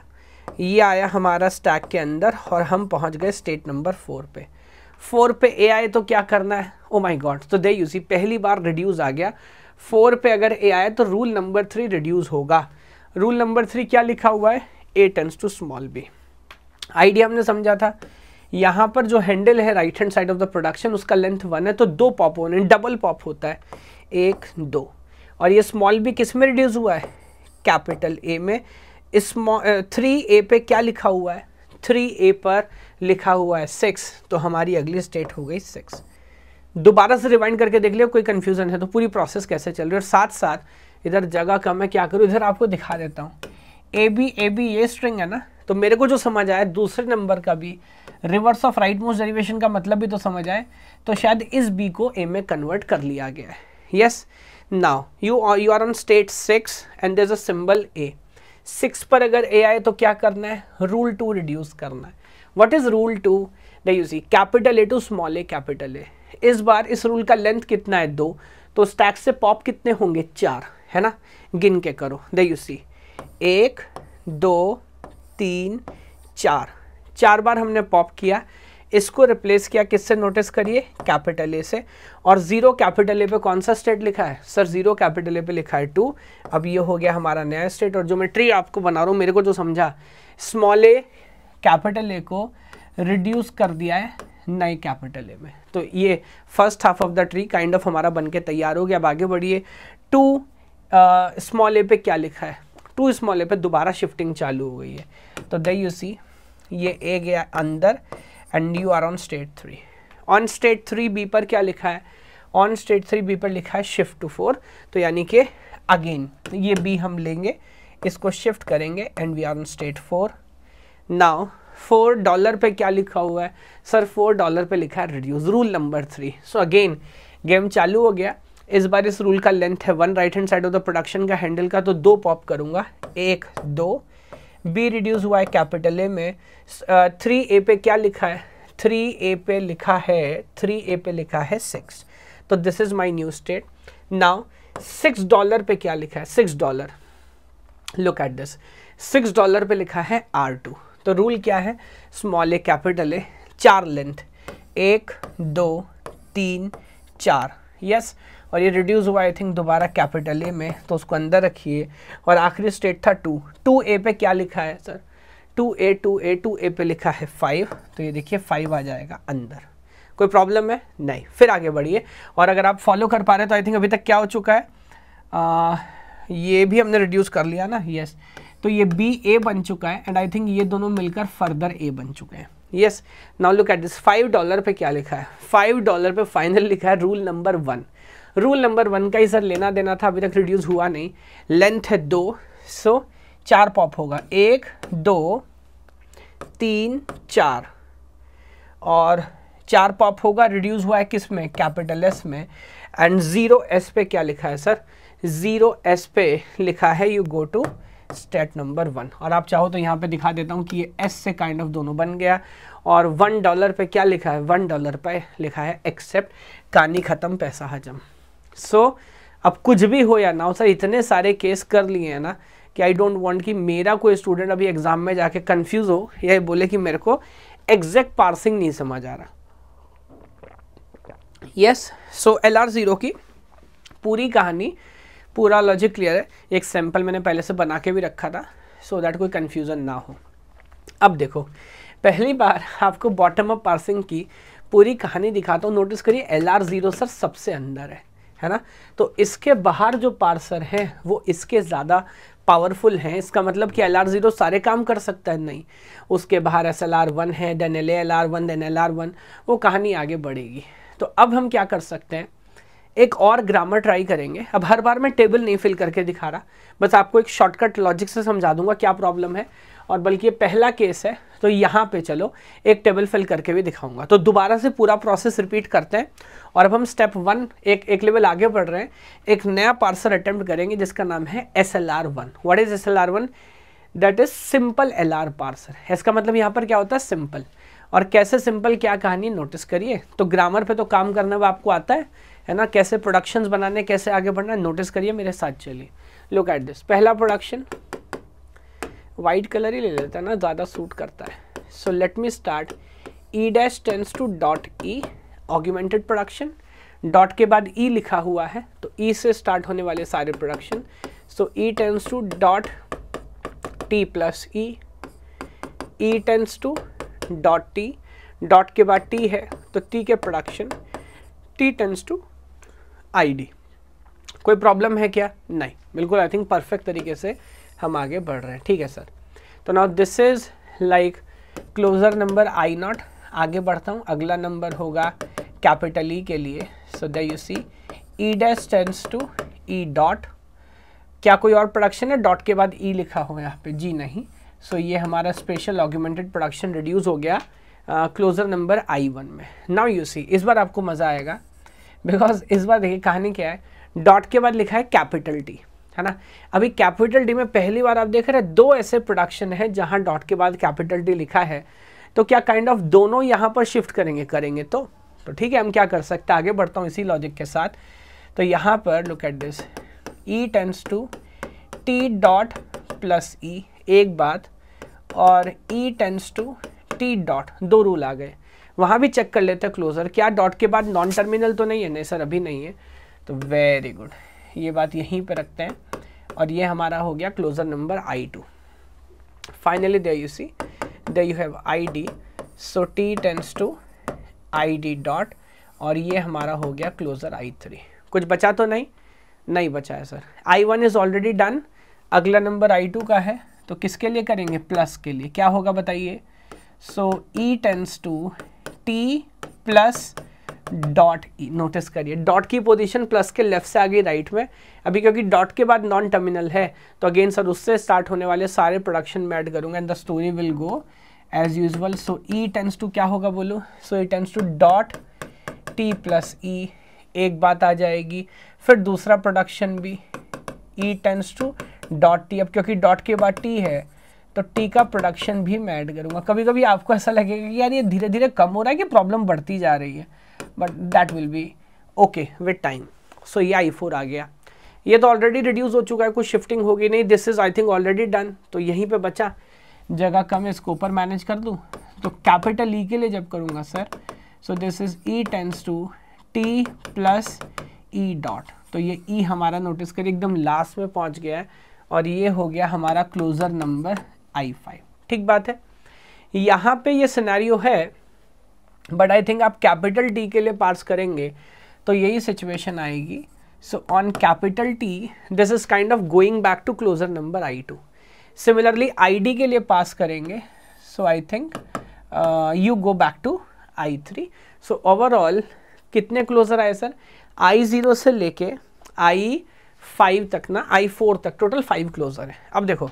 ये आया हमारा स्टैक के अंदर और हम पहुंच गए स्टेट नंबर फोर पे फोर पे ए आए तो क्या करना है ओ माई गॉड तो दे यूसी पहली बार रिड्यूस आ गया फोर पे अगर ए आए तो रूल नंबर थ्री रिड्यूस होगा रूल नंबर थ्री क्या लिखा हुआ है A tends to small B idea हमने समझा था यहाँ पर जो हैंडल है right hand side of the production उसका लेंथ वन है तो दो पॉप होने डबल पॉप होता है एक दो और ये स्मॉल बी किस में रिड्यूस हुआ है कैपिटल ए में थ्री ए पे क्या लिखा हुआ है थ्री ए पर लिखा हुआ है सिक्स तो हमारी अगली स्टेट हो गई सिक्स दोबारा से रिवाइंड करके देख लियो कोई कन्फ्यूजन है तो पूरी प्रोसेस कैसे चल रही है और साथ साथ इधर जगह कम है क्या करूँ इधर आपको दिखा देता हूँ ए बी ए बी ये स्ट्रिंग है ना तो मेरे को जो समझ आया दूसरे नंबर का भी reverse of right most derivation का मतलब भी तो समझ आए तो शायद इस बी को ए में कन्वर्ट कर लिया गया है yes now you you are on state six and there is a symbol A six पर अगर ए आए तो क्या करना है रूल टू रिड्यूस करना है what is rule two you see capital A to small A capital A इस बार इस रूल का लेंथ कितना है दो तो स्टैक से पॉप कितने होंगे चार है ना गिन के करो यू सी एक दो तीन चार चार बार हमने पॉप किया इसको रिप्लेस किया किससे नोटिस करिए कैपिटल ए से और ज़ीरो कैपिटल ए पे कौन सा स्टेट लिखा है सर ज़ीरो कैपिटल ए पे लिखा है टू अब ये हो गया हमारा नया स्टेट और जो मैं ट्री आपको बना रहा हूँ मेरे को जो समझा स्मॉल ए कैपिटल ए को रिड्यूस कर दिया है नए कैपिटल ए में तो ये first half of the tree kind of हमारा बन तैयार हो गया अब आगे बढ़िए टू स्मॉल ए पे क्या लिखा है टू स्मॉल ए पे दोबारा शिफ्टिंग चालू हो गई है तो दे सी ये ए गया अंदर and you are on state three on state three B पर क्या लिखा है ऑन स्टेट थ्री बी पर लिखा है शिफ्ट टू फोर तो यानी कि अगेन ये बी हम लेंगे इसको शिफ्ट करेंगे and we are on state four now four dollar पे क्या लिखा हुआ है सर फोर डॉलर पे लिखा है reduce rule number three so again game चालू हो गया इस बार इस रूल का लेंथ है one right hand side of the production का हैंडल का तो दो पॉप करूंगा एक दो बी रिड्यूस हुआ है कैपिटल ए में थ्री ए पे क्या लिखा है थ्री ए पे लिखा है थ्री ए पे लिखा है सिक्स तो this is my new state now six dollar पे क्या लिखा है six dollar look at this six dollar पे लिखा है आर टू तो रूल क्या है स्मॉल ए कैपिटल ए चार लेंथ एक दो तीन चार यस yes, और ये रिड्यूस हुआ आई थिंक दोबारा कैपिटल ए में तो उसको अंदर रखिए और आखिरी स्टेट था टू टू ए पे क्या लिखा है sir two A two A two A पे लिखा है फाइव तो ये देखिए फाइव आ जाएगा अंदर कोई प्रॉब्लम है नहीं फिर आगे बढ़िए और अगर आप फॉलो कर पा रहे तो आई थिंक अभी तक क्या हो चुका है आ, ये भी हमने रिड्यूस कर लिया ना यस तो ये बी ए बन चुका है एंड आई थिंक ये दोनों मिलकर फर्दर ए बन चुके हैं yes now look at this five dollar पे क्या लिखा है फाइव डॉलर पे फाइनल लिखा है rule number one rule number one का ही सर लेना देना था अभी तक रिड्यूस हुआ नहीं लेंथ है दो सो चार पॉप होगा एक दो तीन चार और चार पॉप होगा रिड्यूस हुआ है किस में कैपिटल एस में एंड ज़ीरो एस पे क्या लिखा है सर ज़ीरो एस पे लिखा है you go to state number one और आप चाहो तो यहाँ पे दिखा देता हूँ कि ये एस से काइंड kind ऑफ of दोनों बन गया और वन डॉलर पे क्या लिखा है वन डॉलर पे लिखा है एक्सेप्ट कानी ख़त्म पैसा हजम सो so, अब कुछ भी हो या ना हो सर इतने सारे केस कर लिए हैं ना कि आई डोंट वांट कि मेरा कोई स्टूडेंट अभी एग्ज़ाम में जाके कंफ्यूज हो या बोले कि मेरे को एग्जैक्ट पार्सिंग नहीं समझ आ रहा yes so L R zero की पूरी कहानी पूरा लॉजिक क्लियर है एक सैंपल मैंने पहले से बना के भी रखा था सो so दैट कोई कन्फ्यूज़न ना हो अब देखो पहली बार आपको बॉटम अप पार्सिंग की पूरी कहानी दिखाता हूँ नोटिस करिए एल आर ज़ीरो सर सबसे अंदर है है ना तो इसके बाहर जो पार्सर हैं वो इसके ज़्यादा पावरफुल हैं इसका मतलब कि एल ज़ीरो सारे काम कर सकता है नहीं उसके बाहर एस एल आर वन है then L L R one then L R one वो कहानी आगे बढ़ेगी तो अब हम क्या कर सकते हैं एक और ग्रामर ट्राई करेंगे अब हर बार मैं टेबल नहीं फिल करके दिखा रहा बस आपको एक शॉर्टकट लॉजिक से समझा दूंगा क्या प्रॉब्लम है और बल्कि ये पहला केस है तो यहाँ पे चलो एक टेबल फिल करके भी दिखाऊंगा तो दोबारा से पूरा प्रोसेस रिपीट करते हैं और अब हम स्टेप वन एक एक लेवल आगे बढ़ रहे हैं एक नया पार्सल अटैम्प्ट करेंगे जिसका नाम है S L R one what is S L R one that is simple L R parser इसका मतलब यहाँ पर क्या होता है सिंपल और कैसे सिंपल क्या कहानी नोटिस करिए तो ग्रामर पर तो काम करना भी आपको आता है है ना कैसे प्रोडक्शंस बनाने कैसे आगे बढ़ना नोटिस करिए मेरे साथ चलिए लुक एट दिस पहला प्रोडक्शन वाइट कलर ही ले लेते हैं ना ज़्यादा सूट करता है so let me start E dash tends to dot E augmented production dot के बाद ई e लिखा हुआ है तो ई e से स्टार्ट होने वाले सारे production so E tends to dot T plus E E tends to dot T dot के बाद टी है तो टी के production T tends to I D कोई प्रॉब्लम है क्या नहीं बिल्कुल आई थिंक परफेक्ट तरीके से हम आगे बढ़ रहे हैं ठीक है सर तो now this is like closure number I not आगे बढ़ता हूँ अगला नंबर होगा कैपिटल ई e के लिए so the you see E dash tends to E dot क्या कोई और प्रोडक्शन है डॉट के बाद ई e लिखा हो यहाँ पे जी नहीं सो so, ये हमारा स्पेशल ऑग्यूमेंटेड प्रोडक्शन रिड्यूस हो गया क्लोजर नंबर आई वन में नाउ यू सी इस बार आपको मज़ा आएगा बिकॉज इस बार देखिए कहानी क्या है डॉट के बाद लिखा है कैपिटल टी है ना अभी कैपिटल डी में पहली बार आप देख रहे हैं दो ऐसे प्रोडक्शन है जहां डॉट के बाद कैपिटल डी लिखा है तो क्या काइंड kind ऑफ of दोनों यहां पर शिफ्ट करेंगे करेंगे तो तो ठीक है हम क्या कर सकते हैं आगे बढ़ता हूँ इसी लॉजिक के साथ तो यहाँ पर look at this E tends to T dot plus E एक बात और E tends to T dot दो रूल आ गए वहाँ भी चेक कर लेते हैं क्लोजर क्या डॉट के बाद नॉन टर्मिनल तो नहीं है नहीं सर अभी नहीं है तो वेरी गुड ये बात यहीं पे रखते हैं और ये हमारा हो गया closure number I two finally there you see there you have I D so T tends to I D dot और ये हमारा हो गया क्लोजर आई थ्री कुछ बचा तो नहीं नहीं बचा है sir I one is already done अगला नंबर आई टू का है तो किसके लिए करेंगे प्लस के लिए क्या होगा बताइए so E tends to T plus dot E notice करिए डॉट की पोजीशन प्लस के लेफ्ट से आगे राइट में अभी क्योंकि डॉट के बाद नॉन टर्मिनल है तो अगेन सर उससे स्टार्ट होने वाले सारे प्रोडक्शन में ऐड करूंगा and the story will go as usual so E tends to क्या होगा बोलो so E tends to dot T plus E एक बात आ जाएगी फिर दूसरा प्रोडक्शन भी E tends to dot T अब क्योंकि डॉट के बाद टी है तो टी का प्रोडक्शन भी मैं ऐड करूँगा कभी कभी आपको ऐसा लगेगा कि यार ये धीरे धीरे कम हो रहा है कि प्रॉब्लम बढ़ती जा रही है but that will be okay with time so ये आई फोर आ गया ये तो ऑलरेडी रिड्यूस हो चुका है कुछ शिफ्टिंग होगी नहीं this is I think already done तो यहीं पे बचा जगह कम इसको ऊपर मैनेज कर दूँ तो कैपिटल ई e के लिए जब करूँगा sir so this is E tends to T plus E dot तो ये ई e हमारा नोटिस करिए एकदम लास्ट में पहुँच गया है और ये हो गया हमारा क्लोज़र नंबर आई फाइव ठीक बात है यहाँ पे ये सिनेरियो है बट आई थिंक आप कैपिटल टी के लिए पास करेंगे तो यही सिचुएशन आएगी so on capital T this is kind of going back to closure number I two similarly I D के लिए पास करेंगे so I think you go back to I three so overall कितने क्लोजर आए sir I zero से लेके I five तक ना I four तक टोटल फाइव क्लोजर है अब देखो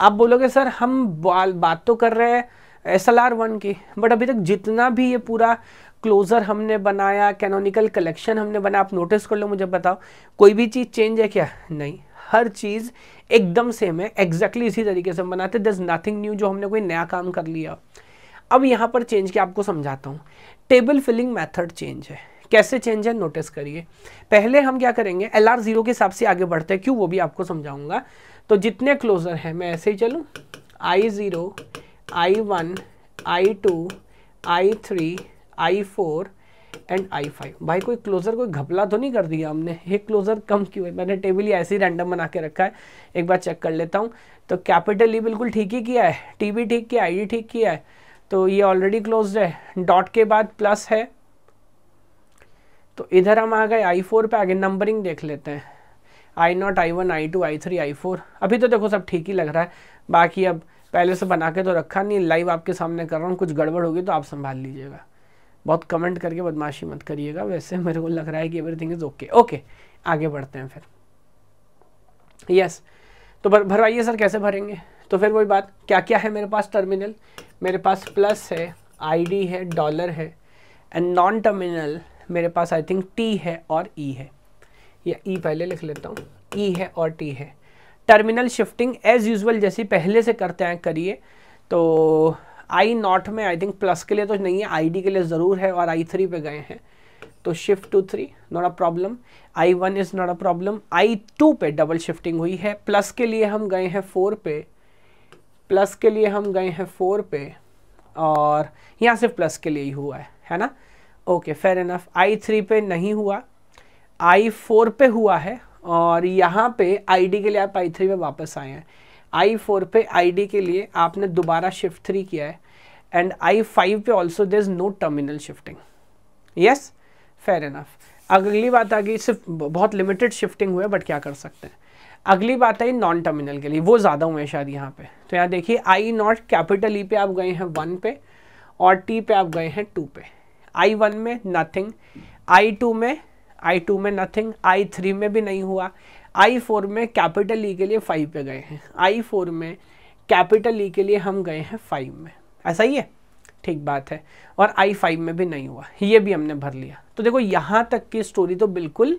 आप बोलोगे सर हम बात तो कर रहे हैं एस एल आर वन की बट अभी तक जितना भी ये पूरा क्लोजर हमने बनाया कैनोनिकल कलेक्शन हमने बनाया आप नोटिस कर लो मुझे बताओ कोई भी चीज़ चेंज है क्या नहीं हर चीज़ एकदम सेम है एग्जैक्टली exactly इसी तरीके से हम बनाते दस नथिंग न्यू जो हमने कोई नया काम कर लिया अब यहाँ पर चेंज के आपको समझाता हूँ टेबल फिलिंग मैथड चेंज है कैसे चेंज है नोटिस करिए पहले हम क्या करेंगे एल आर जीरो के हिसाब से आगे बढ़ते हैं क्यों वो भी आपको समझाऊंगा तो जितने क्लोजर हैं मैं ऐसे ही चलूँ I zero I one I two I three I four and I five भाई कोई क्लोज़र कोई घपला तो नहीं कर दिया हमने ये क्लोज़र कम क्यों है मैंने टेबल ही ऐसे ही रैंडम बना के रखा है एक बार चेक कर लेता हूँ तो कैपिटल ई e बिल्कुल ठीक ही किया है टी भी ठीक किया आई डी ठीक किया है तो ये ऑलरेडी क्लोज है डॉट के बाद प्लस है तो इधर हम आ गए आई फोर पर आगे नंबरिंग देख लेते हैं I not I one I two I three I four अभी तो देखो सब ठीक ही लग रहा है बाकी अब पहले से बना के तो रखा नहीं लाइव आपके सामने कर रहा हूँ कुछ गड़बड़ होगी तो आप संभाल लीजिएगा बहुत कमेंट करके बदमाशी मत करिएगा वैसे मेरे को लग रहा है कि एवरीथिंग इज़ ओके ओके आगे बढ़ते हैं फिर यस तो भर भरवाइए सर कैसे भरेंगे तो फिर वही बात क्या क्या है मेरे पास टर्मिनल मेरे पास प्लस है आईडी है डॉलर है एंड नॉन टर्मिनल मेरे पास आई थिंक टी है और ई e है या ई e पहले लिख लेता हूँ ई e है और टी है टर्मिनल शिफ्टिंग एज यूजल जैसी पहले से करते हैं करिए तो आई नॉट में आई थिंक प्लस के लिए तो नहीं है आई डी के लिए ज़रूर है और आई थ्री पे गए हैं तो shift to three not a problem I one is not a problem I two पे डबल शिफ्टिंग हुई है प्लस के लिए हम गए हैं फोर पे प्लस के लिए हम गए हैं फोर पे और यहाँ सिर्फ प्लस के लिए ही हुआ है है ना okay fair enough I three पे नहीं हुआ आई फोर पे हुआ है और यहाँ पे आईडी के लिए आप आई थ्री में वापस आए हैं आई फोर पे आईडी के लिए आपने दोबारा शिफ्ट थ्री किया है एंड आई फाइव पे also there is no terminal shifting yes fair enough अगली बात आ गई सिर्फ बहुत लिमिटेड शिफ्टिंग हुआ है बट क्या कर सकते हैं अगली बात आई नॉन टर्मिनल के लिए वो ज़्यादा हुए हैं शायद यहाँ पे तो यहाँ देखिए आई नॉट कैपिटल ई पे आप गए हैं वन पे और टी पे आप गए हैं टू पे आई वन में नथिंग आई टू में आई टू में नथिंग आई थ्री में भी नहीं हुआ आई फोर में कैपिटल ई e के लिए फाइव पे गए हैं आई फोर में कैपिटल ई e के लिए हम गए हैं फाइव में ऐसा ही है ठीक बात है और आई फाइव में भी नहीं हुआ ये भी हमने भर लिया तो देखो यहाँ तक की स्टोरी तो बिल्कुल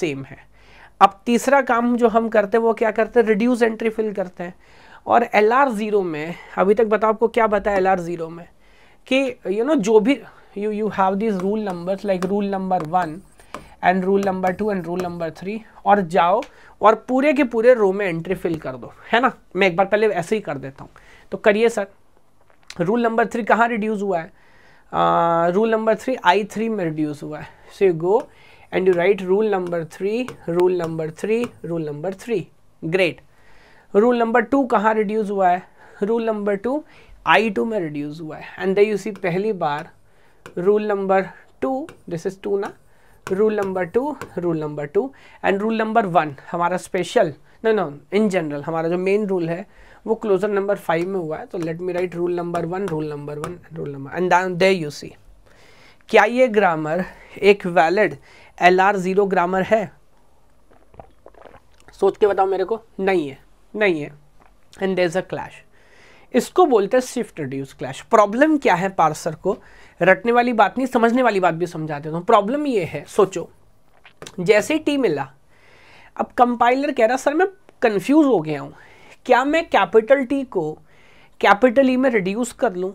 सेम है अब तीसरा काम जो हम करते हैं वो क्या करते हैं रिड्यूस एंट्री फिल करते हैं और एल आर ज़ीरो में अभी तक बताओ आपको क्या बताया एल आर ज़ीरो में कि यू you नो know, जो भी you you have this rule numbers like rule number one and rule number two and rule number three और जाओ और पूरे के पूरे रो में एंट्री फिल कर दो है ना मैं एक बार पहले ऐसे ही कर देता हूँ तो करिए सर रूल नंबर थ्री कहाँ रिड्यूस हुआ है rule number three I three में रिड्यूस हुआ है so you go and you write rule number three rule number three rule number three great rule number two कहाँ रिड्यूस हुआ है rule number two I two में reduce हुआ है and they you see पहली बार rule number two this is two ना rule number two rule number two and rule number one हमारा special no no in general हमारा जो main rule है वो क्लोजर नंबर फाइव में हुआ है तो let me write rule number one rule number one rule number and they you see क्या ये ग्रामर एक valid L R zero grammar है सोच के बताओ मेरे को नहीं है नहीं है and there is a clash इसको बोलते हैं स्विफ्ट रिड्यूस क्लैश प्रॉब्लम क्या है पार्सर को रटने वाली बात नहीं समझने वाली बात भी समझा देता हूँ प्रॉब्लम ये है सोचो जैसे ही टी मिला अब कंपाइलर कह रहा सर मैं कंफ्यूज हो गया हूँ क्या मैं कैपिटल टी को कैपिटल ई e में रिड्यूस कर लूँ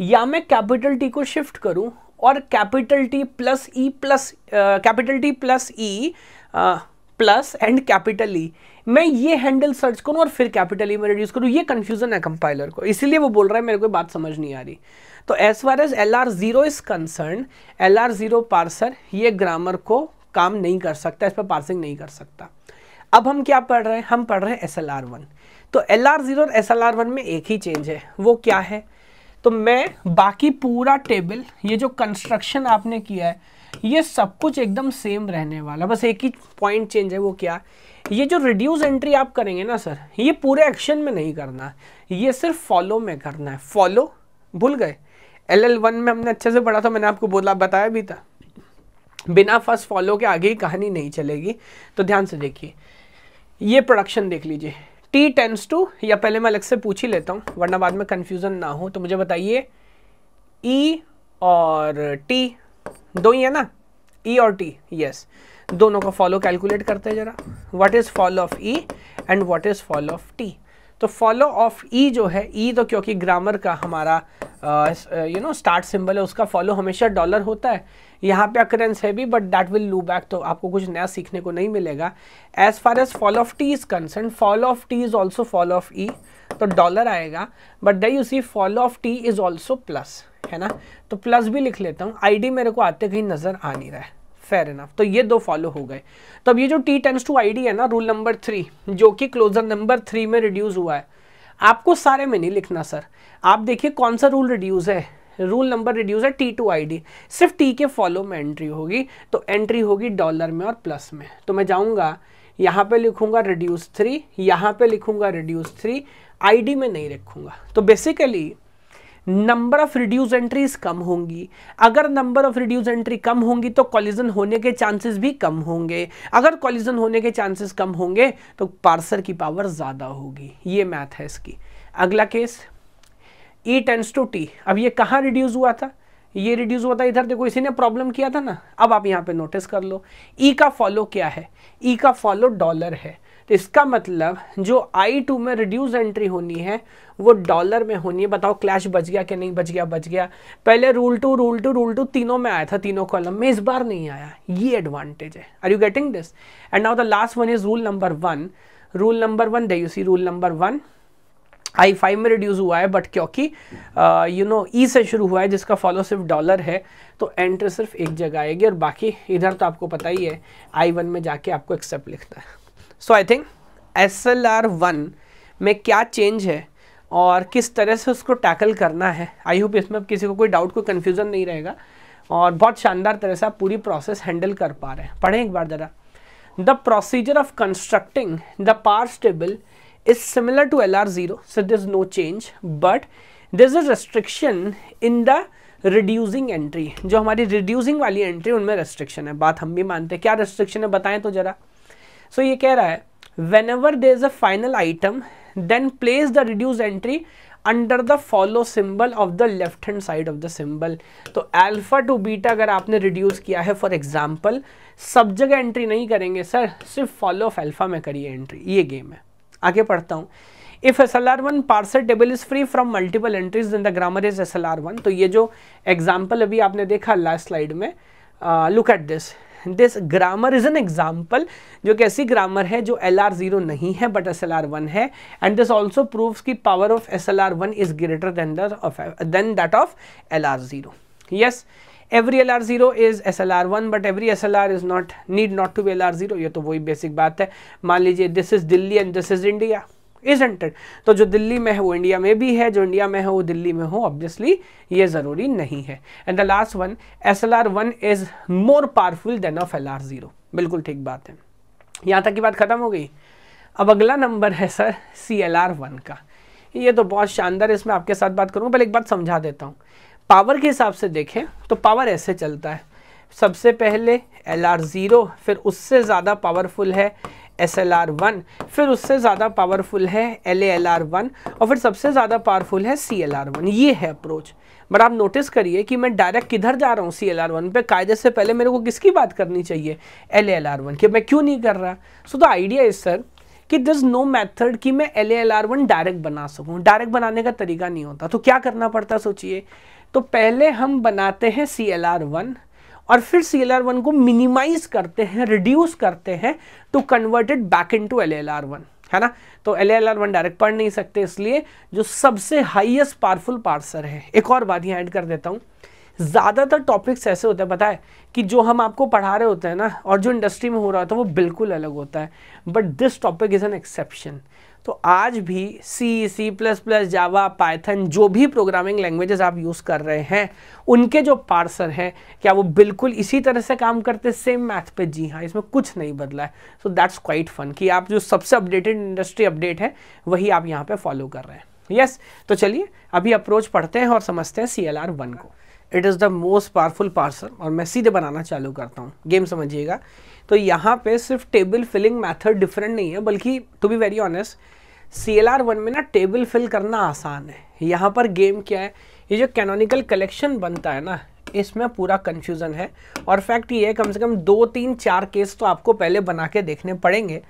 या मैं कैपिटल टी को शिफ्ट करूँ और capital T plus E plus capital T plus E plus and capital E मैं ये हैंडल सर्च करूँ और फिर कैपिटल ई e में रिड्यूस करूँ ये कन्फ्यूजन है कंपाइलर को इसीलिए वो बोल रहा है मेरे को बात समझ नहीं आ रही तो as far as L R zero is concern L R zero parser ये ग्रामर को काम नहीं कर सकता इस पर पार्सिंग नहीं कर सकता अब हम क्या पढ़ रहे हैं हम पढ़ रहे हैं एस एल आर वन तो एल आर ज़ीरो और एस एल आर वन में एक ही चेंज है वो क्या है तो मैं बाकी पूरा टेबल ये जो कंस्ट्रक्शन आपने किया है ये सब कुछ एकदम सेम रहने वाला बस एक ही पॉइंट चेंज है वो क्या ये जो रिड्यूस एंट्री आप करेंगे ना सर ये पूरे एक्शन में नहीं करना ये सिर्फ फॉलो में करना है फॉलो भूल गए एल एल वन में हमने अच्छे से पढ़ा था मैंने आपको बोला बताया भी था बिना फर्स्ट फॉलो के आगे ही कहानी नहीं चलेगी तो ध्यान से देखिए ये प्रोडक्शन देख लीजिए टी टेंस टू या पहले मैं अलग से पूछ ही लेता हूँ वरना बाद में कन्फ्यूज़न ना हो तो मुझे बताइए ई e और टी दो ही है ना ई e और टी यस दोनों का फॉलो कैलकुलेट करते हैं जरा what is follow of E and what is follow of T तो फॉलो ऑफ ई जो है ई e तो क्योंकि ग्रामर का हमारा यू नो स्टार्ट सिंबल है उसका फॉलो हमेशा डॉलर होता है यहाँ पे अकरेंस है भी but that will loop back तो आपको कुछ नया सीखने को नहीं मिलेगा as far as follow of T is concern follow of T is also follow of E तो डॉलर आएगा but there you see follow of T is also plus है ना तो प्लस भी लिख लेता हूँ आईडी मेरे को आते कहीं नज़र आ नहीं रहा है फेयर इनफ तो ये दो फॉलो हो गए तब ये जो टी टेंस टू आई है ना रूल नंबर थ्री जो कि क्लोजर नंबर थ्री में रिड्यूस हुआ है आपको सारे में नहीं लिखना सर आप देखिए कौन सा रूल रिड्यूस है रूल नंबर रिड्यूस है टी टू आई सिर्फ टी के फॉलो में एंट्री होगी तो एंट्री होगी डॉलर में और प्लस में तो मैं जाऊंगा यहां पे लिखूंगा रिड्यूस थ्री यहां पे लिखूंगा रिड्यूस थ्री आईडी में नहीं रखूंगा तो basically number of reduce entries कम होंगी अगर नंबर ऑफ रिड्यूस एंट्री कम होंगी तो कॉलिजन होने के चांसेस भी कम होंगे अगर कॉलिजन होने के चांसेस कम होंगे तो पार्सर की पावर ज़्यादा होगी ये मैथ है इसकी अगला case E tends to T अब ये कहाँ रिड्यूस हुआ था ये रिड्यूस हुआ था इधर देखो इसी ने प्रॉब्लम किया था ना अब आप यहाँ पे नोटिस कर लो ई e का फॉलो क्या है ई e का फॉलो डॉलर है तो इसका मतलब जो आई टू में रिड्यूस एंट्री होनी है वो डॉलर में होनी है बताओ क्लैश बच गया कि नहीं बच गया बच गया पहले rule two rule two rule two तीनों में आया था तीनों कॉलम में इस बार नहीं आया ये एडवांटेज है are you getting this and now the last one is rule number one rule number one there you see rule number one I five में रिड्यूस हुआ है बट क्योंकि यू नो ई से शुरू हुआ है जिसका फॉलो सिर्फ डॉलर है तो एंट्री सिर्फ एक जगह आएगी और बाकी इधर तो आपको पता ही है आई वन में जाके आपको एक्सेप्ट लिखना है so I think S L R one में क्या चेंज है और किस तरह से उसको टैकल करना है आई होप इसमें किसी को कोई डाउट कोई कन्फ्यूज़न नहीं रहेगा और बहुत शानदार तरह से आप पूरी प्रोसेस हैंडल कर पा रहे हैं पढ़ें एक बार ज़रा the procedure of constructing the parse table is similar to L R zero so this no change but this is restriction in the reducing entry जो हमारी रिड्यूसिंग वाली एंट्री उनमें रेस्ट्रिक्शन है बात हम भी मानते हैं क्या रेस्ट्रिक्शन है बताएं तो ज़रा सो so, ये कह रहा है whenever there is a final item then place the reduced entry under the follow symbol of the left hand side of the symbol तो एल्फा टू बीटा अगर आपने रिड्यूस किया है फॉर एग्जाम्पल सब जगह एंट्री नहीं करेंगे sir सिर्फ फॉलो ऑफ एल्फा में करिए एंट्री ये गेम है आगे पढ़ता हूँ if S L R one parser table is free from multiple entries in the grammar is S L R one तो ये जो एग्जाम्पल अभी आपने देखा लास्ट स्लाइड में look at this this grammar is an example जो कि ऐसी ग्रामर है जो एल आर जीरो नहीं है but S L R one है एंड दिस ऑल्सो प्रूव की power of S L R one is greater than that of L R zero yes every L R zero is S L R one but every S L R is not need not to be L R zero तो वही basic बात है मान लीजिए this is Delhi and this is India is it तो जो दिल्ली में है वो इंडिया में भी है जो इंडिया में है वो दिल्ली में हो ऑब्वियसली ये ज़रूरी नहीं है and the last one S L R one is more powerful than of L R zero बिल्कुल ठीक बात है यहाँ तक की बात ख़त्म हो गई अब अगला नंबर है sir C L R one का ये तो बहुत शानदार है इसमें आपके साथ बात करूँगा पहले एक बात समझा देता हूँ पावर के हिसाब से देखें तो पावर ऐसे चलता है सबसे पहले एल आर ज़ीरो फिर उससे ज़्यादा पावरफुल है एस एल आर वन फिर उससे ज़्यादा पावरफुल है एल एल आर वन और फिर सबसे ज़्यादा पावरफुल है सी एल आर वन ये है अप्रोच बट आप नोटिस करिए कि मैं डायरेक्ट किधर जा रहा हूँ सी एल आर वन पे कायदे से पहले मेरे को किसकी बात करनी चाहिए एल एल आर वन की मैं क्यों नहीं कर रहा so the idea is sir कि दिस नो मेथड कि मैं L L R one direct बना सकूँ डायरेक्ट बनाने का तरीका नहीं होता तो क्या करना पड़ता सोचिए तो पहले हम बनाते हैं सी एल आर वन और फिर सी एल आर वन को मिनिमाइज करते हैं रिड्यूस करते हैं to converted back into L L R one है ना तो L L R one direct पढ़ नहीं सकते इसलिए जो सबसे हाईएस्ट पावरफुल पार्सर है एक और बात यहाँ ऐड कर देता हूँ ज़्यादातर टॉपिक्स ऐसे होते हैं पता है कि जो हम आपको पढ़ा रहे होते हैं ना और जो इंडस्ट्री में हो रहा होता है वो बिल्कुल अलग होता है but this topic is an exception तो आज भी C C plus plus Java Python जो भी प्रोग्रामिंग लैंग्वेजेस आप यूज़ कर रहे हैं उनके जो पार्सर हैं क्या वो बिल्कुल इसी तरह से काम करते सेम मैथ पे जी हाँ इसमें कुछ नहीं बदला है सो दैट्स क्वाइट फन कि आप जो सबसे अपडेटेड इंडस्ट्री अपडेट है वही आप यहाँ पर फॉलो कर रहे हैं यस yes, तो चलिए अभी अप्रोच पढ़ते हैं और समझते हैं सी एल आर वन को it is the most powerful parser और मैं सीधे बनाना चालू करता हूँ गेम समझिएगा तो यहाँ पे सिर्फ टेबल फिलिंग मेथड डिफरेंट नहीं है बल्कि to be very honest C L R one में ना टेबल फिल करना आसान है यहाँ पर गेम क्या है ये जो कैनोनिकल कलेक्शन बनता है ना इसमें पूरा कन्फ्यूज़न है और फैक्ट ये है कम से कम दो तीन चार केस तो आपको पहले बना के देखने पड़ेंगे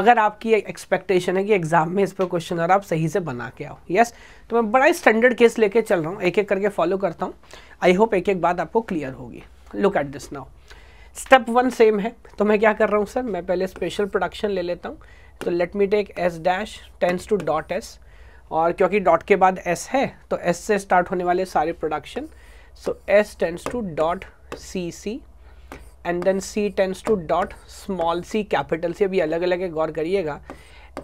अगर आपकी एक्सपेक्टेशन है कि एग्जाम में इस पर क्वेश्चन और आप सही से बना के आओ यस तो मैं बड़ा ही स्टैंडर्ड केस लेके चल रहा हूँ एक एक करके फॉलो करता हूँ आई होप एक एक बात आपको क्लियर होगी look at this now step one same है तो मैं क्या कर रहा हूँ सर मैं पहले स्पेशल प्रोडक्शन ले लेता हूँ तो let me take S dash tends to dot S और क्योंकि डॉट के बाद एस है तो एस से स्टार्ट होने वाले सारे production so S tends to dot C C and then C tends to dot small C capital C अभी अलग अलग है गौर करिएगा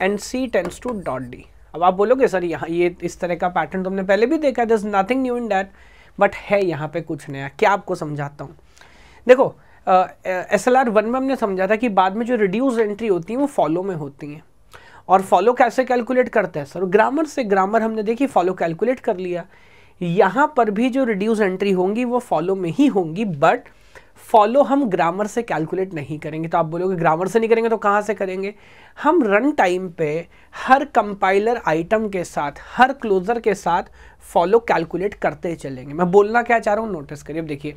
and C tends to dot D अब आप बोलोगे सर यहाँ ये इस तरह का पैटर्न तुमने पहले भी देखा है this nothing new in that but है यहाँ पे कुछ नया क्या आपको समझाता हूँ देखो एस एल आर वन में हमने समझा था कि बाद में जो रिड्यूस एंट्री होती हैं वो फॉलो में होती हैं और फॉलो कैसे कैलकुलेट करते हैं सर ग्रामर से ग्रामर हमने देखी फॉलो कैलकुलेट कर लिया यहाँ पर भी जो रिड्यूस एंट्री होंगी वो फॉलो में ही होंगी बट फॉलो हम ग्रामर से कैलकुलेट नहीं करेंगे तो आप बोलोगे ग्रामर से नहीं करेंगे तो कहाँ से करेंगे हम रन टाइम पे हर कंपाइलर आइटम के साथ हर क्लोजर के साथ फॉलो कैलकुलेट करते चलेंगे मैं बोलना क्या चाह रहा हूँ नोटिस करिए अब देखिए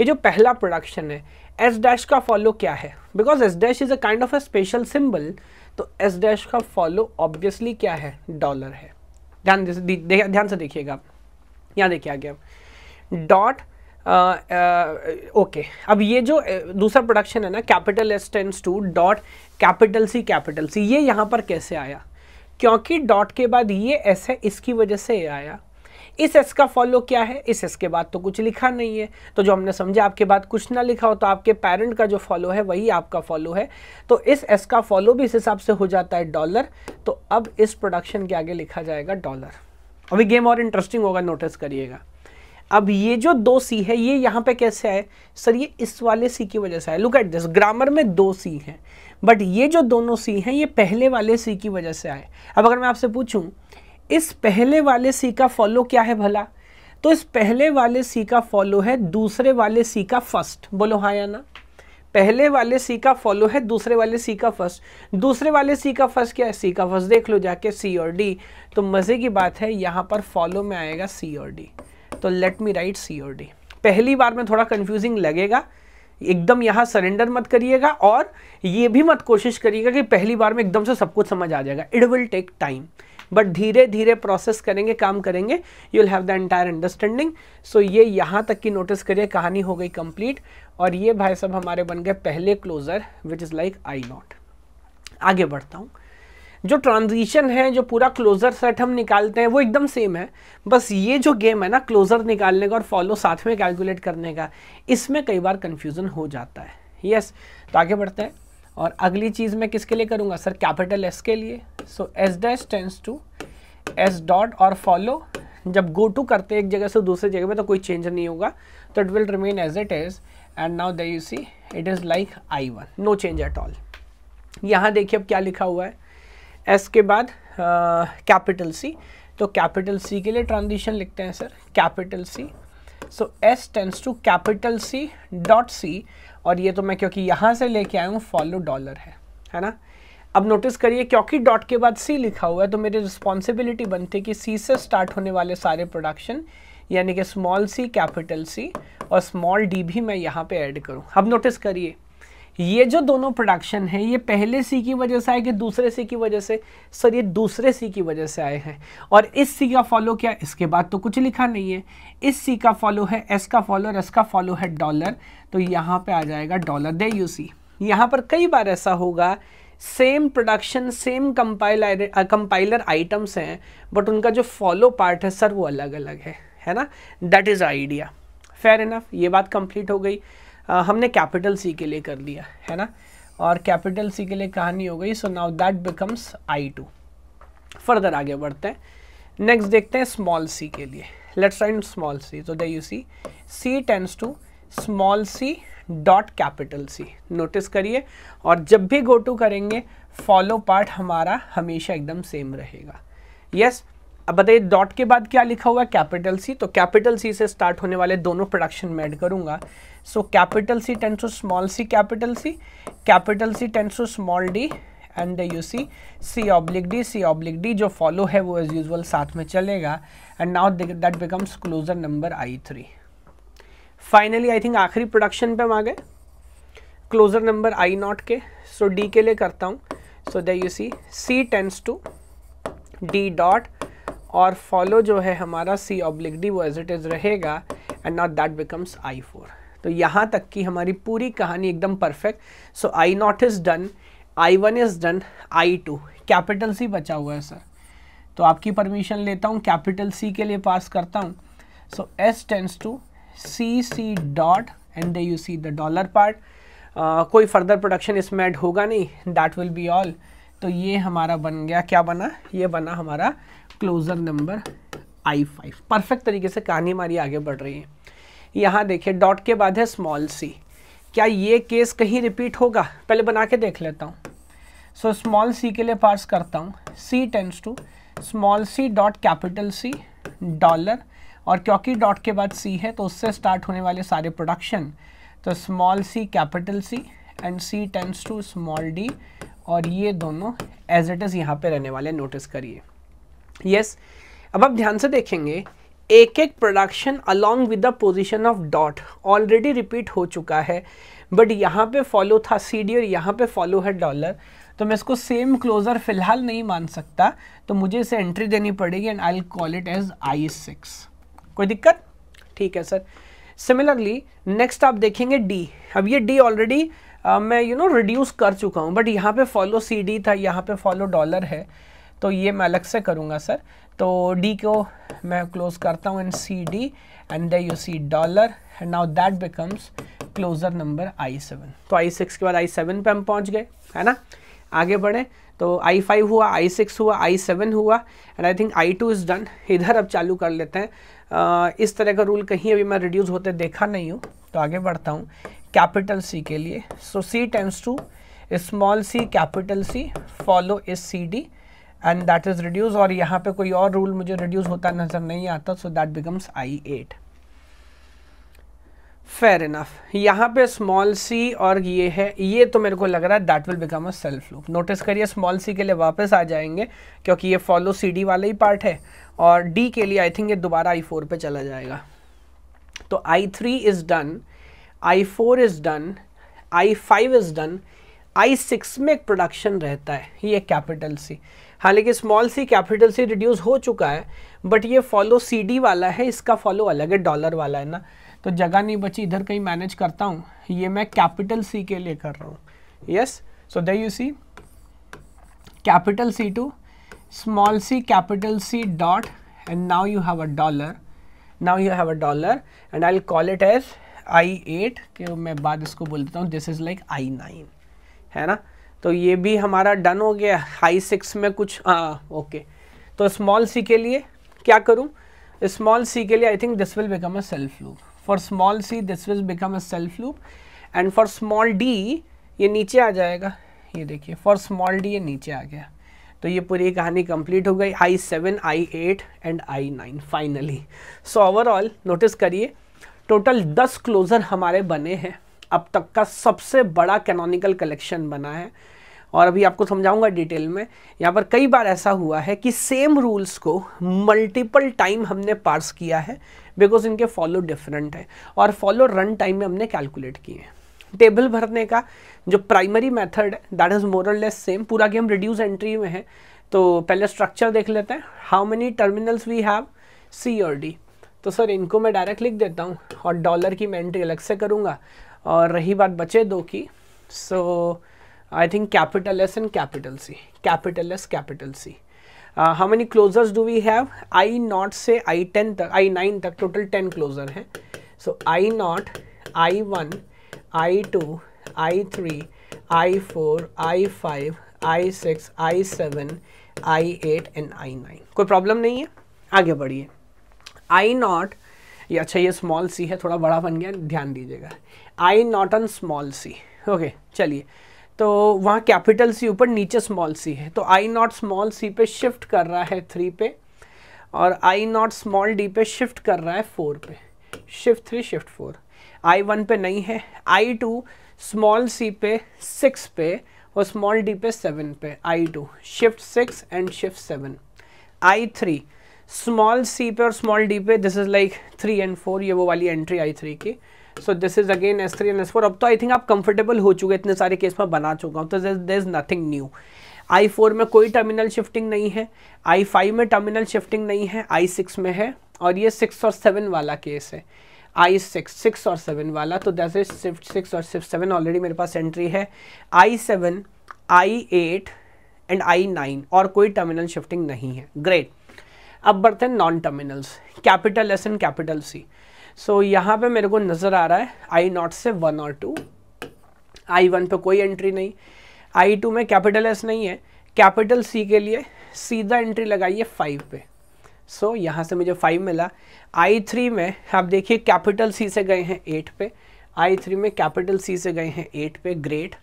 ये जो पहला प्रोडक्शन है एस डैश का फॉलो क्या है because S dash is a kind of a special symbol तो एस डैश का फॉलो ऑब्वियसली क्या है डॉलर है ध्यान जैसे ध्यान से देखिएगा आप यहाँ देखिए आगे अब डॉट ओके अब ये जो uh, दूसरा प्रोडक्शन है ना capital S tends to dot capital C capital C ये यहाँ पर कैसे आया क्योंकि डॉट के बाद ये ऐसे इसकी वजह से आया इस एस का फॉलो क्या है इस एस के बाद तो कुछ लिखा नहीं है तो जो हमने समझा आपके बाद कुछ ना लिखा हो तो आपके पेरेंट का जो फॉलो है वही आपका फॉलो है तो इस एस का फॉलो भी इस हिसाब से हो जाता है डॉलर तो अब इस प्रोडक्शन के आगे लिखा जाएगा डॉलर अभी गेम और इंटरेस्टिंग होगा नोटिस करिएगा अब ये जो दो सी है ये यहाँ पे कैसे आए सर ये इस वाले सी की वजह से आए लुक एट दिस ग्रामर में दो सी हैं बट ये जो दोनों सी हैं ये पहले वाले सी की वजह से आए अब अगर मैं आपसे पूछूं इस पहले वाले सी का फॉलो क्या है भला तो इस पहले वाले सी का फॉलो है दूसरे वाले सी का फर्स्ट बोलो हाँ या ना पहले वाले सी का फॉलो है दूसरे वाले सी का फर्स्ट दूसरे वाले सी का फर्स्ट क्या है सी का फर्स्ट देख लो जाके सी और डी तो मज़े की बात है यहाँ पर फॉलो में आएगा सी और डी तो लेट मी राइट सी और डी पहली बार में थोड़ा कंफ्यूजिंग लगेगा एकदम यहाँ सरेंडर मत करिएगा और ये भी मत कोशिश करिएगा कि पहली बार में एकदम से सब कुछ समझ आ जाएगा it will take time but धीरे धीरे प्रोसेस करेंगे काम करेंगे you will have the entire understanding so ये यहाँ तक की नोटिस करिए कहानी हो गई कंप्लीट और ये भाई साहब हमारे बन गए पहले closure which is like I not आगे बढ़ता हूँ जो ट्रांजिशन है जो पूरा क्लोजर सेट हम निकालते हैं वो एकदम सेम है बस ये जो गेम है ना क्लोजर निकालने का और फॉलो साथ में कैलकुलेट करने का इसमें कई बार कन्फ्यूज़न हो जाता है यस yes, तो आगे बढ़ते हैं और अगली चीज़ मैं किसके लिए करूँगा सर कैपिटल एस के लिए so S dash tends to S dot और फॉलो जब गो टू करते एक जगह से दूसरी जगह पे तो कोई चेंज नहीं होगा तो it will remain as it is and now there you see it is like I one no change at all यहाँ देखिए अब क्या लिखा हुआ है एस के बाद कैपिटल सी तो कैपिटल सी के लिए ट्रांजिशन लिखते हैं sir capital C so S tends to capital C dot C और ये तो मैं क्योंकि यहाँ से लेके आया हूँ फॉलो डॉलर है है ना अब नोटिस करिए क्योंकि डॉट के बाद सी लिखा हुआ है तो मेरी रिस्पॉन्सिबिलिटी बनती है कि सी से स्टार्ट होने वाले सारे प्रोडक्शन यानी कि स्मॉल सी कैपिटल सी और स्मॉल डी भी मैं यहाँ पे ऐड करूँ अब नोटिस करिए ये जो दोनों प्रोडक्शन है ये पहले सी की वजह से आए कि दूसरे सी की वजह से सर ये दूसरे सी की वजह से आए हैं और इस सी का फॉलो क्या इसके बाद तो कुछ लिखा नहीं है इस सी का फॉलो है एस का फॉलो और एस का फॉलो है डॉलर तो यहाँ पे आ जाएगा डॉलर दे यू सी यहाँ पर कई बार ऐसा होगा same production same compiler compiler items हैं बट उनका जो फॉलो पार्ट है सर वो अलग अलग है है ना that is idea fair enough ये बात कंप्लीट हो गई आ, हमने कैपिटल सी के लिए कर लिया है ना और कैपिटल सी के लिए कहानी हो गई so now that becomes I two further आगे बढ़ते हैं नेक्स्ट देखते हैं स्मॉल सी के लिए लेट्स राइट स्मॉल सी तो दे you see C tends to small C dot capital C notice करिए और जब भी गो टू करेंगे फॉलो पार्ट हमारा हमेशा एकदम सेम रहेगा यस yes, अब बताइए डॉट के बाद क्या लिखा हुआ है कैपिटल सी तो कैपिटल सी से स्टार्ट होने वाले दोनों प्रोडक्शन में ऐड करूंगा so capital C tends to small C capital C capital C tends to small D and you see C oblique D C oblique D जो follow है वो एज यूजल साथ में चलेगा and now that becomes closure number I three finally I think आखिरी production पे हम आ गए क्लोजर नंबर आई नॉट के सो so, डी के लिए करता हूँ so they you see C tends to D dot और फॉलो जो है हमारा सी ऑब्लिक डी वो एज इट इज़ रहेगा and not that becomes I four तो यहाँ तक की हमारी पूरी कहानी एकदम perfect so I nought is done I one is done I two capital C बचा हुआ है सर तो आपकी परमिशन लेता हूँ कैपिटल सी के लिए पास करता हूँ so S tends to C C dot and they you see the dollar part कोई फर्दर प्रोडक्शन इसमें ऐड होगा नहीं दैट विल बी ऑल तो ये हमारा बन गया क्या बना ये बना हमारा closure number I five perfect तरीके से कहानी हमारी आगे बढ़ रही है यहाँ देखिए डॉट के बाद है स्मॉल सी क्या ये केस कहीं रिपीट होगा पहले बना के देख लेता हूँ सो स्मॉल सी के लिए पास करता हूँ C tends to small C dot capital C dollar और क्योंकि डॉट के बाद सी है तो उससे स्टार्ट होने वाले सारे प्रोडक्शन तो small C capital C and C tends to small D और ये दोनों एज इट इज़ यहाँ पे रहने वाले नोटिस करिए यस अब आप ध्यान से देखेंगे एक एक production along with the position of dot already repeat हो चुका है बट यहाँ पे फॉलो था सी डी और यहाँ पे फॉलो है डॉलर तो मैं इसको सेम क्लोजर फिलहाल नहीं मान सकता तो मुझे इसे एंट्री देनी पड़ेगी and I call it as I six कोई दिक्कत ठीक है सर सिमिलरली नेक्स्ट आप देखेंगे डी अब ये डी ऑलरेडी uh, मैं यू नो रिड्यूस कर चुका हूँ बट यहाँ पे फॉलो सी डी था यहाँ पे फॉलो डॉलर है तो ये मैं अलग से करूँगा सर तो डी को मैं क्लोज करता हूँ in C D and they you see dollar and now that becomes closure number I seven तो आई सिक्स के बाद आई सेवन पर हम पहुँच गए है ना आगे बढ़े तो आई फाइव हुआ आई सिक्स हुआ आई सेवन हुआ and I think I two is done इधर अब चालू कर लेते हैं uh, इस तरह का रूल कहीं अभी मैं रिड्यूस होते देखा नहीं हूँ तो आगे बढ़ता हूँ कैपिटल सी के लिए so C tends to small C capital C follow is C D and that is reduce और यहाँ पे कोई और रूल मुझे रिड्यूस होता नज़र नहीं आता so that becomes I eight fair enough यहाँ पे स्मॉल सी और ये है ये तो मेरे को लग रहा है that will become a self loop notice करिए स्मॉल सी के लिए वापस आ जाएंगे क्योंकि ये फॉलो सी डी वाला ही पार्ट है और डी के लिए आई थिंक ये दोबारा आई फोर पर चला जाएगा तो I three is done I four is done I five is done I six में एक प्रोडक्शन रहता है ये कैपिटल सी हालांकि small C capital C reduce हो चुका है बट ये फॉलो सी वाला है इसका फॉलो अलग है डॉलर वाला है ना तो जगह नहीं बची इधर कहीं मैनेज करता हूँ ये मैं कैपिटल सी के लिए कर रहा हूँ yes so they you see capital C to small C capital C dot now you have a dollar now you have a dollar and I call it as I eight के मैं बाद इसको बोल देता हूँ this is like I nine है ना तो ये भी हमारा डन हो गया हाई सिक्स में कुछ हाँ ओके तो स्मॉल सी के लिए क्या करूँ स्मॉल सी के लिए I think this will become a self loop for small C this will become a self loop and for small D ये नीचे आ जाएगा ये देखिए फॉर स्मॉल डी ये नीचे आ गया तो ये पूरी कहानी कंप्लीट हो गई I seven I eight and I nine finally so overall notice करिए टोटल दस क्लोज़र हमारे बने हैं अब तक का सबसे बड़ा कैनोनिकल कलेक्शन बना है और अभी आपको समझाऊंगा डिटेल में यहाँ पर कई बार ऐसा हुआ है कि सेम रूल्स को मल्टीपल टाइम हमने पार्स किया है बिकॉज इनके फॉलो डिफरेंट है और फॉलो रन टाइम में हमने कैलकुलेट किए हैं टेबल भरने का जो प्राइमरी मेथड है that is more or less same पूरा गेम रिड्यूस एंट्री में है तो पहले स्ट्रक्चर देख लेते हैं how many terminals we have C और डी तो सर इनको मैं डायरेक्ट लिख देता हूँ और डॉलर की मैं एंट्री अलग से करूँगा और रही बात बचे दो की so I think capital S and capital C capital S capital C how many closures do we have I nought से आई टेन तक आई नाइन तक टोटल टेन क्लोजर हैं so I not I one I two I three I four I five I six I seven I eight and I nine कोई problem नहीं है आगे बढ़िए आई not ये अच्छा ये स्मॉल सी है थोड़ा बड़ा बन गया ध्यान दीजिएगा I not on small C okay चलिए तो वहाँ कैपिटल सी ऊपर नीचे स्मॉल सी है तो आई नॉट स्मॉल सी पे शिफ्ट कर रहा है थ्री पे और आई नॉट स्मॉल डी पे शिफ्ट कर रहा है फोर पे shift three shift four I one पे नहीं है आई टू स्मॉल सी पे सिक्स पे और स्मॉल डी पे सेवन पे I two shift six and shift seven I three small C पे और स्मॉल डी पे this is like three and four ये वो वाली एंट्री आई थ्री की so this is again S three and S four अब तो I think आप कंफर्टेबल हो चुके इतने सारे केस में बना चुका हूँ तो there is nothing new I four में कोई टर्मिनल शिफ्टिंग नहीं है आई फाइव में टर्मिनल शिफ्टिंग नहीं है आई सिक्स में है और ये सिक्स और सेवन वाला केस है आई सिक्स सिक्स और सेवन वाला तो दैट इज शिफ्ट सिक्स और शिफ्ट सेवन ऑलरेडी मेरे पास एंट्री है I seven I eight and I nine और कोई टर्मिनल शिफ्टिंग नहीं है ग्रेट अब बढ़ते हैं non terminals capital S and capital C so so, यहाँ पे मेरे को नज़र आ रहा है आई नॉट से वन और टू आई वन पे कोई एंट्री नहीं आई टू में कैपिटल एस नहीं है कैपिटल सी के लिए सीधा एंट्री लगाइए फाइव पे सो so, यहाँ से मुझे फाइव मिला आई थ्री में आप देखिए कैपिटल सी से गए हैं एट पे आई थ्री में कैपिटल सी से गए हैं एट पे ग्रेट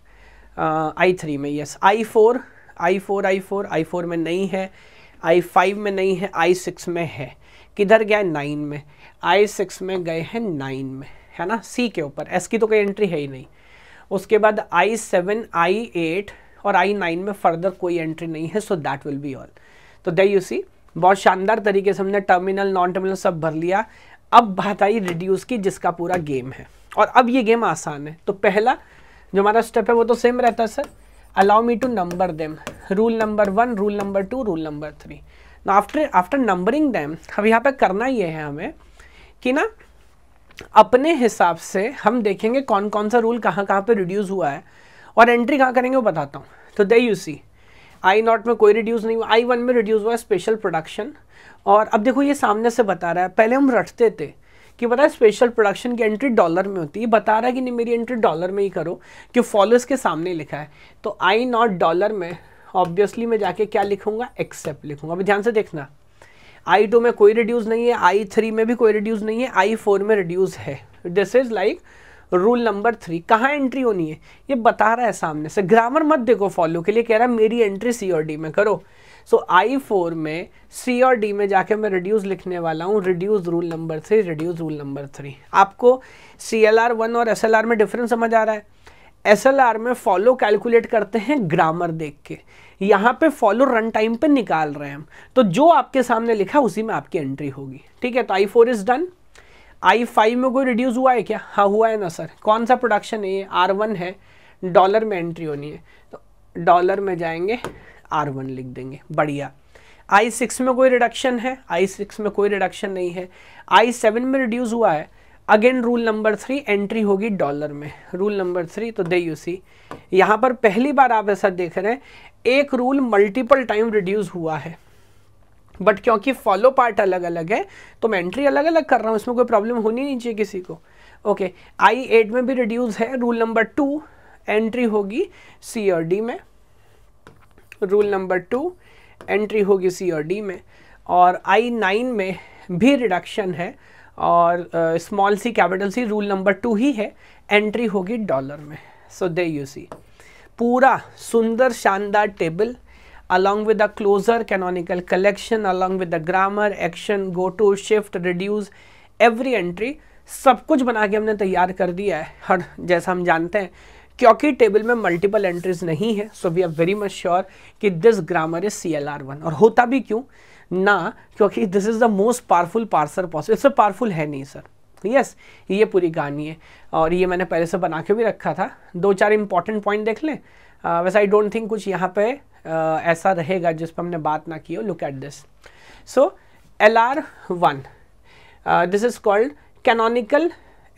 आई थ्री में yes I four I four I four I four में नहीं है आई फाइव में नहीं है आई सिक्स में है किधर गया है नाइन में आई सिक्स में गए हैं नाइन में है ना सी के ऊपर एस की तो कोई एंट्री है ही नहीं उसके बाद आई सेवन आई एट और आई नाइन में फर्दर कोई एंट्री नहीं है so that will be all तो दे यू सी बहुत शानदार तरीके से हमने टर्मिनल नॉन टर्मिनल सब भर लिया अब बात आई रिड्यूस की जिसका पूरा गेम है और अब ये गेम आसान है तो पहला जो हमारा स्टेप है वो तो सेम रहता है sir allow me to number them rule number one rule number two rule number three after after numbering them अब यहाँ पे करना ये है हमें कि ना अपने हिसाब से हम देखेंगे कौन कौन सा रूल कहाँ कहाँ पे रिड्यूस हुआ है और एंट्री कहाँ करेंगे वो बताता हूँ तो दे यू सी आई नॉट में कोई रिड्यूस नहीं हुआ आई वन में रिड्यूस हुआ स्पेशल प्रोडक्शन और अब देखो ये सामने से बता रहा है पहले हम रटते थे कि पता है स्पेशल प्रोडक्शन की एंट्री डॉलर में होती है बता रहा है कि नहीं मेरी एंट्री डॉलर में ही करो कि फॉलोअर्स के सामने लिखा है तो आई नॉट डॉलर में ऑब्वियसली मैं जाके क्या लिखूंगा एक्सेप्ट लिखूंगा अभी ध्यान से देखना आई टू में कोई रिड्यूस नहीं है आई थ्री में भी कोई रिड्यूस नहीं है आई फोर में रिड्यूस है this is like rule number three कहाँ एंट्री होनी है ये बता रहा है सामने से ग्रामर मत देखो फॉलो के लिए कह रहा है मेरी एंट्री सी और डी में करो सो आई फोर में सी और डी में जाके मैं रिड्यूस लिखने वाला हूँ reduce rule number three reduce rule number three आपको सी एल आर वन और एस एल आर में डिफरेंस समझ आ रहा है एस एल आर में फॉलो कैलकुलेट करते हैं ग्रामर देख के यहाँ पे फॉलो रन टाइम पे निकाल रहे हैं हम तो जो आपके सामने लिखा उसी में आपकी एंट्री होगी ठीक है तो I four is done I five में कोई रिड्यूस हुआ है क्या हाँ हुआ है ना सर कौन सा प्रोडक्शन है ये आर वन है डॉलर में एंट्री होनी है तो डॉलर में जाएंगे आर वन लिख देंगे बढ़िया आई सिक्स में कोई रिडक्शन है आई सिक्स में कोई रिडक्शन नहीं है आई सेवन में रिड्यूस हुआ है again rule number three entry होगी डॉलर में रूल नंबर थ्री तो दे यू सी यहाँ पर पहली बार आप ऐसा देख रहे हैं एक रूल मल्टीपल टाइम रिड्यूस हुआ है बट क्योंकि फॉलो पार्ट अलग अलग है तो मैं एंट्री अलग अलग कर रहा हूँ इसमें कोई प्रॉब्लम होनी नहीं चाहिए किसी को ओके आई एट में भी रिड्यूस है रूल नंबर टू एंट्री होगी सी और डी में रूल नंबर टू एंट्री होगी सी और डी में और आई नाइन में भी रिडक्शन है और small C capital C rule number two ही है एंट्री होगी डॉलर में सो दे यू सी पूरा सुंदर शानदार table along with the closure canonical collection along with the grammar action go to shift reduce every entry सब कुछ बना के हमने तैयार कर दिया है हर जैसा हम जानते हैं क्योंकि टेबल में मल्टीपल एंट्रीज नहीं है so we are very much sure कि this grammar is C L R one और होता भी क्यों ना क्योंकि this is the most powerful parser possible इससे पावरफुल है नहीं सर यस yes, ये पूरी कहानी है और ये मैंने पहले से बना के भी रखा था दो चार इंपॉर्टेंट पॉइंट देख लें वैसे आई डोंट थिंक कुछ यहाँ पे आ, ऐसा रहेगा जिस पर हमने बात ना की हो look at this so L R one this is called canonical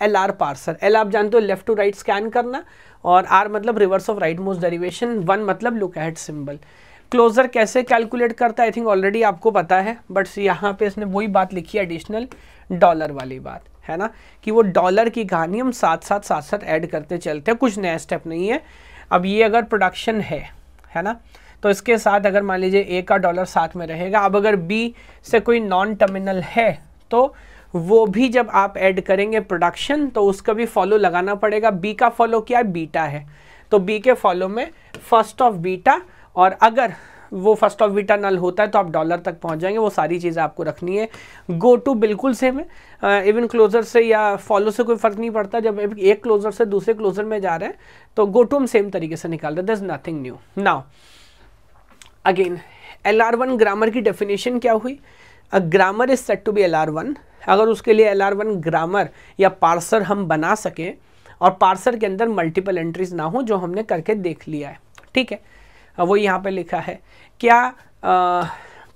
L R parser L आप जानते हो लेफ्ट टू राइट स्कैन करना और आर मतलब reverse of right most derivation one मतलब लुक एट सिम्बल क्लोजर कैसे कैलकुलेट करता है आई थिंक ऑलरेडी आपको पता है बट यहाँ पे इसने वही बात लिखी है एडिशनल डॉलर वाली बात है ना कि वो डॉलर की कहानी हम साथ साथ साथ साथ ऐड करते चलते हैं कुछ नया स्टेप नहीं है अब ये अगर प्रोडक्शन है है ना तो इसके साथ अगर मान लीजिए ए का डॉलर साथ में रहेगा अब अगर बी से कोई नॉन टर्मिनल है तो वो भी जब आप ऐड करेंगे प्रोडक्शन तो उसका भी फॉलो लगाना पड़ेगा बी का फॉलो क्या है बीटा है तो बी के फॉलो में फर्स्ट ऑफ बीटा और अगर वो फर्स्ट ऑफ बीटा नल होता है तो आप डॉलर तक पहुंच जाएंगे वो सारी चीज़ें आपको रखनी है गो टू बिल्कुल सेम है इवन क्लोजर से या फॉलो से कोई फ़र्क नहीं पड़ता जब एक क्लोजर से दूसरे क्लोजर में जा रहे हैं तो गो टू हम सेम तरीके से निकाल रहे हैं दस nothing new now again L R one grammar की डेफिनेशन क्या हुई a grammar is set to be L R one अगर उसके लिए एल आर वन ग्रामर या पार्सर हम बना सकें और पार्सर के अंदर मल्टीपल एंट्रीज ना हो जो हमने करके देख लिया है ठीक है वो यहाँ पे लिखा है क्या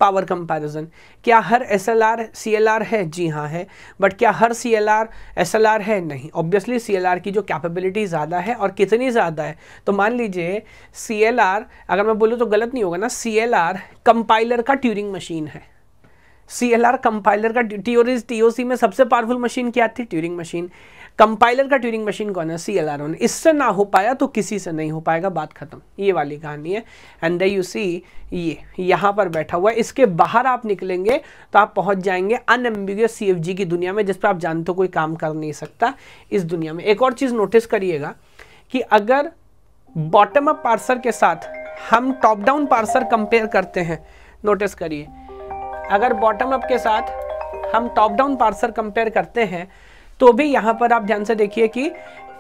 पावर कंपैरिजन क्या हर S L R C L R है जी हाँ है बट क्या हर C L R S L R है नहीं ऑब्वियसली सी एल आर की जो कैपेबिलिटी ज़्यादा है और कितनी ज़्यादा है तो मान लीजिए सी एल आर अगर मैं बोलूँ तो गलत नहीं होगा ना सी एल आर कंपाइलर का ट्यूरिंग मशीन है सी एल आर कंपाइलर का टी ओ सी में सबसे पावरफुल मशीन क्या थी ट्यूरिंग मशीन कंपाइलर का ट्यूरिंग मशीन कौन है सी एल आर वन इससे ना हो पाया तो किसी से नहीं हो पाएगा बात खत्म ये वाली कहानी है एंड यू सी ये यहाँ पर बैठा हुआ है इसके बाहर आप निकलेंगे तो आप पहुँच जाएंगे अनएम्बिगस सी एफ जी की दुनिया में जिस पर आप जानते हो कोई काम कर नहीं सकता इस दुनिया में एक और चीज़ नोटिस करिएगा कि अगर बॉटम अप पार्सर के साथ हम टॉप डाउन पार्सर कंपेयर करते हैं नोटिस करिए अगर बॉटम अप के साथ हम टॉप डाउन पार्सर कंपेयर करते हैं तो भी यहाँ पर आप ध्यान से देखिए कि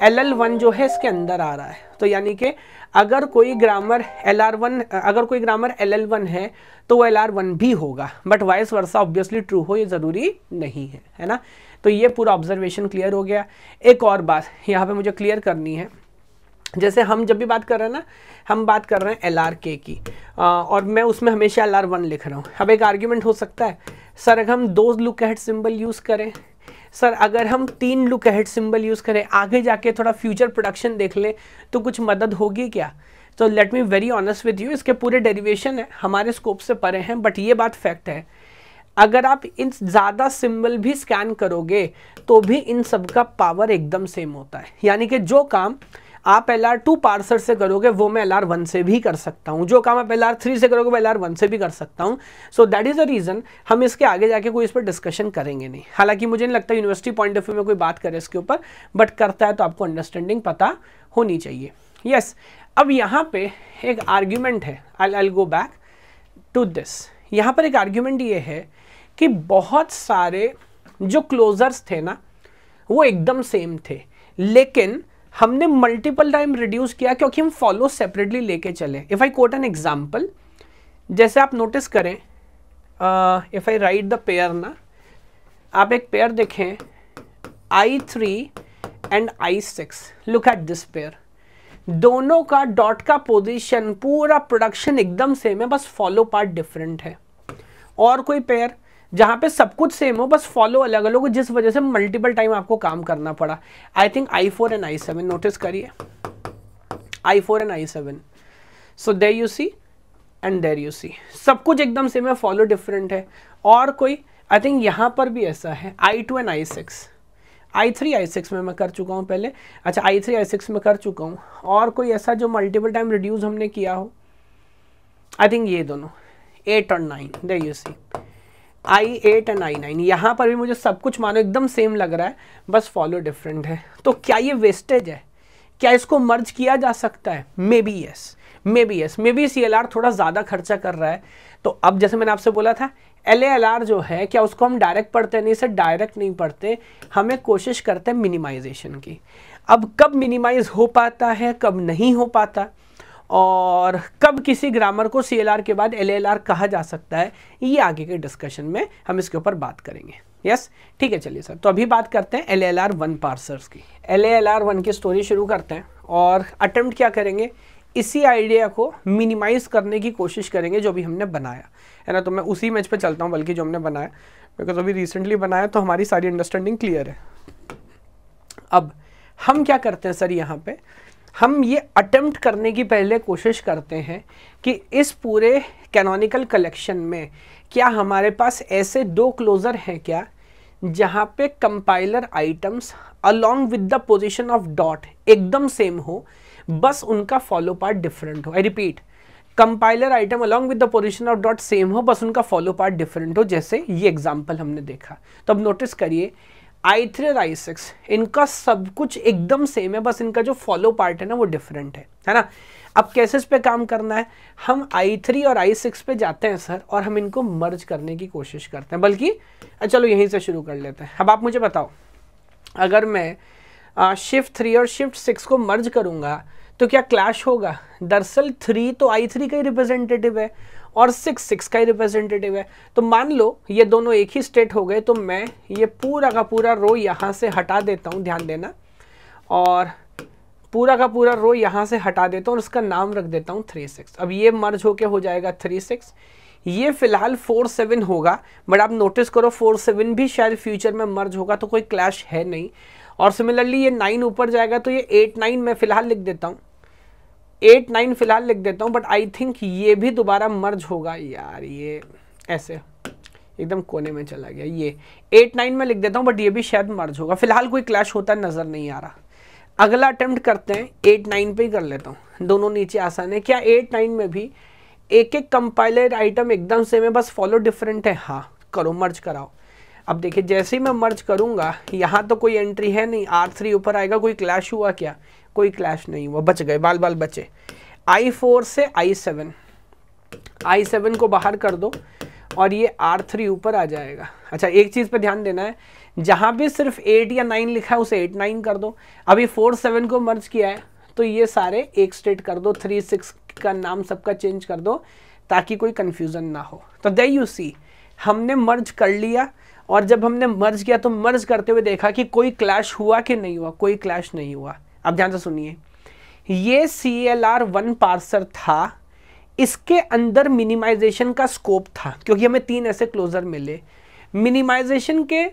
एल एल वन जो है इसके अंदर आ रहा है तो यानी कि अगर कोई ग्रामर एल आर वन अगर कोई ग्रामर एल एल वन है तो वो एल आर वन भी होगा but vice versa obviously true हो ये ज़रूरी नहीं है है ना तो ये पूरा ऑब्जर्वेशन क्लियर हो गया एक और बात यहाँ पे मुझे क्लियर करनी है जैसे हम जब भी बात कर रहे हैं ना हम बात कर रहे हैं एल आर के की आ, और मैं उसमें हमेशा एल आर वन लिख रहा हूँ अब एक आर्ग्यूमेंट हो सकता है सर अगर हम दो लुक हेड सिंबल यूज़ करें सर अगर हम तीन लुक हेड सिंबल यूज़ करें आगे जाके थोड़ा फ्यूचर प्रोडक्शन देख लें तो कुछ मदद होगी क्या तो let me very honest with you इसके पूरे डेरिवेशन है हमारे स्कोप से परे हैं बट ये बात फैक्ट है अगर आप इन ज़्यादा सिंबल भी स्कैन करोगे तो भी इन सब का पावर एकदम सेम होता है यानी कि जो काम आप एल आर टू पार्सल से करोगे वो मैं एल आर वन से भी कर सकता हूँ जो काम आप एल आर थ्री से करोगे वो एल आर वन से भी कर सकता हूँ so that is a reason हम इसके आगे जाके कोई इस पर डिस्कशन करेंगे नहीं हालांकि मुझे नहीं लगता यूनिवर्सिटी पॉइंट ऑफ व्यू में कोई बात करे इसके ऊपर बट करता है तो आपको अंडरस्टैंडिंग पता होनी चाहिए यस yes, अब यहाँ पर एक आर्ग्यूमेंट है I I go back to this यहाँ पर एक आर्ग्यूमेंट ये है कि बहुत सारे जो क्लोजर्स थे ना वो एकदम सेम थे लेकिन हमने मल्टीपल टाइम रिड्यूस किया क्योंकि हम फॉलो सेपरेटली लेके चले if I quote an example जैसे आप नोटिस करें if I write the pair ना आप एक पेयर देखें I three and I six look at this pair दोनों का डॉट का पोजीशन पूरा प्रोडक्शन एकदम सेम है बस फॉलो पार्ट डिफरेंट है और कोई पेयर जहां पे सब कुछ सेम हो बस फॉलो अलग अलग हो जिस वजह से मल्टीपल टाइम आपको काम करना पड़ा I think I four and I seven notice करिए I four and I seven so there you see and there you see सब कुछ एकदम सेम है फॉलो डिफरेंट है और कोई आई थिंक यहाँ पर भी ऐसा है I two and I six I three I six में मैं कर चुका हूँ पहले अच्छा आई थ्री आई सिक्स में कर चुका हूँ और कोई ऐसा जो मल्टीपल टाइम रिड्यूस हमने किया हो आई थिंक ये दोनों एट और nine there you see I eight and I nine यहाँ पर भी मुझे सब कुछ मानो एकदम सेम लग रहा है बस फॉलो डिफरेंट है तो क्या ये वेस्टेज है क्या इसको मर्ज किया जा सकता है maybe yes maybe yes maybe C L R थोड़ा ज़्यादा खर्चा कर रहा है तो अब जैसे मैंने आपसे बोला था एल एल आर जो है क्या उसको हम डायरेक्ट पढ़ते नहीं इसे डायरेक्ट नहीं पढ़ते हमें कोशिश करते हैं मिनिमाइजेशन की अब कब मिनिमाइज हो पाता है कब नहीं हो पाता और कब किसी ग्रामर को सी के बाद एल कहा जा सकता है ये आगे के डिस्कशन में हम इसके ऊपर बात करेंगे यस ठीक है चलिए सर तो अभी बात करते हैं L L R one parsers की एल एल आर वन की स्टोरी शुरू करते हैं और अटेम्प्ट क्या करेंगे इसी आइडिया को मिनिमाइज करने की कोशिश करेंगे जो भी हमने बनाया है ना तो मैं उसी मैच पे चलता हूँ बल्कि जो हमने बनाया बिकॉज अभी रिसेंटली बनाया तो हमारी सारी अंडरस्टैंडिंग क्लियर है अब हम क्या करते हैं सर यहाँ पर हम ये अटेम्प्ट करने की पहले कोशिश करते हैं कि इस पूरे कैनोनिकल कलेक्शन में क्या हमारे पास ऐसे दो क्लोज़र हैं क्या जहाँ पे compiler items along with the position of dot एकदम सेम हो बस उनका फॉलो पार्ट डिफरेंट हो I repeat compiler item along with the position of dot same हो बस उनका फॉलो पार्ट डिफरेंट हो जैसे ये एग्जाम्पल हमने देखा तो अब नोटिस करिए आई थ्री और आई सिक्स इनका सब कुछ एकदम सेम है बस इनका जो फॉलो पार्ट है ना वो डिफरेंट है है ना अब इस पे काम करना है हम आई थ्री और आई सिक्स पे जाते हैं सर और हम इनको मर्ज करने की कोशिश करते हैं बल्कि चलो यहीं से शुरू कर लेते हैं अब आप मुझे बताओ अगर मैं शिफ्ट थ्री और शिफ्ट सिक्स को मर्ज करूँगा तो क्या क्लैश होगा दरअसल थ्री तो आई थ्री का ही रिप्रेजेंटेटिव है और सिक्स सिक्स का ही रिप्रेजेंटेटिव है तो मान लो ये दोनों एक ही स्टेट हो गए तो मैं ये पूरा का पूरा रो यहाँ से हटा देता हूँ ध्यान देना और पूरा का पूरा रो यहाँ से हटा देता हूँ और उसका नाम रख देता हूँ थ्री सिक्स अब ये मर्ज होके हो जाएगा थ्री सिक्स ये फिलहाल फोर सेवन होगा बट आप नोटिस करो फोर सेवन भी शायद फ्यूचर में मर्ज होगा तो कोई क्लैश है नहीं और सिमिलरली ये नाइन ऊपर जाएगा तो ये एट नाइन मैं फिलहाल लिख देता हूँ एट नाइन फिलहाल लिख देता हूँ बट आई थिंक ये भी दोबारा मर्ज होगा यार ये ऐसे एकदम कोने में चला गया ये एट नाइन में लिख देता हूँ बट ये भी शायद मर्ज होगा फिलहाल कोई क्लैश होता नज़र नहीं आ रहा अगला अटैम्प्ट करते हैं एट नाइन पर ही कर लेता हूँ दोनों नीचे आसान है क्या एट नाइन में भी एक एक कंपाइलर आइटम एकदम सेम है बस फॉलो डिफरेंट है हाँ करो मर्ज कराओ अब देखिए जैसे ही मैं मर्ज करूँगा यहाँ तो कोई एंट्री है नहीं आर थ्री ऊपर आएगा कोई क्लैश हुआ क्या कोई क्लैश नहीं हुआ बच गए बाल बाल बचे आई फोर से आई सेवन आई सेवन को बाहर कर दो और ये आर थ्री ऊपर आ जाएगा अच्छा एक चीज़ पर ध्यान देना है जहाँ भी सिर्फ एट या नाइन लिखा है उसे एट नाइन कर दो अभी फोर सेवन को मर्ज किया है तो ये सारे एक स्टेट कर दो थ्री सिक्स का नाम सबका चेंज कर दो ताकि कोई कन्फ्यूज़न ना हो तो दे यू सी हमने मर्ज कर लिया और जब हमने मर्ज किया तो मर्ज करते हुए देखा कि कोई क्लैश हुआ कि नहीं हुआ कोई क्लैश नहीं हुआ अब ध्यान से सुनिए ये C L R one parser था इसके अंदर मिनिमाइजेशन का स्कोप था क्योंकि हमें तीन ऐसे क्लोजर मिले मिनिमाइजेशन के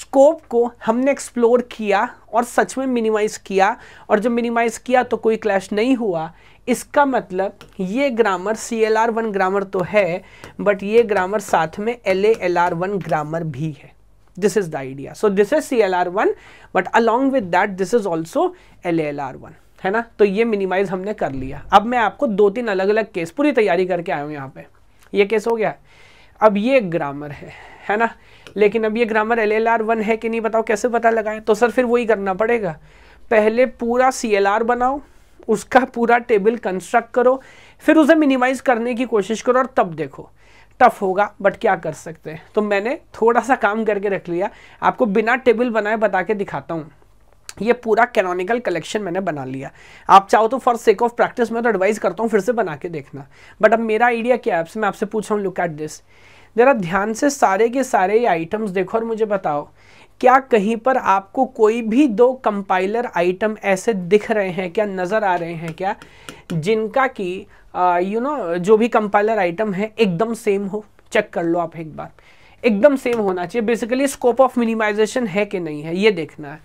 स्कोप को हमने एक्सप्लोर किया और सच में मिनिमाइज किया और जब मिनिमाइज किया तो कोई क्लैश नहीं हुआ इसका मतलब ये grammar C L R one grammar तो है बट ये ग्रामर साथ में L A L R one grammar भी है This is the idea. So this is CLR1 but along with that this is also LALR1 है ना तो ये मिनिमाइज हमने कर लिया अब मैं आपको दो तीन अलग अलग केस पूरी तैयारी करके आया हूँ यहाँ पे ये केस हो गया अब ये ग्रामर है है ना लेकिन अब ये grammar L L R one है कि नहीं बताओ कैसे पता लगाएं तो सर फिर वही करना पड़ेगा पहले पूरा सी एल आर बनाओ उसका पूरा टेबल कंस्ट्रक्ट करो फिर उसे मिनिमाइज करने की कोशिश करो और तब देखो टफ होगा बट क्या कर सकते हैं तो मैंने थोड़ा सा काम करके रख लिया आपको बिना टेबल बनाए बता के दिखाता हूँ ये पूरा कैनोनिकल कलेक्शन मैंने बना लिया आप चाहो तो फॉर सेक ऑफ प्रैक्टिस मैं तो एडवाइस करता हूँ फिर से बना के देखना बट अब मेरा आइडिया क्या है आपसे मैं आपसे पूछ रहा हूँ लुक एट दिस ज़रा ध्यान से सारे के सारे ये आइटम्स देखो और मुझे बताओ क्या कहीं पर आपको कोई भी दो कंपाइलर आइटम ऐसे दिख रहे हैं क्या नज़र आ रहे हैं क्या जिनका कि यू नो जो भी कंपाइलर आइटम है एकदम सेम हो चेक कर लो आप एक बार एकदम सेम होना चाहिए बेसिकली स्कोप ऑफ मिनिमाइजेशन है कि नहीं है ये देखना है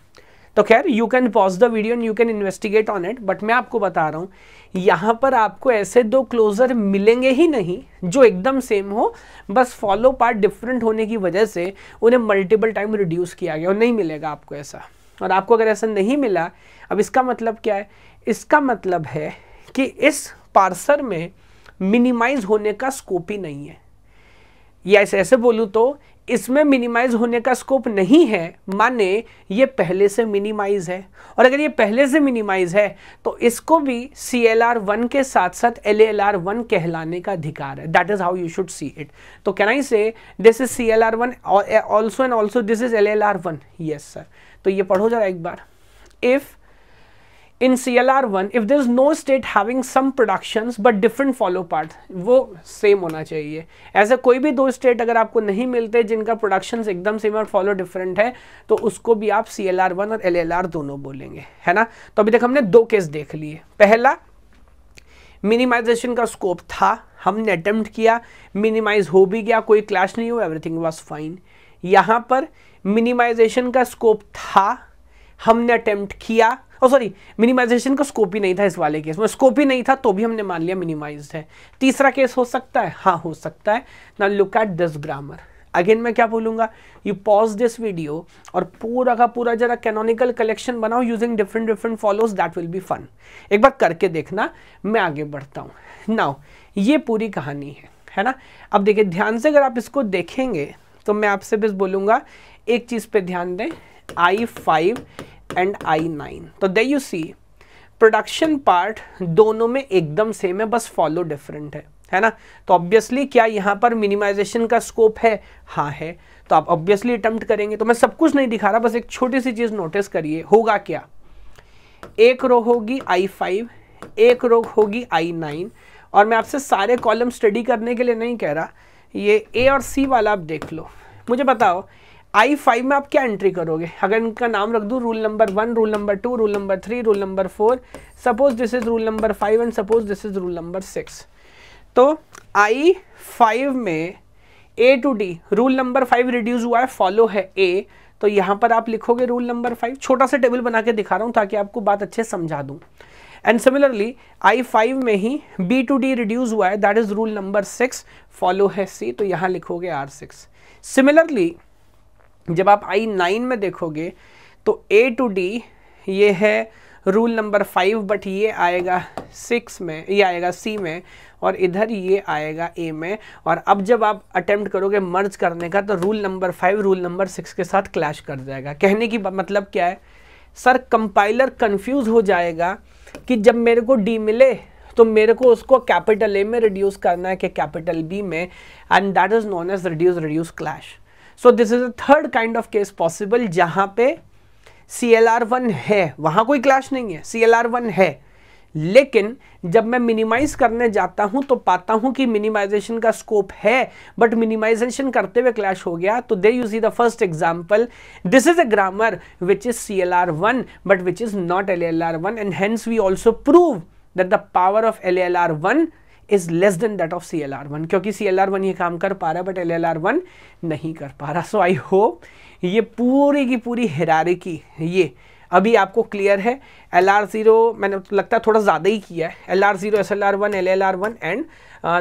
तो खैर you can pause the video and you can investigate on it but मैं आपको बता रहा हूँ यहाँ पर आपको ऐसे दो क्लोजर मिलेंगे ही नहीं जो एकदम सेम हो बस फॉलो पार्ट डिफरेंट होने की वजह से उन्हें मल्टीपल टाइम रिड्यूस किया गया और नहीं मिलेगा आपको ऐसा और आपको अगर ऐसा नहीं मिला अब इसका मतलब क्या है इसका मतलब है कि इस पार्सर में मिनिमाइज होने का स्कोप ही नहीं है या ऐसे ऐसे बोलूँ तो इसमें मिनिमाइज होने का स्कोप नहीं है माने ये पहले से मिनिमाइज है और अगर ये पहले से मिनिमाइज है तो इसको भी सी एल आर वन के साथ साथ एल एल आर वन कहलाने का अधिकार है that is how you should see it तो can I say this is C L R one also and also this is L L R one yes sir तो ये पढ़ो जरा एक बार if in C L R one if there is no state having some production but different follow part वो same होना चाहिए ऐसा कोई भी दो स्टेट अगर आपको नहीं मिलते जिनका प्रोडक्शन एकदम सेम और फॉलो डिफरेंट है तो उसको भी आप सी एल आर वन और एल एल आर दोनों बोलेंगे है ना तो अभी तक हमने दो केस देख लिए पहला मिनिमाइजेशन का स्कोप था हमने अटेम्प्ट किया मिनिमाइज हो भी गया कोई क्लैश नहीं हुआ एवरीथिंग वॉज फाइन यहाँ पर मिनिमाइजेशन का स्कोप था हमने अटेम्प्ट किया और सॉरी मिनिमाइजेशन का स्कोप ही नहीं था इस वाले केस में स्कोप ही नहीं था तो भी हमने मान लिया मिनिमाइज है तीसरा केस हो सकता है हाँ हो सकता है ना look at this grammar again मैं क्या बोलूंगा यू पॉज दिस वीडियो और पूरा का पूरा जरा कैनोनिकल कलेक्शन बनाओ using different different follows that will be fun एक बार करके देखना मैं आगे बढ़ता हूँ नाउ ये पूरी कहानी है है ना अब देखिए ध्यान से अगर आप इसको देखेंगे तो मैं आपसे बस बोलूंगा एक चीज़ पे ध्यान दें I five and I nine तो दे यू सी प्रोडक्शन पार्ट दोनों में एकदम सेम है बस फॉलो डिफरेंट है है ना तो ऑब्वियसली क्या यहाँ पर मिनिमाइजेशन का स्कोप है हाँ है तो आप ऑब्वियसली अटेम्प्ट करेंगे तो मैं सब कुछ नहीं दिखा रहा बस एक छोटी सी चीज़ नोटिस करिए होगा क्या एक रो होगी आई फाइव एक रो होगी आई नाइन और मैं आपसे सारे कॉलम स्टडी करने के लिए नहीं कह रहा ये ए और सी वाला आप देख लो मुझे बताओ आई फाइव में आप क्या एंट्री करोगे अगर इनका नाम रख दूँ rule number one rule number two rule number three rule number four suppose this is rule number five and suppose this is rule number six तो आई फाइव में A to D rule number five reduce हुआ है follow है ए तो यहाँ पर आप लिखोगे रूल नंबर फाइव छोटा सा टेबल बना के दिखा रहा हूँ ताकि आपको बात अच्छे समझा दूँ एंड सिमिलरली आई फाइव में ही बी टू डी रिड्यूस हुआ है that is rule number six follow है सी तो यहाँ लिखोगे आर सिक्स सिमिलरली जब आप आई नाइन में देखोगे तो ए टू डी ये है रूल नंबर फाइव बट ये आएगा सिक्स में ये आएगा सी में और इधर ये आएगा ए में और अब जब आप अटेम्प्ट करोगे मर्ज करने का तो rule number five rule number six के साथ क्लैश कर जाएगा कहने की मतलब क्या है सर कंपाइलर कंफ्यूज हो जाएगा कि जब मेरे को डी मिले तो मेरे को उसको कैपिटल ए में रिड्यूस करना है कि कैपिटल बी में and that is non edge reduce reduce clash so this is a third kind of case possible जहां पे सी एल आर वन है वहां कोई क्लैश नहीं है सी एल आर वन है लेकिन जब मैं मिनिमाइज करने जाता हूं तो पाता हूं कि मिनिमाइजेशन का स्कोप है बट मिनिमाइजेशन करते हुए क्लैश हो गया तो दे you see the first example this is a grammar which is C L R one but which is not L L R one and hence we also prove that the power of L L R one is less than that of C L R one क्योंकि C L R one ये काम कर पा रहा है but L L R one नहीं कर पा रहा सो आई होप ये पूरी की पूरी हिरारिकी ये अभी आपको क्लियर है एल आर ज़ीरो मैंने तो लगता है थोड़ा ज़्यादा ही किया है L R zero S L R one L L R one and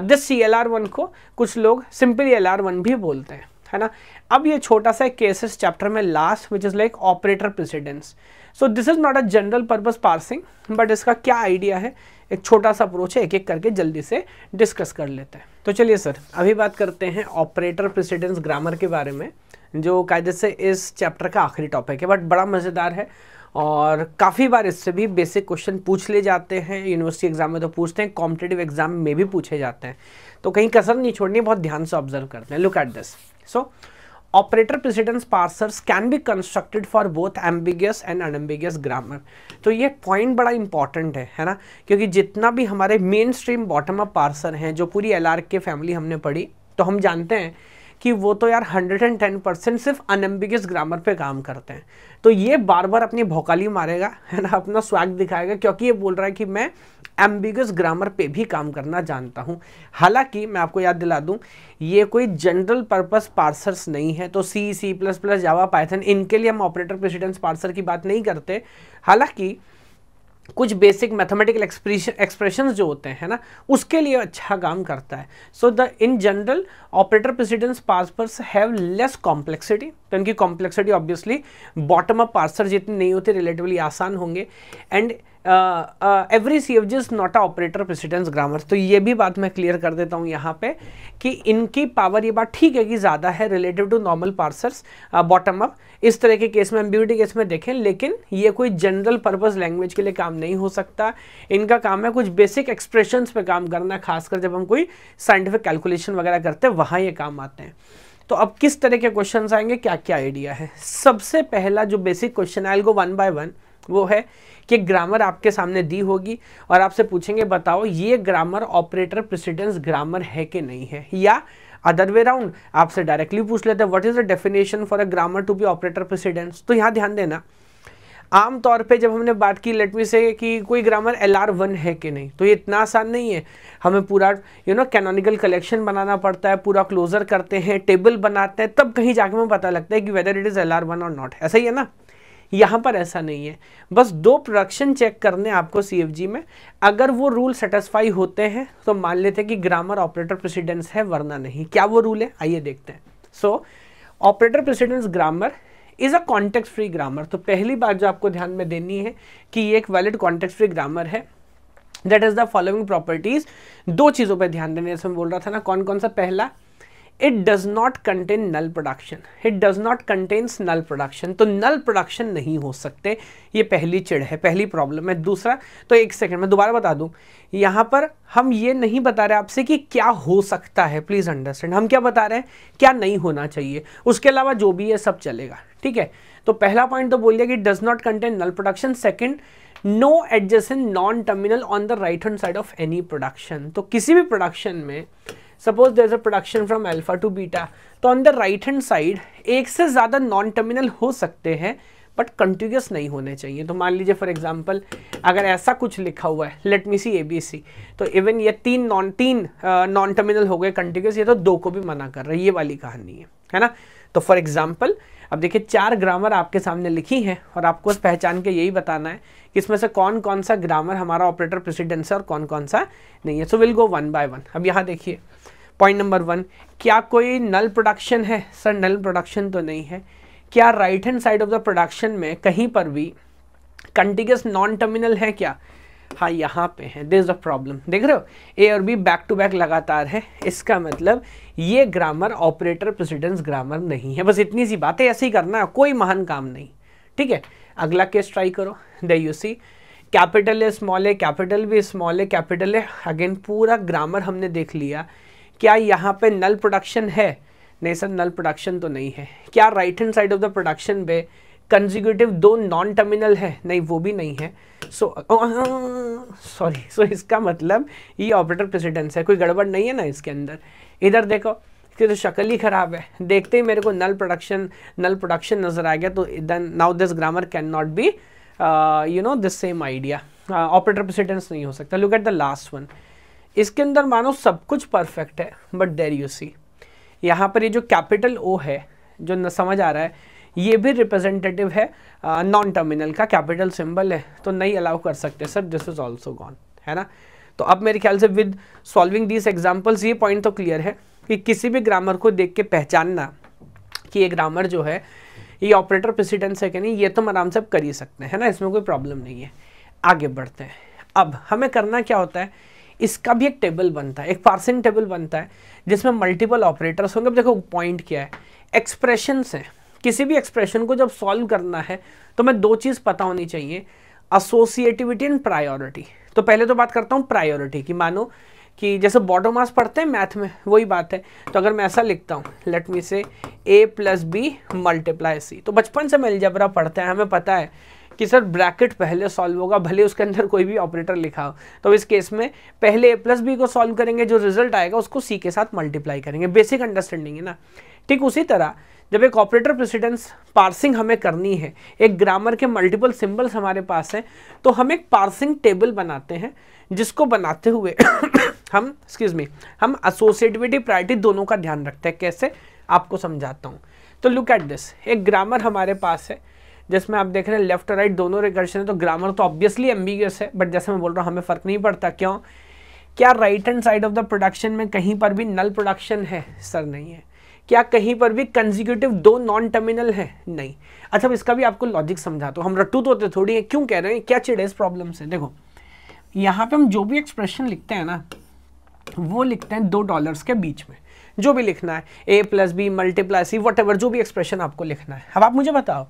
this C L R one को कुछ लोग सिंपली एल आर वन भी बोलते हैं है ना अब ये छोटा सा केसेस चैप्टर में last which is like operator precedence so this is not a general purpose parsing but इसका क्या आइडिया है एक छोटा सा अप्रोच है एक एक करके जल्दी से डिस्कस कर लेते हैं तो चलिए सर अभी बात करते हैं ऑपरेटर प्रेसिडेंस ग्रामर के बारे में जो कायदे से इस चैप्टर का आखिरी टॉपिक है बट बड़ा मज़ेदार है और काफ़ी बार इससे भी बेसिक क्वेश्चन पूछ ले जाते हैं यूनिवर्सिटी एग्जाम में तो पूछते हैं कॉम्पिटेटिव एग्जाम में भी पूछे जाते हैं तो कहीं कसर नहीं छोड़नी बहुत ध्यान से ऑब्जर्व करते हैं look at this so operator precedence parsers can be constructed for both ambiguous and unambiguous grammar तो ये पॉइंट बड़ा इंपॉर्टेंट है है ना क्योंकि जितना भी हमारे main stream bottom up parser हैं जो पूरी एल के फैमिली हमने पढ़ी तो हम जानते हैं कि वो तो यार 110 परसेंट सिर्फ अनएम्बिगस ग्रामर पे काम करते हैं तो ये बार बार अपनी भौकाली मारेगा है ना अपना स्वैग दिखाएगा क्योंकि ये बोल रहा है कि मैं एम्बिगस ग्रामर पे भी काम करना जानता हूँ हालांकि मैं आपको याद दिला दूँ ये कोई जनरल पर्पस पार्सर्स नहीं है तो C C plus plus Java Python इनके लिए हम ऑपरेटर प्रेसिडेंस पार्सर की बात नहीं करते हालांकि कुछ बेसिक मैथमेटिकल एक्सप्रेशन जो होते हैं ना उसके लिए अच्छा काम करता है so the in general operator precedence parsers have less complexity तो इनकी complexity obviously bottom up parser जितने नहीं होते रिलेटिवली आसान होंगे एंड एवरी जिस not a operator precedence grammar तो ये भी बात मैं क्लियर कर देता हूँ यहाँ पे कि इनकी पावर ये बात ठीक है कि ज़्यादा है relative to normal parsers bottom up इस तरह के केस में एम्ब्यूटी केस में देखें लेकिन ये कोई जनरल पर्पज़ लैंग्वेज के लिए काम नहीं हो सकता इनका काम है कुछ बेसिक एक्सप्रेशन पे काम करना खासकर जब हम कोई साइंटिफिक कैलकुलेशन वगैरह करते हैं वहाँ ये काम आते हैं तो अब किस तरह के क्वेश्चन आएंगे क्या क्या आइडिया है सबसे पहला जो बेसिक क्वेश्चन है गो वन बाय वन वो है कि ग्रामर आपके सामने दी होगी और आपसे पूछेंगे बताओ ये ग्रामर ऑपरेटर प्रेसिडेंस ग्रामर है कि नहीं है या अदर वे राउंड आपसे डायरेक्टली पूछ लेते हैं what is the definition for a grammar to be operator precedence तो यहाँ ध्यान देना आमतौर पे जब हमने बात की मी से कि कोई ग्रामर एल आर वन है कि नहीं तो ये इतना आसान नहीं है हमें पूरा यू नो कैनोनिकल कलेक्शन बनाना पड़ता है पूरा क्लोजर करते हैं टेबल बनाते हैं तब कहीं जाके हमें पता लगता है कि whether it is L R one और नॉट ऐसा ही है ना यहाँ पर ऐसा नहीं है बस दो प्रोडक्शन चेक करने आपको सी में अगर वो रूल सेटिस्फाई होते हैं तो मान लेते हैं कि ग्रामर ऑपरेटर प्रेसिडेंस है वरना नहीं क्या वो रूल है आइए देखते हैं so operator precedence grammar is a context free grammar तो पहली बात जो आपको ध्यान में देनी है कि ये एक वैलिड कॉन्टेक्ट फ्री ग्रामर है that is the following properties दो चीज़ों पर ध्यान देने जैसे मैं बोल रहा था ना कौन कौन सा पहला it does not contain null production it does not contains null production तो नल प्रोडक्शन नहीं हो सकते ये पहली चिड़ है पहली प्रॉब्लम है दूसरा तो एक सेकेंड मैं दोबारा बता दूं यहाँ पर हम ये नहीं बता रहे आपसे कि क्या हो सकता है प्लीज़ अंडरस्टैंड हम क्या बता रहे हैं क्या नहीं होना चाहिए उसके अलावा जो भी है सब चलेगा ठीक है तो पहला पॉइंट तो बोलिए कि does not contain null production second no adjacent non terminal on the right hand side of any production तो किसी भी प्रोडक्शन में suppose there a production from alpha to beta तो on the right hand side एक से ज़्यादा non terminal हो सकते हैं बट कंटिन्यूस नहीं होने चाहिए तो मान लीजिए फॉर एग्जाम्पल अगर ऐसा कुछ लिखा हुआ है let me C A B सी तो इवन ये तीन नॉन तीन नॉन टर्मिनल हो गए कंटिन्यूस ये तो दो को भी मना कर रहा है ये वाली कहानी है है ना तो फॉर एग्जाम्पल अब देखिए चार ग्रामर आपके सामने लिखी हैं और आपको उस पहचान के यही बताना है कि इसमें से कौन कौन सा ग्रामर हमारा ऑपरेटर प्रेसिडेंस है और कौन कौन सा नहीं है so will go one by one अब यहाँ देखिए पॉइंट नंबर वन क्या कोई नल प्रोडक्शन है सर नल प्रोडक्शन तो नहीं है क्या right hand side of the production में कहीं पर भी कंटिग्यूस नॉन टर्मिनल है क्या हाँ यहाँ पे है दिस द प्रॉब्लम देख रहे हो ए और बी बैक टू बैक लगातार है इसका मतलब ये ग्रामर ऑपरेटर प्रेसिडेंस ग्रामर नहीं है बस इतनी सी बात है ऐसे ही करना है कोई महान काम नहीं ठीक है अगला केस ट्राई करो द यू सी कैपिटल है स्मॉल है कैपिटल भी स्मॉल है कैपिटल है अगेन पूरा ग्रामर हमने देख लिया क्या यहाँ पे नल प्रोडक्शन है नहीं सर नल प्रोडक्शन तो नहीं है क्या right hand side of the production पे कंजिक्यूटिव दो नॉन टर्मिनल है नहीं वो भी नहीं है सो सॉरी सो इसका मतलब ये ऑपरेटर प्रेसिडेंस है कोई गड़बड़ नहीं है ना इसके अंदर इधर देखो कि तो शक्ल ही ख़राब है देखते ही मेरे को नल प्रोडक्शन नल प्रोडक्शन नज़र आ गया तो then now this grammar can not be you know this same idea operator precedence नहीं हो सकता look at the last one इसके अंदर मानो सब कुछ परफेक्ट है बट देर यू सी यहाँ पर ये जो कैपिटल ओ है जो न समझ आ रहा है ये भी रिप्रेजेंटेटिव है नॉन टर्मिनल का कैपिटल सिंबल है तो नहीं अलाउ कर सकते sir this is also gone है ना तो अब मेरे ख्याल से विद सॉल्विंग दीज एग्जाम्पल्स ये पॉइंट तो क्लियर है कि किसी भी ग्रामर को देख के पहचानना कि ये ग्रामर जो है ये ऑपरेटर प्रेसिडेंस है कि नहीं ये तो हम आराम से कर ही सकते हैं ना इसमें कोई प्रॉब्लम नहीं है आगे बढ़ते हैं अब हमें करना क्या होता है इसका भी एक टेबल बनता है एक पार्सिंग टेबल बनता है जिसमें मल्टीपल ऑपरेटर्स होंगे अब देखो पॉइंट क्या है एक्सप्रेशंस हैं किसी भी एक्सप्रेशन को जब सॉल्व करना है तो मैं दो चीज़ पता होनी चाहिए एसोसिएटिविटी एंड प्रायोरिटी तो पहले तो बात करता हूँ प्रायोरिटी की मानो कि जैसे बॉटम मास पढ़ते हैं मैथ में वही बात है तो अगर मैं ऐसा लिखता हूँ let me say A plus B multiply C तो बचपन से मैं जबरा पढ़ते हैं हमें पता है कि सर ब्रैकेट पहले सॉल्व होगा भले उसके अंदर कोई भी ऑपरेटर लिखा हो तो इस केस में पहले ए प्लस बी को सॉल्व करेंगे जो रिजल्ट आएगा उसको सी के साथ मल्टीप्लाई करेंगे बेसिक अंडरस्टैंडिंग है ना ठीक उसी तरह जब एक ऑपरेटर प्रेसिडेंस पार्सिंग हमें करनी है एक ग्रामर के मल्टीपल सिंबल्स हमारे पास हैं तो हम एक पार्सिंग टेबल बनाते हैं जिसको बनाते हुए *coughs* हम एक्सक्यूज मी हम एसोसिएटिविटी प्रायरिटी दोनों का ध्यान रखते हैं कैसे आपको समझाता हूँ तो लुक एट दिस एक ग्रामर हमारे पास है जिसमें आप देख रहे हैं लेफ्ट और राइट दोनों रिकर्शन तो तो है तो ग्रामर तो ऑब्वियसली एम्बिगस है बट जैसे मैं बोल रहा हूँ हमें फ़र्क नहीं पड़ता क्यों क्या right hand side of the production में कहीं पर भी नल प्रोडक्शन है सर नहीं है क्या कहीं पर भी कंजिक्यूटिव दो नॉन टर्मिनल है नहीं अच्छा इसका भी आपको लॉजिक समझा तो हम रट्टू तो होते थोड़ी है क्यों कह रहे हैं क्या चिड़ है इस प्रॉब्लम से देखो यहाँ पे हम जो भी एक्सप्रेशन लिखते हैं ना वो लिखते हैं दो डॉलर्स के बीच में जो भी लिखना है A plus B multiply C what जो भी एक्सप्रेशन आपको लिखना है अब आप मुझे बताओ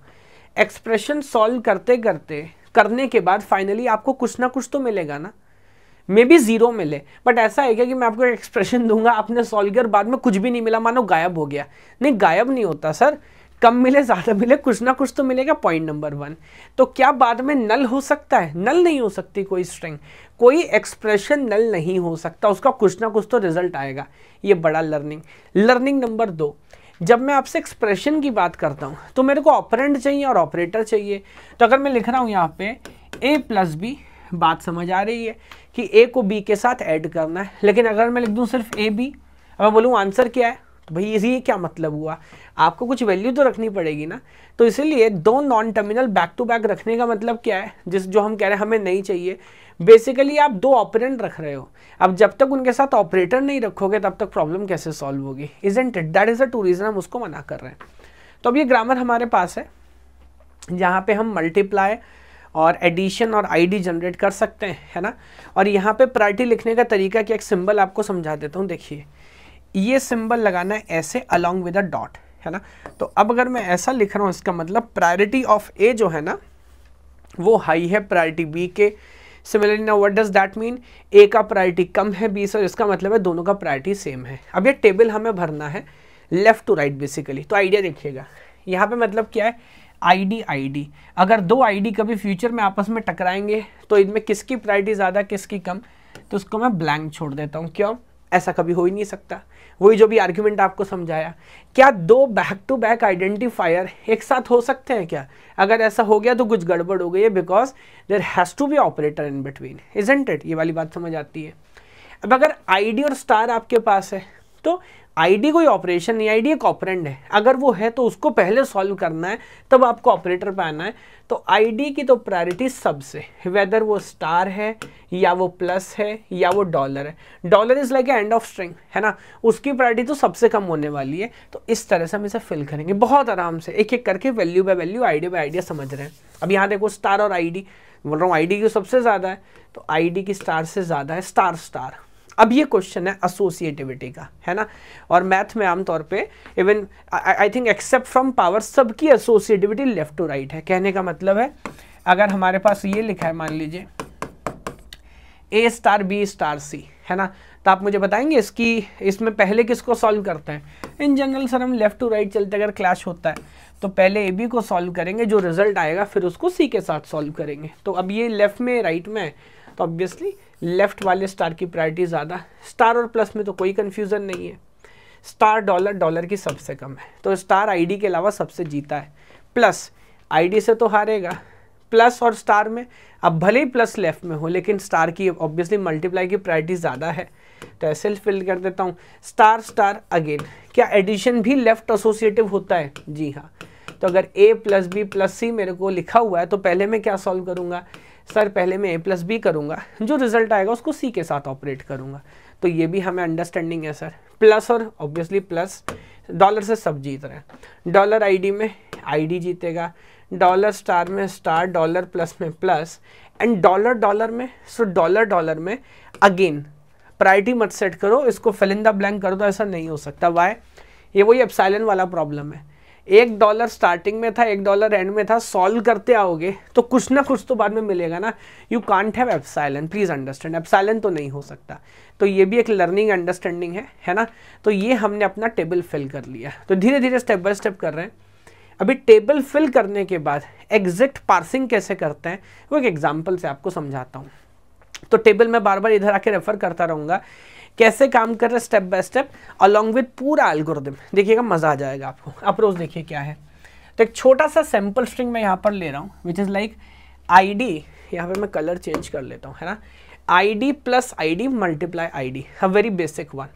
एक्सप्रेशन सॉल्व करते करते करने के बाद फाइनली आपको कुछ ना कुछ तो मिलेगा ना मे बी जीरो मिले बट ऐसा है क्या कि मैं आपको एक्सप्रेशन दूंगा आपने सॉल्व किया और बाद में कुछ भी नहीं मिला मानो गायब हो गया नहीं गायब नहीं होता सर कम मिले ज़्यादा मिले कुछ ना कुछ तो मिलेगा पॉइंट नंबर वन तो क्या बाद में नल हो सकता है नल नहीं हो सकती कोई स्ट्रिंग कोई एक्सप्रेशन नल नहीं हो सकता उसका कुछ ना कुछ तो रिजल्ट आएगा ये बड़ा लर्निंग लर्निंग नंबर दो जब मैं आपसे एक्सप्रेशन की बात करता हूँ तो मेरे को ऑपरेंट चाहिए और ऑपरेटर चाहिए तो अगर मैं लिख रहा हूँ यहाँ पे ए प्लस बी बात समझ आ रही है कि ए को बी के साथ ऐड करना है लेकिन अगर मैं लिख दूँ सिर्फ ए बी अब बोलूँ आंसर क्या है तो भाई ये क्या मतलब हुआ आपको कुछ वैल्यू तो रखनी पड़ेगी ना तो इसीलिए दो non terminal back to back रखने का मतलब क्या है जिस जो हम कह रहे हैं हमें नहीं चाहिए बेसिकली आप दो ऑपरेंट रख रहे हो अब जब तक उनके साथ ऑपरेटर नहीं रखोगे तब तक प्रॉब्लम कैसे सॉल्व होगी is it that is a to reason हम उसको मना कर रहे हैं तो अब ये ग्रामर हमारे पास है जहाँ पे हम मल्टीप्लाई और एडिशन और आईडी जनरेट कर सकते हैं है ना और यहाँ पे प्रायरिटी लिखने का तरीका क्या एक सिंबल आपको समझा देता हूँ देखिए ये सिंबल लगाना है ऐसे अलॉन्ग विद अ डॉट है ना तो अब अगर मैं ऐसा लिख रहा हूँ इसका मतलब प्रायोरिटी ऑफ ए जो है ना वो हाई है प्रायोरिटी बी के सिमिलरली ना what does that mean A का प्रायोरिटी कम है बी से इसका मतलब है दोनों का प्रायोरिटी सेम है अब ये टेबल हमें भरना है लेफ्ट टू राइट बेसिकली तो आइडिया देखिएगा यहाँ पे मतलब क्या है आई डी अगर दो डी कभी फ्यूचर में आपस में टकराएंगे तो इनमें किसकी प्रायोरिटी ज़्यादा किसकी कम तो उसको मैं ब्लैंक छोड़ देता हूँ क्यों ऐसा कभी हो ही नहीं सकता वही जो भी आर्ग्यूमेंट आपको समझाया क्या दो बैक टू बैक आइडेंटिफायर एक साथ हो सकते हैं क्या अगर ऐसा हो गया तो कुछ गड़बड़ हो गई है because there has to be operator in between isn't it ये वाली बात समझ आती है अब अगर आईडी और स्टार आपके पास है तो आईडी कोई ऑपरेशन नहीं आईडी एक ऑपरेंड है अगर वो है तो उसको पहले सॉल्व करना है तब आपको ऑपरेटर पे आना है तो आईडी की तो प्रायोरिटी सबसे वेदर वो स्टार है या वो प्लस है या वो डॉलर है dollar is like end of string है ना उसकी प्रायोरिटी तो सबसे कम होने वाली है तो इस तरह से हम इसे फिल करेंगे बहुत आराम से एक एक करके value by value ID by idea समझ रहे हैं अब यहाँ देखो स्टार और आई बोल रहा हूँ आई की सबसे ज़्यादा है तो आई की स्टार से ज़्यादा है स्टार स्टार अब ये क्वेश्चन है एसोसिएटिविटी का है ना और मैथ में आमतौर पे even I think except from power सबकी एसोसिएटिविटी लेफ्ट टू राइट है कहने का मतलब है अगर हमारे पास ये लिखा है मान लीजिए A star B star C है ना तो आप मुझे बताएंगे इसकी इसमें पहले किसको सॉल्व करते हैं इन जनरल सर हम लेफ्ट टू राइट चलते अगर क्लैश होता है तो पहले ए बी को सॉल्व करेंगे जो रिजल्ट आएगा फिर उसको सी के साथ सॉल्व करेंगे तो अब ये लेफ्ट में राइट में है तो ऑब्वियसली लेफ्ट वाले स्टार की प्रायोरिटी ज़्यादा स्टार और प्लस में तो कोई कन्फ्यूज़न नहीं है स्टार डॉलर डॉलर की सबसे कम है तो स्टार आईडी के अलावा सबसे जीता है प्लस आईडी से तो हारेगा प्लस और स्टार में अब भले ही प्लस लेफ्ट में हो लेकिन स्टार की ऑब्वियसली मल्टीप्लाई की प्रायोरिटी ज़्यादा है तो ऐसे फिल कर देता हूँ स्टार स्टार अगेन क्या एडिशन भी लेफ्ट एसोसिएटिव होता है जी हाँ तो अगर A plus B plus C मेरे को लिखा हुआ है तो पहले मैं क्या सॉल्व करूँगा सर पहले मैं ए प्लस बी करूँगा जो रिजल्ट आएगा उसको सी के साथ ऑपरेट करूँगा तो ये भी हमें अंडरस्टैंडिंग है सर प्लस और ऑब्वियसली प्लस डॉलर से सब जीत रहे हैं डॉलर आईडी में आईडी जीतेगा डॉलर स्टार में स्टार डॉलर प्लस में प्लस एंड डॉलर डॉलर में सो डॉलर डॉलर में अगेन प्रायरिटी मत सेट करो इसको फिलिंदा ब्लैंक कर दो ऐसा नहीं हो सकता वाई ये वही अब वाला प्रॉब्लम है एक डॉलर स्टार्टिंग में था एक डॉलर एंड में था सॉल्व करते आओगे तो कुछ ना कुछ तो बाद में मिलेगा ना you can't have epsilon please understand epsilon तो नहीं हो सकता तो ये भी एक लर्निंग अंडरस्टैंडिंग है है ना तो ये हमने अपना टेबल फिल कर लिया तो धीरे धीरे स्टेप बाय स्टेप कर रहे हैं अभी टेबल फिल करने के बाद एग्जैक्ट पार्सिंग कैसे करते हैं वो एक एग्जाम्पल से आपको समझाता हूँ तो टेबल मैं बार बार इधर आके रेफर करता रहूँगा कैसे काम कर रहा है step by step along with पूरा एल्गोरिदम देखिएगा मज़ा आ जाएगा आपको अप्रोच देखिए क्या है तो एक छोटा सा सैम्पल स्ट्रिंग मैं यहाँ पर ले रहा हूँ which is like I D यहाँ पर मैं कलर चेंज कर लेता हूँ है ना I D plus I D multiply I D a very basic one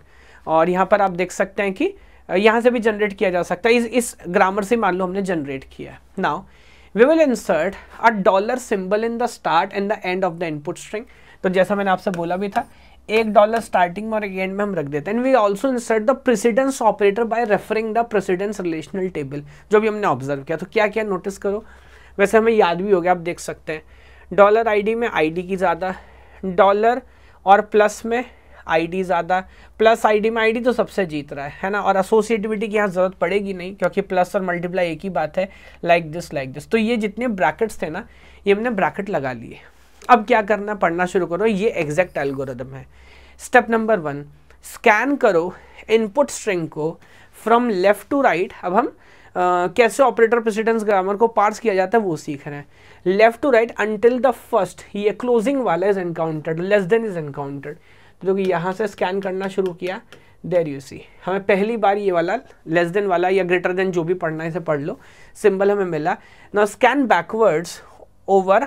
और यहाँ पर आप देख सकते हैं कि यहाँ से भी जनरेट किया जा सकता है इस इस ग्रामर से मान लो हमने जनरेट किया है now we will insert a dollar symbol in the start and the end of the input string तो जैसा मैंने आपसे बोला भी था एक डॉलर स्टार्टिंग में और एंड में हम रख देते हैं and we also insert the precedence operator by referring the precedence relational table जो भी हमने ऑब्जर्व किया तो क्या क्या नोटिस करो वैसे हमें याद भी हो गया आप देख सकते हैं डॉलर आईडी में आईडी की ज़्यादा डॉलर और प्लस में आईडी ज़्यादा प्लस आईडी में आईडी तो सबसे जीत रहा है है ना और एसोसिएटिविटी की यहाँ ज़रूरत पड़ेगी नहीं क्योंकि प्लस और मल्टीप्लाई एक ही बात है लाइक दिस लाइक दिस तो ये जितने ब्रैकेट्स थे ना ये हमने ब्रैकेट लगा लिए अब क्या करना पढ़ना शुरू करो ये एग्जैक्ट एल्गोरिदम है स्टेप नंबर वन स्कैन करो इनपुट स्ट्रिंग को फ्रॉम लेफ्ट टू राइट अब हम Uh, कैसे ऑपरेटर प्रेसिडेंस ग्रामर को पार्स किया जाता है वो सीख रहे हैं left to right until the first ये क्लोजिंग वाला is encountered less than is encountered तो देखो यहाँ से स्कैन करना शुरू किया देर यू सी हमें पहली बार ये वाला लेस देन वाला या ग्रेटर देन जो भी पढ़ना है इसे पढ़ लो सिंबल हमें मिला ना scan backwards over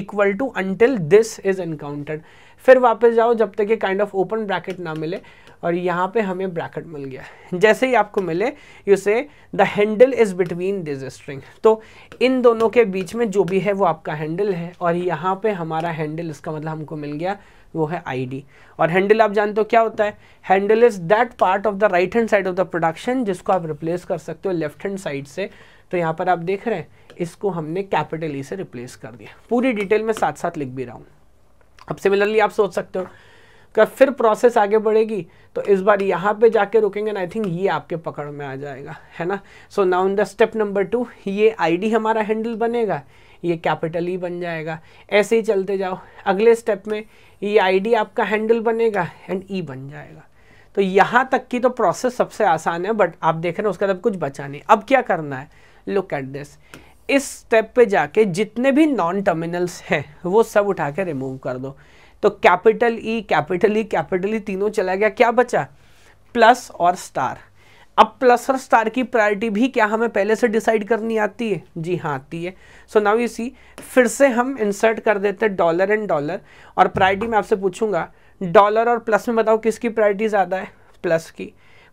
equal to until this is encountered फिर वापस जाओ जब तक ये काइंड ऑफ ओपन ब्रैकेट ना मिले और यहाँ पे हमें ब्रैकेट मिल गया जैसे ही आपको मिले you see the handle is between this string तो इन दोनों के बीच में जो भी है वो आपका हैंडल है और यहाँ पे हमारा हैंडल इसका मतलब हमको मिल गया वो है आईडी और हैंडल आप जानते हो क्या होता है handle is that part of the right hand side of the production जिसको आप रिप्लेस कर सकते हो लेफ्ट हैंड साइड से तो यहाँ पर आप देख रहे हैं इसको हमने कैपिटल ई e से रिप्लेस कर दिया पूरी डिटेल में साथ साथ लिख भी रहा हूँ अब सिमिलरली आप सोच सकते हो कि फिर प्रोसेस आगे बढ़ेगी तो इस बार यहाँ पे जाके रुकेंगे आई थिंक ये आपके पकड़ में आ जाएगा है ना so now in the step number two ये आईडी हमारा हैंडल बनेगा ये कैपिटल ई e बन जाएगा ऐसे ही चलते जाओ अगले स्टेप में ये आईडी आपका हैंडल बनेगा एंड ई e बन जाएगा तो यहाँ तक की तो प्रोसेस सबसे आसान है बट आप देख रहे हैं उसका तब कुछ बचा नहीं अब क्या करना है लुक एट दिस इस स्टेप पे जाके जितने भी नॉन टर्मिनल्स हैं वो सब उठा के रिमूव कर दो तो capital E capital E capital E तीनों चला गया क्या बचा प्लस और स्टार अब प्लस और स्टार की प्रायोरिटी भी क्या हमें पहले से डिसाइड करनी आती है जी हाँ आती है सो नाउ यू सी फिर से हम इंसर्ट कर देते हैं डॉलर एंड डॉलर और प्रायोरिटी मैं आपसे पूछूंगा डॉलर और प्लस में बताओ किसकी प्रायोरिटी ज़्यादा है प्लस की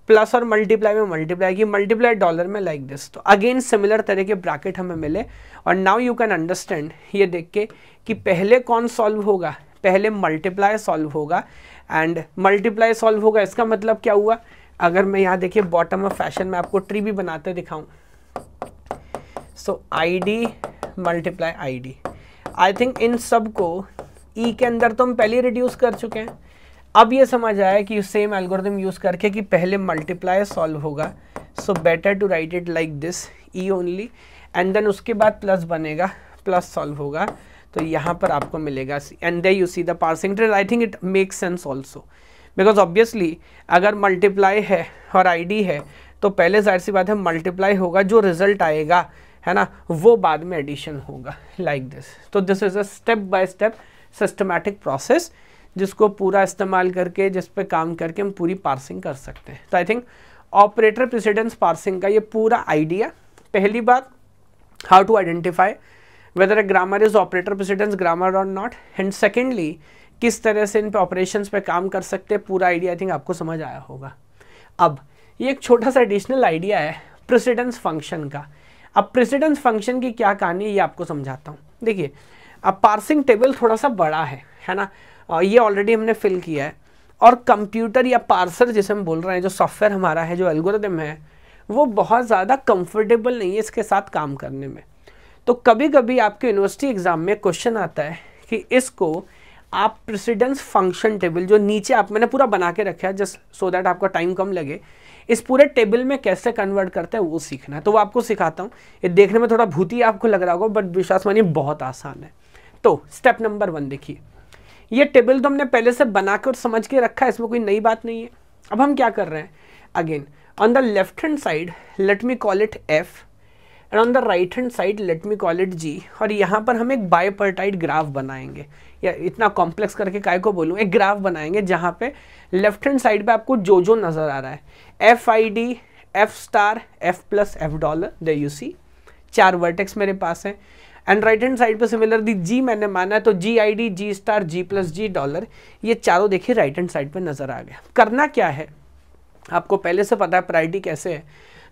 प्लस और मल्टीप्लाई में मल्टीप्लाई की मल्टीप्लाई डॉलर में लाइक दिस तो अगेन सिमिलर तरह के ब्रैकेट हमें मिले और नाउ यू कैन अंडरस्टैंड ये देख के कि पहले कौन सॉल्व होगा पहले मल्टीप्लाई सॉल्व होगा एंड मल्टीप्लाई सॉल्व होगा इसका मतलब क्या हुआ अगर मैं यहाँ देखिए बॉटम ऑफ फैशन में आपको ट्री भी बनाते दिखाऊँ so I D multiply I D I think इन सब को ई e के अंदर तो हम पहले रिड्यूस कर चुके हैं अब ये समझ आया कि सेम एल्गोरिदम यूज़ करके कि पहले मल्टीप्लाई सॉल्व होगा so better to write it like this E only and then उसके बाद प्लस बनेगा प्लस सॉल्व होगा तो यहाँ पर आपको मिलेगा and they you see the parsing trade I think it make sense also because obviously अगर मल्टीप्लाई है और आईडी है तो पहले जाहिर सी बात है मल्टीप्लाई होगा जो रिजल्ट आएगा है ना वो बाद में एडिशन होगा लाइक दिस तो this is a step by step systematic process जिसको पूरा इस्तेमाल करके जिस पर काम करके हम पूरी पार्सिंग कर सकते हैं तो I think operator precedence parsing का ये पूरा आइडिया पहली बात how to identify whether a grammar is operator precedence grammar और नॉट एंड सेकेंडली किस तरह से इन पे ऑपरेशन पे काम कर सकते हैं पूरा आइडिया आई थिंक आपको समझ आया होगा अब ये एक छोटा सा एडिशनल आइडिया है प्रेसिडेंस फंक्शन का अब प्रेसिडेंस फंक्शन की क्या कहानी है ये आपको समझाता हूँ देखिए अब पार्सिंग टेबल थोड़ा सा बड़ा है है ना ये ऑलरेडी हमने फिल किया है और कंप्यूटर या पार्सर जिसे हम बोल रहे हैं जो सॉफ्टवेयर हमारा है जो एल्गोरिदम है वो बहुत ज़्यादा कंफर्टेबल नहीं है इसके साथ काम करने में तो कभी कभी आपके यूनिवर्सिटी एग्ज़ाम में क्वेश्चन आता है कि इसको आप प्रेसिडेंस फंक्शन टेबल जो नीचे आप मैंने पूरा बना के रखा है जस्ट सो दैट आपका टाइम कम लगे इस पूरे टेबल में कैसे कन्वर्ट करते हैं वो सीखना है तो वो आपको सिखाता हूँ ये देखने में थोड़ा भूती आपको लग रहा होगा बट विश्वास मानिए बहुत आसान है तो स्टेप नंबर वन देखिए ये टेबल तो हमने पहले से बना के और समझ के रखा है इसमें कोई नई बात नहीं है अब हम क्या कर रहे हैं again on the left hand side let me call it F and on the right hand side let me call it G और यहाँ पर हम एक बायोपर्टाइड ग्राफ बनाएंगे या इतना कॉम्प्लेक्स करके काय को बोलूँ एक ग्राफ बनाएंगे जहाँ पे लेफ्ट हैंड साइड पे आपको जो जो नज़र आ रहा है F I D F star F plus F dollar they you see चार वर्टेक्स मेरे पास हैं एंड राइट हैंड साइड पे दी जी मैंने माना है तो G I D G star G plus G dollar ये चारों देखिए राइट हैंड साइड पे नजर आ गया करना क्या है आपको पहले से पता है प्रायोरिटी कैसे है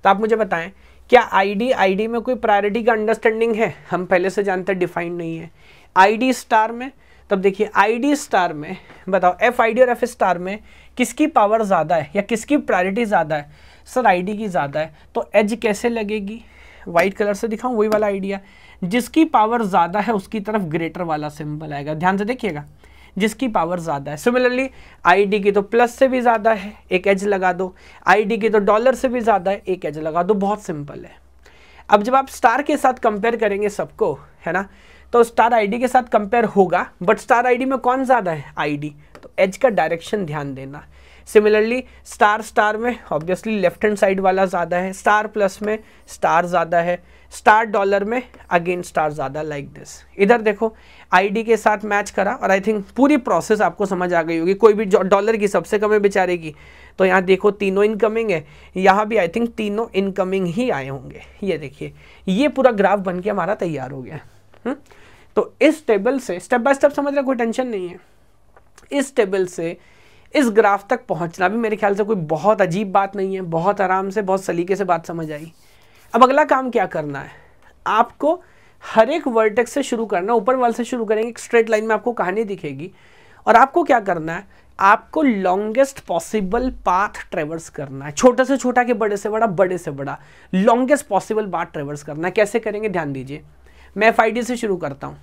तो आप मुझे बताएं क्या आईडी आईडी में कोई प्रायोरिटी का अंडरस्टैंडिंग है हम पहले से जानते हैं डिफाइन नहीं है आईडी स्टार में तब देखिए आईडी स्टार में बताओ एफ आई डी और एफ स्टार में किसकी पावर ज़्यादा है या किसकी प्रायोरिटी ज़्यादा है सर आईडी की ज़्यादा है तो एज कैसे लगेगी वाइट कलर से दिखाऊं वही वाला आइडिया जिसकी पावर ज़्यादा है उसकी तरफ ग्रेटर वाला सिंबल आएगा ध्यान से देखिएगा जिसकी पावर ज़्यादा है सिमिलरली आईडी की तो प्लस से भी ज़्यादा है एक एज लगा दो आईडी की तो डॉलर से भी ज़्यादा है एक एज लगा दो बहुत सिंपल है अब जब आप स्टार के साथ कंपेयर करेंगे सबको है ना तो स्टार आईडी के साथ कंपेयर होगा बट स्टार आईडी में कौन ज़्यादा है आईडी तो एज का डायरेक्शन ध्यान देना सिमिलरली स्टार स्टार में ऑब्वियसली लेफ्ट हैंड साइड वाला ज़्यादा है स्टार प्लस में स्टार ज़्यादा है स्टार डॉलर में अगेन स्टार ज़्यादा लाइक दिस इधर देखो आईडी के साथ मैच करा और आई थिंक पूरी प्रोसेस आपको समझ आ गई होगी कोई भी डॉलर की सबसे कम है बेचारे की तो यहाँ देखो तीनों इनकमिंग है यहाँ भी आई थिंक तीनों इनकमिंग ही आए होंगे ये देखिए ये पूरा ग्राफ बन के हमारा तैयार हो गया हुँ? हम्म? तो इस टेबल से स्टेप बाय स्टेप समझ रहे कोई टेंशन नहीं है इस टेबल से इस ग्राफ तक पहुंचना भी मेरे ख्याल से कोई बहुत अजीब बात नहीं है बहुत आराम से बहुत सलीके से बात समझ आई अब अगला काम क्या करना है आपको हर एक वर्टेक्स से शुरू करना ऊपर वाल से शुरू करेंगे एक स्ट्रेट लाइन में आपको कहानी दिखेगी और आपको क्या करना है आपको लॉन्गेस्ट पॉसिबल पाथ ट्रेवर्स करना है छोटे से छोटा के बड़े से बड़ा बड़े से बड़ा लॉन्गेस्ट पॉसिबल पाथ ट्रेवर्स करना है कैसे करेंगे ध्यान दीजिए मैं एफ से शुरू करता हूँ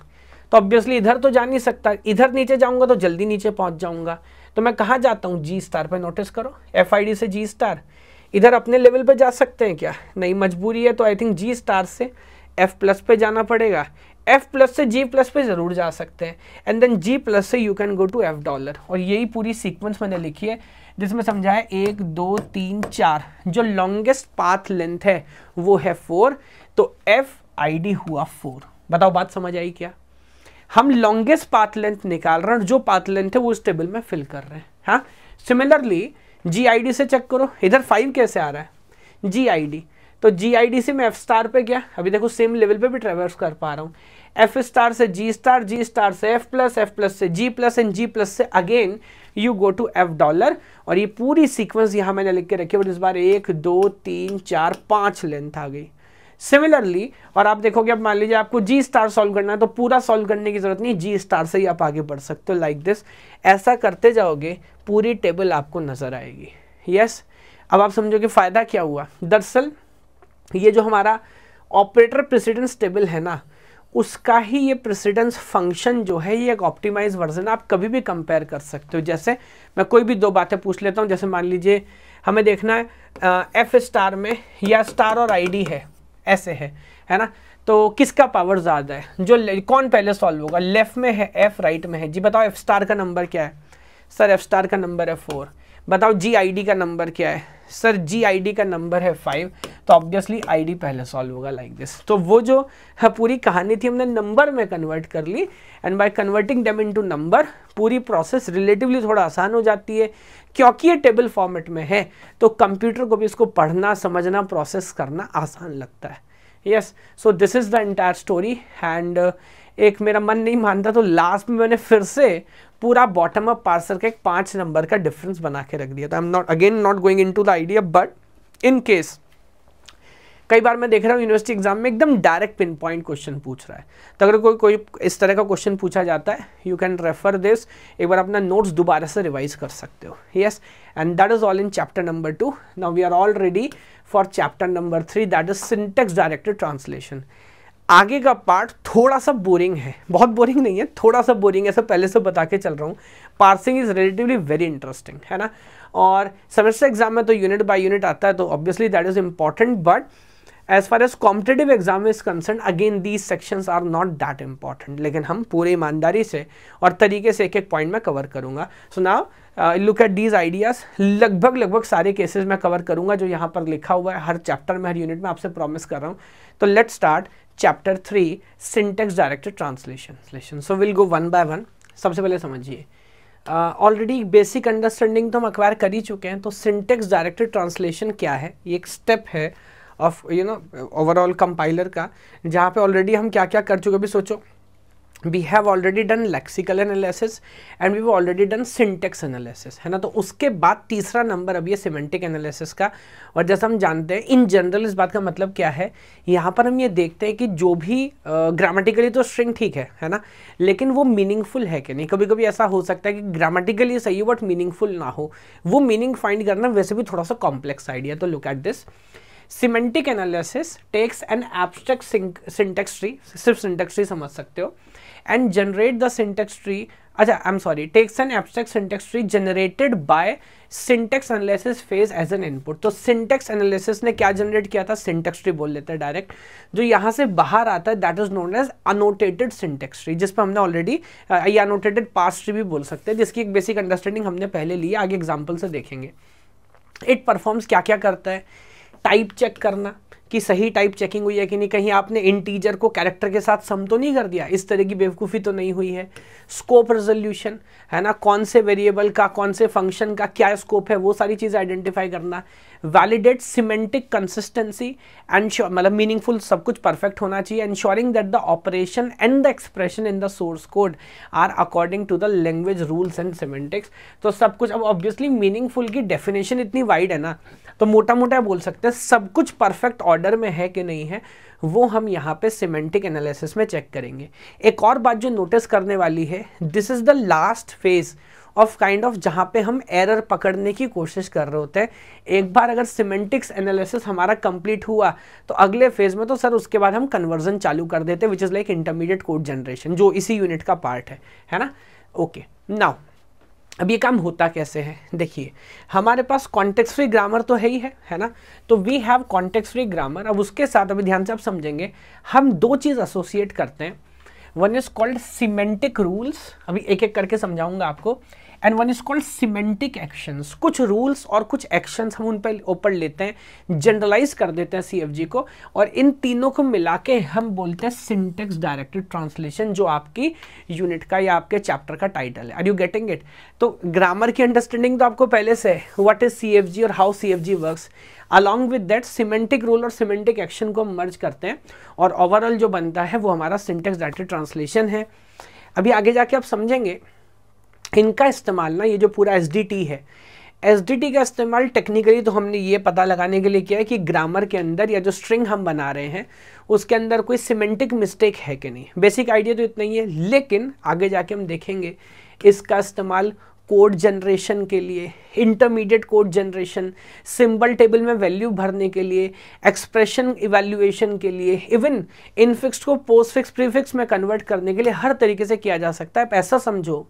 तो ऑब्वियसली इधर तो जा नहीं सकता इधर नीचे जाऊंगा तो जल्दी नीचे पहुंच जाऊंगा तो मैं कहाँ जाता हूँ जी स्टार पर नोटिस करो एफ से जी स्टार इधर अपने लेवल पे जा सकते हैं क्या नहीं मजबूरी है तो आई थिंक जी स्टार से एफ प्लस पे जाना पड़ेगा एफ प्लस से जी प्लस पे ज़रूर जा सकते हैं एंड देन जी प्लस से you can go to F dollar और यही पूरी सीक्वेंस मैंने लिखी है जिसमें समझा है एक दो तीन चार जो लॉन्गेस्ट पाथ लेंथ है वो है फोर तो एफ आई डी हुआ फोर बताओ बात समझ आई क्या हम लॉन्गेस्ट पाथ लेंथ निकाल रहे हैं और जो पाथ लेंथ है वो इस टेबल में फिल कर रहे हैं हाँ सिमिलरली जी से चेक करो इधर फाइव कैसे आ रहा है जी तो जी से मैं एफ स्टार पे गया अभी देखो सेम लेवल पे भी ट्रेवर्स कर पा रहा हूँ एफ स्टार से जी स्टार जी स्टार से एफ प्लस एफ प्लस से G plus and G plus से again you go to F dollar और ये पूरी सीक्वेंस यहाँ मैंने लिख के रखी बट इस बार एक दो तीन चार पाँच लेंथ आ गई सिमिलरली और आप देखोगे अब मान लीजिए आपको जी स्टार सॉल्व करना है तो पूरा सॉल्व करने की जरूरत नहीं जी स्टार से ही आप आगे बढ़ सकते हो लाइक दिस ऐसा करते जाओगे पूरी टेबल आपको नज़र आएगी यस अब आप समझो कि फ़ायदा क्या हुआ दरअसल ये जो हमारा ऑपरेटर प्रेसिडेंस टेबल है ना उसका ही ये प्रेसिडेंस फंक्शन जो है ये एक ऑप्टिमाइज वर्जन आप कभी भी कंपेयर कर सकते हो जैसे मैं कोई भी दो बातें पूछ लेता हूँ जैसे मान लीजिए हमें देखना है एफ स्टार में या स्टार और आईडी है ऐसे है है ना तो किसका पावर ज़्यादा है जो कौन पहले सॉल्व होगा लेफ़्ट में है एफ़ राइट में है जी बताओ एफ स्टार का नंबर क्या है सर एफ स्टार का नंबर है फोर बताओ जी डी का नंबर क्या है सर जी डी का नंबर है फाइव तो ऑब्वियसली आईडी पहले सॉल्व होगा लाइक दिस तो वो जो पूरी कहानी थी हमने नंबर में कन्वर्ट कर ली and by converting them into number पूरी प्रोसेस रिलेटिवली थोड़ा आसान हो जाती है क्योंकि ये टेबल फॉर्मेट में है तो कंप्यूटर को भी इसको पढ़ना समझना प्रोसेस करना आसान लगता है yes so this is the entire story and एक मेरा मन नहीं मानता तो लास्ट में मैंने फिर से पूरा बॉटम अप पार्सल का एक पाँच नंबर का डिफरेंस बना के रख दिया था I am not again not going into the idea but in case कई बार मैं देख रहा हूँ यूनिवर्सिटी एग्जाम में एकदम डायरेक्ट पिन पॉइंट क्वेश्चन पूछ रहा है तो अगर कोई कोई इस तरह का क्वेश्चन पूछा जाता है यू कैन रेफर दिस एक बार अपना नोट्स दोबारा से रिवाइज कर सकते हो yes and that is all in chapter number two now we are all ready for chapter number three that is syntax directed translation आगे का पार्ट थोड़ा सा बोरिंग है बहुत बोरिंग नहीं है थोड़ा सा बोरिंग है सब पहले से बता के चल रहा हूँ parsing is relatively very interesting है ना और सेमेस्टर एग्जाम में तो यूनिट बाय यूनिट आता है तो obviously that is important but as far as competitive exam is concern again these sections are not that important लेकिन हम पूरे ईमानदारी से और तरीके से एक एक पॉइंट में कवर करूँगा so now look at these ideas लगभग लगभग सारे केसेस मैं कवर करूंगा जो यहाँ पर लिखा हुआ है हर चैप्टर में हर यूनिट में आपसे प्रॉमिस कर रहा हूँ तो let start chapter three syntax directed translation so will go one by one सबसे पहले समझिए ऑलरेडी बेसिक अंडरस्टैंडिंग तो हम अक्वायर कर ही चुके हैं तो सिंटेक्स डायरेक्टर ट्रांसलेशन क्या है ये एक स्टेप है of you know overall compiler का जहाँ पे ऑलरेडी हम क्या क्या कर चुके अभी सोचो we have already done lexical analysis and we have already done syntax analysis है ना तो उसके बाद तीसरा नंबर अभी ये सिमेंटिक एनालिसिस का और जैसा हम जानते हैं इन जनरल इस बात का मतलब क्या है यहाँ पर हम ये देखते हैं कि जो भी ग्रामेटिकली तो स्ट्रिंग ठीक है है ना लेकिन वो मीनिंगफुल है कि नहीं कभी कभी ऐसा हो सकता है कि ग्रामेटिकली सही हो बट मीनिंगफुल ना हो वो मीनिंग फाइंड करना वैसे भी थोड़ा सा कॉम्प्लेक्स आइडिया तो look at this semantic analysis takes an abstract syntax tree सिर्फ सिंटेक्स ट्री समझ सकते हो and generate the syntax tree अच्छा I am sorry takes an abstract syntax tree generated by syntax analysis phase as an input तो syntax analysis ने क्या generate किया था सिंटेक्स ट्री बोल लेते हैं डायरेक्ट जो यहाँ से बाहर आता है that is known as annotated syntax tree जिस पर हमने ऑलरेडी uh, ये अनोटेटेड पास ट्री भी बोल सकते हैं जिसकी एक बेसिक अंडरस्टैंडिंग हमने पहले ली आगे एग्जाम्पल से देखेंगे इट परफॉर्म्स क्या क्या करता है टाइप चेक करना कि सही टाइप चेकिंग हुई है कि नहीं कहीं आपने इंटीजर को कैरेक्टर के साथ सम तो नहीं कर दिया इस तरह की बेवकूफ़ी तो नहीं हुई है स्कोप रेजोल्यूशन है ना कौन से वेरिएबल का कौन से फंक्शन का क्या स्कोप है वो सारी चीज़ें आइडेंटिफाई करना वैलिडेट सिमेंटिक कंसिस्टेंसी एंड मतलब मीनिंगफुल सब कुछ परफेक्ट होना चाहिए ensuring that the operation and the expression in the source code are according to the language rules and semantics तो सब कुछ अब ऑब्वियसली मीनिंगफुल की डेफिनेशन इतनी वाइड है ना तो मोटा मोटा बोल सकते हैं सब कुछ परफेक्ट ऑर्डर में है कि नहीं है वो हम यहाँ पे सिमेंटिक एनालिसिस में चेक करेंगे एक और बात जो नोटिस करने वाली है this is the last phase of kind of जहाँ पे हम एरर पकड़ने की कोशिश कर रहे होते हैं एक बार अगर सिमेंटिक्स एनालिसिस हमारा कंप्लीट हुआ तो अगले फेज में तो सर उसके बाद हम कन्वर्जन चालू कर देते which is like intermediate code generation जो इसी यूनिट का पार्ट है है ना ओके okay, नाउ अब ये काम होता कैसे है देखिए हमारे पास कॉन्टेक्स फ्री ग्रामर तो है ही है है ना तो we have context free grammar अब उसके साथ अभी ध्यान से आप समझेंगे हम दो चीज़ एसोसिएट करते हैं one is called semantic rules अभी एक एक करके समझाऊंगा आपको and one is called semantic actions कुछ रूल्स और कुछ एक्शंस हम उन पर ओपन लेते हैं जनरलाइज कर देते हैं सी को और इन तीनों को मिला के हम बोलते हैं सिंटेक्स डायरेक्टेड ट्रांसलेशन जो आपकी यूनिट का या आपके चैप्टर का टाइटल है आर यू गेटिंग इट तो ग्रामर की अंडरस्टैंडिंग तो आपको पहले से वट इज सी और how C F G work along with that semantic rule और सीमेंटिक एक्शन को मर्ज करते हैं और ओवरऑल जो बनता है वो हमारा सिंटेक्स डायरेक्टेड ट्रांसलेशन है अभी आगे जाके आप समझेंगे इनका इस्तेमाल ना ये जो पूरा एस है एस का इस्तेमाल टेक्निकली तो हमने ये पता लगाने के लिए किया है कि ग्रामर के अंदर या जो स्ट्रिंग हम बना रहे हैं उसके अंदर कोई सीमेंटिक मिस्टेक है कि नहीं बेसिक आइडिया तो इतना ही है लेकिन आगे जाके हम देखेंगे इसका इस्तेमाल कोड जनरेशन के लिए intermediate code generation symbol table में वैल्यू भरने के लिए एक्सप्रेशन इवेल्यूएशन के लिए इवन इनफिक्स को पोस्ट फिक्स प्रीफिक्स में कन्वर्ट करने के लिए हर तरीके से किया जा सकता है आप ऐसा समझो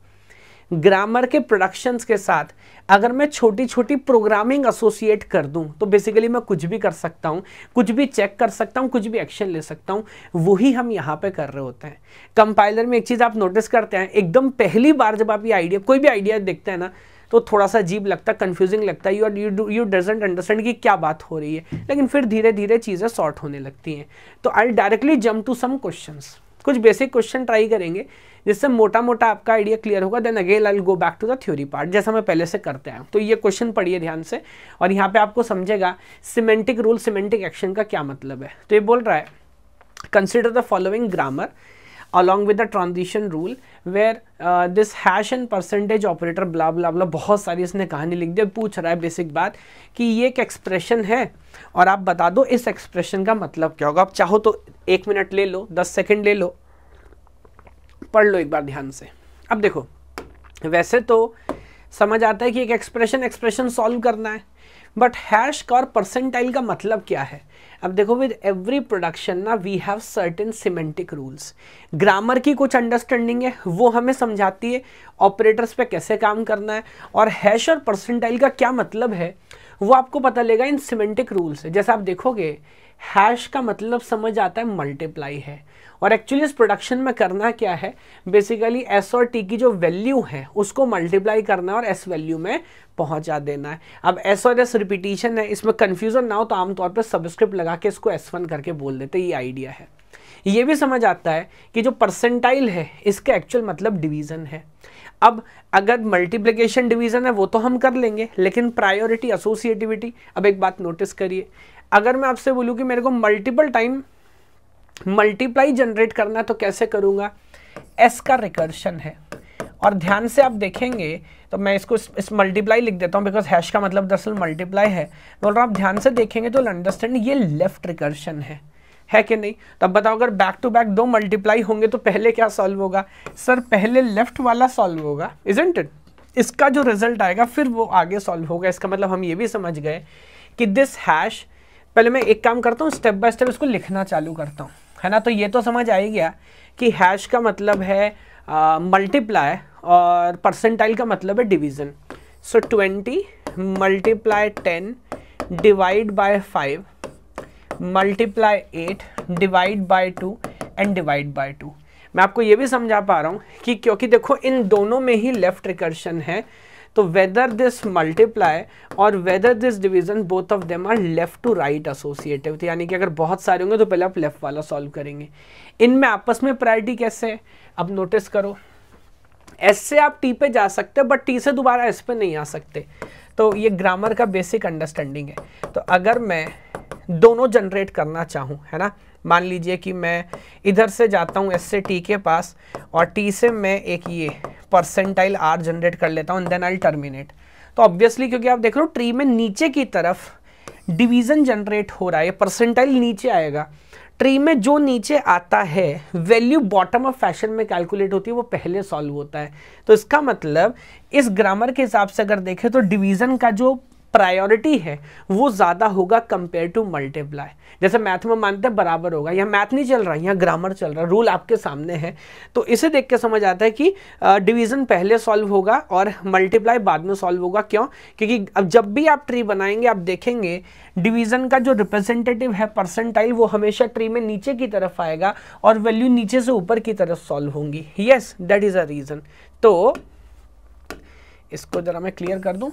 ग्रामर के प्रोडक्शंस के साथ अगर मैं छोटी छोटी प्रोग्रामिंग एसोसिएट कर दूं तो बेसिकली मैं कुछ भी कर सकता हूं कुछ भी चेक कर सकता हूं कुछ भी एक्शन ले सकता हूं वही हम यहां पे कर रहे होते हैं कंपाइलर में एक चीज़ आप नोटिस करते हैं एकदम पहली बार जब आप ये आइडिया कोई भी आइडिया देखते हैं ना तो थोड़ा सा अजीब लगता है कन्फ्यूजिंग लगता है you you you doesn't understand कि क्या बात हो रही है लेकिन फिर धीरे धीरे चीज़ें सॉर्ट होने लगती हैं तो I directly jump to some question कुछ बेसिक क्वेश्चन ट्राई करेंगे जिससे मोटा मोटा आपका आइडिया क्लियर होगा then again I go back to the theory part जैसा मैं पहले से करते आया तो ये क्वेश्चन पढ़िए ध्यान से और यहाँ पे आपको समझेगा सिमेंटिक रूल सिमेंटिक एक्शन का क्या मतलब है तो ये बोल रहा है consider the following grammar along with the transition rule where this hash and percentage operator blah blah blah बहुत सारी इसने कहानी लिख दी पूछ रहा है बेसिक बात कि ये एक एक्सप्रेशन है और आप बता दो इस एक्सप्रेशन का मतलब क्या होगा आप चाहो तो एक मिनट ले लो दस सेकेंड ले लो पढ़ लो एक बार ध्यान से अब देखो वैसे तो समझ आता है कि एक एक्सप्रेशन एक्सप्रेशन सॉल्व करना है बट हैश का और परसेंटाइल का मतलब क्या है अब देखो विद एवरी प्रोडक्शन ना we have certain semantic rules grammar की कुछ अंडरस्टैंडिंग है वो हमें समझाती है ऑपरेटर्स पे कैसे काम करना है और हैश और परसेंटाइल का क्या मतलब है वो आपको पता लेगा इन सीमेंटिक रूल्स जैसे आप देखोगे हैश का मतलब समझ आता है मल्टीप्लाई है और एक्चुअली इस प्रोडक्शन में करना क्या है बेसिकली एस और टी की जो वैल्यू है उसको मल्टीप्लाई करना है और एस वैल्यू में पहुंचा देना है अब एस और एस रिपीटिशन है इसमें कन्फ्यूजन ना हो तो आमतौर पर सब्सक्रिप्ट लगा के इसको एस वन करके बोल देते ये आइडिया है ये भी समझ आता है कि जो परसेंटाइल है इसके एक्चुअल मतलब डिवीज़न है अब अगर मल्टीप्लिकेशन डिवीज़न है वो तो हम कर लेंगे लेकिन प्रायोरिटी एसोसिएटिविटी अब एक बात नोटिस करिए अगर मैं आपसे बोलूँ कि मेरे को मल्टीपल टाइम मल्टीप्लाई जनरेट करना है तो कैसे करूँगा एस का रिकर्शन है और ध्यान से आप देखेंगे तो मैं इसको इस मल्टीप्लाई लिख देता हूँ बिकॉज हैश का मतलब दरअसल मल्टीप्लाई है बोल रहा हूँ आप ध्यान से देखेंगे तो अंडरस्टैंड ये लेफ्ट रिकर्शन है है कि नहीं तब बताओ अगर बैक टू बैक दो मल्टीप्लाई होंगे तो पहले क्या सॉल्व होगा सर पहले लेफ्ट वाला सॉल्व होगा इजेंट इट इसका जो रिजल्ट आएगा फिर वो आगे सॉल्व होगा इसका मतलब हम ये भी समझ गए कि दिस हैश पहले मैं एक काम करता हूँ स्टेप बाय स्टेप इसको लिखना चालू करता हूँ है ना तो ये तो समझ आ ही गया कि हैश का मतलब है मल्टीप्लाई और परसेंटाइल का मतलब है division so twenty multiply ten divide by five multiply eight divide by two and divide by two मैं आपको ये भी समझा पा रहा हूँ कि क्योंकि देखो इन दोनों में ही लेफ्ट रिकर्शन है तो वेदर दिस मल्टीप्लाई और whether this division both of them are left to right associative यानी कि अगर बहुत सारे होंगे तो पहले आप लेफ्ट वाला सॉल्व करेंगे इनमें आपस में प्रायोरिटी कैसे है अब नोटिस करो एस से आप टी पे जा सकते हो बट टी से दोबारा एस पे नहीं आ सकते तो ये ग्रामर का बेसिक अंडरस्टैंडिंग है तो अगर मैं दोनों जनरेट करना चाहूँ है ना मान लीजिए कि मैं इधर से जाता हूँ एस से टी के पास और टी से मैं एक ये परसेंटाइल आर जनरेट कर लेता हूँ देन आई टर्मिनेट तो ऑब्वियसली क्योंकि आप देख लो ट्री में नीचे की तरफ डिवीजन जनरेट हो रहा है परसेंटाइल नीचे आएगा ट्री में जो नीचे आता है वैल्यू बॉटम ऑफ फैशन में कैलकुलेट होती है वो पहले सॉल्व होता है तो इसका मतलब इस ग्रामर के हिसाब से अगर देखें तो डिवीजन का जो प्रायोरिटी है वो ज़्यादा होगा कंपेयर टू मल्टीप्लाई जैसे मैथ में मानते हैं बराबर होगा यहाँ मैथ नहीं चल रहा यहाँ ग्रामर चल रहा रूल आपके सामने है तो इसे देख के समझ आता है कि डिवीज़न पहले सॉल्व होगा और मल्टीप्लाई बाद में सॉल्व होगा क्यों क्योंकि अब जब भी आप ट्री बनाएंगे आप देखेंगे डिवीज़न का जो रिप्रेजेंटेटिव है परसेंटाइल वो हमेशा ट्री में नीचे की तरफ आएगा और वैल्यू नीचे से ऊपर की तरफ सॉल्व होंगी yes that is a reason तो इसको ज़रा मैं क्लियर कर दूं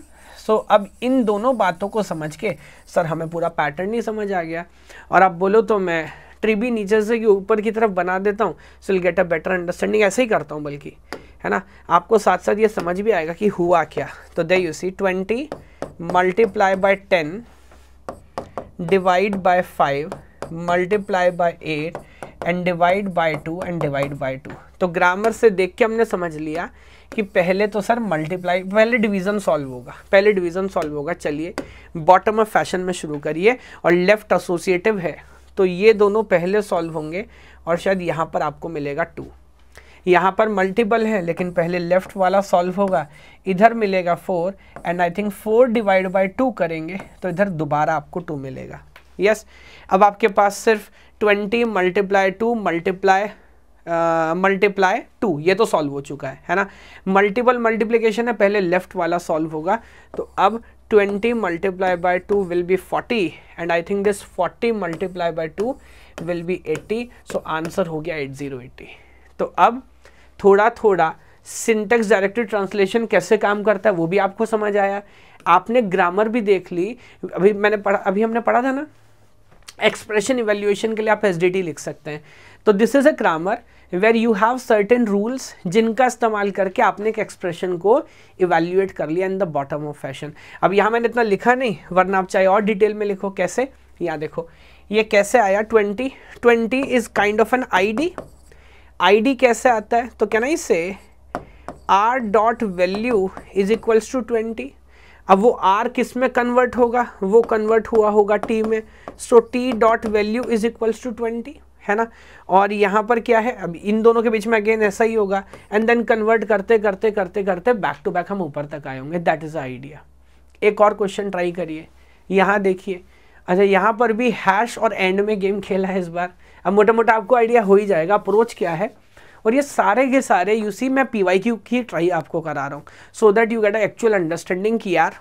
सो so, अब इन दोनों बातों को समझ के सर हमें पूरा पैटर्न नहीं समझ आ गया और आप बोलो तो मैं ट्री भी नीचे से ऊपर की तरफ बना देता हूँ so will get a better understanding ऐसे ही करता हूँ बल्कि है ना आपको साथ साथ ये समझ भी आएगा कि हुआ क्या तो दे you see twenty multiply by ten divide by five multiply by eight and divide by two and divide by two तो ग्रामर से देख के हमने समझ लिया कि पहले तो सर मल्टीप्लाई पहले डिवीजन सॉल्व होगा पहले डिवीजन सॉल्व होगा चलिए बॉटम ऑफ फैशन में शुरू करिए और लेफ्ट एसोसिएटिव है तो ये दोनों पहले सॉल्व होंगे और शायद यहाँ पर आपको मिलेगा टू यहाँ पर मल्टीपल है लेकिन पहले लेफ्ट वाला सॉल्व होगा इधर मिलेगा four and I think four divide by two करेंगे तो इधर दोबारा आपको टू मिलेगा यस yes, अब आपके पास सिर्फ twenty multiply two multiply multiply two ये तो सॉल्व हो चुका है है ना मल्टीपल मल्टीप्लीकेशन है पहले लेफ्ट वाला सॉल्व होगा तो अब 20 multiply by two will be 40 and I think this 40 multiply by two will be 80 so so answer हो गया 8080 तो अब थोड़ा थोड़ा सिंटेक्स डायरेक्टिव ट्रांसलेशन कैसे काम करता है वो भी आपको समझ आया आपने ग्रामर भी देख ली अभी मैंने पढ़ा अभी हमने पढ़ा था ना एक्सप्रेशन इवेल्यूएशन के लिए आप एस लिख सकते हैं तो this is a grammar where you have certain rules जिनका इस्तेमाल करके आपने एक एक्सप्रेशन को इवेल्यूएट कर लिया in the bottom of fashion अब यहाँ मैंने इतना लिखा नहीं वरना आप चाहे और डिटेल में लिखो कैसे या देखो ये कैसे आया twenty twenty is kind of an ID ID कैसे आता है तो can I say R dot value is equals to twenty अब वो आर किस में कन्वर्ट होगा वो कन्वर्ट हुआ होगा टी में so T dot value is equals to twenty है ना और यहाँ पर क्या है अब इन दोनों के बीच में अगेन ऐसा ही होगा एंड देन कन्वर्ट करते करते करते करते बैक टू बैक हम ऊपर तक आए होंगे दैट इज़ आइडिया एक और क्वेश्चन ट्राई करिए यहाँ देखिए अच्छा यहाँ पर भी हैश और एंड में गेम खेला है इस बार अब मोटा मोटा आपको आइडिया हो ही जाएगा अप्रोच क्या है और ये सारे के सारे यू सी मैं पी वाई क्यू की ट्राई आपको करा रहा हूँ so that you get actual understanding कि यार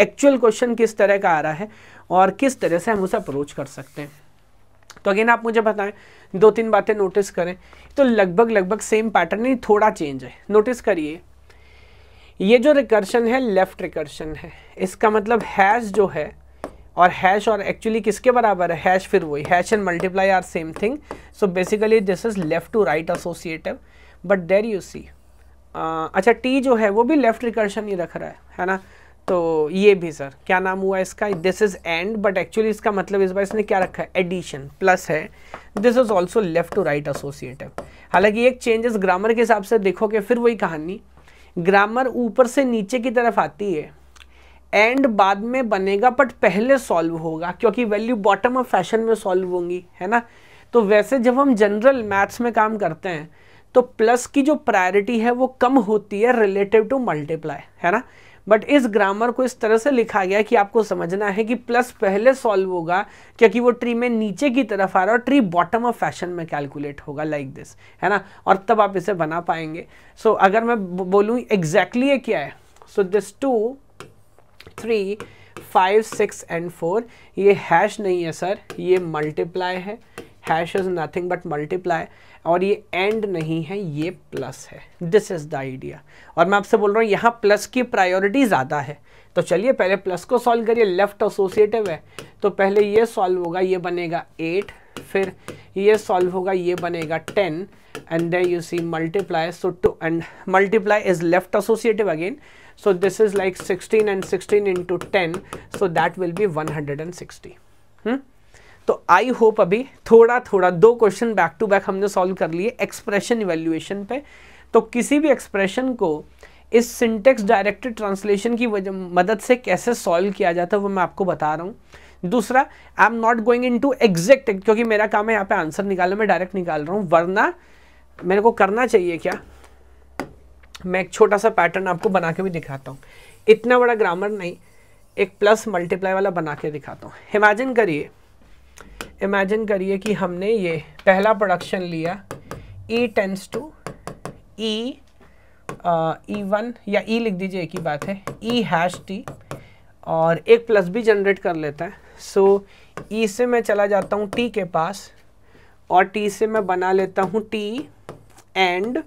एक्चुअल क्वेश्चन किस तरह का आ रहा है और किस तरह से हम उसे अप्रोच कर सकते हैं तो अगेन आप मुझे बताएं दो तीन बातें नोटिस करें तो लगभग लगभग सेम पैटर्न ही थोड़ा चेंज है नोटिस करिए ये जो रिकर्शन है लेफ्ट रिकर्शन है इसका मतलब हैश जो है और हैश और एक्चुअली किसके बराबर है हैश फिर वही hash and multiply are same thing so basically this is left to right associative but there you see अच्छा टी जो है वो भी लेफ्ट रिकर्शन ही रख रहा है है ना तो ये भी सर क्या नाम हुआ इसका this is and but actually इसका मतलब इस बार इसने क्या रखा है एडिशन प्लस है this is also left to right associative हालांकि एक चेंजेस ग्रामर के हिसाब से देखो कि फिर वही कहानी ग्रामर ऊपर से नीचे की तरफ आती है एंड बाद में बनेगा बट पहले सॉल्व होगा क्योंकि वैल्यू बॉटम ऑफ फैशन में सॉल्व होंगी है ना तो वैसे जब हम जनरल मैथ्स में काम करते हैं तो प्लस की जो प्रायोरिटी है वो कम होती है रिलेटिव टू मल्टीप्लाई है ना बट इस ग्रामर को इस तरह से लिखा गया कि आपको समझना है कि प्लस पहले सॉल्व होगा क्योंकि वो ट्री में नीचे की तरफ आ रहा है और ट्री बॉटम ऑफ फैशन में कैलकुलेट होगा लाइक like दिस है ना और तब आप इसे बना पाएंगे सो so, अगर मैं बोलूँ एग्जैक्टली ये क्या है so this two three five six and four ये हैश नहीं है सर ये मल्टीप्लाई है hash is nothing but multiply और ये एंड नहीं है ये प्लस है दिस इज़ द आइडिया और मैं आपसे बोल रहा हूँ यहाँ प्लस की प्रायोरिटी ज़्यादा है तो चलिए पहले प्लस को सॉल्व करिए लेफ्ट एसोसिएटिव है तो पहले ये सॉल्व होगा ये बनेगा एट फिर ये सॉल्व होगा ये बनेगा ten and then you see multiply so two and multiply is left associative again so this is like sixteen and ten so that will be one hundred and sixty तो I hope अभी थोड़ा थोड़ा दो question back to back हमने solve कर लिए expression evaluation पे तो किसी भी एक्सप्रेशन को इस सिंटेक्स डायरेक्टेड ट्रांसलेशन की मदद से कैसे सॉल्व किया जाता है वो मैं आपको बता रहा हूँ दूसरा I am not going into exact क्योंकि मेरा काम है यहाँ पे आंसर निकालना मैं डायरेक्ट निकाल रहा हूँ वरना मेरे को करना चाहिए क्या मैं एक छोटा सा पैटर्न आपको बना के भी दिखाता हूँ इतना बड़ा ग्रामर नहीं एक प्लस मल्टीप्लाई वाला बना के दिखाता हूँ इमेजिन करिए इमेजिन करिए कि हमने ये पहला प्रोडक्शन लिया E tends to E E one या ई e लिख दीजिए एक ही बात है ई हैश टी और एक प्लस भी जनरेट कर लेता है सो so, ई e से मैं चला जाता हूँ टी के पास और टी से मैं बना लेता हूँ टी एंड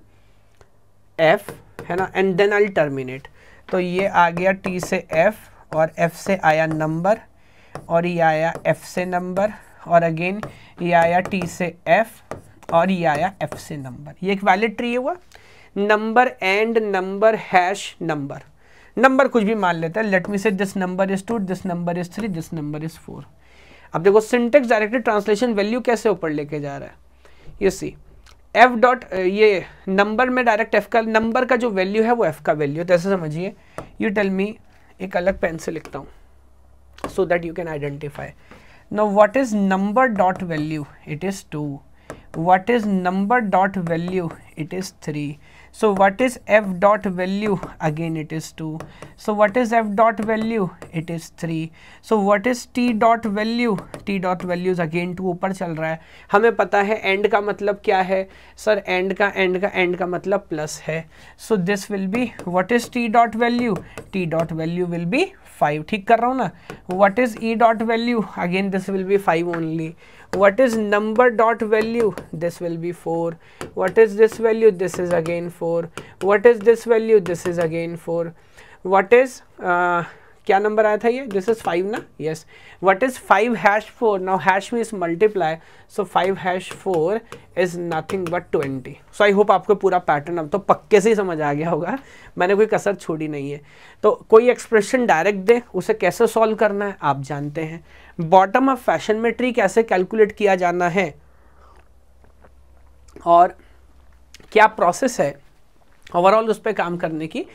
एफ है ना एंड देन आई टर्मिनेट तो ये आ गया टी से एफ और एफ से आया नंबर और ये आया एफ से नंबर और अगेन ये आया टी से एफ और ये आया एफ से नंबर ये एक वैलिड ट्री हुआ number and number hash number number कुछ भी मान लेता है let me say this number is two this number is three this number is four अब देखो सिंटेक्स डायरेक्टली ट्रांसलेशन वैल्यू कैसे ऊपर लेके जा रहा है ये सी एफ डॉट ये नंबर में डायरेक्ट एफ का नंबर का जो वैल्यू है वो एफ का वैल्यू तो समझिए यू टेल मी एक अलग पेन से लिखता हूँ so that you can identify now what is number dot value it is 2 what is number dot value it is 3 so what is f dot value again it is 2 so what is f dot value it is 3 so what is t dot value t dot values again 2 ऊपर चल रहा है हमें पता है end का मतलब क्या है sir end का end का end का मतलब plus है so this will be what is t dot value t dot value will be five ठीक कर रहा हूँ ना what is E dot value again this will be five only what is number dot value this will be four what is this value this is again four what is this value this is again four what is क्या number आया था ये this is five ना yes what is five hash four now hash में multiply so five hash four is nothing but twenty so I hope आपको पूरा pattern अब तो पक्के से ही समझ आ गया होगा मैंने कोई कसर छोड़ी नहीं है तो कोई एक्सप्रेशन डायरेक्ट दे उसे कैसे सॉल्व करना है आप जानते हैं बॉटम ऑफ फैशन में ट्री कैसे कैलकुलेट किया जाना है और क्या प्रोसेस है ओवरऑल उस पर काम करने की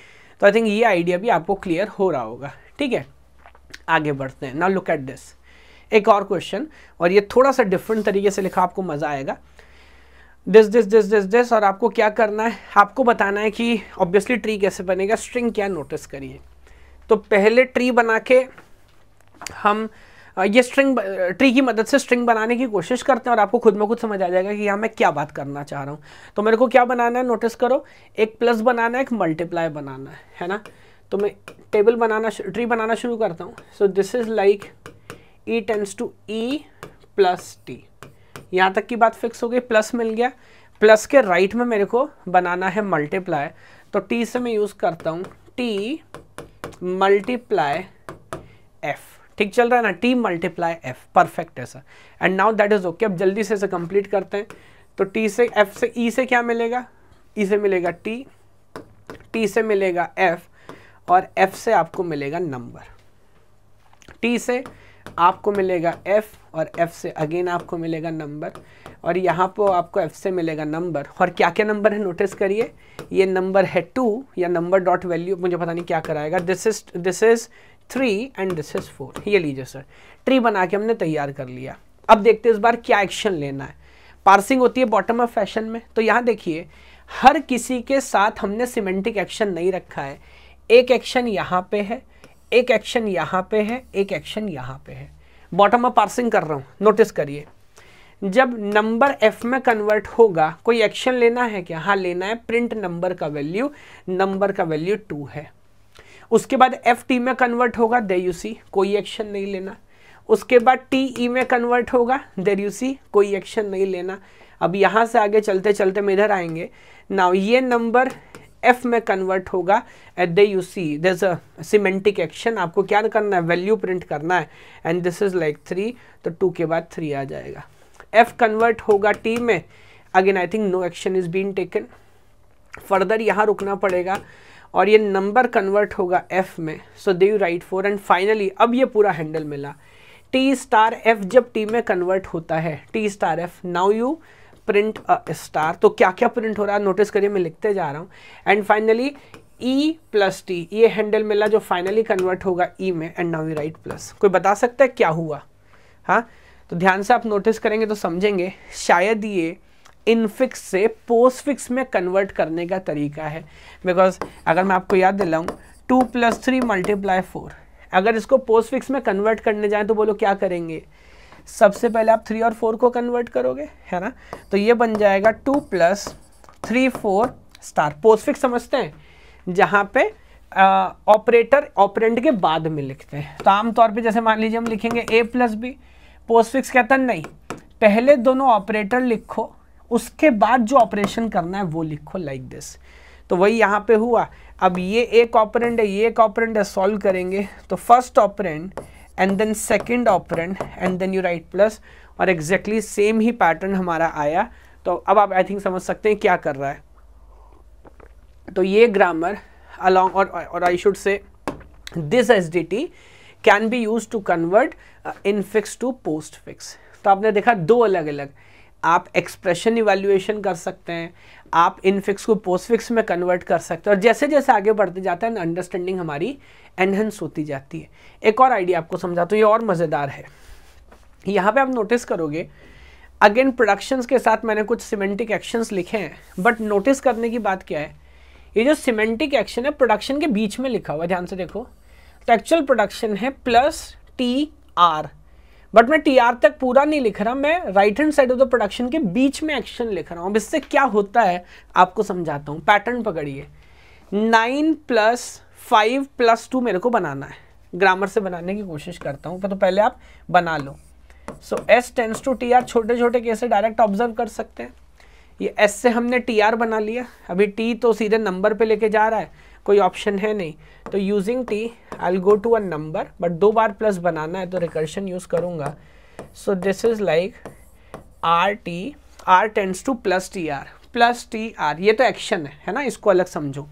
तो आई थिंक ये आइडिया भी आपको क्लियर हो रहा होगा ठीक है आगे बढ़ते हैं नाउ लुक एट दिस एक और क्वेश्चन और ये थोड़ा सा डिफरेंट तरीके से लिखा आपको मज़ा आएगा this this this this this और आपको क्या करना है आपको बताना है कि ऑब्वियसली ट्री कैसे बनेगा स्ट्रिंग क्या नोटिस करिए तो पहले ट्री बना के हम ये स्ट्रिंग ट्री की मदद से स्ट्रिंग बनाने की कोशिश करते हैं और आपको खुद में खुद समझ आ जाएगा कि यहाँ मैं क्या बात करना चाह रहा हूँ तो मेरे को क्या बनाना है नोटिस करो एक प्लस बनाना है एक मल्टीप्लाई बनाना है है ना तो मैं टेबल बनाना ट्री बनाना शुरू करता हूँ so this is like E tends to E plus T यहाँ तक की बात फिक्स हो गई प्लस मिल गया प्लस के राइट right में मेरे को बनाना है मल्टीप्लाई तो टी से मैं यूज़ करता हूँ टी मल्टीप्लाई एफ ठीक चल रहा है ना टी मल्टीप्लाई एफ परफेक्ट है sir and now that is okay अब जल्दी से इसे कंप्लीट करते हैं तो टी से एफ से ई e से क्या मिलेगा ई e से मिलेगा टी टी से मिलेगा एफ और एफ से आपको मिलेगा नंबर टी से आपको मिलेगा एफ और एफ से अगेन आपको मिलेगा नंबर और यहाँ पर आपको F से मिलेगा नंबर और क्या क्या नंबर है नोटिस करिए ये नंबर है टू या नंबर डॉट वैल्यू मुझे पता नहीं क्या कराएगा this is this is three and this is four ये लीजिए सर ट्री बना के हमने तैयार कर लिया अब देखते हैं इस बार क्या एक्शन लेना है पार्सिंग होती है बॉटम ऑफ फैशन में तो यहाँ देखिए हर किसी के साथ हमने सिमेंटिक एक्शन नहीं रखा है एक एक्शन यहाँ पे है एक एक्शन यहाँ पे है एक एक्शन यहाँ पे है बॉटम अप पार्सिंग कर रहा हूँ नोटिस करिए जब नंबर एफ में कन्वर्ट होगा कोई एक्शन लेना है क्या हाँ लेना है प्रिंट नंबर का वैल्यू नंबर का वैल्यू टू है उसके बाद एफ टी में कन्वर्ट होगा दे यू सी कोई एक्शन नहीं लेना उसके बाद टी ई e में कन्वर्ट होगा देर यू सी कोई एक्शन नहीं लेना अब यहाँ से आगे चलते चलते हम इधर आएंगे ना ये नंबर एफ में कन्वर्ट होगा at the you see this a semantic action आपको क्या करना है वैल्यू प्रिंट करना है and this is like three तो टू के बाद थ्री आ जाएगा एफ कन्वर्ट होगा टी में again I think no action is been taken further यहाँ रुकना पड़ेगा और ये नंबर कन्वर्ट होगा एफ में so they you write four and finally अब ये पूरा हैंडल मिला टी स्टार एफ जब टी में कन्वर्ट होता है T star F now you print star तो क्या क्या प्रिंट हो रहा है नोटिस करिए मैं लिखते जा रहा हूँ and finally E plus T ये हैंडल मिला जो फाइनली कन्वर्ट होगा ई e में and now you write plus कोई बता सकता है क्या हुआ हाँ तो ध्यान से आप नोटिस करेंगे तो समझेंगे शायद ये इनफिक्स से पोस्टफिक्स में कन्वर्ट करने का तरीका है बिकॉज अगर मैं आपको याद दिलाऊँ two plus three multiply four अगर इसको पोस्टफिक्स में कन्वर्ट करने जाएँ तो बोलो क्या करेंगे सबसे पहले आप थ्री और फोर को कन्वर्ट करोगे है ना तो ये बन जाएगा two plus three four star postfix समझते हैं जहाँ पे ऑपरेटर ऑपरेंट के बाद में लिखते हैं तो आमतौर पे जैसे मान लीजिए हम लिखेंगे ए प्लस बी पोस्टफिक्स कहता नहीं पहले दोनों ऑपरेटर लिखो उसके बाद जो ऑपरेशन करना है वो लिखो लाइक like दिस तो वही यहाँ पे हुआ अब ये एक ऑपरेंट है ये एक ऑपरेंट है सॉल्व करेंगे तो first operand and then second operand and then you write plus और एग्जैक्टली exactly सेम ही पैटर्न हमारा आया तो अब आप आई थिंक समझ सकते हैं क्या कर रहा है तो ये ग्रामर अलॉन्ग और I should say this S D T can be use to convert infix to postfix तो आपने देखा दो अलग अलग आप एक्सप्रेशन इवेल्युएशन कर सकते हैं आप इनफिक्स को पोस्टफिक्स में कन्वर्ट कर सकते हो और जैसे जैसे आगे बढ़ते जाते हैं अंडरस्टैंडिंग हमारी एनहेंस होती जाती है एक और आइडिया आपको समझा तो ये और मज़ेदार है यहाँ पे आप नोटिस करोगे अगेन प्रोडक्शंस के साथ मैंने कुछ सीमेंटिक एक्शंस लिखे हैं बट नोटिस करने की बात क्या है ये जो सीमेंटिक एक्शन है प्रोडक्शन के बीच में लिखा हुआ ध्यान से देखो तो एक्चुअल प्रोडक्शन है प्लस टी आर बट मैं टी आर तक पूरा नहीं लिख रहा मैं right hand side of the production के बीच में एक्शन लिख रहा हूँ अब इससे क्या होता है आपको समझाता हूँ पैटर्न पकड़िए nine plus five plus two मेरे को बनाना है ग्रामर से बनाने की कोशिश करता हूँ पर तो पहले आप बना लो so S tends to T R छोटे छोटे कैसे डायरेक्ट ऑब्जर्व कर सकते हैं ये एस से हमने टी आर बना लिया अभी टी तो सीधे नंबर पर लेके जा रहा है कोई ऑप्शन है नहीं तो using T I go to a number but दो बार प्लस बनाना है तो रिकर्शन यूज़ करूंगा so this is like R T R tends to plus T R plus T R ये तो एक्शन है है ना इसको अलग समझो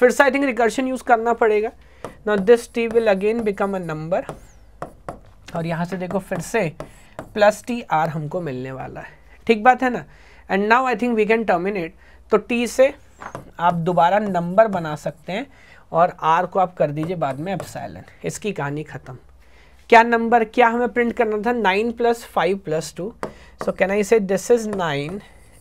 फिर से आई थिंक रिकर्शन यूज़ करना पड़ेगा not this T will again become a number और यहाँ से देखो फिर से प्लस टी आर हमको मिलने वाला है ठीक बात है ना and now I think we can terminate तो टी से आप दोबारा नंबर बना सकते हैं और आर को आप कर दीजिए बाद में एप्साइलन इसकी कहानी ख़त्म क्या नंबर क्या हमें प्रिंट करना था nine plus five plus two so can I say this is nine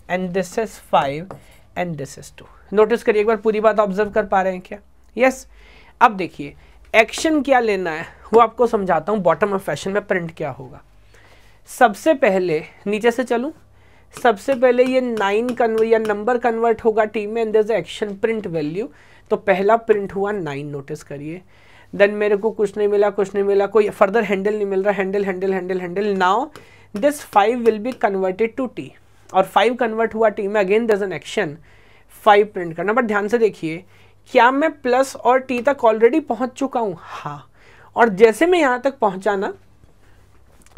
and this is five and this is two notice करिए एक बार पूरी बात ऑब्जर्व कर पा रहे हैं क्या यस yes. अब देखिए एक्शन क्या लेना है वो आपको समझाता हूँ बॉटम ऑफ फैशन में प्रिंट क्या होगा सबसे पहले नीचे से चलूँ सबसे पहले ये नाइन कन्वर्ट या नंबर कन्वर्ट होगा टी में एंड एक्शन प्रिंट वैल्यू तो पहला प्रिंट हुआ नाइन नोटिस करिए देन मेरे को कुछ नहीं मिला कुछ नहीं मिला कोई फर्दर हैंडल नहीं मिल रहा handle handle handle handle now this five will be converted to T और फाइव कन्वर्ट हुआ टी में again this an action five print करना बट ध्यान से देखिए क्या मैं प्लस और टी तक ऑलरेडी पहुंच चुका हूं हाँ और जैसे मैं यहां तक पहुंचाना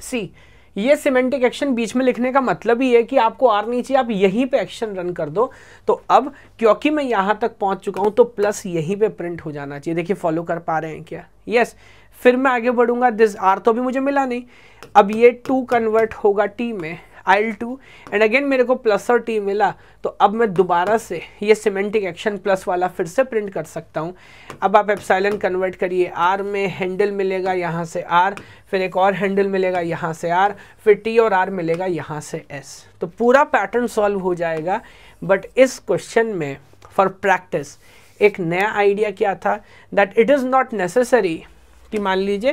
सी ये सिमेंटिक एक्शन बीच में लिखने का मतलब ही है कि आपको आर नहीं चाहिए आप यहीं पे एक्शन रन कर दो तो अब क्योंकि मैं यहां तक पहुंच चुका हूं तो प्लस यहीं पे प्रिंट हो जाना चाहिए देखिए फॉलो कर पा रहे हैं क्या यस yes. फिर मैं आगे बढ़ूंगा दिस आर तो भी मुझे मिला नहीं अब ये टू कन्वर्ट होगा टी में आइल टू एंड अगेन मेरे को प्लस और टी मिला तो अब मैं दोबारा से ये सीमेंटिक एक्शन प्लस वाला फिर से प्रिंट कर सकता हूँ अब आप एप्साइलन कन्वर्ट करिए आर में हैंडल मिलेगा यहाँ से आर फिर एक और हैंडल मिलेगा यहाँ से आर फिर टी और आर मिलेगा यहाँ से एस तो पूरा पैटर्न सॉल्व हो जाएगा बट इस क्वेश्चन में फॉर प्रैक्टिस एक नया आइडिया क्या था that it is not necessary कि मान लीजिए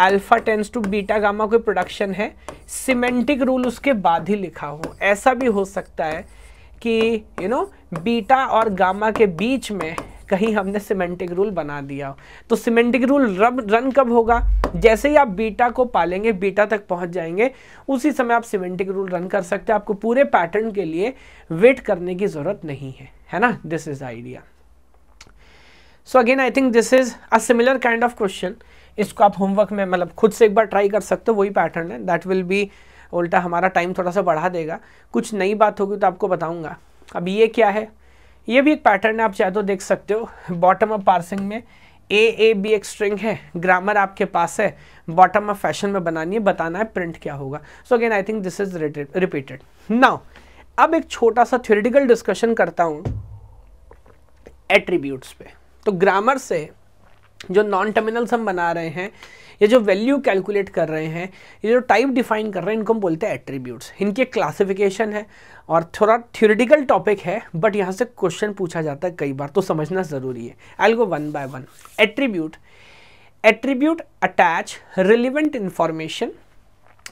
alpha tends to beta gamma कोई प्रोडक्शन है सिमेंटिक रूल उसके बाद ही लिखा हो ऐसा भी हो सकता है कि यू नो बीटा और गामा के बीच में कहीं हमने सिमेंटिक रूल बना दिया हो तो सिमेंटिक रूल रब रन कब होगा जैसे ही आप बीटा को पालेंगे बीटा तक पहुंच जाएंगे उसी समय आप सिमेंटिक रूल रन कर सकते हैं आपको पूरे पैटर्न के लिए वेट करने की ज़रूरत नहीं है है ना this is idea so again I think this is a similar kind of question इसको आप होमवर्क में मतलब खुद से एक बार ट्राई कर सकते हो वही पैटर्न है दैट विल बी उल्टा हमारा टाइम थोड़ा सा बढ़ा देगा कुछ नई बात होगी तो आपको बताऊंगा अब ये क्या है ये भी एक पैटर्न है आप चाहे तो देख सकते हो बॉटम ऑफ पार्सिंग में ए ए बी एक स्ट्रिंग है ग्रामर आपके पास है बॉटम ऑफ फैशन में बनानी है बताना है प्रिंट क्या होगा so again I think this is repeated now अब एक छोटा सा थ्योरिटिकल डिस्कशन करता हूँ एट्रीब्यूट्स पे तो ग्रामर से जो नॉन टर्मिनल्स हम बना रहे हैं ये जो वैल्यू कैलकुलेट कर रहे हैं ये जो टाइप डिफाइन कर रहे हैं इनको हम बोलते हैं एट्रीब्यूट्स इनके क्लासिफिकेशन है और थोड़ा थ्योरेटिकल टॉपिक है बट यहाँ से क्वेश्चन पूछा जाता है कई बार तो समझना ज़रूरी है I go one by one attribute attribute attach relevant information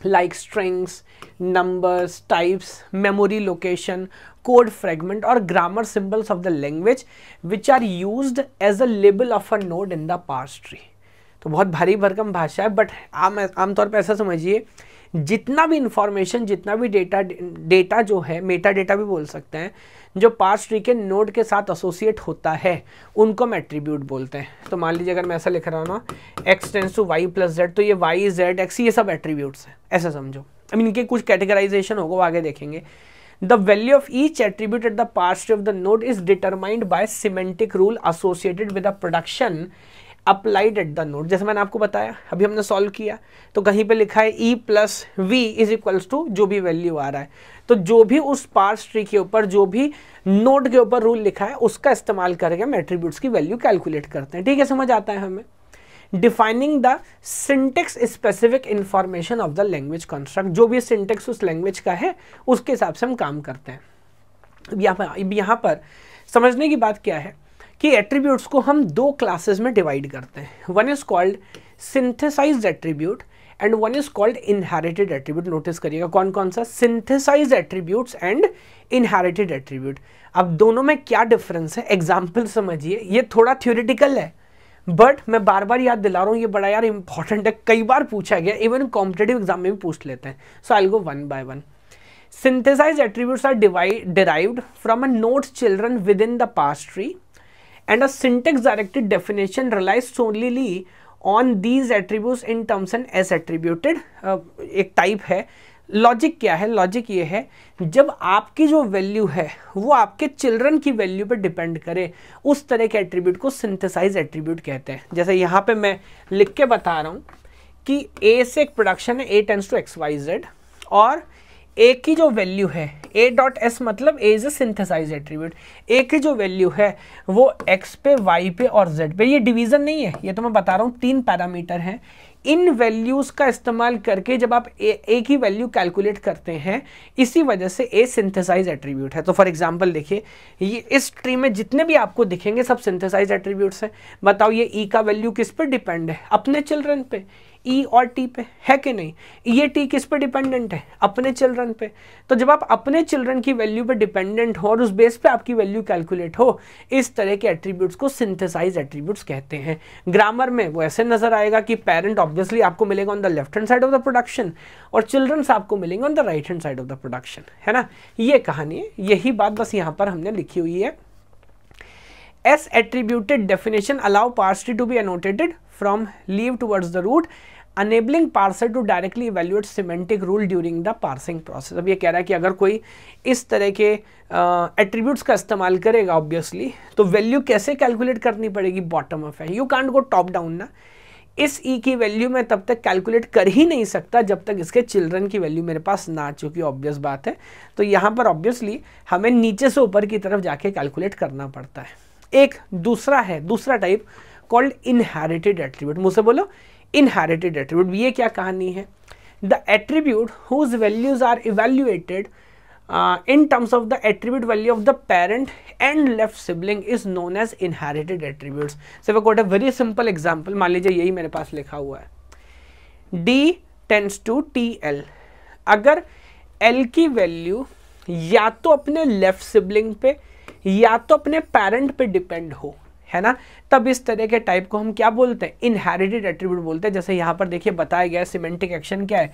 like strings numbers types memory location code fragment और grammar symbols of the language which are use as a label of a node in the parse tree तो बहुत भारी भरकम भाषा है but आम आमतौर पर ऐसा समझिए जितना भी इंफॉर्मेशन जितना भी डेटा डेटा जो है मेटा डेटा भी बोल सकते हैं जो पार्स ट्री के नोड के साथ एसोसिएट होता है उनको हम एट्रीब्यूट बोलते हैं तो मान लीजिए अगर मैं ऐसा लिख रहा हूँ ना X tends to Y plus Z तो ये वाई जेड एक्स ये सब एट्रीब्यूट्स हैं ऐसा समझो आई मीन इनके कुछ कैटेगराइजेशन होगा वो आगे देखेंगे the value of each attribute at the parse of the node is determined by semantic rule associated with the production applied at the node जैसे मैंने आपको बताया अभी हमने सॉल्व किया तो कहीं पे लिखा है e plus V is equal to जो भी वैल्यू आ रहा है तो जो भी उस पार्स ट्री के ऊपर जो भी नोट के ऊपर रूल लिखा है उसका इस्तेमाल करके हम एट्रीब्यूट्स की वैल्यू कैलकुलेट करते हैं ठीक है समझ आता है हमें defining the syntax specific information of the language construct जो भी सिंटेक्स उस लैंग्वेज का है उसके हिसाब से हम काम करते हैं यहाँ पर यहाँ पर समझने की बात क्या है कि एट्रीब्यूट्स को हम दो क्लासेस में डिवाइड करते हैं one is called synthesize attribute and one is called inherited attribute notice करिएगा कौन कौन सा synthesize attributes and inherited attribute अब दोनों में क्या डिफरेंस है एग्जाम्पल समझिए ये थोड़ा थ्योरिटिकल है बट मैं बार बार याद दिला रहा हूँ ये बड़ा यार इंपॉर्टेंट है कई बार पूछा गया इवन कॉम्पिटेटिव एग्जाम में भी पूछ लेते हैं so I go one by one synthesize attribute are derived from a node children within the parse tree and a syntax directed definition relies solely on these attribute in terms and S attributed एक type है logic क्या है logic ये है जब आपकी जो value है वो आपके चिल्ड्रन की वैल्यू पर डिपेंड करे उस तरह के एट्रीब्यूट को सिंथेसाइज एट्रीब्यूट कहते हैं जैसे यहाँ पे मैं लिख के बता रहा हूँ कि ए से एक प्रोडक्शन है A tends to X Y Z और ए की जो वैल्यू है ए डॉट एस मतलब A is a synthesize attribute A की जो वैल्यू है वो एक्स पे वाई पे और जेड पे ये डिवीजन नहीं है ये तो मैं बता रहा हूँ तीन पैरामीटर हैं इन वैल्यूज़ का इस्तेमाल करके जब आप ए, एक ही वैल्यू कैलकुलेट करते हैं इसी वजह से ए सिंथेसाइज एट्रीब्यूट है तो फॉर एग्जांपल देखिए ये इस ट्री में जितने भी आपको दिखेंगे सब सिंथेसाइज एट्रीब्यूट्स हैं बताओ ये ई e का वैल्यू किस पर डिपेंड है अपने चिल्ड्रन पे ई e और टी पे है कि नहीं ये e टी किस पे डिपेंडेंट है अपने चिल्ड्रन पे तो जब आप अपने चिल्ड्रन की वैल्यू पे डिपेंडेंट हो और उस बेस पे आपकी वैल्यू कैलकुलेट हो इस तरह के एट्रीब्यूट्स को सिंथेसाइज एट्रीब्यूट्स कहते हैं ग्रामर में वो ऐसे नजर आएगा कि पेरेंट ऑब्वियसली आपको मिलेगा on the left hand side of the production और चिल्ड्रंस आपको मिलेंगे on the right hand side of the production है ना ये कहानी यही बात बस यहाँ पर हमने लिखी हुई है S attributed definition allow parse tree to be annotated from leave towards the root enabling parser to directly evaluate semantic rule during the parsing process अब ये कह रहा है कि अगर कोई इस तरह के एट्रीब्यूट्स uh, का इस्तेमाल करेगा ऑब्वियसली तो वैल्यू कैसे कैलकुलेट करनी पड़ेगी बॉटम अप है you can't go top down ना इस ई e की वैल्यू मैं तब तक कैलकुलेट कर ही नहीं सकता जब तक इसके चिल्ड्रन की वैल्यू मेरे पास ना आ चुकी ऑब्वियस बात है तो यहाँ पर ऑब्वियसली हमें नीचे से ऊपर की तरफ जाके कैलकुलेट करना पड़ता है एक दूसरा है दूसरा टाइप कॉल्ड इनहेरिटेड एट्रीब्यूट मुझसे बोलो इनहेरिटेड एट्रीब्यूट ये क्या कहानी है the attribute whose values are evaluated in terms of the attribute value of the parent and left sibling is known as inherited attribute सिर्फ we got a very simple example मान लीजिए यही मेरे पास लिखा हुआ है D tends to T L अगर एल की वैल्यू या तो अपने लेफ्ट सिबलिंग पे या तो अपने पेरेंट पे डिपेंड हो है ना तब इस तरह के टाइप को हम क्या बोलते हैं इनहेरिटेड एट्रीब्यूट बोलते हैं जैसे यहाँ पर देखिए बताया गया है सिमेंटिक एक्शन क्या है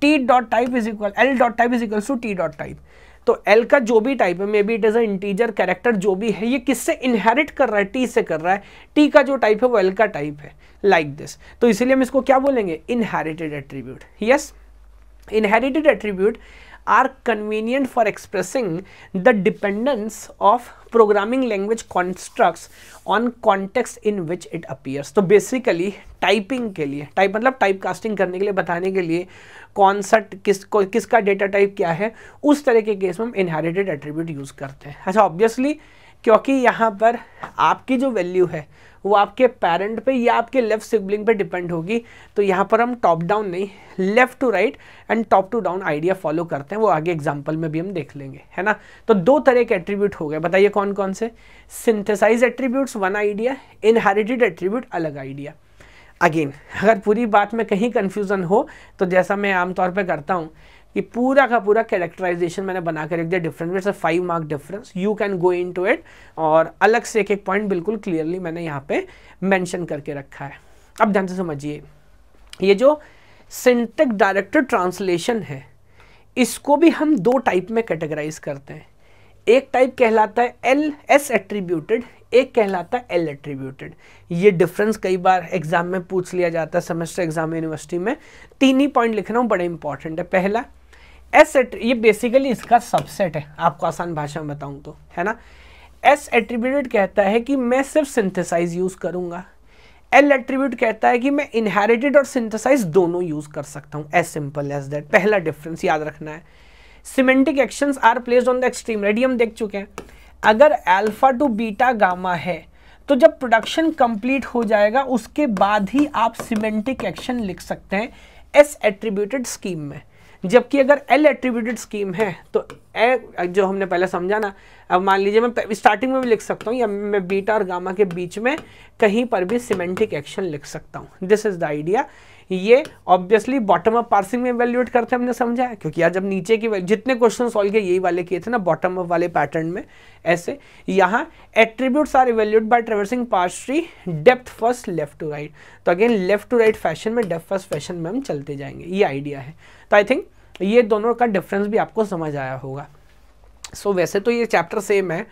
T dot type is equal L dot type is equal to T dot type तो एल का जो भी टाइप है maybe it is a integer character जो भी है ये किससे इनहेरिट कर रहा है टी से कर रहा है टी का जो टाइप है वो एल का टाइप है लाइक like दिस तो इसीलिए हम इसको क्या बोलेंगे inherited attribute yes inherited attribute are convenient for expressing the dependence of programming language constructs on context in which it appears तो basically typing के लिए type मतलब type casting करने के लिए बताने के लिए कौन सा किस को, किसका data type क्या है उस तरह के केस में हम inherited attribute use करते हैं अच्छा obviously क्योंकि यहाँ पर आपकी जो value है वो आपके पेरेंट पे या आपके लेफ्ट सिबलिंग पे डिपेंड होगी तो यहाँ पर हम टॉप डाउन नहीं left to right and top to down idea follow करते हैं वो आगे एग्जाम्पल में भी हम देख लेंगे है ना तो दो तरह के एट्रीब्यूट हो गए बताइए कौन कौन से synthesize attributes one idea inherited attribute अलग आइडिया अगेन अगर पूरी बात में कहीं कन्फ्यूज़न हो तो जैसा मैं आमतौर पर करता हूँ ये पूरा का पूरा कैरेक्टराइजेशन मैंने बना के रख दिया डिफरेंस में five mark difference you can go in into it और अलग से एक एक पॉइंट बिल्कुल क्लियरली मैंने यहाँ पे मैंशन करके रखा है अब ध्यान से समझिए ये जो सिंटेक डायरेक्टर ट्रांसलेशन है इसको भी हम दो टाइप में कैटेगराइज करते हैं एक टाइप कहलाता है एल एस एट्रीब्यूटेड एक कहलाता है एल एट्रीब्यूटेड ये डिफरेंस कई बार एग्जाम में पूछ लिया जाता है सेमेस्टर एग्जाम यूनिवर्सिटी में तीन ही पॉइंट लिख रहा हूँ बड़े इंपॉर्टेंट है पहला एस ये बेसिकली इसका सबसेट है आपको आसान भाषा में बताऊँ तो है ना एस एट्रीब्यूटेड कहता है कि मैं सिर्फ सिंथेसाइज यूज़ करूंगा एल एट्रीब्यूट कहता है कि मैं इनहेरिटेड और सिंथेसाइज दोनों यूज़ कर सकता हूँ एज सिंपल एज दैट पहला डिफरेंस याद रखना है semantic actions are placed on the extreme ready हम देख चुके हैं अगर अल्फा टू बीटा गामा है तो जब प्रोडक्शन कंप्लीट हो जाएगा उसके बाद ही आप सिमेंटिक एक्शन लिख सकते हैं एस एट्रीब्यूटेड स्कीम में जबकि अगर एल एट्रीब्यूटेड स्कीम है तो ए जो हमने पहले समझा ना अब मान लीजिए मैं स्टार्टिंग में भी लिख सकता हूँ या मैं बीटा और गामा के बीच में कहीं पर भी सिमेंटिक एक्शन लिख सकता हूँ दिस इज द आइडिया ये ऑब्वियसली बॉटम अप पार्सिंग में वैल्यूएट करते हैं हमने समझा है क्योंकि यार जब नीचे की जितने क्वेश्चन सॉल्व किए यही वाले किए थे ना बॉटम अप वाले पैटर्न में ऐसे यहाँ attributes are evaluate by traversing parse tree depth first left to right तो again left to right fashion में डेप्थ फर्स्ट फैशन में हम चलते जाएंगे ये आइडिया है तो आई थिंक ये दोनों का डिफरेंस भी आपको समझ आया होगा सो so, वैसे तो ये चैप्टर सेम है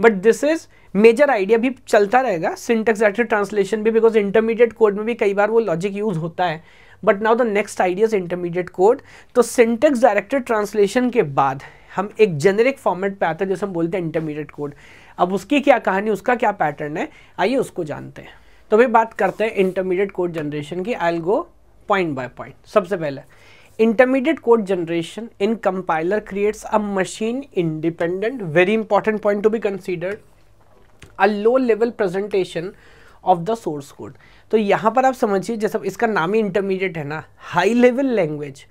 but this is major idea भी चलता रहेगा सिंटेक्स डायरेक्टेड ट्रांसलेशन भी बिकॉज इंटरमीडिएट कोड में भी कई बार वो लॉजिक यूज होता है but now the next idea is intermediate code तो सिंटेक्स डायरेक्टेड ट्रांसलेशन के बाद हम एक जेनेरिक फॉर्मेट पे आते हैं जैसे हम बोलते हैं इंटरमीडिएट कोड अब उसकी क्या कहानी उसका क्या पैटर्न है आइए उसको जानते हैं तो भाई बात करते हैं इंटरमीडिएट कोड जनरेशन की I'll go point by point सबसे पहले intermediate code generation in compiler creates a machine independent very important point to be considered a low level presentation of the source code तो यहां पर आप समझिए जैसे इसका नाम ही इंटरमीडिएट है ना हाई लेवल लैंग्वेज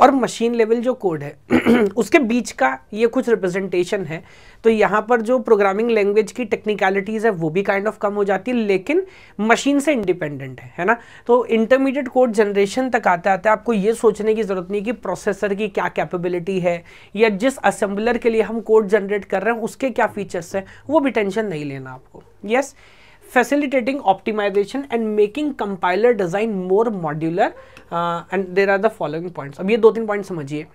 और मशीन लेवल जो कोड है *clears throat* उसके बीच का ये कुछ रिप्रेजेंटेशन है तो यहाँ पर जो प्रोग्रामिंग लैंग्वेज की टेक्निकलिटीज़ है वो भी काइंड ऑफ कम हो जाती है लेकिन मशीन से इंडिपेंडेंट है है ना तो इंटरमीडिएट कोड जनरेशन तक आते आते आपको ये सोचने की ज़रूरत नहीं कि प्रोसेसर की क्या कैपेबिलिटी है या जिस असेंबलर के लिए हम कोड जनरेट कर रहे हैं उसके क्या फीचर्स हैं वो भी टेंशन नहीं लेना आपको yes yes? facilitating optimization and making compiler design more modular uh, and there are the following points अब ये दो तीन पॉइंट समझिए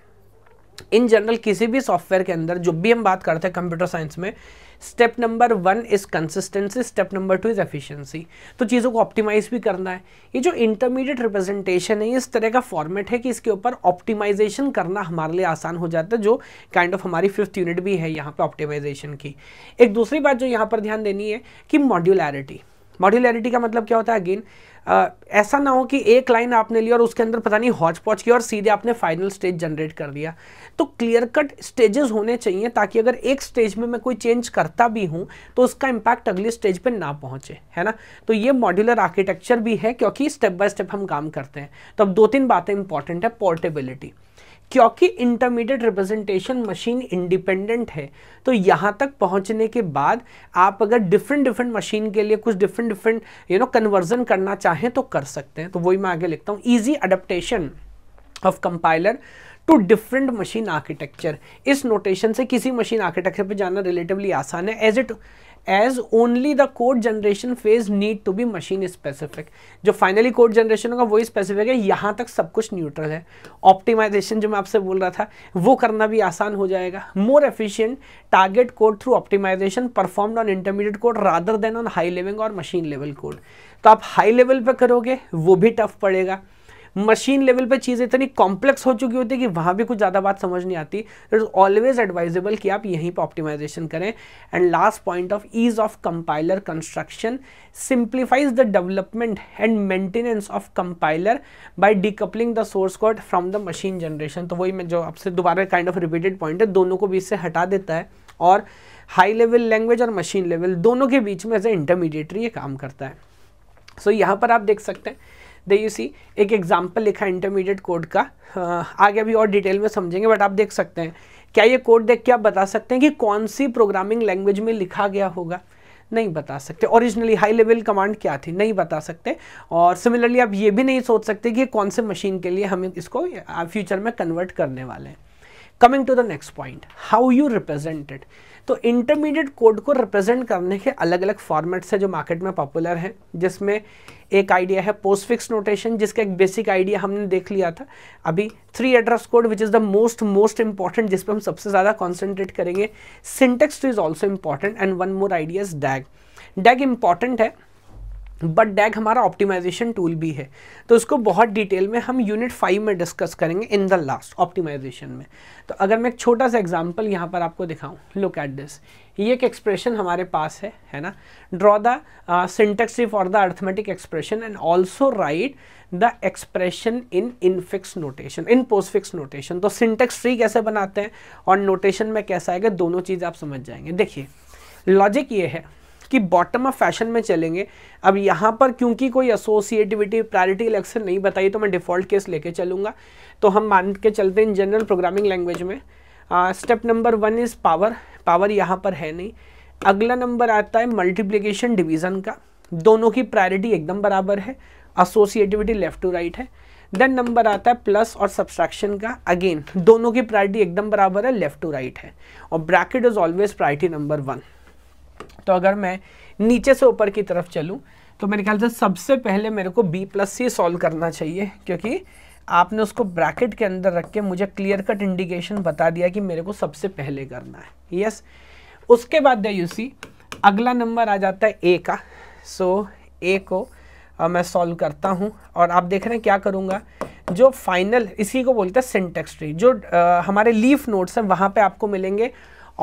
इन जनरल किसी भी सॉफ्टवेयर के अंदर जो भी हम बात करते हैं कंप्यूटर साइंस में step number one is consistency step number two is efficiency तो चीज़ों को ऑप्टिमाइज भी करना है ये जो इंटरमीडिएट रिप्रेजेंटेशन है इस तरह का फॉर्मेट है कि इसके ऊपर ऑप्टिमाइजेशन करना हमारे लिए आसान हो जाता है जो काइंड kind ऑफ of हमारी फिफ्थ यूनिट भी है यहाँ पर ऑप्टिमाइजेशन की एक दूसरी बात जो यहाँ पर ध्यान देनी है कि मॉड्यूलैरिटी मॉड्यूलैरिटी का मतलब क्या होता है अगेन ऐसा ना हो कि एक लाइन आपने ली और उसके अंदर पता नहीं हॉच पॉच किया और सीधे आपने फाइनल स्टेज जनरेट कर दिया तो क्लियर कट स्टेजेस होने चाहिए ताकि अगर एक स्टेज में मैं कोई चेंज करता भी हूँ तो उसका इम्पैक्ट अगले स्टेज पे ना पहुँचे है ना तो ये मॉड्यूलर आर्किटेक्चर भी है क्योंकि स्टेप बाय स्टेप हम काम करते हैं तो अब दो तीन बातें इंपॉर्टेंट है पोर्टेबिलिटी क्योंकि इंटरमीडिएट रिप्रेजेंटेशन मशीन इंडिपेंडेंट है तो यहाँ तक पहुँचने के बाद आप अगर डिफरेंट डिफरेंट मशीन के लिए कुछ different different you know conversion करना चाहें तो कर सकते हैं तो वही मैं आगे लिखता हूँ easy adaptation of compiler to different machine architecture इस नोटेशन से किसी मशीन आर्किटेक्चर पर जाना रिलेटिवली आसान है as it as only the code generation phase need to be machine specific जो फाइनली कोड जनरेशन होगा वही स्पेसिफिक है यहाँ तक सब कुछ न्यूट्रल है ऑप्टिमाइजेशन जो मैं आपसे बोल रहा था वो करना भी आसान हो जाएगा more efficient target code through optimisation perform on intermediate code rather than on high level और मशीन लेवल कोड तो आप हाई लेवल पर करोगे वो भी टफ पड़ेगा मशीन लेवल पे चीज़ इतनी कॉम्प्लेक्स हो चुकी होती है कि वहाँ भी कुछ ज़्यादा बात समझ नहीं आती इट इज़ ऑलवेज एडवाइजेबल कि आप यहीं पर ऑप्टिमाइजेशन करें and last point of ease of compiler construction simplifies the development and maintenance of compiler by decoupling the source code from the machine generation तो वही मैं जो आपसे दोबारा काइंड ऑफ रिपीटेड पॉइंट है दोनों को भी इससे हटा देता है और हाई लेवल लैंग्वेज और मशीन लेवल दोनों के बीच में एज ए इंटरमीडिएटरी ये काम करता है सो so, यहाँ पर आप देख सकते हैं दे यू सी एक एग्जाम्पल लिखा इंटरमीडिएट कोड का हाँ, आगे अभी और डिटेल में समझेंगे बट आप देख सकते हैं क्या ये कोड देख के आप बता सकते हैं कि कौन सी प्रोग्रामिंग लैंग्वेज में लिखा गया होगा नहीं बता सकते ओरिजिनली हाई लेवल कमांड क्या थी नहीं बता सकते और सिमिलरली आप ये भी नहीं सोच सकते कि कौन से मशीन के लिए हम इसको फ्यूचर में कन्वर्ट करने वाले हैं coming to the next point how you represented तो इंटरमीडिएट कोड को रिप्रेजेंट करने के अलग अलग फॉर्मेट्स हैं जो मार्केट में पॉपुलर हैं जिसमें एक आइडिया है पोस्ट फिक्स नोटेशन जिसका एक बेसिक आइडिया हमने देख लिया था अभी three address code which is the most most important जिस पर हम सबसे ज़्यादा कॉन्सेंट्रेट करेंगे syntax too is also important and one more idea is DAG DAG important है बट डैग हमारा ऑप्टिमाइजेशन टूल भी है तो उसको बहुत डिटेल में हम यूनिट फाइव में डिस्कस करेंगे इन द लास्ट ऑप्टिमाइजेशन में तो अगर मैं एक छोटा सा एग्जांपल यहाँ पर आपको दिखाऊँ लुक एट दिस ये एक एक्सप्रेशन हमारे पास है है ना draw the syntax for the arithmetic expression and also write the expression in infix notation in postfix notation तो सिंटेक्स ट्री कैसे बनाते हैं और नोटेशन में कैसा आएगा दोनों चीज़ आप समझ जाएंगे देखिए लॉजिक ये है कि बॉटम ऑफ फैशन में चलेंगे अब यहाँ पर क्योंकि कोई एसोसिएटिविटी प्रायोरिटी इलेक्शन नहीं बताई तो मैं डिफ़ॉल्ट केस लेके चलूँगा तो हम मान के चलते हैं इन जनरल प्रोग्रामिंग लैंग्वेज में step number one is power power यहाँ पर है नहीं अगला नंबर आता है मल्टीप्लीकेशन डिवीज़न का दोनों की प्रायोरिटी एकदम बराबर है एसोसिएटिविटी लेफ़्ट टू राइट है देन नंबर आता है प्लस और सब्सट्रैक्शन का अगेन दोनों की प्रायोरिटी एकदम बराबर है लेफ़्ट टू राइट है और bracket is always priority number one तो अगर मैं नीचे से ऊपर की तरफ चलूँ तो मेरे ख्याल से सबसे पहले मेरे को बी प्लस सी सॉल्व करना चाहिए क्योंकि आपने उसको ब्रैकेट के अंदर रख के मुझे क्लियर कट इंडिकेशन बता दिया कि मेरे को सबसे पहले करना है यस yes. उसके बाद यू सी अगला नंबर आ जाता है ए का सो so, ए को आ, मैं सॉल्व करता हूँ और आप देख रहे हैं क्या करूँगा जो फाइनल इसी को बोलते हैं सिंटेक्स ट्री जो आ, हमारे लीफ नोट्स हैं वहाँ पे आपको मिलेंगे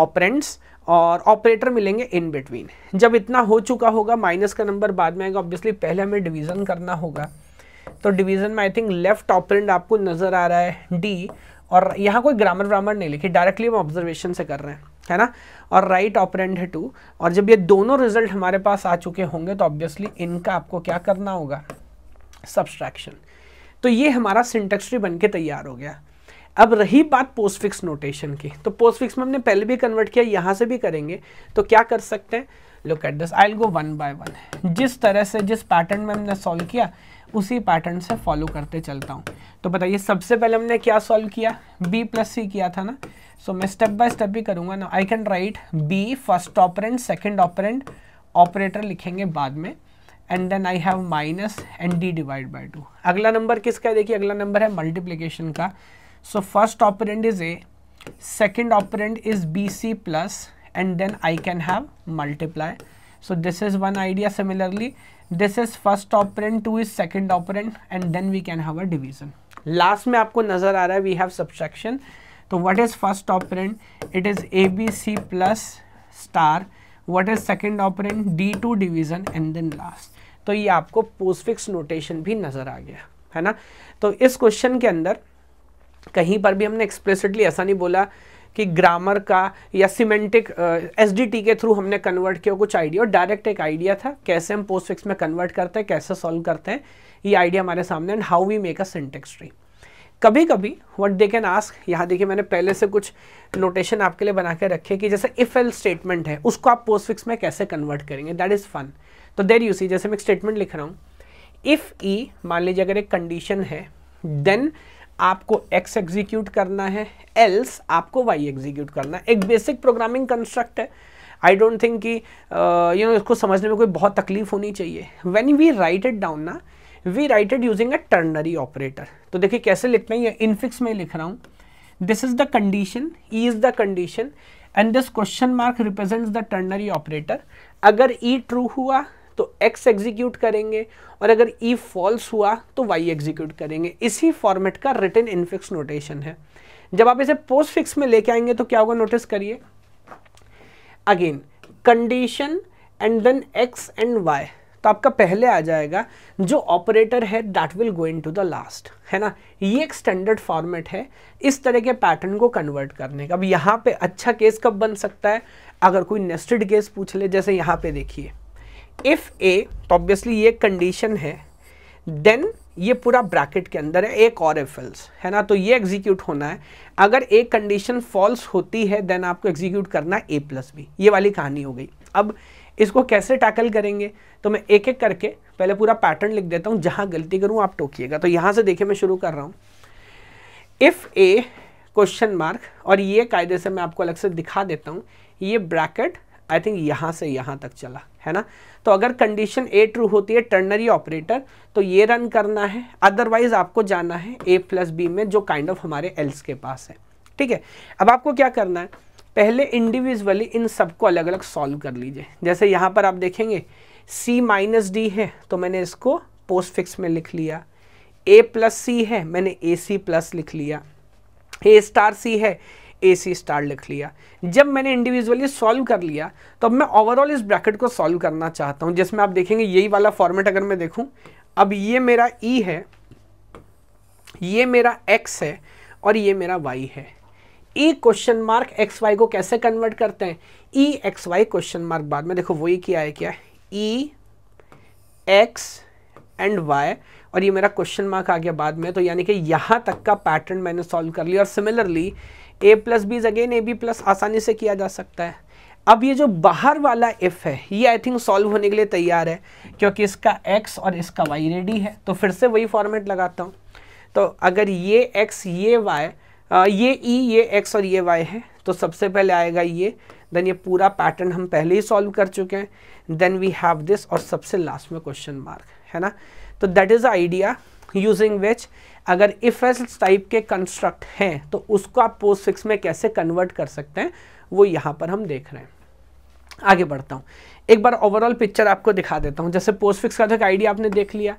ऑपरेंट्स और ऑपरेटर मिलेंगे इन बिटवीन जब इतना हो चुका होगा माइनस का नंबर बाद में आएगा ऑब्वियसली पहले हमें डिवीज़न करना होगा तो डिवीज़न में आई थिंक लेफ्ट ऑपरेंट आपको नज़र आ रहा है डी और यहाँ कोई ग्रामर व्रामर नहीं लिखी डायरेक्टली हम ऑब्जर्वेशन से कर रहे हैं है ना और राइट ऑपरेंट है टू और जब ये दोनों रिजल्ट हमारे पास आ चुके होंगे तो ऑब्वियसली इनका आपको क्या करना होगा सब्सट्रैक्शन तो ये हमारा सिंटेक्सट्री बन के तैयार हो गया अब रही बात पोस्टफिक्स नोटेशन की तो पोस्टफिक्स में हमने पहले भी कन्वर्ट किया यहाँ से भी करेंगे तो क्या कर सकते हैं look at this I go one by one जिस तरह से जिस पैटर्न में हमने सॉल्व किया उसी पैटर्न से फॉलो करते चलता हूँ तो बताइए सबसे पहले हमने क्या सॉल्व किया बी प्लस सी किया था ना सो so, मैं स्टेप बाय स्टेप भी करूँगा ना I can write B first operand second operand operator लिखेंगे बाद में and then I have minus and D divide by two अगला नंबर किसका है देखिए अगला नंबर है मल्टीप्लीकेशन का so first operand is a second operand is bc plus and then i can have multiply so this is one idea similarly this is first operand two is second operand and then we can have a division last में आपको नजर आ रहा है we have subtraction तो what is first operand it is abc plus star what is second operand d2 division and then last तो ये आपको postfix notation भी नजर आ गया है ना तो इस क्वेश्चन के अंदर कहीं पर भी हमने एक्सप्लिसिटली ऐसा नहीं बोला कि ग्रामर का या सीमेंटिक एस uh, के थ्रू हमने कन्वर्ट किया कुछ आइडिया और डायरेक्ट एक आइडिया था कैसे हम पोस्ट फिक्स में कन्वर्ट करते हैं कैसे सॉल्व करते हैं ये आइडिया हमारे सामने and how we make a syntax tree कभी कभी व्हाट दे कैन आस्क यहाँ देखिए मैंने पहले से कुछ नोटेशन आपके लिए बना के रखे कि जैसे इफ एल स्टेटमेंट है उसको आप पोस्ट फिक्स में कैसे कन्वर्ट करेंगे दैट इज़ फन तो देर यू सी जैसे मैं एक स्टेटमेंट लिख रहा हूँ इफ़ ई e, मान लीजिए अगर एक कंडीशन है देन आपको x एग्जीक्यूट करना है एल्स आपको y एग्जीक्यूट करना है एक बेसिक प्रोग्रामिंग कंस्ट्रक्ट है आई डोंट थिंक कि यू नो इसको समझने में कोई बहुत तकलीफ होनी चाहिए when we write it down ना we write it using a ternary operator तो देखिए कैसे लिखते हैं ये इनफिक्स में लिख रहा हूँ this is the condition E is the condition and this question mark represents the ternary operator अगर ई e ट्रू हुआ तो x एग्जीक्यूट करेंगे और अगर e फॉल्स हुआ तो y एग्जीक्यूट करेंगे इसी फॉर्मेट का रिटर्न इनफिक्स नोटेशन है जब आप इसे पोस्ट फिक्स में लेके आएंगे तो क्या होगा नोटिस करिए again condition and then x and y तो आपका पहले आ जाएगा जो ऑपरेटर है that will go in into the last है ना ये एक स्टैंडर्ड फॉर्मेट है इस तरह के पैटर्न को कन्वर्ट करने का अब यहां पे अच्छा केस कब बन सकता है अगर कोई नेस्टेड केस पूछ ले जैसे यहां पे देखिए इफ़ ए तो ऑब्वियसली ये कंडीशन है देन ये पूरा ब्रैकेट के अंदर है एक और एफ एल्स है ना तो ये एग्जीक्यूट होना है अगर एक कंडीशन फॉल्स होती है देन आपको एग्जीक्यूट करना है ए प्लस बी ये वाली कहानी हो गई अब इसको कैसे टैकल करेंगे तो मैं एक एक करके पहले पूरा पैटर्न लिख देता हूँ जहाँ गलती करूँ आप टोकिएगा तो यहाँ से देखिए मैं शुरू कर रहा हूँ इफ़ ए क्वेश्चन मार्क और ये कायदे से मैं आपको अलग से दिखा देता हूँ ये ब्रैकेट आई थिंक यहाँ से यहाँ तक चला है ना तो अगर कंडीशन ए ट्रू होती है टर्नरी ऑपरेटर तो ये रन करना है अदरवाइज आपको जाना है ए प्लस बी में जो काइंड kind ऑफ of हमारे एल्स के पास है ठीक है अब आपको क्या करना है पहले इंडिविजुअली इन सबको अलग अलग सॉल्व कर लीजिए जैसे यहाँ पर आप देखेंगे c माइनस डी है तो मैंने इसको पोस्ट फिक्स में लिख लिया a प्लस सी है मैंने ए सी प्लस लिख लिया ए स्टार सी है ए सी स्टार लिख लिया जब मैंने इंडिविजुअली सॉल्व कर लिया तो अब मैं ओवरऑल इस ब्रैकेट को सॉल्व करना चाहता हूँ जिसमें आप देखेंगे यही वाला फॉर्मेट अगर मैं देखूँ अब ये मेरा ई e है ये मेरा एक्स है और ये मेरा वाई है E question mark X Y को कैसे कन्वर्ट करते हैं E X Y question mark बाद में देखो वही किया है क्या ई एक्स एंड वाई और ये मेरा क्वेश्चन मार्क आ गया बाद में तो यानी कि यहाँ तक का पैटर्न मैंने सॉल्व कर लिया और similarly A plus B again A B plus आसानी से किया जा सकता है अब ये जो बाहर वाला इफ़ है ये आई थिंक सॉल्व होने के लिए तैयार है क्योंकि इसका एक्स और इसका वाई रेडी है तो फिर से वही फॉर्मेट लगाता हूँ तो अगर ये एक्स ये वाई ये ई e, ये एक्स और ये वाई है तो सबसे पहले आएगा ये देन ये पूरा पैटर्न हम पहले ही सॉल्व कर चुके हैं देन वी हैव दिस और सबसे लास्ट में क्वेश्चन मार्क है ना तो that is idea using which अगर इफ एल्स टाइप के कंस्ट्रक्ट हैं तो उसको आप पोस्ट फिक्स में कैसे कन्वर्ट कर सकते हैं वो यहाँ पर हम देख रहे हैं आगे बढ़ता हूँ एक बार ओवरऑल पिक्चर आपको दिखा देता हूँ जैसे पोस्ट फिक्स का तो एक आइडिया आपने देख लिया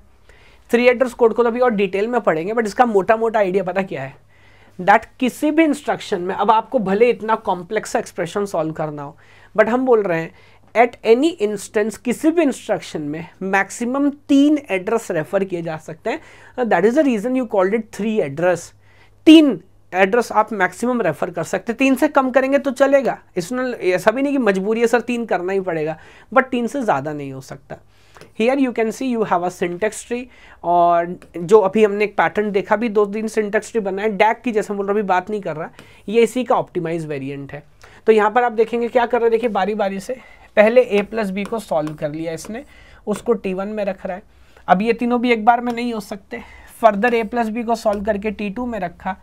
थ्री एड्रेस कोड को तो अभी और डिटेल में पढ़ेंगे बट इसका मोटा मोटा आइडिया पता क्या है दैट किसी भी इंस्ट्रक्शन में अब आपको भले इतना कॉम्प्लेक्स एक्सप्रेशन सॉल्व करना हो बट हम बोल रहे हैं एट एनी इंस्टेंस किसी भी इंस्ट्रक्शन में मैक्सिमम तीन एड्रेस रेफर किए जा सकते हैं that is the reason you called it three address तीन एड्रेस आप मैक्सिमम रेफर कर सकते तीन से कम करेंगे तो चलेगा इसमें ऐसा भी नहीं कि मजबूरी है सर तीन करना ही पड़ेगा बट तीन से ज़्यादा नहीं हो सकता here you can see you have a syntax tree और जो अभी हमने एक पैटर्न देखा भी दो दिन सिंटेक्स ट्री बना है डैक की जैसे बोल रहा अभी बात नहीं कर रहा ये इसी का ऑप्टिमाइज वेरियंट है तो यहाँ पर आप देखेंगे क्या कर रहे हैं देखिए बारी बारी से पहले ए प्लस बी को सॉल्व कर लिया इसने उसको टी वन में रख रहा है अब ये तीनों भी एक बार में नहीं हो सकते फर्दर ए प्लस बी को सॉल्व करके टी टू में रखा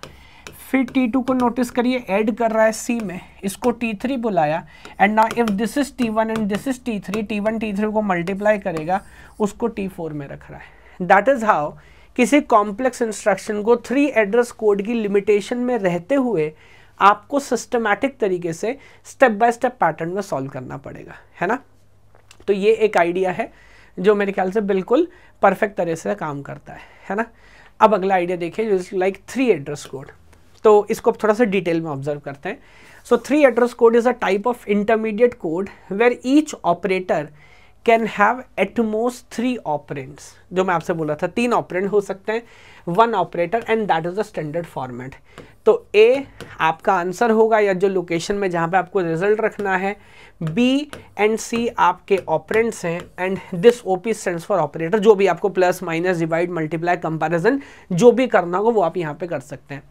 फिर टी टू को नोटिस करिए ऐड कर रहा है सी में इसको टी थ्री बुलाया एंड ना if this is T one and this is T three T one T three को मल्टीप्लाई करेगा उसको टी फोर में रख रहा है दैट इज हाउ किसी कॉम्प्लेक्स इंस्ट्रक्शन को थ्री एड्रेस कोड की लिमिटेशन में रहते हुए आपको सिस्टमैटिक तरीके से स्टेप बाय स्टेप पैटर्न में सॉल्व करना पड़ेगा है ना तो ये एक आइडिया है जो मेरे ख्याल से बिल्कुल परफेक्ट तरह से काम करता है है ना अब अगला आइडिया देखिए जो लाइक थ्री एड्रेस कोड तो इसको आप थोड़ा सा डिटेल में ऑब्जर्व करते हैं so three address code is a type of intermediate code where each operator can have at most three operands जो मैं आपसे बोला था तीन ऑपरेंट हो सकते हैं one operator and that is the standard format तो ए आपका आंसर होगा या जो लोकेशन में जहां पे आपको रिजल्ट रखना है बी एंड सी आपके ऑपरेंट्स हैं and this OP stands for operator जो भी आपको plus minus divide multiply comparison जो भी करना होगा वो आप यहाँ पे कर सकते हैं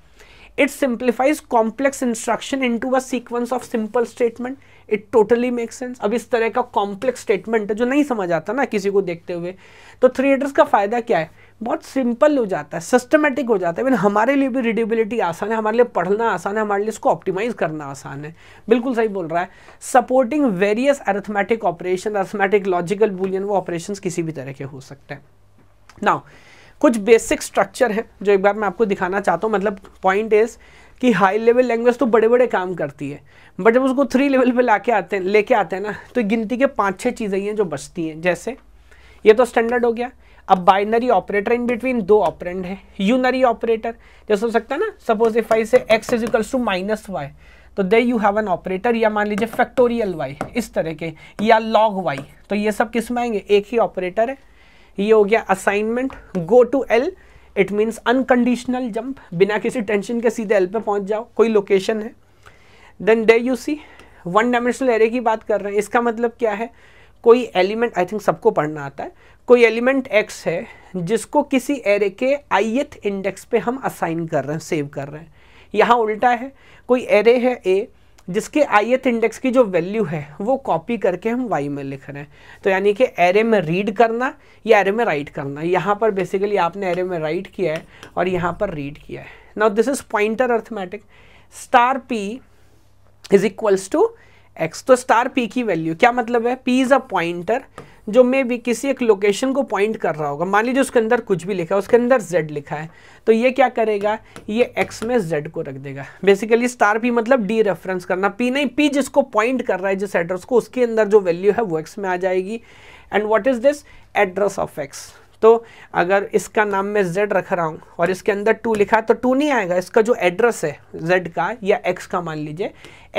simplifies complex instruction into a sequence of simple statement it totally make sense अब इस तरह का कॉम्प्लेक्स स्टेटमेंट है जो नहीं समझ आता ना किसी को देखते हुए तो थ्री एडर्स का फायदा क्या है बहुत सिंपल हो जाता है सिस्टमेटिक हो जाता है मैंने हमारे लिए भी रीडेबिलिटी आसान है हमारे लिए पढ़ना आसान है हमारे लिए इसको ऑप्टिमाइज करना आसान है बिल्कुल सही बोल रहा है supporting various arithmetic operation arithmetic logical boolean वो ऑपरेशन किसी भी तरह के हो सकते हैं नाउ कुछ बेसिक स्ट्रक्चर है जो एक बार मैं आपको दिखाना चाहता हूँ मतलब पॉइंट इज़ कि हाई लेवल लैंग्वेज तो बड़े बड़े काम करती है बट जब उसको थ्री लेवल पे लाके आते हैं लेके आते हैं ना तो गिनती के पांच छह चीज़ें हैं जो बचती हैं जैसे ये तो स्टैंडर्ड हो गया अब बाइनरी ऑपरेटर इन बिटवीन दो ऑपरेंड है यूनरी ऑपरेटर जैसे हो सकता है ना suppose if I say X is equals to minus Y तो दे यू हैव एन ऑपरेटर या मान लीजिए फैक्टोरियल वाई इस तरह के या लॉग वाई तो ये सब किस में आएंगे एक ही ऑपरेटर है ये हो गया assignment go to L it means unconditional jump बिना किसी टेंशन के सीधे एल पे पहुंच जाओ कोई लोकेशन है then they you see one dimensional array की बात कर रहे हैं इसका मतलब क्या है कोई एलिमेंट आई थिंक सबको पढ़ना आता है कोई एलिमेंट एक्स है जिसको किसी एरे के आई इंडेक्स पे हम असाइन कर रहे हैं सेव कर रहे हैं यहाँ उल्टा है कोई एरे है ए जिसके आई इंडेक्स की जो वैल्यू है वो कॉपी करके हम वाई में लिख रहे हैं तो यानी कि एरे में रीड करना या एरे में राइट करना यहाँ पर बेसिकली आपने एरे में राइट किया है और यहाँ पर रीड किया है now this is pointer arithmetic star P is equals to X तो स्टार पी की वैल्यू क्या मतलब है पी इज़ अ पॉइंटर जो मे भी किसी एक लोकेशन को पॉइंट कर रहा होगा मान लीजिए उसके अंदर कुछ भी लिखा है उसके अंदर जेड लिखा है तो ये क्या करेगा ये एक्स में जेड को रख देगा बेसिकली स्टार पी मतलब डी रेफरेंस करना पी नहीं पी जिसको पॉइंट कर रहा है जिस एड्रेस को उसके अंदर जो वैल्यू है वो एक्स में आ जाएगी and what is this address of X तो अगर इसका नाम मैं जेड रख रहा हूँ और इसके अंदर टू लिखा है तो टू नहीं आएगा इसका जो एड्रेस है जेड का या एक्स का मान लीजिए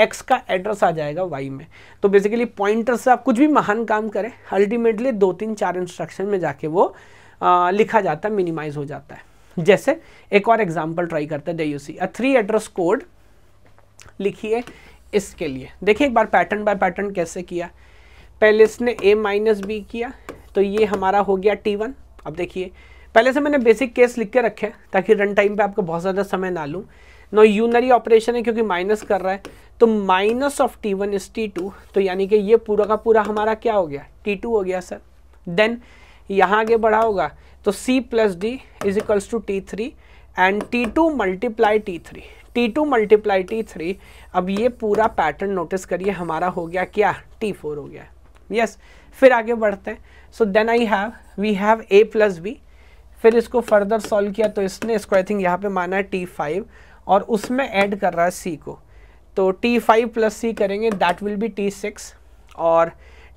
एक्स का एड्रेस आ जाएगा वाई में तो बेसिकली पॉइंटर से आप कुछ भी महान काम करें अल्टीमेटली दो तीन चार इंस्ट्रक्शन में जाके वो आ, लिखा जाता है मिनिमाइज हो जाता है जैसे एक और एग्जाम्पल ट्राई करते हैं then you see three address code लिखिए इसके लिए देखिए एक बार पैटर्न बाय पैटर्न कैसे किया पहले इसने ए माइनस बी किया तो ये हमारा हो गया टी वन अब देखिए पहले से मैंने बेसिक केस लिख के रखे ताकि रन टाइम पे आपको बहुत ज़्यादा समय ना लूँ नो यूनरी ऑपरेशन है क्योंकि माइनस कर रहा है तो minus of T one is T two तो यानी कि ये पूरा का पूरा हमारा क्या हो गया टी टू हो गया सर देन यहाँ आगे बढ़ा होगा तो c plus D is equals to T three and T two multiply T three T two multiply T three अब ये पूरा पैटर्न नोटिस करिए हमारा हो गया क्या टी फोर हो गया यस yes, फिर आगे बढ़ते हैं so then I have we have A plus B फिर इसको फर्दर सॉल्व किया तो इसने इसको आई थिंक यहाँ पे माना है टी फाइव और उसमें ऐड कर रहा है सी को तो टी फाइव प्लस सी करेंगे that will be T six और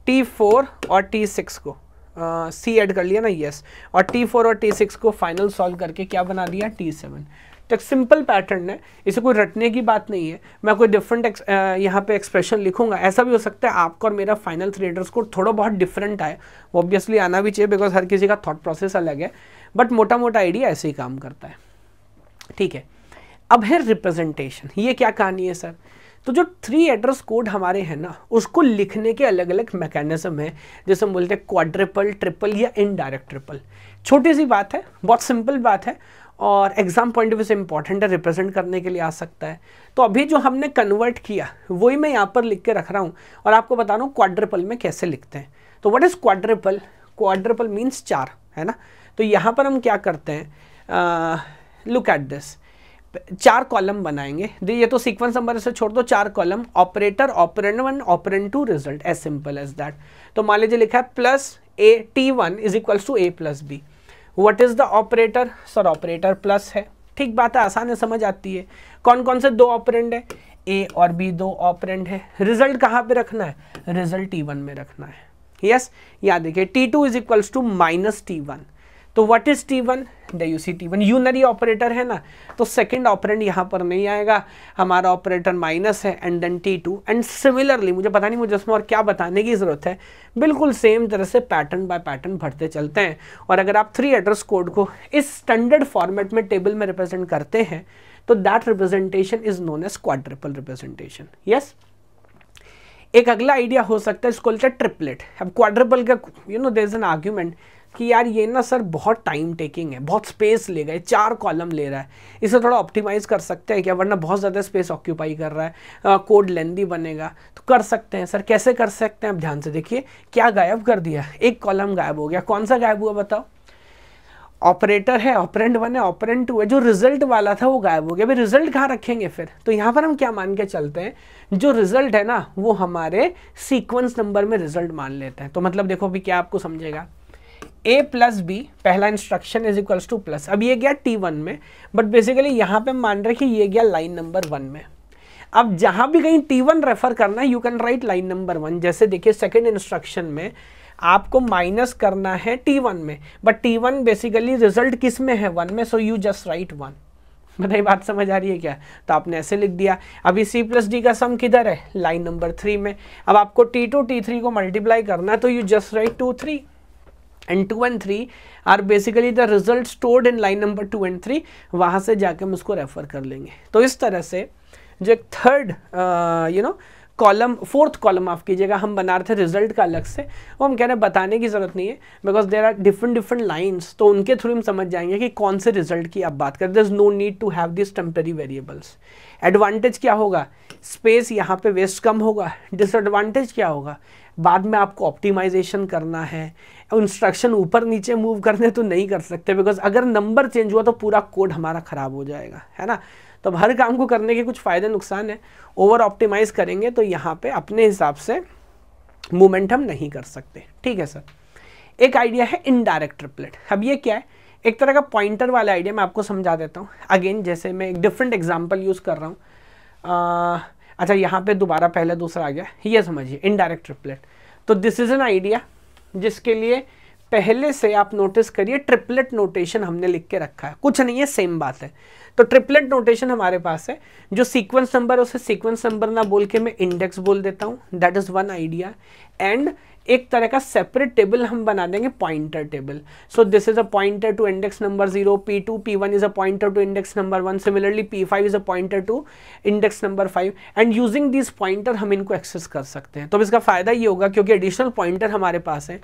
टी फोर और टी सिक्स को सी uh, ऐड कर लिया ना यस yes. और टी फोर और टी सिक्स को फाइनल सॉल्व करके क्या बना दिया टी सेवन तो एक सिंपल पैटर्न है इसे कोई रटने की बात नहीं है मैं कोई डिफरेंट यहाँ पे एक्सप्रेशन लिखूंगा ऐसा भी हो सकता है आपका और मेरा फाइनल थ्रेडर स्कोर थोड़ा बहुत डिफरेंट आए वो ऑब्वियसली आना भी चाहिए बिकॉज हर किसी का थॉट प्रोसेस अलग है बट मोटा मोटा आइडिया ऐसे ही काम करता है ठीक है अब है रिप्रेजेंटेशन ये क्या कहानी है सर तो जो थ्री एड्रेस कोड हमारे हैं ना उसको लिखने के अलग अलग मैकेनिज्म है जैसे हम बोलते हैं क्वाड्रिपल ट्रिपल या इनडायरेक्ट ट्रिपल छोटी सी बात है बहुत सिंपल बात है और एग्ज़ाम पॉइंट ऑफ व्यू से इंपॉर्टेंट है रिप्रेजेंट करने के लिए आ सकता है तो अभी जो हमने कन्वर्ट किया वही मैं यहाँ पर लिख के रख रहा हूँ और आपको बता रहा हूँ क्वाड्रिपल में कैसे लिखते हैं तो what is quadruple quadruple means चार है ना तो यहाँ पर हम क्या करते हैं लुक एट दिस चार कॉलम बनाएंगे ये तो सीक्वेंस नंबर से छोड़ दो चार column operator operand one operand two result as simple as that तो मान लीजिए लिखा है plus A T one is equals to A plus B what is the operator sir operator plus है ठीक बात है आसान है समझ आती है कौन कौन से दो ऑपरेंड है ए और बी दो ऑपरेंड है रिजल्ट कहाँ पे रखना है रिजल्ट टी वन में रखना है यस yes? याद देखिए T two is equals to minus T one तो what is T one you see T one unary operator है ना तो सेकंड ऑपरेंट यहां पर नहीं आएगा हमारा ऑपरेटर माइनस है and then T two and similarly मुझे पता नहीं मुझे उसमें और क्या बताने की ज़रूरत है बिल्कुल सेम तरह से पैटर्न बाय पैटर्न भरते चलते हैं और अगर आप थ्री एड्रेस कोड को इस स्टैंडर्ड फॉर्मेट में टेबल में रिप्रेजेंट करते हैं तो that representation is known as quadruple representation yes एक अगला आइडिया हो सकता है इसको हैं ट्रिपलेट अब क्वाड्रिपल का you know there is an argument कि यार ये ना सर बहुत टाइम टेकिंग है बहुत स्पेस ले गए चार कॉलम ले रहा है इसे थोड़ा ऑप्टिमाइज़ कर सकते हैं क्या वरना बहुत ज़्यादा स्पेस ऑक्यूपाई कर रहा है कोड लेंदी बनेगा तो कर सकते हैं सर कैसे कर सकते हैं आप ध्यान से देखिए क्या गायब कर दिया एक कॉलम गायब हो गया कौन सा गायब हुआ बताओ ऑपरेटर है ऑपरेंट वन है ऑपरेंट टू है जो रिजल्ट वाला था वो गायब हो गया अभी रिजल्ट कहाँ रखेंगे फिर तो यहाँ पर हम क्या मान के चलते हैं जो रिजल्ट है ना वो हमारे सीक्वेंस नंबर में रिजल्ट मान लेते हैं तो मतलब देखो अभी क्या आपको समझेगा ए प्लस बी पहला instruction is equals to plus अब ये गया टी वन में बट बेसिकली यहाँ पे मान रहे कि ये गया लाइन नंबर वन में अब जहाँ भी कहीं टी वन रेफर करना है you can write line number one जैसे देखिए सेकेंड इंस्ट्रक्शन में आपको माइनस करना है टी वन में but T one basically result किस में है वन में so you just write one बताइए बात समझ आ रही है क्या तो आपने ऐसे लिख दिया अभी सी प्लस डी का सम किधर है लाइन नंबर थ्री में अब आपको टी टू टी थ्री को मल्टीप्लाई करना है तो you just write two three and two and three are basically the result stored in line number two and three वहाँ से जाके हम उसको रेफर कर लेंगे तो इस तरह से जो एक third you know column fourth column off कीजिएगा हम बना रहे थे रिजल्ट का अलग से वो हम कह रहे हैं बताने की ज़रूरत नहीं है because there are different different lines तो उनके थ्रू हम समझ जाएंगे कि कौन से रिजल्ट की आप बात करें there is no need to have this temporary variables advantage क्या होगा स्पेस यहाँ पे वेस्ट कम होगा डिसएडवांटेज क्या होगा बाद में आपको ऑप्टिमाइजेशन करना है इंस्ट्रक्शन ऊपर नीचे मूव करने तो नहीं कर सकते बिकॉज अगर नंबर चेंज हुआ तो पूरा कोड हमारा ख़राब हो जाएगा है ना तो हर काम को करने के कुछ फ़ायदे नुकसान है ओवर ऑप्टिमाइज़ करेंगे तो यहाँ पे अपने हिसाब से मूवमेंट हम नहीं कर सकते ठीक है सर एक आइडिया है इनडायरेक्ट ट्रिपलेट अब ये क्या है एक तरह का पॉइंटर वाला आइडिया मैं आपको समझा देता हूँ अगेन जैसे मैं एक डिफरेंट एग्जाम्पल यूज़ कर रहा हूँ अच्छा यहाँ पे दोबारा पहले दूसरा आ गया ये समझिए इनडायरेक्ट ट्रिपलेट तो दिस इज़ एन आइडिया जिसके लिए पहले से आप नोटिस करिए ट्रिपलेट नोटेशन हमने लिख के रखा है कुछ नहीं है सेम बात है तो ट्रिपलेट नोटेशन हमारे पास है जो सीक्वेंस नंबर है उसे सीक्वेंस नंबर ना बोल के मैं इंडेक्स बोल देता हूँ that is one idea and एक तरह का सेपरेट टेबल हम बना देंगे pointer table so this is a pointer to index number zero P two P one is a pointer to index number one similarly P five is a pointer to index number five and using this pointer हम इनको access कर सकते हैं तो इसका फायदा ये होगा क्योंकि एडिशनल पॉइंटर हमारे पास है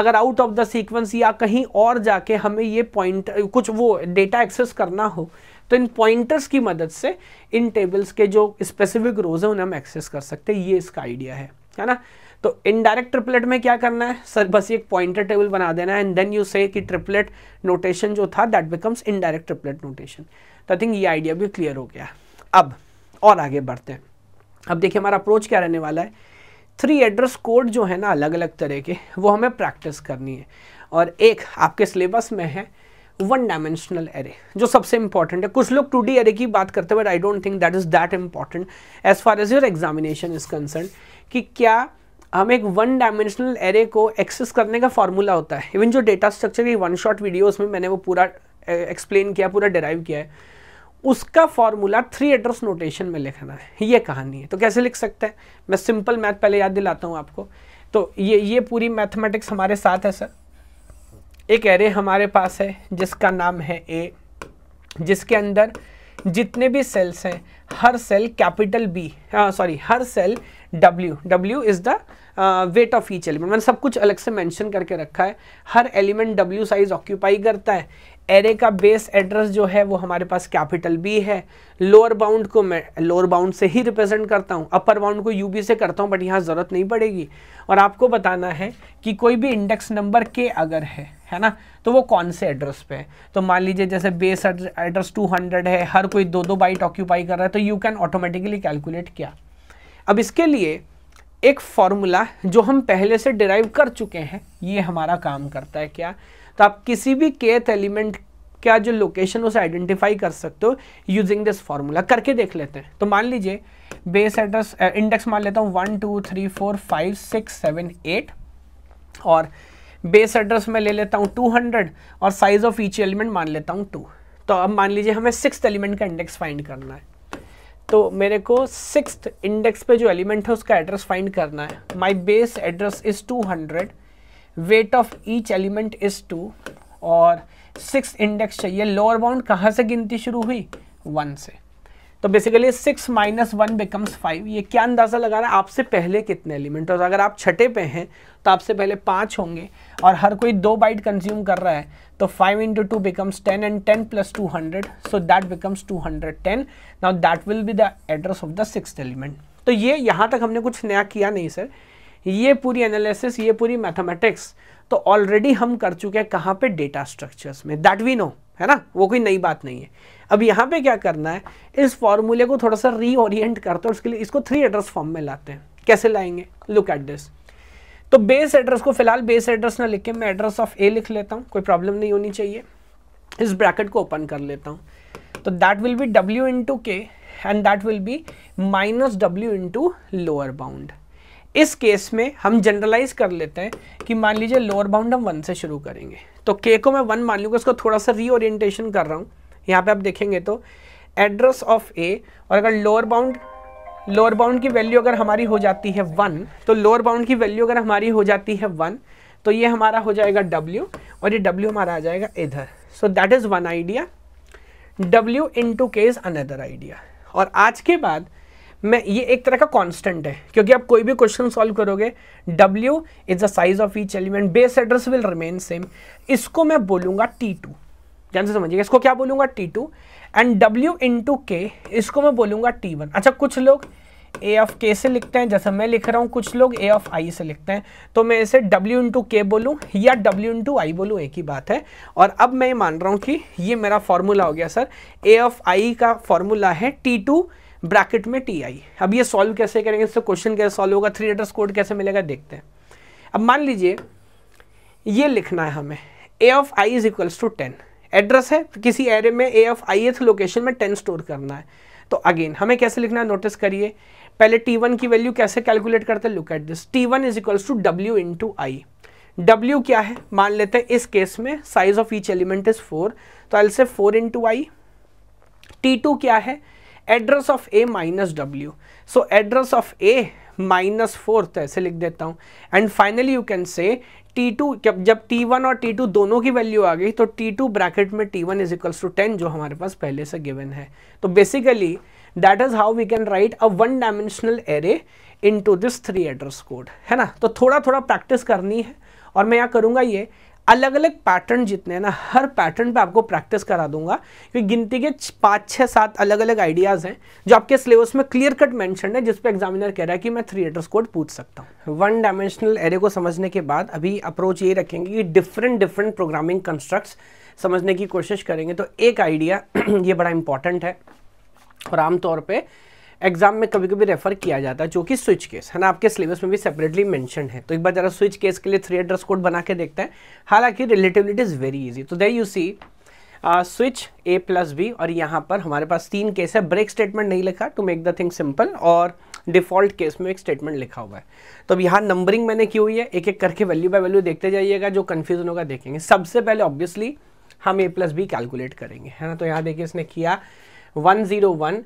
अगर आउट ऑफ द सीक्वेंस या कहीं और जाके हमें ये पॉइंट कुछ वो डेटा एक्सेस करना हो तो इन पॉइंटर्स की मदद से इन टेबल्स के जो स्पेसिफिक रोज हैं उन्हें हम एक्सेस कर सकते हैं ये इसका आइडिया है है ना तो इनडायरेक्ट ट्रिपलेट में क्या करना है सर बस एक पॉइंटर टेबल बना देना है एंड देन यू से कि ट्रिपलेट नोटेशन जो था that becomes indirect triplet notation तो आई थिंक ये आइडिया भी क्लियर हो गया अब और आगे बढ़ते हैं अब देखिए हमारा अप्रोच क्या रहने वाला है थ्री एड्रेस कोड जो है ना अलग अलग तरह के वो हमें प्रैक्टिस करनी है और एक आपके सिलेबस में है वन डायमेंशनल एरे जो सबसे इंपॉर्टेंट है कुछ लोग टू डी एरे की बात करते हैं but I don't think that is that important as far as your examination is concern कि क्या हम एक वन डायमेंशनल एरे को एक्सेस करने का फॉर्मूला होता है इवन जो डेटा स्ट्रक्चर की वन शॉट वीडियोस में मैंने वो पूरा एक्सप्लेन किया पूरा डिराइव किया है उसका फॉर्मूला थ्री एड्रेस नोटेशन में लिखना है ये कहानी है तो कैसे लिख सकते हैं मैं सिंपल मैथ पहले याद दिलाता हूँ आपको तो ये ये पूरी मैथमेटिक्स हमारे साथ है सर एक एरे हमारे पास है जिसका नाम है ए जिसके अंदर जितने भी सेल्स हैं हर सेल कैपिटल बी सॉरी हर cell W W is the weight of each element मैंने सब कुछ अलग से मेंशन करके रखा है हर एलिमेंट डब्ल्यू साइज ऑक्यूपाई करता है एरे का बेस एड्रेस जो है वो हमारे पास कैपिटल बी है लोअर बाउंड को मैं लोअर बाउंड से ही रिप्रेजेंट करता हूँ अपर बाउंड को यू बी से करता हूँ बट यहाँ ज़रूरत नहीं पड़ेगी और आपको बताना है कि कोई भी इंडेक्स नंबर के अगर है है ना तो वो कौन से एड्रेस पे है तो मान लीजिए जैसे बेस एड्रेस 200 है हर कोई दो दो बाइट ऑक्यूपाई कर रहा है तो यू कैन ऑटोमेटिकली कैलकुलेट किया अब इसके लिए एक फॉर्मूला जो हम पहले से डिराइव कर चुके हैं ये हमारा काम करता है क्या तो आप किसी भी केथ एलिमेंट का जो लोकेशन उसे आइडेंटिफाई कर सकते हो यूजिंग दिस फॉर्मूला करके देख लेते हैं तो मान लीजिए बेस एड्रेस इंडेक्स मान लेता हूँ one two three four five six seven eight और बेस एड्रेस मैं ले लेता हूँ टू हंड्रेड और साइज ऑफ ईच एलिमेंट मान लेता हूँ टू तो अब मान लीजिए हमें सिक्स एलिमेंट का इंडेक्स फाइंड करना है तो मेरे को सिक्स इंडेक्स पे जो एलिमेंट है उसका एड्रेस फाइंड करना है my base address is two hundred weight of each element is two और सिक्स इंडेक्स चाहिए लोअर बाउंड कहाँ से गिनती शुरू हुई वन से तो basically six minus one becomes five ये क्या अंदाज़ा लगा रहा है आपसे पहले कितने एलिमेंट और अगर आप छठे पे हैं तो आपसे पहले पाँच होंगे और हर कोई दो बाइट कंज्यूम कर रहा है तो five into two becomes ten and ten plus two hundred so that becomes two hundred ten now that will be the address of the six element तो ये यहाँ तक हमने कुछ नया किया नहीं सर ये पूरी एनालिसिस ये पूरी मैथमेटिक्स तो ऑलरेडी हम कर चुके हैं कहाँ पे डेटा स्ट्रक्चर्स में दैट वी नो है ना वो कोई नई बात नहीं है अब यहाँ पे क्या करना है इस फॉर्मूले को थोड़ा सा रीओरिएंट करते हैं उसके लिए इसको थ्री एड्रेस फॉर्म में लाते हैं कैसे लाएंगे लुक एट दिस तो बेस एड्रेस को फिलहाल बेस एड्रेस ना लिख के मैं एड्रेस ऑफ ए लिख लेता हूँ कोई प्रॉब्लम नहीं होनी चाहिए इस ब्रैकेट को ओपन कर लेता हूँ तो that will be W into K and that will be minus W into lower bound इस केस में हम जनरलाइज कर लेते हैं कि मान लीजिए लोअर बाउंड हम वन से शुरू करेंगे तो के को मैं वन मान लूँगा उसको थोड़ा सा रीओरिएंटेशन कर रहा हूँ यहाँ पे आप देखेंगे तो एड्रेस ऑफ ए और अगर लोअर बाउंड लोअर बाउंड की वैल्यू अगर हमारी हो जाती है वन तो लोअर बाउंड की वैल्यू अगर हमारी हो जाती है वन तो ये हमारा हो जाएगा डब्ल्यू और ये डब्ल्यू हमारा आ जाएगा इधर so that is one idea W into K is another idea और आज के बाद मैं ये एक तरह का कांस्टेंट है क्योंकि आप कोई भी क्वेश्चन सॉल्व करोगे W is the size of each element base address will remain same इसको मैं बोलूँगा T2 ध्यान से समझिएगा इसको क्या बोलूंगा T two and W two K इसको मैं बोलूंगा टी वन अच्छा कुछ लोग ए ऑफ के से लिखते हैं जैसे मैं लिख रहा हूँ कुछ लोग ए ऑफ आई से लिखते हैं तो मैं इसे डब्ल्यू इंटू के बोलूँ या डब्ल्यू इंटू आई बोलूँ एक ही बात है और अब मैं ये मान रहा हूँ कि ये मेरा फॉर्मूला हो गया सर ए ऑफ आई का फॉर्मूला है टी टू ब्रैकेट में टी आई अब ये सॉल्व कैसे करेंगे इससे क्वेश्चन कैसे सॉल्व होगा थ्री लेटर्स कोड कैसे मिलेगा देखते हैं अब मान लीजिए ये लिखना है हमें A of I is equals to ten address है किसी एरे में ए एफ आई एथ लोकेशन में टेन स्टोर करना है तो अगेन हमें कैसे लिखना है नोटिस करिए पहले टी वन की वैल्यू कैसे कैलकुलेट करते हैं look at this T one is equals to W into I W क्या है मान लेते हैं इस केस में size of each element is four तो एल से four into I T two क्या है address of A minus W so address of A minus fourth ऐसे लिख देता हूँ एंड फाइनली यू कैन से टी टू जब टी वन और टी टू दोनों की वैल्यू आ गई तो टी टू ब्रैकेट में T one is equals to ten जो हमारे पास पहले से गिवन है तो basically that is how we can write a one dimensional array in to this three address code है ना तो थोड़ा थोड़ा प्रैक्टिस करनी है और मैं यहाँ करूँगा ये अलग अलग पैटर्न जितने हैं ना हर पैटर्न पे आपको प्रैक्टिस करा दूंगा क्योंकि गिनती के पाँच छः सात अलग अलग आइडियाज़ हैं जो आपके सिलेबस में क्लियर कट मैंशन है जिसपे एग्जामिनर कह रहा है कि मैं थ्री एटर्स कोड पूछ सकता हूँ वन डायमेंशनल एरे को समझने के बाद अभी अप्रोच ये रखेंगे कि डिफरेंट डिफरेंट प्रोग्रामिंग कंस्ट्रक्ट समझने की कोशिश करेंगे तो एक आइडिया *clears throat* ये बड़ा इंपॉर्टेंट है और आमतौर पर एग्जाम में कभी कभी रेफर किया जाता है जो कि स्विच केस है ना आपके सिलेबस में भी सेपरेटली मेंशन है तो एक बार जरा स्विच केस के लिए थ्री एड्रेस कोड बना के देखते हैं हालांकि रिलेटिवलीट इज वेरी इजी तो दे you see switch A plus B और यहाँ पर हमारे पास तीन केस है ब्रेक स्टेटमेंट नहीं लिखा to make the thing simple और डिफॉल्ट केस में एक स्टेटमेंट लिखा हुआ है तो अब यहाँ नंबरिंग मैंने की हुई है एक एक करके वैल्यू बाय वैल्यू देखते जाइएगा जो कन्फ्यूजन होगा देखेंगे सबसे पहले ऑब्वियसली हम ए प्लस बी कैलकुलेट करेंगे है ना तो यहाँ देखिए इसने किया वन जीरो वन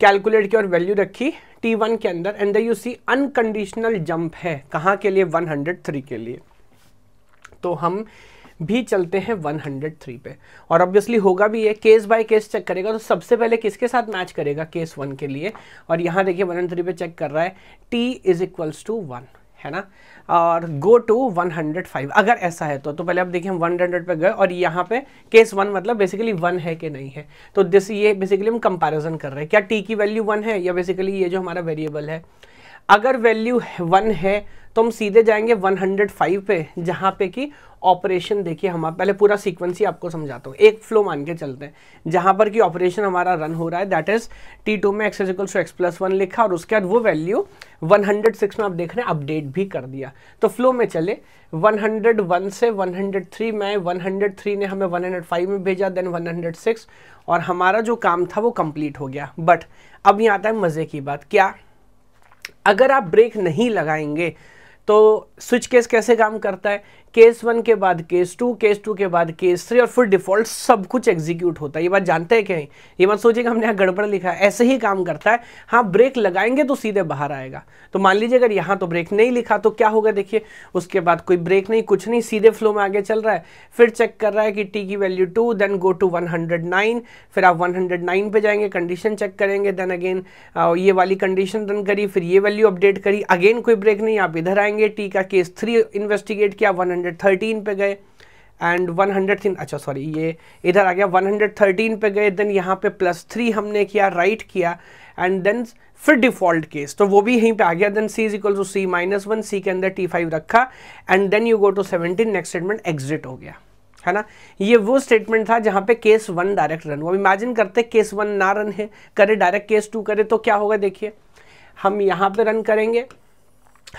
कैलकुलेट किया और वैल्यू रखी टी वन के अंदर and you see unconditional jump है कहाँ के लिए 103 के लिए तो हम भी चलते हैं 103 पे और ऑब्वियसली होगा भी ये केस बाय केस चेक करेगा तो सबसे पहले किसके साथ मैच करेगा केस वन के लिए और यहाँ देखिए 103 पे चेक कर रहा है t is equals to one है ना और गो टू 105 अगर ऐसा है तो तो पहले आप देखिए हम 100 पे गए और यहाँ पे केस वन मतलब बेसिकली वन है कि नहीं है तो दिस ये बेसिकली हम कंपैरिजन कर रहे हैं क्या टी की वैल्यू वन है या बेसिकली ये जो हमारा वेरिएबल है अगर वैल्यू वन है तो हम सीधे जाएंगे 105 पे जहाँ पे कि ऑपरेशन देखिए हमारा पहले पूरा सीक्वेंस ही आपको समझाता हूँ एक फ्लो मान के चलते हैं जहाँ पर कि ऑपरेशन हमारा रन हो रहा है दैट इज टी टू में X equals to X plus one लिखा और उसके बाद वो वैल्यू 106 में आप देख रहे हैं अपडेट भी कर दिया तो फ्लो में चले 101 से 103 में 103 ने हमें 105 में भेजा देन 106 और हमारा जो काम था वो कंप्लीट हो गया बट अब यहाँ आता है मज़े की बात क्या अगर आप ब्रेक नहीं लगाएंगे तो स्विच केस कैसे काम करता है केस वन के बाद केस टू केस टू के बाद केस थ्री और फिर डिफॉल्ट सब कुछ एग्जीक्यूट होता है ये बात जानते हैं क्या ये बात सोचिएगा हमने यहाँ गड़बड़ लिखा है ऐसे ही काम करता है हाँ ब्रेक लगाएंगे तो सीधे बाहर आएगा तो मान लीजिए अगर यहाँ तो ब्रेक नहीं लिखा तो क्या होगा देखिए उसके बाद कोई ब्रेक नहीं कुछ नहीं सीधे फ्लो में आगे चल रहा है फिर चेक कर रहा है कि टी की value two then go to one hundred nine फिर आप वन हंड्रेड नाइन पर जाएंगे कंडीशन चेक करेंगे देन अगेन ये वाली कंडीशन रन करी फिर ये वैल्यू अपडेट करी अगेन कोई ब्रेक नहीं आप इधर आएंगे करेंगे टी का केस थ्री इन्वेस्टिगेट किया 113 पे गए एंड 113 अच्छा सॉरी ये इधर आ गया 113 पे गए देन यहाँ पे प्लस थ्री हमने किया राइट right किया एंड देन फिर डिफॉल्ट केस तो वो भी यहीं पे आ गया then C is equal to C minus one C के अंदर टी फाइव रखा and then you go to seventeen next statement exit हो गया है ना ये वो स्टेटमेंट था जहां पे केस वन डायरेक्ट रन हुआ इमेजिन करते केस वन ना रन है करे डायरेक्ट केस टू करे तो क्या होगा देखिए हम यहां पे रन करेंगे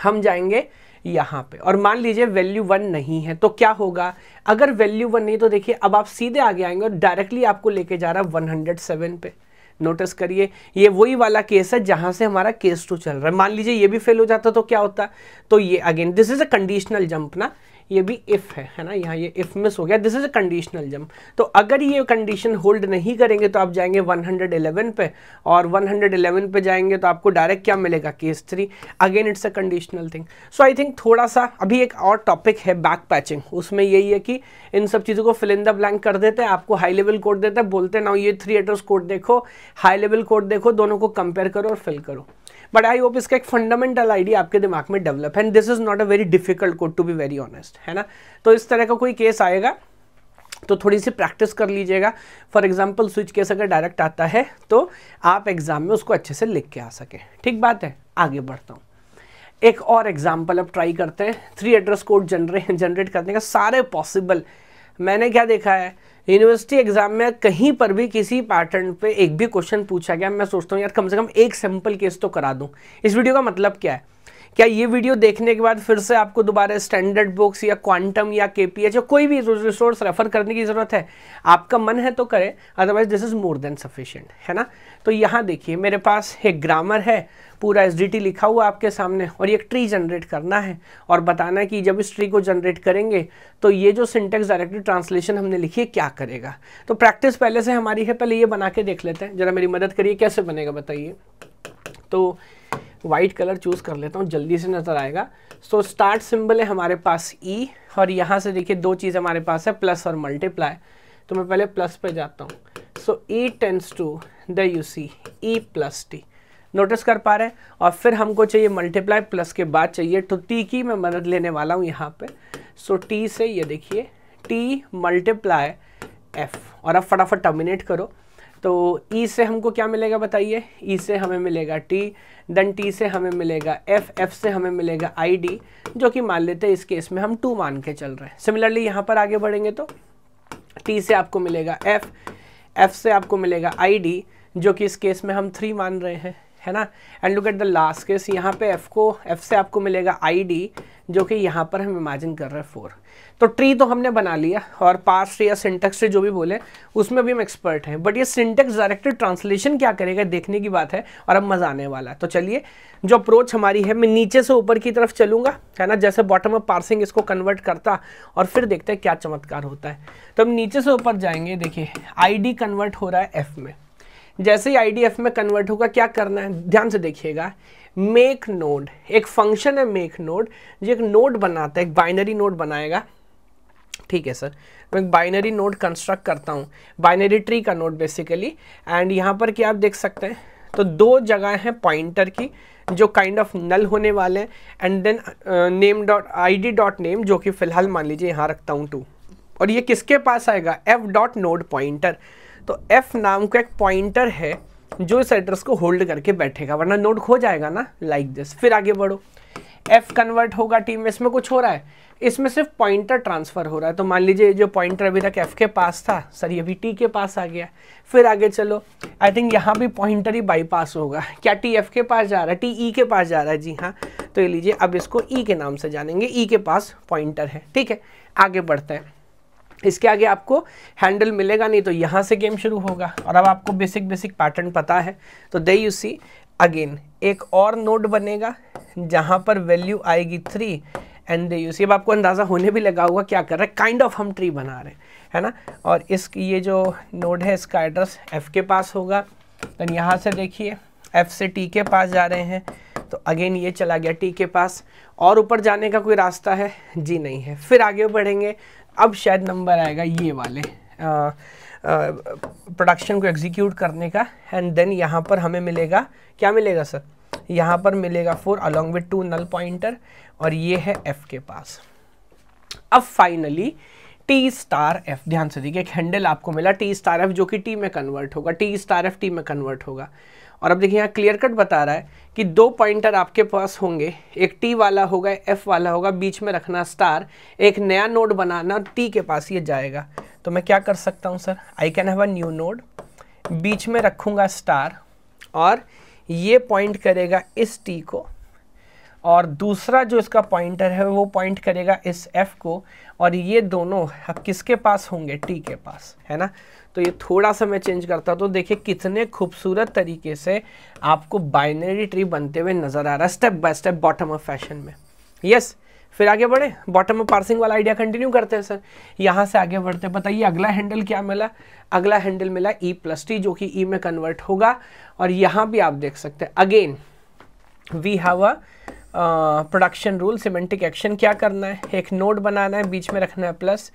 हम जाएंगे यहाँ पे और मान लीजिए वैल्यू वन नहीं है तो क्या होगा अगर वैल्यू वन नहीं तो देखिए अब आप सीधे आगे आएंगे और डायरेक्टली आपको लेके जा रहा है वन हंड्रेड सेवन पे नोटिस करिए ये वही वाला केस है जहां से हमारा केस टू चल रहा है मान लीजिए ये भी फेल हो जाता तो क्या होता तो ये again this is a conditional jump ना ये भी इफ़ है है ना यहाँ ये इफ़ मिस हो गया दिस इज़ अ कंडीशनल जम तो अगर ये कंडीशन होल्ड नहीं करेंगे तो आप जाएंगे 111 पे और 111 पे जाएंगे तो आपको डायरेक्ट क्या मिलेगा case three again it's a conditional thing so I think थोड़ा सा अभी एक और टॉपिक है बैक पैचिंग उसमें यही है कि इन सब चीज़ों को फिल इन द ब्लैंक कर देते हैं आपको हाई लेवल कोड देते हैं बोलते हैं ना ये थ्री एटर्स कोड देखो हाई लेवल कोड देखो दोनों को कंपेयर करो और फिल करो बट आई होप इसका एक फंडामेंटल आइडिया आपके दिमाग में डेवलप है and this is not a very difficult code to be very honest है ना तो इस तरह का कोई केस आएगा तो थोड़ी सी प्रैक्टिस कर लीजिएगा फॉर एग्जाम्पल स्विच केस अगर डायरेक्ट आता है तो आप एग्जाम में उसको अच्छे से लिख के आ सके ठीक बात है आगे बढ़ता हूँ एक और एग्जाम्पल अब ट्राई करते हैं three address code generate generate करने का सारे पॉसिबल मैंने क्या देखा है यूनिवर्सिटी एग्जाम में कहीं पर भी किसी पैटर्न पे एक भी क्वेश्चन पूछा गया मैं सोचता हूँ यार कम से कम एक सिंपल केस तो करा दूँ इस वीडियो का मतलब क्या है क्या ये वीडियो देखने के बाद फिर से आपको दोबारा स्टैंडर्ड बुक्स या क्वांटम या के पी एच या कोई भी रिसोर्स रेफर करने की ज़रूरत है आपका मन है तो करें otherwise this is more than sufficient है ना तो यहाँ देखिए मेरे पास एक ग्रामर है पूरा एस लिखा हुआ आपके सामने और एक ट्री जनरेट करना है और बताना है कि जब इस ट्री को जनरेट करेंगे तो ये जो सिंटेक्स डायरेक्टिव ट्रांसलेशन हमने लिखी है क्या करेगा तो प्रैक्टिस पहले से हमारी है पहले ये बना के देख लेते हैं ज़रा मेरी मदद करिए कैसे बनेगा बताइए तो वाइट कलर चूज़ कर लेता हूँ जल्दी से नज़र आएगा सो स्टार्ट सिंबल है हमारे पास ई e, और यहाँ से देखिए दो चीज़ हमारे पास है प्लस और मल्टीप्लाई तो मैं पहले प्लस पे जाता हूँ so e tends to the you see E plus T notice कर पा रहे हैं और फिर हमको चाहिए मल्टीप्लाई प्लस के बाद चाहिए तो टी की मैं मदद लेने वाला हूँ यहाँ पे सो so, टी से ये देखिए टी मल्टीप्लाई एफ और अब फटाफट टर्मिनेट करो तो ई e से हमको क्या मिलेगा बताइए ई e से हमें मिलेगा टी देन टी से हमें मिलेगा एफ एफ से हमें मिलेगा आई डी जो कि मान लेते हैं इस केस में हम टू मान के चल रहे हैं सिमिलरली यहाँ पर आगे बढ़ेंगे तो टी से आपको मिलेगा एफ एफ से आपको मिलेगा आई जो कि इस केस में हम थ्री मान रहे हैं है ना and look at the last case यहाँ पे एफ को एफ से आपको मिलेगा आई डी जो कि यहाँ पर हम इमेजिन कर रहे हैं फोर तो ट्री तो हमने बना लिया और पार्स या सिंटेक्स से जो भी बोले उसमें भी हम एक्सपर्ट हैं बट ये सिंटेक्स डायरेक्टेड ट्रांसलेशन क्या करेगा देखने की बात है और अब मज़ा आने वाला है तो चलिए जो अप्रोच हमारी है मैं नीचे से ऊपर की तरफ चलूंगा है ना जैसे बॉटम अप पार्सिंग इसको कन्वर्ट करता और फिर देखते हैं क्या चमत्कार होता है तो हम नीचे से ऊपर जाएंगे देखिए आई कन्वर्ट हो रहा है एफ में जैसे ही आई एफ में कन्वर्ट होगा क्या करना है ध्यान से देखिएगा मेक नोड एक फंक्शन है मेक नोड जो एक नोड बनाता है एक बाइनरी नोड बनाएगा ठीक है सर मैं बाइनरी नोड कंस्ट्रक्ट करता हूँ बाइनरी ट्री का नोड बेसिकली एंड यहाँ पर क्या आप देख सकते हैं तो दो जगह हैं पॉइंटर की जो काइंड ऑफ नल होने वाले हैं and then name dot I D dot name जो कि फ़िलहाल मान लीजिए यहाँ रखता हूँ टू और ये किसके पास आएगा एफ डॉट नोड पॉइंटर तो एफ नाम का एक पॉइंटर है जो इस एड्रेस को होल्ड करके बैठेगा वरना नोड खो जाएगा ना लाइक like दिस फिर आगे बढ़ो एफ कन्वर्ट होगा टीम में इसमें कुछ हो रहा है इसमें सिर्फ पॉइंटर ट्रांसफ़र हो रहा है तो मान लीजिए जो पॉइंटर अभी तक एफ के पास था सर ये अभी टी के पास आ गया फिर आगे चलो आई थिंक यहाँ भी पॉइंटर ही बाईपास होगा क्या टी एफ के पास जा रहा है टी ई e के पास जा रहा है जी हाँ तो ये लीजिए अब इसको ई e के नाम से जानेंगे ई e के पास पॉइंटर है ठीक है आगे बढ़ते हैं इसके आगे आपको हैंडल मिलेगा नहीं तो यहाँ से गेम शुरू होगा और अब आपको बेसिक बेसिक पैटर्न पता है तो दे यू सी अगेन एक और नोड बनेगा जहाँ पर वैल्यू आएगी थ्री एंड दे यूज अब आपको अंदाज़ा होने भी लगा होगा क्या कर रहा है काइंड ऑफ हम ट्री बना रहे हैं है ना और इस ये जो नोड है इसका एड्रेस एफ़ के पास होगा देन यहाँ से देखिए एफ़ से टी के पास जा रहे हैं तो अगेन ये चला गया टी के पास और ऊपर जाने का कोई रास्ता है जी नहीं है फिर आगे बढ़ेंगे अब शायद नंबर आएगा ये वाले प्रोडक्शन को एग्जीक्यूट करने का एंड देन यहाँ पर हमें मिलेगा क्या मिलेगा सर यहाँ पर मिलेगा four along with two null pointer और ये है एफ के पास अब फाइनली टी स्टार एफ ध्यान से देखिए एक हैंडल आपको मिला टी स्टार एफ जो कि टी में कन्वर्ट होगा टी स्टार एफ टी में कन्वर्ट होगा और अब देखिए यहाँ क्लियर कट बता रहा है कि दो पॉइंटर आपके पास होंगे एक टी वाला होगा एफ वाला होगा बीच में रखना स्टार एक नया नोड बनाना और टी के पास ये जाएगा तो मैं क्या कर सकता हूँ sir I can have a new node बीच में रखूँगा स्टार और ये पॉइंट करेगा इस टी को और दूसरा जो इसका पॉइंटर है वो पॉइंट करेगा इस एफ को और ये दोनों अब किसके पास होंगे टी के पास है ना तो ये थोड़ा सा मैं चेंज करता तो देखिए कितने खूबसूरत तरीके से आपको बाइनरी ट्री बनते हुए नज़र आ रहा है step by step bottom of fashion में यस फिर आगे बढ़े बॉटम ऑफ पार्सिंग वाला आइडिया कंटिन्यू करते हैं सर यहाँ से आगे बढ़ते बताइए अगला हैंडल क्या मिला अगला हैंडल मिला ई प्लस टी जो कि ई e में कन्वर्ट होगा और यहाँ भी आप देख सकते हैं again we have a production rule semantic action क्या करना है एक नोट बनाना है बीच में रखना है प्लस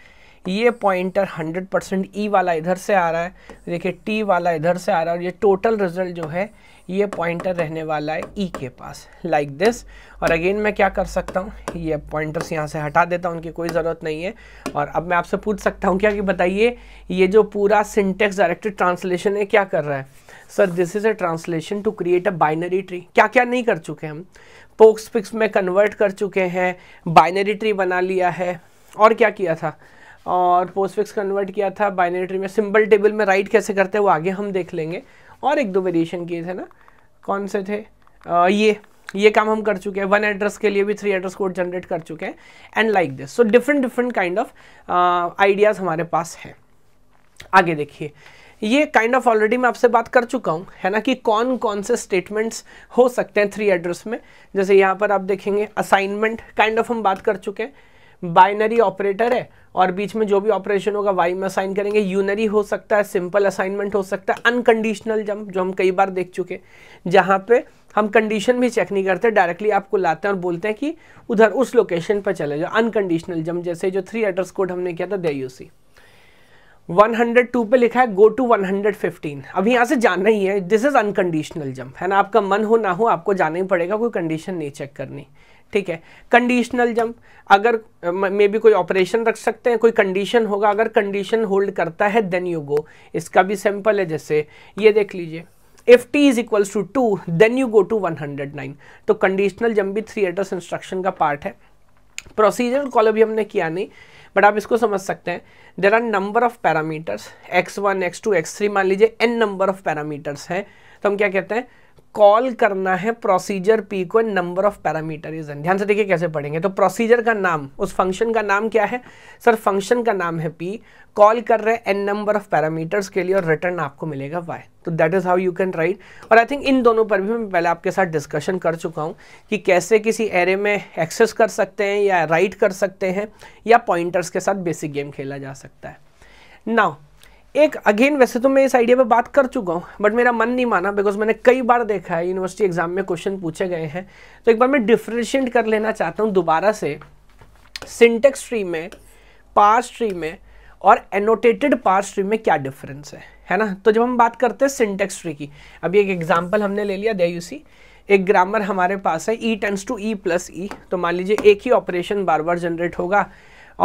ये पॉइंटर 100 परसेंट ई वाला इधर से आ रहा है देखिए टी वाला इधर से आ रहा है और ये टोटल रिजल्ट जो है ये पॉइंटर रहने वाला है ई e के पास लाइक like दिस और अगेन मैं क्या कर सकता हूँ ये पॉइंटर्स यहाँ से हटा देता हूँ उनकी कोई ज़रूरत नहीं है और अब मैं आपसे पूछ सकता हूँ क्या कि बताइए ये जो पूरा सिंटेक्स डायरेक्टेड ट्रांसलेशन है क्या कर रहा है sir this is a translation to create a binary tree क्या क्या नहीं कर चुके हम पोक्स पिक्स में कन्वर्ट कर चुके हैं बाइनरी ट्री बना लिया है और क्या किया था और पोस्ट फिक्स कन्वर्ट किया था बाइनरी ट्री में सिंपल टेबल में राइट कैसे करते हैं वो आगे हम देख लेंगे और एक दो वेरिएशन किए थे ना कौन से थे आ, ये ये काम हम कर चुके हैं वन एड्रेस के लिए भी थ्री एड्रेस कोड जनरेट कर चुके हैं and like this so different different kind of ideas हमारे पास हैं आगे देखिए ये काइंड ऑफ ऑलरेडी मैं आपसे बात कर चुका हूँ है ना कि कौन कौन से स्टेटमेंट्स हो सकते हैं थ्री एड्रेस में जैसे यहाँ पर आप देखेंगे असाइनमेंट काइंड ऑफ हम बात कर चुके हैं बाइनरी ऑपरेटर है और बीच में जो भी ऑपरेशन होगा वाई में असाइन करेंगे यूनरी हो सकता है सिंपल असाइनमेंट हो सकता है अनकंडीशनल जम जो हम कई बार देख चुके जहाँ पे हम कंडीशन भी चेक नहीं करते डायरेक्टली आपको लाते हैं और बोलते हैं कि उधर उस लोकेशन पर चले जाओ अनकंडीशनल जम जैसे जो थ्री एड्रेस कोड हमने किया था दे 102 पे लिखा है गो टू 115 अब यहाँ से जानना ही है दिस इज़ अनकंडीशनल जंप है ना आपका मन हो ना हो आपको जाना ही पड़ेगा कोई कंडीशन नहीं चेक करनी ठीक है कंडीशनल जंप अगर मे बी कोई ऑपरेशन रख सकते हैं कोई कंडीशन होगा अगर कंडीशन होल्ड करता है देन यू गो इसका भी सिंपल है जैसे ये देख लीजिए if T is equals to two then you go to 109 तो कंडीशनल जंप भी थ्री एटर्स इंस्ट्रक्शन का पार्ट है प्रोसीजर कॉल अभी हमने किया नहीं बट आप इसको समझ सकते हैं there are number of parameters X one X two X three मान लीजिए एन नंबर ऑफ पैरामीटर्स हैं तो हम क्या कहते हैं कॉल करना है प्रोसीजर पी को नंबर ऑफ पैरामीटर इज ध्यान से देखिए कैसे पढ़ेंगे तो प्रोसीजर का नाम उस फंक्शन का नाम क्या है सर फंक्शन का नाम है पी कॉल कर रहे हैं एन नंबर ऑफ पैरामीटर्स के लिए और रिटर्न आपको मिलेगा वाई तो that is how you can write और आई थिंक इन दोनों पर भी मैं पहले आपके साथ डिस्कशन कर चुका हूँ कि कैसे किसी एरे में एक्सेस कर सकते हैं या राइट कर सकते हैं या पॉइंटर्स के साथ बेसिक गेम खेला जा सकता है नाउ एक अगेन वैसे तो मैं इस आइडिया पे बात कर चुका हूँ बट मेरा मन नहीं माना बिकॉज मैंने कई बार देखा है यूनिवर्सिटी एग्जाम में क्वेश्चन पूछे गए हैं तो एक बार मैं डिफ्रेंशिएट कर लेना चाहता हूँ दोबारा से सिंटेक्स ट्री में पास ट्री में और एनोटेटेड पास ट्री में क्या डिफरेंस है है ना तो जब हम बात करते हैं सिंटेक्स ट्री की अभी एक एग्जाम्पल हमने ले लिया दे यू सी एक ग्रामर हमारे पास है E tends to E plus E तो मान लीजिए एक ही ऑपरेशन बार बार जनरेट होगा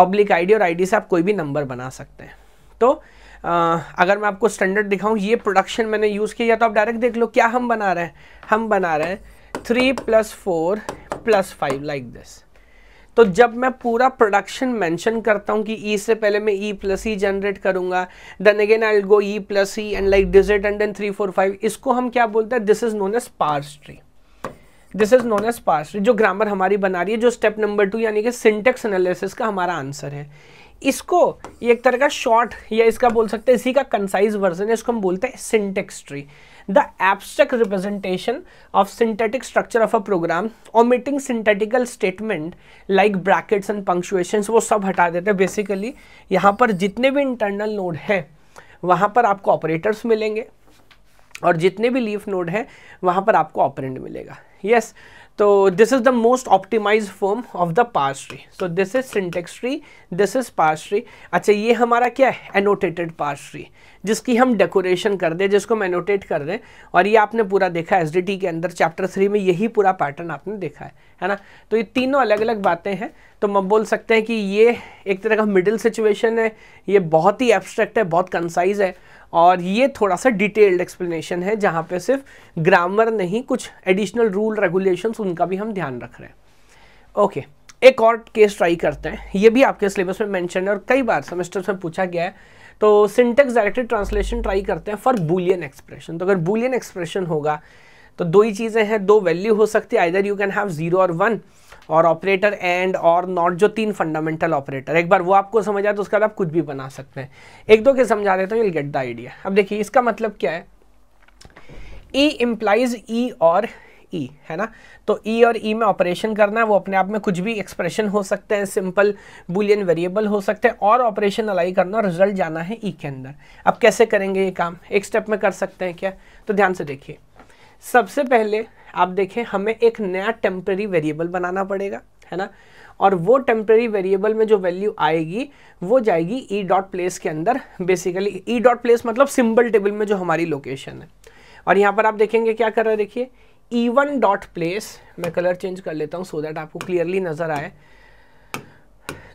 ऑब्लिक आईडी और आईडी से आप कोई भी नंबर बना सकते हैं तो अगर मैं आपको स्टैंडर्ड दिखाऊं ये प्रोडक्शन मैंने यूज़ किया तो आप डायरेक्ट देख लो क्या हम बना रहे हैं हम बना रहे हैं three plus four plus five like this तो जब मैं पूरा प्रोडक्शन मेंशन करता हूँ कि ई e से पहले मैं ई प्लस ई जनरेट करूंगा then again I go E plus E and like digit and then three four five इसको हम क्या बोलते हैं this is known as parse tree this is known as parse tree जो grammar हमारी बना रही है जो स्टेप नंबर टू यानी कि सिंटेक्स एनालिसिस का हमारा आंसर है इसको एक तरह का शॉर्ट या इसका बोल सकते हैं इसी का कंसाइज वर्जन है इसको हम बोलते हैं syntax tree the abstract representation of synthetic structure of a program omitting synthetical statement like brackets and punctuation वो सब हटा देते हैं बेसिकली यहाँ पर जितने भी इंटरनल नोड हैं वहाँ पर आपको ऑपरेटर्स मिलेंगे और जितने भी लीफ नोड हैं वहाँ पर आपको ऑपरेंट मिलेगा यस yes, तो this is the most optimize form of the parse tree so this is syntax tree this is parse tree अच्छा ये हमारा क्या है एनोटेटेड parse ट्री जिसकी हम डेकोरेशन कर दें जिसको हम एनोटेट कर दें और ये आपने पूरा देखा है एस के अंदर चैप्टर थ्री में यही पूरा पैटर्न आपने देखा है है ना तो ये तीनों अलग अलग बातें हैं तो हम बोल सकते हैं कि ये एक तरह का मिडिल सिचुएशन है ये बहुत ही एब्स्ट्रैक्ट है बहुत कंसाइज है और ये थोड़ा सा डिटेल्ड एक्सप्लेनेशन है जहाँ पे सिर्फ ग्रामर नहीं कुछ एडिशनल रूल रेगुलेशंस उनका भी हम ध्यान रख रहे हैं ओके okay, एक और केस ट्राई करते हैं ये भी आपके सिलेबस में मेंशन है और कई बार सेमेस्टर में पूछा गया है तो सिंटेक्स डायरेक्टेड ट्रांसलेशन ट्राई करते हैं फॉर बुलियन एक्सप्रेशन तो अगर बुलियन एक्सप्रेशन होगा तो दो ही चीज़ें हैं दो वैल्यू हो सकती है either you can have zero और वन और ऑपरेटर एंड और नॉट जो तीन फंडामेंटल ऑपरेटर एक बार वो आपको समझ आए तो उसके बाद आप कुछ भी बना सकते हैं एक दो के समझा देते हैं यूल गेट द आइडिया अब देखिए इसका मतलब क्या है ई इम्प्लाइज ई और ई e, है ना तो ई e और ई e में ऑपरेशन करना है वो अपने आप में कुछ भी एक्सप्रेशन हो सकते हैं सिंपल बुलियन वेरिएबल हो सकते हैं और ऑपरेशन अलाई करना और रिजल्ट जाना है ई e के अंदर अब कैसे करेंगे ये काम एक स्टेप में कर सकते हैं क्या तो ध्यान से देखिए सबसे पहले आप देखें हमें एक नया टेम्प्रेरी वेरिएबल बनाना पड़ेगा है ना और वो टेम्प्रेरी वेरिएबल में जो वैल्यू आएगी वो जाएगी ई डॉट प्लेस के अंदर बेसिकली ई डॉट प्लेस मतलब सिंबल टेबल में जो हमारी लोकेशन है और यहाँ पर आप देखेंगे क्या कर रहा है देखिए ई वन डॉट प्लेस मैं कलर चेंज कर लेता हूँ सो दैट आपको क्लियरली नजर आए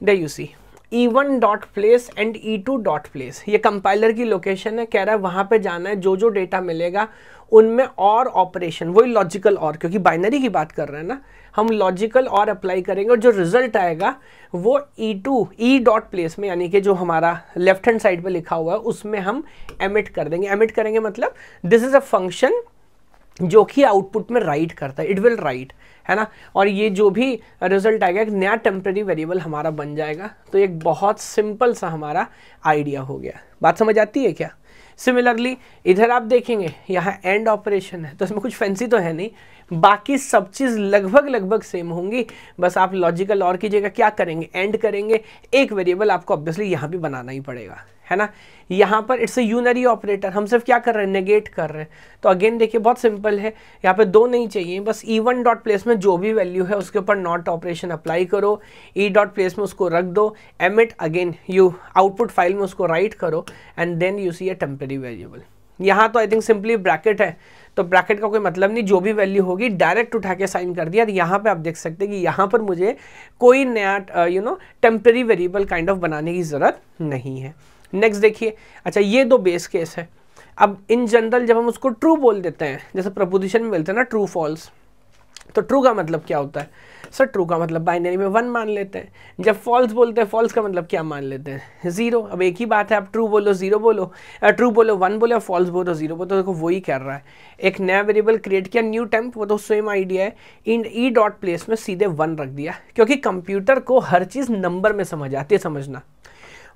they you see E one dot place and E two dot place ये कंपाइलर की लोकेशन है कह रहा है वहाँ पे जाना है जो जो डेटा मिलेगा उनमें और ऑपरेशन वही लॉजिकल और क्योंकि बाइनरी की बात कर रहे हैं ना हम लॉजिकल और अप्लाई करेंगे और जो रिजल्ट आएगा वो E two E dot place में यानी कि जो हमारा लेफ्ट हैंड साइड पे लिखा हुआ है उसमें हम एमिट कर देंगे एमिट करेंगे मतलब दिस इज़ अ फंक्शन जो कि आउटपुट में राइट करता है इट विल राइट है ना और ये जो भी रिजल्ट आएगा एक नया टेम्प्रेरी वेरिएबल हमारा बन जाएगा तो एक बहुत सिंपल सा हमारा आइडिया हो गया बात समझ आती है क्या सिमिलरली इधर आप देखेंगे यहाँ एंड ऑपरेशन है तो इसमें कुछ फैंसी तो है नहीं बाकी सब चीज़ लगभग लगभग सेम होंगी बस आप लॉजिकल और कीजिएगा क्या करेंगे एंड करेंगे एक वेरिएबल आपको ऑब्वियसली यहाँ भी बनाना ही पड़ेगा है ना यहाँ पर इट्स अ यूनरी ऑपरेटर हम सिर्फ क्या कर रहे हैं नेगेट कर रहे हैं तो अगेन देखिए बहुत सिंपल है यहाँ पे दो नहीं चाहिए बस ई वन डॉट प्लेस में जो भी वैल्यू है उसके ऊपर नॉट ऑपरेशन अप्लाई करो ई डॉट प्लेस में उसको रख दो emit again you output file में उसको राइट करो and then you see a temporary variable यहाँ तो आई थिंक सिंपली ब्रैकेट है तो ब्रैकेट का कोई मतलब नहीं जो भी वैल्यू होगी डायरेक्ट उठा के साइन कर दिया तो यहाँ पे आप देख सकते हैं कि यहाँ पर मुझे कोई नया you know temporary variable kind of बनाने की ज़रूरत नहीं है नेक्स्ट देखिए अच्छा ये दो बेस केस है अब इन जनरल जब हम उसको ट्रू बोल देते हैं जैसे प्रपोजिशन में बोलते हैं ना ट्रू फॉल्स तो ट्रू का मतलब क्या होता है सर ट्रू का मतलब बाइनरी में वन मान लेते हैं जब फॉल्स बोलते हैं फॉल्स का मतलब क्या मान लेते हैं जीरो अब एक ही बात है आप ट्रू बोलो जीरो बोलो ट्रू बोलो वन बोलो फॉल्स बोलो जीरो बोलो तो देखो वही कर रहा है एक नया वेरिएबल क्रिएट किया न्यू टेम्प वो तो सेम आइडिया है इन ई डॉट प्लेस में सीधे वन रख दिया क्योंकि कंप्यूटर को हर चीज़ नंबर में समझ आती है समझना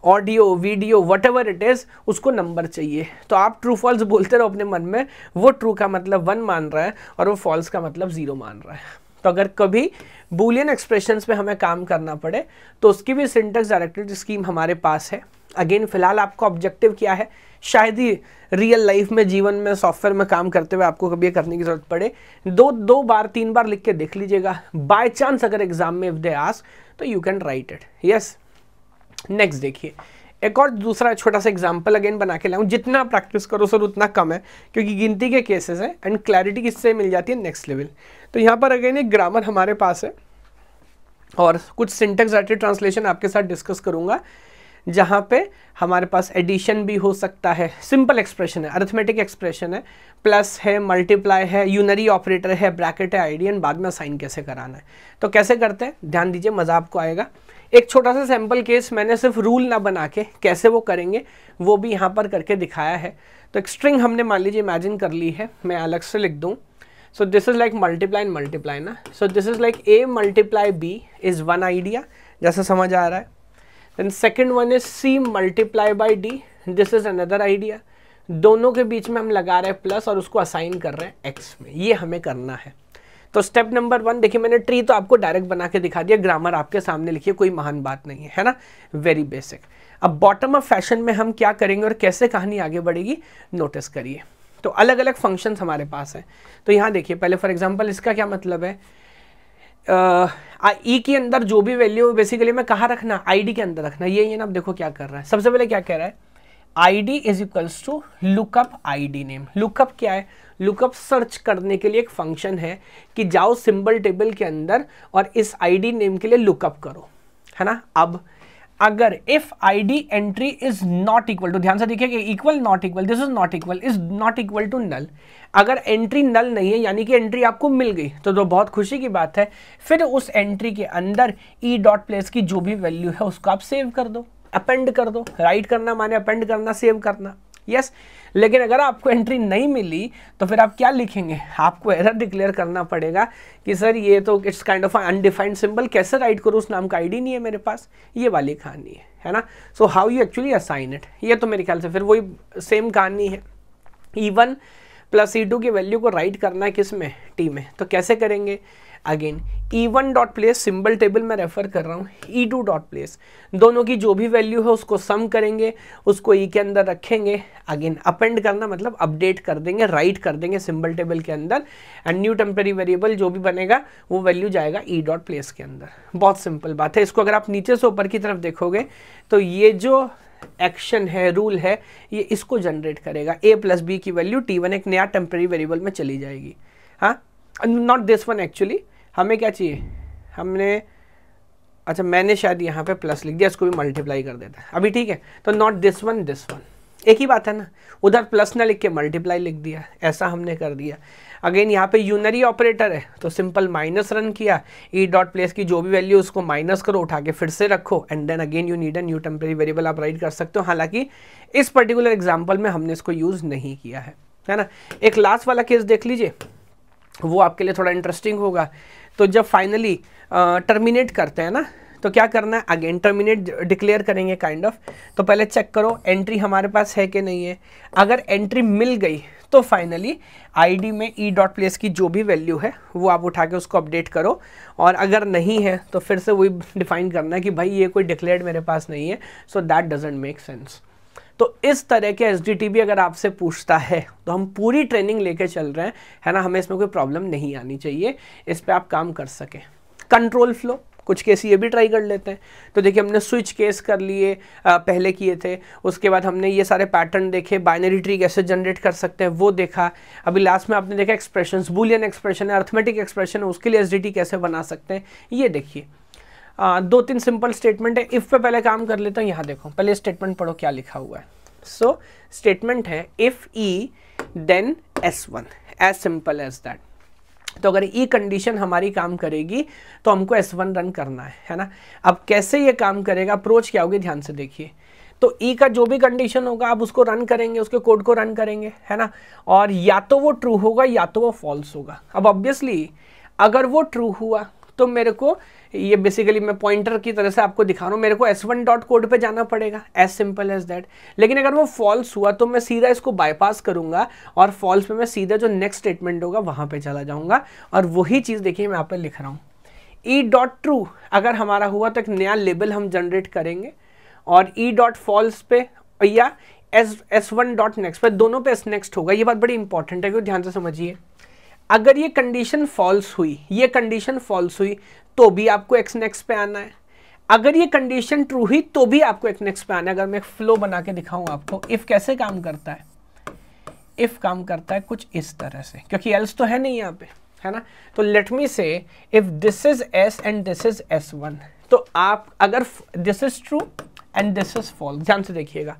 audio video what it is उसको नंबर चाहिए तो आप ट्रू फॉल्स बोलते रहो अपने मन में वो ट्रू का मतलब वन मान रहा है और वो फॉल्स का मतलब ज़ीरो मान रहा है तो अगर कभी बुलियन एक्सप्रेशंस पे हमें काम करना पड़े तो उसकी भी सिंटेक्स डायरेक्टेड स्कीम हमारे पास है अगेन फिलहाल आपका ऑब्जेक्टिव क्या है शायद ही रियल लाइफ में जीवन में सॉफ्टवेयर में काम करते हुए आपको कभी करने की जरूरत पड़े दो दो बार तीन बार लिख के देख लीजिएगा बाय चांस अगर एग्जाम में इफ दे आस तो you can write it yes next देखिए एक और दूसरा छोटा सा एग्जाम्पल अगेन बना के लाऊं जितना प्रैक्टिस करो सर उतना कम है क्योंकि गिनती के केसेस हैं एंड क्लैरिटी किससे मिल जाती है नेक्स्ट लेवल तो यहाँ पर अगेन एक ग्रामर हमारे पास है और कुछ सिंटेक्स रिलेटेड ट्रांसलेशन आपके साथ डिस्कस करूँगा जहाँ पे हमारे पास एडिशन भी हो सकता है सिंपल एक्सप्रेशन है अर्थमेटिक एक्सप्रेशन है प्लस है मल्टीप्लाई है यूनरी ऑपरेटर है ब्रैकेट है आईडी एंड बाद में साइन कैसे कराना है तो कैसे करते हैं ध्यान दीजिए मज़ा आपको आएगा एक छोटा सा सैम्पल केस मैंने सिर्फ रूल ना बना के कैसे वो करेंगे वो भी यहाँ पर करके दिखाया है तो एक स्ट्रिंग हमने मान लीजिए इमेजिन कर ली है मैं अलग से लिख दूँ so this is like multiply and multiply ना so this is like A multiply B is one idea जैसा समझ आ रहा है then second one is C multiply by D this is another idea दोनों के बीच में हम लगा रहे हैं प्लस और उसको असाइन कर रहे हैं एक्स में ये हमें करना है तो स्टेप नंबर वन देखिए मैंने ट्री तो आपको डायरेक्ट बना के दिखा दिया ग्रामर आपके सामने लिखिए कोई महान बात नहीं है है ना वेरी बेसिक अब बॉटम ऑफ फैशन में हम क्या करेंगे और कैसे कहानी आगे बढ़ेगी नोटिस करिए तो अलग अलग फंक्शन हमारे पास हैं तो यहाँ देखिए पहले फॉर एग्जाम्पल इसका क्या मतलब है ई के अंदर जो भी वैल्यू बेसिकली मैं कहाँ रखना आईडी के अंदर रखना ये ना आप देखो क्या कर रहा है सबसे पहले क्या कह रहा है I D is equals to lookup I D name lookup क्या है लुकअप सर्च करने के लिए एक फंक्शन है कि जाओ सिंबल टेबल के अंदर और इस आईडी नेम के लिए लुकअप करो है ना अब अगर if ID entry is not equal to ध्यान से देखिए कि equal not equal this is not equal is not equal to null अगर एंट्री नल नहीं है यानी कि एंट्री आपको मिल गई तो तो बहुत खुशी की बात है फिर उस एंट्री के अंदर ई डॉट प्लेस की जो भी वैल्यू है उसको आप सेव कर दो अपेंड कर दो राइट करना माने अपेंड करना सेव करना यस yes, लेकिन अगर आपको एंट्री नहीं मिली तो फिर आप क्या लिखेंगे आपको एरर डिक्लेयर करना पड़ेगा कि सर ये तो it's kind of undefined symbol कैसे राइट करूँ उस नाम का आईडी नहीं है मेरे पास ये वाली कहानी है है ना so how you actually assign it ये तो मेरे ख्याल से फिर वही सेम कहानी है इवन प्लस ई टू की वैल्यू को राइट करना है किस में टी में तो कैसे करेंगे again E one dot place symbol table में रेफर कर रहा हूँ ई टू डॉट प्लेस दोनों की जो भी वैल्यू है उसको सम करेंगे उसको ई e के अंदर रखेंगे अगेन अपेंड करना मतलब अपडेट कर देंगे राइट कर देंगे सिंबल टेबल के अंदर एंड न्यू टेम्प्रेरी वेरिएबल जो भी बनेगा वो वैल्यू जाएगा ई डॉट प्लेस के अंदर बहुत सिंपल बात है इसको अगर आप नीचे से ऊपर की तरफ देखोगे तो ये जो एक्शन है रूल है ये इसको जनरेट करेगा ए प्लस बी की वैल्यू टी वन एक नया टेम्प्रेरी वेरिएबल में चली जाएगी हाँ नॉट दिस वन एक्चुअली हमें क्या चाहिए हमने अच्छा मैंने शायद यहाँ पे प्लस लिख दिया इसको भी मल्टीप्लाई कर देता है अभी ठीक है तो not this one this one एक ही बात है ना उधर प्लस ना लिख के मल्टीप्लाई लिख दिया ऐसा हमने कर दिया अगेन यहाँ पे यूनरी ऑपरेटर है तो सिंपल माइनस रन किया ई डॉट प्लेस की जो भी वैल्यू उसको माइनस करो उठा के फिर से रखो and then again you need a new temporary variable आप राइट कर सकते हो हालांकि इस पर्टिकुलर एग्जाम्पल में हमने इसको यूज़ नहीं किया है है ना एक लास्ट वाला केस देख लीजिए वो आपके लिए थोड़ा इंटरेस्टिंग होगा तो जब फाइनली टर्मिनेट करते हैं ना तो क्या करना है अगेन टर्मिनेट डिक्लेयर करेंगे काइंड kind ऑफ of. तो पहले चेक करो एंट्री हमारे पास है कि नहीं है अगर एंट्री मिल गई तो फाइनली आईडी में ई डॉट प्लेस की जो भी वैल्यू है वो आप उठा के उसको अपडेट करो और अगर नहीं है तो फिर से वही डिफाइन करना है कि भाई ये कोई डिक्लेयर्ड मेरे पास नहीं है so that doesn't make sense तो इस तरह के एस अगर आपसे पूछता है तो हम पूरी ट्रेनिंग लेके चल रहे हैं है ना हमें इसमें कोई प्रॉब्लम नहीं आनी चाहिए इस पर आप काम कर सकें कंट्रोल फ्लो कुछ केस ये भी ट्राई कर लेते हैं तो देखिए हमने स्विच केस कर लिए पहले किए थे उसके बाद हमने ये सारे पैटर्न देखे बाइनरी ट्री कैसे जनरेट कर सकते हैं वो देखा अभी लास्ट में आपने देखा एक्सप्रेशन बुलियन एक्सप्रेशन है अर्थमेटिक एक्सप्रेशन है उसके लिए एस कैसे बना सकते हैं ये देखिए आ, दो तीन सिंपल स्टेटमेंट है इफ़ पे पहले काम कर लेता हूँ यहाँ देखो पहले स्टेटमेंट पढ़ो क्या लिखा हुआ है सो so, स्टेटमेंट है if E then S one as simple as that तो अगर ई e कंडीशन हमारी काम करेगी तो हमको एस वन रन करना है है ना अब कैसे ये काम करेगा अप्रोच क्या होगी ध्यान से देखिए तो ई e का जो भी कंडीशन होगा आप उसको रन करेंगे उसके कोड को रन करेंगे है ना और या तो वो ट्रू होगा या तो वो फॉल्स होगा अब ऑब्वियसली अगर वो ट्रू हुआ तो मेरे को ये बेसिकली मैं पॉइंटर की तरह से आपको दिखा रहा हूँ मेरे को एस वन डॉट कोड पर जाना पड़ेगा एज सिंपल एज दैट लेकिन अगर वो फॉल्स हुआ तो मैं सीधा इसको बाईपास करूंगा और फॉल्स में मैं सीधा जो नेक्स्ट स्टेटमेंट होगा वहाँ पर चला जाऊँगा और वही चीज़ देखिए मैं यहाँ पर लिख रहा हूँ ई डॉट ट्रू अगर हमारा हुआ तो एक नया लेबल हम जनरेट करेंगे और ई डॉट फॉल्स पे या S S one dot next पर दोनों पे एस नेक्स्ट होगा ये बात बड़ी इंपॉर्टेंट है क्योंकि ध्यान से समझिए अगर ये कंडीशन फॉल्स हुई ये कंडीशन फॉल्स हुई तो भी आपको एक्स नेक्स पे आना है अगर ये कंडीशन ट्रू ही तो भी आपको एक्स नेक्स पे आना है अगर मैं फ्लो बना के दिखाऊं आपको इफ़ कैसे काम करता है इफ़ काम करता है कुछ इस तरह से क्योंकि एल्स तो है नहीं यहाँ पे है ना तो let me say if this is S and this is S one तो आप अगर this is true and this is false ध्यान से देखिएगा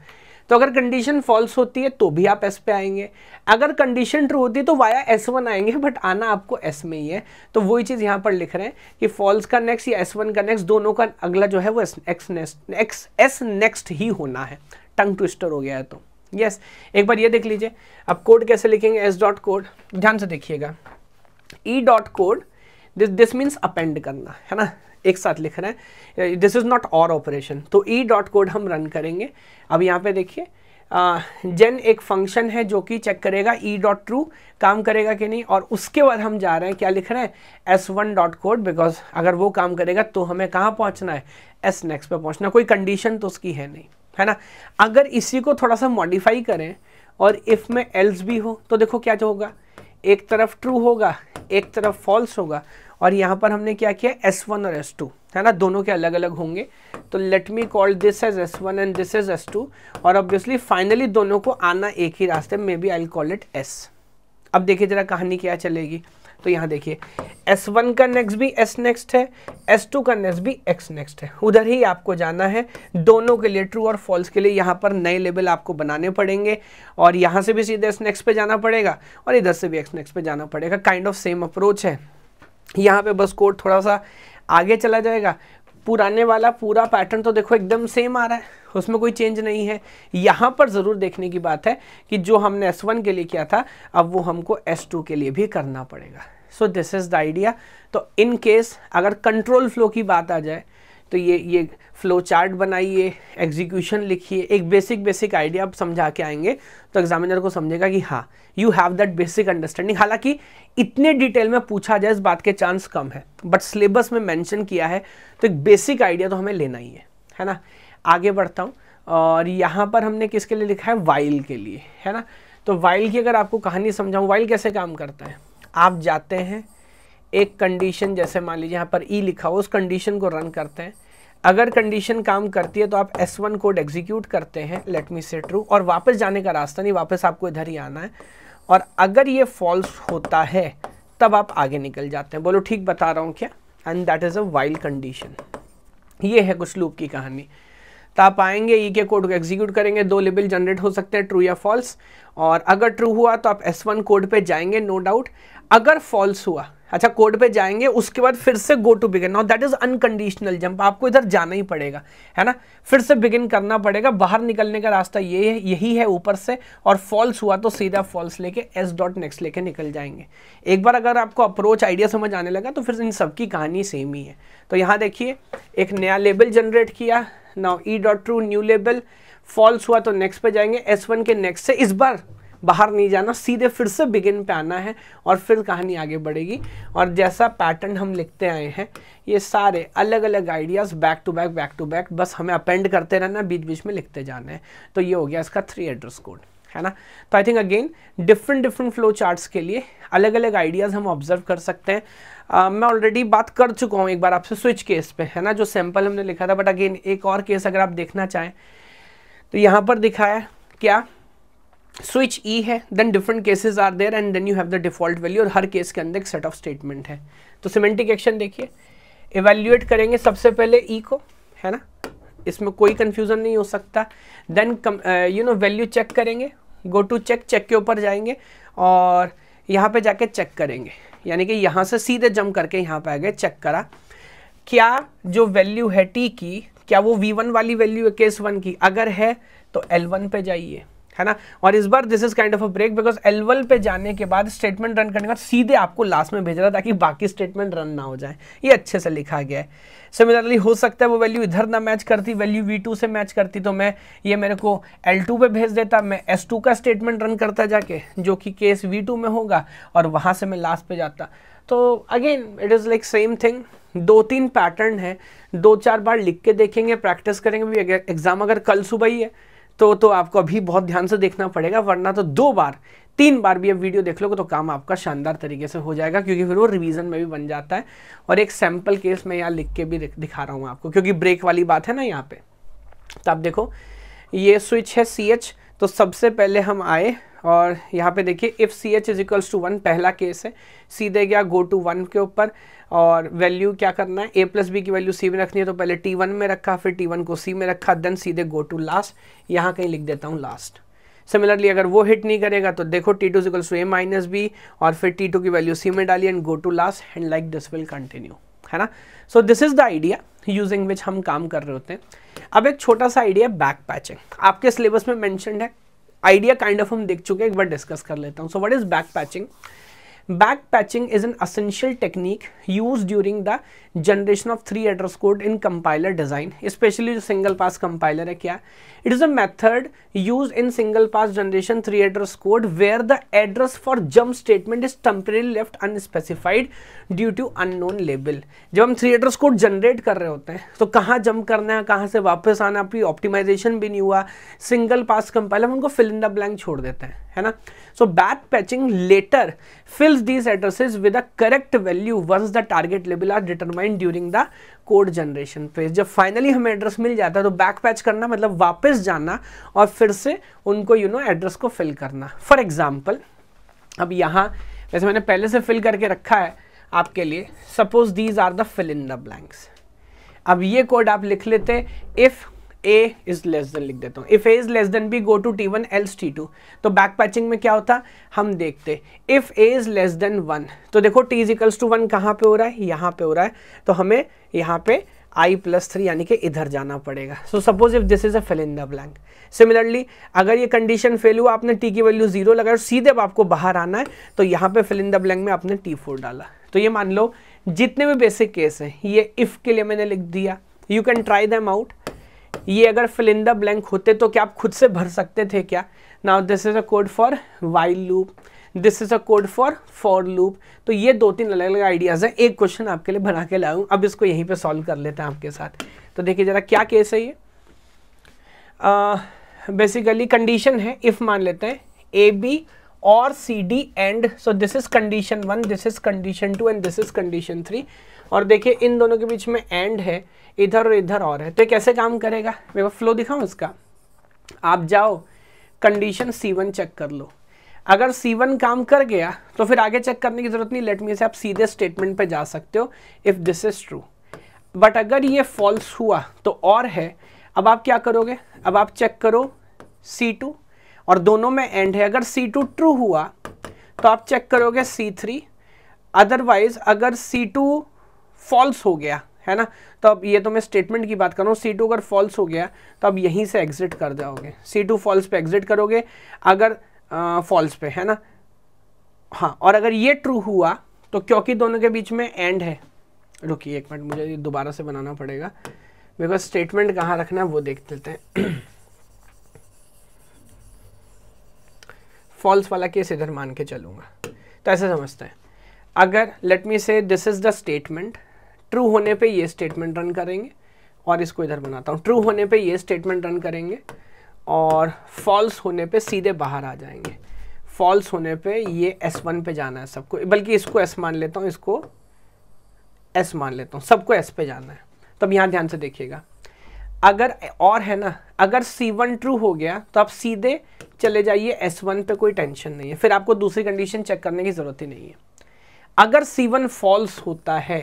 तो अगर कंडीशन फॉल्स होती है तो भी आप एस पे आएंगे अगर कंडीशन ट्रू होती है तो वाया एस वन आएंगे बट आना आपको एस में ही है तो वही चीज़ यहाँ पर लिख रहे हैं कि फॉल्स का नेक्स्ट या एस वन का नेक्स्ट दोनों का अगला जो है वो X next X S next ही होना है टंग ट्विस्टर हो गया है तो यस yes, एक बार ये देख लीजिए अब कोड कैसे लिखेंगे एस डॉट कोड ध्यान से देखिएगा E dot code this this means append करना है ना एक साथ लिख रहे हैं this is not or operation तो ई डॉट कोड हम रन करेंगे अब यहाँ पे देखिए जेन uh, एक फंक्शन है जो कि चेक करेगा ई डॉट ट्रू काम करेगा कि नहीं और उसके बाद हम जा रहे हैं क्या लिख रहे हैं S one dot code because अगर वो काम करेगा तो हमें कहाँ पहुँचना है एस नेक्स्ट पे पहुँचना कोई कंडीशन तो उसकी है नहीं है ना अगर इसी को थोड़ा सा मॉडिफाई करें और इफ़ में एल्स भी हो तो देखो क्या होगा एक तरफ ट्रू होगा एक तरफ फॉल्स होगा और यहाँ पर हमने क्या किया एस वन और एस टू है ना दोनों के अलग अलग होंगे तो let me call this as S one and this as S two और ऑब्वियसली फाइनली दोनों को आना एक ही रास्ते मे B I call it S अब देखिए जरा कहानी क्या चलेगी तो यहाँ देखिए एस वन का नेक्स्ट भी एस नेक्स्ट है एस टू का नेक्स्ट भी एक्स नेक्स्ट है उधर ही आपको जाना है दोनों के लिए ट्रू और फॉल्स के लिए यहाँ पर नए लेवल आपको बनाने पड़ेंगे और यहाँ से भी सीधे एस नेक्स्ट पे जाना पड़ेगा और इधर से भी एक्स नेक्स्ट पे जाना पड़ेगा काइंड ऑफ सेम अप्रोच है यहाँ पे बस कोड थोड़ा सा आगे चला जाएगा पुराने वाला पूरा पैटर्न तो देखो एकदम सेम आ रहा है उसमें कोई चेंज नहीं है यहाँ पर ज़रूर देखने की बात है कि जो हमने S1 के लिए किया था अब वो हमको S2 के लिए भी करना पड़ेगा so this is the idea तो इन केस अगर कंट्रोल फ्लो की बात आ जाए तो ये ये फ्लो चार्ट बनाइए एग्जीक्यूशन लिखिए एक बेसिक बेसिक आइडिया आप समझा के आएंगे तो एग्जामिनर को समझेगा कि हाँ you have that basic understanding हालांकि इतने डिटेल में पूछा जाए इस बात के चांस कम है बट सिलेबस में मैंशन किया है तो एक बेसिक आइडिया तो हमें लेना ही है है ना आगे बढ़ता हूँ और यहाँ पर हमने किसके लिए लिखा है वाइल के लिए है ना तो वाइल की अगर आपको कहानी समझाऊँ वाइल कैसे काम करता है आप जाते हैं एक कंडीशन जैसे मान लीजिए यहाँ पर ई e लिखा हो उस कंडीशन को रन करते हैं अगर कंडीशन काम करती है तो आप एस वन कोड एग्जीक्यूट करते हैं लेट मी से ट्रू और वापस जाने का रास्ता नहीं वापस आपको इधर ही आना है और अगर ये फॉल्स होता है तब आप आगे निकल जाते हैं बोलो ठीक बता रहा हूँ क्या and that is a while condition ये है कुछ लूप की कहानी तो आप आएंगे ई e के कोड को एग्जीक्यूट करेंगे दो लेबल जनरेट हो सकते हैं ट्रू या फॉल्स और अगर ट्रू हुआ तो आप एस वन कोड पर जाएंगे नो no डाउट अगर फॉल्स हुआ अच्छा कोड पे जाएंगे उसके बाद फिर से go to begin now that is unconditional jump आपको इधर जाना ही पड़ेगा है ना फिर से बिगिन करना पड़ेगा बाहर निकलने का रास्ता ये है यही है ऊपर से और फॉल्स हुआ तो सीधा फॉल्स लेके एस डॉट नेक्स्ट लेके निकल जाएंगे एक बार अगर आपको अप्रोच आइडिया समझ आने लगा तो फिर इन सबकी कहानी सेम ही है तो यहाँ देखिए एक नया लेबल जनरेट किया now E dot true new label false हुआ तो नेक्स्ट पे जाएंगे एस वन के नेक्स्ट से इस बार बाहर नहीं जाना सीधे फिर से बिगिन पे आना है और फिर कहानी आगे बढ़ेगी और जैसा पैटर्न हम लिखते आए हैं ये सारे अलग अलग ideas back to back back to back बस हमें अपेंड करते रहना बीच बीच में लिखते जाना है तो ये हो गया इसका थ्री एड्रेस कोड है ना तो I think again different different flow charts के लिए अलग अलग आइडियाज़ हम ऑब्जर्व कर सकते हैं uh, मैं ऑलरेडी बात कर चुका हूँ एक बार आपसे स्विच केस पे है ना जो सैंपल हमने लिखा था बट अगेन एक और केस अगर आप देखना चाहें तो यहाँ पर दिखाया क्या स्विच ई e है then different cases are there and then you have the default value और हर केस के अंदर एक सेट ऑफ स्टेटमेंट है तो सिमेंटिक एक्शन देखिए इवेल्यूएट करेंगे सबसे पहले ई e को है ना इसमें कोई कन्फ्यूज़न नहीं हो सकता then you know value check करेंगे गो टू चेक चेक के ऊपर जाएंगे और यहाँ पे जाके चेक करेंगे यानी कि यहाँ से सीधे जम करके यहाँ पे आ गए चेक करा क्या जो वैल्यू है टी की क्या वो वी वन वाली वैल्यू है केस वन की अगर है तो एल वन पे जाइए है ना और इस बार this is kind of a break because एलवल पे जाने के बाद स्टेटमेंट रन करने के बाद सीधे आपको लास्ट में भेज रहा ताकि बाकी स्टेटमेंट रन ना हो जाए ये अच्छे से लिखा गया है सिमिलरली हो सकता है वो वैल्यू इधर ना मैच करती वैल्यू वी टू से मैच करती तो मैं ये मेरे को एल टू पर भेज देता मैं एस टू का स्टेटमेंट रन करता जाके जो कि केस वी टू में होगा और वहाँ से मैं लास्ट पे जाता तो again it is like same thing दो तीन पैटर्न है दो चार बार लिख के देखेंगे प्रैक्टिस करेंगे भी एग्ज़ाम अगर कल सुबह ही है तो तो आपको अभी बहुत ध्यान से देखना पड़ेगा वरना तो दो बार तीन बार भी आप वीडियो देख लोगे तो काम आपका शानदार तरीके से हो जाएगा क्योंकि फिर वो रिवीजन में भी बन जाता है और एक सैम्पल केस मैं यहाँ लिख के भी दिखा रहा हूँ आपको क्योंकि ब्रेक वाली बात है ना यहाँ पे तो आप देखो ये स्विच है सी एच तो सबसे पहले हम आए और यहाँ पे देखिए if C H is equals to one पहला केस है सीधे गया गो टू वन के ऊपर और वैल्यू क्या करना है ए प्लस बी की वैल्यू सी में रखनी है तो पहले टी वन में रखा फिर टी वन को सी में रखा देन सीधे गो टू लास्ट यहाँ कहीं लिख देता हूँ लास्ट सिमिलरली अगर वो हिट नहीं करेगा तो देखो T two equals to A minus B और फिर टी टू की वैल्यू सी में डाली and go to last end like this will continue है ना so this is the idea using which हम काम कर रहे होते हैं अब एक छोटा सा आइडिया बैक पैचिंग आपके सिलेबस में मैंशनड है आइडिया काइंड ऑफ हम देख चुके हैं एक बार डिस्कस कर लेता हूँ so what is back patching back patching is an essential technique use during the generation of three address code in compiler design specially जो सिंगल पास कंपाइलर है क्या it is a method use in single pass generation three address code where the address for jump statement is temporary left unspecified due to unknown label जब हम three address code generate कर रहे होते हैं तो कहाँ जम्प करना है कहाँ से वापस आना आपकी ऑप्टिमाइजेशन भी नहीं हुआ सिंगल पास कंपाइलर हम उनको फिल द ब्लैंक छोड़ देते हैं है ना so back patching later fills these addresses with a correct value once the target level are determined during the code generation phase जब फाइनली हमें एड्रेस मिल जाता है तो बैक पैच करना मतलब वापस जाना और फिर से उनको यू नो एड्रेस को फिल करना फॉर एग्जाम्पल अब यहाँ वैसे मैंने पहले से फिल करके रखा है आपके लिए suppose these are the fill in the blanks अब ये कोड आप लिख लेते if A is less than लिख देता हूँ if A is less than B go to T one else T two तो बैक पैचिंग में क्या होता हम देखते if A is less than one तो देखो T is equals to one कहाँ पे हो रहा है यहाँ पे हो रहा है तो हमें यहाँ पे आई प्लस थ्री यानी कि इधर जाना पड़ेगा so suppose if this is a fill in the blank similarly अगर ये कंडीशन फेल हुआ आपने टी की वैल्यू जीरो लगाया और सीधे अब आपको बाहर आना है तो यहाँ पे फिल इन द ब्लैंक में आपने टी फोर डाला तो ये मान लो जितने भी बेसिक केस हैं ये इफ़ के लिए मैंने लिख दिया you can try them out ये अगर फिल इन द ब्लैंक होते तो क्या आप खुद से भर सकते थे क्या now this is a code for while loop this is a code for for loop तो ये दो तीन अलग अलग आइडियाज़ हैं एक क्वेश्चन आपके लिए बना के लाऊ अब इसको यहीं पे सॉल्व कर लेते हैं आपके साथ तो देखिए ज़रा क्या केस है ये बेसिकली uh, कंडीशन है इफ़ मान लेते हैं ए बी और C D and so this is condition one this is condition two and this is condition three और देखिए इन दोनों के बीच में एंड है इधर और इधर और है तो कैसे काम करेगा मेरे को फ्लो दिखाऊँ उसका आप जाओ कंडीशन सी वन चेक कर लो अगर सी वन काम कर गया तो फिर आगे चेक करने की ज़रूरत नहीं लेट मी से आप सीधे स्टेटमेंट पे जा सकते हो if this is true but अगर ये फॉल्स हुआ तो और है अब आप क्या करोगे अब आप चेक करो सी टू और दोनों में एंड है अगर सी टू ट्रू हुआ तो आप चेक करोगे सी थ्री अदरवाइज अगर सी टू फॉल्स हो गया है ना तो अब ये तो मैं स्टेटमेंट की बात कर रहा हूँ सी टू अगर फॉल्स हो गया तो अब यहीं से एग्जिट कर जाओगे सी टू फॉल्स पे एग्जिट करोगे अगर फॉल्स पे है ना हाँ और अगर ये ट्रू हुआ तो क्योंकि दोनों के बीच में एंड है रुकिए एक मिनट मुझे दोबारा से बनाना पड़ेगा मेरे स्टेटमेंट कहाँ रखना है वो देख लेते हैं फॉल्स *coughs* वाला केस इधर मान के चलूंगा तो ऐसे समझते हैं अगर let me say this is the statement true होने पे ये स्टेटमेंट रन करेंगे और इसको इधर बनाता हूँ ट्रू होने पे ये स्टेटमेंट रन करेंगे और फॉल्स होने पे सीधे बाहर आ जाएंगे फॉल्स होने पे ये वन पे जाना है सबको बल्कि इसको एस मान लेता हूँ इसको एस मान लेता हूँ सबको एस पे जाना है तब तो यहाँ ध्यान से देखिएगा अगर और है ना अगर C1 ट्रू हो गया तो आप सीधे चले जाइए S1 पे कोई टेंशन नहीं है फिर आपको दूसरी कंडीशन चेक करने की ज़रूरत ही नहीं है अगर C1 फॉल्स होता है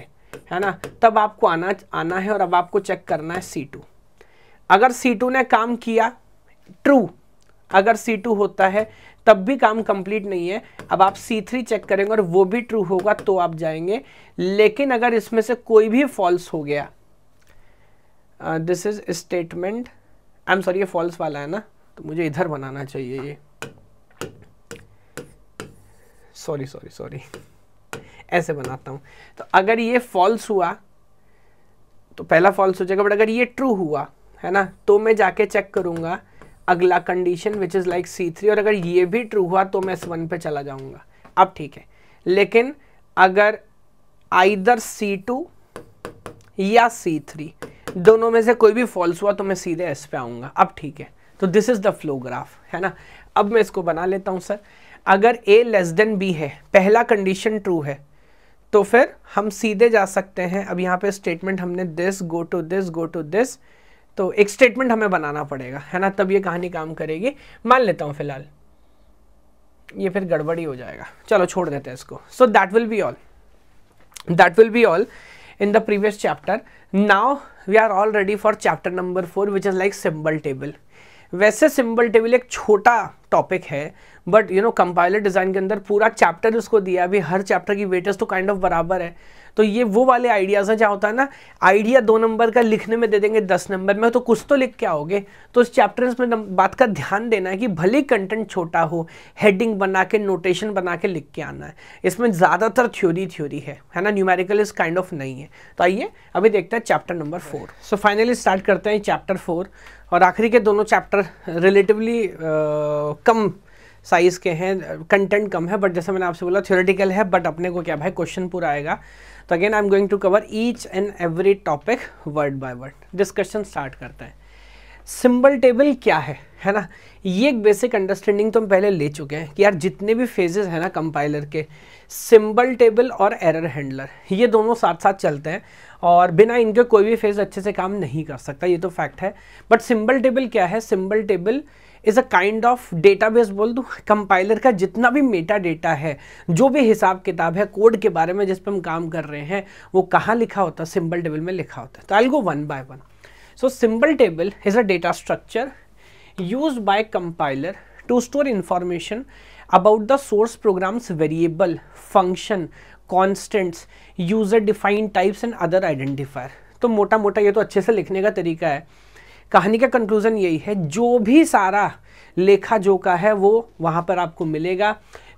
है ना तब आपको आना आना है और अब आपको चेक करना है सी टू अगर सी टू ने काम किया ट्रू अगर सी टू होता है तब भी काम कंप्लीट नहीं है अब आप सी थ्री चेक करेंगे और वो भी ट्रू होगा तो आप जाएंगे लेकिन अगर इसमें से कोई भी फॉल्स हो गया this is statement I am sorry ये फॉल्स वाला है ना तो मुझे इधर बनाना चाहिए ये सॉरी सॉरी सॉरी ऐसे बनाता हूँ तो अगर ये फॉल्स हुआ तो पहला फॉल्स हो जाएगा बट अगर ये ट्रू हुआ है ना तो मैं जाके चेक करूँगा अगला condition which is like C three और अगर ये भी ट्रू हुआ तो मैं एस वन पर चला जाऊँगा अब ठीक है लेकिन अगर आइदर सी टू या सी थ्री दोनों में से कोई भी फॉल्स हुआ तो मैं सीधे एस पे आऊँगा अब ठीक है तो दिस इज़ द फ्लोग्राफ है ना अब मैं इसको बना लेता हूँ सर अगर ए लेस देन बी है पहला कंडीशन ट्रू है तो फिर हम सीधे जा सकते हैं अब यहाँ पे स्टेटमेंट हमने this go to this go to this तो एक स्टेटमेंट हमें बनाना पड़ेगा है ना तब ये कहानी काम करेगी मान लेता हूँ फिलहाल ये फिर गड़बड़ी हो जाएगा चलो छोड़ देते हैं इसको so that will be all that will be all in the previous chapter now we are all ready for chapter number four which is like symbol table वैसे सिंबल टेबल एक छोटा टॉपिक है but you know compiler design के अंदर पूरा chapter उसको दिया अभी हर चैप्टर की वेटेज तो काइंड kind ऑफ of बराबर है तो ये वो वाले आइडियाज़ हैं जहाँ होता है ना आइडिया दो नंबर का लिखने में दे देंगे दस नंबर में तो कुछ तो लिख के आओगे तो उस चैप्टर में बात का ध्यान देना है कि भले कंटेंट छोटा हो हेडिंग बना के नोटेशन बना के लिख के आना है इसमें ज़्यादातर थ्योरी थ्योरी है है ना न्यूमेरिकल इस काइंड ऑफ नहीं है तो आइए अभी देखते हैं chapter number four so finally start करते हैं चैप्टर फोर और आखिरी के दोनों चैप्टर रिलेटिवली कम साइज़ के हैं कंटेंट कम है बट जैसे मैंने आपसे बोला थियोरेटिकल है बट अपने को क्या भाई क्वेश्चन पूरा आएगा तो again I am going to cover each and every topic word by word discussion start करते हैं सिंबल टेबल क्या है है ना ये एक बेसिक अंडरस्टैंडिंग तो हम पहले ले चुके हैं कि यार जितने भी फेजेस हैं ना कंपाइलर के सिंबल टेबल और एरर हैंडलर ये दोनों साथ साथ चलते हैं और बिना इनके कोई भी फेज अच्छे से काम नहीं कर सकता ये तो फैक्ट है बट सिंबल टेबल क्या है symbol table is a kind of data base बोल दूँ कंपाइलर का जितना भी मेटा डेटा है जो भी हिसाब किताब है कोड के बारे में जिस पर हम काम कर रहे हैं वो कहाँ लिखा होता है सिंबल टेबल में लिखा होता है तो I go one by one so symbol table is a data structure use by compiler to store information about the source programs variable function constants user defined types and other identifier तो मोटा मोटा ये तो अच्छे से लिखने का तरीका है कहानी का कंक्लूजन यही है जो भी सारा लेखा जोखा है वो वहाँ पर आपको मिलेगा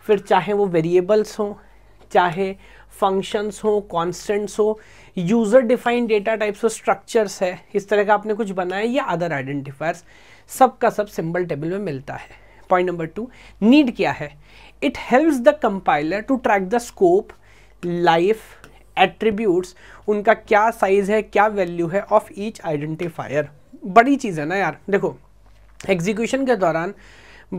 फिर चाहे वो वेरिएबल्स हों चाहे फंक्शंस हो कॉन्स्टेंट्स हो यूज़र डिफाइंड डेटा टाइप्स हो स्ट्रक्चर्स है इस तरह का आपने कुछ बनाया या अदर आइडेंटिफायर्स सब का सब सिंबल टेबल में मिलता है पॉइंट नंबर टू नीड क्या है it helps the compiler to track the scope life attributes उनका क्या साइज़ है क्या वैल्यू है ऑफ ईच आइडेंटिफायर बड़ी चीज़ है ना यार देखो एग्जीक्यूशन के दौरान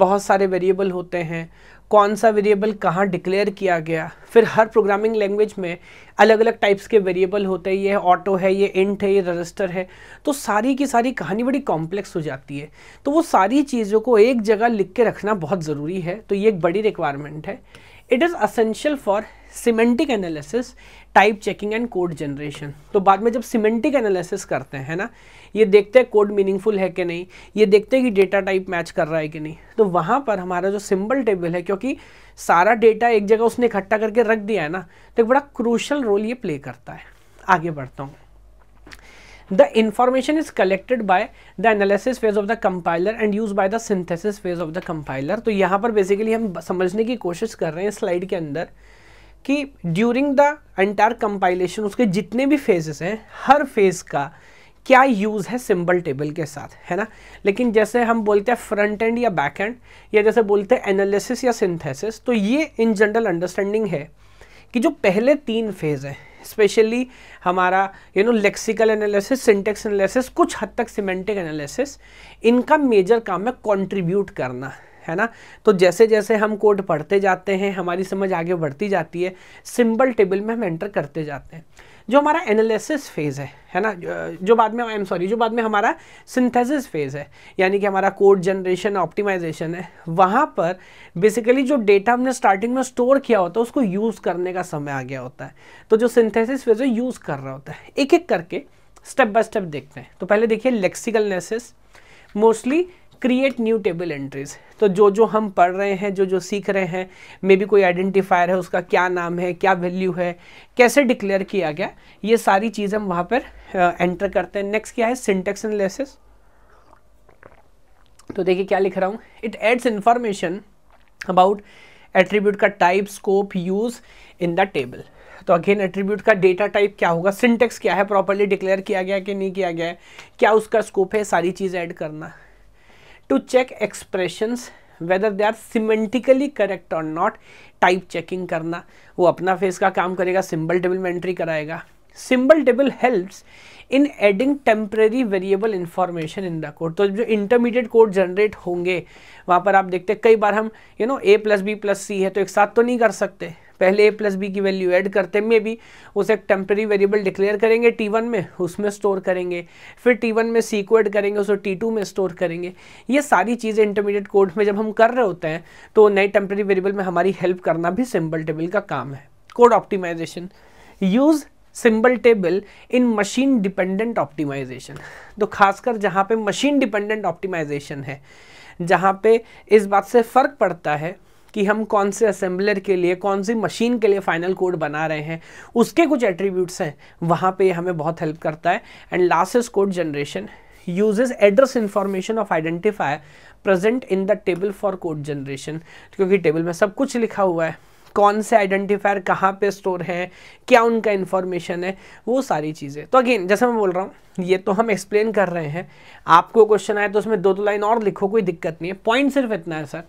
बहुत सारे वेरिएबल होते हैं कौन सा वेरिएबल कहाँ डिक्लेयर किया गया फिर हर प्रोग्रामिंग लैंग्वेज में अलग अलग टाइप्स के वेरिएबल होते हैं ये ऑटो है ये इंट है ये रजिस्टर है तो सारी की सारी कहानी बड़ी कॉम्प्लेक्स हो जाती है तो वो सारी चीज़ों को एक जगह लिख के रखना बहुत ज़रूरी है तो ये एक बड़ी रिक्वायरमेंट है it is essential for semantic analysis type checking and code generation तो बाद में जब सीमेंटिक एनालिसिस करते हैं ना ये देखते हैं कोड मीनिंगफुल है कि नहीं ये देखते हैं कि डेटा टाइप मैच कर रहा है कि नहीं तो वहाँ पर हमारा जो सिंबल टेबल है क्योंकि सारा डेटा एक जगह उसने इकट्ठा करके रख दिया है ना तो एक बड़ा क्रूशल रोल ये प्ले करता है आगे बढ़ता हूँ the information is collected by the analysis phase of the compiler and use by the synthesis phase of the compiler तो यहाँ पर बेसिकली हम समझने की कोशिश कर रहे हैं स्लाइड के अंदर कि ड्यूरिंग द एंटायर कंपाइलेशन उसके जितने भी फेजेस हैं हर फेज का क्या यूज़ है सिंबल टेबल के साथ है ना लेकिन जैसे हम बोलते हैं फ्रंट एंड या बैक एंड या जैसे बोलते हैं एनालिसिस या सिंथेसिस तो ये इन जनरल अंडरस्टैंडिंग है कि जो पहले तीन फेज़ है स्पेशली हमारा you know lexical analysis syntax analysis कुछ हद तक सिमेंटिक एनालिसिस इनका मेजर काम है कॉन्ट्रीब्यूट करना है ना तो जैसे जैसे हम कोड पढ़ते जाते हैं हमारी समझ आगे बढ़ती जाती है सिंबल टेबल में हम एंटर करते जाते हैं जो हमारा एनालिसिस फेज़ है है ना जो बाद में आई एम सॉरी जो बाद में हमारा सिंथेसिस फेज़ है यानी कि हमारा कोड जनरेशन ऑप्टिमाइजेशन है वहाँ पर बेसिकली जो डेटा हमने स्टार्टिंग में स्टोर किया होता है उसको यूज़ करने का समय आ गया होता है तो जो सिंथेसिस फेज़ है यूज़ कर रहा होता है एक एक करके स्टेप बाय स्टेप देखते हैं तो पहले देखिए lexical mostly create new table entries तो जो जो हम पढ़ रहे हैं जो जो सीख रहे हैं मे बी कोई आइडेंटिफायर है उसका क्या नाम है क्या वैल्यू है कैसे डिक्लेयर किया गया ये सारी चीज़ हम वहाँ पर एंटर uh, करते हैं नेक्स्ट क्या है सिंटेक्स एनालिसिस तो देखिए क्या लिख रहा हूँ it adds information about attribute का type scope use in the table तो अगेन एट्रीब्यूट का डेटा टाइप क्या होगा सिंटेक्स क्या है प्रॉपरली डिक्लेयर किया गया कि नहीं किया गया है क्या उसका स्कोप है सारी चीज़ ऐड करना to check expressions whether they are semantically correct और नॉट टाइप चेकिंग करना वो अपना फेस का काम करेगा सिंबल टेबल में एंट्री कराएगा symbol table helps in adding temporary variable information in the code तो जो इंटरमीडिएट कोड जनरेट होंगे वहाँ पर आप देखते हैं कई बार हम you know A plus B plus C है तो एक साथ तो नहीं कर सकते पहले ए प्लस बी की वैल्यू ऐड करते में भी उसे एक टेम्प्रेरी वेरिएबल डिक्लेयर करेंगे टी वन में उसमें स्टोर करेंगे फिर टी वन में सी को ऐड करेंगे उसे टी टू में स्टोर करेंगे ये सारी चीज़ें इंटरमीडिएट कोड में जब हम कर रहे होते हैं तो नए टेम्प्रेरी वेरिएबल में हमारी हेल्प करना भी सिंबल टेबल का काम है code optimization use symbol table in machine dependent optimization तो खासकर जहाँ पे मशीन डिपेंडेंट ऑप्टिमाइजेशन है जहाँ पे इस बात से फ़र्क पड़ता है कि हम कौन से असेंबलर के लिए कौन सी मशीन के लिए फाइनल कोड बना रहे हैं उसके कुछ एट्रीब्यूट्स हैं वहाँ पे हमें बहुत हेल्प करता है and last is code generation uses address information of identifier present in the table for code generation क्योंकि टेबल में सब कुछ लिखा हुआ है कौन से आइडेंटिफायर कहाँ पे स्टोर हैं क्या उनका इन्फॉर्मेशन है वो सारी चीज़ें तो अगेन जैसे मैं बोल रहा हूँ ये तो हम एक्सप्लेन कर रहे हैं आपको क्वेश्चन आए तो उसमें दो दो लाइन और लिखो कोई दिक्कत नहीं है पॉइंट सिर्फ इतना है सर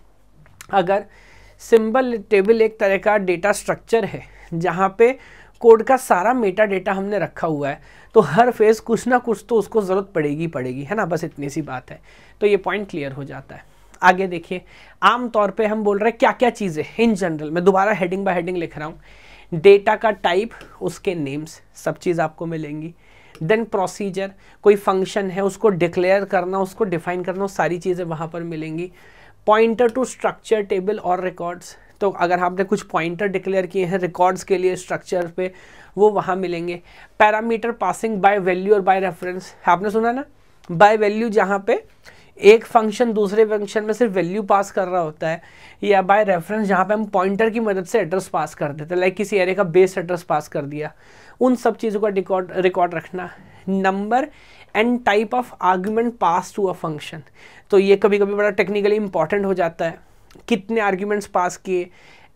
अगर सिंबल टेबल एक तरह का डेटा स्ट्रक्चर है जहाँ पे कोड का सारा मेटा डेटा हमने रखा हुआ है तो हर फेज़ कुछ ना कुछ तो उसको ज़रूरत पड़ेगी पड़ेगी है ना बस इतनी सी बात है तो ये पॉइंट क्लियर हो जाता है आगे देखिए आमतौर पे हम बोल रहे हैं क्या क्या चीज़ें इन जनरल मैं दोबारा हेडिंग बाय हेडिंग लिख रहा हूँ डेटा का टाइप उसके नेम्स सब चीज़ आपको मिलेंगी देन प्रोसीजर कोई फंक्शन है उसको डिक्लेयर करना उसको डिफाइन करना सारी चीज़ें वहाँ पर मिलेंगी पॉइंटर टू स्ट्रक्चर टेबल और रिकॉर्ड्स तो अगर आपने कुछ पॉइंटर डिक्लेयर किए हैं रिकॉर्ड्स के लिए स्ट्रक्चर पे वो वहाँ मिलेंगे पैरामीटर पासिंग बाय वैल्यू और बाय रेफरेंस आपने सुना ना बाय वैल्यू जहाँ पे एक फंक्शन दूसरे फंक्शन में सिर्फ वैल्यू पास कर रहा होता है या बाय रेफरेंस जहाँ पे हम पॉइंटर की मदद से एड्रेस पास कर देते हैं लाइक किसी एरे का बेस एड्रेस पास कर दिया उन सब चीज़ों का रिकॉर्ड रिकॉर्ड रखना number and type of argument pass to a function तो ये कभी कभी बड़ा टेक्निकली इंपॉर्टेंट हो जाता है कितने आर्ग्यूमेंट्स पास किए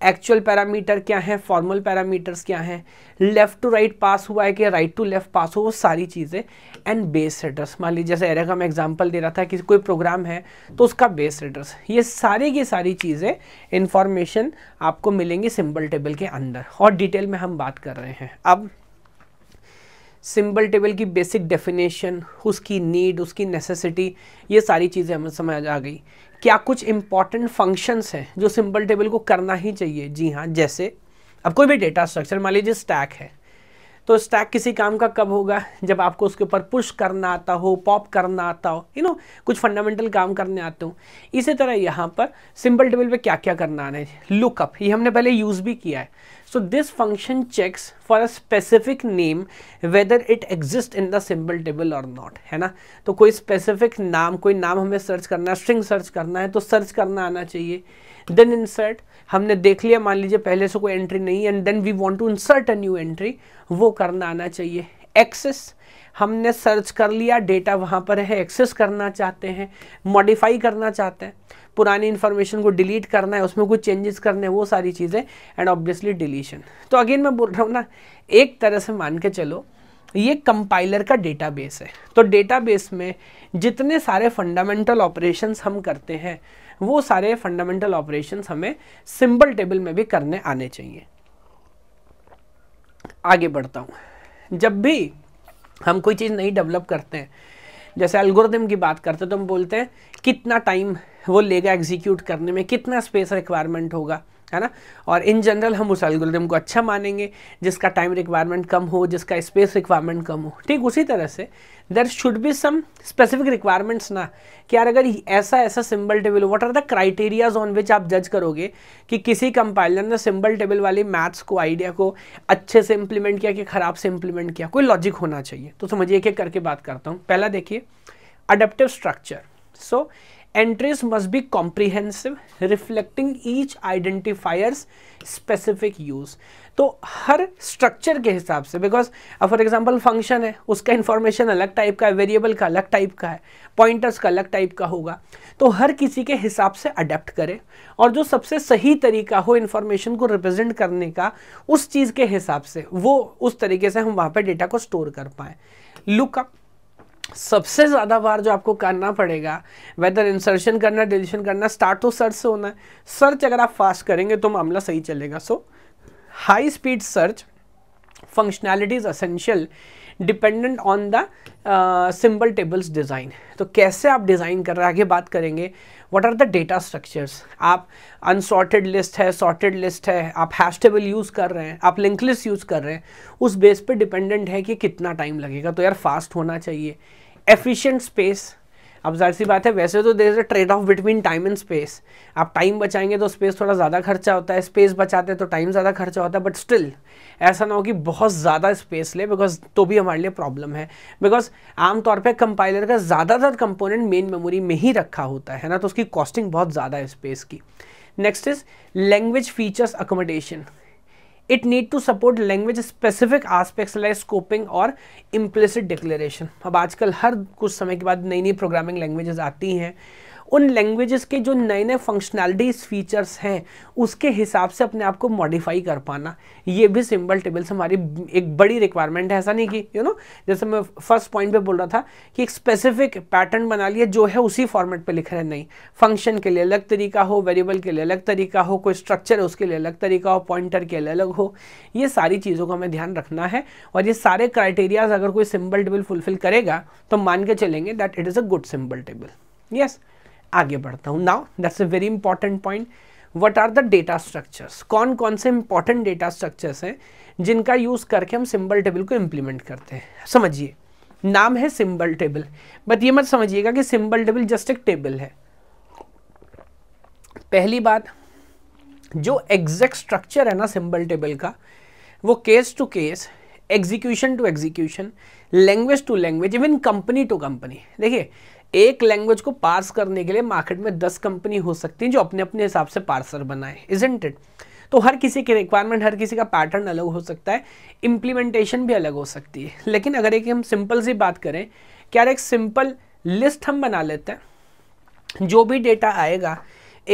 एक्चुअल पैरामीटर क्या हैं फॉर्मल पैरामीटर्स क्या हैं लेफ़्ट टू राइट पास हुआ है कि राइट टू लेफ़्ट पास हो वो सारी चीज़ें एंड बेस एड्रेस मान लीजिए जैसे एरे का मैं एग्जांपल दे रहा था कि कोई प्रोग्राम है तो उसका बेस एड्रेस ये सारी की सारी चीज़ें इंफॉर्मेशन आपको मिलेंगी सिंपल टेबल के अंदर और डिटेल में हम बात कर रहे हैं अब सिंबल टेबल की बेसिक डेफिनेशन उसकी नीड उसकी नेसेसिटी ये सारी चीज़ें हमें समझ आ गई क्या कुछ इंपॉर्टेंट फंक्शंस हैं जो सिंबल टेबल को करना ही चाहिए जी हाँ जैसे अब कोई भी डेटा स्ट्रक्चर मान लीजिए स्टैक है तो स्टैक किसी काम का कब होगा जब आपको उसके ऊपर पुश करना आता हो पॉप करना आता हो यू नो कुछ फंडामेंटल काम करने आते हो इसी तरह यहाँ पर सिंबल टेबल पे क्या क्या करना आना है लुकअप ये हमने पहले यूज़ भी किया है So this function checks for a specific name whether it exists in the symbol table or not है ना तो कोई specific नाम कोई नाम हमें search करना है string search करना है तो search करना आना चाहिए then insert हमने देख लिया मान लीजिए पहले से कोई एंट्री नहीं and then we want to insert a new entry वो करना आना चाहिए एक्सेस हमने सर्च कर लिया डेटा वहाँ पर है एक्सेस करना चाहते हैं मॉडिफाई करना चाहते हैं पुरानी इन्फॉर्मेशन को डिलीट करना है उसमें कुछ चेंजेस करने हैं वो सारी चीज़ें एंड ऑब्वियसली डिलीशन तो अगेन मैं बोल रहा हूँ ना एक तरह से मान के चलो ये कंपाइलर का डेटाबेस है तो डेटाबेस में जितने सारे फंडामेंटल ऑपरेशंस हम करते हैं वो सारे फंडामेंटल ऑपरेशंस हमें सिंबल टेबल में भी करने आने चाहिए आगे बढ़ता हूँ जब भी हम कोई चीज़ नहीं डेवलप करते हैं जैसे एल्गोरिदम की बात करते हैं तो हम बोलते हैं कितना टाइम वो लेगा एग्जीक्यूट करने में कितना स्पेस रिक्वायरमेंट होगा है ना और इन जनरल हम उस एल्गोरिदम को अच्छा मानेंगे जिसका टाइम रिक्वायरमेंट कम हो जिसका स्पेस रिक्वायरमेंट कम हो ठीक उसी तरह से there should be some specific requirements ना कि यार अगर ऐसा ऐसा symbol table what are the criterias on which आप जज करोगे कि किसी कंपाइलर ने सिंबल टेबल वाले मैथ्स को आइडिया को अच्छे से इम्प्लीमेंट किया कि ख़राब से इम्प्लीमेंट किया कोई लॉजिक होना चाहिए तो समझिए एक एक करके बात करता हूँ पहला देखिए adaptive structure so so, entries must be comprehensive reflecting each identifiers specific use तो हर स्ट्रक्चर के हिसाब से बिकॉज फॉर एग्जाम्पल फंक्शन है उसका इंफॉर्मेशन अलग टाइप का है वेरिएबल का अलग टाइप का है पॉइंटर्स का अलग टाइप का होगा तो हर किसी के हिसाब से अडेप्ट करें और जो सबसे सही तरीका हो इन्फॉर्मेशन को रिप्रेजेंट करने का उस चीज़ के हिसाब से वो उस तरीके से हम वहाँ पर डेटा को स्टोर कर पाएँ लुकअप सबसे ज़्यादा बार जो आपको करना पड़ेगा वेदर इंसर्शन करना डिलीशन करना स्टार्ट तो सर्च से होना है सर्च अगर आप फास्ट करेंगे तो मामला सही चलेगा so high speed search functionality is essential dependent on the symbol tables design तो कैसे आप डिज़ाइन कर रहे हैं आगे बात करेंगे what are the data structures आप अनसॉर्टेड लिस्ट है सॉर्टेड लिस्ट है आप हैश टेबल यूज़ कर रहे हैं आप लिंक लिस्ट यूज़ कर रहे हैं उस बेस पर डिपेंडेंट है कि कितना टाइम लगेगा तो यार फास्ट होना चाहिए एफिशिएंट स्पेस अब जाहिर सी बात है वैसे तो there trade off between time and space आप टाइम बचाएंगे तो स्पेस थोड़ा ज़्यादा खर्चा होता है स्पेस बचाते हैं तो टाइम ज़्यादा खर्चा होता है बट स्टिल ऐसा ना हो कि बहुत ज़्यादा स्पेस ले बिकॉज तो भी हमारे लिए प्रॉब्लम है बिकॉज आमतौर पर कंपाइलर का ज़्यादातर कंपोनेंट मेन मेमोरी में ही रखा होता है ना तो उसकी कॉस्टिंग बहुत ज़्यादा है स्पेस की next is language features accommodation it need to support language specific aspects like scoping और इम्प्लिसिट डिक्लेरेशन अब आजकल हर कुछ समय के बाद नई नई प्रोग्रामिंग लैंग्वेजेस आती हैं उन लैंग्वेजेस के जो नए नए फंक्शनैलिटीज़ फीचर्स हैं उसके हिसाब से अपने आप को मॉडिफाई कर पाना ये भी सिंबल टेबल्स हमारी एक बड़ी रिक्वायरमेंट है ऐसा नहीं कि यू नो जैसे मैं फर्स्ट पॉइंट पे बोल रहा था कि एक स्पेसिफिक पैटर्न बना लिया जो है उसी फॉर्मेट पे लिख रहे नहीं फंक्शन के लिए अलग तरीका हो वेरिएबल के लिए अलग तरीका हो कोई स्ट्रक्चर है उसके लिए अलग तरीका हो पॉइंटर के लिए अलग हो ये सारी चीज़ों का हमें ध्यान रखना है और ये सारे क्राइटेरियाज अगर कोई सिंबल टेबल फुलफिल करेगा तो मान के चलेंगे that it is a good simple table yes yes. आगे बढ़ता हूँ now that's a very important point what are the data structures कौन कौन से इंपॉर्टेंट डेटा स्ट्रक्चर्स हैं जिनका यूज़ करके हम सिंबल टेबल को इम्प्लीमेंट करते हैं समझिए नाम है सिंबल टेबल बट ये मत समझिएगा कि सिंबल टेबल जस्ट एक टेबल है पहली बात जो एग्जैक्ट स्ट्रक्चर है ना सिंबल टेबल का वो case to case execution to execution language to language even company to company देखिए एक लैंग्वेज को पार्स करने के लिए मार्केट में दस कंपनी हो सकती है जो अपने अपने हिसाब से पार्सर बनाए इजेंट इट तो हर किसी की रिक्वायरमेंट हर किसी का पैटर्न अलग हो सकता है इम्प्लीमेंटेशन भी अलग हो सकती है लेकिन अगर एक हम सिंपल सी बात करें कि यार एक सिंपल लिस्ट हम बना लेते हैं जो भी डेटा आएगा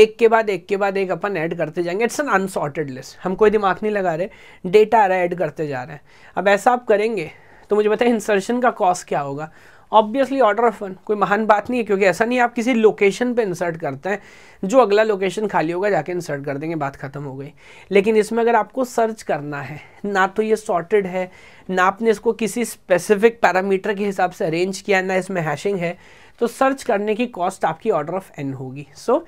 एक के बाद एक के बाद एक अपन ऐड करते जाएंगे इट्स एन अनसॉर्टेड लिस्ट हम कोई दिमाग नहीं लगा रहे डेटा आ रहा है ऐड करते जा रहे हैं अब ऐसा आप करेंगे तो मुझे बताएं इंसर्शन का कॉस्ट क्या होगा ऑब्वियसली ऑर्डर ऑफ वन कोई महान बात नहीं है क्योंकि ऐसा नहीं आप किसी लोकेशन पे इंसर्ट करते हैं जो अगला लोकेशन खाली होगा जाके इंसर्ट कर देंगे बात खत्म हो गई लेकिन इसमें अगर आपको सर्च करना है ना तो ये सॉर्टेड है ना आपने इसको किसी स्पेसिफिक पैरामीटर के हिसाब से अरेंज किया ना इसमें हैशिंग है तो सर्च करने की कॉस्ट आपकी ऑर्डर ऑफ एन होगी so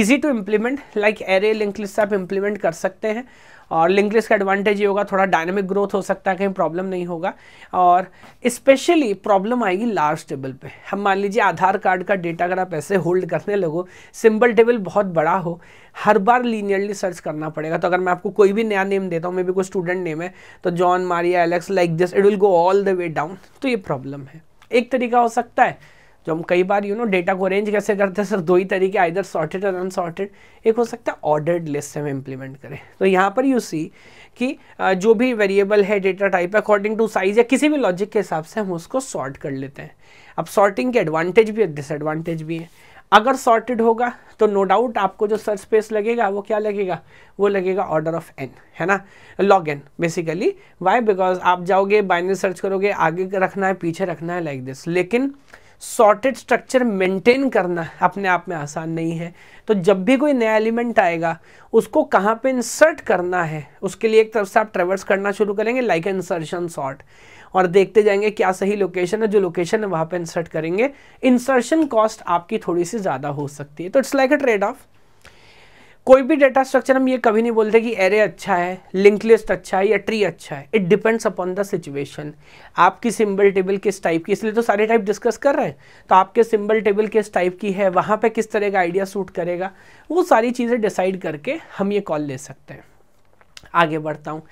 easy to implement like array link list आप इम्प्लीमेंट कर सकते हैं और लिंक का एडवांटेज ये होगा थोड़ा डायनेमिक ग्रोथ हो सकता है कहीं प्रॉब्लम नहीं होगा और स्पेशली प्रॉब्लम आएगी लार्ज टेबल पे हम मान लीजिए आधार कार्ड का डेटा अगर आप ऐसे होल्ड करने लगो सिंपल टेबल बहुत बड़ा हो हर बार लीनियरली सर्च करना पड़ेगा तो अगर मैं आपको कोई भी नया नेम देता हूँ मे भी कोई स्टूडेंट नेम है तो John Maria Alex like this it will go all the way down तो ये प्रॉब्लम है एक तरीका हो सकता है जो तो हम कई बार यू नो डेटा को अरेंज कैसे करते हैं सर दो ही तरीके आइदर सॉर्टेड और अनसॉर्टेड एक हो सकता है ऑर्डर्ड लिस्ट से हम इम्प्लीमेंट करें तो यहाँ पर यू सी कि जो भी वेरिएबल है data type according to size या किसी भी लॉजिक के हिसाब से हम उसको सॉर्ट कर लेते हैं अब सॉर्टिंग के एडवांटेज भी है डिसएडवांटेज भी है अगर सॉर्टेड होगा तो नो no डाउट आपको जो सर्च स्पेस लगेगा वो क्या लगेगा वो लगेगा ऑर्डर ऑफ एन है ना log n basically why because आप जाओगे बाइनरी सर्च करोगे आगे रखना है पीछे रखना है लाइक like दिस लेकिन सॉर्टेड स्ट्रक्चर मेंटेन करना अपने आप में आसान नहीं है तो जब भी कोई नया एलिमेंट आएगा उसको कहाँ पे इंसर्ट करना है उसके लिए एक तरफ से आप ट्रेवर्स करना शुरू करेंगे लाइक इंसर्शन सॉर्ट और देखते जाएंगे क्या सही लोकेशन है जो लोकेशन है वहाँ पे इंसर्ट करेंगे इंसर्शन कॉस्ट आपकी थोड़ी सी ज़्यादा हो सकती है तो it's like a trade off कोई भी डेटा स्ट्रक्चर हम ये कभी नहीं बोलते कि एरे अच्छा है लिंक लिस्ट अच्छा है या ट्री अच्छा है it depends upon the situation आपकी सिंबल टेबल किस टाइप की इसलिए तो सारे टाइप डिस्कस कर रहे हैं तो आपके सिंबल टेबल किस टाइप की है वहाँ पे किस तरह का आइडिया सूट करेगा वो सारी चीज़ें डिसाइड करके हम ये कॉल ले सकते हैं आगे बढ़ता हूँ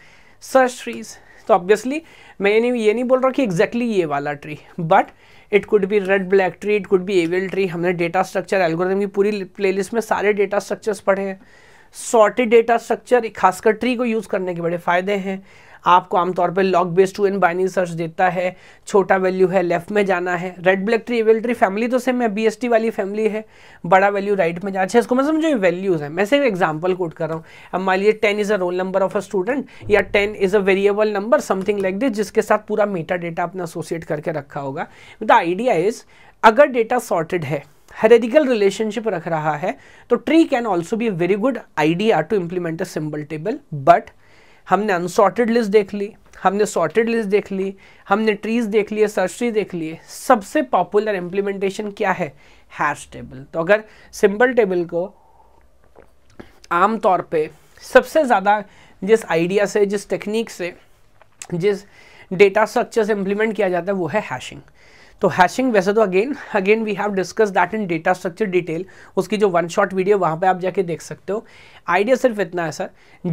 सर्च ट्रीज तो ऑब्वियसली मैं ये नहीं ये नहीं बोल रहा कि एग्जैक्टली exactly ये वाला tree but it could be red black tree it could be AVL tree हमने डेटा स्ट्रक्चर एल्गोरिथम की पूरी प्लेलिस्ट में सारे डेटा स्ट्रक्चर्स पढ़े हैं सॉर्टेड डेटा स्ट्रक्चर खासकर ट्री को यूज़ करने के बड़े फ़ायदे हैं आपको आमतौर पर log base two n binary search देता है छोटा वैल्यू है लेफ्ट में जाना है red black tree AVL tree family तो सेम है बी वाली फैमिली है बड़ा वैल्यू राइट में जाना अच्छा इसको मैं मतलब समझो ये वैल्यूज़ है मैं सिर्फ एग्जाम्पल कोट कर रहा हूँ अब मान लीजिए ten is a roll number of a student या ten is a variable number something like this जिसके साथ पूरा मेटा डेटा अपना एसोसिएट करके रखा होगा द आइडिया इज़ अगर डेटा सॉर्टेड है हेरेडिकल रिलेशनशिप रख रहा है तो tree can also be very good idea to implement a symbol table but हमने अनसॉर्टेड लिस्ट देख ली हमने सॉर्टेड लिस्ट देख ली हमने ट्रीज देख लिए सर्च ट्री देख लिए सबसे पॉपुलर इम्प्लीमेंटेशन क्या है हैश टेबल तो अगर सिंपल टेबल को आमतौर पे सबसे ज़्यादा जिस आइडिया से जिस टेक्निक से जिस डेटा स्ट्रक्चर से इम्प्लीमेंट किया जाता है वो है हैशिंग तो हैशिंग वैसे तो again again we have discuss that in data structure detail उसकी जो वन शॉट वीडियो वहाँ पे आप जाके देख सकते हो आइडिया सिर्फ इतना है सर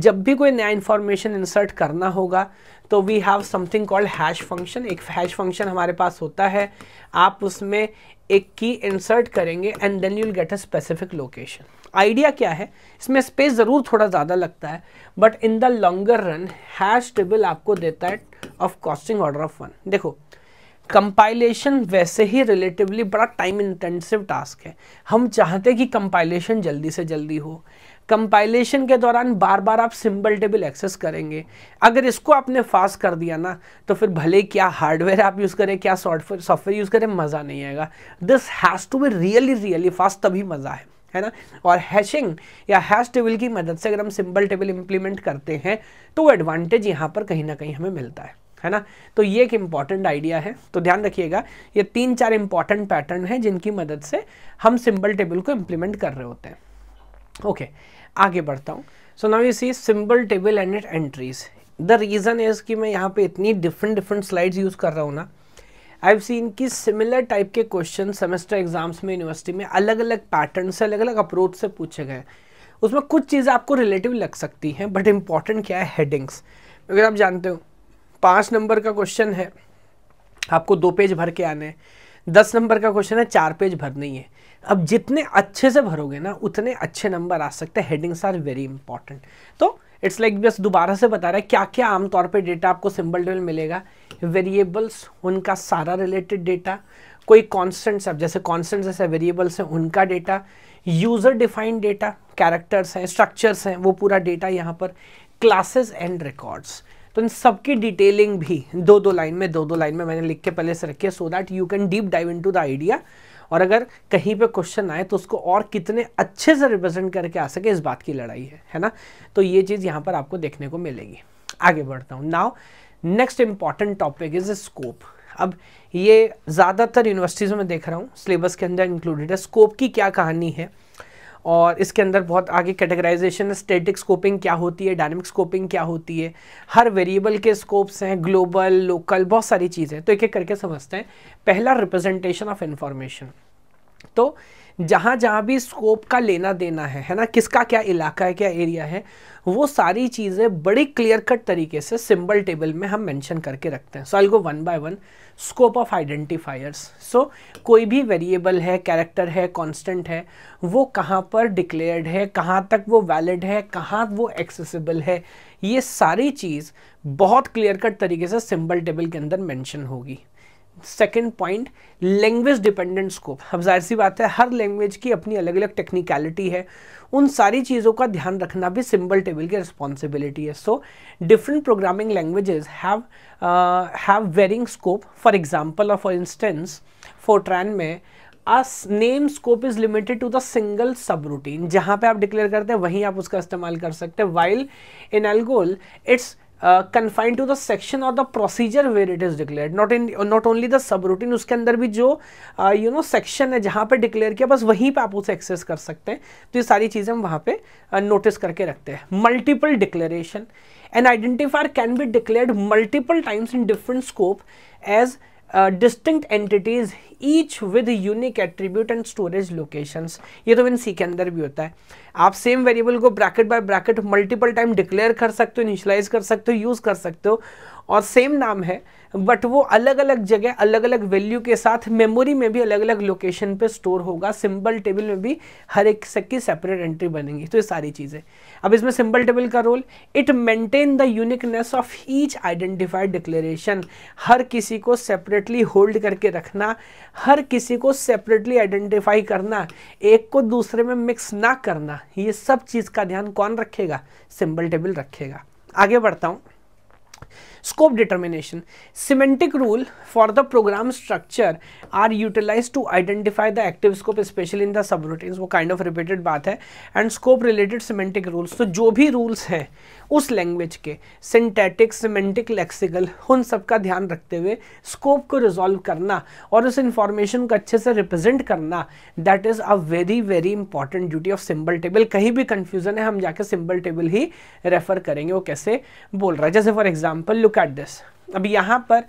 जब भी कोई नया इन्फॉर्मेशन इंसर्ट करना होगा तो we have something called hash function एक हैश फंक्शन हमारे पास होता है आप उसमें एक की इंसर्ट करेंगे and then you'll get a specific location idea क्या है इसमें स्पेस ज़रूर थोड़ा ज़्यादा लगता है but in the longer run hash table आपको देता है of costing order of one देखो कंपाइलेशन वैसे ही रिलेटिवली बड़ा टाइम इंटेंसिव टास्क है हम चाहते कि कंपाइलेशन जल्दी से जल्दी हो कंपाइलेशन के दौरान बार बार आप सिंबल टेबल एक्सेस करेंगे अगर इसको आपने फास्ट कर दिया ना तो फिर भले क्या हार्डवेयर आप यूज़ करें क्या सॉफ्टवेयर सॉफ्टवेयर यूज़ करें मज़ा नहीं आएगा this has to be really really fast तभी मज़ा है है ना और हैशिंग या हैश टेबल की मदद से अगर हम सिंबल टेबल इम्प्लीमेंट करते हैं तो एडवांटेज यहाँ पर कहीं ना कहीं हमें मिलता है है ना तो ये एक इम्पॉर्टेंट आइडिया है तो ध्यान रखिएगा ये तीन चार इम्पॉर्टेंट पैटर्न हैं जिनकी मदद से हम सिंबल टेबल को इम्प्लीमेंट कर रहे होते हैं ओके okay, आगे बढ़ता हूँ so now you see symbol table and it entries the reason is कि मैं यहाँ पे इतनी डिफरेंट डिफरेंट स्लाइड्स यूज़ कर रहा हूँ ना आई हैव सीन कि सिमिलर टाइप के क्वेश्चन सेमेस्टर एग्जाम्स में यूनिवर्सिटी में अलग अलग पैटर्न से अलग अलग अप्रोच से पूछे गए उसमें कुछ चीज़ें आपको रिलेटिव लग सकती हैं बट इम्पॉर्टेंट क्या है हेडिंग्स अगर आप जानते हो पाँच नंबर का क्वेश्चन है आपको दो पेज भर के आने दस नंबर का क्वेश्चन है चार पेज ही है अब जितने अच्छे से भरोगे ना उतने अच्छे नंबर आ सकते हैं हेडिंग्स आर वेरी इंपॉर्टेंट तो इट्स लाइक बस दोबारा से बता रहा है क्या क्या आमतौर पे डेटा आपको सिंबल डेल मिलेगा वेरिएबल्स उनका सारा रिलेटेड डेटा कोई कॉन्स्टेंट्स अब जैसे कॉन्स्टेंट्स जैसे वेरिएबल्स हैं उनका data user defined data characters हैं स्ट्रक्चर्स हैं वो पूरा डेटा यहाँ पर क्लासेस एंड रिकॉर्ड्स तो इन सबकी डिटेलिंग भी दो दो लाइन में दो दो लाइन में मैंने लिख के पहले से रखी है so that you can deep dive into the idea और अगर कहीं पे क्वेश्चन आए तो उसको और कितने अच्छे से रिप्रेजेंट करके आ सके इस बात की लड़ाई है है ना तो ये चीज़ यहाँ पर आपको देखने को मिलेगी आगे बढ़ता हूँ now next important topic is scope अब ये ज़्यादातर यूनिवर्सिटीज़ में देख रहा हूँ सिलेबस के अंदर इंक्लूडेड है स्कोप की क्या कहानी है और इसके अंदर बहुत आगे कैटेगराइजेशन स्टेटिक स्कोपिंग क्या होती है डायनेमिक स्कोपिंग क्या होती है हर वेरिएबल के स्कोप्स हैं ग्लोबल लोकल बहुत सारी चीज़ें तो एक एक करके समझते हैं पहला रिप्रेजेंटेशन ऑफ इन्फॉर्मेशन तो जहाँ जहाँ भी स्कोप का लेना देना है है ना किसका क्या इलाका है क्या एरिया है वो सारी चीज़ें बड़ी क्लियर कट तरीके से सिंबल टेबल में हम मेंशन करके रखते हैं so I go one by one scope of identifiers so कोई भी वेरिएबल है कैरेक्टर है कांस्टेंट है वो कहाँ पर डिक्लेयर्ड है कहाँ तक वो वैलिड है कहाँ वो एक्सेसिबल है ये सारी चीज़ बहुत क्लियर कट तरीके से सिंबल टेबल के अंदर मैंशन होगी second point language dependent scope अब जाहिर सी बात है हर लैंग्वेज की अपनी अलग अलग टेक्निकलिटी है उन सारी चीज़ों का ध्यान रखना भी सिंबल टेबल की रिस्पॉन्सिबिलिटी है so different programming languages have have varying scope for example और फॉर इंस्टेंस फोट्रैन में name scope is limited to the single subroutine जहाँ पर आप डिक्लेयर करते हैं वहीं आप उसका इस्तेमाल कर सकते हैं while in ALGOL it's confined to the section और the procedure where it is declared not in not only the subroutine उसके अंदर भी जो यू नो सेक्शन है जहाँ पे डिक्लेयर किया बस वहीं पे आप उसे एक्सेस कर सकते हैं तो ये सारी चीज़ें हम वहाँ पे नोटिस uh, करके रखते हैं multiple declaration an identifier can be declared multiple times in different scope as distinct entities each with unique attribute and storage location ये तो इन सी के अंदर भी होता है आप सेम वेरिएबल को bracket by bracket multiple time declare कर सकते हो इनिशलाइज कर सकते हो यूज़ कर सकते हो और सेम नाम है बट वो अलग अलग जगह अलग अलग वैल्यू के साथ मेमोरी में भी अलग अलग लोकेशन पे स्टोर होगा सिंबल टेबल में भी हर एक सेक की सेपरेट एंट्री बनेंगी तो ये सारी चीज़ें अब इसमें सिंबल टेबल का role it maintain the uniqueness of each identified declaration हर किसी को सेपरेटली होल्ड करके रखना हर किसी को सेपरेटली आइडेंटिफाई करना एक को दूसरे में मिक्स ना करना ये सब चीज़ का ध्यान कौन रखेगा सिंबल टेबल रखेगा आगे बढ़ता हूं scope determination semantic rule for the program structure are utilize to identify the active scope special in the subroutines वो काइंड ऑफ रिपीटेड बात है and scope related semantic rules तो जो भी रूल्स हैं उस लैंग्वेज के सिंटेटिक सिमेंटिक लेक्सिकल उन सब का ध्यान रखते हुए स्कोप को रिजॉल्व करना और उस इंफॉर्मेशन को अच्छे से रिप्रेजेंट करना that is a very very important duty of symbol table कहीं भी कंफ्यूजन है हम जाके सिंबल टेबल ही रेफर करेंगे वो कैसे बोल रहा है जैसे for example look look at this अब यहाँ पर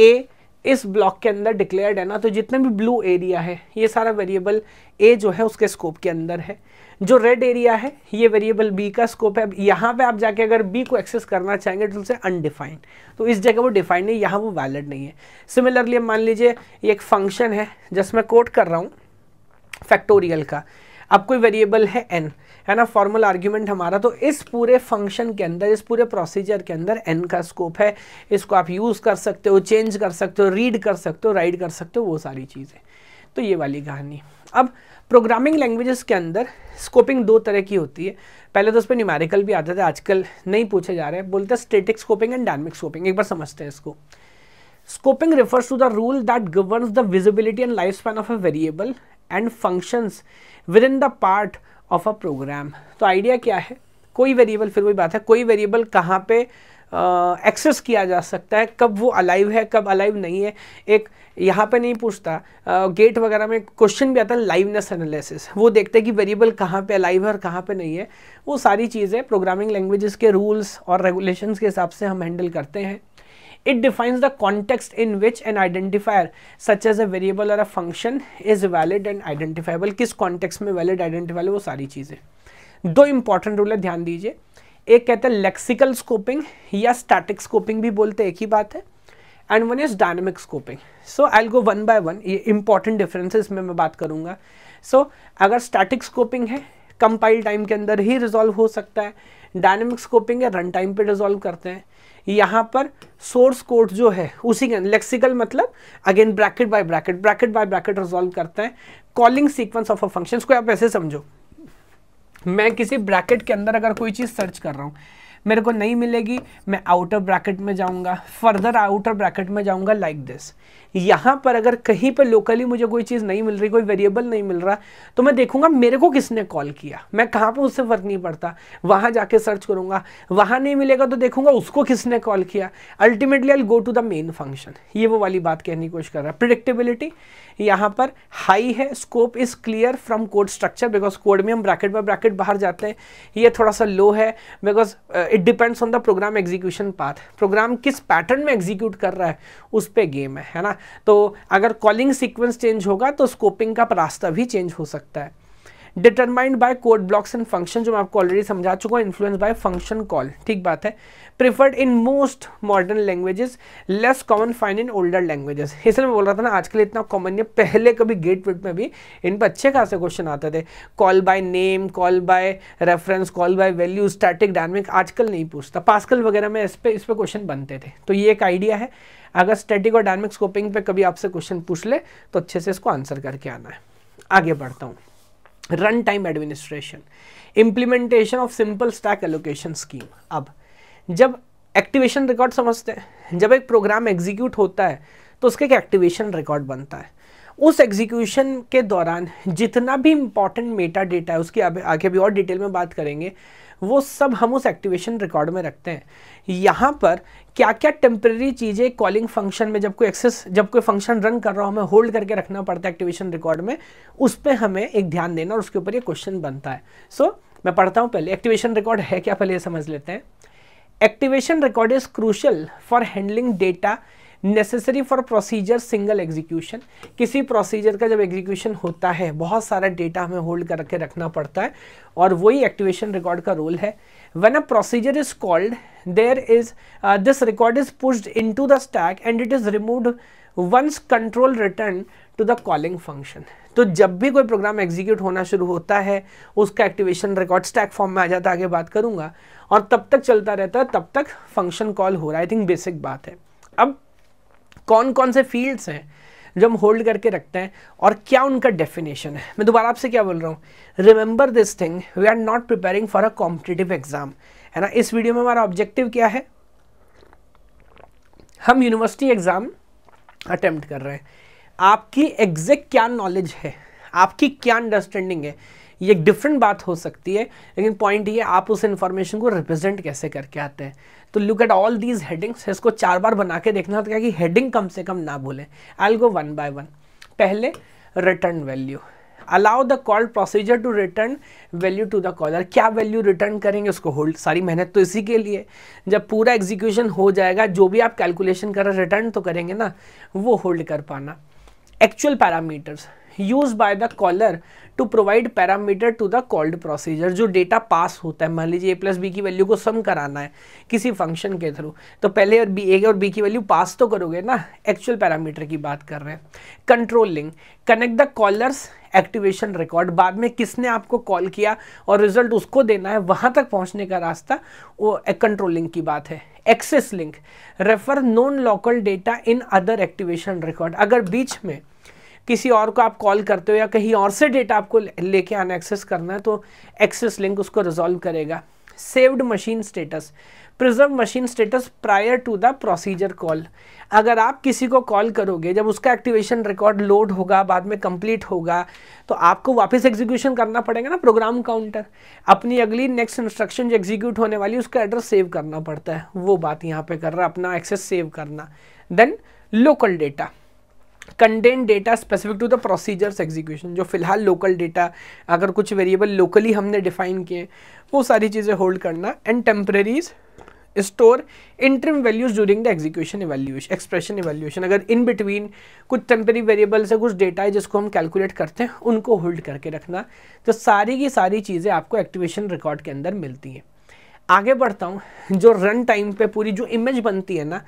ए इस ब्लॉक के अंदर डिक्लेयर्ड है ना तो जितने भी ब्लू एरिया है ये सारा वेरिएबल ए जो है उसके स्कोप के अंदर है जो रेड एरिया है ये वेरिएबल बी का स्कोप है अब यहाँ पे आप जाके अगर बी को एक्सेस करना चाहेंगे तो उसे अनडिफाइंड तो इस जगह वो डिफाइंड नहीं यहाँ वो वैलिड नहीं है सिमिलरली मान लीजिए ये एक फंक्शन है जस्ट मैं कोट कर रहा हूँ फैक्टोरियल का अब कोई वेरिएबल है एन है ना फॉर्मल आर्ग्यूमेंट हमारा तो इस पूरे फंक्शन के अंदर इस पूरे प्रोसीजर के अंदर एन का स्कोप है इसको आप यूज़ कर सकते हो चेंज कर सकते हो रीड कर सकते हो राइड कर सकते हो वो सारी चीज़ें तो ये वाली कहानी अब प्रोग्रामिंग लैंग्वेजेस के अंदर स्कोपिंग दो तरह की होती है पहले तो उस पर न्यूमेरिकल भी आता था आजकल नहीं पूछे जा रहे हैं बोलते हैं static scoping and dynamic scoping एक बार समझते हैं इसको scoping refers to the rule that governs the visibility and life span of a variable and functions within the part of a program तो आइडिया क्या है कोई वेरिएबल फिर वही बात है कोई वेरिएबल कहाँ पे एक्सेस uh, किया जा सकता है कब वो अलाइव है कब अलाइव नहीं है एक यहाँ पे नहीं पूछता गेट uh, वगैरह में क्वेश्चन भी आता है लाइवनेस एनालिसिस वो देखते हैं कि वेरिएबल कहाँ पे अलाइव है और कहाँ पे नहीं है वो सारी चीज़ें प्रोग्रामिंग लैंग्वेजेस के रूल्स और रेगुलेशंस के हिसाब से हम हैंडल करते हैं it defines the context in which an identifier such as a variable और a function is valid and identifiable. किस कॉन्टेक्स में वैलिड आइडेंटिफाइल वो सारी चीज़ें दो इंपॉर्टेंट rule है ध्यान दीजिए एक कहते हैं लेक्सिकल स्कोपिंग या स्टैटिक स्कोपिंग भी बोलते हैं एक ही बात है and one is dynamic scoping so I go one by one ये इंपॉर्टेंट डिफरेंसेस में मैं बात करूंगा सो so, अगर स्टैटिक स्कोपिंग है कंपाइल टाइम के अंदर ही रिजोल्व हो सकता है डायनेमिक स्कोपिंग है रन टाइम पे रिजोल्व करते हैं यहाँ पर सोर्स कोड जो है उसी के लेक्सिकल मतलब again bracket by bracket bracket by bracket resolve करते हैं calling sequence of a function को आप ऐसे समझो मैं किसी ब्रैकेट के अंदर अगर कोई चीज़ सर्च कर रहा हूँ मेरे को नहीं मिलेगी मैं आउटर ब्रैकेट में जाऊँगा फर्दर आउटर ब्रैकेट में जाऊँगा लाइक दिस यहाँ पर अगर कहीं पर लोकली मुझे कोई चीज़ नहीं मिल रही कोई वेरिएबल नहीं मिल रहा तो मैं देखूंगा मेरे को किसने कॉल किया मैं कहाँ पर उससे फ़र्क नहीं पड़ता वहाँ जाके सर्च करूँगा वहाँ नहीं मिलेगा तो देखूंगा उसको किसने कॉल किया ultimately I go to the main function ये वो वाली बात कहने की कोशिश कर रहा है प्रिडिक्टेबिलिटी यहाँ पर हाई है scope is clear from code structure because code में हम ब्रैकेट बाय ब्रैकेट बाहर जाते हैं ये थोड़ा सा लो है because it depends on the program execution path program किस पैटर्न में एग्जीक्यूट कर रहा है उस पर गेम है है ना तो अगर कॉलिंग सीक्वेंस चेंज होगा तो स्कोपिंग का रास्ता भी चेंज हो सकता है determined by code blocks and function जो मैं आपको ऑलरेडी समझा चुका हूँ इन्फ्लुएंस बाय फंक्शन कॉल ठीक बात है preferred in most modern languages less common find in older languages इसलिए मैं बोल रहा था ना आजकल इतना कॉमन है पहले कभी गेट वेट में भी इन पर अच्छे खासे क्वेश्चन आते थे call by name call by reference call by value static dynamic आजकल नहीं पूछता पास्कल वगैरह में इस पर इस पर क्वेश्चन बनते थे तो ये एक आइडिया है अगर स्टैटिक और डायनमिक स्कोपिंग पे कभी आपसे क्वेश्चन पूछ ले तो अच्छे से इसको आंसर करके आना है आगे बढ़ता हूँ run time administration implementation of simple stack allocation scheme अब जब एक्टिवेशन रिकॉर्ड समझते हैं जब एक प्रोग्राम एग्जीक्यूट होता है तो उसका एक एक्टिवेशन रिकॉर्ड बनता है उस एग्जीक्यूशन के दौरान जितना भी इम्पॉर्टेंट मेटा डेटा है उसकी आगे भी और डिटेल में बात करेंगे वो सब हम उस एक्टिवेशन रिकॉर्ड में रखते हैं यहाँ पर क्या क्या टेम्प्रेरी चीज़ें कॉलिंग फंक्शन में जब कोई एक्सेस जब कोई फंक्शन रन कर रहा हो हमें होल्ड करके रखना पड़ता है एक्टिवेशन रिकॉर्ड में उस पर हमें एक ध्यान देना और उसके ऊपर ये क्वेश्चन बनता है सो so, मैं पढ़ता हूँ पहले एक्टिवेशन रिकॉर्ड है क्या पहले ये समझ लेते हैं activation record is crucial for handling data necessary for procedure single execution किसी प्रोसीजर का जब एग्जीक्यूशन होता है बहुत सारा डेटा हमें होल्ड करके रखना पड़ता है और वही एक्टिवेशन रिकॉर्ड का रोल है when a procedure is called there is this record is is into the stack and it is remove once control return to the calling function तो जब भी कोई प्रोग्राम एग्जीक्यूट होना शुरू होता है उसका एक्टिवेशन रिकॉर्ड स्टैक फॉर्म में आ जाता है आगे बात करूंगा और तब तक चलता रहता है तब तक फंक्शन कॉल हो रहा है आई थिंक बेसिक बात है अब कौन कौन से फील्ड्स हैं जो हम होल्ड करके रखते हैं और क्या उनका डेफिनेशन है मैं दोबारा आपसे क्या बोल रहा हूँ remember this thing we are not preparing for a competitive exam है ना इस वीडियो में हमारा ऑब्जेक्टिव क्या है हम यूनिवर्सिटी एग्ज़ाम अटेम्प्ट कर रहे हैं आपकी एग्जैक्ट क्या नॉलेज है आपकी क्या अंडरस्टैंडिंग है ये एक डिफरेंट बात हो सकती है लेकिन पॉइंट ये आप उस इन्फॉर्मेशन को रिप्रेजेंट कैसे करके आते हैं तो look at all these headings इसको चार बार बना के देखना होता है कि हेडिंग कम से कम ना भूलें I go one by one पहले return value allow the call procedure to return value to the caller क्या वैल्यू रिटर्न करेंगे उसको होल्ड सारी मेहनत तो इसी के लिए जब पूरा एग्जीक्यूशन हो जाएगा जो भी आप कैलकुलेशन कर रहे रिटर्न तो करेंगे ना वो होल्ड कर पाना actual parameters use by the caller to provide parameter to the called procedure जो डेटा पास होता है मान लीजिए ए प्लस बी की वैल्यू को सम कराना है किसी फंक्शन के थ्रू तो पहले और बी ए और बी की वैल्यू पास तो करोगे ना एक्चुअल पैरामीटर की बात कर रहे हैं controlling connect the caller's activation record बाद में किसने आपको कॉल किया और रिजल्ट उसको देना है वहां तक पहुँचने का रास्ता वो कंट्रोलिंग की बात है access link refer non local data in other activation record अगर बीच में किसी और को आप कॉल करते हो या कहीं और से डेटा आपको लेके आना एक्सेस करना है तो एक्सेस लिंक उसको रिजॉल्व करेगा saved machine status preserve machine status prior to the procedure call अगर आप किसी को कॉल करोगे जब उसका एक्टिवेशन रिकॉर्ड लोड होगा बाद में कंप्लीट होगा तो आपको वापस एग्जीक्यूशन करना पड़ेगा ना प्रोग्राम काउंटर अपनी अगली नेक्स्ट इंस्ट्रक्शन जो एग्जीक्यूट होने वाली उसका एड्रेस सेव करना पड़ता है वो बात यहाँ पे कर रहा है अपना एक्सेस सेव करना then local data content data specific to the procedures execution जो फिलहाल लोकल डेटा अगर कुछ वेरिएबल लोकली हमने डिफाइन किए वो सारी चीज़ें होल्ड करना and temporaries store interim values during the execution evaluation expression evaluation अगर इन बिटवीन कुछ टेम्प्रेरी वेरिएबल से कुछ डेटा है जिसको हम कैलकुलेट करते हैं उनको होल्ड करके रखना तो सारी की सारी चीज़ें आपको एक्टिवेशन रिकॉर्ड के अंदर मिलती हैं आगे बढ़ता हूँ जो रन टाइम पे पूरी जो इमेज बनती है ना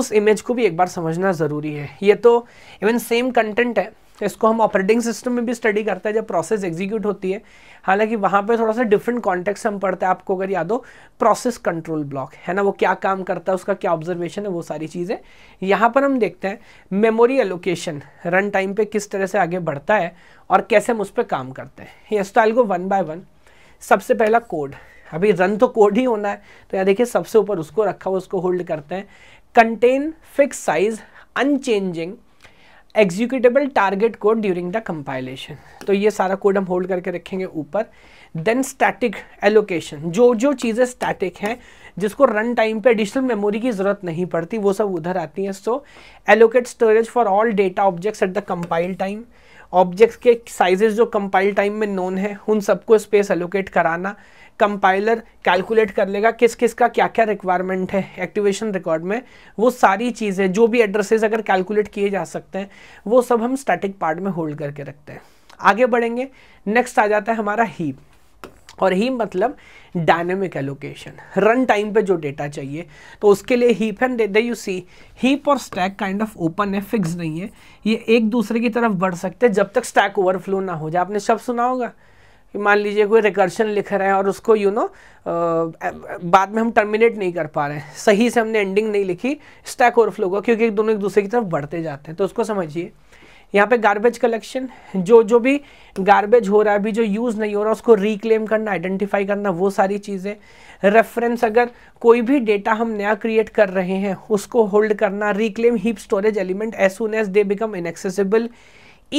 उस इमेज को भी एक बार समझना ज़रूरी है ये तो इवन सेम कंटेंट है इसको हम ऑपरेटिंग सिस्टम में भी स्टडी करते हैं जब प्रोसेस एग्जीक्यूट होती है हालांकि वहाँ पे थोड़ा सा डिफरेंट कॉन्टेक्स्ट हम पढ़ते हैं आपको अगर याद हो प्रोसेस कंट्रोल ब्लॉक है ना वो क्या काम करता है उसका क्या ऑब्जर्वेशन है वो सारी चीज़ें यहाँ पर हम देखते हैं मेमोरी एलोकेशन रन टाइम पर किस तरह से आगे बढ़ता है और कैसे हम उस पर काम करते हैं ये स्टाइल को वन बाय वन सबसे पहला कोड अभी रन तो कोड ही होना है तो यार देखिए सबसे ऊपर उसको रखा हुआ उसको होल्ड करते हैं contain fix size unchanging executable target code during the compilation तो ये सारा कोड हम होल्ड करके रखेंगे ऊपर देन स्टैटिक एलोकेशन जो जो चीज़ें स्टैटिक हैं जिसको रन टाइम पे एडिशनल मेमोरी की ज़रूरत नहीं पड़ती वो सब उधर आती हैं so allocate storage for all data objects at the compile time objects के साइजेस जो कंपाइल टाइम में नोन है उन सबको स्पेस एलोकेट कराना कंपाइलर कैलकुलेट कर लेगा किस किस का क्या क्या रिक्वायरमेंट है एक्टिवेशन रिकॉर्ड में वो सारी चीज़ें जो भी एड्रेसेस अगर कैलकुलेट किए जा सकते हैं वो सब हम स्टैटिक पार्ट में होल्ड करके रखते हैं आगे बढ़ेंगे नेक्स्ट आ जाता है हमारा हीप और ही मतलब डायनेमिक एलोकेशन रन टाइम पे जो डेटा चाहिए तो उसके लिए heap and they you see heap और स्टैक काइंड ऑफ ओपन है फिक्स नहीं है ये एक दूसरे की तरफ बढ़ सकते हैं जब तक स्टैक ओवरफ्लो ना हो जाए आपने शब्द सुना होगा मान लीजिए कोई रिकर्शन लिख रहे हैं और उसको यू you नो know, बाद में हम टर्मिनेट नहीं कर पा रहे हैं सही से हमने एंडिंग नहीं लिखी स्टैक ओवरफ्लो का क्योंकि एक दोनों एक दूसरे की तरफ बढ़ते जाते हैं तो उसको समझिए यहाँ पे गार्बेज कलेक्शन जो जो भी गार्बेज हो रहा है अभी जो यूज़ नहीं हो रहा उसको रिक्लेम करना आइडेंटिफाई करना वो सारी चीज़ें रेफरेंस अगर कोई भी डेटा हम नया क्रिएट कर रहे हैं उसको होल्ड करना reclaim heap storage element as soon as they become inaccessible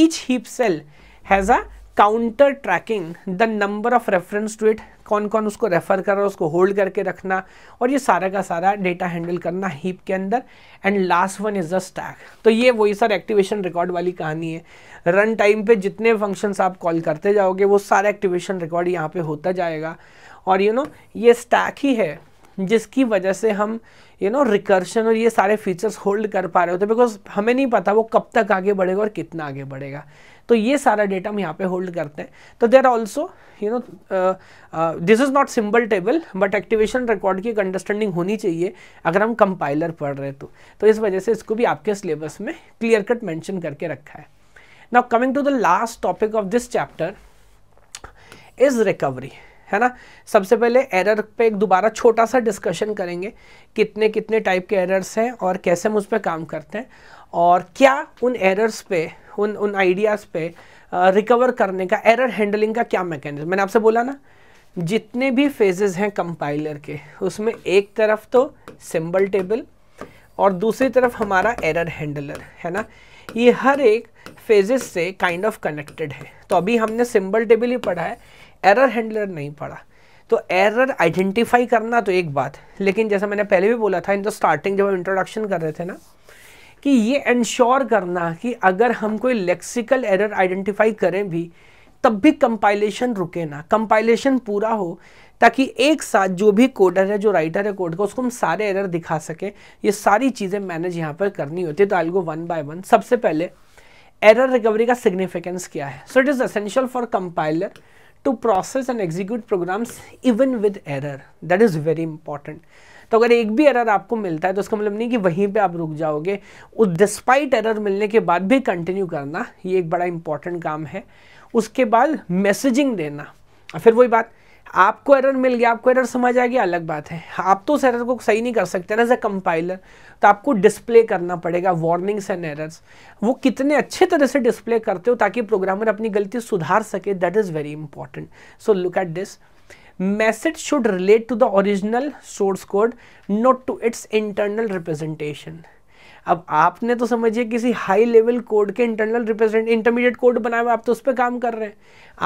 each heap cell has a counter tracking the number of reference to it कौन कौन उसको रेफर कर रहा है उसको होल्ड करके रखना और ये सारा का सारा डेटा हैंडल करना हीप के अंदर and last one is the stack तो ये वही सर एक्टिवेशन रिकॉर्ड वाली कहानी है रन टाइम पे जितने फंक्शंस आप कॉल करते जाओगे वो सारा एक्टिवेशन रिकॉर्ड यहाँ पे होता जाएगा और यू you नो know, ये स्टैक ही है जिसकी वजह से हम यू नो रिकर्शन और ये सारे फीचर्स होल्ड कर पा रहे होते बिकॉज हमें नहीं पता वो कब तक आगे बढ़ेगा और कितना आगे बढ़ेगा तो ये सारा डेटा हम यहाँ पे होल्ड करते हैं तो there also you know this is not symbol table but activation record की एक अंडरस्टैंडिंग होनी चाहिए अगर हम कंपाइलर पढ़ रहे तो तो इस वजह से इसको भी आपके सिलेबस में क्लियर कट मैंशन करके रखा है now coming to the last topic of this chapter is recovery है ना सबसे पहले एरर पे एक दोबारा छोटा सा डिस्कशन करेंगे कितने कितने टाइप के एरर्स हैं और कैसे हम उस पर काम करते हैं और क्या उन एरर्स पे उन उन आइडियाज़ पे रिकवर uh, करने का एरर हैंडलिंग का क्या मैकेनिज्म मैंने आपसे बोला ना जितने भी फेजेस हैं कंपाइलर के उसमें एक तरफ तो सिंबल टेबल और दूसरी तरफ हमारा एरर हैंडलर है ना ये हर एक फेजेस से काइंड ऑफ कनेक्टेड है तो अभी हमने सिंबल टेबल ही पढ़ा है एरर हैंडलर नहीं पढ़ा तो एरर आइडेंटिफाई करना तो एक बात लेकिन जैसा मैंने पहले भी बोला था इन द स्टार्टिंग जब हम इंट्रोडक्शन कर रहे थे ना कि ये इंश्योर करना कि अगर हम कोई लेक्सिकल एरर आइडेंटिफाई करें भी तब भी कंपाइलेशन रुके ना कंपाइलेशन पूरा हो ताकि एक साथ जो भी कोडर है जो राइटर है कोड का उसको हम सारे एरर दिखा सके ये सारी चीज़ें मैनेज यहाँ पर करनी होती है तो I go one by one सबसे पहले एरर रिकवरी का सिग्निफिकेंस क्या है so it is essential for compiler to process and execute programs even with error that is very important तो अगर एक भी एरर आपको मिलता है तो उसका मतलब नहीं कि वहीं पर आप रुक जाओगे उस डिस्पाइट एरर मिलने के बाद भी कंटिन्यू करना ये एक बड़ा इंपॉर्टेंट काम है उसके बाद मैसेजिंग देना फिर वही बात आपको एरर मिल गया आपको एरर समझ आ गया अलग बात है आप तो उस एरर को सही नहीं कर सकते ना एज ए कंपाइलर तो आपको डिस्प्ले करना पड़ेगा वार्निंग्स एंड एरर्स वो कितने अच्छे तरह से डिस्प्ले करते हो ताकि प्रोग्रामर अपनी गलती सुधार सके that is very important so look at this message should relate to the original source code not to its internal representation अब आपने तो समझिए किसी हाई लेवल कोड के इंटरनल रिप्रेजेंट इंटरमीडिएट कोड बनाए हुआ आप तो उस पर काम कर रहे हैं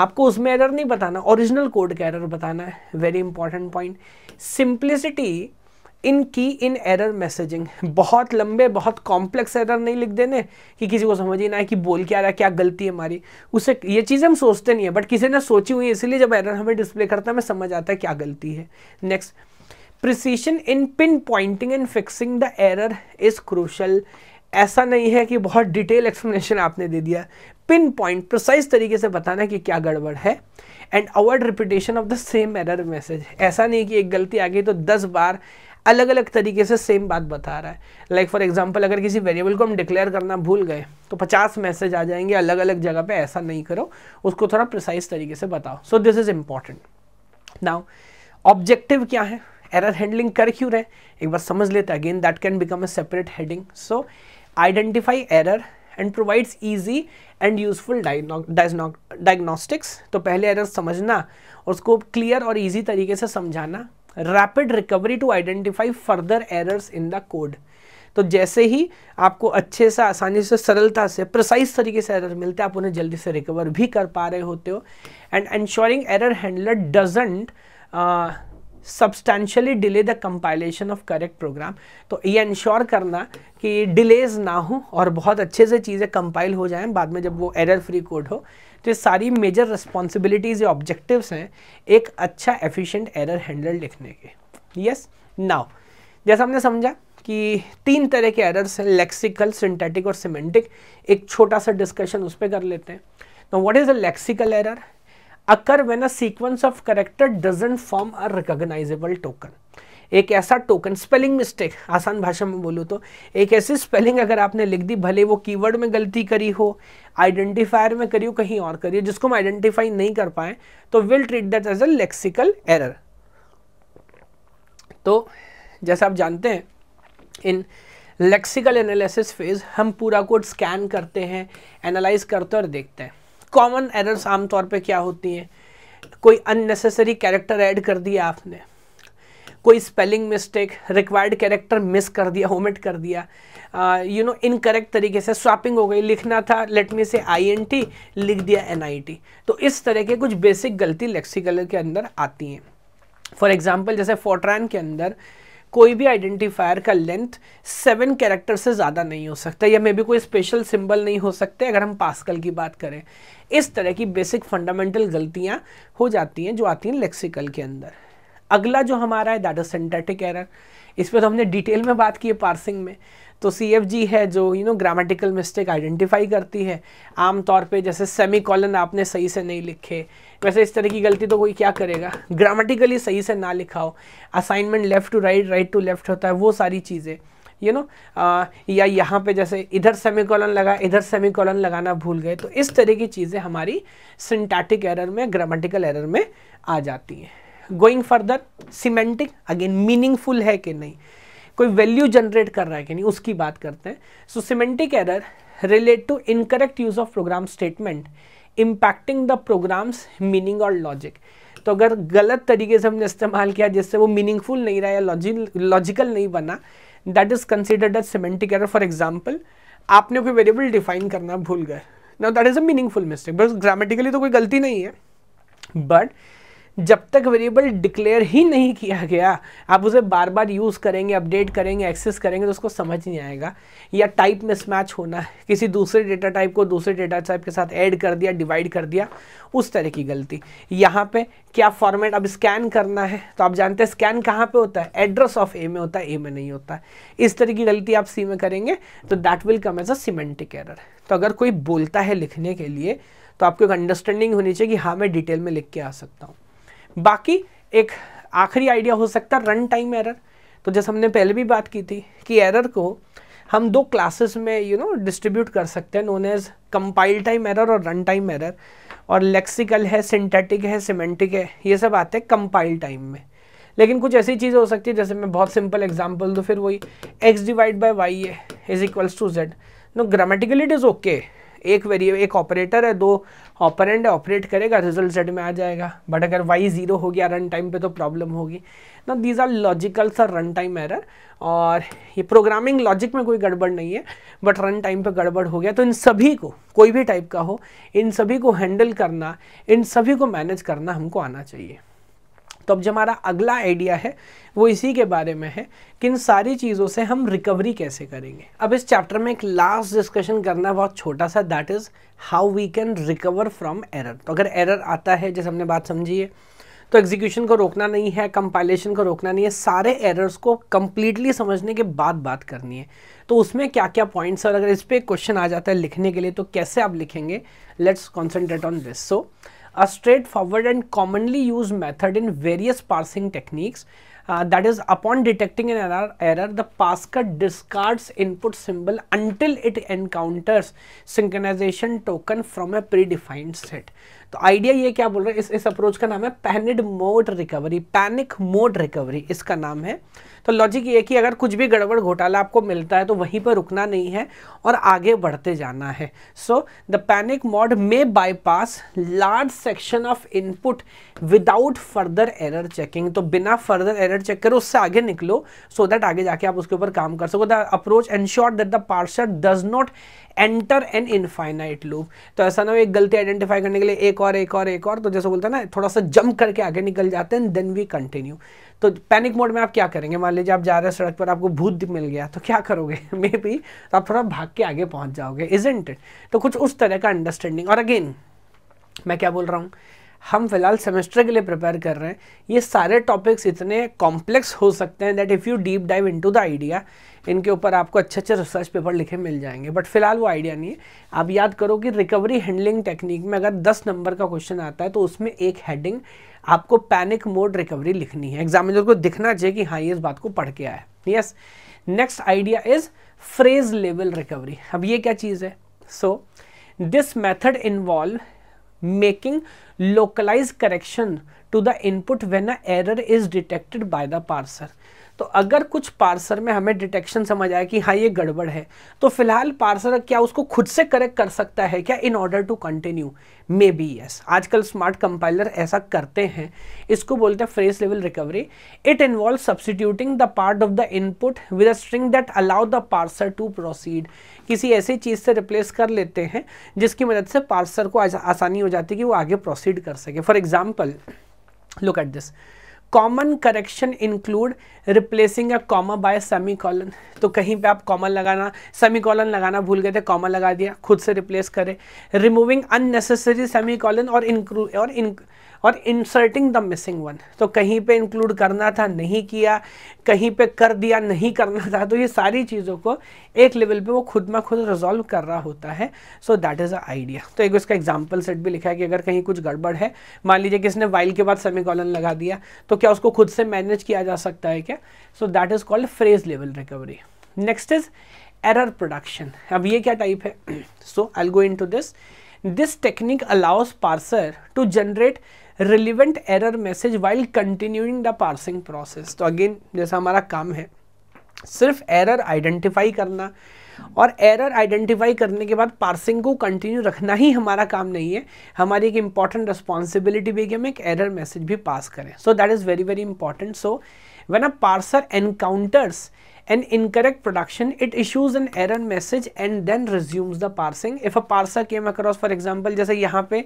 आपको उसमें एरर नहीं बताना ओरिजिनल कोड का एरर बताना है very important point simplicity in की इन एरर मैसेजिंग बहुत लंबे बहुत कॉम्प्लेक्स एरर नहीं लिख देने कि किसी को समझ ही ना आए कि बोल क्या रहा है क्या गलती है हमारी उसे ये चीज़ हम सोचते नहीं है बट किसी ने सोची हुई है इसीलिए जब एरर हमें डिस्प्ले करता है हमें समझ आता है क्या गलती है next precision in pinpointing and fixing the error is crucial ऐसा नहीं है कि बहुत डिटेल एक्सप्लेनेशन आपने दे दिया पिन पॉइंट प्रोसाइज तरीके से बताना कि क्या गड़बड़ है and avoid repetition of the same error message ऐसा नहीं कि एक गलती आ गई तो दस बार अलग अलग तरीके से सेम बात बता रहा है लाइक फॉर एग्जाम्पल अगर किसी वेरिएबल को हम डिक्लेयर करना भूल गए तो 50 मैसेज आ जाएंगे अलग अलग जगह पे ऐसा नहीं करो उसको थोड़ा प्रिसाइज तरीके से बताओ so this is important now objective क्या है एरर हैंडलिंग कर क्यों रहे एक बार समझ लेते again that can become a separate heading so identify error and provides easy and useful diagnostics तो पहले एरर समझना और उसको क्लियर और ईजी तरीके से समझाना rapid recovery to identify further errors in the code तो जैसे ही आपको अच्छे से आसानी से सरलता से प्रसाइज तरीके से एरर मिलते हैं आप उन्हें जल्दी से रिकवर भी कर पा रहे होते हो and ensuring error handler doesn't substantially delay the compilation of correct program तो ये इंश्योर करना कि डिलेज ना हो और बहुत अच्छे से चीज़ें कंपाइल हो जाएं बाद में जब वो एरर फ्री कोड हो तो ये सारी मेजर रिस्पॉन्सिबिलिटीज़ या ऑब्जेक्टिव्स हैं एक अच्छा एफिशिएंट एरर हैंडल लिखने के यस नाउ जैसा हमने समझा कि तीन तरह के एरर्स हैं लेक्सिकल सिंथेटिक और सिमेंटिक एक छोटा सा डिस्कशन उस पर कर लेते हैं तो what is a lexical error occur when a sequence of character doesn't form a recognisable token एक ऐसा टोकन स्पेलिंग मिस्टेक आसान भाषा में बोलूँ तो एक ऐसी स्पेलिंग अगर आपने लिख दी भले वो कीवर्ड में गलती करी हो आइडेंटिफायर में करी हो कहीं और करी हो जिसको हम आइडेंटिफाई नहीं कर पाए तो will treat that as a lexical error तो जैसा आप जानते हैं इन लेक्सिकल एनालिसिस फेज हम पूरा कोड स्कैन करते हैं एनालाइज करते और देखते हैं कॉमन एरर्स आमतौर पे क्या होती हैं कोई अननेसेसरी कैरेक्टर ऐड कर दिया आपने कोई spelling mistake required character miss कर दिया ओमिट कर दिया यू नो इनकरेक्ट तरीके से स्वापिंग हो गई लिखना था लेट मी से आईएनटी लिख दिया एनआईटी तो इस तरह के कुछ बेसिक गलती लेक्सिकल के अंदर आती हैं फॉर एग्जाम्पल जैसे फोट्रैन के अंदर कोई भी आइडेंटिफायर का लेंथ सेवन कैरेक्टर से ज़्यादा नहीं हो सकता या मे बी कोई स्पेशल सिंबल नहीं हो सकते अगर हम पास्कल की बात करें इस तरह की बेसिक फंडामेंटल गलतियाँ हो जाती हैं जो आती हैं लेक्सिकल के अंदर अगला जो हमारा है दैट इज सिंटेटिक एरर इस पर तो हमने डिटेल में बात की है पार्सिंग में तो सी एफ जी है जो you know grammatical mistake identify करती है आमतौर पे जैसे सेमी कॉलन आपने सही से नहीं लिखे वैसे इस तरह की गलती तो कोई क्या करेगा ग्रामेटिकली सही से ना लिखाओ assignment left to right right to left होता है वो सारी चीज़ें यू नो या यहाँ पे जैसे इधर सेमी कॉलन लगा इधर सेमी कॉलन लगाना भूल गए तो इस तरह की चीज़ें हमारी सिंटैटिक एरर में ग्रामेटिकल एरर में आ जाती हैं going further semantic again meaningful है कि नहीं कोई वैल्यू जनरेट कर रहा है कि नहीं उसकी बात करते हैं so semantic error relate to incorrect use of program statement impacting the program's meaning और लॉजिक तो अगर गलत तरीके से हमने इस्तेमाल किया जिससे वो मीनिंगफुल नहीं रहा या लॉजिकल नहीं बना that is considered a semantic error for example आपने कोई वेरिएबल डिफाइन करना भूल गए ना that is a meaningful mistake बस ग्रामेटिकली तो कोई गलती नहीं है बट जब तक वेरिएबल डिक्लेयर ही नहीं किया गया आप उसे बार बार यूज़ करेंगे अपडेट करेंगे एक्सेस करेंगे तो उसको समझ नहीं आएगा या टाइप मिसमैच होना है किसी दूसरे डेटा टाइप को दूसरे डेटा टाइप के साथ ऐड कर दिया डिवाइड कर दिया उस तरह की गलती यहाँ पे क्या फॉर्मेट अब स्कैन करना है तो आप जानते हैं स्कैन कहाँ पे होता है एड्रेस ऑफ ए में होता है ए में नहीं होता है इस तरह की गलती आप सी में करेंगे तो that will come as a semantic error तो अगर कोई बोलता है लिखने के लिए तो आपको एक अंडरस्टैंडिंग होनी चाहिए कि हाँ मैं डिटेल में लिख के आ सकता हूँ बाकी एक आखिरी आइडिया हो सकता है रन टाइम एरर तो जैसे हमने पहले भी बात की थी कि एरर को हम दो क्लासेस में यू नो डिस्ट्रीब्यूट कर सकते हैं known as compile time error और रन टाइम एरर और लेक्सिकल है सिंथेटिक है सीमेंटिक है ये सब आते हैं कंपाइल टाइम में लेकिन कुछ ऐसी चीजें हो सकती है जैसे मैं बहुत सिंपल एग्जाम्पल तो फिर वही एक्स डिवाइड बाई वाई है is equals to Z no grammatically it is okay एक वेरिए एक ऑपरेटर है दो ऑपरेंड ऑपरेट करेगा रिजल्ट सेट में आ जाएगा बट अगर वाई ज़ीरो हो गया रन टाइम पे तो प्रॉब्लम होगी ना these are logical sir run time error और ये प्रोग्रामिंग लॉजिक में कोई गड़बड़ नहीं है बट रन टाइम पे गड़बड़ हो गया तो इन सभी को कोई भी टाइप का हो इन सभी को हैंडल करना इन सभी को मैनेज करना हमको आना चाहिए तो अब जो हमारा अगला आइडिया है वो इसी के बारे में है कि इन सारी चीज़ों से हम रिकवरी कैसे करेंगे अब इस चैप्टर में एक लास्ट डिस्कशन करना बहुत छोटा सा that is how we can recover from error तो अगर एरर आता है जैसे हमने बात समझी है तो एग्जीक्यूशन को रोकना नहीं है कंपाइलेशन को रोकना नहीं है सारे एरर्स को कम्प्लीटली समझने के बाद बात करनी है तो उसमें क्या क्या पॉइंट्स और अगर इस पर क्वेश्चन आ जाता है लिखने के लिए तो कैसे आप लिखेंगे let's concentrate on this so a straight forward and commonly used method in various parsing techniques uh, that is upon detecting an error, error the parser discards input symbol until it encounters synchronization token from a predefined set तो idea ये क्या बोल रहे हैं इस इस approach का नाम है panic mode recovery panic mode recovery इसका नाम है तो लॉजिक ये कि अगर कुछ भी गड़बड़ घोटाला आपको मिलता है तो वहीं पर रुकना नहीं है और आगे बढ़ते जाना है so the panic mode may bypass large section of input without further error checking तो बिना फर्दर एरर चेक करो उससे आगे निकलो सो so दैट आगे जाके आप उसके ऊपर काम कर सको the approach ensure that the parser does not enter an infinite loop तो ऐसा ना हो एक गलती आइडेंटिफाई करने के लिए एक और एक और एक और तो जैसे बोलते हैं ना थोड़ा सा जंप करके आगे निकल जाते हैं देन वी कंटिन्यू तो पैनिक मोड में आप क्या करेंगे मान लीजिए आप जा रहे हैं सड़क पर आपको भूत मिल गया तो क्या करोगे मे *laughs* बी तो आप थोड़ा भाग के आगे पहुंच जाओगे इजेंट तो कुछ उस तरह का अंडरस्टैंडिंग और अगेन मैं क्या बोल रहा हूँ हम फिलहाल सेमेस्टर के लिए प्रिपेयर कर रहे हैं ये सारे टॉपिक्स इतने कॉम्प्लेक्स हो सकते हैं that if you deep dive into the idea इनके ऊपर आपको अच्छे अच्छे रिसर्च पेपर लिखे मिल जाएंगे बट फिलहाल वो आइडिया नहीं है आप याद करो कि रिकवरी हैंडलिंग टेक्निक में अगर 10 नंबर का क्वेश्चन आता है तो उसमें एक हेडिंग आपको पैनिक मोड रिकवरी लिखनी है एग्जामिनर को दिखना चाहिए कि हाँ ये इस बात को पढ़ के आया है yes next idea is phrase level recovery अब ये क्या चीज़ है so this method involve making localise correction to the input when a error is detected by the parser तो अगर कुछ पार्सर में हमें डिटेक्शन समझ आया कि हाँ ये गड़बड़ है तो फिलहाल पार्सर क्या उसको खुद से करेक्ट कर सकता है क्या in order to continue maybe yes आजकल स्मार्ट कंपाइलर ऐसा करते हैं इसको बोलते हैं phrase level recovery it involve substituting the part of the input with a string that allow the parser to proceed किसी ऐसी चीज़ से रिप्लेस कर लेते हैं जिसकी मदद से पार्सर को आसानी हो जाती है कि वो आगे प्रोसीड कर सके for example look at this common correction include replacing a comma by semicolon तो कहीं पे आप कॉमन लगाना सेमी कॉलन लगाना भूल गए थे कॉमा लगा दिया खुद से रिप्लेस करें रिमूविंग अननेसेसरी सेमी कॉलन और इंक्लू और और इंसर्टिंग द मिसिंग वन तो कहीं पे इंक्लूड करना था नहीं किया कहीं पे कर दिया नहीं करना था तो ये सारी चीज़ों को एक लेवल पे वो खुद में खुद रिजॉल्व कर रहा होता है so that is a idea तो एक उसका एग्जाम्पल सेट भी लिखा है कि अगर कहीं कुछ गड़बड़ है मान लीजिए किसने वाइल के बाद सेमिकॉलन लगा दिया तो क्या उसको खुद से मैनेज किया जा सकता है क्या so that is called phrase level recovery next is error production अब ये क्या टाइप है so I go in to this this technique allows parser to generate relevant error message while continuing the parsing process तो again जैसा हमारा काम है सिर्फ एरर आइडेंटिफाई करना और एरर आइडेंटिफाई करने के बाद पार्सिंग को कंटिन्यू रखना ही हमारा काम नहीं है हमारी एक इंपॉर्टेंट रिस्पॉन्सिबिलिटी भी है कि हम एक एरर मैसेज भी पास करें so that is very very important so when a parser encounters an incorrect production it issues an error message and then resumes the parsing if a parser came across for example जैसे यहाँ पे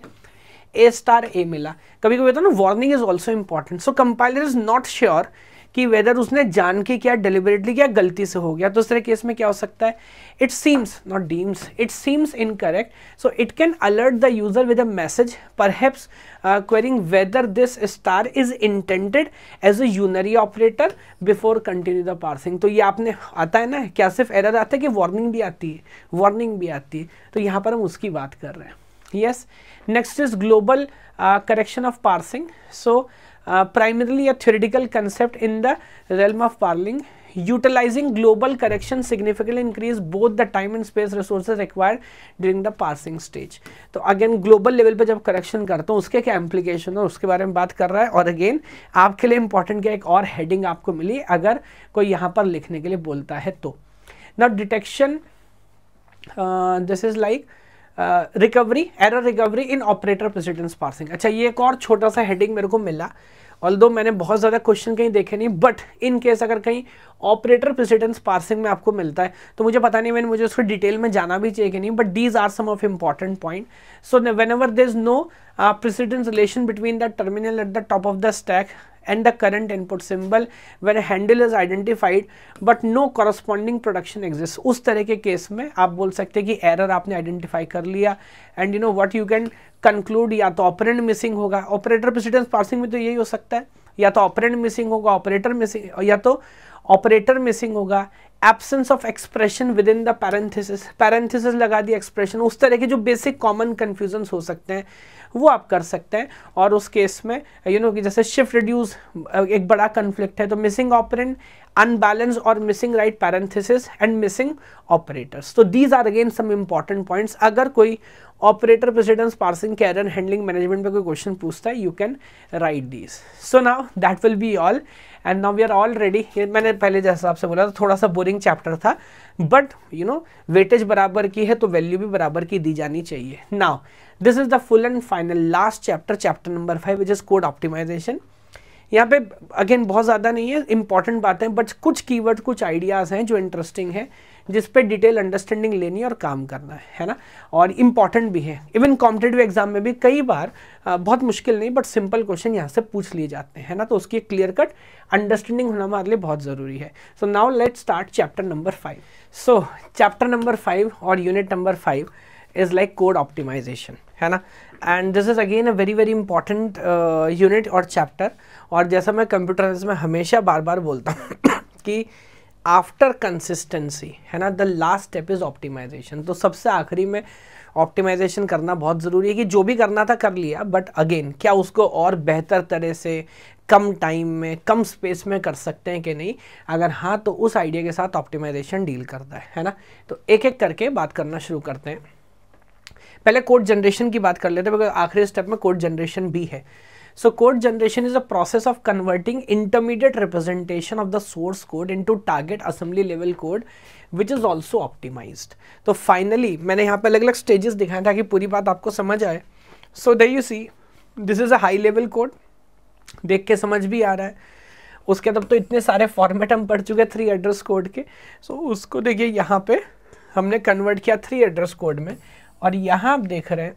ए star ए मिला कभी कभी होता है ना warning is also important so compiler is not sure कि वेदर उसने जान के क्या डिलिबरेटली क्या गलती से हो गया तो दूसरे केस में क्या हो सकता है it seems not deems it seems incorrect so it can alert the user with a message perhaps querying whether this star is intended as a unary operator before continue the parsing तो ये आपने आता है ना क्या सिर्फ error आता है कि वार्निंग भी आती है वार्निंग भी आती है तो यहाँ पर हम उसकी बात कर रहे हैं yes next is global uh, correction of parsing so uh, primarily a theoretical concept in the realm of parsing utilizing global correction significantly increase both the time and space resources required during the parsing stage so again global level pe jab correction karta hu uske kya implication hai uske bare mein baat kar raha hai है again aapke liye important kya ek aur heading aapko mili agar koi yahan par likhne ke liye bolta hai to now detection uh, this is like recovery error recovery in operator precedence parsing अच्छा ये एक और छोटा सा heading मेरे को मिला all दो मैंने बहुत ज़्यादा क्वेश्चन कहीं देखे नहीं बट इन केस अगर कहीं ऑपरेटर प्रेसिडेंस पार्सिंग में आपको मिलता है तो मुझे पता नहीं मैंने मुझे उसको डिटेल में जाना भी चाहिए कि नहीं but these are some of important point so whenever there is no precedence relation between the terminal at the top of the stack and the current input symbol where a handle is identified but no corresponding production exists us tarah ke case mein aap bol sakte हैं कि error aapne identify kar liya and you know what you can conclude ya to operand missing hoga operator precedence parsing mein to yahi ho sakta hai ya to operand missing hoga operator missing ya to operator missing hoga absence of expression within the parenthesis parenthesis लगा दी expression उस तरह के जो basic common confusions हो सकते हैं वो आप कर सकते हैं और उस केस में यू नो कि जैसे शिफ्ट रिड्यूस एक बड़ा कन्फ्लिक्ट है तो मिसिंग ऑपरेंट अनबैलेंस और missing right parenthesis and missing operators तो these are again some important points अगर कोई operator precedence parsing care handling management पर कोई क्वेश्चन पूछता है you can write these so now that will be all and now we are already मैंने पहले जैसा आपसे बोला था थोड़ा सा बोरिंग चैप्टर था बट यू नो वेटेज बराबर की है तो वैल्यू भी बराबर की दी जानी चाहिए now this is the full and final last chapter chapter number five which is code optimisation यहाँ पे अगेन बहुत ज़्यादा नहीं है इंपॉर्टेंट बातें बट कुछ कीवर्ड कुछ आइडियाज़ हैं जो इंटरेस्टिंग है जिस पे डिटेल अंडरस्टैंडिंग लेनी और काम करना है है ना और इम्पॉर्टेंट भी है इवन कॉम्पिटेटिव एग्जाम में भी कई बार बहुत मुश्किल नहीं बट सिंपल क्वेश्चन यहाँ से पूछ लिए जाते हैं ना तो उसकी क्लियर कट अंडरस्टैंडिंग होना हमारे लिए बहुत ज़रूरी है so now let start chapter number five so chapter number five और unit number five is like code optimisation है ना and this is again a very very important unit और चैप्टर और जैसा मैं कंप्यूटर में हमेशा बार बार बोलता हूँ *coughs* कि आफ्टर कंसिस्टेंसी है ना the last step is optimisation तो सबसे आखिरी में ऑप्टिमाइजेशन करना बहुत ज़रूरी है कि जो भी करना था कर लिया बट अगेन क्या उसको और बेहतर तरह से कम टाइम में कम स्पेस में कर सकते हैं कि नहीं अगर हाँ तो उस आइडिया के साथ ऑप्टिमाइजेशन डील करता है है ना तो एक एक करके बात करना शुरू करते हैं पहले कोड जनरेशन की बात कर लेते हैं बिकॉज आखिरी स्टेप में कोड जनरेशन भी है So code generation is a process of converting intermediate representation of the source code into target assembly level code which is also optimized. तो finally मैंने यहाँ पे अलग अलग stages दिखाया था कि पूरी बात आपको समझ आए So there you see this is a high level code देख के समझ भी आ रहा है उसके तब तो इतने सारे फॉर्मेट हम पढ़ चुके थ्री एड्रेस कोड के सो so, उसको देखिए यहाँ पे हमने कन्वर्ट किया थ्री एड्रेस कोड में और यहाँ आप देख रहे हैं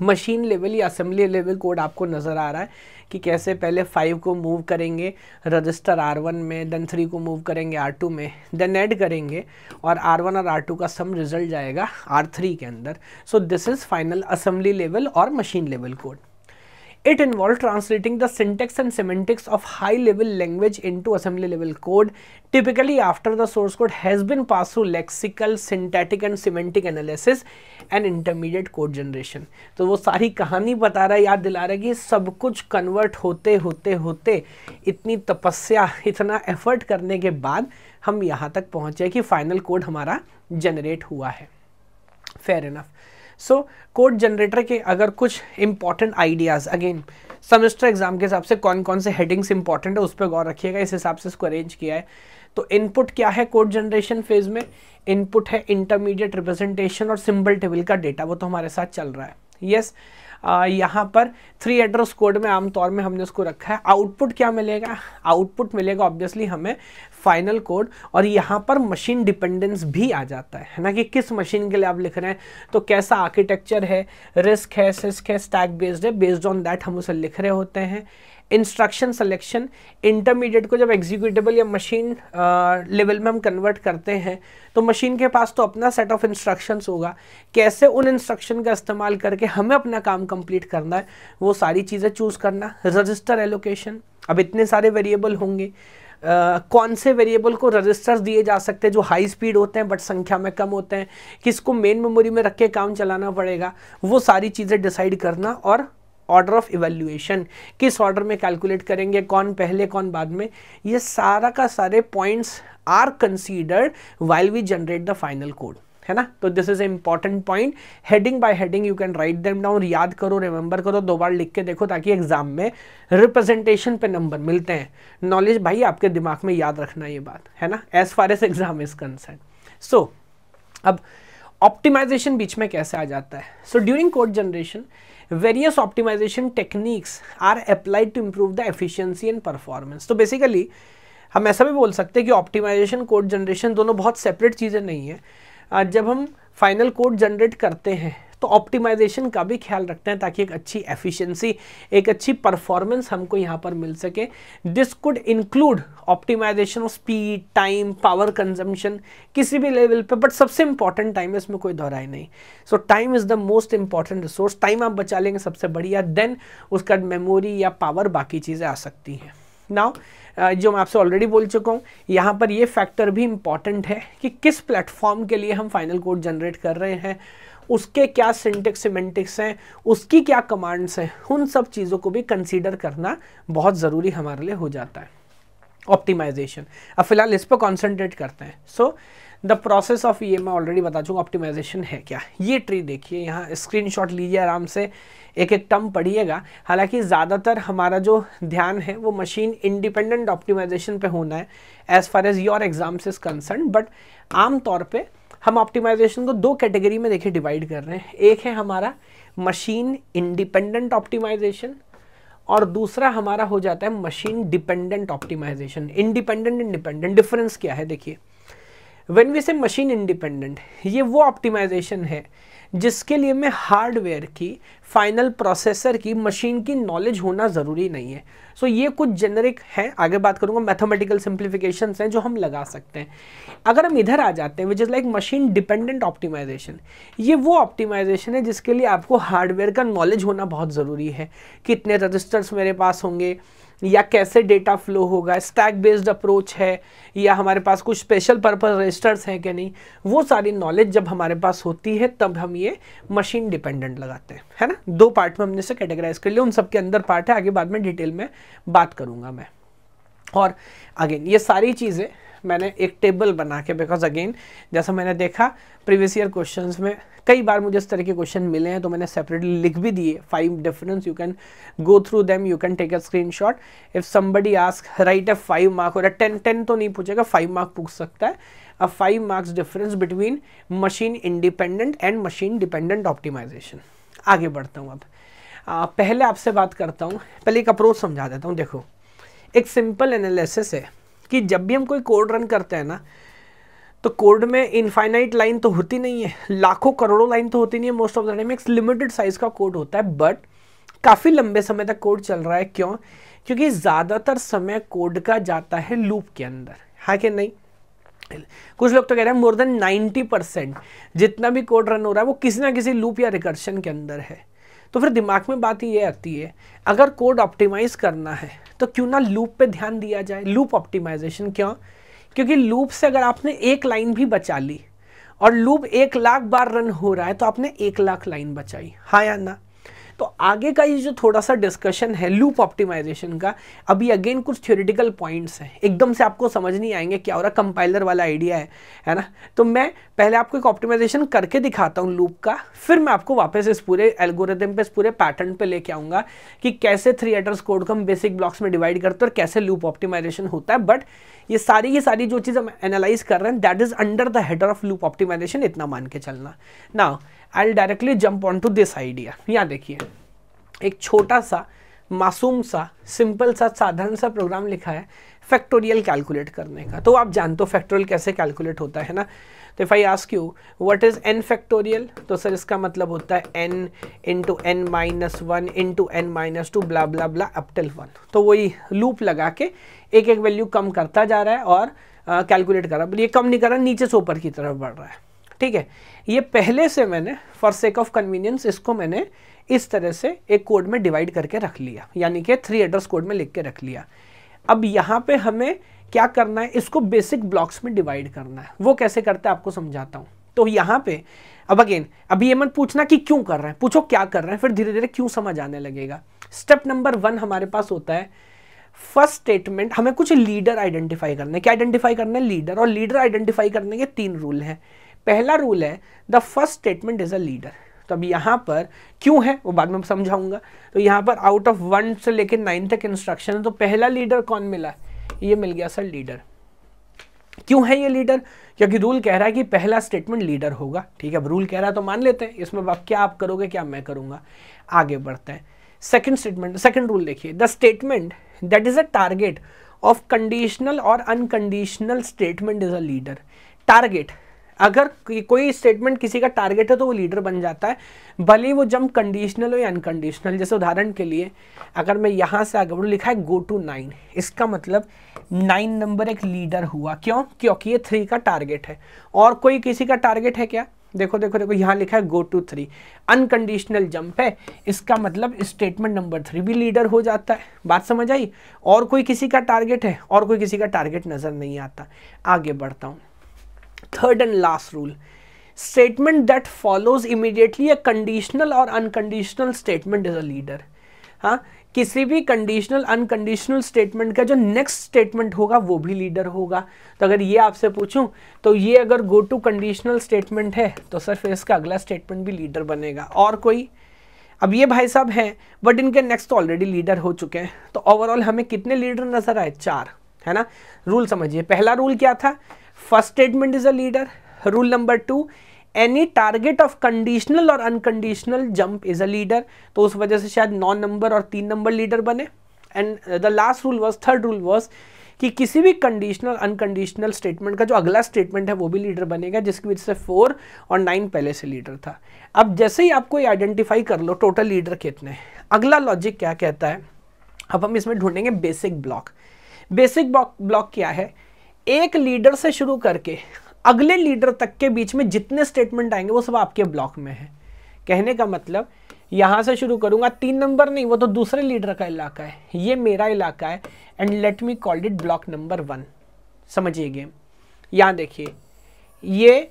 मशीन लेवल या असेंबली लेवल कोड आपको नज़र आ रहा है कि कैसे पहले फाइव को मूव करेंगे रजिस्टर आर वन में देन थ्री को मूव करेंगे आर टू में देन ऐड करेंगे और आर वन और आर टू का सम रिजल्ट जाएगा आर थ्री के अंदर so this is final assembly level और machine level code It involved translating the syntax and semantics of high-level language into assembly-level code, typically after the source code has been passed through lexical, syntactic and semantic analysis and intermediate code generation. तो वो सारी कहानी बता रहा है याद दिला रहा है कि सब कुछ कन्वर्ट होते होते होते इतनी तपस्या इतना एफर्ट करने के बाद हम यहाँ तक पहुँचे कि फाइनल कोड हमारा जनरेट हुआ है fair enough so code generator के अगर कुछ important ideas again semester exam के हिसाब से कौन कौन से हेडिंग्स इंपॉर्टेंट है उस पर गौर रखिएगा इस हिसाब से इसको अरेंज किया है तो इनपुट क्या है कोड जनरेशन फेज में इनपुट है इंटरमीडिएट रिप्रेजेंटेशन और सिंबल टेबल का डेटा वो तो हमारे साथ चल रहा है यस yes, यहाँ पर थ्री एड्रेस कोड में आमतौर में हमने उसको रखा है आउटपुट क्या मिलेगा आउटपुट मिलेगा ऑब्वियसली हमें फाइनल कोड और यहाँ पर मशीन डिपेंडेंस भी आ जाता है है ना कि किस मशीन के लिए आप लिख रहे हैं तो कैसा आर्किटेक्चर है रिस्क है सिस्क है स्टैक बेस्ड है बेस्ड ऑन दैट हम उसे लिख रहे होते हैं इंस्ट्रक्शन सिलेक्शन इंटरमीडिएट को जब एग्जीक्यूटेबल या मशीन लेवल में हम कन्वर्ट करते हैं तो मशीन के पास तो अपना सेट ऑफ इंस्ट्रक्शंस होगा कैसे उन इंस्ट्रक्शन का इस्तेमाल करके हमें अपना काम कंप्लीट करना है वो सारी चीज़ें चूज़ करना रजिस्टर एलोकेशन अब इतने सारे वेरिएबल होंगे कौन से वेरिएबल को रजिस्टर्स दिए जा सकते हैं जो हाई स्पीड होते हैं बट संख्या में कम होते हैं किसको मेन मेमोरी में रख के काम चलाना पड़ेगा वो सारी चीज़ें डिसाइड करना और ऑर्डर ऑफ इवेल्यूएशन किस ऑर्डर में कैलकुलेट करेंगे कौन पहले कौन बाद में ये सारा का सारे points are considered while we generate the final code है ना तो this is a important point heading by heading you can write them down याद करो रिमेंबर करो दो बार लिख के देखो ताकि एग्जाम में रिप्रेजेंटेशन पे नंबर मिलते हैं नॉलेज भाई आपके दिमाग में याद रखना ये बात है ना as far as exam is concern so अब ऑप्टिमाइजेशन बीच में कैसे आ जाता है so during code generation various optimisation techniques are applied to improve the efficiency and performance तो बेसिकली हम ऐसा भी बोल सकते हैं कि ऑप्टिमाइजेशन कोड जनरेशन दोनों बहुत सेपरेट चीज़ें नहीं है जब हम फाइनल कोड जनरेट करते हैं तो ऑप्टिमाइजेशन का भी ख्याल रखते हैं ताकि एक अच्छी एफिशिएंसी एक अच्छी परफॉर्मेंस हमको यहाँ पर मिल सके this could include optimisation of speed time power consumption किसी भी लेवल पे बट सबसे इंपॉर्टेंट टाइम इसमें कोई दोहराई नहीं so time is the most important resource time आप बचा लेंगे सबसे बढ़िया देन उसका मेमोरी या पावर बाकी चीज़ें आ सकती हैं नाउ जो मैं आपसे ऑलरेडी बोल चुका हूँ यहाँ पर ये फैक्टर भी इम्पॉर्टेंट है कि किस प्लेटफॉर्म के लिए हम फाइनल कोड जनरेट कर रहे हैं उसके क्या सिंटेक्स सिमेंटिक्स हैं उसकी क्या कमांड्स हैं उन सब चीज़ों को भी कंसीडर करना बहुत ज़रूरी हमारे लिए हो जाता है ऑप्टिमाइजेशन अब फिलहाल इस पर कॉन्सेंट्रेट करते हैं सो द प्रोसेस ऑफ ये मैं ऑलरेडी बता चुका ऑप्टिमाइजेशन है क्या ये ट्री देखिए यहाँ स्क्रीनशॉट लीजिए आराम से एक एक टर्म पढ़िएगा हालांकि ज़्यादातर हमारा जो ध्यान है वो मशीन इंडिपेंडेंट ऑप्टिमाइजेशन पे होना है as far as your exams is concern but आम तौर पे हम ऑप्टिमाइजेशन को दो कैटेगरी में देखिए डिवाइड कर रहे हैं एक है हमारा मशीन इंडिपेंडेंट ऑप्टिमाइजेशन और दूसरा हमारा हो जाता है machine dependent optimisation independent independent difference क्या है देखिए when we say machine independent ये वो ऑप्टिमाइजेशन है जिसके लिए मैं हार्डवेयर की फाइनल प्रोसेसर की मशीन की नॉलेज होना ज़रूरी नहीं है सो so, ये कुछ जेनरिक हैं आगे बात करूँगा मैथमेटिकल सिंप्लीफिकेशन हैं जो हम लगा सकते हैं अगर हम इधर आ जाते हैं which is like machine dependent optimisation ये वो ऑप्टिमाइजेशन है जिसके लिए आपको हार्डवेयर का नॉलेज होना बहुत ज़रूरी है कितने रजिस्टर्स मेरे पास होंगे या कैसे डेटा फ्लो होगा स्टैक बेस्ड अप्रोच है या हमारे पास कुछ स्पेशल पर्पज रजिस्टर्स हैं कि नहीं वो सारी नॉलेज जब हमारे पास होती है तब हम ये मशीन डिपेंडेंट लगाते हैं है ना दो पार्ट में हमने इसे कैटेगराइज कर लिया उन सबके अंदर पार्ट है आगे बाद में डिटेल में बात करूँगा मैं और अगेन ये सारी चीज़ें मैंने एक टेबल बना के बिकॉज अगेन जैसा मैंने देखा प्रीवियस ईयर क्वेश्चंस में कई बार मुझे इस तरह के क्वेश्चन मिले हैं तो मैंने सेपरेटली लिख भी दिए five difference you can go through them you can take a screenshot if somebody ask right a five mark और टेन टेन तो नहीं पूछेगा फाइव मार्क पूछ सकता है a five marks difference between machine independent and machine dependent optimisation आगे बढ़ता हूँ अब आ, पहले आपसे बात करता हूँ पहले एक अप्रोच समझा देता हूँ देखो एक सिंपल एनालिसिस है कि जब भी हम कोई कोड रन करते हैं ना तो कोड में इनफाइनाइट लाइन तो होती नहीं है लाखों करोड़ों लाइन तो होती नहीं है मोस्ट ऑफ द टाइम एक लिमिटेड साइज का कोड होता है बट काफ़ी लंबे समय तक कोड चल रहा है क्यों क्योंकि ज़्यादातर समय कोड का जाता है लूप के अंदर है कि नहीं कुछ लोग तो कह रहे हैं मोर देन 90 परसेंट जितना भी कोड रन हो रहा है वो किसी ना किसी लूप या रिकर्शन के अंदर है तो फिर दिमाग में बात ये आती है अगर कोड ऑप्टिमाइज करना है तो क्यों ना लूप पे ध्यान दिया जाए लूप ऑप्टिमाइजेशन क्यों क्योंकि लूप से अगर आपने एक लाइन भी बचा ली और लूप एक लाख बार रन हो रहा है तो आपने एक लाख लाइन बचाई हाँ या ना तो आगे का ये जो थोड़ा सा डिस्कशन है लूप ऑप्टिमाइजेशन का अभी अगेन कुछ थ्योरेटिकल पॉइंट्स हैं एकदम से आपको समझ नहीं आएंगे क्या हो रहा कंपाइलर वाला आइडिया है है ना तो मैं पहले आपको एक ऑप्टिमाइजेशन करके दिखाता हूँ लूप का फिर मैं आपको वापस इस पूरे एल्गोरिदम पे इस पूरे पैटर्न पे लेके आऊँगा कि कैसे थ्री एड्रेस कोड को हम बेसिक ब्लॉक्स में डिवाइड करते हैं और कैसे लूप ऑप्टिमाइजेशन होता है बट ये सारी की सारी जो चीज़ हम एनालाइज कर रहे हैं that is under the header of loop optimisation इतना मान के चलना ना I will directly jump on to this idea यहाँ देखिए एक छोटा सा मासूम सा सिंपल सा साधारण सा प्रोग्राम लिखा है फैक्टोरियल कैलकुलेट करने का तो आप जानते हो फैक्टोरियल कैसे कैलकुलेट होता है ना तो if I ask you what is n factorial तो सर इसका मतलब होता है n into n minus one into n minus two blah blah blah up till one तो वही लूप लगा के एक एक वैल्यू कम करता जा रहा है और कैलकुलेट uh, कर रहा है ये कम नहीं कर रहा नीचे से ऊपर की तरफ बढ़ रहा है ठीक है ये पहले से मैंने फॉर सेक ऑफ कन्वीनियंस इसको मैंने इस तरह से एक कोड में डिवाइड करके रख लिया यानी कि थ्री एड्रेस कोड में लिख के रख लिया अब यहाँ पे हमें क्या करना है इसको बेसिक ब्लॉक्स में डिवाइड करना है वो कैसे करते हैं आपको समझाता हूँ तो यहाँ पे अब अगेन अभी ये मन पूछना कि क्यों कर रहे हैं पूछो क्या कर रहे हैं फिर धीरे धीरे क्यों समझ आने लगेगा स्टेप नंबर वन हमारे पास होता है फर्स्ट स्टेटमेंट हमें कुछ लीडर आइडेंटिफाई करना है क्या आइडेंटिफाई करना है लीडर और लीडर आइडेंटिफाई करने के तीन रूल हैं पहला रूल है the first statement is a leader तो अब यहाँ पर क्यों है वो बाद में समझाऊंगा तो यहाँ पर आउट ऑफ वन से लेकर नाइन तक इंस्ट्रक्शन है तो पहला लीडर कौन मिला ये मिल गया सर लीडर क्यों है ये लीडर क्योंकि रूल कह रहा है कि पहला स्टेटमेंट लीडर होगा ठीक है अब रूल कह रहा है तो मान लेते हैं इसमें अब क्या आप करोगे क्या मैं करूंगा आगे बढ़ते हैं सेकंड स्टेटमेंट सेकंड रूल देखिए the statement that is a target of conditional और unconditional statement is a leader target अगर कोई स्टेटमेंट किसी का टारगेट है तो वो लीडर बन जाता है भले वो जंप कंडीशनल हो या अनकंडीशनल जैसे उदाहरण के लिए अगर मैं यहाँ से आगे बढ़ूँ लिखा है गो टू नाइन इसका मतलब नाइन नंबर एक लीडर हुआ क्यों क्योंकि ये थ्री का टारगेट है और कोई किसी का टारगेट है क्या देखो देखो देखो यहाँ लिखा है go to three unconditional jump है इसका मतलब स्टेटमेंट नंबर थ्री भी लीडर हो जाता है बात समझ आई और कोई किसी का टारगेट है और कोई किसी का टारगेट नज़र नहीं आता आगे बढ़ता हूँ third and last rule statement that follows immediately a conditional और unconditional statement is a leader हाँ किसी भी कंडीशनल अनकंडीशनल स्टेटमेंट का जो नेक्स्ट स्टेटमेंट होगा वो भी लीडर होगा तो अगर ये आपसे पूछूं तो ये अगर गो टू कंडीशनल स्टेटमेंट है तो सर फिर इसका अगला स्टेटमेंट भी लीडर बनेगा और कोई अब ये भाई साहब हैं बट इनके नेक्स्ट ऑलरेडी लीडर हो चुके हैं तो ओवरऑल हमें कितने लीडर नज़र आए चार है ना रूल समझिए पहला रूल क्या था first statement is a leader rule number two any target of conditional और unconditional jump is a leader तो उस वजह से शायद नौ नंबर और तीन नंबर लीडर बने and the last rule was third rule was कि किसी भी कंडीशनल अनकंडीशनल स्टेटमेंट का जो अगला स्टेटमेंट है वो भी लीडर बनेगा जिसकी वजह से फोर और नाइन पहले से लीडर था अब जैसे ही आपको ये आइडेंटिफाई कर लो टोटल लीडर कितने अगला लॉजिक क्या कहता है अब हम इसमें ढूंढेंगे बेसिक ब्लॉक बेसिक ब्लॉक क्या है एक लीडर से शुरू करके अगले लीडर तक के बीच में जितने स्टेटमेंट आएंगे वो सब आपके ब्लॉक में है कहने का मतलब यहां से शुरू करूंगा तीन नंबर नहीं वो तो दूसरे लीडर का इलाका है ये मेरा इलाका है and let me called it block number one समझिए गेम यहां देखिए ये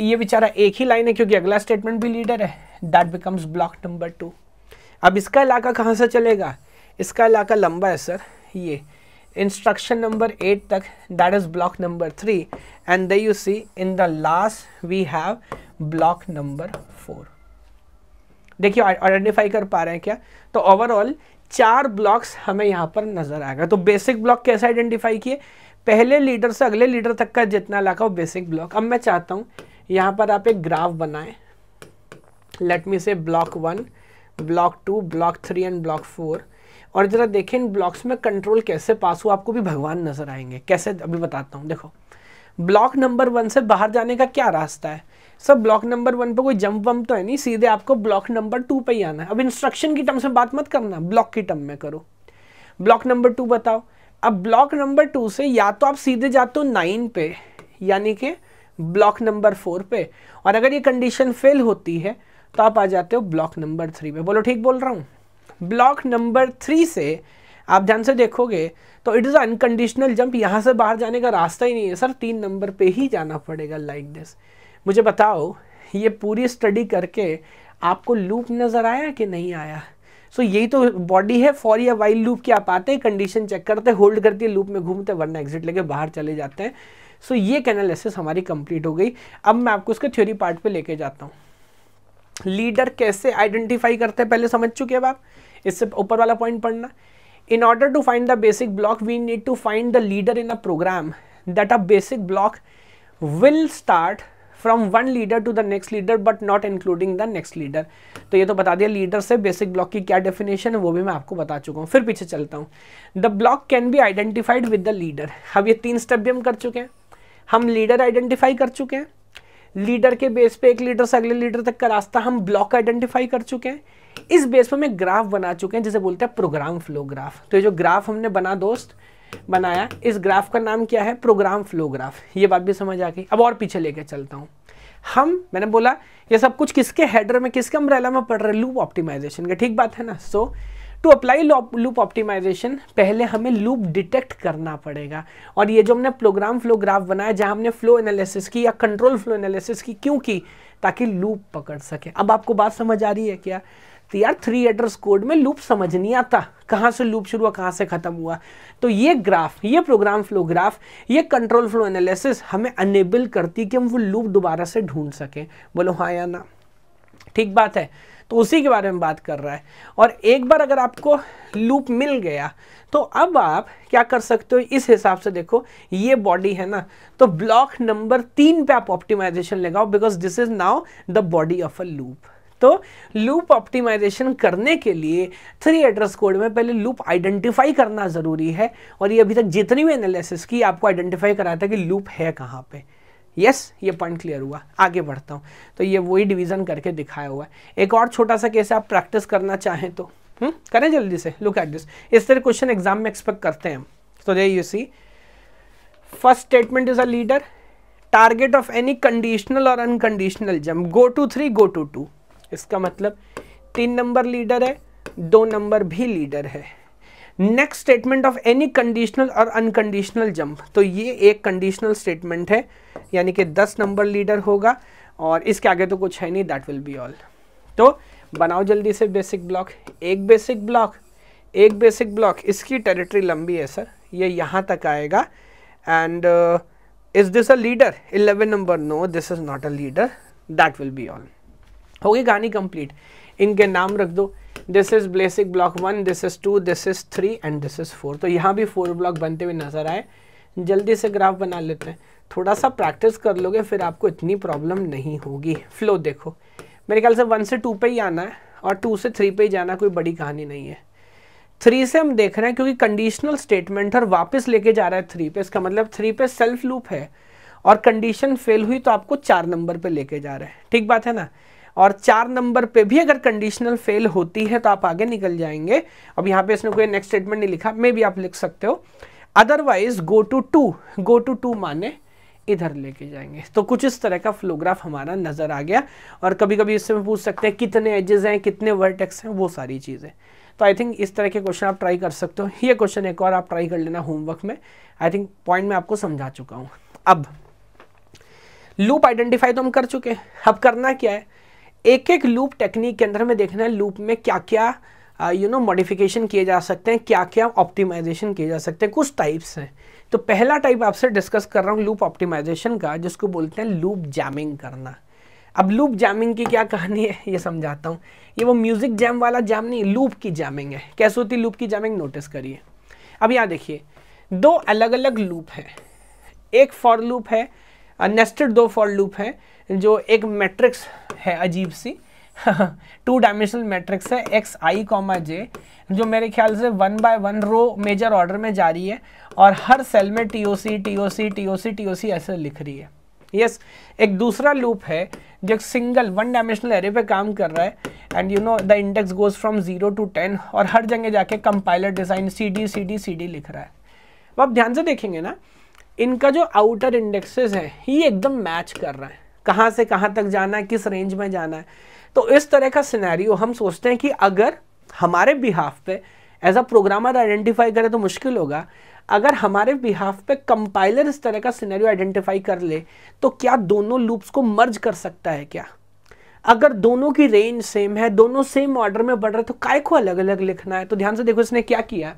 ये बेचारा एक ही लाइन है क्योंकि अगला स्टेटमेंट भी लीडर है that becomes block number two अब इसका इलाका कहां से चलेगा इसका इलाका लंबा है सर ये instruction number 8 tak that is block number 3 and there you see in the last we have block number 4 देखिए आइडेंटिफाई कर पा रहे हैं क्या तो ओवरऑल चार ब्लॉक्स हमें यहाँ पर नजर आएगा तो बेसिक ब्लॉक कैसे आइडेंटिफाई किए पहले लीडर से अगले लीडर तक का जितना इलाका वो बेसिक ब्लॉक अब मैं चाहता हूँ यहाँ पर आप एक ग्राफ बनाएं let me say block one block two block three and block four और ज़रा देखें इन ब्लॉक्स में कंट्रोल कैसे पास हुआ आपको भी भगवान नज़र आएंगे कैसे अभी बताता हूँ देखो ब्लॉक नंबर वन से बाहर जाने का क्या रास्ता है सर ब्लॉक नंबर वन पे कोई जंप वम्प तो है नहीं सीधे आपको ब्लॉक नंबर टू पे ही आना है अब इंस्ट्रक्शन की टर्म से बात मत करना ब्लॉक की टर्म में करो ब्लॉक नंबर टू बताओ अब ब्लॉक नंबर टू से या तो आप सीधे जाते हो नाइन पे यानी कि ब्लॉक नंबर फोर पे और अगर ये कंडीशन फेल होती है तो आप आ जाते हो ब्लॉक नंबर थ्री पे बोलो ठीक बोल रहा हूँ ब्लॉक नंबर थ्री से आप ध्यान से देखोगे तो इट इज़ अनकंडीशनल जंप यहाँ से बाहर जाने का रास्ता ही नहीं है सर तीन नंबर पे ही जाना पड़ेगा लाइक दिस मुझे बताओ ये पूरी स्टडी करके आपको लूप नज़र आया कि नहीं आया सो so, यही तो बॉडी है फॉर या वाइल्ड लूप की आप आते हैं कंडीशन चेक करते होल्ड करती है लूप में घूमते वरना एग्जिट लेके बाहर चले जाते हैं सो so, ये कैनालिसिस हमारी कंप्लीट हो गई अब मैं आपको उसके थ्योरी पार्ट पे लेके जाता हूँ लीडर कैसे आइडेंटिफाई करते हैं पहले समझ चुके अब आप इससे ऊपर वाला पॉइंट पढ़ना in order to find the basic block we need to find the leader in a program that a basic block will start from one leader to the next leader but not including the next leader तो ये तो बता दिया leader से basic block की क्या definition है वो भी मैं आपको बता चुका हूँ फिर पीछे चलता हूँ the block can be identified with the leader अब ये तीन स्टेप भी हम कर चुके हैं हम लीडर आइडेंटिफाई कर चुके हैं लीडर के बेस पे एक लीडर से अगले लीडर तक का रास्ता हम ब्लॉक आइडेंटिफाई कर चुके हैं इस बेस पर मैं ग्राफ बना चुके हैं जिसे बोलते हैं प्रोग्राम फ्लो ग्राफ तो ये जो ग्राफ हमने बना दोस्त बनाया इस ग्राफ का नाम क्या है प्रोग्राम फ्लो ग्राफ ये बात भी समझ आ गई अब और पीछे लेके चलता हूँ हम मैंने बोला ये सब कुछ किसके हेडर में किसके अम्ब्रेला में पढ़ रहे लूप ऑप्टिमाइजेशन का ठीक बात है ना so to apply loop optimisation पहले हमें लूप डिटेक्ट करना पड़ेगा और ये जो हमने प्रोग्राम फ्लो ग्राफ बनाया जहाँ हमने फ्लो एनालिसिस की या कंट्रोल फ्लो एनालिसिस की क्यों की ताकि लूप पकड़ सके अब आपको बात समझ आ रही है क्या तो यार थ्री एडर्स कोड में लूप समझ नहीं आता कहाँ से लूप शुरू हुआ कहाँ से ख़त्म हुआ तो ये ग्राफ ये प्रोग्राम फ्लो ग्राफ ये कंट्रोल फ्लो एनालिसिस हमें अनेबल करती कि हम वो लूप दोबारा से ढूंढ सकें बोलो हाँ या ना ठीक बात है तो उसी के बारे में बात कर रहा है और एक बार अगर आपको लूप मिल गया तो अब आप क्या कर सकते हो इस हिसाब से देखो ये बॉडी है ना तो ब्लॉक नंबर तीन पे आप ऑप्टिमाइजेशन लगाओ because this is now the body of a loop तो लूप ऑप्टिमाइजेशन करने के लिए थ्री एड्रेस कोड में पहले लूप आइडेंटिफाई करना ज़रूरी है और ये अभी तक जितनी भी एनालिसिस की आपको आइडेंटिफाई कराता है कि लूप है कहाँ पे यस yes, ये पॉइंट क्लियर हुआ आगे बढ़ता हूँ तो ये वही डिवीज़न करके दिखाया हुआ है एक और छोटा सा केस आप प्रैक्टिस करना चाहें तो हुँ? हम्म, करें जल्दी से लुक एट दिस इस तरह क्वेश्चन एग्जाम में एक्सपेक्ट करते हैं हम तो दे you see first statement is a leader target of any conditional और unconditional jump go to three go to two इसका मतलब तीन नंबर लीडर है दो नंबर भी लीडर है next statement of any conditional और अनकंडीशनल जंप तो ये एक कंडीशनल स्टेटमेंट है यानी कि दस नंबर लीडर होगा और इसके आगे तो कुछ है नहीं दैट विल बी ऑल तो बनाओ जल्दी से बेसिक ब्लॉक एक बेसिक ब्लॉक एक बेसिक ब्लॉक इसकी टेरिटरी लंबी है सर ये यहाँ तक आएगा and is this a leader eleven number no this is not a leader that will be all हो गई गानी कंप्लीट इनके नाम रख दो this is basic block one this is two this is three and this is four तो यहाँ भी फोर ब्लॉक बनते हुए नजर आए जल्दी से ग्राफ बना लेते हैं थोड़ा सा प्रैक्टिस कर लोगे फिर आपको इतनी प्रॉब्लम नहीं होगी फ्लो देखो मेरे ख्याल से वन से टू पे ही आना है और टू से थ्री पे ही जाना कोई बड़ी कहानी नहीं है थ्री से हम देख रहे हैं क्योंकि कंडीशनल स्टेटमेंट और वापस लेके जा रहा है थ्री पे इसका मतलब थ्री पे सेल्फ लूप है और कंडीशन फेल हुई तो आपको चार नंबर पे लेके जा रहा है ठीक बात है ना और चार नंबर पे भी अगर कंडीशनल फेल होती है तो आप आगे निकल जाएंगे अब यहाँ पे इसने कोई नेक्स्ट स्टेटमेंट नहीं लिखा मे भी आप लिख सकते हो otherwise go to two go to two माने इधर लेके जाएंगे तो कुछ इस तरह का फ्लोग्राफ हमारा नज़र आ गया और कभी कभी इससे पूछ सकते हैं कितने एजेस हैं कितने वर्टेक्स हैं वो सारी चीज़ें तो आई थिंक इस तरह के क्वेश्चन आप ट्राई कर सकते हो ये क्वेश्चन एक और आप ट्राई कर लेना होमवर्क में आई थिंक पॉइंट में आपको समझा चुका हूं अब लूप आइडेंटिफाई तो हम कर चुके हैं अब करना क्या है एक एक लूप टेक्निक के अंदर हमें देखना है लूप में क्या क्या यू नो मॉडिफिकेशन किए जा सकते हैं क्या क्या ऑप्टिमाइजेशन किए जा सकते हैं कुछ टाइप्स हैं तो पहला टाइप आपसे डिस्कस कर रहा हूँ लूप ऑप्टिमाइजेशन का जिसको बोलते हैं लूप जैमिंग करना अब लूप जैमिंग की क्या कहानी है ये समझाता हूँ ये वो म्यूज़िक जैम वाला जैम नहीं लूप की जैमिंग है कैसे होती है लूप की जैमिंग नोटिस करिए अब यहाँ देखिए दो अलग अलग लूप हैं एक फॉर लूप है नेस्टेड दो फॉर लूप है जो एक मैट्रिक्स है अजीब सी टू डायमेंशनल मैट्रिक्स है एक्स आई कॉमा जे जो मेरे ख्याल से one by one row major order में जा रही है और हर सेल में T O C T O C T O C T O C ऐसे लिख रही है यस yes, एक दूसरा लूप है जो एक सिंगल वन डायमेंशनल एरे पे काम कर रहा है and you know the index goes from zero to ten और हर जगह जाके compiler design C D C D C D लिख रहा है अब आप ध्यान से देखेंगे ना इनका जो आउटर इंडेक्सेस है ये एकदम मैच कर रहा है कहाँ से कहाँ तक जाना है किस रेंज में जाना है तो इस तरह का सिनेरियो हम सोचते हैं कि अगर हमारे बिहाफ पे एज अ प्रोग्रामर आइडेंटिफाई करें तो मुश्किल होगा अगर हमारे बिहाफ पे कंपाइलर इस तरह का सिनेरियो आइडेंटिफाई कर ले तो क्या दोनों लूप्स को मर्ज कर सकता है क्या अगर दोनों की रेंज सेम है दोनों सेम ऑर्डर में बढ़ रहे तो काय को अलग अलग लिखना है तो ध्यान से देखो इसने क्या किया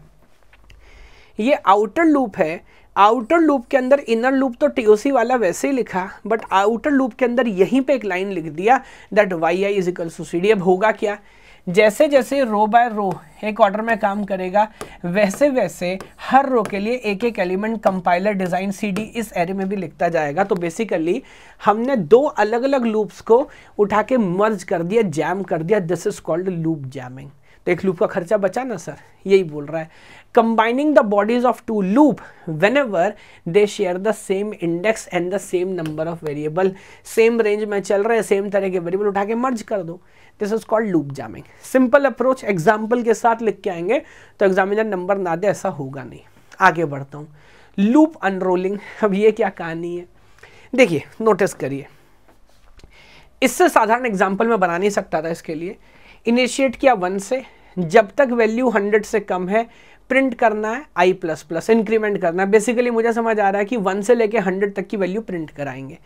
ये आउटर लूप है आउटर लूप के अंदर इनर लूप तो टीओसी वाला वैसे ही लिखा बट आउटर लूप के अंदर यहीं पे एक लाइन लिख दिया that y i is equal to C D अब होगा क्या जैसे जैसे रो बाय रो एक ऑर्डर में काम करेगा वैसे वैसे हर रो के लिए एक एक एलिमेंट कंपाइलर डिज़ाइन सीडी इस एरे में भी लिखता जाएगा तो बेसिकली हमने दो अलग अलग लूप्स को उठा के मर्ज कर दिया जैम कर दिया this is called loop jamming तो एक लूप का खर्चा बचा ना सर यही बोल रहा है combining the bodies of two loop whenever they share the same index and the same number of variable same range में चल रहे हैं सेम तरह के वेरिएबल उठा के मर्ज कर दो this is called loop jamming simple approach example के साथ लिख के आएंगे तो एग्जामिनर नंबर ना दे ऐसा होगा नहीं आगे बढ़ता हूँ लूप अनरोलिंग अब ये क्या कहानी है देखिए नोटिस करिए इससे साधारण एग्जाम्पल मैं बना नहीं सकता था इसके लिए इनिशिएट किया वन से जब तक वैल्यू हंड्रेड से कम है प्रिंट करना है आई प्लस प्लस इंक्रीमेंट करना है बेसिकली मुझे समझ आ रहा है कि वन से लेके हंड्रेड तक की वैल्यू प्रिंट कराएंगे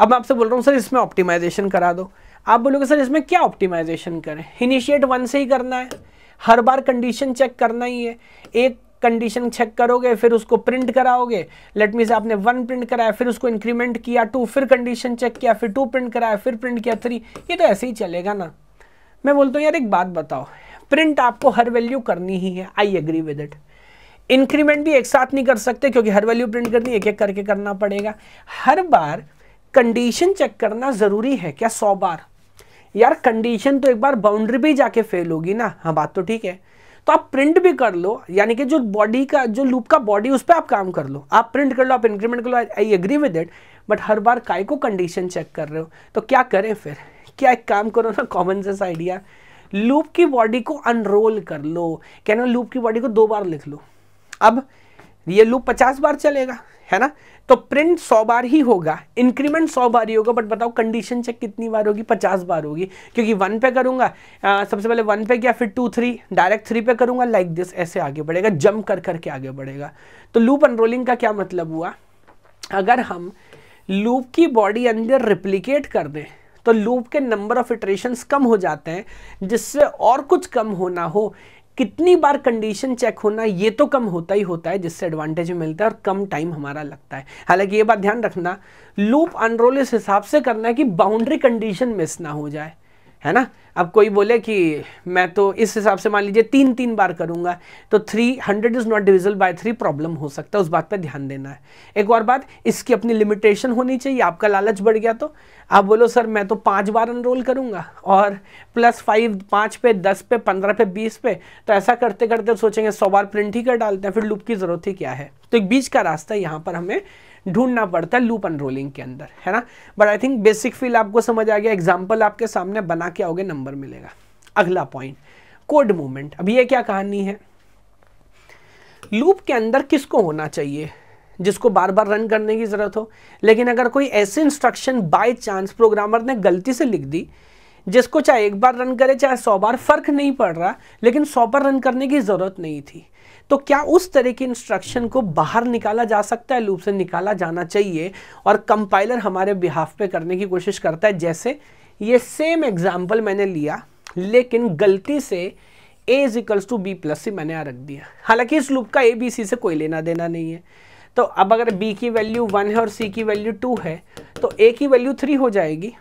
अब मैं आपसे बोल रहा हूँ सर इसमें ऑप्टिमाइजेशन करा दो आप बोलोगे सर इसमें क्या ऑप्टिमाइजेशन करें इनिशिएट वन से ही करना है हर बार कंडीशन चेक करना ही है एक कंडीशन चेक करोगे फिर उसको प्रिंट कराओगे लेट मीन्स आपने वन प्रिंट कराया फिर उसको इंक्रीमेंट किया टू फिर कंडीशन चेक किया फिर टू प्रिंट कराया फिर प्रिंट किया थ्री ये तो ऐसे ही चलेगा ना मैं बोलता हूँ यार एक बात बताओ प्रिंट आपको हर वैल्यू करनी ही है I agree with it increment भी एक साथ नहीं कर सकते क्योंकि हर वैल्यू प्रिंट करनी एक एक करके करना पड़ेगा हर बार कंडीशन चेक करना ज़रूरी है क्या सौ बार यार कंडीशन तो एक बार बाउंड्री भी जाके फेल होगी ना हाँ बात तो ठीक है तो आप प्रिंट भी कर लो यानी कि जो बॉडी का जो लूप का बॉडी उस पर आप काम कर लो आप प्रिंट कर लो आप इंक्रीमेंट कर लो I agree with it but हर बार काय को कंडीशन चेक कर रहे हो तो क्या करें फिर क्या एक काम करो ना कॉमन सेंस आइडिया लूप की बॉडी को अनरोल कर लो कहना लूप की बॉडी को दो बार लिख लो अब ये लूप पचास बार चलेगा है ना तो प्रिंट सौ बार ही होगा इंक्रीमेंट सौ बार ही होगा बट बताओ कंडीशन चेक कितनी बार होगी पचास बार होगी क्योंकि वन पे करूंगा आ, सबसे पहले वन पे क्या फिर टू थ्री डायरेक्ट थ्री पे करूंगा लाइक like दिस ऐसे आगे बढ़ेगा जंप कर करके आगे बढ़ेगा तो लूप अनरोलिंग का क्या मतलब हुआ अगर हम लूप की बॉडी अंदर रिप्लीकेट कर दें तो लूप के नंबर ऑफ इटरेशन कम हो जाते हैं जिससे और कुछ कम होना हो कितनी बार कंडीशन चेक होना ये तो कम होता ही होता है जिससे एडवांटेज मिलता है और कम टाइम हमारा लगता है हालांकि ये बात ध्यान रखना लूप अनरोल इस हिसाब से करना है कि बाउंड्री कंडीशन मिस ना हो जाए है ना अब कोई बोले कि मैं तो इस हिसाब से मान लीजिए तीन तीन बार करूंगा तो three hundred is not divisible by three problem हो सकता है उस बात पर ध्यान देना है एक और बात इसकी अपनी लिमिटेशन होनी चाहिए आपका लालच बढ़ गया तो आप बोलो सर मैं तो पाँच बार अनरोल करूँगा और प्लस फाइव पाँच पे दस पे पंद्रह पे बीस पे तो ऐसा करते करते सोचेंगे सौ बार प्रिंट ही कर डालते हैं फिर लूप की ज़रूरत ही क्या है तो एक बीच का रास्ता यहाँ पर हमें ढूंढना पड़ता है लूप अनरोलिंग के अंदर है ना but I think basic feel आपको समझ आ गया एग्जाम्पल आपके सामने बना के आओगे नंबर मिलेगा अगला पॉइंट कोड मूवमेंट अब ये क्या कहानी है लूप के अंदर किसको होना चाहिए जिसको बार बार रन करने की ज़रूरत हो लेकिन अगर कोई ऐसे इंस्ट्रक्शन बाय चांस प्रोग्रामर ने गलती से लिख दी जिसको चाहे एक बार रन करे चाहे सौ बार फर्क नहीं पड़ रहा लेकिन सौ बार रन करने की ज़रूरत नहीं थी तो क्या उस तरह के इंस्ट्रक्शन को बाहर निकाला जा सकता है लूप से निकाला जाना चाहिए और कंपाइलर हमारे बिहाफ पे करने की कोशिश करता है जैसे ये सेम एग्जाम्पल मैंने लिया लेकिन गलती से a is equals to B plus c मैंने यहाँ रख दिया हालांकि इस लूप का ए बी सी से कोई लेना देना नहीं है तो अब अगर बी की वैल्यू वन है और सी की वैल्यू टू है तो ए की वैल्यू थ्री हो जाएगी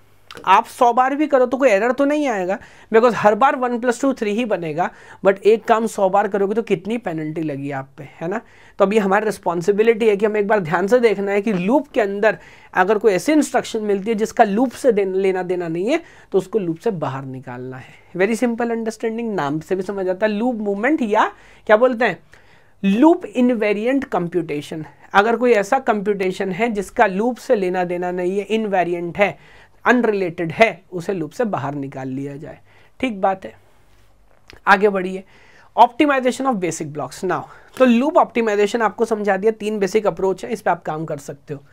आप सौ बार भी करो तो कोई एरर तो नहीं आएगा बिकॉज हर बार वन प्लस टू थ्री ही बनेगा बट एक काम सौ बार करोगे तो कितनी पेनल्टी लगी आप पे है ना तो अभी हमारी रिस्पॉन्सिबिलिटी है कि हमें एक बार ध्यान से देखना है कि लूप के अंदर अगर कोई ऐसी इंस्ट्रक्शन मिलती है जिसका लूप से देन, लेना देना नहीं है तो उसको लूप से बाहर निकालना है वेरी सिंपल अंडरस्टैंडिंग नाम से भी समझ आता है लूप मूवमेंट या क्या बोलते हैं लूप वेरियंट कंप्यूटेशन अगर कोई ऐसा कंप्यूटेशन है जिसका लूप से लेना देना नहीं है इनवेरिएंट है अनरिलेटेड है उसे लूप से बाहर निकाल लिया जाए ठीक बात है आगे बढ़िए optimisation of basic blocks now तो लूप ऑप्टिमाइजेशन आपको समझा दिया तीन बेसिक अप्रोच है इस पर आप काम कर सकते हो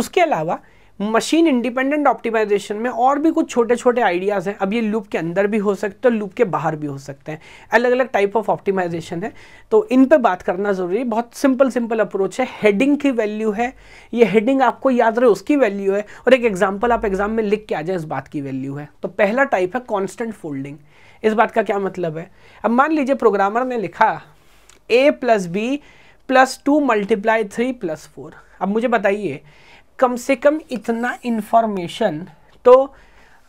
उसके अलावा मशीन इंडिपेंडेंट ऑप्टिमाइजेशन में और भी कुछ छोटे छोटे आइडियाज़ हैं अब ये लूप के अंदर भी हो सकते हैं लूप के बाहर भी हो सकते हैं अलग अलग टाइप ऑफ ऑप्टिमाइजेशन है तो इन पर बात करना ज़रूरी है बहुत सिंपल सिंपल अप्रोच है हेडिंग की वैल्यू है ये हेडिंग आपको याद रहे उसकी वैल्यू है और एक एग्जाम्पल आप एग्जाम में लिख के आ जाए इस बात की वैल्यू है तो पहला टाइप है कॉन्स्टेंट फोल्डिंग इस बात का क्या मतलब है अब मान लीजिए प्रोग्रामर ने लिखा a plus B plus two multiply three plus four अब मुझे बताइए कम से कम इतना इन्फॉर्मेशन तो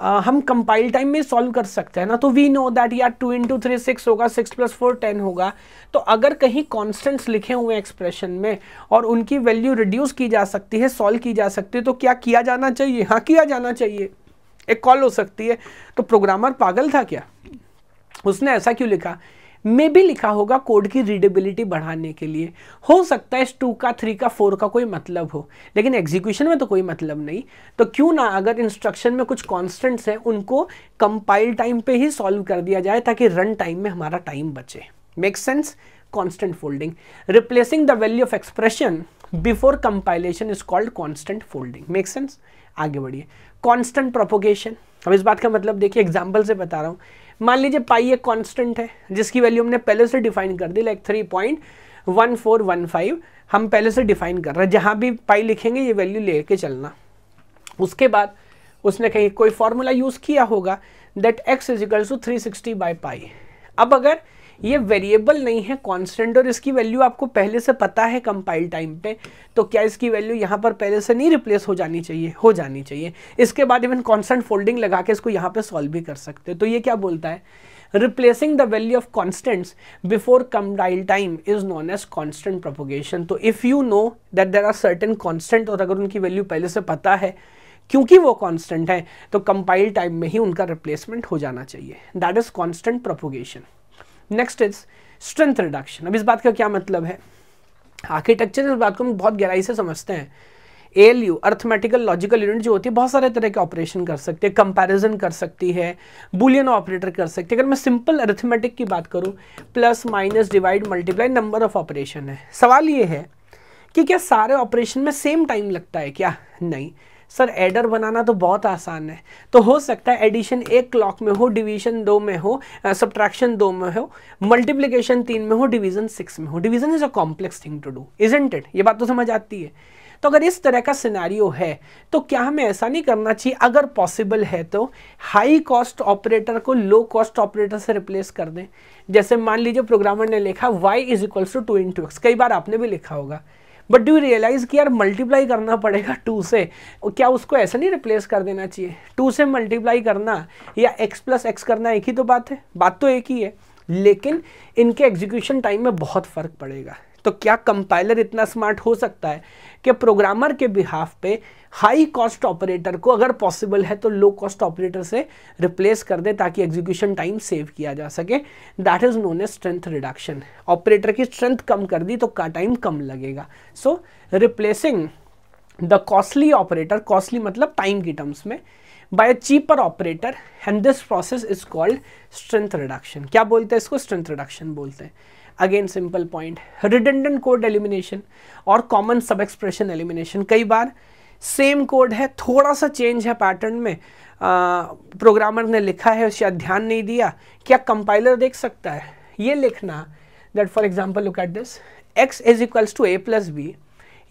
आ, हम कंपाइल टाइम में सॉल्व कर सकते हैं ना तो वी नो दैट यार टू इंटू थ्री सिक्स होगा सिक्स प्लस फोर टेन होगा तो अगर कहीं कांस्टेंट्स लिखे हुए एक्सप्रेशन में और उनकी वैल्यू रिड्यूस की जा सकती है सॉल्व की जा सकती है तो क्या किया जाना चाहिए हाँ किया जाना चाहिए एक कॉल हो सकती है तो प्रोग्रामर पागल था क्या उसने ऐसा क्यों लिखा में भी लिखा होगा कोड की रीडेबिलिटी बढ़ाने के लिए हो सकता है इस टू का थ्री का फोर का कोई मतलब हो लेकिन एग्जीक्यूशन में तो कोई मतलब नहीं तो क्यों ना अगर इंस्ट्रक्शन में कुछ कॉन्स्टेंट्स हैं उनको कंपाइल टाइम पे ही सॉल्व कर दिया जाए ताकि रन टाइम में हमारा टाइम बचे make sense constant folding replacing the value of expression before compilation is called constant folding make sense आगे बढ़िए कॉन्स्टेंट प्रोपोगेशन अब इस बात का मतलब देखिए एग्जाम्पल से बता रहा हूँ मान लीजिए पाई एक कांस्टेंट है जिसकी वैल्यू हमने पहले से डिफाइन कर दी like three point one four one five हम पहले से डिफाइन कर रहे हैं जहाँ भी पाई लिखेंगे ये वैल्यू ले चलना उसके बाद उसने कहीं कोई फॉर्मूला यूज़ किया होगा that X equals two three sixty by pi अब अगर ये वेरिएबल नहीं है कांस्टेंट और इसकी वैल्यू आपको पहले से पता है कंपाइल टाइम पे तो क्या इसकी वैल्यू यहाँ पर पहले से नहीं रिप्लेस हो जानी चाहिए हो जानी चाहिए इसके बाद इवन कॉन्स्टेंट फोल्डिंग लगा के इसको यहाँ पर सॉल्व भी कर सकते हैं तो ये क्या बोलता है replacing the value of constants before compile time is known as constant propagation तो if you know that there are certain constant और अगर उनकी वैल्यू पहले से पता है क्योंकि वो कांस्टेंट है तो कंपाइल टाइम में ही उनका रिप्लेसमेंट हो जाना चाहिए that is constant propagation next is strength reduction अब इस बात का क्या मतलब है आर्किटेक्चर इस बात को हम बहुत गहराई से समझते हैं A L U arithmetical logical unit जो होती है बहुत सारे तरह के ऑपरेशन कर सकते हैं कंपैरिजन कर सकती है बुलियन ऑपरेटर कर सकती है अगर मैं सिंपल अर्थमेटिक की बात करूं plus minus divide multiply number of operation है सवाल ये है कि क्या सारे ऑपरेशन में सेम टाइम लगता है क्या नहीं सर एडर बनाना तो बहुत आसान है तो हो सकता है एडिशन एक क्लॉक में हो डिवीजन दो में हो सब्ट्रैक्शन दो में हो मल्टीप्लीकेशन तीन में हो डिवीजन सिक्स में हो division is a complex thing to do is it ये बात तो समझ आती है तो अगर इस तरह का सिनारियो है तो क्या हमें ऐसा नहीं करना चाहिए अगर पॉसिबल है तो हाई कॉस्ट ऑपरेटर को लो कॉस्ट ऑपरेटर से रिप्लेस कर दें जैसे मान लीजिए प्रोग्रामर ने लिखा y is equals to two into X कई बार आपने भी लिखा होगा बट डू रियलाइज़ कि यार मल्टीप्लाई करना पड़ेगा टू से क्या उसको ऐसा नहीं रिप्लेस कर देना चाहिए टू से मल्टीप्लाई करना या एक्स प्लस एक्स करना एक ही तो बात है बात तो एक ही है लेकिन इनके एग्जीक्यूशन टाइम में बहुत फ़र्क पड़ेगा तो क्या कंपाइलर इतना स्मार्ट हो सकता है कि प्रोग्रामर के बिहाफ पे हाई कॉस्ट ऑपरेटर को अगर पॉसिबल है तो लो कॉस्ट ऑपरेटर से रिप्लेस कर दे ताकि एग्जीक्यूशन टाइम सेव किया जा सके that is known as strength reduction operator की स्ट्रेंथ कम कर दी तो का टाइम कम लगेगा so replacing the costly operator costly मतलब टाइम की टर्म्स में by cheaper operator and this process is called strength reduction क्या बोलते हैं इसको स्ट्रेंथ रिडक्शन बोलते हैं again simple point redundant code elimination और कॉमन सब एक्सप्रेशन एलिमिनेशन कई बार सेम कोड है थोड़ा सा चेंज है पैटर्न में प्रोग्रामर ने लिखा है उसे ध्यान नहीं दिया क्या कंपाइलर देख सकता है ये लिखना that for example look at this X is equals to A plus B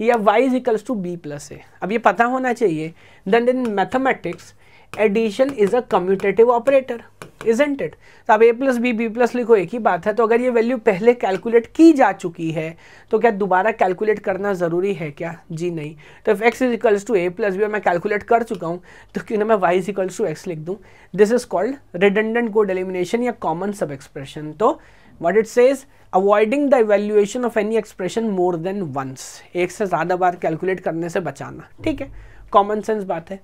या Y is equals to B plus A अब ये पता होना चाहिए then in mathematics addition is a commutative operator isn't it तो आप A plus B B plus लिखो एक ही बात है तो अगर ये वैल्यू पहले कैलकुलेट की जा चुकी है तो क्या दोबारा कैलकुलेट करना ज़रूरी है क्या जी नहीं तो if X is equals to A plus B और मैं कैलकुलेट कर चुका हूँ तो क्यों ना मैं Y is equals to X लिख दूँ this is called redundant code elimination या कॉमन सब एक्सप्रेशन तो what it says avoiding the evaluation of any expression more than once एक से ज़्यादा बार कैलकुलेट करने से बचाना ठीक है कॉमन सेंस बात है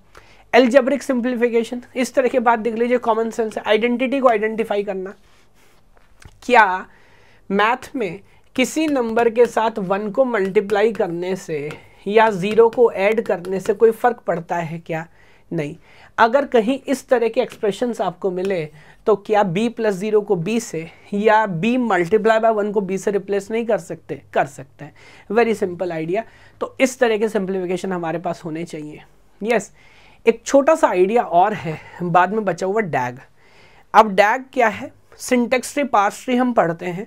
एल्जेब्रिक सिंप्लीफिकेशन इस तरह की बात देख लीजिए कॉमन सेंस आइडेंटिटी को आइडेंटिफाई करना क्या मैथ में किसी नंबर के साथ वन को मल्टीप्लाई करने से या ज़ीरो को ऐड करने से कोई फ़र्क पड़ता है क्या नहीं अगर कहीं इस तरह के एक्सप्रेशंस आपको मिले तो क्या b प्लस ज़ीरो को b से या b मल्टीप्लाई बाय वन को b से रिप्लेस नहीं कर सकते कर सकते हैं वेरी सिंपल आइडिया तो इस तरह के सिंप्लीफिकेशन हमारे पास होने चाहिए यस yes, एक छोटा सा आइडिया और है बाद में बचा हुआ डैग अब डैग क्या है सिंटेक्स ट्री पार्स ट्री हम पढ़ते हैं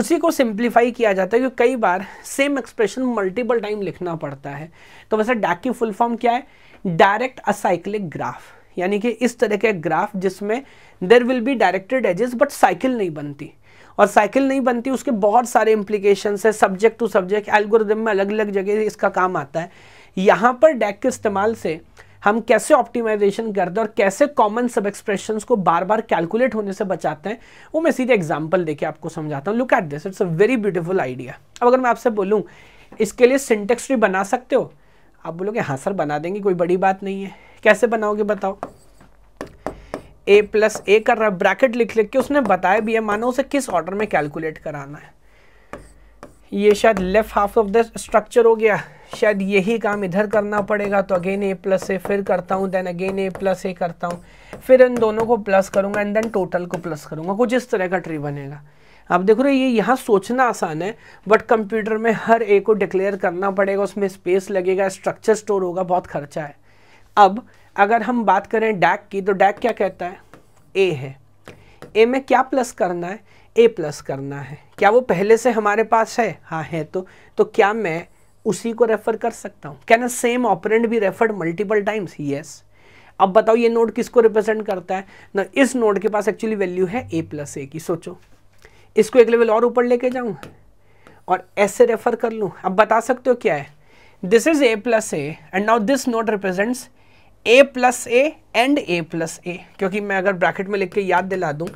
उसी को सिंप्लीफाई किया जाता है क्योंकि कई बार सेम एक्सप्रेशन मल्टीपल टाइम लिखना पड़ता है तो वैसे डैग की फुल फॉर्म क्या है डायरेक्ट असाइक्लिक ग्राफ यानी कि इस तरह के ग्राफ जिसमें there will be directed edges but cycle नहीं बनती और साइकिल नहीं बनती उसके बहुत सारे इंप्लीकेशन है सब्जेक्ट टू सब्जेक्ट एल्गोरिदम में अलग अलग जगह इसका काम आता है यहाँ पर डैग के इस्तेमाल से हम कैसे ऑप्टिमाइजेशन करते हैं और कैसे कॉमन सब एक्सप्रेशन को बार बार कैलकुलेट होने से बचाते हैं वो मैं सीधे एग्जाम्पल देके आपको समझाता हूँ look at this it's a very beautiful idea अब अगर मैं आपसे बोलूँ इसके लिए सिंटेक्स भी बना सकते हो आप बोलोगे हाँ सर बना देंगे कोई बड़ी बात नहीं है कैसे बनाओगे बताओ ए प्लस ए कर रहा है ब्रैकेट लिख लिख के उसने बताया भी है मानो उसे किस ऑर्डर में कैलकुलेट कराना है ये शायद left half of the structure हो गया शायद यही काम इधर करना पड़ेगा तो अगेन ए प्लस ए फिर करता हूँ then again A plus A करता हूँ फिर इन दोनों को प्लस करूँगा एंड देन टोटल को प्लस करूँगा कुछ इस तरह का ट्री बनेगा आप देखो रहे ये यहाँ सोचना आसान है बट कंप्यूटर में हर ए को डिक्लेयर करना पड़ेगा उसमें स्पेस लगेगा स्ट्रक्चर स्टोर होगा बहुत खर्चा है अब अगर हम बात करें डैक की तो डैक क्या कहता है ए है ए में क्या प्लस करना है ए प्लस करना है क्या वो पहले से हमारे पास है हाँ है तो तो क्या मैं उसी को रेफर कर सकता हूं कैन सेम ऑपरेंट भी रेफर्ड मल्टीपल टाइम्स यस अब बताओ ये नोड किसको रिप्रेजेंट करता है ना इस नोड के पास एक्चुअली वैल्यू है ए प्लस ए की सोचो इसको एक लेवल और ऊपर लेके जाऊं और ऐसे रेफर कर लूं अब बता सकते हो क्या है this is A plus A and now this node represents A plus A and A plus A क्योंकि मैं अगर ब्रैकेट में लिख के याद दिला दूं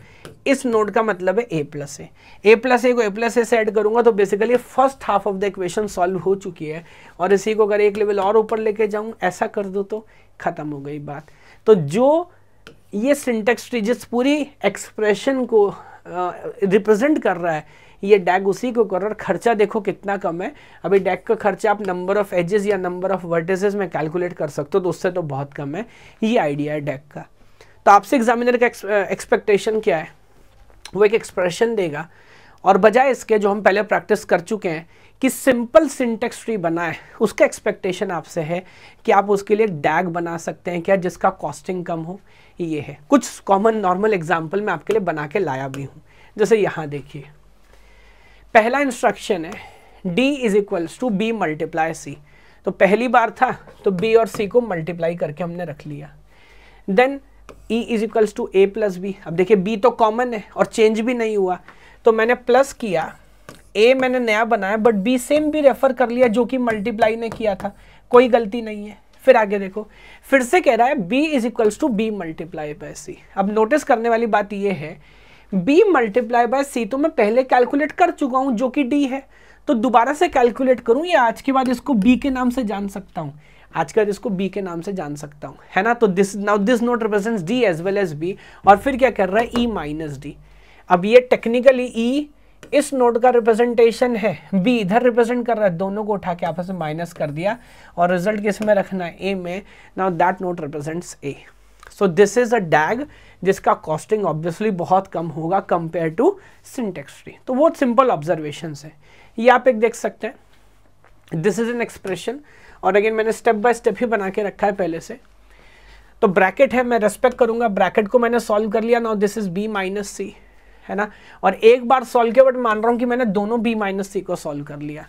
इस नोड का मतलब है A plus A A plus ए को ए प्लस ए से ऐड करूंगा तो basically first half of the equation solve हो चुकी है और इसी को अगर एक लेवल और ऊपर लेके जाऊं ऐसा कर दो तो खत्म हो गई बात तो जो ये सिंटेक्स ट्री जिस पूरी एक्सप्रेशन को रिप्रेजेंट uh, कर रहा है ये डैग उसी को कर रहा खर्चा देखो कितना कम है अभी डैग का खर्चा आप नंबर ऑफ एजेस या नंबर ऑफ वर्टेसेस में कैलकुलेट कर सकते हो तो उससे तो बहुत कम है ये आइडिया है डैग का तो आपसे एग्जामिनर का एक्सपेक्टेशन क्या है वो एक एक्सप्रेशन देगा और बजाय इसके जो हम पहले प्रैक्टिस कर चुके हैं कि सिंपल सिंटेक्स ट्री बनाए उसका एक्सपेक्टेशन आपसे है कि आप उसके लिए डैग बना सकते हैं क्या जिसका कॉस्टिंग कम हो ये है कुछ कॉमन नॉर्मल एग्जाम्पल मैं आपके लिए बना के लाया भी हूँ जैसे यहाँ देखिए पहला इंस्ट्रक्शन है d is equals to B multiply C तो पहली बार था तो b और c को मल्टीप्लाई करके हमने रख लिया then E is equals to A plus B अब देखिए बी तो कॉमन है और चेंज भी नहीं हुआ तो मैंने प्लस किया ए मैंने नया बनाया बट बी सेम भी रेफर कर लिया जो कि मल्टीप्लाई ने किया था कोई गलती नहीं है फिर आगे देखो फिर से कह रहा है B is equals to B multiply by C अब नोटिस करने वाली बात यह है बी मल्टीप्लाई बाय सी तो मैं पहले कैलकुलेट कर चुका हूं जो कि डी है तो दोबारा से कैलकुलेट करूं या आज के बाद इसको बी के नाम से जान सकता हूं आजकल इसको बी के नाम से जान सकता हूँ है ना तो this now this node represent D as well as B और फिर क्या कर रहा है ई माइनस डी अब ये टेक्निकली ई e इस नोट का रिप्रेजेंटेशन है बी इधर रिप्रेजेंट कर रहा है दोनों को उठा के आपस में माइनस कर दिया और रिजल्ट किस में रखना है ए में now that node represents A so this is a DAG जिसका कॉस्टिंग ऑब्वियसली बहुत कम होगा कंपेयर टू सिंटेक्स ट्री तो वो सिंपल ऑब्जर्वेशन है ये आप एक देख सकते हैं दिस इज एन एक्सप्रेशन और अगेन मैंने स्टेप बाय स्टेप ही बना के रखा है पहले से तो ब्रैकेट है मैं रेस्पेक्ट करूंगा ब्रैकेट को मैंने सॉल्व कर लिया now this is B minus C है ना और एक बार सॉल्व किया बट मान रहा हूँ कि मैंने दोनों बी माइनस सी को सॉल्व कर लिया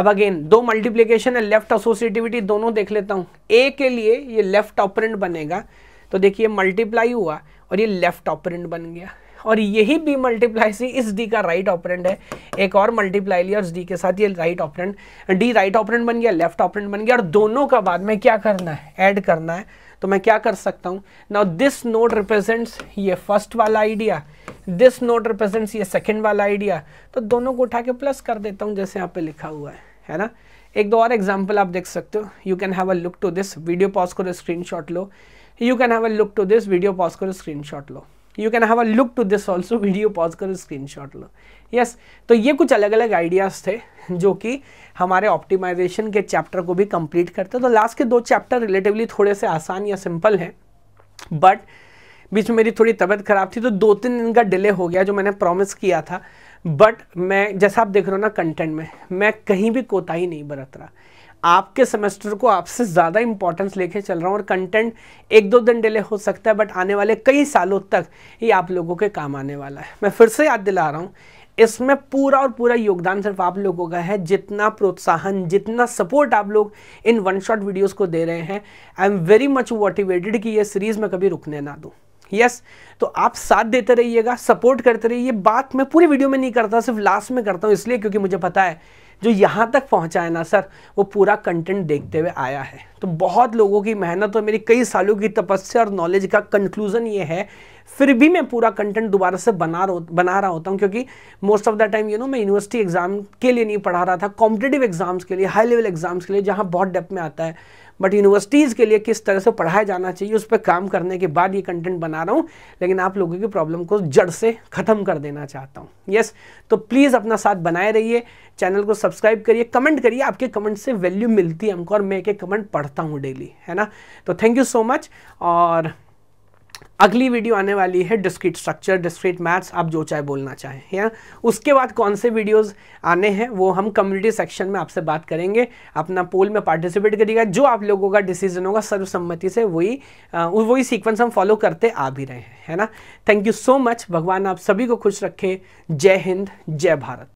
अब अगेन दो मल्टीप्लीकेशन है लेफ्ट एसोसिएटिविटी दोनों देख लेता हूँ ए के लिए ये लेफ्ट ऑपरेंट बनेगा तो देखिए मल्टीप्लाई हुआ और ये लेफ्ट ऑपरेंट बन गया और यही बी मल्टीप्लाई सी इस डी का राइट right ऑपरेंट है एक और मल्टीप्लाई लिया और डी के साथ ये right operand D right operand बन गया लेफ्ट ऑपरेंट बन गया और दोनों का बाद में क्या करना है ऐड करना है तो मैं क्या कर सकता हूँ नाउ दिस नोट रिप्रेजेंट्स ये फर्स्ट वाला आइडिया दिस नोट रिप्रेजेंट्स ये सेकेंड वाला आइडिया तो दोनों को उठा के प्लस कर देता हूँ जैसे यहाँ पे लिखा हुआ है है ना एक दो और एग्जाम्पल आप देख सकते हो you can have a look to this video pause करो स्क्रीनशॉट लो you can have a look to this video pause करो स्क्रीनशॉट लो you can have a look to this also video pause करो shot लो yes तो ये कुछ अलग अलग आइडियाज़ थे जो कि हमारे ऑप्टिमाइजेशन के चैप्टर को भी कंप्लीट करते तो लास्ट के दो चैप्टर रिलेटिवली थोड़े से आसान या सिंपल हैं बट बीच में मेरी थोड़ी तबीयत ख़राब थी तो दो तीन दिन का डिले हो गया जो मैंने प्रॉमिस किया था बट मैं जैसा आप देख रहे हो ना कंटेंट में मैं कहीं भी कोताही नहीं बरत रहा आपके सेमेस्टर को आपसे ज़्यादा इंपॉर्टेंस लेके चल रहा हूँ और कंटेंट एक दो दिन डिले हो सकता है बट आने वाले कई सालों तक ये आप लोगों के काम आने वाला है मैं फिर से याद दिला रहा हूँ इसमें पूरा और पूरा योगदान सिर्फ आप लोगों का है जितना प्रोत्साहन जितना सपोर्ट आप लोग इन वन शॉट वीडियोज को दे रहे हैं I am very much motivated कि ये सीरीज़ में कभी रुकने ना दूँ यस yes, तो आप साथ देते रहिएगा सपोर्ट करते रहिए बात मैं पूरी वीडियो में नहीं करता सिर्फ लास्ट में करता हूँ इसलिए क्योंकि मुझे पता है जो यहाँ तक पहुँचा है ना सर वो पूरा कंटेंट देखते हुए आया है तो बहुत लोगों की मेहनत और मेरी कई सालों की तपस्या और नॉलेज का कंक्लूज़न ये है फिर भी मैं पूरा कंटेंट दोबारा से बना बना रहा होता हूँ क्योंकि most of the time you know मैं यूनिवर्सिटी एग्ज़ाम के लिए नहीं पढ़ा रहा था कॉम्पिटेटिव एग्ज़ाम्स के लिए हाई लेवल एग्ज़ाम्स के लिए जहाँ बहुत डेप्थ में आता है बट यूनिवर्सिटीज़ के लिए किस तरह से पढ़ाया जाना चाहिए उस पर काम करने के बाद ये कंटेंट बना रहा हूँ लेकिन आप लोगों की प्रॉब्लम को जड़ से ख़त्म कर देना चाहता हूँ यस तो प्लीज़ अपना साथ बनाए रहिए चैनल को सब्सक्राइब करिए कमेंट करिए आपके कमेंट से वैल्यू मिलती है हमको और मैं एक कमेंट पढ़ता हूँ डेली है ना तो थैंक यू सो मच और अगली वीडियो आने वाली है डिस्क्रीट स्ट्रक्चर डिस्क्रीट मैथ्स आप जो चाहे बोलना चाहें या उसके बाद कौन से वीडियोस आने हैं वो हम कम्युनिटी सेक्शन में आपसे बात करेंगे अपना पोल में पार्टिसिपेट करिएगा जो आप लोगों का डिसीजन होगा सर्वसम्मति से वही वही सीक्वेंस हम फॉलो करते आ भी रहे हैं है ना थैंक यू सो मच भगवान आप सभी को खुश रखें जय हिंद जय भारत